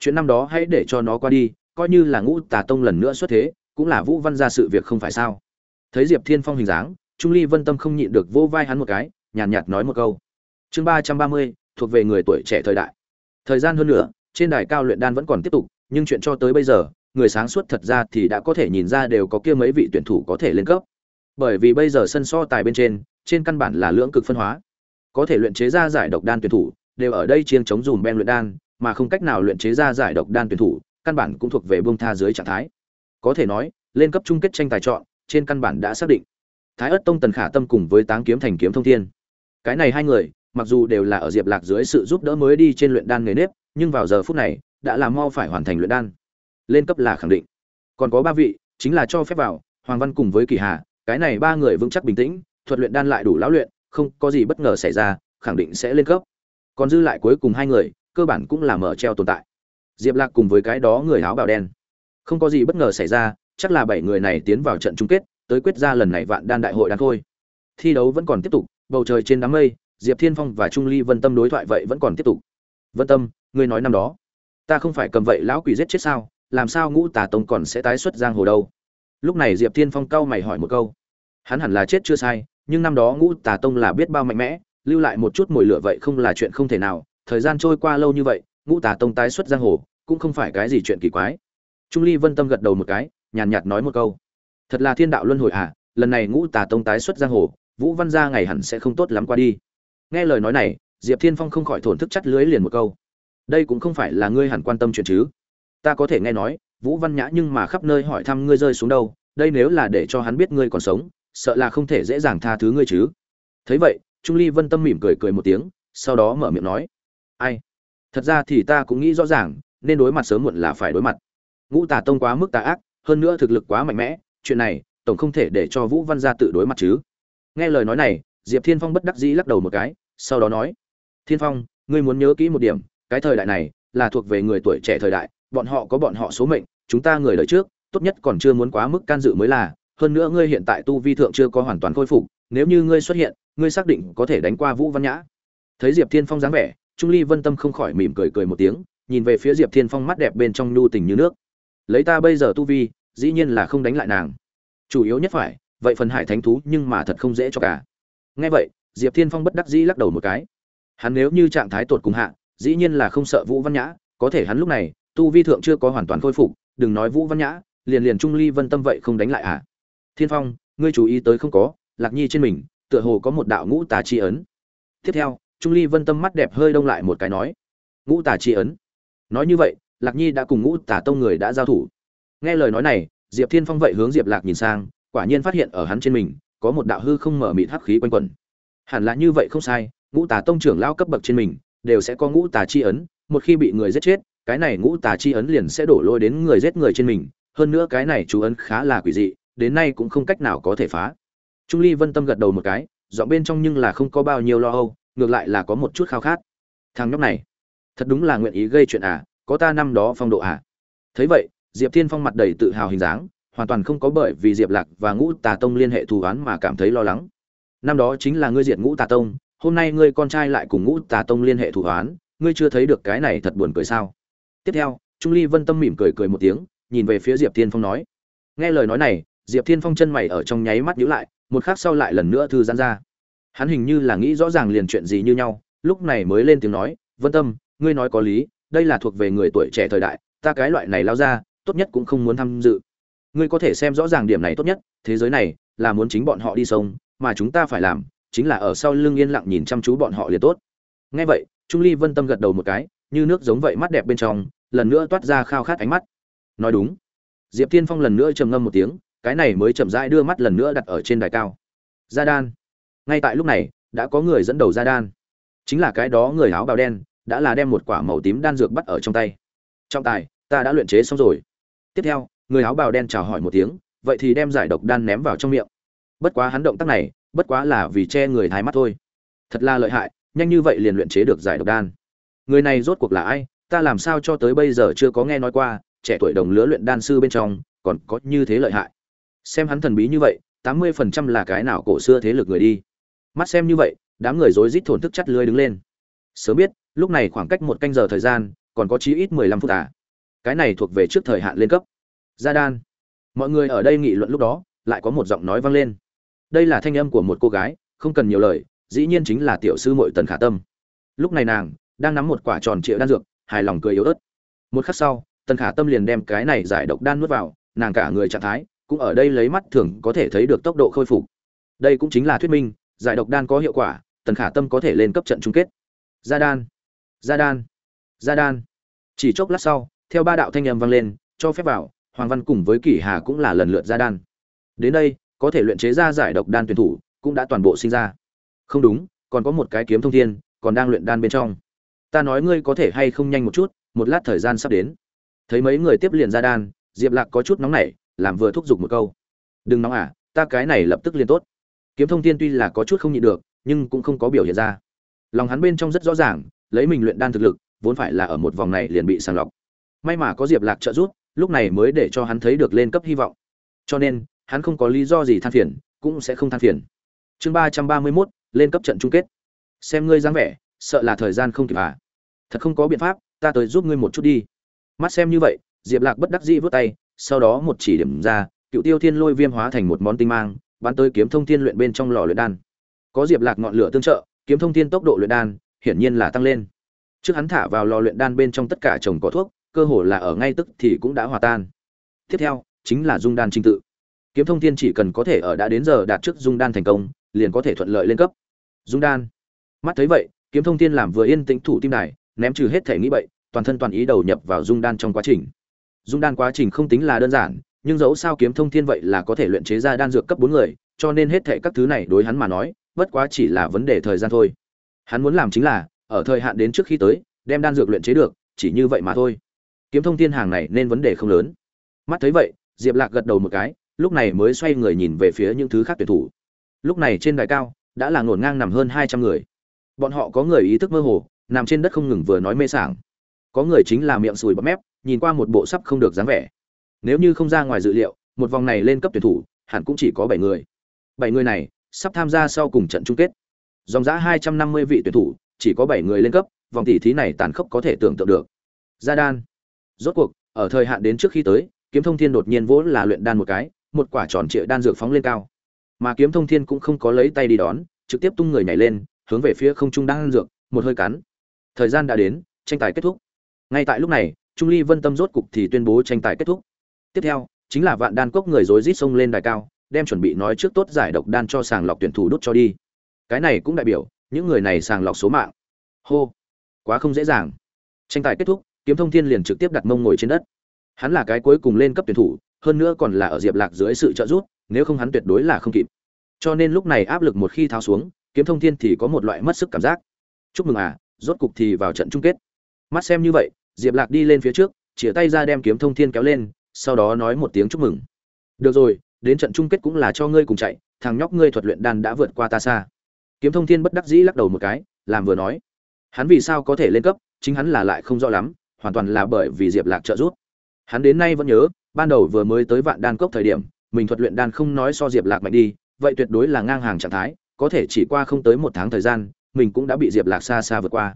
A: chuyện năm đó hãy để cho nó qua đi coi như là ngũ tà tông lần nữa xuất thế cũng là vũ văn ra sự việc không phải sao thấy diệp thiên phong hình dáng trung ly vân tâm không nhịn được vô vai hắn một cái nhàn nhạt, nhạt nói một câu chương ba trăm ba mươi thuộc về người tuổi trẻ thời đại thời gian hơn nữa trên đài cao luyện đan vẫn còn tiếp tục nhưng chuyện cho tới bây giờ người sáng suốt thật ra thì đã có thể nhìn ra đều có kia mấy vị tuyển thủ có thể lên cấp. Bởi vì bây giờ sân so tài bên trên, trên căn bản là lưỡng cực phân hóa. Có thể luyện chế ra giải độc đan tuyển thủ, đều ở đây chiêng chống dùm ben luyện đan, mà không cách nào luyện chế ra giải độc đan tuyển thủ, căn bản cũng thuộc về buông tha dưới trạng thái. Có thể nói, lên cấp chung kết tranh tài chọn, trên căn bản đã xác định. Thái Ức Tông Tần Khả Tâm cùng với Táng Kiếm Thành Kiếm Thông Thiên. Cái này hai người, mặc dù đều là ở Diệp Lạc dưới sự giúp đỡ mới đi trên luyện đan nghề nếp, nhưng vào giờ phút này, đã là mau phải hoàn thành luyện đan lên cấp là khẳng định còn có ba vị chính là cho phép vào hoàng văn cùng với kỳ hà cái này ba người vững chắc bình tĩnh thuật luyện đan lại đủ lão luyện không có gì bất ngờ xảy ra khẳng định sẽ lên cấp còn dư lại cuối cùng hai người cơ bản cũng là mở treo tồn tại diệp lạc cùng với cái đó người áo bào đen không có gì bất ngờ xảy ra chắc là bảy người này tiến vào trận chung kết tới quyết ra lần này vạn đan đại hội đan khôi thi đấu vẫn còn tiếp tục bầu trời trên đám mây diệp thiên phong và trung ly vân tâm đối thoại vậy vẫn còn tiếp tục vân tâm ngươi nói năm đó ta không phải cầm vậy lão quỷ giết chết sao làm sao ngũ tà tông còn sẽ tái xuất giang hồ đâu lúc này diệp thiên phong cau mày hỏi một câu hắn hẳn là chết chưa sai nhưng năm đó ngũ tà tông là biết bao mạnh mẽ lưu lại một chút mồi lửa vậy không là chuyện không thể nào thời gian trôi qua lâu như vậy ngũ tà tông tái xuất giang hồ cũng không phải cái gì chuyện kỳ quái trung ly vân tâm gật đầu một cái nhàn nhạt nói một câu thật là thiên đạo luân hồi à lần này ngũ tà tông tái xuất giang hồ vũ văn gia ngày hẳn sẽ không tốt lắm qua đi nghe lời nói này diệp thiên phong không khỏi thổn thức chắt lưới liền một câu đây cũng không phải là ngươi hẳn quan tâm chuyện chứ ta có thể nghe nói vũ văn nhã nhưng mà khắp nơi hỏi thăm ngươi rơi xuống đâu đây nếu là để cho hắn biết ngươi còn sống sợ là không thể dễ dàng tha thứ ngươi chứ thấy vậy trung ly vân tâm mỉm cười cười một tiếng sau đó mở miệng nói ai thật ra thì ta cũng nghĩ rõ ràng nên đối mặt sớm muộn là phải đối mặt ngũ tà tông quá mức tà ác hơn nữa thực lực quá mạnh mẽ chuyện này tổng không thể để cho vũ văn gia tự đối mặt chứ nghe lời nói này diệp thiên phong bất đắc dĩ lắc đầu một cái sau đó nói thiên phong ngươi muốn nhớ kỹ một điểm cái thời đại này là thuộc về người tuổi trẻ thời đại bọn họ có bọn họ số mệnh, chúng ta người đời trước, tốt nhất còn chưa muốn quá mức can dự mới là, hơn nữa ngươi hiện tại tu vi thượng chưa có hoàn toàn khôi phục, nếu như ngươi xuất hiện, ngươi xác định có thể đánh qua Vũ Văn Nhã. Thấy Diệp Thiên Phong dáng vẻ, Trung Ly Vân Tâm không khỏi mỉm cười cười một tiếng, nhìn về phía Diệp Thiên Phong mắt đẹp bên trong nhu tình như nước. Lấy ta bây giờ tu vi, dĩ nhiên là không đánh lại nàng. Chủ yếu nhất phải, vậy phần hải thánh thú nhưng mà thật không dễ cho cả. Nghe vậy, Diệp Thiên Phong bất đắc dĩ lắc đầu một cái. Hắn nếu như trạng thái tuột cùng hạ, dĩ nhiên là không sợ Vũ Văn Nhã, có thể hắn lúc này, tu vi thượng chưa có hoàn toàn khôi phục đừng nói vũ văn nhã liền liền trung ly vân tâm vậy không đánh lại à thiên phong ngươi chú ý tới không có lạc nhi trên mình tựa hồ có một đạo ngũ tà chi ấn tiếp theo trung ly vân tâm mắt đẹp hơi đông lại một cái nói ngũ tà chi ấn nói như vậy lạc nhi đã cùng ngũ tà tông người đã giao thủ nghe lời nói này diệp thiên phong vậy hướng diệp lạc nhìn sang quả nhiên phát hiện ở hắn trên mình có một đạo hư không mở mịt hắc khí quanh quẩn hẳn là như vậy không sai ngũ tà tông trưởng lao cấp bậc trên mình đều sẽ có ngũ tà chi ấn một khi bị người giết chết cái này ngũ tà chi ấn liền sẽ đổ lỗi đến người giết người trên mình hơn nữa cái này chú ấn khá là quỷ dị đến nay cũng không cách nào có thể phá trung ly vân tâm gật đầu một cái dọn bên trong nhưng là không có bao nhiêu lo âu ngược lại là có một chút khao khát thằng nhóc này thật đúng là nguyện ý gây chuyện à có ta năm đó phong độ à thấy vậy diệp thiên phong mặt đầy tự hào hình dáng hoàn toàn không có bởi vì diệp lạc và ngũ tà tông liên hệ thù oán mà cảm thấy lo lắng năm đó chính là ngươi diệt ngũ tà tông hôm nay ngươi con trai lại cùng ngũ tà tông liên hệ thù oán ngươi chưa thấy được cái này thật buồn cười sao tiếp theo trung ly vân tâm mỉm cười cười một tiếng nhìn về phía diệp thiên phong nói nghe lời nói này diệp thiên phong chân mày ở trong nháy mắt nhữ lại một khác sau lại lần nữa thư giãn ra hắn hình như là nghĩ rõ ràng liền chuyện gì như nhau lúc này mới lên tiếng nói vân tâm ngươi nói có lý đây là thuộc về người tuổi trẻ thời đại ta cái loại này lao ra tốt nhất cũng không muốn tham dự ngươi có thể xem rõ ràng điểm này tốt nhất thế giới này là muốn chính bọn họ đi sông mà chúng ta phải làm chính là ở sau lưng yên lặng nhìn chăm chú bọn họ liền tốt nghe vậy trung ly vân tâm gật đầu một cái như nước giống vậy mắt đẹp bên trong lần nữa toát ra khao khát ánh mắt nói đúng diệp thiên phong lần nữa trầm ngâm một tiếng cái này mới chậm rãi đưa mắt lần nữa đặt ở trên đài cao gia đan ngay tại lúc này đã có người dẫn đầu gia đan chính là cái đó người áo bào đen đã là đem một quả màu tím đan dược bắt ở trong tay trọng tài ta đã luyện chế xong rồi tiếp theo người áo bào đen chào hỏi một tiếng vậy thì đem giải độc đan ném vào trong miệng bất quá hắn động tác này bất quá là vì che người thái mắt thôi thật là lợi hại nhanh như vậy liền luyện chế được giải độc đan người này rốt cuộc là ai ta làm sao cho tới bây giờ chưa có nghe nói qua trẻ tuổi đồng lứa luyện đan sư bên trong còn có như thế lợi hại xem hắn thần bí như vậy tám mươi phần trăm là cái nào cổ xưa thế lực người đi mắt xem như vậy đám người rối rít thổn thức chắt lưới đứng lên sớm biết lúc này khoảng cách một canh giờ thời gian còn có chí ít mười lăm phút à. cái này thuộc về trước thời hạn lên cấp gia đan mọi người ở đây nghị luận lúc đó lại có một giọng nói vang lên đây là thanh âm của một cô gái không cần nhiều lời dĩ nhiên chính là tiểu sư mội tần khả tâm lúc này nàng đang nắm một quả tròn trịa đan dược hài lòng cười yếu ớt một khắc sau tần khả tâm liền đem cái này giải độc đan nuốt vào nàng cả người trạng thái cũng ở đây lấy mắt thường có thể thấy được tốc độ khôi phục đây cũng chính là thuyết minh giải độc đan có hiệu quả tần khả tâm có thể lên cấp trận chung kết gia đan gia đan gia đan chỉ chốc lát sau theo ba đạo thanh âm vang lên cho phép vào hoàng văn cùng với kỷ hà cũng là lần lượt gia đan đến đây có thể luyện chế ra giải độc đan tuyển thủ cũng đã toàn bộ sinh ra không đúng còn có một cái kiếm thông thiên còn đang luyện đan bên trong ta nói ngươi có thể hay không nhanh một chút một lát thời gian sắp đến thấy mấy người tiếp liền ra đan diệp lạc có chút nóng nảy làm vừa thúc giục một câu đừng nóng à ta cái này lập tức liền tốt kiếm thông tiên tuy là có chút không nhịn được nhưng cũng không có biểu hiện ra lòng hắn bên trong rất rõ ràng lấy mình luyện đan thực lực vốn phải là ở một vòng này liền bị sàng lọc may mà có diệp lạc trợ giúp lúc này mới để cho hắn thấy được lên cấp hy vọng cho nên hắn không có lý do gì than phiền cũng sẽ không than phiền chương ba trăm ba mươi mốt lên cấp trận chung kết xem ngươi dáng vẻ sợ là thời gian không kịp à thật không có biện pháp ta tới giúp ngươi một chút đi mắt xem như vậy diệp lạc bất đắc dĩ vớt tay sau đó một chỉ điểm ra cựu tiêu thiên lôi viêm hóa thành một món tinh mang bắn tới kiếm thông thiên luyện bên trong lò luyện đan có diệp lạc ngọn lửa tương trợ kiếm thông thiên tốc độ luyện đan hiển nhiên là tăng lên trước hắn thả vào lò luyện đan bên trong tất cả trồng có thuốc cơ hồ là ở ngay tức thì cũng đã hòa tan tiếp theo chính là dung đan trình tự kiếm thông thiên chỉ cần có thể ở đã đến giờ đạt trước dung đan thành công liền có thể thuận lợi lên cấp dung đan mắt thấy vậy kiếm thông thiên làm vừa yên tĩnh thủ tim đài ném trừ hết thể nghĩ bậy toàn thân toàn ý đầu nhập vào dung đan trong quá trình dung đan quá trình không tính là đơn giản nhưng dẫu sao kiếm thông thiên vậy là có thể luyện chế ra đan dược cấp bốn người cho nên hết thể các thứ này đối hắn mà nói bất quá chỉ là vấn đề thời gian thôi hắn muốn làm chính là ở thời hạn đến trước khi tới đem đan dược luyện chế được chỉ như vậy mà thôi kiếm thông thiên hàng này nên vấn đề không lớn mắt thấy vậy diệp lạc gật đầu một cái lúc này mới xoay người nhìn về phía những thứ khác tuyển thủ lúc này trên đài cao đã là ngổn ngang nằm hơn hai trăm người bọn họ có người ý thức mơ hồ nằm trên đất không ngừng vừa nói mê sảng có người chính là miệng sùi bọt mép nhìn qua một bộ sắp không được dáng vẻ nếu như không ra ngoài dự liệu một vòng này lên cấp tuyển thủ hẳn cũng chỉ có bảy người bảy người này sắp tham gia sau cùng trận chung kết dòng giã hai trăm năm mươi vị tuyển thủ chỉ có bảy người lên cấp vòng tỷ thí này tàn khốc có thể tưởng tượng được gia đan rốt cuộc ở thời hạn đến trước khi tới kiếm thông thiên đột nhiên vỗ là luyện đan một cái một quả tròn trịa đan dược phóng lên cao mà kiếm thông thiên cũng không có lấy tay đi đón trực tiếp tung người nhảy lên hướng về phía không trung đang dược, một hơi cắn. Thời gian đã đến, tranh tài kết thúc. Ngay tại lúc này, Trung Ly Vân Tâm rốt cục thì tuyên bố tranh tài kết thúc. Tiếp theo, chính là Vạn Đan Cốc người rối rít xông lên đài cao, đem chuẩn bị nói trước tốt giải độc đan cho sàng lọc tuyển thủ đút cho đi. Cái này cũng đại biểu những người này sàng lọc số mạng. Hô, quá không dễ dàng. Tranh tài kết thúc, Kiếm Thông Thiên liền trực tiếp đặt mông ngồi trên đất. Hắn là cái cuối cùng lên cấp tuyển thủ, hơn nữa còn là ở Diệp Lạc dưới sự trợ giúp, nếu không hắn tuyệt đối là không kịp. Cho nên lúc này áp lực một khi tháo xuống, kiếm thông thiên thì có một loại mất sức cảm giác chúc mừng à rốt cục thì vào trận chung kết mắt xem như vậy diệp lạc đi lên phía trước chĩa tay ra đem kiếm thông thiên kéo lên sau đó nói một tiếng chúc mừng được rồi đến trận chung kết cũng là cho ngươi cùng chạy thằng nhóc ngươi thuật luyện đan đã vượt qua ta xa kiếm thông thiên bất đắc dĩ lắc đầu một cái làm vừa nói hắn vì sao có thể lên cấp chính hắn là lại không rõ lắm hoàn toàn là bởi vì diệp lạc trợ giúp hắn đến nay vẫn nhớ ban đầu vừa mới tới vạn đan cốc thời điểm mình thuật luyện đan không nói so diệp lạc mạnh đi vậy tuyệt đối là ngang hàng trạng thái có thể chỉ qua không tới một tháng thời gian mình cũng đã bị diệp lạc xa xa vượt qua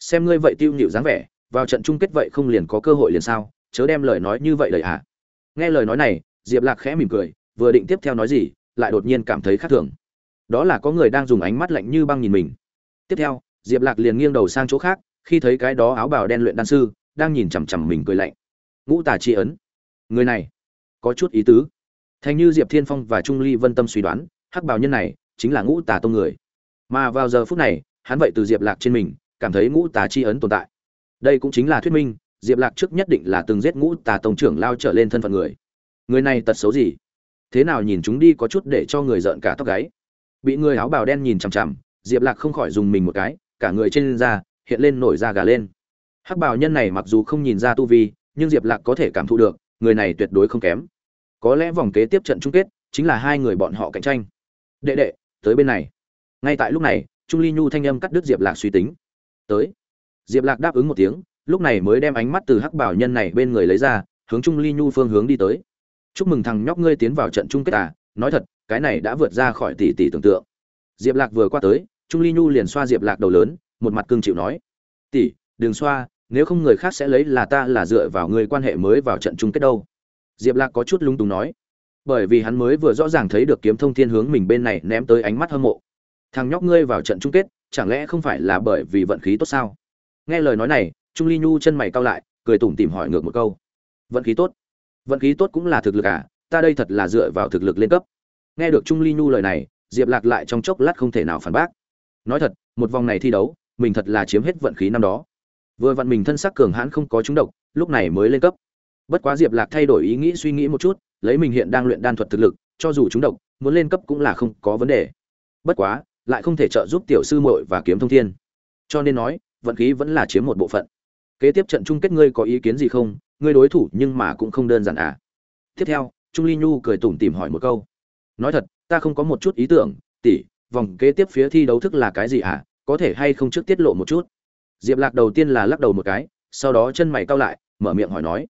A: xem ngươi vậy tiêu nhịu dáng vẻ vào trận chung kết vậy không liền có cơ hội liền sao chớ đem lời nói như vậy lời ạ à. nghe lời nói này diệp lạc khẽ mỉm cười vừa định tiếp theo nói gì lại đột nhiên cảm thấy khác thường đó là có người đang dùng ánh mắt lạnh như băng nhìn mình tiếp theo diệp lạc liền nghiêng đầu sang chỗ khác khi thấy cái đó áo bào đen luyện đan sư đang nhìn chằm chằm mình cười lạnh ngũ tà tri ấn người này có chút ý tứ thành như diệp thiên phong và trung ly vân tâm suy đoán hắc bào nhân này chính là ngũ tà tông người mà vào giờ phút này hắn vậy từ diệp lạc trên mình cảm thấy ngũ tà chi ấn tồn tại đây cũng chính là thuyết minh diệp lạc trước nhất định là từng giết ngũ tà tổng trưởng lao trở lên thân phận người người này tật xấu gì thế nào nhìn chúng đi có chút để cho người rợn cả tóc gáy bị người áo bào đen nhìn chằm chằm diệp lạc không khỏi dùng mình một cái cả người trên da hiện lên nổi da gà lên hắc bào nhân này mặc dù không nhìn ra tu vi nhưng diệp lạc có thể cảm thụ được người này tuyệt đối không kém có lẽ vòng kế tiếp trận chung kết chính là hai người bọn họ cạnh tranh đệ đệ tới bên này ngay tại lúc này trung ly nhu thanh âm cắt đứt diệp lạc suy tính tới diệp lạc đáp ứng một tiếng lúc này mới đem ánh mắt từ hắc bảo nhân này bên người lấy ra hướng trung ly nhu phương hướng đi tới chúc mừng thằng nhóc ngươi tiến vào trận chung kết à nói thật cái này đã vượt ra khỏi tỷ tỷ tưởng tượng diệp lạc vừa qua tới trung ly nhu liền xoa diệp lạc đầu lớn một mặt cương chịu nói tỷ đừng xoa nếu không người khác sẽ lấy là ta là dựa vào người quan hệ mới vào trận chung kết đâu diệp lạc có chút lung túng nói bởi vì hắn mới vừa rõ ràng thấy được kiếm thông thiên hướng mình bên này ném tới ánh mắt hâm mộ thằng nhóc ngươi vào trận chung kết chẳng lẽ không phải là bởi vì vận khí tốt sao nghe lời nói này trung ly nhu chân mày cao lại cười tủm tìm hỏi ngược một câu vận khí tốt vận khí tốt cũng là thực lực à ta đây thật là dựa vào thực lực lên cấp nghe được trung ly nhu lời này diệp lạc lại trong chốc lát không thể nào phản bác nói thật một vòng này thi đấu mình thật là chiếm hết vận khí năm đó vừa vặn mình thân sắc cường hãn không có chúng độc lúc này mới lên cấp Bất quá Diệp Lạc thay đổi ý nghĩ suy nghĩ một chút, lấy mình hiện đang luyện đan thuật thực lực, cho dù chúng độc, muốn lên cấp cũng là không có vấn đề. Bất quá, lại không thể trợ giúp tiểu sư muội và kiếm thông thiên. Cho nên nói, vận khí vẫn là chiếm một bộ phận. Kế tiếp trận chung kết ngươi có ý kiến gì không? Ngươi đối thủ nhưng mà cũng không đơn giản à. Tiếp theo, Trung Ly Nhu cười tủm tỉm hỏi một câu. Nói thật, ta không có một chút ý tưởng, tỷ, vòng kế tiếp phía thi đấu thức là cái gì à? Có thể hay không trước tiết lộ một chút? Diệp Lạc đầu tiên là lắc đầu một cái, sau đó chân mày cau lại, mở miệng hỏi nói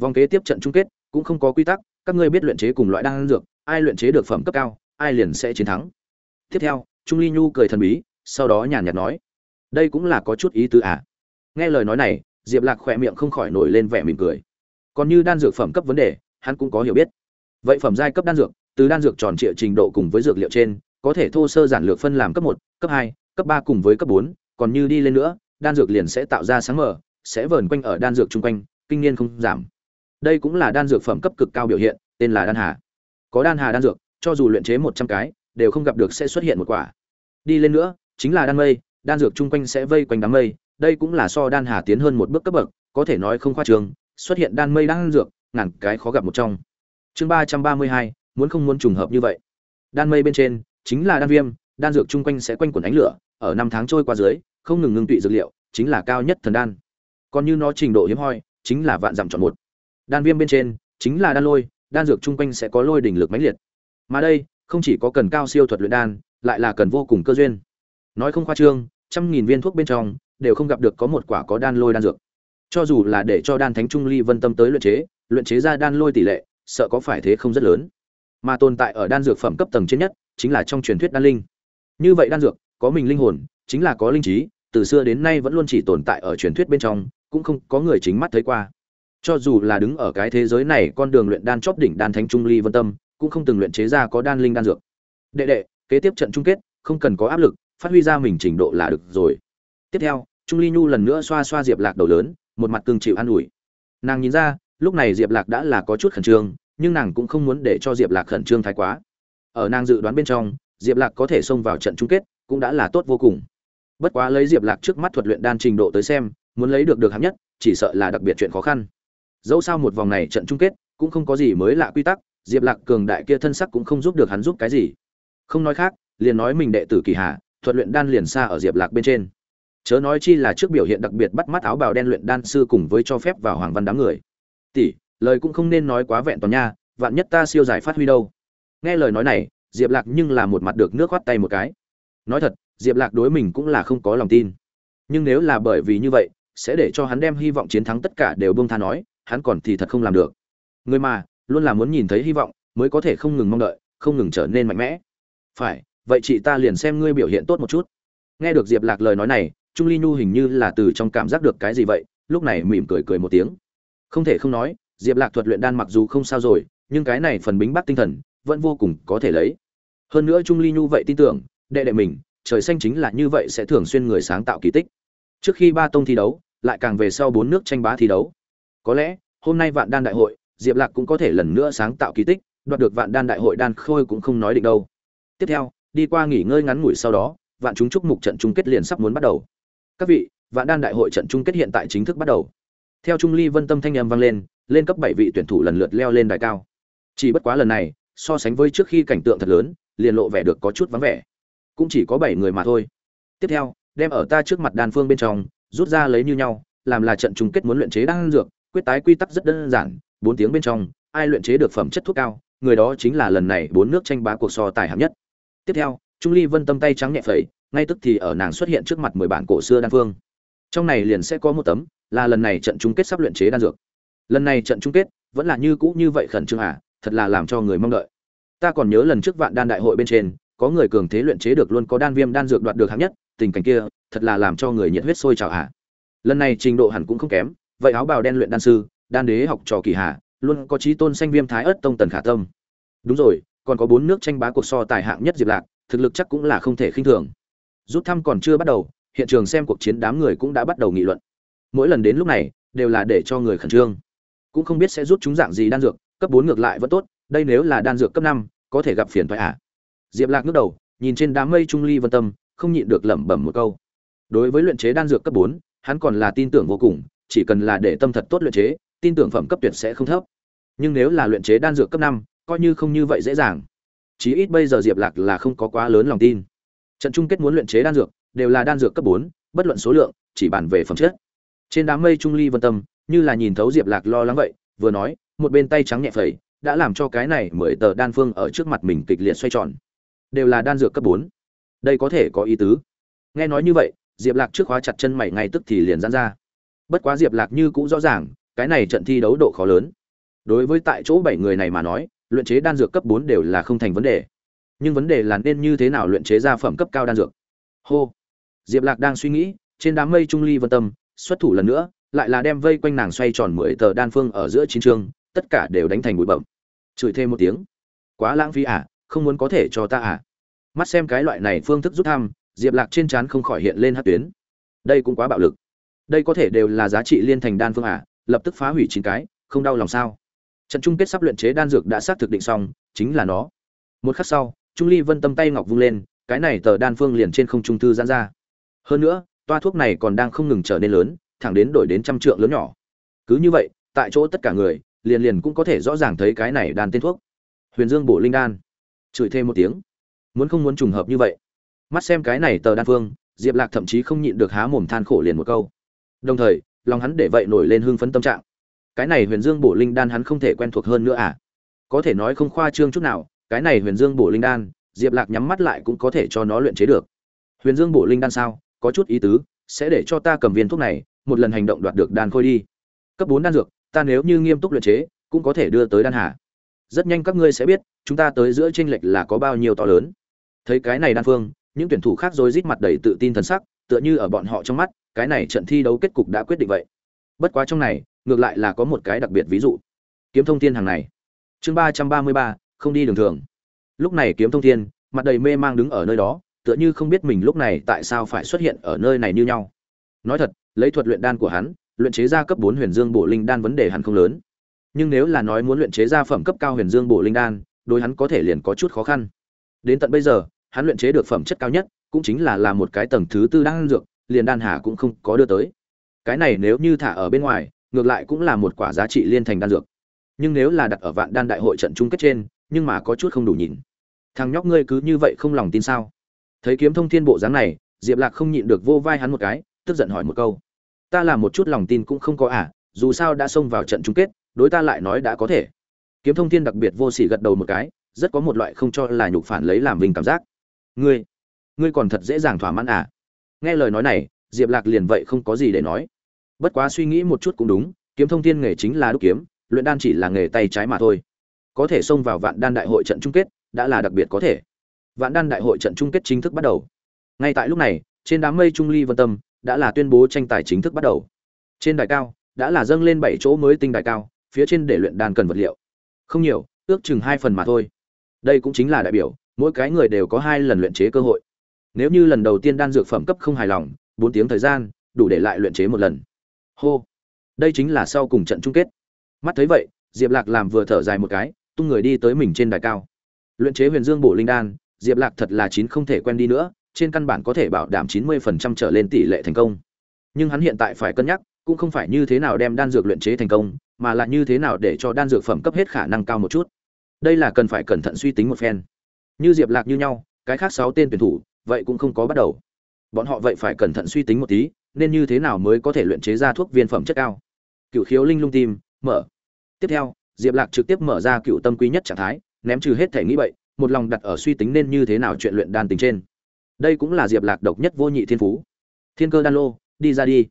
A: vòng kế tiếp trận chung kết cũng không có quy tắc các ngươi biết luyện chế cùng loại đan dược ai luyện chế được phẩm cấp cao ai liền sẽ chiến thắng tiếp theo trung ly nhu cười thần bí sau đó nhàn nhạt nói đây cũng là có chút ý tứ à nghe lời nói này diệp lạc khỏe miệng không khỏi nổi lên vẻ mỉm cười còn như đan dược phẩm cấp vấn đề hắn cũng có hiểu biết vậy phẩm giai cấp đan dược từ đan dược tròn trịa trình độ cùng với dược liệu trên có thể thô sơ giản lược phân làm cấp một cấp hai cấp ba cùng với cấp bốn còn như đi lên nữa đan dược liền sẽ tạo ra sáng mở sẽ vờn quanh ở đan dược chung quanh kinh niên không giảm đây cũng là đan dược phẩm cấp cực cao biểu hiện tên là đan hà có đan hà đan dược cho dù luyện chế một trăm cái đều không gặp được sẽ xuất hiện một quả đi lên nữa chính là đan mây đan dược chung quanh sẽ vây quanh đám mây đây cũng là so đan hà tiến hơn một bước cấp bậc có thể nói không khoa trường xuất hiện đan mây đan dược ngàn cái khó gặp một trong chương ba trăm ba mươi hai muốn không muốn trùng hợp như vậy đan mây bên trên chính là đan viêm đan dược chung quanh sẽ quanh quẩn ánh lửa ở năm tháng trôi qua dưới không ngừng ngưng tụy dược liệu chính là cao nhất thần đan còn như nó trình độ hiếm hoi chính là vạn giảm chọn một đan viêm bên trên chính là đan lôi đan dược chung quanh sẽ có lôi đỉnh lực mãnh liệt mà đây không chỉ có cần cao siêu thuật luyện đan lại là cần vô cùng cơ duyên nói không khoa trương trăm nghìn viên thuốc bên trong đều không gặp được có một quả có đan lôi đan dược cho dù là để cho đan thánh trung ly vân tâm tới luyện chế luyện chế ra đan lôi tỷ lệ sợ có phải thế không rất lớn mà tồn tại ở đan dược phẩm cấp tầng trên nhất chính là trong truyền thuyết đan linh như vậy đan dược có mình linh hồn chính là có linh trí từ xưa đến nay vẫn luôn chỉ tồn tại ở truyền thuyết bên trong cũng không có người chính mắt thấy qua cho dù là đứng ở cái thế giới này con đường luyện đan chóp đỉnh đan thánh trung ly vân tâm cũng không từng luyện chế ra có đan linh đan dược đệ đệ kế tiếp trận chung kết không cần có áp lực phát huy ra mình trình độ là được rồi tiếp theo trung ly nhu lần nữa xoa xoa diệp lạc đầu lớn một mặt cương chịu an ủi nàng nhìn ra lúc này diệp lạc đã là có chút khẩn trương nhưng nàng cũng không muốn để cho diệp lạc khẩn trương thái quá ở nàng dự đoán bên trong diệp lạc có thể xông vào trận chung kết cũng đã là tốt vô cùng bất quá lấy diệp lạc trước mắt thuật luyện đan trình độ tới xem muốn lấy được được hạng nhất chỉ sợ là đặc biệt chuyện khó khăn dẫu sao một vòng này trận chung kết cũng không có gì mới lạ quy tắc diệp lạc cường đại kia thân sắc cũng không giúp được hắn giúp cái gì không nói khác liền nói mình đệ tử kỳ hà thuật luyện đan liền xa ở diệp lạc bên trên chớ nói chi là trước biểu hiện đặc biệt bắt mắt áo bào đen luyện đan sư cùng với cho phép vào hoàng văn đám người tỷ lời cũng không nên nói quá vẹn toàn nha vạn nhất ta siêu giải phát huy đâu nghe lời nói này diệp lạc nhưng là một mặt được nước khoát tay một cái nói thật diệp lạc đối mình cũng là không có lòng tin nhưng nếu là bởi vì như vậy sẽ để cho hắn đem hy vọng chiến thắng tất cả đều buông tha nói hắn còn thì thật không làm được người mà luôn là muốn nhìn thấy hy vọng mới có thể không ngừng mong đợi không ngừng trở nên mạnh mẽ phải vậy chị ta liền xem ngươi biểu hiện tốt một chút nghe được diệp lạc lời nói này trung ly nhu hình như là từ trong cảm giác được cái gì vậy lúc này mỉm cười cười một tiếng không thể không nói diệp lạc thuật luyện đan mặc dù không sao rồi nhưng cái này phần bính bát tinh thần vẫn vô cùng có thể lấy hơn nữa trung ly nhu vậy tin tưởng đệ đệ mình trời xanh chính là như vậy sẽ thường xuyên người sáng tạo kỳ tích trước khi ba tông thi đấu lại càng về sau bốn nước tranh bá thi đấu có lẽ, hôm nay Vạn Đan đại hội, Diệp Lạc cũng có thể lần nữa sáng tạo kỳ tích, đoạt được Vạn Đan đại hội đan khôi cũng không nói định đâu. Tiếp theo, đi qua nghỉ ngơi ngắn ngủi sau đó, Vạn chúng chúc mục trận chung kết liền sắp muốn bắt đầu. Các vị, Vạn Đan đại hội trận chung kết hiện tại chính thức bắt đầu. Theo Trung Ly Vân Tâm thanh em vang lên, lên cấp bảy vị tuyển thủ lần lượt leo lên đài cao. Chỉ bất quá lần này, so sánh với trước khi cảnh tượng thật lớn, liền lộ vẻ được có chút vắng vẻ. Cũng chỉ có bảy người mà thôi. Tiếp theo, đem ở ta trước mặt đàn phương bên trong, rút ra lấy như nhau, làm là trận chung kết muốn luyện chế đan dược, quyết tái quy tắc rất đơn giản bốn tiếng bên trong ai luyện chế được phẩm chất thuốc cao người đó chính là lần này bốn nước tranh bá cuộc so tài hạng nhất tiếp theo trung ly vân tâm tay trắng nhẹ phẩy ngay tức thì ở nàng xuất hiện trước mặt mười bản cổ xưa đan phương trong này liền sẽ có một tấm là lần này trận chung kết sắp luyện chế đan dược lần này trận chung kết vẫn là như cũ như vậy khẩn trương à thật là làm cho người mong đợi ta còn nhớ lần trước vạn đan đại hội bên trên có người cường thế luyện chế được luôn có đan viêm đan dược đoạt được hạng nhất tình cảnh kia thật là làm cho người nhiệt huyết sôi trào à lần này trình độ hẳn cũng không kém vậy áo bào đen luyện đan sư đan đế học trò kỳ hạ luôn có trí tôn sanh viêm thái ất tông tần khả tâm đúng rồi còn có bốn nước tranh bá cuộc so tài hạng nhất diệp lạc thực lực chắc cũng là không thể khinh thường rút thăm còn chưa bắt đầu hiện trường xem cuộc chiến đám người cũng đã bắt đầu nghị luận mỗi lần đến lúc này đều là để cho người khẩn trương cũng không biết sẽ rút chúng dạng gì đan dược cấp bốn ngược lại vẫn tốt đây nếu là đan dược cấp năm có thể gặp phiền toái ạ à. diệp lạc ngước đầu nhìn trên đám mây trung ly vân tâm không nhịn được lẩm bẩm một câu đối với luyện chế đan dược cấp bốn hắn còn là tin tưởng vô cùng chỉ cần là để tâm thật tốt luyện chế, tin tưởng phẩm cấp tuyệt sẽ không thấp. Nhưng nếu là luyện chế đan dược cấp 5, coi như không như vậy dễ dàng. Chí ít bây giờ Diệp Lạc là không có quá lớn lòng tin. Trận chung kết muốn luyện chế đan dược, đều là đan dược cấp 4, bất luận số lượng, chỉ bàn về phẩm chất. Trên đám mây trung ly Vân Tâm, như là nhìn thấu Diệp Lạc lo lắng vậy, vừa nói, một bên tay trắng nhẹ phẩy, đã làm cho cái này mười tờ đan phương ở trước mặt mình kịch liệt xoay tròn. Đều là đan dược cấp 4. Đây có thể có ý tứ. Nghe nói như vậy, Diệp Lạc trước khóa chặt chân mày ngay tức thì liền giãn ra bất quá diệp lạc như cũng rõ ràng cái này trận thi đấu độ khó lớn đối với tại chỗ bảy người này mà nói luyện chế đan dược cấp bốn đều là không thành vấn đề nhưng vấn đề là nên như thế nào luyện chế ra phẩm cấp cao đan dược hô diệp lạc đang suy nghĩ trên đám mây trung ly vân tâm xuất thủ lần nữa lại là đem vây quanh nàng xoay tròn mười tờ đan phương ở giữa chiến trường tất cả đều đánh thành bụi bậm chửi thêm một tiếng quá lãng phí à không muốn có thể cho ta à mắt xem cái loại này phương thức rút thăm diệp lạc trên trán không khỏi hiện lên hát tuyến đây cũng quá bạo lực đây có thể đều là giá trị liên thành đan phương à lập tức phá hủy chín cái không đau lòng sao trận chung kết sắp luyện chế đan dược đã xác thực định xong chính là nó một khắc sau trung ly vân tâm tay ngọc vung lên cái này tờ đan phương liền trên không trung thư giãn ra hơn nữa toa thuốc này còn đang không ngừng trở nên lớn thẳng đến đổi đến trăm trượng lớn nhỏ cứ như vậy tại chỗ tất cả người liền liền cũng có thể rõ ràng thấy cái này đan tên thuốc huyền dương bổ linh đan chửi thêm một tiếng muốn không muốn trùng hợp như vậy mắt xem cái này tờ đan phương diệp lạc thậm chí không nhịn được há mồm than khổ liền một câu Đồng thời, lòng hắn để vậy nổi lên hưng phấn tâm trạng. Cái này Huyền Dương Bổ Linh Đan hắn không thể quen thuộc hơn nữa à? Có thể nói không khoa trương chút nào, cái này Huyền Dương Bổ Linh Đan, Diệp Lạc nhắm mắt lại cũng có thể cho nó luyện chế được. Huyền Dương Bổ Linh Đan sao? Có chút ý tứ, sẽ để cho ta cầm viên thuốc này, một lần hành động đoạt được đan khôi đi. Cấp bốn đan dược, ta nếu như nghiêm túc luyện chế, cũng có thể đưa tới đan hà. Rất nhanh các ngươi sẽ biết, chúng ta tới giữa tranh lệch là có bao nhiêu to lớn. Thấy cái này đan phương, những tuyển thủ khác rồi rít mặt đầy tự tin thần sắc, tựa như ở bọn họ trong mắt, cái này trận thi đấu kết cục đã quyết định vậy. Bất quá trong này, ngược lại là có một cái đặc biệt ví dụ. Kiếm Thông Thiên hàng này. Chương ba ba mươi ba, không đi đường thường. Lúc này Kiếm Thông Thiên, mặt đầy mê mang đứng ở nơi đó, tựa như không biết mình lúc này tại sao phải xuất hiện ở nơi này như nhau. Nói thật, lấy thuật luyện đan của hắn, luyện chế ra cấp bốn Huyền Dương Bộ Linh đan vấn đề hẳn không lớn. Nhưng nếu là nói muốn luyện chế ra phẩm cấp cao Huyền Dương Bộ Linh đan, đối hắn có thể liền có chút khó khăn. Đến tận bây giờ, hắn luyện chế được phẩm chất cao nhất, cũng chính là là một cái tầng thứ tư đang dược, liền đan hà cũng không có đưa tới cái này nếu như thả ở bên ngoài ngược lại cũng là một quả giá trị liên thành đan dược nhưng nếu là đặt ở vạn đan đại hội trận chung kết trên nhưng mà có chút không đủ nhìn thằng nhóc ngươi cứ như vậy không lòng tin sao thấy kiếm thông thiên bộ dáng này diệp lạc không nhịn được vô vai hắn một cái tức giận hỏi một câu ta làm một chút lòng tin cũng không có à dù sao đã xông vào trận chung kết đối ta lại nói đã có thể kiếm thông thiên đặc biệt vô s ỉ gật đầu một cái rất có một loại không cho là nhục phản lấy làm vinh cảm giác ngươi ngươi còn thật dễ dàng thỏa mãn à nghe lời nói này diệp lạc liền vậy không có gì để nói bất quá suy nghĩ một chút cũng đúng kiếm thông thiên nghề chính là đúc kiếm luyện đan chỉ là nghề tay trái mà thôi có thể xông vào vạn đan đại hội trận chung kết đã là đặc biệt có thể vạn đan đại hội trận chung kết chính thức bắt đầu ngay tại lúc này trên đám mây trung ly vân tâm đã là tuyên bố tranh tài chính thức bắt đầu trên đài cao đã là dâng lên bảy chỗ mới tinh đài cao phía trên để luyện đan cần vật liệu không nhiều ước chừng hai phần mà thôi đây cũng chính là đại biểu mỗi cái người đều có hai lần luyện chế cơ hội nếu như lần đầu tiên đan dược phẩm cấp không hài lòng bốn tiếng thời gian đủ để lại luyện chế một lần hô đây chính là sau cùng trận chung kết mắt thấy vậy diệp lạc làm vừa thở dài một cái tung người đi tới mình trên đài cao luyện chế huyền dương bổ linh đan diệp lạc thật là chín không thể quen đi nữa trên căn bản có thể bảo đảm chín mươi phần trăm trở lên tỷ lệ thành công nhưng hắn hiện tại phải cân nhắc cũng không phải như thế nào đem đan dược luyện chế thành công mà là như thế nào để cho đan dược phẩm cấp hết khả năng cao một chút đây là cần phải cẩn thận suy tính một phen như diệp lạc như nhau cái khác sáu tên tuyển thủ vậy cũng không có bắt đầu bọn họ vậy phải cẩn thận suy tính một tí nên như thế nào mới có thể luyện chế ra thuốc viên phẩm chất cao cửu khiếu linh lung tìm mở tiếp theo diệp lạc trực tiếp mở ra cửu tâm quý nhất trạng thái ném trừ hết thể nghĩ vậy một lòng đặt ở suy tính nên như thế nào chuyện luyện đan tình trên đây cũng là diệp lạc độc nhất vô nhị thiên phú thiên cơ đan lô đi ra đi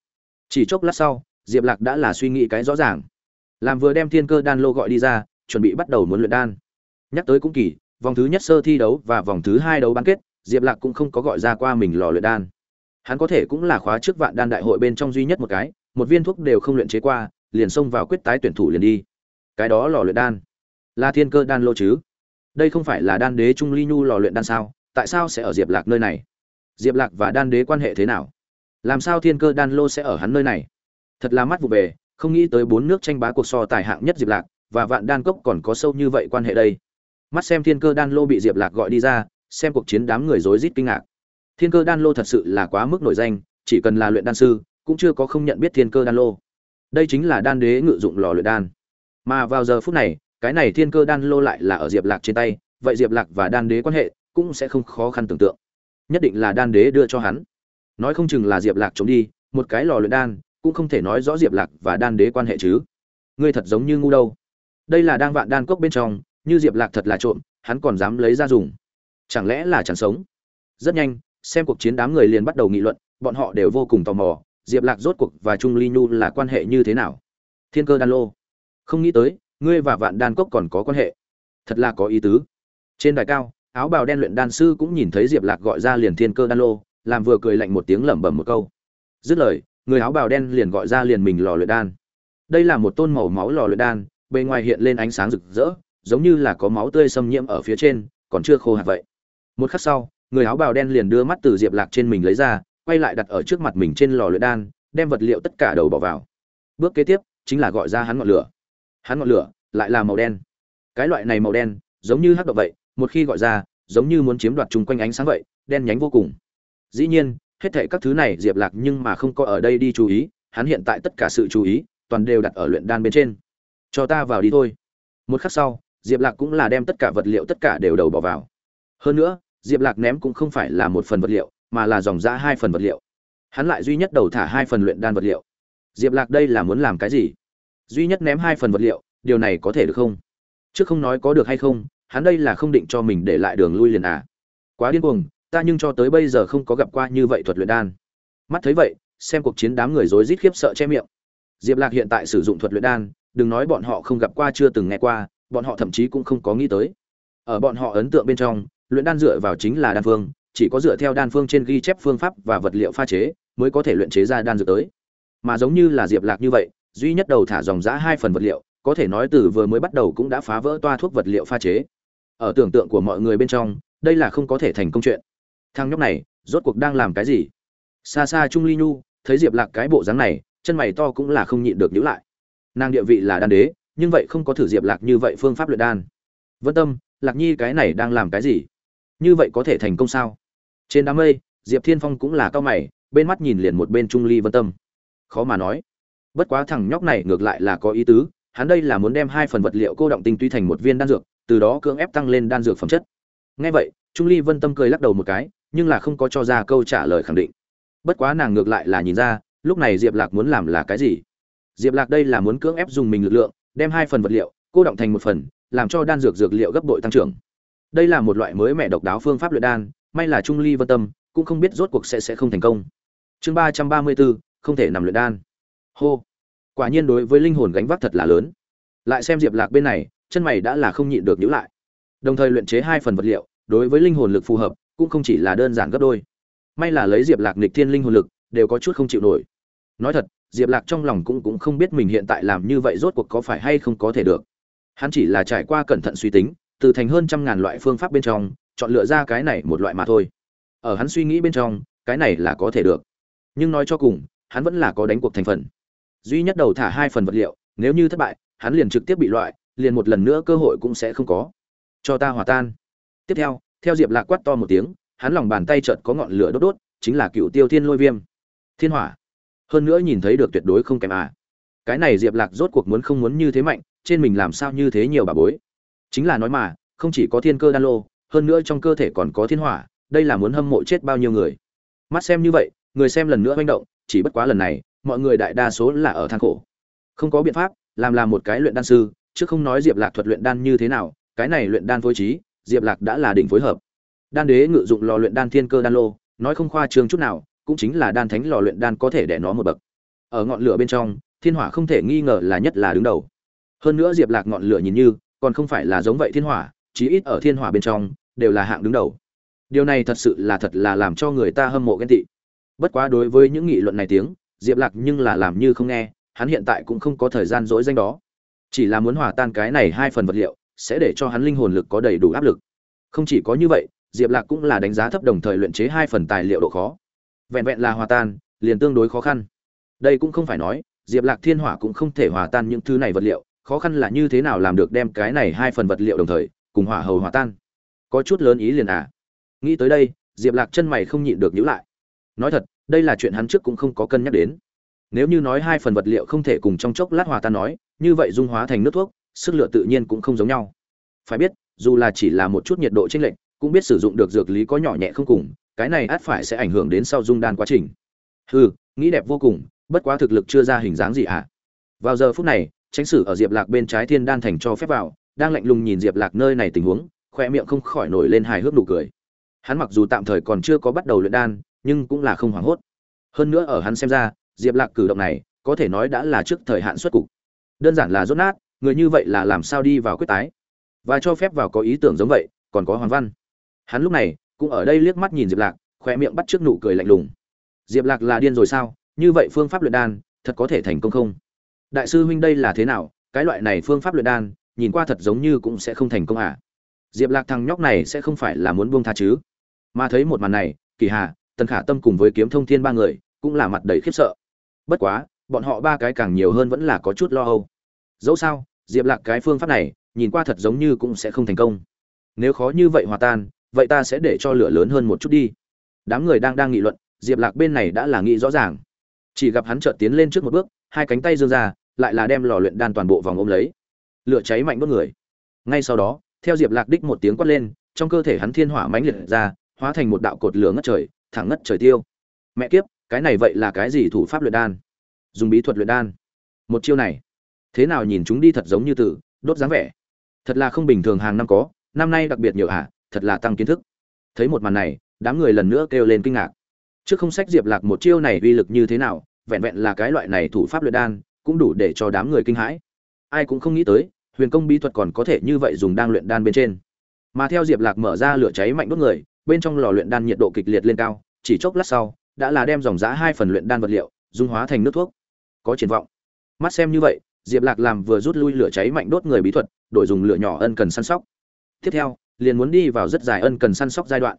A: chỉ chốc lát sau diệp lạc đã là suy nghĩ cái rõ ràng làm vừa đem thiên cơ đan lô gọi đi ra chuẩn bị bắt đầu muốn luyện đan nhắc tới cũng kỳ vòng thứ nhất sơ thi đấu và vòng thứ hai đấu bán kết diệp lạc cũng không có gọi ra qua mình lò luyện đan hắn có thể cũng là khóa trước vạn đan đại hội bên trong duy nhất một cái một viên thuốc đều không luyện chế qua liền xông vào quyết tái tuyển thủ liền đi cái đó lò luyện đan là thiên cơ đan lô chứ đây không phải là đan đế trung ly nhu lò luyện đan sao tại sao sẽ ở diệp lạc nơi này diệp lạc và đan đế quan hệ thế nào làm sao thiên cơ đan lô sẽ ở hắn nơi này thật là mắt vụ về không nghĩ tới bốn nước tranh bá cuộc so tài hạng nhất diệp lạc và vạn đan cốc còn có sâu như vậy quan hệ đây mắt xem thiên cơ đan lô bị diệp lạc gọi đi ra xem cuộc chiến đám người rối rít kinh ngạc. Thiên cơ đan lô thật sự là quá mức nổi danh, chỉ cần là luyện đan sư, cũng chưa có không nhận biết thiên cơ đan lô. Đây chính là đan đế ngự dụng lò luyện đan. Mà vào giờ phút này, cái này thiên cơ đan lô lại là ở Diệp Lạc trên tay, vậy Diệp Lạc và đan đế quan hệ cũng sẽ không khó khăn tưởng tượng. Nhất định là đan đế đưa cho hắn. Nói không chừng là Diệp Lạc chống đi, một cái lò luyện đan, cũng không thể nói rõ Diệp Lạc và đan đế quan hệ chứ. Ngươi thật giống như ngu đâu. Đây là đang vạn đan cốc bên trong, như Diệp Lạc thật là trộm, hắn còn dám lấy ra dùng chẳng lẽ là chẳng sống rất nhanh xem cuộc chiến đám người liền bắt đầu nghị luận bọn họ đều vô cùng tò mò diệp lạc rốt cuộc và trung ly nhu là quan hệ như thế nào thiên cơ đan lô không nghĩ tới ngươi và vạn đan cốc còn có quan hệ thật là có ý tứ trên đài cao áo bào đen luyện đan sư cũng nhìn thấy diệp lạc gọi ra liền thiên cơ đan lô làm vừa cười lạnh một tiếng lẩm bẩm một câu dứt lời người áo bào đen liền gọi ra liền mình lò luyện đan đây là một tôn màu máu lò luyện đan bề ngoài hiện lên ánh sáng rực rỡ giống như là có máu tươi xâm nhiễm ở phía trên còn chưa khô hạt vậy một khắc sau người áo bào đen liền đưa mắt từ diệp lạc trên mình lấy ra quay lại đặt ở trước mặt mình trên lò luyện đan đem vật liệu tất cả đầu bỏ vào bước kế tiếp chính là gọi ra hắn ngọn lửa hắn ngọn lửa lại là màu đen cái loại này màu đen giống như hắc độc vậy một khi gọi ra giống như muốn chiếm đoạt chung quanh ánh sáng vậy đen nhánh vô cùng dĩ nhiên hết thệ các thứ này diệp lạc nhưng mà không có ở đây đi chú ý hắn hiện tại tất cả sự chú ý toàn đều đặt ở luyện đan bên trên cho ta vào đi thôi một khắc sau diệp lạc cũng là đem tất cả vật liệu tất cả đều đầu bỏ vào hơn nữa diệp lạc ném cũng không phải là một phần vật liệu mà là dòng ra hai phần vật liệu hắn lại duy nhất đầu thả hai phần luyện đan vật liệu diệp lạc đây là muốn làm cái gì duy nhất ném hai phần vật liệu điều này có thể được không chứ không nói có được hay không hắn đây là không định cho mình để lại đường lui liền à quá điên cuồng ta nhưng cho tới bây giờ không có gặp qua như vậy thuật luyện đan mắt thấy vậy xem cuộc chiến đám người rối rít khiếp sợ che miệng diệp lạc hiện tại sử dụng thuật luyện đan đừng nói bọn họ không gặp qua chưa từng nghe qua bọn họ thậm chí cũng không có nghĩ tới ở bọn họ ấn tượng bên trong luyện đan dựa vào chính là đan phương, chỉ có dựa theo đan phương trên ghi chép phương pháp và vật liệu pha chế, mới có thể luyện chế ra đan dược tới. Mà giống như là Diệp Lạc như vậy, duy nhất đầu thả dòng giá hai phần vật liệu, có thể nói từ vừa mới bắt đầu cũng đã phá vỡ toa thuốc vật liệu pha chế. Ở tưởng tượng của mọi người bên trong, đây là không có thể thành công chuyện. Thằng nhóc này, rốt cuộc đang làm cái gì? Sa Sa Trung Ly Nhu, thấy Diệp Lạc cái bộ dáng này, chân mày to cũng là không nhịn được nhíu lại. Nàng địa vị là đan đế, nhưng vậy không có thử Diệp Lạc như vậy phương pháp luyện đan. Vân Tâm, Lạc Nhi cái này đang làm cái gì? như vậy có thể thành công sao trên đám mây diệp thiên phong cũng là cao mày bên mắt nhìn liền một bên trung ly vân tâm khó mà nói bất quá thằng nhóc này ngược lại là có ý tứ hắn đây là muốn đem hai phần vật liệu cô động tinh tuy thành một viên đan dược từ đó cưỡng ép tăng lên đan dược phẩm chất ngay vậy trung ly vân tâm cười lắc đầu một cái nhưng là không có cho ra câu trả lời khẳng định bất quá nàng ngược lại là nhìn ra lúc này diệp lạc muốn làm là cái gì diệp lạc đây là muốn cưỡng ép dùng mình lực lượng đem hai phần vật liệu cô động thành một phần làm cho đan dược dược liệu gấp bội tăng trưởng đây là một loại mới mẹ độc đáo phương pháp luyện đan may là trung ly vân tâm cũng không biết rốt cuộc sẽ sẽ không thành công chương ba trăm ba mươi bốn không thể nằm luyện đan hô quả nhiên đối với linh hồn gánh vác thật là lớn lại xem diệp lạc bên này chân mày đã là không nhịn được nhữ lại đồng thời luyện chế hai phần vật liệu đối với linh hồn lực phù hợp cũng không chỉ là đơn giản gấp đôi may là lấy diệp lạc nịch thiên linh hồn lực đều có chút không chịu nổi nói thật diệp lạc trong lòng cũng cũng không biết mình hiện tại làm như vậy rốt cuộc có phải hay không có thể được hắn chỉ là trải qua cẩn thận suy tính từ thành hơn trăm ngàn loại phương pháp bên trong chọn lựa ra cái này một loại mà thôi ở hắn suy nghĩ bên trong cái này là có thể được nhưng nói cho cùng hắn vẫn là có đánh cuộc thành phần duy nhất đầu thả hai phần vật liệu nếu như thất bại hắn liền trực tiếp bị loại liền một lần nữa cơ hội cũng sẽ không có cho ta hòa tan tiếp theo theo diệp lạc quát to một tiếng hắn lòng bàn tay chợt có ngọn lửa đốt đốt chính là cựu tiêu thiên lôi viêm thiên hỏa hơn nữa nhìn thấy được tuyệt đối không kèm à cái này diệp lạc rốt cuộc muốn không muốn như thế mạnh trên mình làm sao như thế nhiều bà bối chính là nói mà không chỉ có thiên cơ đan lô hơn nữa trong cơ thể còn có thiên hỏa đây là muốn hâm mộ chết bao nhiêu người mắt xem như vậy người xem lần nữa manh động chỉ bất quá lần này mọi người đại đa số là ở thang khổ không có biện pháp làm là một cái luyện đan sư chứ không nói diệp lạc thuật luyện đan như thế nào cái này luyện đan phối trí diệp lạc đã là đỉnh phối hợp đan đế ngự dụng lò luyện đan thiên cơ đan lô nói không khoa trương chút nào cũng chính là đan thánh lò luyện đan có thể để nó một bậc ở ngọn lửa bên trong thiên hỏa không thể nghi ngờ là nhất là đứng đầu hơn nữa diệp lạc ngọn lửa nhìn như còn không phải là giống vậy thiên hỏa chí ít ở thiên hỏa bên trong đều là hạng đứng đầu điều này thật sự là thật là làm cho người ta hâm mộ ghen tị bất quá đối với những nghị luận này tiếng diệp lạc nhưng là làm như không nghe hắn hiện tại cũng không có thời gian dỗi danh đó chỉ là muốn hòa tan cái này hai phần vật liệu sẽ để cho hắn linh hồn lực có đầy đủ áp lực không chỉ có như vậy diệp lạc cũng là đánh giá thấp đồng thời luyện chế hai phần tài liệu độ khó vẹn vẹn là hòa tan liền tương đối khó khăn đây cũng không phải nói diệp lạc thiên hỏa cũng không thể hòa tan những thứ này vật liệu khó khăn là như thế nào làm được đem cái này hai phần vật liệu đồng thời cùng hỏa hầu hòa tan có chút lớn ý liền à nghĩ tới đây diệp lạc chân mày không nhịn được nhữ lại nói thật đây là chuyện hắn trước cũng không có cân nhắc đến nếu như nói hai phần vật liệu không thể cùng trong chốc lát hòa tan nói như vậy dung hóa thành nước thuốc sức lựa tự nhiên cũng không giống nhau phải biết dù là chỉ là một chút nhiệt độ chênh lệch cũng biết sử dụng được dược lý có nhỏ nhẹ không cùng cái này ắt phải sẽ ảnh hưởng đến sau dung đan quá trình hừ nghĩ đẹp vô cùng bất quá thực lực chưa ra hình dáng gì ạ à? vào giờ phút này tránh sử ở diệp lạc bên trái thiên đan thành cho phép vào đang lạnh lùng nhìn diệp lạc nơi này tình huống khoe miệng không khỏi nổi lên hài hước nụ cười hắn mặc dù tạm thời còn chưa có bắt đầu luyện đan nhưng cũng là không hoảng hốt hơn nữa ở hắn xem ra diệp lạc cử động này có thể nói đã là trước thời hạn xuất cục đơn giản là rốt nát người như vậy là làm sao đi vào quyết tái và cho phép vào có ý tưởng giống vậy còn có hoàng văn hắn lúc này cũng ở đây liếc mắt nhìn diệp lạc khoe miệng bắt trước nụ cười lạnh lùng diệp lạc là điên rồi sao như vậy phương pháp luyện đan thật có thể thành công không đại sư huynh đây là thế nào cái loại này phương pháp luyện đan nhìn qua thật giống như cũng sẽ không thành công à diệp lạc thằng nhóc này sẽ không phải là muốn buông tha chứ mà thấy một màn này kỳ hà tần khả tâm cùng với kiếm thông thiên ba người cũng là mặt đầy khiếp sợ bất quá bọn họ ba cái càng nhiều hơn vẫn là có chút lo âu dẫu sao diệp lạc cái phương pháp này nhìn qua thật giống như cũng sẽ không thành công nếu khó như vậy hòa tan vậy ta sẽ để cho lửa lớn hơn một chút đi đám người đang đang nghị luận diệp lạc bên này đã là nghĩ rõ ràng chỉ gặp hắn chợt tiến lên trước một bước hai cánh tay dương ra lại là đem lò luyện đan toàn bộ vòng ôm lấy lửa cháy mạnh bất người ngay sau đó theo diệp lạc đích một tiếng quát lên trong cơ thể hắn thiên hỏa mãnh liệt ra hóa thành một đạo cột lửa ngất trời thẳng ngất trời tiêu mẹ kiếp cái này vậy là cái gì thủ pháp luyện đan dùng bí thuật luyện đan một chiêu này thế nào nhìn chúng đi thật giống như từ đốt dáng vẻ thật là không bình thường hàng năm có năm nay đặc biệt nhiều ả thật là tăng kiến thức thấy một màn này đám người lần nữa kêu lên kinh ngạc trước không sách diệp lạc một chiêu này uy lực như thế nào vẹn vẹn là cái loại này thủ pháp luyện đan cũng đủ để cho đám người kinh hãi ai cũng không nghĩ tới huyền công bí thuật còn có thể như vậy dùng đang luyện đan bên trên mà theo diệp lạc mở ra lửa cháy mạnh đốt người bên trong lò luyện đan nhiệt độ kịch liệt lên cao chỉ chốc lát sau đã là đem dòng giá hai phần luyện đan vật liệu dung hóa thành nước thuốc có triển vọng mắt xem như vậy diệp lạc làm vừa rút lui lửa cháy mạnh đốt người bí thuật đổi dùng lửa nhỏ ân cần săn sóc tiếp theo liền muốn đi vào rất dài ân cần săn sóc giai đoạn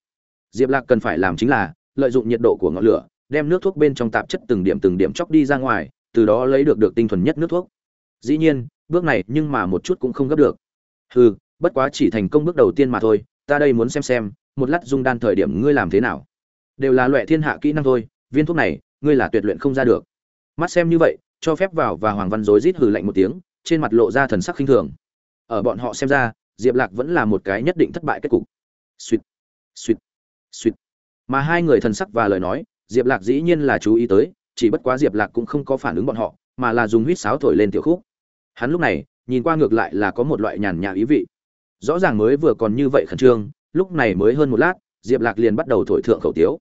A: diệp lạc cần phải làm chính là lợi dụng nhiệt độ của ngọn lửa đem nước thuốc bên trong tạp chất từng điểm từng điểm chóc đi ra ngoài từ đó lấy được được tinh thuần nhất nước thuốc dĩ nhiên bước này nhưng mà một chút cũng không gấp được hừ bất quá chỉ thành công bước đầu tiên mà thôi ta đây muốn xem xem một lát dung đan thời điểm ngươi làm thế nào đều là loại thiên hạ kỹ năng thôi viên thuốc này ngươi là tuyệt luyện không ra được mắt xem như vậy cho phép vào và hoàng văn rối rít hừ lạnh một tiếng trên mặt lộ ra thần sắc khinh thường ở bọn họ xem ra diệp lạc vẫn là một cái nhất định thất bại kết cục suýt suýt suýt mà hai người thần sắc và lời nói diệp lạc dĩ nhiên là chú ý tới chỉ bất quá diệp lạc cũng không có phản ứng bọn họ mà là dùng huýt sáo thổi lên tiểu khúc hắn lúc này nhìn qua ngược lại là có một loại nhàn nhã ý vị rõ ràng mới vừa còn như vậy khẩn trương lúc này mới hơn một lát diệp lạc liền bắt đầu thổi thượng khẩu tiếu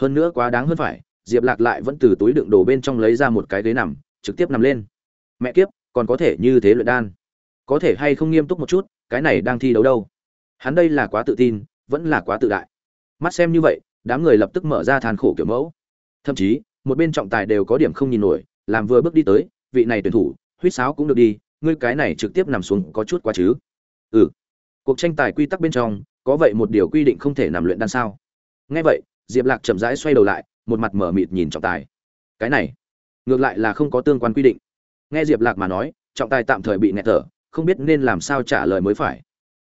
A: hơn nữa quá đáng hơn phải diệp lạc lại vẫn từ túi đựng đồ bên trong lấy ra một cái ghế nằm trực tiếp nằm lên mẹ kiếp còn có thể như thế luyện đan có thể hay không nghiêm túc một chút cái này đang thi đấu đâu hắn đây là quá tự tin vẫn là quá tự đại mắt xem như vậy đám người lập tức mở ra than khổ kiểu mẫu thậm chí một bên trọng tài đều có điểm không nhìn nổi, làm vừa bước đi tới, vị này tuyển thủ, huýt sáo cũng được đi, ngươi cái này trực tiếp nằm xuống có chút quá chứ. Ừ. Cuộc tranh tài quy tắc bên trong, có vậy một điều quy định không thể nằm luyện đan sao? Nghe vậy, Diệp Lạc chậm rãi xoay đầu lại, một mặt mở mịt nhìn trọng tài. Cái này, ngược lại là không có tương quan quy định. Nghe Diệp Lạc mà nói, trọng tài tạm thời bị nghẹt thở, không biết nên làm sao trả lời mới phải.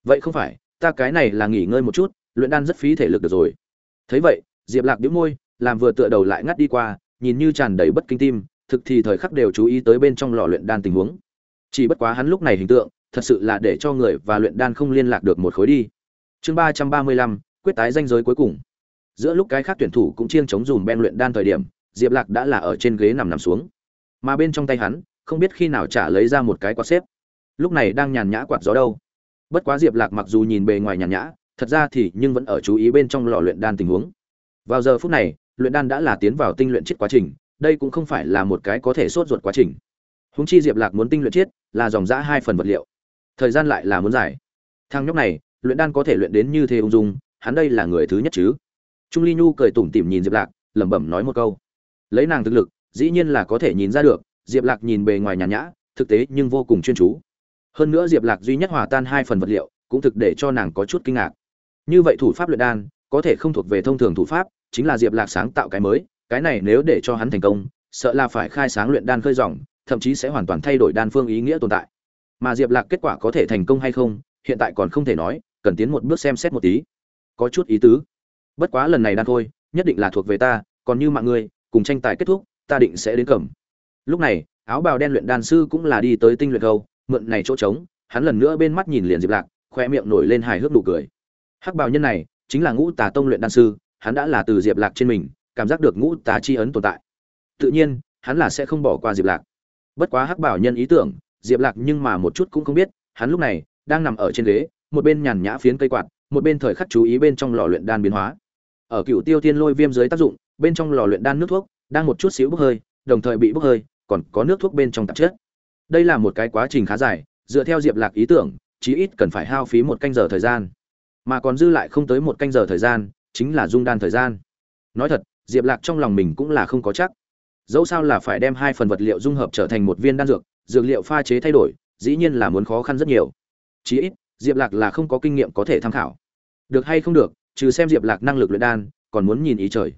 A: Vậy không phải, ta cái này là nghỉ ngơi một chút, luyện đan rất phí thể lực được rồi. Thấy vậy, Diệp Lạc bĩu môi, làm vừa tựa đầu lại ngắt đi qua nhìn như tràn đầy bất kinh tim thực thì thời khắc đều chú ý tới bên trong lò luyện đan tình huống chỉ bất quá hắn lúc này hình tượng thật sự là để cho người và luyện đan không liên lạc được một khối đi chương ba trăm ba mươi lăm quyết tái danh giới cuối cùng giữa lúc cái khác tuyển thủ cũng chiêng chống dùm ben luyện đan thời điểm diệp lạc đã là ở trên ghế nằm nằm xuống mà bên trong tay hắn không biết khi nào trả lấy ra một cái quạt xếp lúc này đang nhàn nhã quạt gió đâu bất quá diệp lạc mặc dù nhìn bề ngoài nhàn nhã thật ra thì nhưng vẫn ở chú ý bên trong lò luyện đan tình huống vào giờ phút này luyện đan đã là tiến vào tinh luyện chết quá trình đây cũng không phải là một cái có thể sốt ruột quá trình húng chi diệp lạc muốn tinh luyện chết là dòng dã hai phần vật liệu thời gian lại là muốn dài. thang nhóc này luyện đan có thể luyện đến như thế ung dung hắn đây là người thứ nhất chứ trung ly nhu cười tủm tỉm nhìn diệp lạc lẩm bẩm nói một câu lấy nàng thực lực dĩ nhiên là có thể nhìn ra được diệp lạc nhìn bề ngoài nhàn nhã thực tế nhưng vô cùng chuyên chú hơn nữa diệp lạc duy nhất hòa tan hai phần vật liệu cũng thực để cho nàng có chút kinh ngạc như vậy thủ pháp luyện đan có thể không thuộc về thông thường thủ pháp, chính là Diệp Lạc sáng tạo cái mới, cái này nếu để cho hắn thành công, sợ là phải khai sáng luyện đan khơi rộng, thậm chí sẽ hoàn toàn thay đổi đan phương ý nghĩa tồn tại. Mà Diệp Lạc kết quả có thể thành công hay không, hiện tại còn không thể nói, cần tiến một bước xem xét một tí. Có chút ý tứ. Bất quá lần này đan thôi, nhất định là thuộc về ta, còn như mạng người, cùng tranh tài kết thúc, ta định sẽ đến cầm. Lúc này, áo bào đen luyện đan sư cũng là đi tới tinh luyện câu, mượn này chỗ trống, hắn lần nữa bên mắt nhìn liền Diệp Lạc, khoe miệng nổi lên hài hước nụ cười. Hắc bào nhân này, chính là ngũ tà tông luyện đan sư hắn đã là từ diệp lạc trên mình cảm giác được ngũ tà chi ấn tồn tại tự nhiên hắn là sẽ không bỏ qua diệp lạc bất quá hắc bảo nhân ý tưởng diệp lạc nhưng mà một chút cũng không biết hắn lúc này đang nằm ở trên ghế một bên nhàn nhã phiến cây quạt một bên thời khắc chú ý bên trong lò luyện đan biến hóa ở cựu tiêu thiên lôi viêm dưới tác dụng bên trong lò luyện đan nước thuốc đang một chút xíu bốc hơi đồng thời bị bốc hơi còn có nước thuốc bên trong tạp chất đây là một cái quá trình khá dài dựa theo diệp lạc ý tưởng chí ít cần phải hao phí một canh giờ thời gian mà còn dư lại không tới một canh giờ thời gian chính là dung đan thời gian nói thật diệp lạc trong lòng mình cũng là không có chắc dẫu sao là phải đem hai phần vật liệu dung hợp trở thành một viên đan dược dược liệu pha chế thay đổi dĩ nhiên là muốn khó khăn rất nhiều chí ít diệp lạc là không có kinh nghiệm có thể tham khảo được hay không được trừ xem diệp lạc năng lực luyện đan còn muốn nhìn ý trời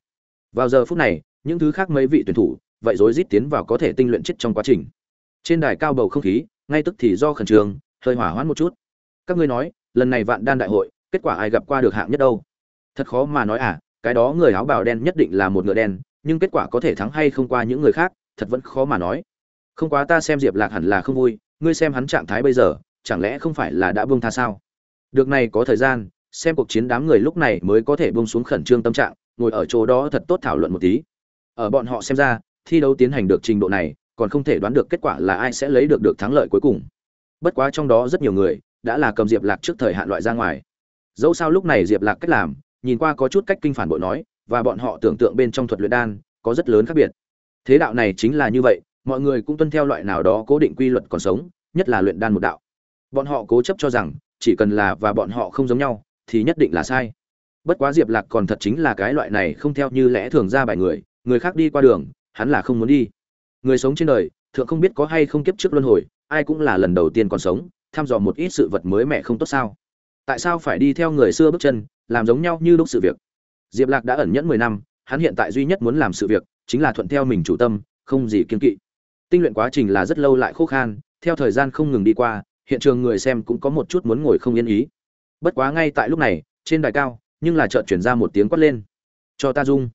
A: vào giờ phút này những thứ khác mấy vị tuyển thủ vậy rối rít tiến vào có thể tinh luyện chết trong quá trình trên đài cao bầu không khí ngay tức thì do khẩn trương hơi hỏa hoãn một chút các ngươi nói lần này vạn đan đại hội kết quả ai gặp qua được hạng nhất đâu thật khó mà nói à cái đó người áo bào đen nhất định là một ngựa đen nhưng kết quả có thể thắng hay không qua những người khác thật vẫn khó mà nói không quá ta xem diệp lạc hẳn là không vui ngươi xem hắn trạng thái bây giờ chẳng lẽ không phải là đã buông tha sao được này có thời gian xem cuộc chiến đám người lúc này mới có thể buông xuống khẩn trương tâm trạng ngồi ở chỗ đó thật tốt thảo luận một tí ở bọn họ xem ra thi đấu tiến hành được trình độ này còn không thể đoán được kết quả là ai sẽ lấy được được thắng lợi cuối cùng bất quá trong đó rất nhiều người đã là cầm diệp lạc trước thời hạn loại ra ngoài dẫu sao lúc này diệp lạc cách làm nhìn qua có chút cách kinh phản bội nói và bọn họ tưởng tượng bên trong thuật luyện đan có rất lớn khác biệt thế đạo này chính là như vậy mọi người cũng tuân theo loại nào đó cố định quy luật còn sống nhất là luyện đan một đạo bọn họ cố chấp cho rằng chỉ cần là và bọn họ không giống nhau thì nhất định là sai bất quá diệp lạc còn thật chính là cái loại này không theo như lẽ thường ra bài người người khác đi qua đường hắn là không muốn đi người sống trên đời thượng không biết có hay không kiếp trước luân hồi ai cũng là lần đầu tiên còn sống thăm dò một ít sự vật mới mẻ không tốt sao tại sao phải đi theo người xưa bước chân làm giống nhau như lúc sự việc diệp lạc đã ẩn nhẫn mười năm hắn hiện tại duy nhất muốn làm sự việc chính là thuận theo mình chủ tâm không gì kiên kỵ tinh luyện quá trình là rất lâu lại khô khan theo thời gian không ngừng đi qua hiện trường người xem cũng có một chút muốn ngồi không yên ý bất quá ngay tại lúc này trên đài cao nhưng là chợt chuyển ra một tiếng quát lên cho ta dung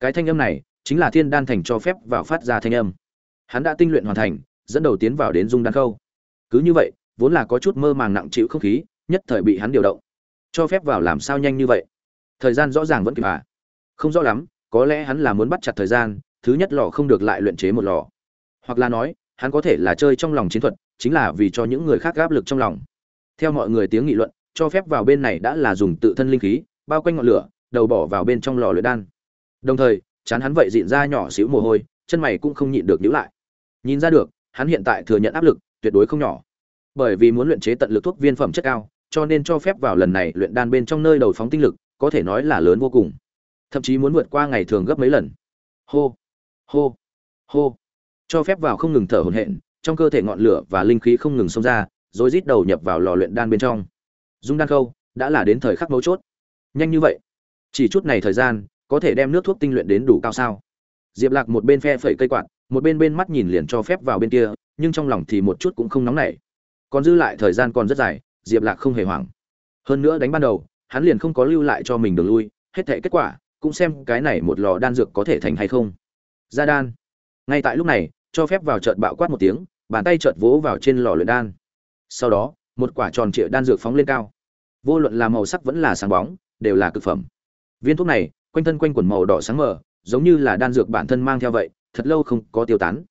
A: cái thanh âm này chính là thiên đan thành cho phép vào phát ra thanh âm hắn đã tinh luyện hoàn thành dẫn đầu tiến vào đến dung đan khâu cứ như vậy vốn là có chút mơ màng nặng chịu không khí nhất thời bị hắn điều động cho phép vào làm sao nhanh như vậy thời gian rõ ràng vẫn kịp à không rõ lắm có lẽ hắn là muốn bắt chặt thời gian thứ nhất lò không được lại luyện chế một lò hoặc là nói hắn có thể là chơi trong lòng chiến thuật chính là vì cho những người khác gáp lực trong lòng theo mọi người tiếng nghị luận cho phép vào bên này đã là dùng tự thân linh khí bao quanh ngọn lửa đầu bỏ vào bên trong lò luyện đan đồng thời chán hắn vậy diện ra nhỏ xíu mồ hôi chân mày cũng không nhịn được nhíu lại nhìn ra được hắn hiện tại thừa nhận áp lực tuyệt đối không nhỏ bởi vì muốn luyện chế tận lực thuốc viên phẩm chất cao cho nên cho phép vào lần này luyện đan bên trong nơi đầu phóng tinh lực có thể nói là lớn vô cùng thậm chí muốn vượt qua ngày thường gấp mấy lần hô hô hô cho phép vào không ngừng thở hổn hển trong cơ thể ngọn lửa và linh khí không ngừng xông ra rồi rít đầu nhập vào lò luyện đan bên trong dung đan khâu đã là đến thời khắc mấu chốt nhanh như vậy chỉ chút này thời gian có thể đem nước thuốc tinh luyện đến đủ cao sao diệp lạc một bên phe phẩy cây quạt một bên bên mắt nhìn liền cho phép vào bên kia nhưng trong lòng thì một chút cũng không nóng nảy còn dư lại thời gian còn rất dài diệp lạc không hề hoảng hơn nữa đánh ban đầu hắn liền không có lưu lại cho mình đường lui hết thể kết quả cũng xem cái này một lò đan dược có thể thành hay không ra đan ngay tại lúc này cho phép vào trợt bạo quát một tiếng bàn tay trợt vỗ vào trên lò luyện đan sau đó một quả tròn trịa đan dược phóng lên cao vô luận là màu sắc vẫn là sáng bóng đều là cực phẩm viên thuốc này quanh thân quanh quần màu đỏ sáng mờ giống như là đan dược bản thân mang theo vậy thật lâu không có tiêu tán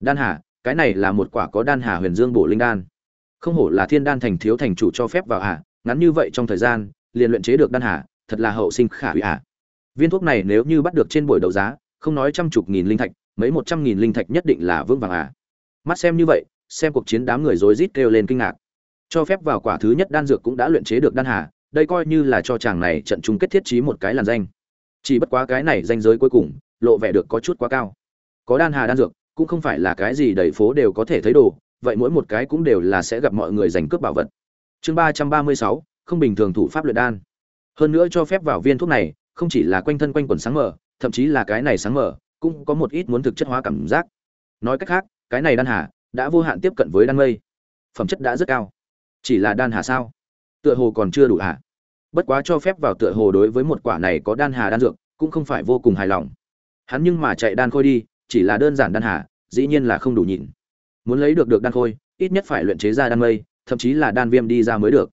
A: đan hà cái này là một quả có đan hà huyền dương bổ linh đan không hổ là thiên đan thành thiếu thành chủ cho phép vào hạ ngắn như vậy trong thời gian liền luyện chế được đan hà thật là hậu sinh khả hủy hạ viên thuốc này nếu như bắt được trên buổi đấu giá không nói trăm chục nghìn linh thạch mấy một trăm nghìn linh thạch nhất định là vương vàng hạ mắt xem như vậy xem cuộc chiến đám người rối rít kêu lên kinh ngạc cho phép vào quả thứ nhất đan dược cũng đã luyện chế được đan hà đây coi như là cho chàng này trận chung kết thiết trí một cái làn danh chỉ bất quá cái này danh giới cuối cùng lộ vẻ được có chút quá cao có đan hà đan dược cũng không phải là cái gì đầy phố đều có thể thấy đồ vậy mỗi một cái cũng đều là sẽ gặp mọi người giành cướp bảo vật. Chương ba ba mươi sáu không bình thường thủ pháp luyện đan. Hơn nữa cho phép vào viên thuốc này, không chỉ là quanh thân quanh quần sáng mở, thậm chí là cái này sáng mở, cũng có một ít muốn thực chất hóa cảm giác. Nói cách khác, cái này đan hà đã vô hạn tiếp cận với đan mây. Phẩm chất đã rất cao. Chỉ là đan hà sao? Tựa hồ còn chưa đủ hả? À? Bất quá cho phép vào tựa hồ đối với một quả này có đan hà đan dược, cũng không phải vô cùng hài lòng. Hắn nhưng mà chạy đan khôi đi, chỉ là đơn giản đan hà, dĩ nhiên là không đủ nhịn muốn lấy được được đan khôi ít nhất phải luyện chế ra đan mây thậm chí là đan viêm đi ra mới được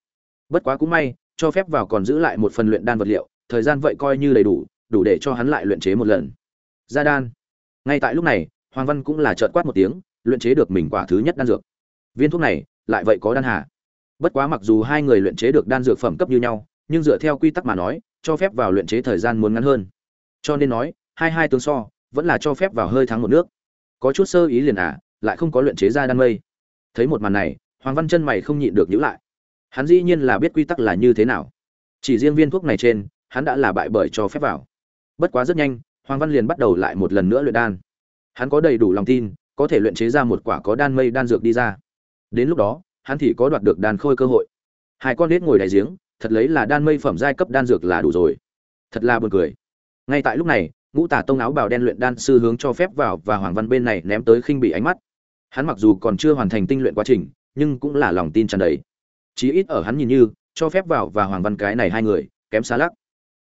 A: bất quá cũng may cho phép vào còn giữ lại một phần luyện đan vật liệu thời gian vậy coi như đầy đủ đủ để cho hắn lại luyện chế một lần ra đan ngay tại lúc này hoàng văn cũng là trợn quát một tiếng luyện chế được mình quả thứ nhất đan dược viên thuốc này lại vậy có đan hà bất quá mặc dù hai người luyện chế được đan dược phẩm cấp như nhau nhưng dựa theo quy tắc mà nói cho phép vào luyện chế thời gian muốn ngắn hơn cho nên nói hai hai tướng so vẫn là cho phép vào hơi thắng một nước có chút sơ ý liền à lại không có luyện chế ra đan mây thấy một màn này hoàng văn chân mày không nhịn được nhữ lại hắn dĩ nhiên là biết quy tắc là như thế nào chỉ riêng viên thuốc này trên hắn đã là bại bởi cho phép vào bất quá rất nhanh hoàng văn liền bắt đầu lại một lần nữa luyện đan hắn có đầy đủ lòng tin có thể luyện chế ra một quả có đan mây đan dược đi ra đến lúc đó hắn thì có đoạt được đan khôi cơ hội hai con nết ngồi đại giếng thật lấy là đan mây phẩm giai cấp đan dược là đủ rồi thật là buồn cười ngay tại lúc này ngũ tả tông áo bào đen luyện đan sư hướng cho phép vào và hoàng văn bên này ném tới khinh bị ánh mắt Hắn mặc dù còn chưa hoàn thành tinh luyện quá trình, nhưng cũng là lòng tin tràn đầy. Chí ít ở hắn nhìn như, cho phép vào và Hoàng Văn cái này hai người, kém xa lắc.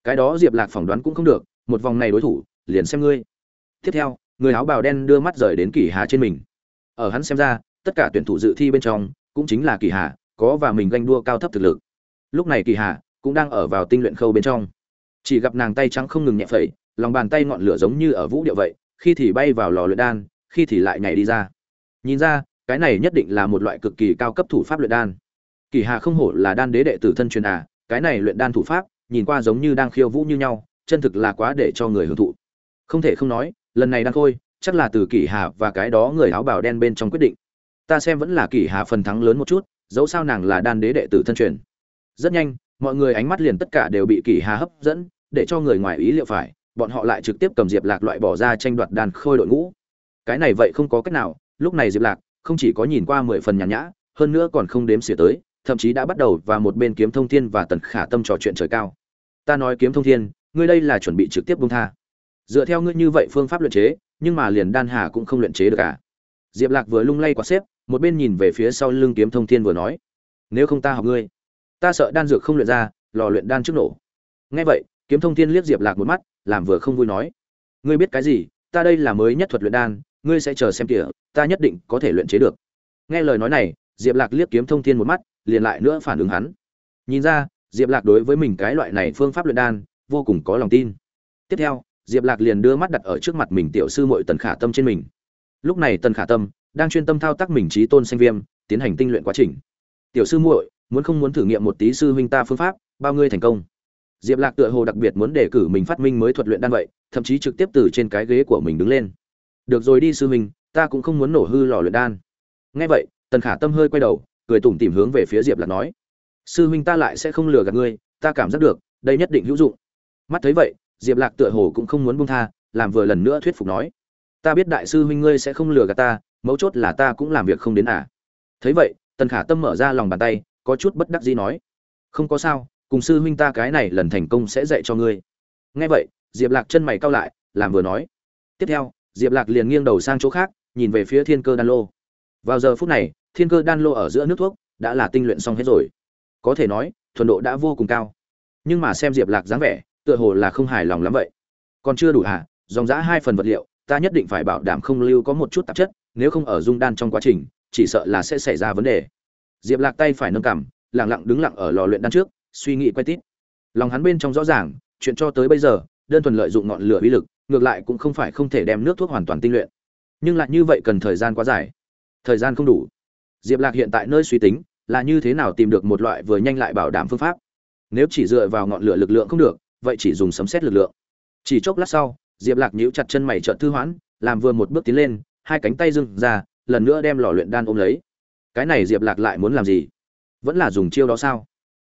A: Cái đó Diệp Lạc phỏng đoán cũng không được, một vòng này đối thủ, liền xem ngươi. Tiếp theo, người áo bào đen đưa mắt rời đến Kỳ Hà trên mình. Ở hắn xem ra, tất cả tuyển thủ dự thi bên trong, cũng chính là Kỳ Hà, có và mình ganh đua cao thấp thực lực. Lúc này Kỳ Hà cũng đang ở vào tinh luyện khâu bên trong. Chỉ gặp nàng tay trắng không ngừng nhẹ phẩy, lòng bàn tay ngọn lửa giống như ở vũ điệu vậy, khi thì bay vào lò luyện đan, khi thì lại nhảy đi ra. Nhìn ra, cái này nhất định là một loại cực kỳ cao cấp thủ pháp luyện đan. Kỳ Hà không hổ là đan đế đệ tử thân truyền à, cái này luyện đan thủ pháp, nhìn qua giống như đang khiêu vũ như nhau, chân thực là quá để cho người hưởng thụ. Không thể không nói, lần này đan khôi, chắc là từ Kỳ Hà và cái đó người áo bào đen bên trong quyết định. Ta xem vẫn là Kỳ Hà phần thắng lớn một chút, dẫu sao nàng là đan đế đệ tử thân truyền. Rất nhanh, mọi người ánh mắt liền tất cả đều bị Kỳ Hà hấp dẫn, để cho người ngoài ý liệu phải, bọn họ lại trực tiếp cầm diệp lạc loại bỏ ra tranh đoạt đàn khôi đội ngũ. Cái này vậy không có cách nào, lúc này diệp lạc không chỉ có nhìn qua mười phần nhàn nhã hơn nữa còn không đếm xỉa tới thậm chí đã bắt đầu và một bên kiếm thông thiên và tần khả tâm trò chuyện trời cao ta nói kiếm thông thiên ngươi đây là chuẩn bị trực tiếp bung tha dựa theo ngươi như vậy phương pháp luyện chế nhưng mà liền đan hà cũng không luyện chế được cả à? diệp lạc vừa lung lay quả xếp một bên nhìn về phía sau lưng kiếm thông thiên vừa nói nếu không ta học ngươi ta sợ đan dược không luyện ra lò luyện đan trước nổ nghe vậy kiếm thông thiên liếc diệp lạc một mắt làm vừa không vui nói ngươi biết cái gì ta đây là mới nhất thuật luyện đan ngươi sẽ chờ xem kìa ta nhất định có thể luyện chế được nghe lời nói này diệp lạc liếc kiếm thông thiên một mắt liền lại nữa phản ứng hắn nhìn ra diệp lạc đối với mình cái loại này phương pháp luyện đan vô cùng có lòng tin tiếp theo diệp lạc liền đưa mắt đặt ở trước mặt mình tiểu sư muội tần khả tâm trên mình lúc này tần khả tâm đang chuyên tâm thao tác mình trí tôn sinh viêm tiến hành tinh luyện quá trình tiểu sư muội muốn không muốn thử nghiệm một tí sư huynh ta phương pháp bao ngươi thành công diệp lạc tựa hồ đặc biệt muốn đề cử mình phát minh mới thuật luyện đan vậy thậm chí trực tiếp từ trên cái ghế của mình đứng lên được rồi đi sư huynh ta cũng không muốn nổ hư lò luyện đan nghe vậy tần khả tâm hơi quay đầu cười tủm tìm hướng về phía diệp lạc nói sư huynh ta lại sẽ không lừa gạt ngươi ta cảm giác được đây nhất định hữu dụng mắt thấy vậy diệp lạc tựa hồ cũng không muốn buông tha làm vừa lần nữa thuyết phục nói ta biết đại sư huynh ngươi sẽ không lừa gạt ta mấu chốt là ta cũng làm việc không đến à thấy vậy tần khả tâm mở ra lòng bàn tay có chút bất đắc dĩ nói không có sao cùng sư huynh ta cái này lần thành công sẽ dạy cho ngươi nghe vậy diệp lạc chân mày cao lại làm vừa nói tiếp theo diệp lạc liền nghiêng đầu sang chỗ khác nhìn về phía thiên cơ đan lô vào giờ phút này thiên cơ đan lô ở giữa nước thuốc đã là tinh luyện xong hết rồi có thể nói thuần độ đã vô cùng cao nhưng mà xem diệp lạc dáng vẻ tựa hồ là không hài lòng lắm vậy còn chưa đủ hả dòng giã hai phần vật liệu ta nhất định phải bảo đảm không lưu có một chút tạp chất nếu không ở dung đan trong quá trình chỉ sợ là sẽ xảy ra vấn đề diệp lạc tay phải nâng cằm lẳng lặng đứng lặng ở lò luyện đan trước suy nghĩ quay tít lòng hắn bên trong rõ ràng chuyện cho tới bây giờ đơn thuần lợi dụng ngọn lửa uy lực ngược lại cũng không phải không thể đem nước thuốc hoàn toàn tinh luyện nhưng lại như vậy cần thời gian quá dài thời gian không đủ diệp lạc hiện tại nơi suy tính là như thế nào tìm được một loại vừa nhanh lại bảo đảm phương pháp nếu chỉ dựa vào ngọn lửa lực lượng không được vậy chỉ dùng sấm xét lực lượng chỉ chốc lát sau diệp lạc nhíu chặt chân mày trợn thư hoãn làm vừa một bước tiến lên hai cánh tay dưng ra lần nữa đem lò luyện đan ôm lấy cái này diệp lạc lại muốn làm gì vẫn là dùng chiêu đó sao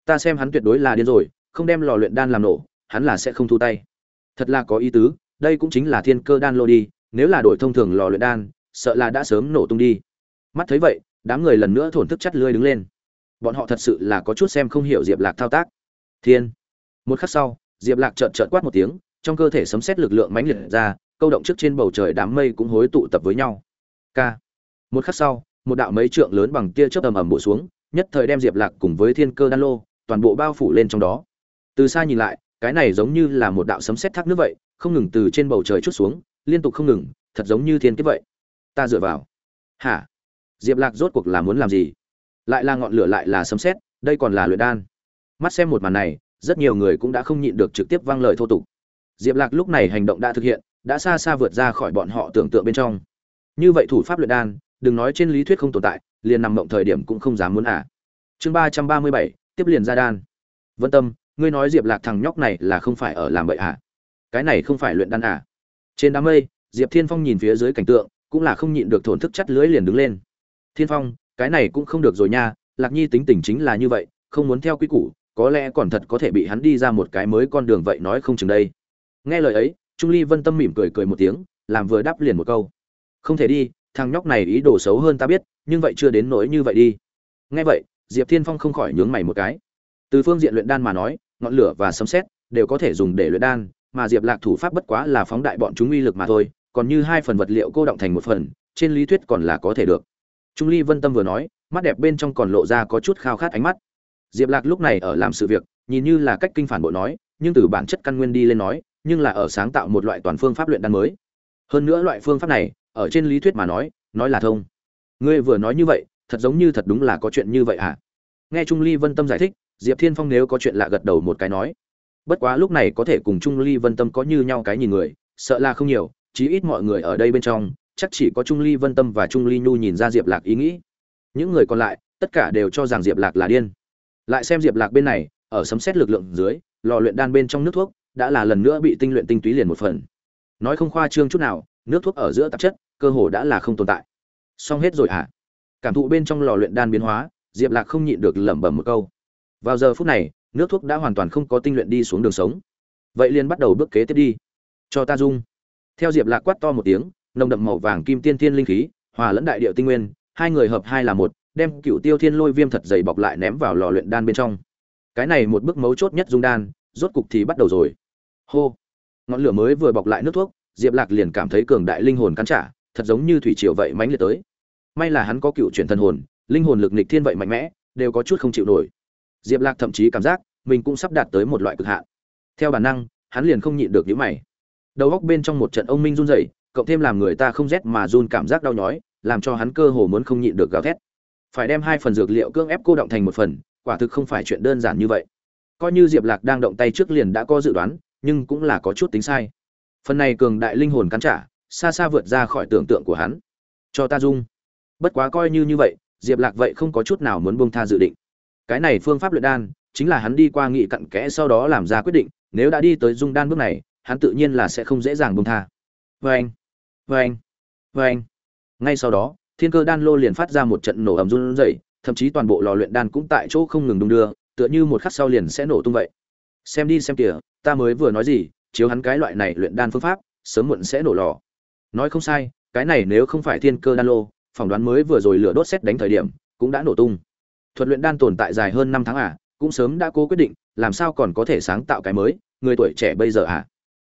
A: ta xem hắn tuyệt đối là điên rồi không đem lò luyện đan làm nổ hắn là sẽ không thu tay thật là có ý tứ đây cũng chính là thiên cơ đan lô đi nếu là đổi thông thường lò luyện đan sợ là đã sớm nổ tung đi mắt thấy vậy đám người lần nữa thổn thức chắt lưỡi đứng lên bọn họ thật sự là có chút xem không hiểu diệp lạc thao tác thiên một khắc sau diệp lạc trợn trợn quát một tiếng trong cơ thể sấm sét lực lượng mãnh liệt ra câu động trước trên bầu trời đám mây cũng hối tụ tập với nhau k một khắc sau một đạo mấy trượng lớn bằng tia chớp ầm ầm bổ xuống nhất thời đem diệp lạc cùng với thiên cơ đan lô toàn bộ bao phủ lên trong đó từ xa nhìn lại cái này giống như là một đạo sấm sét thác nước vậy không ngừng từ trên bầu trời chút xuống liên tục không ngừng thật giống như thiên kiếp vậy ta dựa vào hả diệp lạc rốt cuộc là muốn làm gì lại là ngọn lửa lại là sấm xét đây còn là luyện đan mắt xem một màn này rất nhiều người cũng đã không nhịn được trực tiếp vang lời thô tục diệp lạc lúc này hành động đã thực hiện đã xa xa vượt ra khỏi bọn họ tưởng tượng bên trong như vậy thủ pháp luyện đan đừng nói trên lý thuyết không tồn tại liền nằm mộng thời điểm cũng không dám muốn à. chương ba trăm ba mươi bảy tiếp liền ra đan vân tâm ngươi nói diệp lạc thằng nhóc này là không phải ở làm bậy à? cái này không phải luyện đan à? trên đám mây diệp thiên phong nhìn phía dưới cảnh tượng cũng là không nhịn được thổn thức chắt lưới liền đứng lên thiên phong cái này cũng không được rồi nha lạc nhi tính tình chính là như vậy không muốn theo quy củ có lẽ còn thật có thể bị hắn đi ra một cái mới con đường vậy nói không chừng đây nghe lời ấy trung ly vân tâm mỉm cười cười một tiếng làm vừa đáp liền một câu không thể đi thằng nhóc này ý đồ xấu hơn ta biết nhưng vậy chưa đến nỗi như vậy đi nghe vậy diệp thiên phong không khỏi nhướng mày một cái từ phương diện luyện đan mà nói ngọn lửa và sấm xét đều có thể dùng để luyện đan mà diệp lạc thủ pháp bất quá là phóng đại bọn chúng uy lực mà thôi còn như hai phần vật liệu cô động thành một phần trên lý thuyết còn là có thể được trung ly vân tâm vừa nói mắt đẹp bên trong còn lộ ra có chút khao khát ánh mắt diệp lạc lúc này ở làm sự việc nhìn như là cách kinh phản bội nói nhưng từ bản chất căn nguyên đi lên nói nhưng là ở sáng tạo một loại toàn phương pháp luyện đan mới hơn nữa loại phương pháp này ở trên lý thuyết mà nói nói là thông ngươi vừa nói như vậy thật giống như thật đúng là có chuyện như vậy à nghe trung ly vân tâm giải thích diệp thiên phong nếu có chuyện lạ gật đầu một cái nói bất quá lúc này có thể cùng trung ly vân tâm có như nhau cái nhìn người sợ là không nhiều chí ít mọi người ở đây bên trong chắc chỉ có trung ly vân tâm và trung ly nhu nhìn ra diệp lạc ý nghĩ những người còn lại tất cả đều cho rằng diệp lạc là điên lại xem diệp lạc bên này ở sấm xét lực lượng dưới lò luyện đan bên trong nước thuốc đã là lần nữa bị tinh luyện tinh túy liền một phần nói không khoa trương chút nào nước thuốc ở giữa tạp chất cơ hồ đã là không tồn tại xong hết rồi hả à? cảm thụ bên trong lò luyện đan biến hóa diệp lạc không nhịn được lẩm bẩm một câu vào giờ phút này nước thuốc đã hoàn toàn không có tinh luyện đi xuống đường sống vậy liền bắt đầu bước kế tiếp đi cho ta dung theo diệp lạc quát to một tiếng nồng đậm màu vàng kim tiên thiên linh khí hòa lẫn đại điệu tinh nguyên hai người hợp hai là một đem cựu tiêu thiên lôi viêm thật dày bọc lại ném vào lò luyện đan bên trong cái này một bước mấu chốt nhất dung đan rốt cục thì bắt đầu rồi hô ngọn lửa mới vừa bọc lại nước thuốc diệp lạc liền cảm thấy cường đại linh hồn cắn trả thật giống như thủy triều vậy mánh liệt tới may là hắn có cựu chuyển thần hồn linh hồn lực nịch thiên vậy mạnh mẽ đều có chút không chịu nổi diệp lạc thậm chí cảm giác mình cũng sắp đạt tới một loại cực hạn theo bản năng hắn liền không nhịn được nhíu mày đầu óc bên trong một trận ông minh run rẩy cộng thêm làm người ta không rét mà run cảm giác đau nhói làm cho hắn cơ hồ muốn không nhịn được gào thét phải đem hai phần dược liệu cưỡng ép cô động thành một phần quả thực không phải chuyện đơn giản như vậy coi như diệp lạc đang động tay trước liền đã có dự đoán nhưng cũng là có chút tính sai phần này cường đại linh hồn cắn trả xa xa vượt ra khỏi tưởng tượng của hắn cho ta dung bất quá coi như như vậy diệp lạc vậy không có chút nào muốn buông tha dự định cái này phương pháp luyện đan chính là hắn đi qua nghị cặn kẽ sau đó làm ra quyết định nếu đã đi tới dung đan bước này hắn tự nhiên là sẽ không dễ dàng bông tha vê anh vâng, vê anh vâng, vê vâng. anh ngay sau đó thiên cơ đan lô liền phát ra một trận nổ ầm run dậy thậm chí toàn bộ lò luyện đan cũng tại chỗ không ngừng đung đưa tựa như một khắc sau liền sẽ nổ tung vậy xem đi xem kìa ta mới vừa nói gì chiếu hắn cái loại này luyện đan phương pháp sớm muộn sẽ nổ lò nói không sai cái này nếu không phải thiên cơ đan lô phỏng đoán mới vừa rồi lửa đốt xét đánh thời điểm cũng đã nổ tung thuật luyện đan tồn tại dài hơn năm tháng à, cũng sớm đã cố quyết định, làm sao còn có thể sáng tạo cái mới, người tuổi trẻ bây giờ à.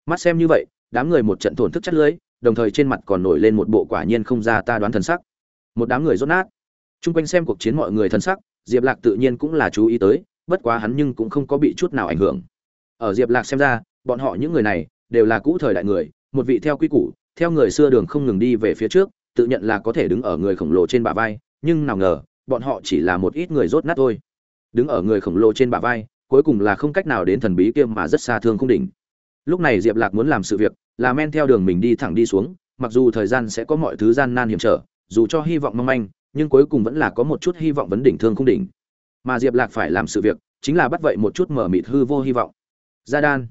A: Mắt xem như vậy, đám người một trận tổn thức chất lưới, đồng thời trên mặt còn nổi lên một bộ quả nhiên không ra ta đoán thần sắc. Một đám người rốt nát. Trung quanh xem cuộc chiến mọi người thần sắc, Diệp Lạc tự nhiên cũng là chú ý tới, bất quá hắn nhưng cũng không có bị chút nào ảnh hưởng. Ở Diệp Lạc xem ra, bọn họ những người này đều là cũ thời đại người, một vị theo quy củ, theo người xưa đường không ngừng đi về phía trước, tự nhận là có thể đứng ở người khổng lồ trên bả vai, nhưng nào ngờ, bọn họ chỉ là một ít người rốt nát thôi đứng ở người khổng lồ trên bả vai cuối cùng là không cách nào đến thần bí kia mà rất xa thương không đỉnh lúc này diệp lạc muốn làm sự việc là men theo đường mình đi thẳng đi xuống mặc dù thời gian sẽ có mọi thứ gian nan hiểm trở dù cho hy vọng mong manh nhưng cuối cùng vẫn là có một chút hy vọng vấn đỉnh thương không đỉnh mà diệp lạc phải làm sự việc chính là bắt vậy một chút mở mịt hư vô hy vọng gia đan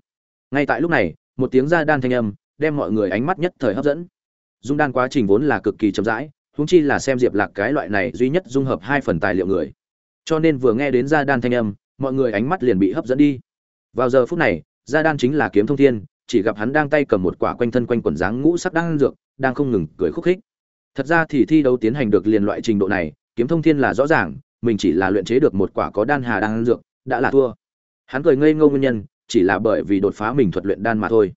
A: ngay tại lúc này một tiếng gia đan thanh âm đem mọi người ánh mắt nhất thời hấp dẫn dung đan quá trình vốn là cực kỳ chậm rãi húng chi là xem diệp lạc cái loại này duy nhất dung hợp hai phần tài liệu người cho nên vừa nghe đến gia đan thanh âm mọi người ánh mắt liền bị hấp dẫn đi vào giờ phút này gia đan chính là kiếm thông thiên chỉ gặp hắn đang tay cầm một quả quanh thân quanh quần dáng ngũ sắc đang dược đang không ngừng cười khúc khích thật ra thì thi đấu tiến hành được liền loại trình độ này kiếm thông thiên là rõ ràng mình chỉ là luyện chế được một quả có đan hà đang dược đã là thua hắn cười ngây ngô nguyên nhân chỉ là bởi vì đột phá mình thuật luyện đan mà thôi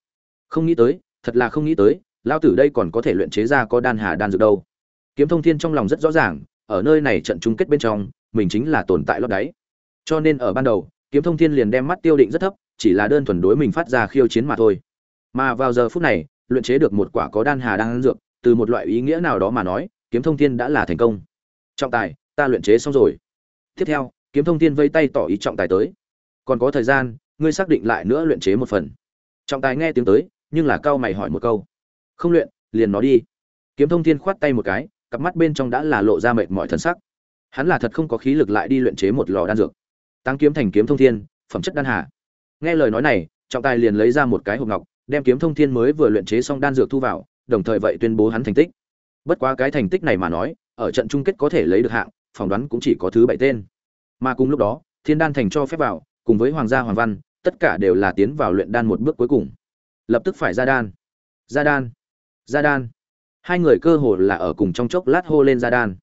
A: không nghĩ tới thật là không nghĩ tới lão tử đây còn có thể luyện chế ra có đan hà đan dược đâu kiếm thông thiên trong lòng rất rõ ràng ở nơi này trận chung kết bên trong mình chính là tồn tại lót đáy cho nên ở ban đầu kiếm thông thiên liền đem mắt tiêu định rất thấp chỉ là đơn thuần đối mình phát ra khiêu chiến mà thôi mà vào giờ phút này luyện chế được một quả có đan hà đang ăn dược từ một loại ý nghĩa nào đó mà nói kiếm thông thiên đã là thành công trọng tài ta luyện chế xong rồi tiếp theo kiếm thông thiên vây tay tỏ ý trọng tài tới còn có thời gian ngươi xác định lại nữa luyện chế một phần trọng tài nghe tiếng tới nhưng là cao mày hỏi một câu không luyện liền nó đi kiếm thông thiên khoát tay một cái cặp mắt bên trong đã là lộ ra mệt mỏi thân sắc hắn là thật không có khí lực lại đi luyện chế một lò đan dược tăng kiếm thành kiếm thông thiên phẩm chất đan hạ. nghe lời nói này trọng tài liền lấy ra một cái hộp ngọc đem kiếm thông thiên mới vừa luyện chế xong đan dược thu vào đồng thời vậy tuyên bố hắn thành tích bất quá cái thành tích này mà nói ở trận chung kết có thể lấy được hạng phỏng đoán cũng chỉ có thứ bảy tên mà cùng lúc đó thiên đan thành cho phép vào cùng với hoàng gia hoàng văn tất cả đều là tiến vào luyện đan một bước cuối cùng lập tức phải ra đan ra đan ra đan Hai người cơ hồ là ở cùng trong chốc lát hô lên ra đan,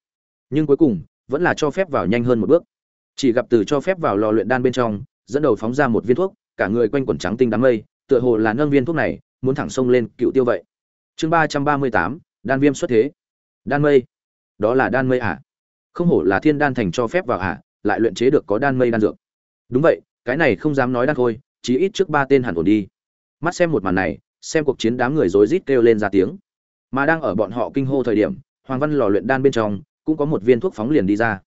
A: nhưng cuối cùng vẫn là cho phép vào nhanh hơn một bước. Chỉ gặp từ cho phép vào lò luyện đan bên trong, dẫn đầu phóng ra một viên thuốc, cả người quanh quẩn trắng tinh đám mây, tựa hồ là nâng viên thuốc này, muốn thẳng sông lên cựu tiêu vậy. Chương ba trăm ba mươi tám, đan viêm xuất thế. Đan mây. Đó là đan mây à? Không hổ là thiên đan thành cho phép vào à, lại luyện chế được có đan mây đan dược. Đúng vậy, cái này không dám nói đan thôi, chí ít trước ba tên hẳn ổn đi. Mắt xem một màn này, xem cuộc chiến đám người rối rít kêu lên ra tiếng mà đang ở bọn họ kinh hô thời điểm hoàng văn lò luyện đan bên trong cũng có một viên thuốc phóng liền đi ra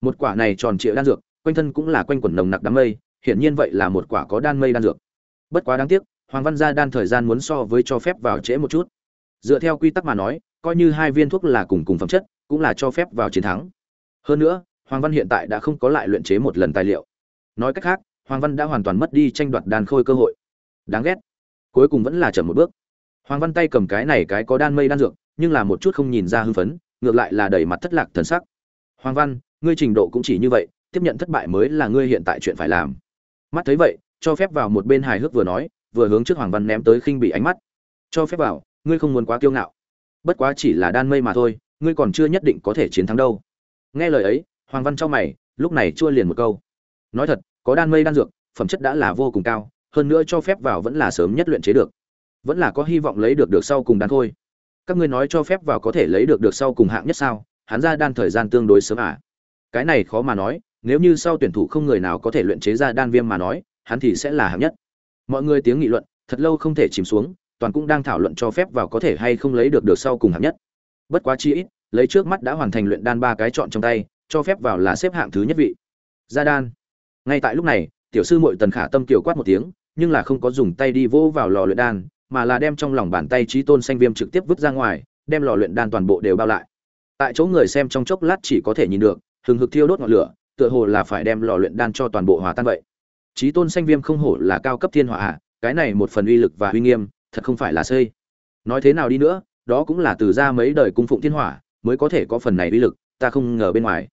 A: một quả này tròn trịa đan dược quanh thân cũng là quanh quẩn nồng nặc đám mây hiển nhiên vậy là một quả có đan mây đan dược bất quá đáng tiếc hoàng văn gia đan thời gian muốn so với cho phép vào trễ một chút dựa theo quy tắc mà nói coi như hai viên thuốc là cùng cùng phẩm chất cũng là cho phép vào chiến thắng hơn nữa hoàng văn hiện tại đã không có lại luyện chế một lần tài liệu nói cách khác hoàng văn đã hoàn toàn mất đi tranh đoạt đan khôi cơ hội đáng ghét cuối cùng vẫn là chậm một bước Hoàng Văn tay cầm cái này cái có đan mây đan dược, nhưng là một chút không nhìn ra hưng phấn, ngược lại là đầy mặt thất lạc thần sắc. Hoàng Văn, ngươi trình độ cũng chỉ như vậy, tiếp nhận thất bại mới là ngươi hiện tại chuyện phải làm. Mắt thấy vậy, cho phép vào một bên hài hước vừa nói, vừa hướng trước Hoàng Văn ném tới khinh bị ánh mắt. Cho phép vào, ngươi không muốn quá kiêu ngạo. Bất quá chỉ là đan mây mà thôi, ngươi còn chưa nhất định có thể chiến thắng đâu. Nghe lời ấy, Hoàng Văn chau mày, lúc này chua liền một câu. Nói thật, có đan mây đan dược, phẩm chất đã là vô cùng cao, hơn nữa cho phép vào vẫn là sớm nhất luyện chế được vẫn là có hy vọng lấy được được sau cùng đan thôi. các ngươi nói cho phép vào có thể lấy được được sau cùng hạng nhất sao hắn ra đan thời gian tương đối sớm à cái này khó mà nói nếu như sau tuyển thủ không người nào có thể luyện chế ra đan viêm mà nói hắn thì sẽ là hạng nhất mọi người tiếng nghị luận thật lâu không thể chìm xuống toàn cũng đang thảo luận cho phép vào có thể hay không lấy được được sau cùng hạng nhất bất quá chi ít lấy trước mắt đã hoàn thành luyện đan ba cái chọn trong tay cho phép vào là xếp hạng thứ nhất vị ra đan ngay tại lúc này tiểu sư muội tần khả tâm kiều quát một tiếng nhưng là không có dùng tay đi vỗ vào lò luyện đan mà là đem trong lòng bàn tay trí tôn xanh viêm trực tiếp vứt ra ngoài đem lò luyện đan toàn bộ đều bao lại tại chỗ người xem trong chốc lát chỉ có thể nhìn được hừng hực thiêu đốt ngọn lửa tựa hồ là phải đem lò luyện đan cho toàn bộ hòa tan vậy trí tôn xanh viêm không hổ là cao cấp thiên hỏa à, cái này một phần uy lực và uy nghiêm thật không phải là xây nói thế nào đi nữa đó cũng là từ ra mấy đời cung phụng thiên hỏa mới có thể có phần này uy lực ta không ngờ bên ngoài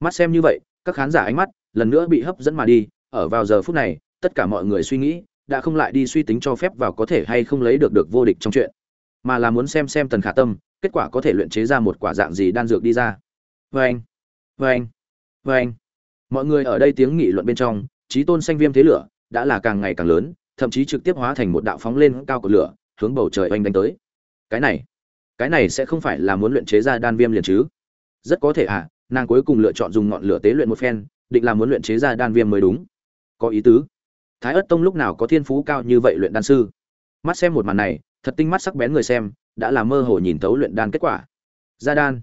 A: mắt xem như vậy các khán giả ánh mắt lần nữa bị hấp dẫn mà đi ở vào giờ phút này tất cả mọi người suy nghĩ đã không lại đi suy tính cho phép vào có thể hay không lấy được được vô địch trong chuyện mà là muốn xem xem tần khả tâm kết quả có thể luyện chế ra một quả dạng gì đan dược đi ra vê anh vê mọi người ở đây tiếng nghị luận bên trong trí tôn xanh viêm thế lửa đã là càng ngày càng lớn thậm chí trực tiếp hóa thành một đạo phóng lên cao của lửa hướng bầu trời oanh đánh tới cái này cái này sẽ không phải là muốn luyện chế ra đan viêm liền chứ rất có thể à nàng cuối cùng lựa chọn dùng ngọn lửa tế luyện một phen định là muốn luyện chế ra đan viêm mới đúng có ý tứ thái ất tông lúc nào có thiên phú cao như vậy luyện đan sư mắt xem một màn này thật tinh mắt sắc bén người xem đã là mơ hồ nhìn thấu luyện đan kết quả ra đan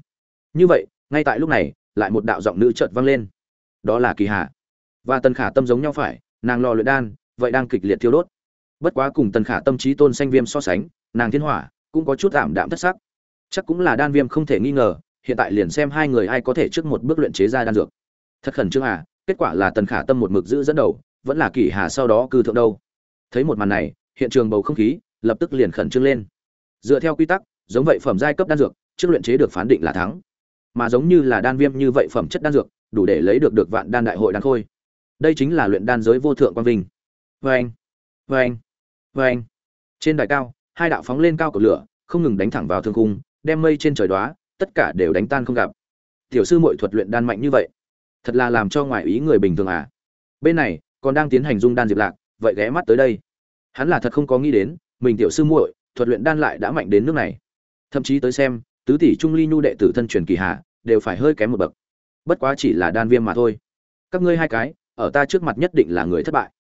A: như vậy ngay tại lúc này lại một đạo giọng nữ chợt vang lên đó là kỳ hạ và tần khả tâm giống nhau phải nàng lo luyện đan vậy đang kịch liệt thiêu đốt bất quá cùng tần khả tâm trí tôn xanh viêm so sánh nàng thiên hỏa cũng có chút ảm đạm thất sắc chắc cũng là đan viêm không thể nghi ngờ hiện tại liền xem hai người ai có thể trước một bước luyện chế ra đan dược thật khẩn trương à kết quả là tần khả tâm một mực giữ dẫn đầu vẫn là kỷ hà sau đó cư thượng đâu thấy một màn này hiện trường bầu không khí lập tức liền khẩn trương lên dựa theo quy tắc giống vậy phẩm giai cấp đan dược trước luyện chế được phán định là thắng mà giống như là đan viêm như vậy phẩm chất đan dược đủ để lấy được được vạn đan đại hội đan khôi đây chính là luyện đan giới vô thượng quang vinh vê anh vê trên đài cao hai đạo phóng lên cao cầu lửa không ngừng đánh thẳng vào thương cung đem mây trên trời đoá tất cả đều đánh tan không gặp tiểu sư mội thuật luyện đan mạnh như vậy thật là làm cho ngoài ý người bình thường à bên này còn đang tiến hành dung đan diệp lạc vậy ghé mắt tới đây hắn là thật không có nghĩ đến mình tiểu sư muội thuật luyện đan lại đã mạnh đến nước này thậm chí tới xem tứ tỷ trung ly nhu đệ tử thân truyền kỳ hạ đều phải hơi kém một bậc bất quá chỉ là đan viêm mà thôi các ngươi hai cái ở ta trước mặt nhất định là người thất bại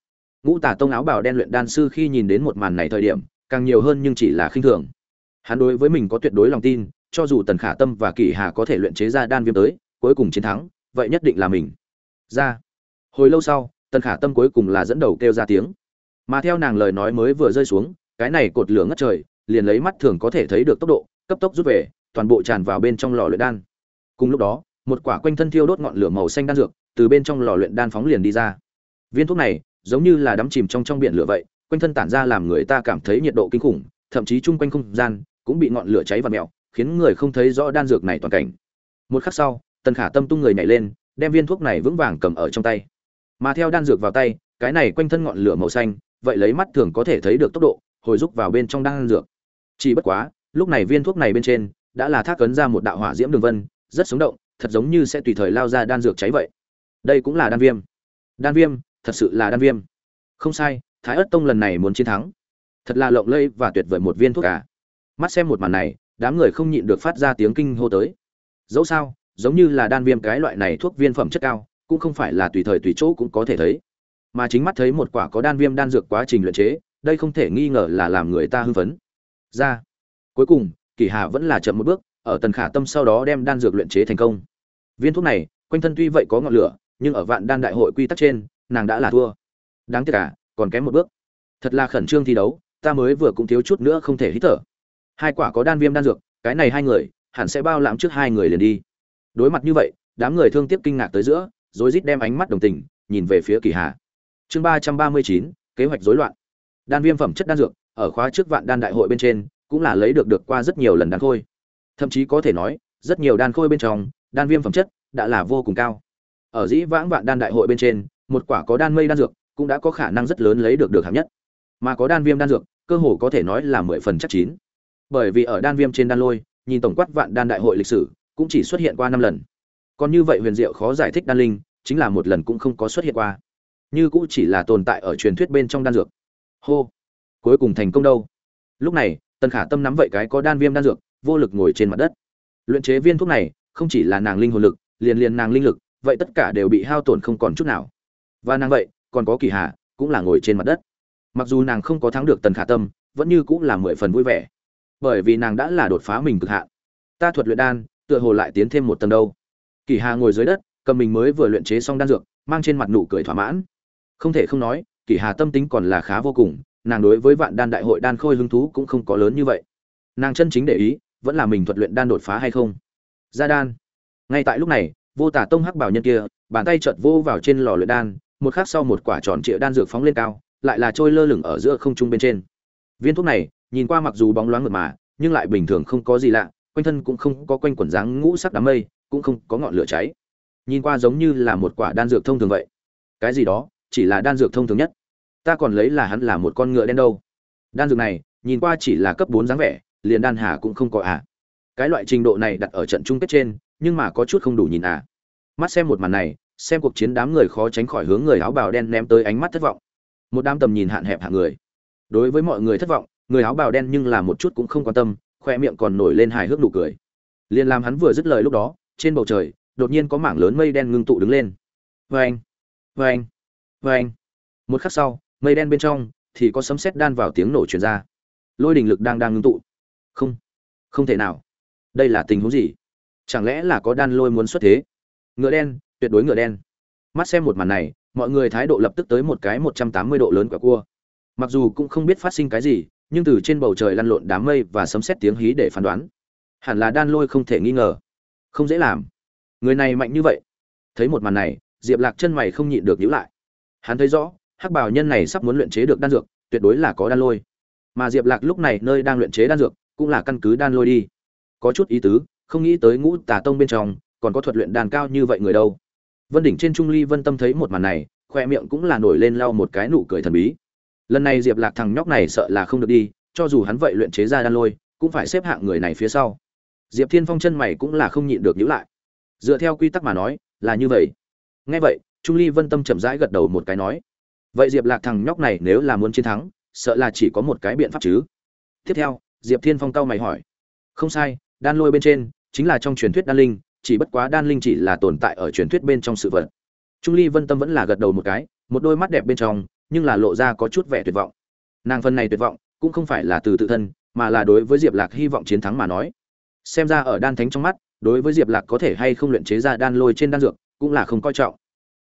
A: ngũ tả tông áo bào đen luyện đan sư khi nhìn đến một màn này thời điểm càng nhiều hơn nhưng chỉ là khinh thường hắn đối với mình có tuyệt đối lòng tin cho dù tần khả tâm và kỳ hà có thể luyện chế ra đan viêm tới cuối cùng chiến thắng vậy nhất định là mình ra hồi lâu sau tần khả tâm cuối cùng là dẫn đầu kêu ra tiếng mà theo nàng lời nói mới vừa rơi xuống cái này cột lửa ngất trời liền lấy mắt thường có thể thấy được tốc độ cấp tốc rút về toàn bộ tràn vào bên trong lò luyện đan cùng lúc đó một quả quanh thân thiêu đốt ngọn lửa màu xanh đan dược từ bên trong lò luyện đan phóng liền đi ra viên thuốc này giống như là đắm chìm trong trong biển lửa vậy quanh thân tản ra làm người ta cảm thấy nhiệt độ kinh khủng thậm chí chung quanh không gian cũng bị ngọn lửa cháy và mèo khiến người không thấy rõ đan dược này toàn cảnh một khắc sau tần khả tâm tung người nhảy lên đem viên thuốc này vững vàng cầm ở trong tay mà theo đan dược vào tay cái này quanh thân ngọn lửa màu xanh vậy lấy mắt thường có thể thấy được tốc độ hồi rúc vào bên trong đan dược chỉ bất quá lúc này viên thuốc này bên trên đã là thác ấn ra một đạo hỏa diễm đường vân rất sống động thật giống như sẽ tùy thời lao ra đan dược cháy vậy đây cũng là đan viêm đan viêm thật sự là đan viêm không sai thái ất tông lần này muốn chiến thắng thật là lộng lây và tuyệt vời một viên thuốc cả à. mắt xem một màn này đám người không nhịn được phát ra tiếng kinh hô tới dẫu sao giống như là đan viêm cái loại này thuốc viên phẩm chất cao cũng không phải là tùy thời tùy chỗ cũng có thể thấy mà chính mắt thấy một quả có đan viêm đan dược quá trình luyện chế đây không thể nghi ngờ là làm người ta hưng phấn ra cuối cùng kỳ hà vẫn là chậm một bước ở tần khả tâm sau đó đem đan dược luyện chế thành công viên thuốc này quanh thân tuy vậy có ngọn lửa nhưng ở vạn đan đại hội quy tắc trên nàng đã là thua đáng tiếc cả à, còn kém một bước thật là khẩn trương thi đấu ta mới vừa cũng thiếu chút nữa không thể hít thở hai quả có đan viêm đan dược cái này hai người hẳn sẽ bao lãm trước hai người liền đi đối mặt như vậy đám người thương tiếc kinh ngạc tới giữa Rối rít đem ánh mắt đồng tình nhìn về phía kỳ hà chương ba trăm ba mươi chín kế hoạch rối loạn đan viêm phẩm chất đan dược ở khóa trước vạn đan đại hội bên trên cũng là lấy được được qua rất nhiều lần đan khôi thậm chí có thể nói rất nhiều đan khôi bên trong đan viêm phẩm chất đã là vô cùng cao ở dĩ vãng vạn đan đại hội bên trên một quả có đan mây đan dược cũng đã có khả năng rất lớn lấy được được hạng nhất mà có đan viêm đan dược cơ hồ có thể nói là mười phần chắc chín bởi vì ở đan viêm trên đan lôi nhìn tổng quát vạn đan đại hội lịch sử cũng chỉ xuất hiện qua năm lần còn như vậy huyền diệu khó giải thích đan linh chính là một lần cũng không có xuất hiện qua như cũng chỉ là tồn tại ở truyền thuyết bên trong đan dược hô cuối cùng thành công đâu lúc này tần khả tâm nắm vậy cái có đan viêm đan dược vô lực ngồi trên mặt đất luyện chế viên thuốc này không chỉ là nàng linh hồn lực liền liền nàng linh lực vậy tất cả đều bị hao tổn không còn chút nào và nàng vậy còn có kỳ hà cũng là ngồi trên mặt đất mặc dù nàng không có thắng được tần khả tâm vẫn như cũng là mười phần vui vẻ bởi vì nàng đã là đột phá mình cực hạn ta thuật luyện đan tựa hồ lại tiến thêm một tầng đâu kỳ hà ngồi dưới đất cầm mình mới vừa luyện chế xong đan dược mang trên mặt nụ cười thỏa mãn không thể không nói kỳ hà tâm tính còn là khá vô cùng nàng đối với vạn đan đại hội đan khôi hứng thú cũng không có lớn như vậy nàng chân chính để ý vẫn là mình thuật luyện đan đột phá hay không ra đan ngay tại lúc này vô tà tông hắc bảo nhân kia bàn tay chợt vô vào trên lò luyện đan một khắc sau một quả tròn trịa đan dược phóng lên cao lại là trôi lơ lửng ở giữa không trung bên trên viên thuốc này nhìn qua mặc dù bóng loáng mượt mà nhưng lại bình thường không có gì lạ quanh thân cũng không có quanh quần dáng ngũ sắc đám mây cũng không có ngọn lửa cháy nhìn qua giống như là một quả đan dược thông thường vậy cái gì đó chỉ là đan dược thông thường nhất ta còn lấy là hắn là một con ngựa đen đâu đan dược này nhìn qua chỉ là cấp bốn dáng vẻ liền đan hà cũng không có à cái loại trình độ này đặt ở trận chung kết trên nhưng mà có chút không đủ nhìn à mắt xem một màn này xem cuộc chiến đám người khó tránh khỏi hướng người áo bào đen ném tới ánh mắt thất vọng một đám tầm nhìn hạn hẹp hạng người đối với mọi người thất vọng người áo bào đen nhưng là một chút cũng không quan tâm khoe miệng còn nổi lên hài hước nụ cười liền làm hắn vừa dứt lời lúc đó trên bầu trời đột nhiên có mảng lớn mây đen ngưng tụ đứng lên vê anh vê một khắc sau mây đen bên trong thì có sấm sét đan vào tiếng nổ truyền ra lôi đình lực đang đang ngưng tụ không không thể nào đây là tình huống gì chẳng lẽ là có đan lôi muốn xuất thế ngựa đen tuyệt đối ngựa đen mắt xem một màn này mọi người thái độ lập tức tới một cái một trăm tám mươi độ lớn quả cua mặc dù cũng không biết phát sinh cái gì nhưng từ trên bầu trời lăn lộn đám mây và sấm sét tiếng hí để phán đoán hẳn là đan lôi không thể nghi ngờ không dễ làm người này mạnh như vậy thấy một màn này diệp lạc chân mày không nhịn được nhữ lại hắn thấy rõ hắc bảo nhân này sắp muốn luyện chế được đan dược tuyệt đối là có đan lôi mà diệp lạc lúc này nơi đang luyện chế đan dược cũng là căn cứ đan lôi đi có chút ý tứ không nghĩ tới ngũ tà tông bên trong còn có thuật luyện đàn cao như vậy người đâu vân đỉnh trên trung ly vân tâm thấy một màn này khoe miệng cũng là nổi lên lau một cái nụ cười thần bí lần này diệp lạc thằng nhóc này sợ là không được đi cho dù hắn vậy luyện chế ra đan lôi cũng phải xếp hạng người này phía sau diệp thiên phong chân mày cũng là không nhịn được nhữ lại dựa theo quy tắc mà nói là như vậy ngay vậy trung ly vân tâm chậm rãi gật đầu một cái nói vậy diệp lạc thằng nhóc này nếu là muốn chiến thắng sợ là chỉ có một cái biện pháp chứ tiếp theo diệp thiên phong cao mày hỏi không sai đan lôi bên trên chính là trong truyền thuyết đan linh chỉ bất quá đan linh chỉ là tồn tại ở truyền thuyết bên trong sự vật trung ly vân tâm vẫn là gật đầu một cái một đôi mắt đẹp bên trong nhưng là lộ ra có chút vẻ tuyệt vọng nàng phần này tuyệt vọng cũng không phải là từ tự thân mà là đối với diệp lạc hy vọng chiến thắng mà nói xem ra ở đan thánh trong mắt đối với diệp lạc có thể hay không luyện chế ra đan lôi trên đan dược cũng là không coi trọng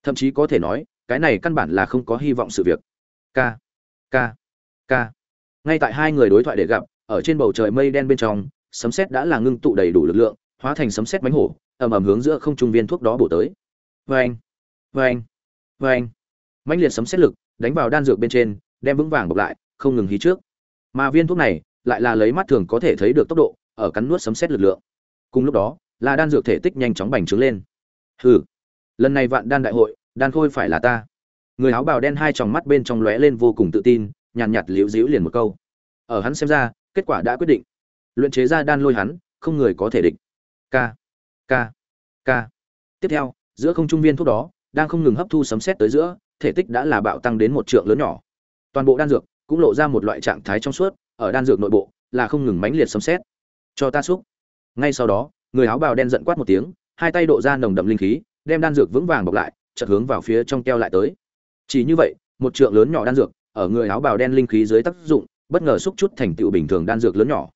A: thậm chí có thể nói cái này căn bản là không có hy vọng sự việc k k k ngay tại hai người đối thoại để gặp ở trên bầu trời mây đen bên trong sấm sét đã là ngưng tụ đầy đủ lực lượng hóa thành sấm sét bánh hổ ầm ầm hướng giữa không trung viên thuốc đó bổ tới vê anh vê anh mãnh liệt sấm sét lực đánh vào đan dược bên trên đem vững vàng bọc lại không ngừng hí trước mà viên thuốc này lại là lấy mắt thường có thể thấy được tốc độ ở cắn nuốt sấm xét lực lượng cùng lúc đó là đan dược thể tích nhanh chóng bành trướng lên hừ lần này vạn đan đại hội đan khôi phải là ta người áo bào đen hai tròng mắt bên trong lóe lên vô cùng tự tin nhàn nhạt liễu díu liền một câu ở hắn xem ra kết quả đã quyết định luyện chế ra đan lôi hắn không người có thể địch k k k tiếp theo giữa không trung viên thuốc đó đang không ngừng hấp thu sấm xét tới giữa thể tích đã là bạo tăng đến một trượng lớn nhỏ toàn bộ đan dược cũng lộ ra một loại trạng thái trong suốt ở đan dược nội bộ là không ngừng mãnh liệt sấm xét cho ta xúc ngay sau đó người áo bào đen giận quát một tiếng hai tay độ ra nồng đậm linh khí đem đan dược vững vàng bọc lại chợt hướng vào phía trong keo lại tới chỉ như vậy một trượng lớn nhỏ đan dược ở người áo bào đen linh khí dưới tác dụng bất ngờ xúc chút thành tựu bình thường đan dược lớn nhỏ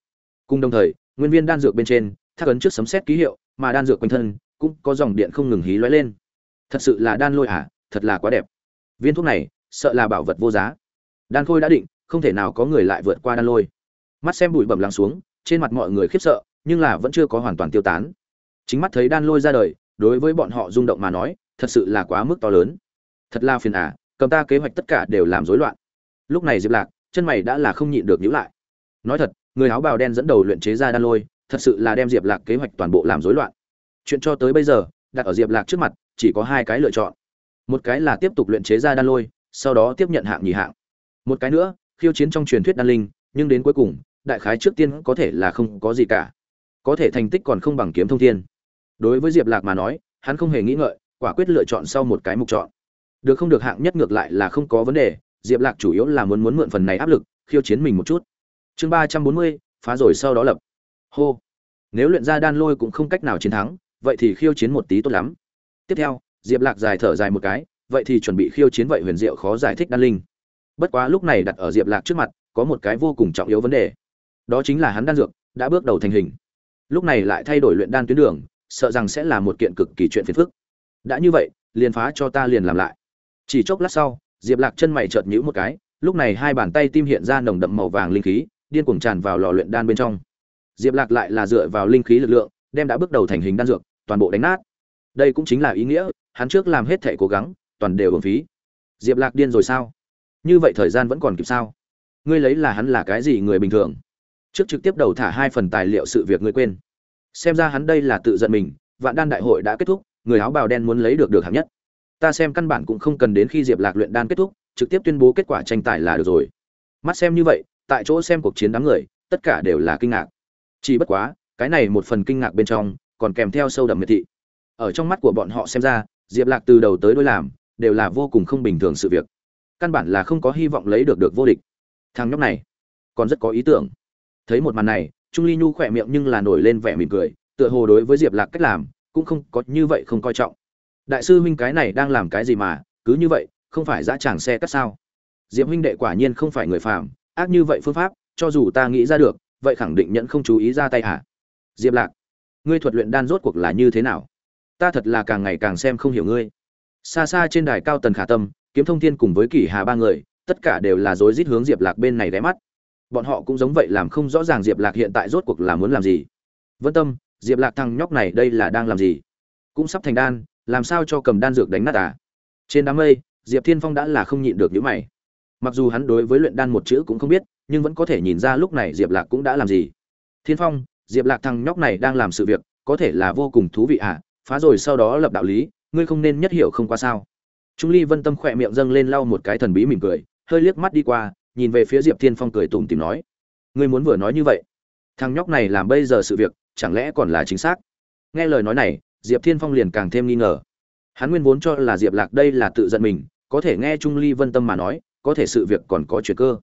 A: cùng đồng thời nguyên viên đan dược bên trên thác ấn trước sấm xét ký hiệu mà đan dược quanh thân cũng có dòng điện không ngừng hí lóe lên thật sự là đan lôi ả à, thật là quá đẹp viên thuốc này sợ là bảo vật vô giá đan khôi đã định không thể nào có người lại vượt qua đan lôi mắt xem bụi bẩm lắng xuống trên mặt mọi người khiếp sợ nhưng là vẫn chưa có hoàn toàn tiêu tán chính mắt thấy đan lôi ra đời đối với bọn họ rung động mà nói thật sự là quá mức to lớn thật là phiền à cầm ta kế hoạch tất cả đều làm rối loạn lúc này diệp lạc chân mày đã là không nhịn được nhữ lại nói thật người áo bào đen dẫn đầu luyện chế ra đan lôi thật sự là đem diệp lạc kế hoạch toàn bộ làm rối loạn chuyện cho tới bây giờ đặt ở diệp lạc trước mặt chỉ có hai cái lựa chọn một cái là tiếp tục luyện chế ra đan lôi sau đó tiếp nhận hạng nhị hạng một cái nữa khiêu chiến trong truyền thuyết đan linh nhưng đến cuối cùng đại khái trước tiên có thể là không có gì cả có thể thành tích còn không bằng kiếm thông thiên đối với diệp lạc mà nói hắn không hề nghĩ ngợi quả quyết lựa chọn sau một cái mục chọn được không được hạng nhất ngược lại là không có vấn đề diệp lạc chủ yếu là muốn muốn mượn phần này áp lực khiêu chiến mình một chút chương ba trăm bốn mươi phá rồi sau đó lập hô nếu luyện ra đan lôi cũng không cách nào chiến thắng vậy thì khiêu chiến một tí tốt lắm tiếp theo diệp lạc dài thở dài một cái vậy thì chuẩn bị khiêu chiến vậy huyền diệu khó giải thích đan linh bất quá lúc này đặt ở diệp lạc trước mặt có một cái vô cùng trọng yếu vấn đề đó chính là hắn đan dược đã bước đầu thành hình lúc này lại thay đổi luyện đan tuyến đường sợ rằng sẽ là một kiện cực kỳ chuyện phiền phức đã như vậy liền phá cho ta liền làm lại chỉ chốc lát sau diệp lạc chân mày chợt nhũ một cái lúc này hai bàn tay tim hiện ra nồng đậm màu vàng linh khí điên cuồng tràn vào lò luyện đan bên trong diệp lạc lại là dựa vào linh khí lực lượng đem đã bước đầu thành hình đan dược toàn bộ đánh nát đây cũng chính là ý nghĩa hắn trước làm hết thể cố gắng toàn đều hưởng phí diệp lạc điên rồi sao như vậy thời gian vẫn còn kịp sao ngươi lấy là hắn là cái gì người bình thường trước trực tiếp đầu thả hai phần tài liệu sự việc ngươi quên xem ra hắn đây là tự giận mình vạn đan đại hội đã kết thúc người áo bào đen muốn lấy được được hạng nhất ta xem căn bản cũng không cần đến khi diệp lạc luyện đan kết thúc trực tiếp tuyên bố kết quả tranh tài là được rồi mắt xem như vậy tại chỗ xem cuộc chiến đám người tất cả đều là kinh ngạc chỉ bất quá cái này một phần kinh ngạc bên trong còn kèm theo sâu đậm miệt thị ở trong mắt của bọn họ xem ra diệp lạc từ đầu tới đôi làm đều là vô cùng không bình thường sự việc căn bản là không có hy vọng lấy được được vô địch thằng nhóc này còn rất có ý tưởng thấy một màn này trung ly nhu khỏe miệng nhưng là nổi lên vẻ mỉm cười tựa hồ đối với diệp lạc cách làm cũng không có như vậy không coi trọng đại sư huynh cái này đang làm cái gì mà cứ như vậy không phải dã tràng xe cắt sao diệp huynh đệ quả nhiên không phải người phàm ác như vậy phương pháp cho dù ta nghĩ ra được vậy khẳng định nhận không chú ý ra tay hả diệp lạc ngươi thuật luyện đan rốt cuộc là như thế nào ta thật là càng ngày càng xem không hiểu ngươi xa xa trên đài cao tần khả tâm kiếm thông thiên cùng với kỷ hà ba người tất cả đều là rối rít hướng diệp lạc bên này ghé mắt bọn họ cũng giống vậy làm không rõ ràng diệp lạc hiện tại rốt cuộc là muốn làm gì vân tâm diệp lạc thằng nhóc này đây là đang làm gì cũng sắp thành đan làm sao cho cầm đan dược đánh nát à trên đám mây diệp thiên phong đã là không nhịn được những mày mặc dù hắn đối với luyện đan một chữ cũng không biết nhưng vẫn có thể nhìn ra lúc này diệp lạc cũng đã làm gì thiên phong diệp lạc thằng nhóc này đang làm sự việc có thể là vô cùng thú vị à phá rồi sau đó lập đạo lý ngươi không nên nhất hiểu không qua sao trung ly vân tâm khỏe miệng dâng lên lau một cái thần bí mỉm cười hơi liếc mắt đi qua nhìn về phía diệp thiên phong cười tủm tìm nói ngươi muốn vừa nói như vậy thằng nhóc này làm bây giờ sự việc chẳng lẽ còn là chính xác nghe lời nói này diệp thiên phong liền càng thêm nghi ngờ hắn nguyên vốn cho là diệp lạc đây là tự giận mình có thể nghe trung ly vân tâm mà nói có thể sự việc còn có chuyện cơ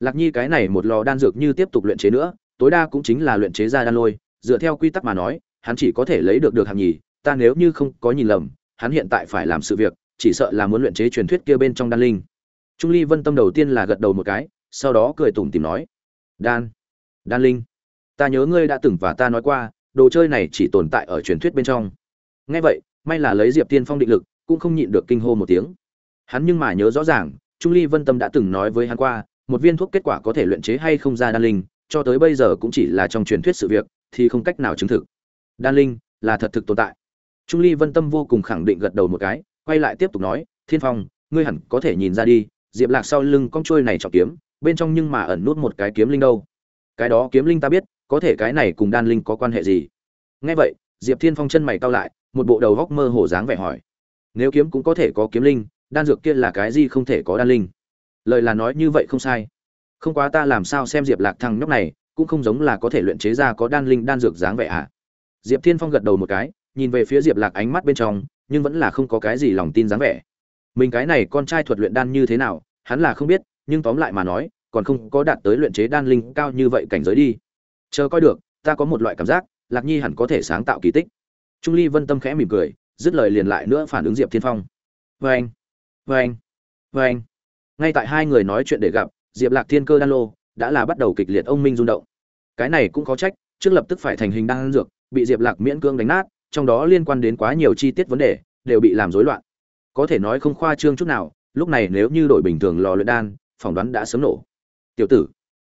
A: lạc nhi cái này một lò đan dược như tiếp tục luyện chế nữa tối đa cũng chính là luyện chế ra đan lôi dựa theo quy tắc mà nói hắn chỉ có thể lấy được được hàng nhì ta nếu như không có nhìn lầm hắn hiện tại phải làm sự việc chỉ sợ là muốn luyện chế truyền thuyết kia bên trong đan linh trung ly vân tâm đầu tiên là gật đầu một cái sau đó cười tủm tỉm nói đan đan linh ta nhớ ngươi đã từng và ta nói qua đồ chơi này chỉ tồn tại ở truyền thuyết bên trong Nghe vậy may là lấy diệp tiên phong định lực cũng không nhịn được kinh hô một tiếng hắn nhưng mà nhớ rõ ràng trung ly vân tâm đã từng nói với hắn qua một viên thuốc kết quả có thể luyện chế hay không ra đan linh cho tới bây giờ cũng chỉ là trong truyền thuyết sự việc thì không cách nào chứng thực đan linh là thật thực tồn tại trung ly vân tâm vô cùng khẳng định gật đầu một cái quay lại tiếp tục nói thiên phong ngươi hẳn có thể nhìn ra đi diệp lạc sau lưng con chuôi này trọng kiếm bên trong nhưng mà ẩn nút một cái kiếm linh đâu cái đó kiếm linh ta biết có thể cái này cùng đan linh có quan hệ gì nghe vậy diệp thiên phong chân mày cao lại một bộ đầu góc mơ hồ dáng vẻ hỏi nếu kiếm cũng có thể có kiếm linh đan dược kia là cái gì không thể có đan linh lời là nói như vậy không sai không quá ta làm sao xem diệp lạc thằng nhóc này cũng không giống là có thể luyện chế ra có đan linh đan dược dáng vẻ ạ à. diệp thiên phong gật đầu một cái nhìn về phía diệp lạc ánh mắt bên trong nhưng vẫn là không có cái gì lòng tin dáng vẻ mình cái này con trai thuật luyện đan như thế nào hắn là không biết nhưng tóm lại mà nói còn không có đạt tới luyện chế đan linh cao như vậy cảnh giới đi chờ coi được ta có một loại cảm giác lạc nhi hẳn có thể sáng tạo kỳ tích trung ly vân tâm khẽ mỉm cười dứt lời liền lại nữa phản ứng diệp thiên phong vê anh vâng, vê anh vâng, vê vâng. anh ngay tại hai người nói chuyện để gặp diệp lạc thiên cơ đan lô đã là bắt đầu kịch liệt ông minh rung động cái này cũng có trách trước lập tức phải thành hình đan dược bị diệp lạc miễn cương đánh nát trong đó liên quan đến quá nhiều chi tiết vấn đề đều bị làm rối loạn có thể nói không khoa trương chút nào lúc này nếu như đổi bình thường lò luyện đan phỏng đoán đã sớm nổ tiểu tử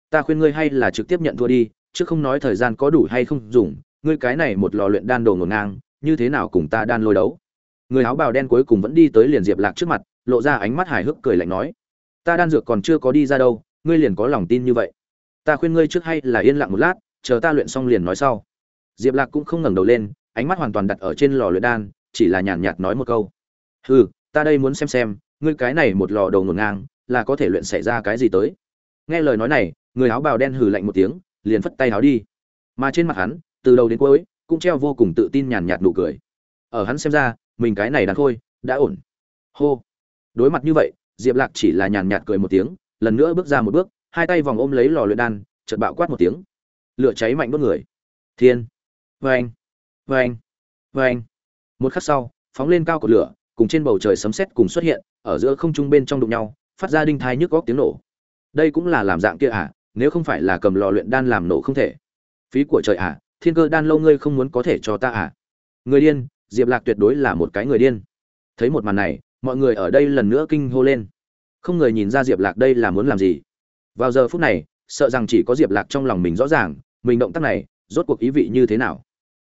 A: ta khuyên ngươi hay là trực tiếp nhận thua đi chứ không nói thời gian có đủ hay không dùng ngươi cái này một lò luyện đan đồ ngổn ngang như thế nào cùng ta đan lôi đấu người áo bào đen cuối cùng vẫn đi tới liền diệp lạc trước mặt lộ ra ánh mắt hài hước cười lạnh nói ta đan dược còn chưa có đi ra đâu ngươi liền có lòng tin như vậy ta khuyên ngươi trước hay là yên lặng một lát chờ ta luyện xong liền nói sau diệp lạc cũng không ngẩng đầu lên ánh mắt hoàn toàn đặt ở trên lò luyện đan chỉ là nhàn nhạt nói một câu hừ ta đây muốn xem xem ngươi cái này một lò đầu ngổn ngang là có thể luyện xảy ra cái gì tới nghe lời nói này người áo bào đen hừ lạnh một tiếng liền phất tay áo đi mà trên mặt hắn từ đầu đến cuối cũng treo vô cùng tự tin nhàn nhạt nụ cười ở hắn xem ra mình cái này đàn khôi đã ổn hô đối mặt như vậy diệp lạc chỉ là nhàn nhạt cười một tiếng lần nữa bước ra một bước hai tay vòng ôm lấy lò luyện đan chợt bạo quát một tiếng lửa cháy mạnh đốt người thiên vê anh vâng. vê anh vâng. vê vâng. anh một khắc sau phóng lên cao cột lửa cùng trên bầu trời sấm sét cùng xuất hiện, ở giữa không trung bên trong đụng nhau, phát ra đinh thai nhức góc tiếng nổ. Đây cũng là làm dạng kia à, nếu không phải là cầm lò luyện đan làm nổ không thể. Phí của trời à, thiên cơ đan lâu ngươi không muốn có thể cho ta à? Người điên, Diệp Lạc tuyệt đối là một cái người điên. Thấy một màn này, mọi người ở đây lần nữa kinh hô lên. Không người nhìn ra Diệp Lạc đây là muốn làm gì. Vào giờ phút này, sợ rằng chỉ có Diệp Lạc trong lòng mình rõ ràng, mình động tác này rốt cuộc ý vị như thế nào.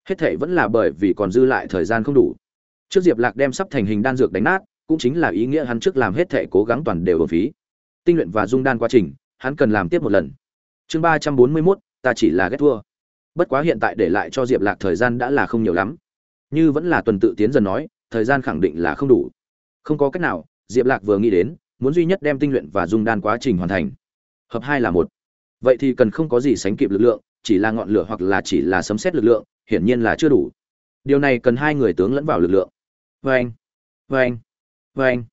A: Hết thảy vẫn là bởi vì còn dư lại thời gian không đủ trước diệp lạc đem sắp thành hình đan dược đánh nát cũng chính là ý nghĩa hắn trước làm hết thể cố gắng toàn đều ở phí tinh luyện và dung đan quá trình hắn cần làm tiếp một lần chương ba trăm bốn mươi mốt ta chỉ là ghét thua bất quá hiện tại để lại cho diệp lạc thời gian đã là không nhiều lắm như vẫn là tuần tự tiến dần nói thời gian khẳng định là không đủ không có cách nào diệp lạc vừa nghĩ đến muốn duy nhất đem tinh luyện và dung đan quá trình hoàn thành hợp hai là một vậy thì cần không có gì sánh kịp lực lượng chỉ là ngọn lửa hoặc là chỉ là sấm xét lực lượng hiển nhiên là chưa đủ điều này cần hai người tướng lẫn vào lực lượng Vâng, vâng, vâng.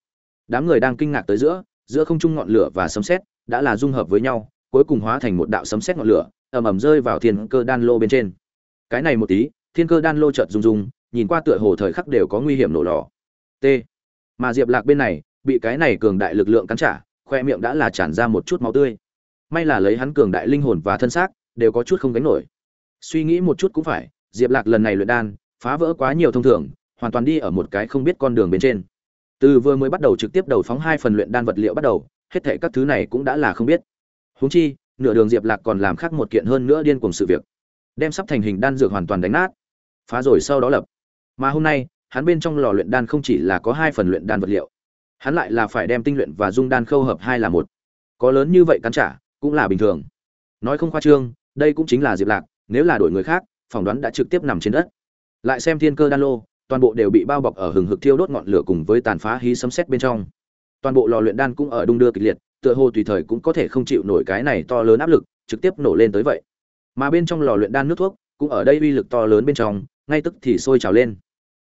A: Đám người đang kinh ngạc tới giữa, giữa không trung ngọn lửa và sấm sét đã là dung hợp với nhau, cuối cùng hóa thành một đạo sấm sét ngọn lửa, ầm ầm rơi vào thiên cơ đan lô bên trên. Cái này một tí, thiên cơ đan lô chợt rung rung, nhìn qua tựa hồ thời khắc đều có nguy hiểm nổ lò. T. Mà Diệp Lạc bên này, bị cái này cường đại lực lượng cắn trả, khoe miệng đã là tràn ra một chút máu tươi. May là lấy hắn cường đại linh hồn và thân xác, đều có chút không gánh nổi. Suy nghĩ một chút cũng phải, Diệp Lạc lần này luyện đan, phá vỡ quá nhiều thông thường, hoàn toàn đi ở một cái không biết con đường bên trên từ vừa mới bắt đầu trực tiếp đầu phóng hai phần luyện đan vật liệu bắt đầu hết thảy các thứ này cũng đã là không biết huống chi nửa đường diệp lạc còn làm khác một kiện hơn nữa điên cuồng sự việc đem sắp thành hình đan dược hoàn toàn đánh nát phá rồi sau đó lập mà hôm nay hắn bên trong lò luyện đan không chỉ là có hai phần luyện đan vật liệu hắn lại là phải đem tinh luyện và dung đan khâu hợp hai là một có lớn như vậy cắn trả cũng là bình thường nói không khoa trương đây cũng chính là diệp lạc nếu là đổi người khác phỏng đoán đã trực tiếp nằm trên đất lại xem thiên cơ đan lô toàn bộ đều bị bao bọc ở hừng hực thiêu đốt ngọn lửa cùng với tàn phá hí sấm sét bên trong toàn bộ lò luyện đan cũng ở đung đưa kịch liệt tựa hồ tùy thời cũng có thể không chịu nổi cái này to lớn áp lực trực tiếp nổ lên tới vậy mà bên trong lò luyện đan nước thuốc cũng ở đây uy lực to lớn bên trong ngay tức thì sôi trào lên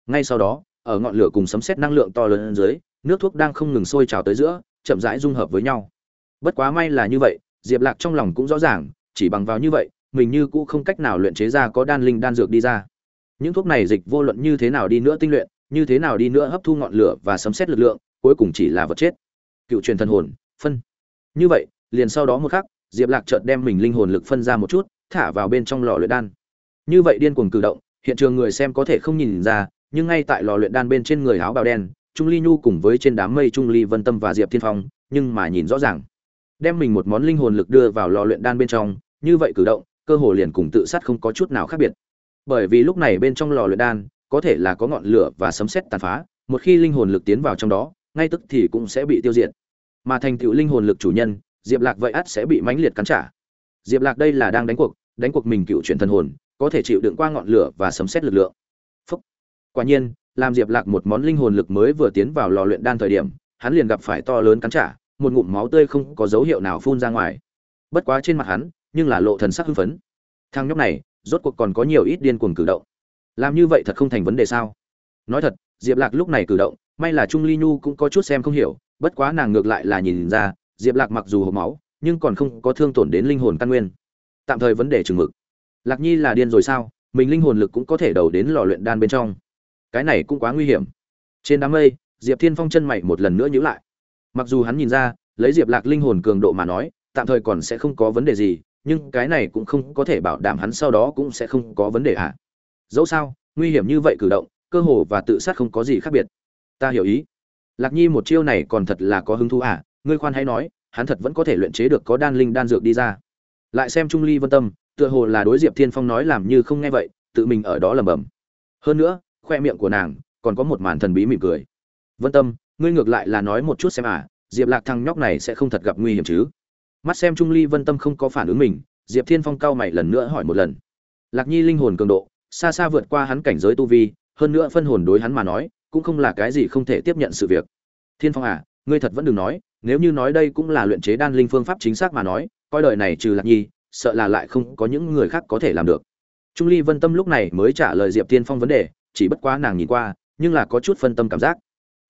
A: ngay sau đó ở ngọn lửa cùng sấm sét năng lượng to lớn dưới nước thuốc đang không ngừng sôi trào tới giữa chậm rãi dung hợp với nhau bất quá may là như vậy diệp lạc trong lòng cũng rõ ràng chỉ bằng vào như vậy mình như cũng không cách nào luyện chế ra có đan linh đan dược đi ra những thuốc này dịch vô luận như thế nào đi nữa tinh luyện như thế nào đi nữa hấp thu ngọn lửa và sấm xét lực lượng cuối cùng chỉ là vật chết cựu truyền thân hồn phân như vậy liền sau đó một khắc diệp lạc chợt đem mình linh hồn lực phân ra một chút thả vào bên trong lò luyện đan như vậy điên cuồng cử động hiện trường người xem có thể không nhìn ra nhưng ngay tại lò luyện đan bên trên người áo bào đen trung ly nhu cùng với trên đám mây trung ly vân tâm và diệp thiên phong nhưng mà nhìn rõ ràng đem mình một món linh hồn lực đưa vào lò luyện đan bên trong như vậy cử động cơ hồ liền cùng tự sát không có chút nào khác biệt bởi vì lúc này bên trong lò luyện đan có thể là có ngọn lửa và sấm sét tàn phá một khi linh hồn lực tiến vào trong đó ngay tức thì cũng sẽ bị tiêu diệt mà thành tựu linh hồn lực chủ nhân diệp lạc vậy ắt sẽ bị mãnh liệt cắn trả diệp lạc đây là đang đánh cuộc đánh cuộc mình cựu chuyển thần hồn có thể chịu đựng qua ngọn lửa và sấm xét lực lượng Phúc. quả nhiên làm diệp lạc một món linh hồn lực mới vừa tiến vào lò luyện đan thời điểm hắn liền gặp phải to lớn cắn trả một ngụm máu tươi không có dấu hiệu nào phun ra ngoài bất quá trên mặt hắn nhưng là lộ thần sắc hưng phấn thang nhóc này rốt cuộc còn có nhiều ít điên cuồng cử động làm như vậy thật không thành vấn đề sao nói thật diệp lạc lúc này cử động may là trung ly nhu cũng có chút xem không hiểu bất quá nàng ngược lại là nhìn ra diệp lạc mặc dù hộp máu nhưng còn không có thương tổn đến linh hồn căn nguyên tạm thời vấn đề chừng mực lạc nhi là điên rồi sao mình linh hồn lực cũng có thể đầu đến lò luyện đan bên trong cái này cũng quá nguy hiểm trên đám mây diệp thiên phong chân mày một lần nữa nhíu lại mặc dù hắn nhìn ra lấy diệp lạc linh hồn cường độ mà nói tạm thời còn sẽ không có vấn đề gì nhưng cái này cũng không có thể bảo đảm hắn sau đó cũng sẽ không có vấn đề ạ à. dẫu sao nguy hiểm như vậy cử động cơ hồ và tự sát không có gì khác biệt ta hiểu ý lạc nhi một chiêu này còn thật là có hứng thú ạ à. ngươi khoan hãy nói hắn thật vẫn có thể luyện chế được có đan linh đan dược đi ra lại xem trung ly vân tâm tựa hồ là đối diệp thiên phong nói làm như không nghe vậy tự mình ở đó lẩm bẩm hơn nữa khoe miệng của nàng còn có một màn thần bí mỉm cười vân tâm ngươi ngược lại là nói một chút xem à diệp lạc thằng nhóc này sẽ không thật gặp nguy hiểm chứ mắt xem trung ly vân tâm không có phản ứng mình diệp thiên phong cao mày lần nữa hỏi một lần lạc nhi linh hồn cường độ xa xa vượt qua hắn cảnh giới tu vi hơn nữa phân hồn đối hắn mà nói cũng không là cái gì không thể tiếp nhận sự việc thiên phong à ngươi thật vẫn đừng nói nếu như nói đây cũng là luyện chế đan linh phương pháp chính xác mà nói coi đời này trừ lạc nhi sợ là lại không có những người khác có thể làm được trung ly vân tâm lúc này mới trả lời diệp Thiên phong vấn đề chỉ bất quá nàng nhìn qua nhưng là có chút phân tâm cảm giác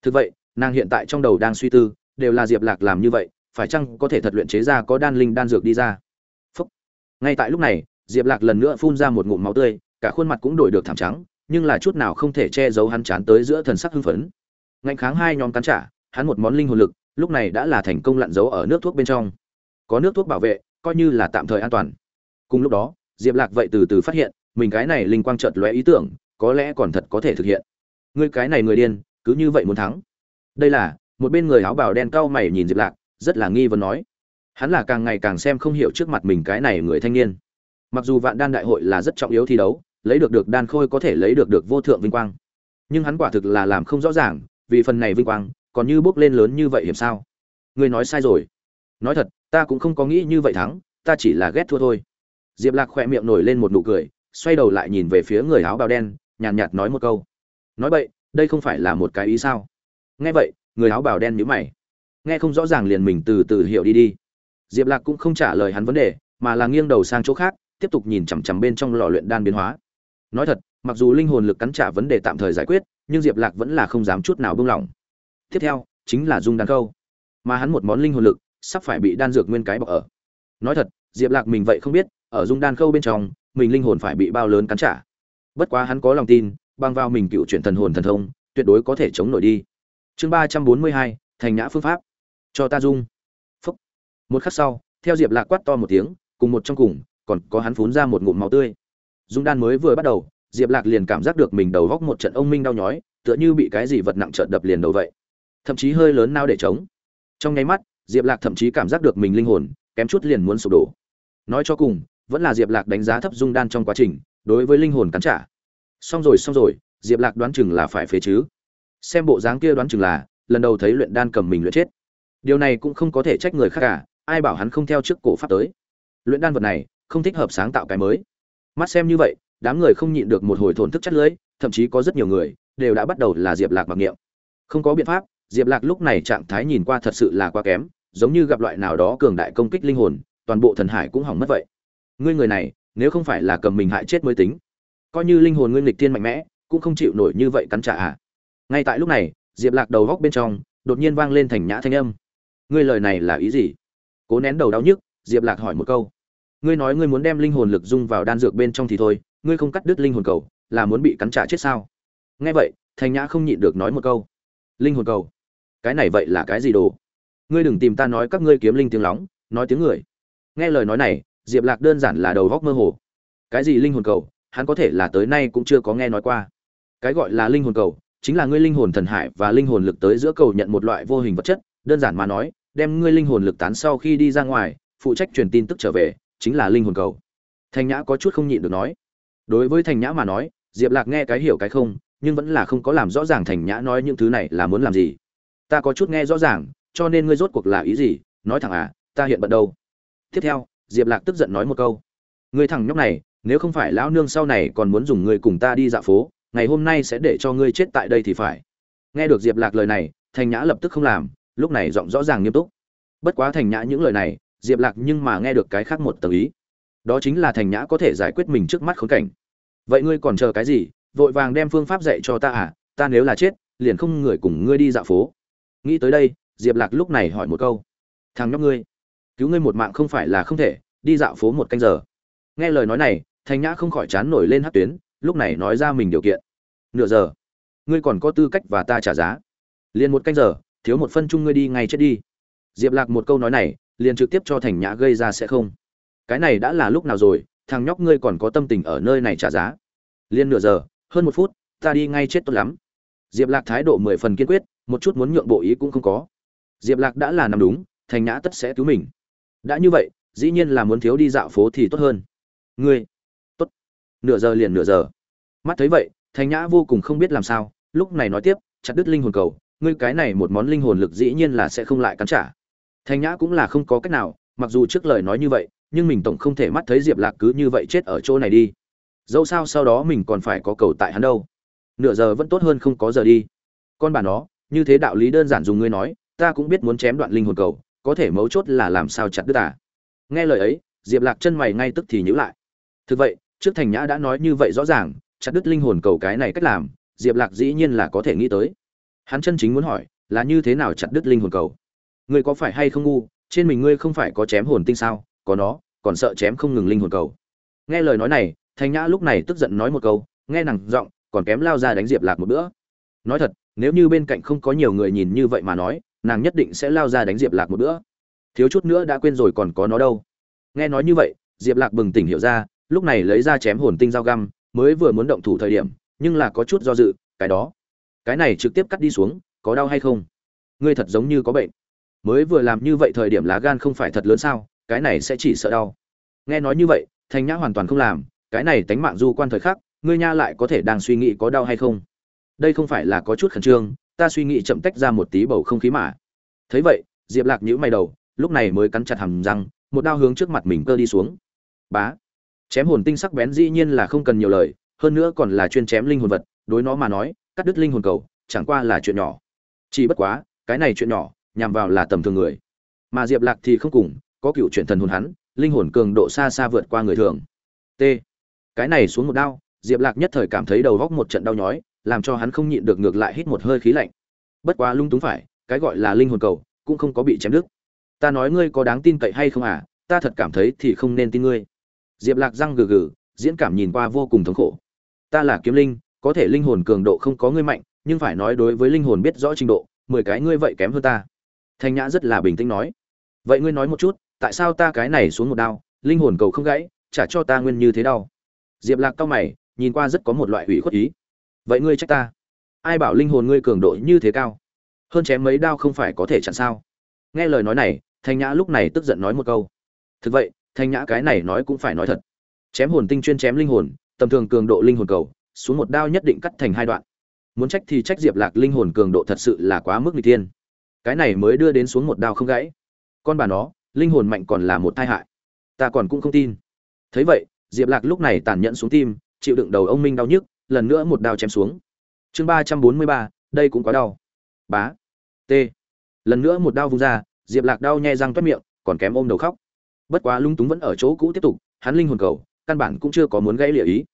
A: thực vậy nàng hiện tại trong đầu đang suy tư đều là diệp lạc làm như vậy phải chăng có thể thật luyện chế ra có đan linh đan dược đi ra Phúc. ngay tại lúc này diệp lạc lần nữa phun ra một ngụm máu tươi cả khuôn mặt cũng đổi được thảm trắng nhưng là chút nào không thể che giấu hắn chán tới giữa thần sắc hưng phấn ngạnh kháng hai nhóm cắn trả hắn một món linh hồn lực lúc này đã là thành công lặn giấu ở nước thuốc bên trong có nước thuốc bảo vệ coi như là tạm thời an toàn cùng lúc đó diệp lạc vậy từ từ phát hiện mình cái này linh quang chợt lóe ý tưởng có lẽ còn thật có thể thực hiện người cái này người điên cứ như vậy muốn thắng đây là một bên người áo bào đen cau mày nhìn diệp lạc rất là nghi vấn nói hắn là càng ngày càng xem không hiểu trước mặt mình cái này người thanh niên mặc dù vạn đan đại hội là rất trọng yếu thi đấu lấy được được đan khôi có thể lấy được được vô thượng vinh quang nhưng hắn quả thực là làm không rõ ràng vì phần này vinh quang còn như bước lên lớn như vậy hiểm sao người nói sai rồi nói thật ta cũng không có nghĩ như vậy thắng ta chỉ là ghét thua thôi diệp lạc khỏe miệng nổi lên một nụ cười xoay đầu lại nhìn về phía người áo bào đen nhàn nhạt, nhạt nói một câu nói vậy đây không phải là một cái ý sao nghe vậy người áo bào đen nhíu mày nghe không rõ ràng liền mình từ từ hiểu đi đi diệp lạc cũng không trả lời hắn vấn đề mà là nghiêng đầu sang chỗ khác tiếp tục nhìn chằm chằm bên trong lò luyện đan biến hóa nói thật mặc dù linh hồn lực cắn trả vấn đề tạm thời giải quyết nhưng diệp lạc vẫn là không dám chút nào buông lỏng tiếp theo chính là dung đan câu mà hắn một món linh hồn lực sắp phải bị đan dược nguyên cái bọc ở nói thật diệp lạc mình vậy không biết ở dung đan khâu bên trong mình linh hồn phải bị bao lớn cắn trả bất quá hắn có lòng tin băng vào mình cựu chuyển thần hồn thần thông tuyệt đối có thể chống nổi đi chương ba trăm bốn mươi hai thành nhã phương pháp cho ta dung phúc một khắc sau theo diệp lạc quát to một tiếng cùng một trong cùng còn có hắn phún ra một ngụm máu tươi dung đan mới vừa bắt đầu diệp lạc liền cảm giác được mình đầu góc một trận ông minh đau nhói tựa như bị cái gì vật nặng trợn đập liền đầu vậy thậm chí hơi lớn nao để chống trong nháy mắt diệp lạc thậm chí cảm giác được mình linh hồn kém chút liền muốn sụp đổ nói cho cùng vẫn là diệp lạc đánh giá thấp dung đan trong quá trình đối với linh hồn cắn trả xong rồi xong rồi diệp lạc đoán chừng là phải phế chứ xem bộ dáng kia đoán chừng là lần đầu thấy luyện đan cầm mình luyện chết điều này cũng không có thể trách người khác cả ai bảo hắn không theo trước cổ pháp tới luyện đan vật này không thích hợp sáng tạo cái mới mắt xem như vậy đám người không nhịn được một hồi thổn thức chất lưỡi thậm chí có rất nhiều người đều đã bắt đầu là diệp lạc mặc niệm không có biện pháp diệp lạc lúc này trạng thái nhìn qua thật sự là quá kém giống như gặp loại nào đó cường đại công kích linh hồn toàn bộ thần hải cũng hỏng mất vậy ngươi người này nếu không phải là cầm mình hại chết mới tính coi như linh hồn nguyên lịch tiên mạnh mẽ cũng không chịu nổi như vậy cắn trả à ngay tại lúc này diệp lạc đầu góc bên trong đột nhiên vang lên thành nhã thanh âm ngươi lời này là ý gì cố nén đầu đau nhức diệp lạc hỏi một câu ngươi nói ngươi muốn đem linh hồn lực dung vào đan dược bên trong thì thôi ngươi không cắt đứt linh hồn cầu là muốn bị cắn trả chết sao nghe vậy thành nhã không nhịn được nói một câu linh hồn cầu cái này vậy là cái gì đồ ngươi đừng tìm ta nói các ngươi kiếm linh tiếng lóng nói tiếng người nghe lời nói này diệp lạc đơn giản là đầu góc mơ hồ cái gì linh hồn cầu hắn có thể là tới nay cũng chưa có nghe nói qua cái gọi là linh hồn cầu chính là ngươi linh hồn thần hải và linh hồn lực tới giữa cầu nhận một loại vô hình vật chất đơn giản mà nói đem ngươi linh hồn lực tán sau khi đi ra ngoài phụ trách truyền tin tức trở về chính là linh hồn cầu thành nhã có chút không nhịn được nói đối với thành nhã mà nói diệp lạc nghe cái hiểu cái không nhưng vẫn là không có làm rõ ràng thành nhã nói những thứ này là muốn làm gì ta có chút nghe rõ ràng cho nên ngươi rốt cuộc là ý gì nói thẳng à ta hiện bận đâu tiếp theo diệp lạc tức giận nói một câu ngươi thằng nhóc này nếu không phải lão nương sau này còn muốn dùng người cùng ta đi dạo phố ngày hôm nay sẽ để cho ngươi chết tại đây thì phải nghe được diệp lạc lời này thành nhã lập tức không làm lúc này giọng rõ ràng nghiêm túc bất quá thành nhã những lời này diệp lạc nhưng mà nghe được cái khác một tầng ý đó chính là thành nhã có thể giải quyết mình trước mắt khốn cảnh vậy ngươi còn chờ cái gì vội vàng đem phương pháp dạy cho ta à ta nếu là chết liền không người cùng ngươi đi dạo phố nghĩ tới đây diệp lạc lúc này hỏi một câu thằng nhóc ngươi cứu ngươi một mạng không phải là không thể đi dạo phố một canh giờ nghe lời nói này thành nhã không khỏi chán nổi lên hát tuyến lúc này nói ra mình điều kiện nửa giờ ngươi còn có tư cách và ta trả giá liền một canh giờ thiếu một phân chung ngươi đi ngay chết đi diệp lạc một câu nói này liền trực tiếp cho thành nhã gây ra sẽ không cái này đã là lúc nào rồi thằng nhóc ngươi còn có tâm tình ở nơi này trả giá liên nửa giờ hơn một phút ta đi ngay chết tốt lắm diệp lạc thái độ mười phần kiên quyết một chút muốn nhượng bộ ý cũng không có diệp lạc đã là nằm đúng thành nhã tất sẽ cứu mình đã như vậy dĩ nhiên là muốn thiếu đi dạo phố thì tốt hơn ngươi tốt nửa giờ liền nửa giờ mắt thấy vậy thành nhã vô cùng không biết làm sao lúc này nói tiếp chặt đứt linh hồn cầu ngươi cái này một món linh hồn lực dĩ nhiên là sẽ không lại cắn trả thanh nhã cũng là không có cách nào mặc dù trước lời nói như vậy nhưng mình tổng không thể mắt thấy diệp lạc cứ như vậy chết ở chỗ này đi dẫu sao sau đó mình còn phải có cầu tại hắn đâu nửa giờ vẫn tốt hơn không có giờ đi con bà nó như thế đạo lý đơn giản dùng ngươi nói ta cũng biết muốn chém đoạn linh hồn cầu có thể mấu chốt là làm sao chặt đứt à. nghe lời ấy diệp lạc chân mày ngay tức thì nhữ lại thực vậy trước thành nhã đã nói như vậy rõ ràng chặt đứt linh hồn cầu cái này cách làm diệp lạc dĩ nhiên là có thể nghĩ tới hắn chân chính muốn hỏi là như thế nào chặt đứt linh hồn cầu ngươi có phải hay không ngu trên mình ngươi không phải có chém hồn tinh sao có nó còn sợ chém không ngừng linh hồn cầu nghe lời nói này thanh nhã lúc này tức giận nói một câu nghe nặng giọng còn kém lao ra đánh diệp lạc một bữa nói thật nếu như bên cạnh không có nhiều người nhìn như vậy mà nói nàng nhất định sẽ lao ra đánh diệp lạc một bữa thiếu chút nữa đã quên rồi còn có nó đâu nghe nói như vậy diệp lạc bừng tỉnh hiểu ra lúc này lấy ra chém hồn tinh dao găm mới vừa muốn động thủ thời điểm nhưng là có chút do dự cái đó cái này trực tiếp cắt đi xuống có đau hay không ngươi thật giống như có bệnh mới vừa làm như vậy thời điểm lá gan không phải thật lớn sao cái này sẽ chỉ sợ đau nghe nói như vậy thanh nhã hoàn toàn không làm cái này tánh mạng du quan thời khắc ngươi nha lại có thể đang suy nghĩ có đau hay không đây không phải là có chút khẩn trương ta suy nghĩ chậm tách ra một tí bầu không khí mà thấy vậy diệp lạc nhữ mày đầu lúc này mới cắn chặt hầm răng một đao hướng trước mặt mình cơ đi xuống bá chém hồn tinh sắc bén dĩ nhiên là không cần nhiều lời hơn nữa còn là chuyên chém linh hồn vật đối nó mà nói cắt đứt linh hồn cầu chẳng qua là chuyện nhỏ chỉ bất quá cái này chuyện nhỏ nhằm vào là tầm thường người mà diệp lạc thì không cùng có cựu chuyện thần hồn hắn linh hồn cường độ xa xa vượt qua người thường t cái này xuống một đau, diệp lạc nhất thời cảm thấy đầu góc một trận đau nhói làm cho hắn không nhịn được ngược lại hít một hơi khí lạnh bất quá lung túng phải cái gọi là linh hồn cầu cũng không có bị chém đứt ta nói ngươi có đáng tin cậy hay không à ta thật cảm thấy thì không nên tin ngươi diệp lạc răng gừ gừ diễn cảm nhìn qua vô cùng thống khổ ta là kiếm linh có thể linh hồn cường độ không có ngươi mạnh nhưng phải nói đối với linh hồn biết rõ trình độ mười cái ngươi vậy kém hơn ta thanh nhã rất là bình tĩnh nói vậy ngươi nói một chút tại sao ta cái này xuống một đao linh hồn cầu không gãy trả cho ta nguyên như thế đau diệp lạc cao mày nhìn qua rất có một loại hủy khuất ý vậy ngươi trách ta ai bảo linh hồn ngươi cường độ như thế cao hơn chém mấy đao không phải có thể chặn sao nghe lời nói này thanh nhã lúc này tức giận nói một câu thực vậy thanh nhã cái này nói cũng phải nói thật chém hồn tinh chuyên chém linh hồn tầm thường cường độ linh hồn cầu xuống một đao nhất định cắt thành hai đoạn muốn trách thì trách diệp lạc linh hồn cường độ thật sự là quá mức n tiên cái này mới đưa đến xuống một đao không gãy con bà nó linh hồn mạnh còn là một tai hại ta còn cũng không tin thấy vậy diệp lạc lúc này tản nhận xuống tim chịu đựng đầu ông minh đau nhức lần nữa một đao chém xuống chương ba trăm bốn mươi ba đây cũng quá đau bá t lần nữa một đao vung ra diệp lạc đau nhè răng toét miệng còn kém ôm đầu khóc bất quá lung túng vẫn ở chỗ cũ tiếp tục hắn linh hồn cầu căn bản cũng chưa có muốn gãy lịa ý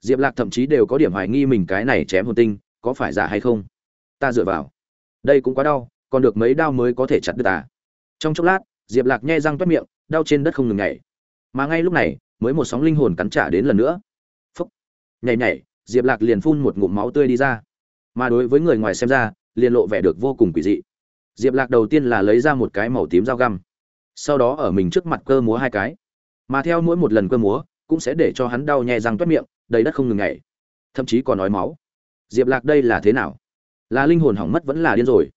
A: diệp lạc thậm chí đều có điểm hoài nghi mình cái này chém hồn tinh có phải giả hay không ta dựa vào đây cũng quá đau còn được mấy đau mới có thể chặt được ta à. trong chốc lát diệp lạc nhai răng toét miệng đau trên đất không ngừng nhảy mà ngay lúc này mới một sóng linh hồn cắn trả đến lần nữa phúc nhảy nhảy diệp lạc liền phun một ngụm máu tươi đi ra mà đối với người ngoài xem ra liền lộ vẻ được vô cùng quỷ dị diệp lạc đầu tiên là lấy ra một cái màu tím dao găm sau đó ở mình trước mặt cơ múa hai cái mà theo mỗi một lần cơ múa cũng sẽ để cho hắn đau nhai răng toét miệng đầy đất không ngừng nhảy thậm chí còn nói máu diệp lạc đây là thế nào là linh hồn hỏng mất vẫn là điên rồi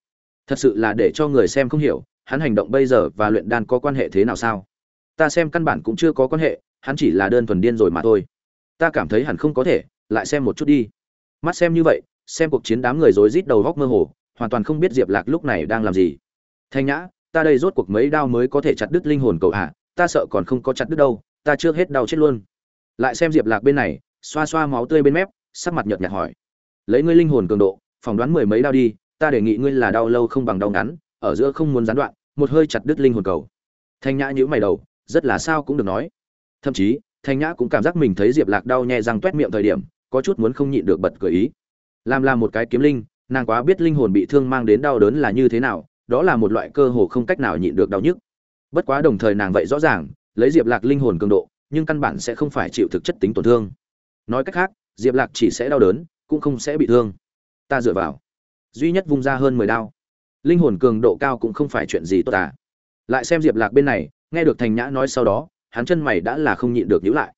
A: thật sự là để cho người xem không hiểu hắn hành động bây giờ và luyện đan có quan hệ thế nào sao ta xem căn bản cũng chưa có quan hệ hắn chỉ là đơn thuần điên rồi mà thôi ta cảm thấy hẳn không có thể lại xem một chút đi mắt xem như vậy xem cuộc chiến đám người rối rít đầu góc mơ hồ hoàn toàn không biết diệp lạc lúc này đang làm gì thanh nhã ta đây rốt cuộc mấy đau mới có thể chặt đứt linh hồn cậu ạ à, ta sợ còn không có chặt đứt đâu ta chưa hết đau chết luôn lại xem diệp lạc bên này xoa xoa máu tươi bên mép sắc mặt nhợt nhạt hỏi lấy ngươi linh hồn cường độ phỏng đoán mười mấy đau đi ta đề nghị ngươi là đau lâu không bằng đau ngắn ở giữa không muốn gián đoạn một hơi chặt đứt linh hồn cầu thanh nhã nhữ mày đầu rất là sao cũng được nói thậm chí thanh nhã cũng cảm giác mình thấy diệp lạc đau nhẹ răng t u é t miệng thời điểm có chút muốn không nhịn được bật cười ý làm là một cái kiếm linh nàng quá biết linh hồn bị thương mang đến đau đớn là như thế nào đó là một loại cơ hồ không cách nào nhịn được đau nhức bất quá đồng thời nàng vậy rõ ràng lấy diệp lạc linh hồn cường độ nhưng căn bản sẽ không phải chịu thực chất tính tổn thương nói cách khác diệp lạc chỉ sẽ đau đớn cũng không sẽ bị thương ta dựa vào duy nhất vung ra hơn mười đao linh hồn cường độ cao cũng không phải chuyện gì tốt à lại xem diệp lạc bên này nghe được thành nhã nói sau đó hắn chân mày đã là không nhịn được nhữ lại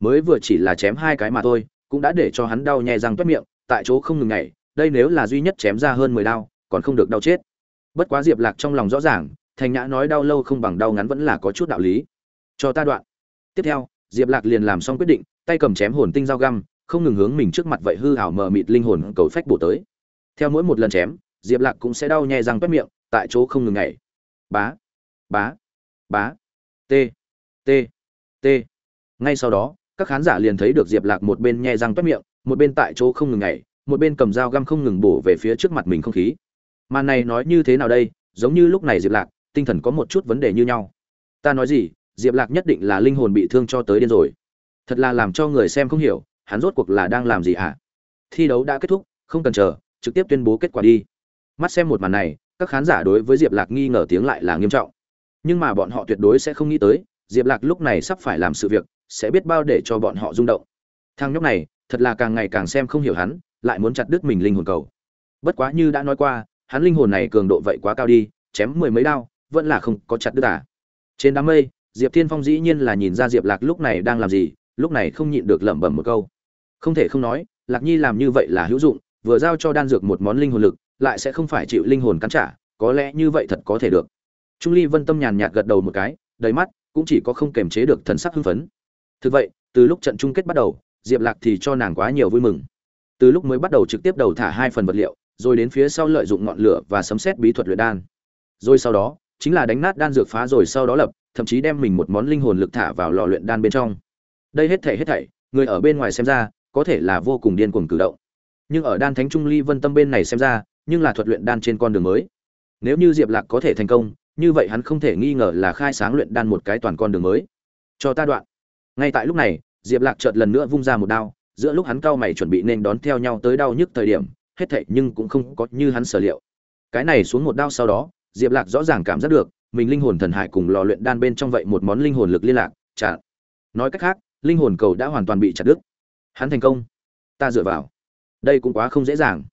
A: mới vừa chỉ là chém hai cái mà thôi cũng đã để cho hắn đau nhè răng toét miệng tại chỗ không ngừng nhảy đây nếu là duy nhất chém ra hơn mười đao còn không được đau chết bất quá diệp lạc trong lòng rõ ràng thành nhã nói đau lâu không bằng đau ngắn vẫn là có chút đạo lý cho ta đoạn tiếp theo diệp lạc liền làm xong quyết định tay cầm chém hồn tinh dao găm, không ngừng hướng mình trước mặt vậy hư hảo mờ mịt linh hồn cầu phách bổ tới. Theo mỗi một lần chém, Diệp Lạc cũng sẽ đau nhè răng toét miệng, tại chỗ không ngừng nhảy. Bá, bá, bá. T, t, t. Ngay sau đó, các khán giả liền thấy được Diệp Lạc một bên nhè răng toét miệng, một bên tại chỗ không ngừng nhảy, một bên cầm dao găm không ngừng bổ về phía trước mặt mình không khí. Màn này nói như thế nào đây, giống như lúc này Diệp Lạc, tinh thần có một chút vấn đề như nhau. Ta nói gì, Diệp Lạc nhất định là linh hồn bị thương cho tới điên rồi thật là làm cho người xem không hiểu hắn rốt cuộc là đang làm gì hả thi đấu đã kết thúc không cần chờ trực tiếp tuyên bố kết quả đi mắt xem một màn này các khán giả đối với diệp lạc nghi ngờ tiếng lại là nghiêm trọng nhưng mà bọn họ tuyệt đối sẽ không nghĩ tới diệp lạc lúc này sắp phải làm sự việc sẽ biết bao để cho bọn họ rung động thang nhóc này thật là càng ngày càng xem không hiểu hắn lại muốn chặt đứt mình linh hồn cầu bất quá như đã nói qua hắn linh hồn này cường độ vậy quá cao đi chém mười mấy đao vẫn là không có chặt đứt à. trên đám mây diệp thiên phong dĩ nhiên là nhìn ra diệp lạc lúc này đang làm gì lúc này không nhịn được lẩm bẩm một câu không thể không nói lạc nhi làm như vậy là hữu dụng vừa giao cho đan dược một món linh hồn lực lại sẽ không phải chịu linh hồn cắn trả có lẽ như vậy thật có thể được trung ly vân tâm nhàn nhạt gật đầu một cái đầy mắt cũng chỉ có không kềm chế được thần sắc hưng phấn thực vậy từ lúc trận chung kết bắt đầu diệp lạc thì cho nàng quá nhiều vui mừng từ lúc mới bắt đầu trực tiếp đầu thả hai phần vật liệu rồi đến phía sau lợi dụng ngọn lửa và sấm xét bí thuật luyện đan rồi sau đó chính là đánh nát đan dược phá rồi sau đó lập thậm chí đem mình một món linh hồn lực thả vào lò luyện đan bên trong đây hết thảy hết thảy người ở bên ngoài xem ra có thể là vô cùng điên cuồng cử động nhưng ở đan thánh trung ly vân tâm bên này xem ra nhưng là thuật luyện đan trên con đường mới nếu như diệp lạc có thể thành công như vậy hắn không thể nghi ngờ là khai sáng luyện đan một cái toàn con đường mới cho ta đoạn ngay tại lúc này diệp lạc chợt lần nữa vung ra một đao giữa lúc hắn cao mày chuẩn bị nên đón theo nhau tới đau nhức thời điểm hết thảy nhưng cũng không có như hắn sở liệu cái này xuống một đao sau đó diệp lạc rõ ràng cảm giác được mình linh hồn thần hải cùng lò luyện đan bên trong vậy một món linh hồn lực liên lạc chả nói cách khác linh hồn cầu đã hoàn toàn bị chặt đứt hắn thành công ta dựa vào đây cũng quá không dễ dàng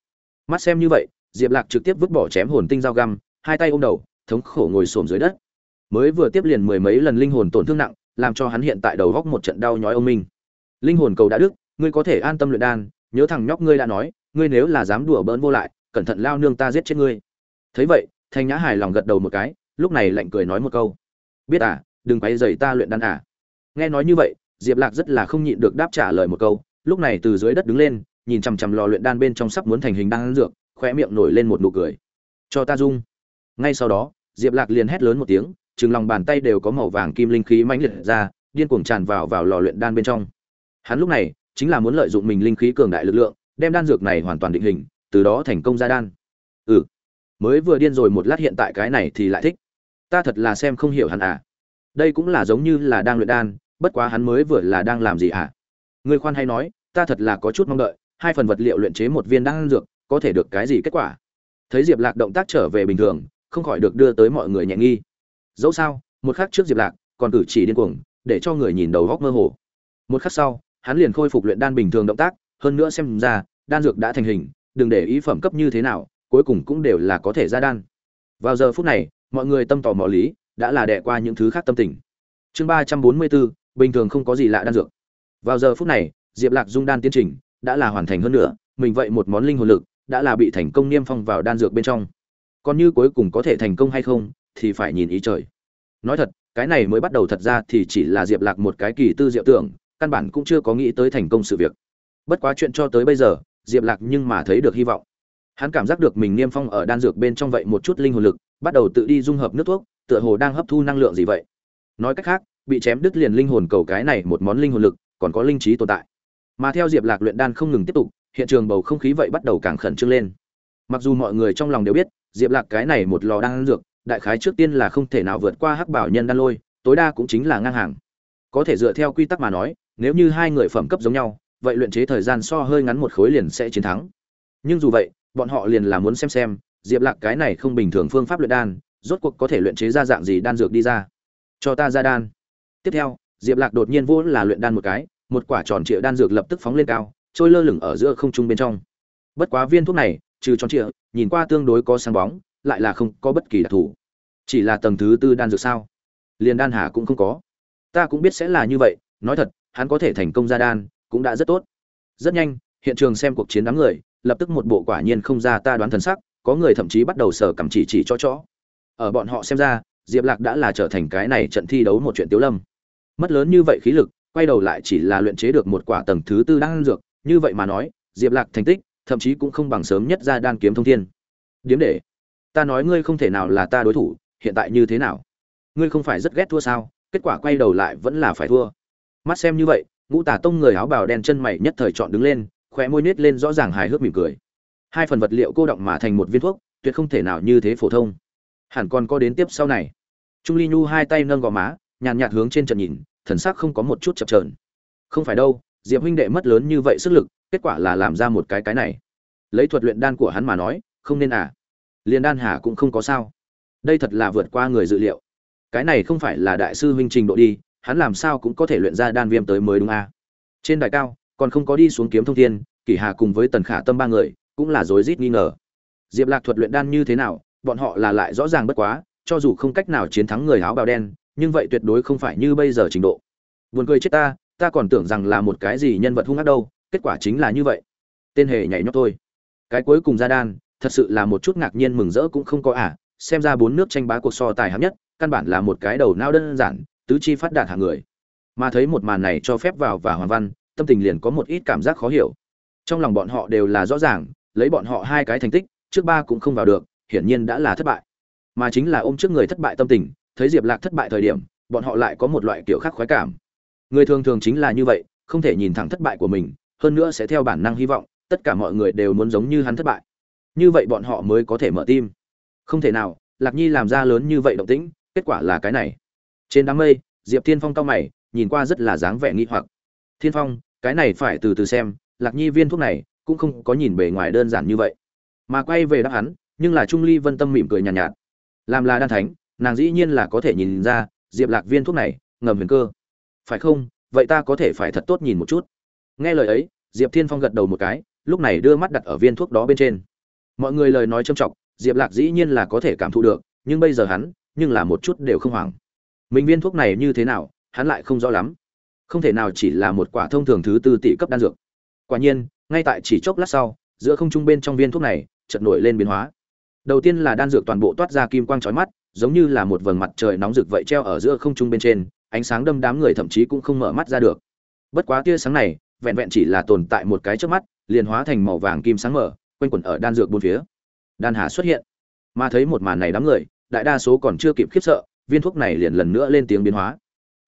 A: mắt xem như vậy diệp lạc trực tiếp vứt bỏ chém hồn tinh dao găm hai tay ôm đầu thống khổ ngồi xổm dưới đất mới vừa tiếp liền mười mấy lần linh hồn tổn thương nặng làm cho hắn hiện tại đầu góc một trận đau nhói ông minh linh hồn cầu đã đứt, ngươi có thể an tâm luyện đan nhớ thằng nhóc ngươi đã nói ngươi nếu là dám đùa bỡn vô lại cẩn thận lao nương ta giết chết ngươi thấy vậy thanh nhã hài lòng gật đầu một cái lúc này lạnh cười nói một câu biết à đừng quay dày ta luyện đan à nghe nói như vậy diệp lạc rất là không nhịn được đáp trả lời một câu lúc này từ dưới đất đứng lên nhìn chằm chằm lò luyện đan bên trong sắp muốn thành hình đan dược khoe miệng nổi lên một nụ cười cho ta dung ngay sau đó diệp lạc liền hét lớn một tiếng chừng lòng bàn tay đều có màu vàng kim linh khí mãnh liệt ra điên cuồng tràn vào vào lò luyện đan bên trong hắn lúc này chính là muốn lợi dụng mình linh khí cường đại lực lượng đem đan dược này hoàn toàn định hình từ đó thành công ra đan ừ mới vừa điên rồi một lát hiện tại cái này thì lại thích ta thật là xem không hiểu hẳn à đây cũng là giống như là đang luyện đan bất quá hắn mới vừa là đang làm gì hả? À? Người khoan hay nói, ta thật là có chút mong đợi, hai phần vật liệu luyện chế một viên đan dược, có thể được cái gì kết quả? Thấy Diệp Lạc động tác trở về bình thường, không khỏi được đưa tới mọi người nhẹ nghi. Dẫu sao, một khắc trước Diệp Lạc còn cử chỉ điên cuồng, để cho người nhìn đầu góc mơ hồ. Một khắc sau, hắn liền khôi phục luyện đan bình thường động tác, hơn nữa xem ra, đan dược đã thành hình, đừng để ý phẩm cấp như thế nào, cuối cùng cũng đều là có thể ra đan. Vào giờ phút này, mọi người tâm tò mò lý, đã là đẻ qua những thứ khác tâm tình. Chương ba trăm bốn mươi 344, bình thường không có gì lạ đan dược vào giờ phút này diệp lạc dung đan tiến trình đã là hoàn thành hơn nữa mình vậy một món linh hồn lực đã là bị thành công niêm phong vào đan dược bên trong còn như cuối cùng có thể thành công hay không thì phải nhìn ý trời nói thật cái này mới bắt đầu thật ra thì chỉ là diệp lạc một cái kỳ tư diệu tưởng căn bản cũng chưa có nghĩ tới thành công sự việc bất quá chuyện cho tới bây giờ diệp lạc nhưng mà thấy được hy vọng hắn cảm giác được mình niêm phong ở đan dược bên trong vậy một chút linh hồn lực bắt đầu tự đi dung hợp nước thuốc tựa hồ đang hấp thu năng lượng gì vậy nói cách khác bị chém đứt liền linh hồn cầu cái này một món linh hồn lực, còn có linh trí tồn tại. Mà theo Diệp Lạc luyện đan không ngừng tiếp tục, hiện trường bầu không khí vậy bắt đầu càng khẩn trương lên. Mặc dù mọi người trong lòng đều biết, Diệp Lạc cái này một lò đan dược, đại khái trước tiên là không thể nào vượt qua Hắc Bảo Nhân đan lôi, tối đa cũng chính là ngang hàng. Có thể dựa theo quy tắc mà nói, nếu như hai người phẩm cấp giống nhau, vậy luyện chế thời gian so hơi ngắn một khối liền sẽ chiến thắng. Nhưng dù vậy, bọn họ liền là muốn xem xem, Diệp Lạc cái này không bình thường phương pháp luyện đan, rốt cuộc có thể luyện chế ra dạng gì đan dược đi ra. Cho ta ra đan tiếp theo diệp lạc đột nhiên vô là luyện đan một cái một quả tròn trịa đan dược lập tức phóng lên cao trôi lơ lửng ở giữa không trung bên trong bất quá viên thuốc này trừ tròn trịa nhìn qua tương đối có sáng bóng lại là không có bất kỳ đặc thù chỉ là tầng thứ tư đan dược sao liền đan hà cũng không có ta cũng biết sẽ là như vậy nói thật hắn có thể thành công ra đan cũng đã rất tốt rất nhanh hiện trường xem cuộc chiến đám người lập tức một bộ quả nhiên không ra ta đoán thần sắc có người thậm chí bắt đầu sở cầm chỉ chỉ cho chó ở bọn họ xem ra diệp lạc đã là trở thành cái này trận thi đấu một chuyện tiếu lâm mất lớn như vậy khí lực quay đầu lại chỉ là luyện chế được một quả tầng thứ tư đan dược như vậy mà nói diệp lạc thành tích thậm chí cũng không bằng sớm nhất ra đan kiếm thông thiên điếm để ta nói ngươi không thể nào là ta đối thủ hiện tại như thế nào ngươi không phải rất ghét thua sao kết quả quay đầu lại vẫn là phải thua mắt xem như vậy ngũ tả tông người áo bào đen chân mày nhất thời chọn đứng lên khóe môi nết lên rõ ràng hài hước mỉm cười hai phần vật liệu cô động mà thành một viên thuốc tuyệt không thể nào như thế phổ thông hẳn còn có đến tiếp sau này trung ly nhu hai tay nâng gò má nhàn nhạt hướng trên trận nhìn thần sắc không có một chút chập trờn không phải đâu diệp huynh đệ mất lớn như vậy sức lực kết quả là làm ra một cái cái này lấy thuật luyện đan của hắn mà nói không nên à Liên đan hà cũng không có sao đây thật là vượt qua người dự liệu cái này không phải là đại sư huynh trình độ đi hắn làm sao cũng có thể luyện ra đan viêm tới mới đúng à. trên đài cao còn không có đi xuống kiếm thông thiên kỷ hà cùng với tần khả tâm ba người cũng là rối rít nghi ngờ diệp lạc thuật luyện đan như thế nào bọn họ là lại rõ ràng bất quá cho dù không cách nào chiến thắng người áo bào đen nhưng vậy tuyệt đối không phải như bây giờ trình độ buồn cười chết ta ta còn tưởng rằng là một cái gì nhân vật hung ác đâu kết quả chính là như vậy tên hề nhảy nhót thôi cái cuối cùng ra đan thật sự là một chút ngạc nhiên mừng rỡ cũng không có à xem ra bốn nước tranh bá cuộc so tài hấp nhất căn bản là một cái đầu não đơn giản tứ chi phát đạt hàng người mà thấy một màn này cho phép vào và hoàn văn tâm tình liền có một ít cảm giác khó hiểu trong lòng bọn họ đều là rõ ràng lấy bọn họ hai cái thành tích trước ba cũng không vào được hiển nhiên đã là thất bại mà chính là ôm trước người thất bại tâm tình thấy diệp lạc thất bại thời điểm bọn họ lại có một loại kiểu khác khoái cảm người thường thường chính là như vậy không thể nhìn thẳng thất bại của mình hơn nữa sẽ theo bản năng hy vọng tất cả mọi người đều muốn giống như hắn thất bại như vậy bọn họ mới có thể mở tim không thể nào lạc nhi làm ra lớn như vậy động tĩnh kết quả là cái này trên đám mây diệp thiên phong cao mày nhìn qua rất là dáng vẻ nghi hoặc thiên phong cái này phải từ từ xem lạc nhi viên thuốc này cũng không có nhìn bề ngoài đơn giản như vậy mà quay về đáp hắn nhưng là trung ly vân tâm mỉm cười nhàn nhạt, nhạt làm là đan thánh nàng dĩ nhiên là có thể nhìn ra diệp lạc viên thuốc này ngầm huyền cơ phải không vậy ta có thể phải thật tốt nhìn một chút nghe lời ấy diệp thiên phong gật đầu một cái lúc này đưa mắt đặt ở viên thuốc đó bên trên mọi người lời nói trâm trọng diệp lạc dĩ nhiên là có thể cảm thụ được nhưng bây giờ hắn nhưng là một chút đều không hoảng mình viên thuốc này như thế nào hắn lại không rõ lắm không thể nào chỉ là một quả thông thường thứ tư tỷ cấp đan dược quả nhiên ngay tại chỉ chốc lát sau giữa không trung bên trong viên thuốc này chợt nổi lên biến hóa đầu tiên là đan dược toàn bộ toát ra kim quang trói mắt giống như là một vầng mặt trời nóng rực vậy treo ở giữa không trung bên trên, ánh sáng đâm đám người thậm chí cũng không mở mắt ra được. Bất quá tia sáng này, vẹn vẹn chỉ là tồn tại một cái trước mắt, liền hóa thành màu vàng kim sáng mở, quanh quẩn ở đan dược bốn phía. Đan Hà xuất hiện, mà thấy một màn này đám người, đại đa số còn chưa kịp khiếp sợ, viên thuốc này liền lần nữa lên tiếng biến hóa.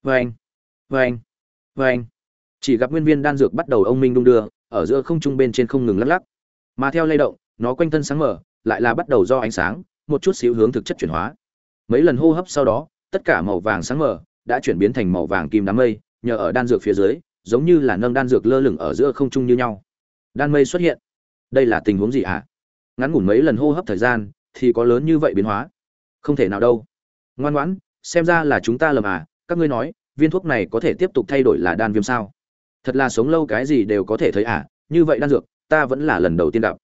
A: Veng, veng, veng. Chỉ gặp nguyên viên đan dược bắt đầu ông minh đung đưa, ở giữa không trung bên trên không ngừng lắc lắc. Mà theo lay động, nó quanh thân sáng mở, lại là bắt đầu do ánh sáng, một chút xíu hướng thực chất chuyển hóa mấy lần hô hấp sau đó tất cả màu vàng sáng mờ đã chuyển biến thành màu vàng kim đám mây nhờ ở đan dược phía dưới giống như là nâng đan dược lơ lửng ở giữa không trung như nhau đan mây xuất hiện đây là tình huống gì ạ à? ngắn ngủn mấy lần hô hấp thời gian thì có lớn như vậy biến hóa không thể nào đâu ngoan ngoãn xem ra là chúng ta lầm à các ngươi nói viên thuốc này có thể tiếp tục thay đổi là đan viêm sao thật là sống lâu cái gì đều có thể thấy à như vậy đan dược ta vẫn là lần đầu tiên gặp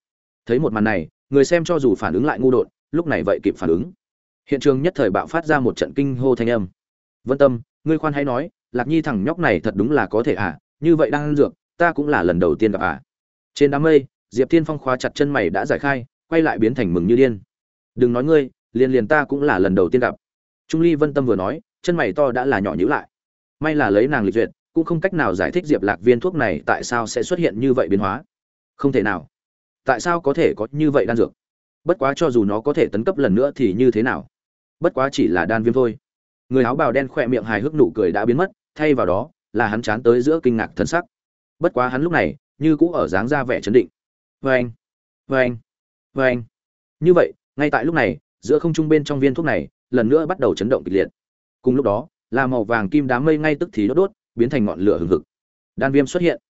A: thấy một màn này người xem cho dù phản ứng lại ngu đột lúc này vậy kịp phản ứng hiện trường nhất thời bạo phát ra một trận kinh hô thanh âm vân tâm ngươi khoan hãy nói lạc nhi thằng nhóc này thật đúng là có thể à như vậy đang ăn dược ta cũng là lần đầu tiên gặp à trên đám mây diệp thiên phong khóa chặt chân mày đã giải khai quay lại biến thành mừng như điên đừng nói ngươi liền liền ta cũng là lần đầu tiên gặp trung ly vân tâm vừa nói chân mày to đã là nhỏ nhữ lại may là lấy nàng lịch duyệt cũng không cách nào giải thích diệp lạc viên thuốc này tại sao sẽ xuất hiện như vậy biến hóa không thể nào tại sao có thể có như vậy đan dược bất quá cho dù nó có thể tấn cấp lần nữa thì như thế nào bất quá chỉ là đan viêm thôi người áo bào đen khỏe miệng hài hước nụ cười đã biến mất thay vào đó là hắn chán tới giữa kinh ngạc thân sắc bất quá hắn lúc này như cũ ở dáng ra vẻ chấn định vê anh vâng, vê anh vâng, vê vâng. anh như vậy ngay tại lúc này giữa không trung bên trong viên thuốc này lần nữa bắt đầu chấn động kịch liệt cùng lúc đó là màu vàng kim đám mây ngay tức thì đốt đốt biến thành ngọn lửa hừng hực đan viêm xuất hiện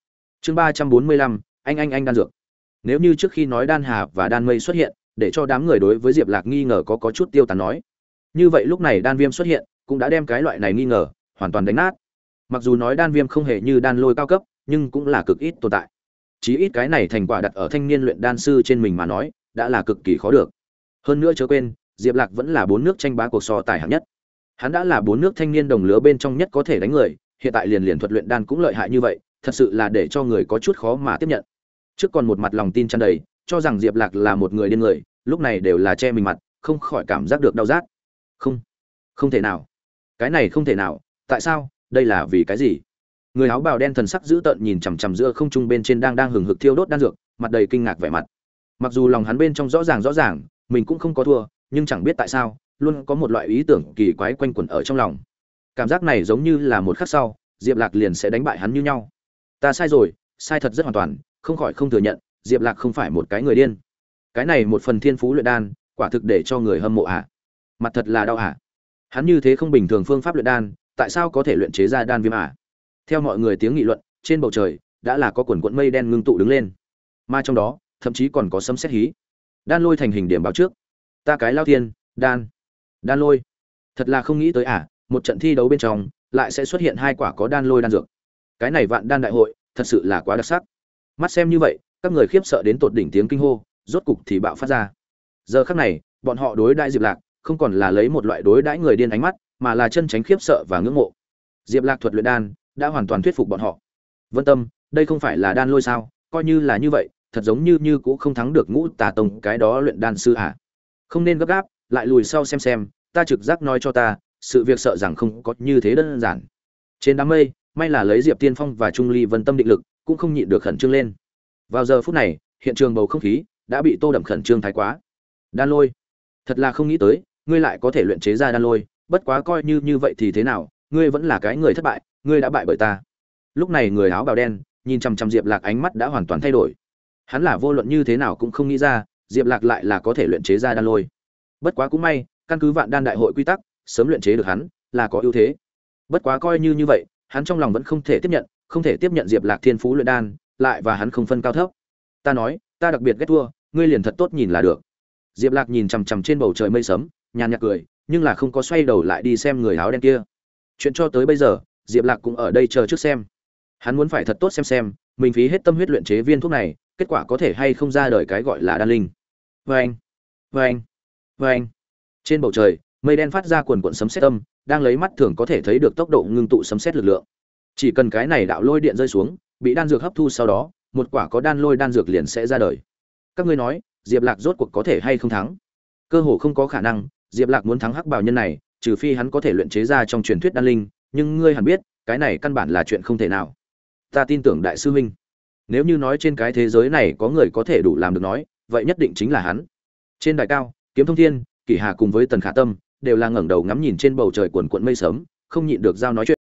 A: chương ba trăm bốn mươi lăm anh anh anh đan dược nếu như trước khi nói đan hà và đan mây xuất hiện để cho đám người đối với diệp lạc nghi ngờ có có chút tiêu tán nói như vậy lúc này đan viêm xuất hiện cũng đã đem cái loại này nghi ngờ hoàn toàn đánh nát mặc dù nói đan viêm không hề như đan lôi cao cấp nhưng cũng là cực ít tồn tại chí ít cái này thành quả đặt ở thanh niên luyện đan sư trên mình mà nói đã là cực kỳ khó được hơn nữa chớ quên diệp lạc vẫn là bốn nước tranh bá cuộc so tài hạng nhất hắn đã là bốn nước thanh niên đồng lứa bên trong nhất có thể đánh người hiện tại liền liền thuật luyện đan cũng lợi hại như vậy thật sự là để cho người có chút khó mà tiếp nhận trước còn một mặt lòng tin tràn đầy cho rằng diệp lạc là một người điên người lúc này đều là che mình mặt không khỏi cảm giác được đau rát không không thể nào cái này không thể nào tại sao đây là vì cái gì người áo bào đen thần sắc dữ tợn nhìn chằm chằm giữa không trung bên trên đang đang hừng hực thiêu đốt đan dược mặt đầy kinh ngạc vẻ mặt mặc dù lòng hắn bên trong rõ ràng rõ ràng mình cũng không có thua nhưng chẳng biết tại sao luôn có một loại ý tưởng kỳ quái quanh quẩn ở trong lòng cảm giác này giống như là một khắc sau diệp lạc liền sẽ đánh bại hắn như nhau ta sai rồi sai thật rất hoàn toàn không khỏi không thừa nhận diệp lạc không phải một cái người điên cái này một phần thiên phú luyện đan quả thực để cho người hâm mộ ạ à mặt thật là đau hả hắn như thế không bình thường phương pháp luyện đan tại sao có thể luyện chế ra đan viêm hả à? theo mọi người tiếng nghị luận trên bầu trời đã là có quần quận mây đen ngưng tụ đứng lên mà trong đó thậm chí còn có sấm xét hí đan lôi thành hình điểm báo trước ta cái lao thiên đan đan lôi thật là không nghĩ tới à một trận thi đấu bên trong lại sẽ xuất hiện hai quả có đan lôi đan dược cái này vạn đan đại hội thật sự là quá đặc sắc mắt xem như vậy các người khiếp sợ đến tột đỉnh tiếng kinh hô rốt cục thì bạo phát ra giờ khắc này bọn họ đối đại diệp lạc không còn là lấy một loại đối đãi người điên ánh mắt mà là chân tránh khiếp sợ và ngưỡng mộ diệp lạc thuật luyện đan đã hoàn toàn thuyết phục bọn họ vân tâm đây không phải là đan lôi sao coi như là như vậy thật giống như như cũng không thắng được ngũ tà tông cái đó luyện đan sư à. không nên gấp gáp lại lùi sau xem xem ta trực giác nói cho ta sự việc sợ rằng không có như thế đơn giản trên đám mây may là lấy diệp tiên phong và trung ly vân tâm định lực cũng không nhịn được khẩn trương lên vào giờ phút này hiện trường bầu không khí đã bị tô đậm khẩn trương thái quá đan lôi thật là không nghĩ tới ngươi lại có thể luyện chế ra đan lôi bất quá coi như như vậy thì thế nào ngươi vẫn là cái người thất bại ngươi đã bại bởi ta lúc này người áo bào đen nhìn chằm chằm diệp lạc ánh mắt đã hoàn toàn thay đổi hắn là vô luận như thế nào cũng không nghĩ ra diệp lạc lại là có thể luyện chế ra đan lôi bất quá cũng may căn cứ vạn đan đại hội quy tắc sớm luyện chế được hắn là có ưu thế bất quá coi như như vậy hắn trong lòng vẫn không thể tiếp nhận không thể tiếp nhận diệp lạc thiên phú luyện đan lại và hắn không phân cao thấp ta nói ta đặc biệt ghét thua ngươi liền thật tốt nhìn là được diệp lạc nhìn chằm chằm trên bầu trời mây sấm nhàn nhạt cười nhưng là không có xoay đầu lại đi xem người áo đen kia chuyện cho tới bây giờ diệp lạc cũng ở đây chờ trước xem hắn muốn phải thật tốt xem xem mình phí hết tâm huyết luyện chế viên thuốc này kết quả có thể hay không ra đời cái gọi là đan linh vê anh vâng, vê anh vâng, vê vâng. anh trên bầu trời mây đen phát ra quần quận sấm sét âm, đang lấy mắt thường có thể thấy được tốc độ ngưng tụ sấm sét lực lượng chỉ cần cái này đạo lôi điện rơi xuống bị đan dược hấp thu sau đó một quả có đan lôi đan dược liền sẽ ra đời các ngươi nói diệp lạc rốt cuộc có thể hay không thắng cơ hồ không có khả năng Diệp Lạc muốn thắng hắc bảo nhân này, trừ phi hắn có thể luyện chế ra trong truyền thuyết đan linh, nhưng ngươi hẳn biết, cái này căn bản là chuyện không thể nào. Ta tin tưởng đại sư huynh. Nếu như nói trên cái thế giới này có người có thể đủ làm được nói, vậy nhất định chính là hắn. Trên đài cao, Kiếm Thông Thiên, Kỷ Hà cùng với Tần Khả Tâm đều là ngẩng đầu ngắm nhìn trên bầu trời cuồn cuộn mây sớm, không nhịn được giao nói chuyện.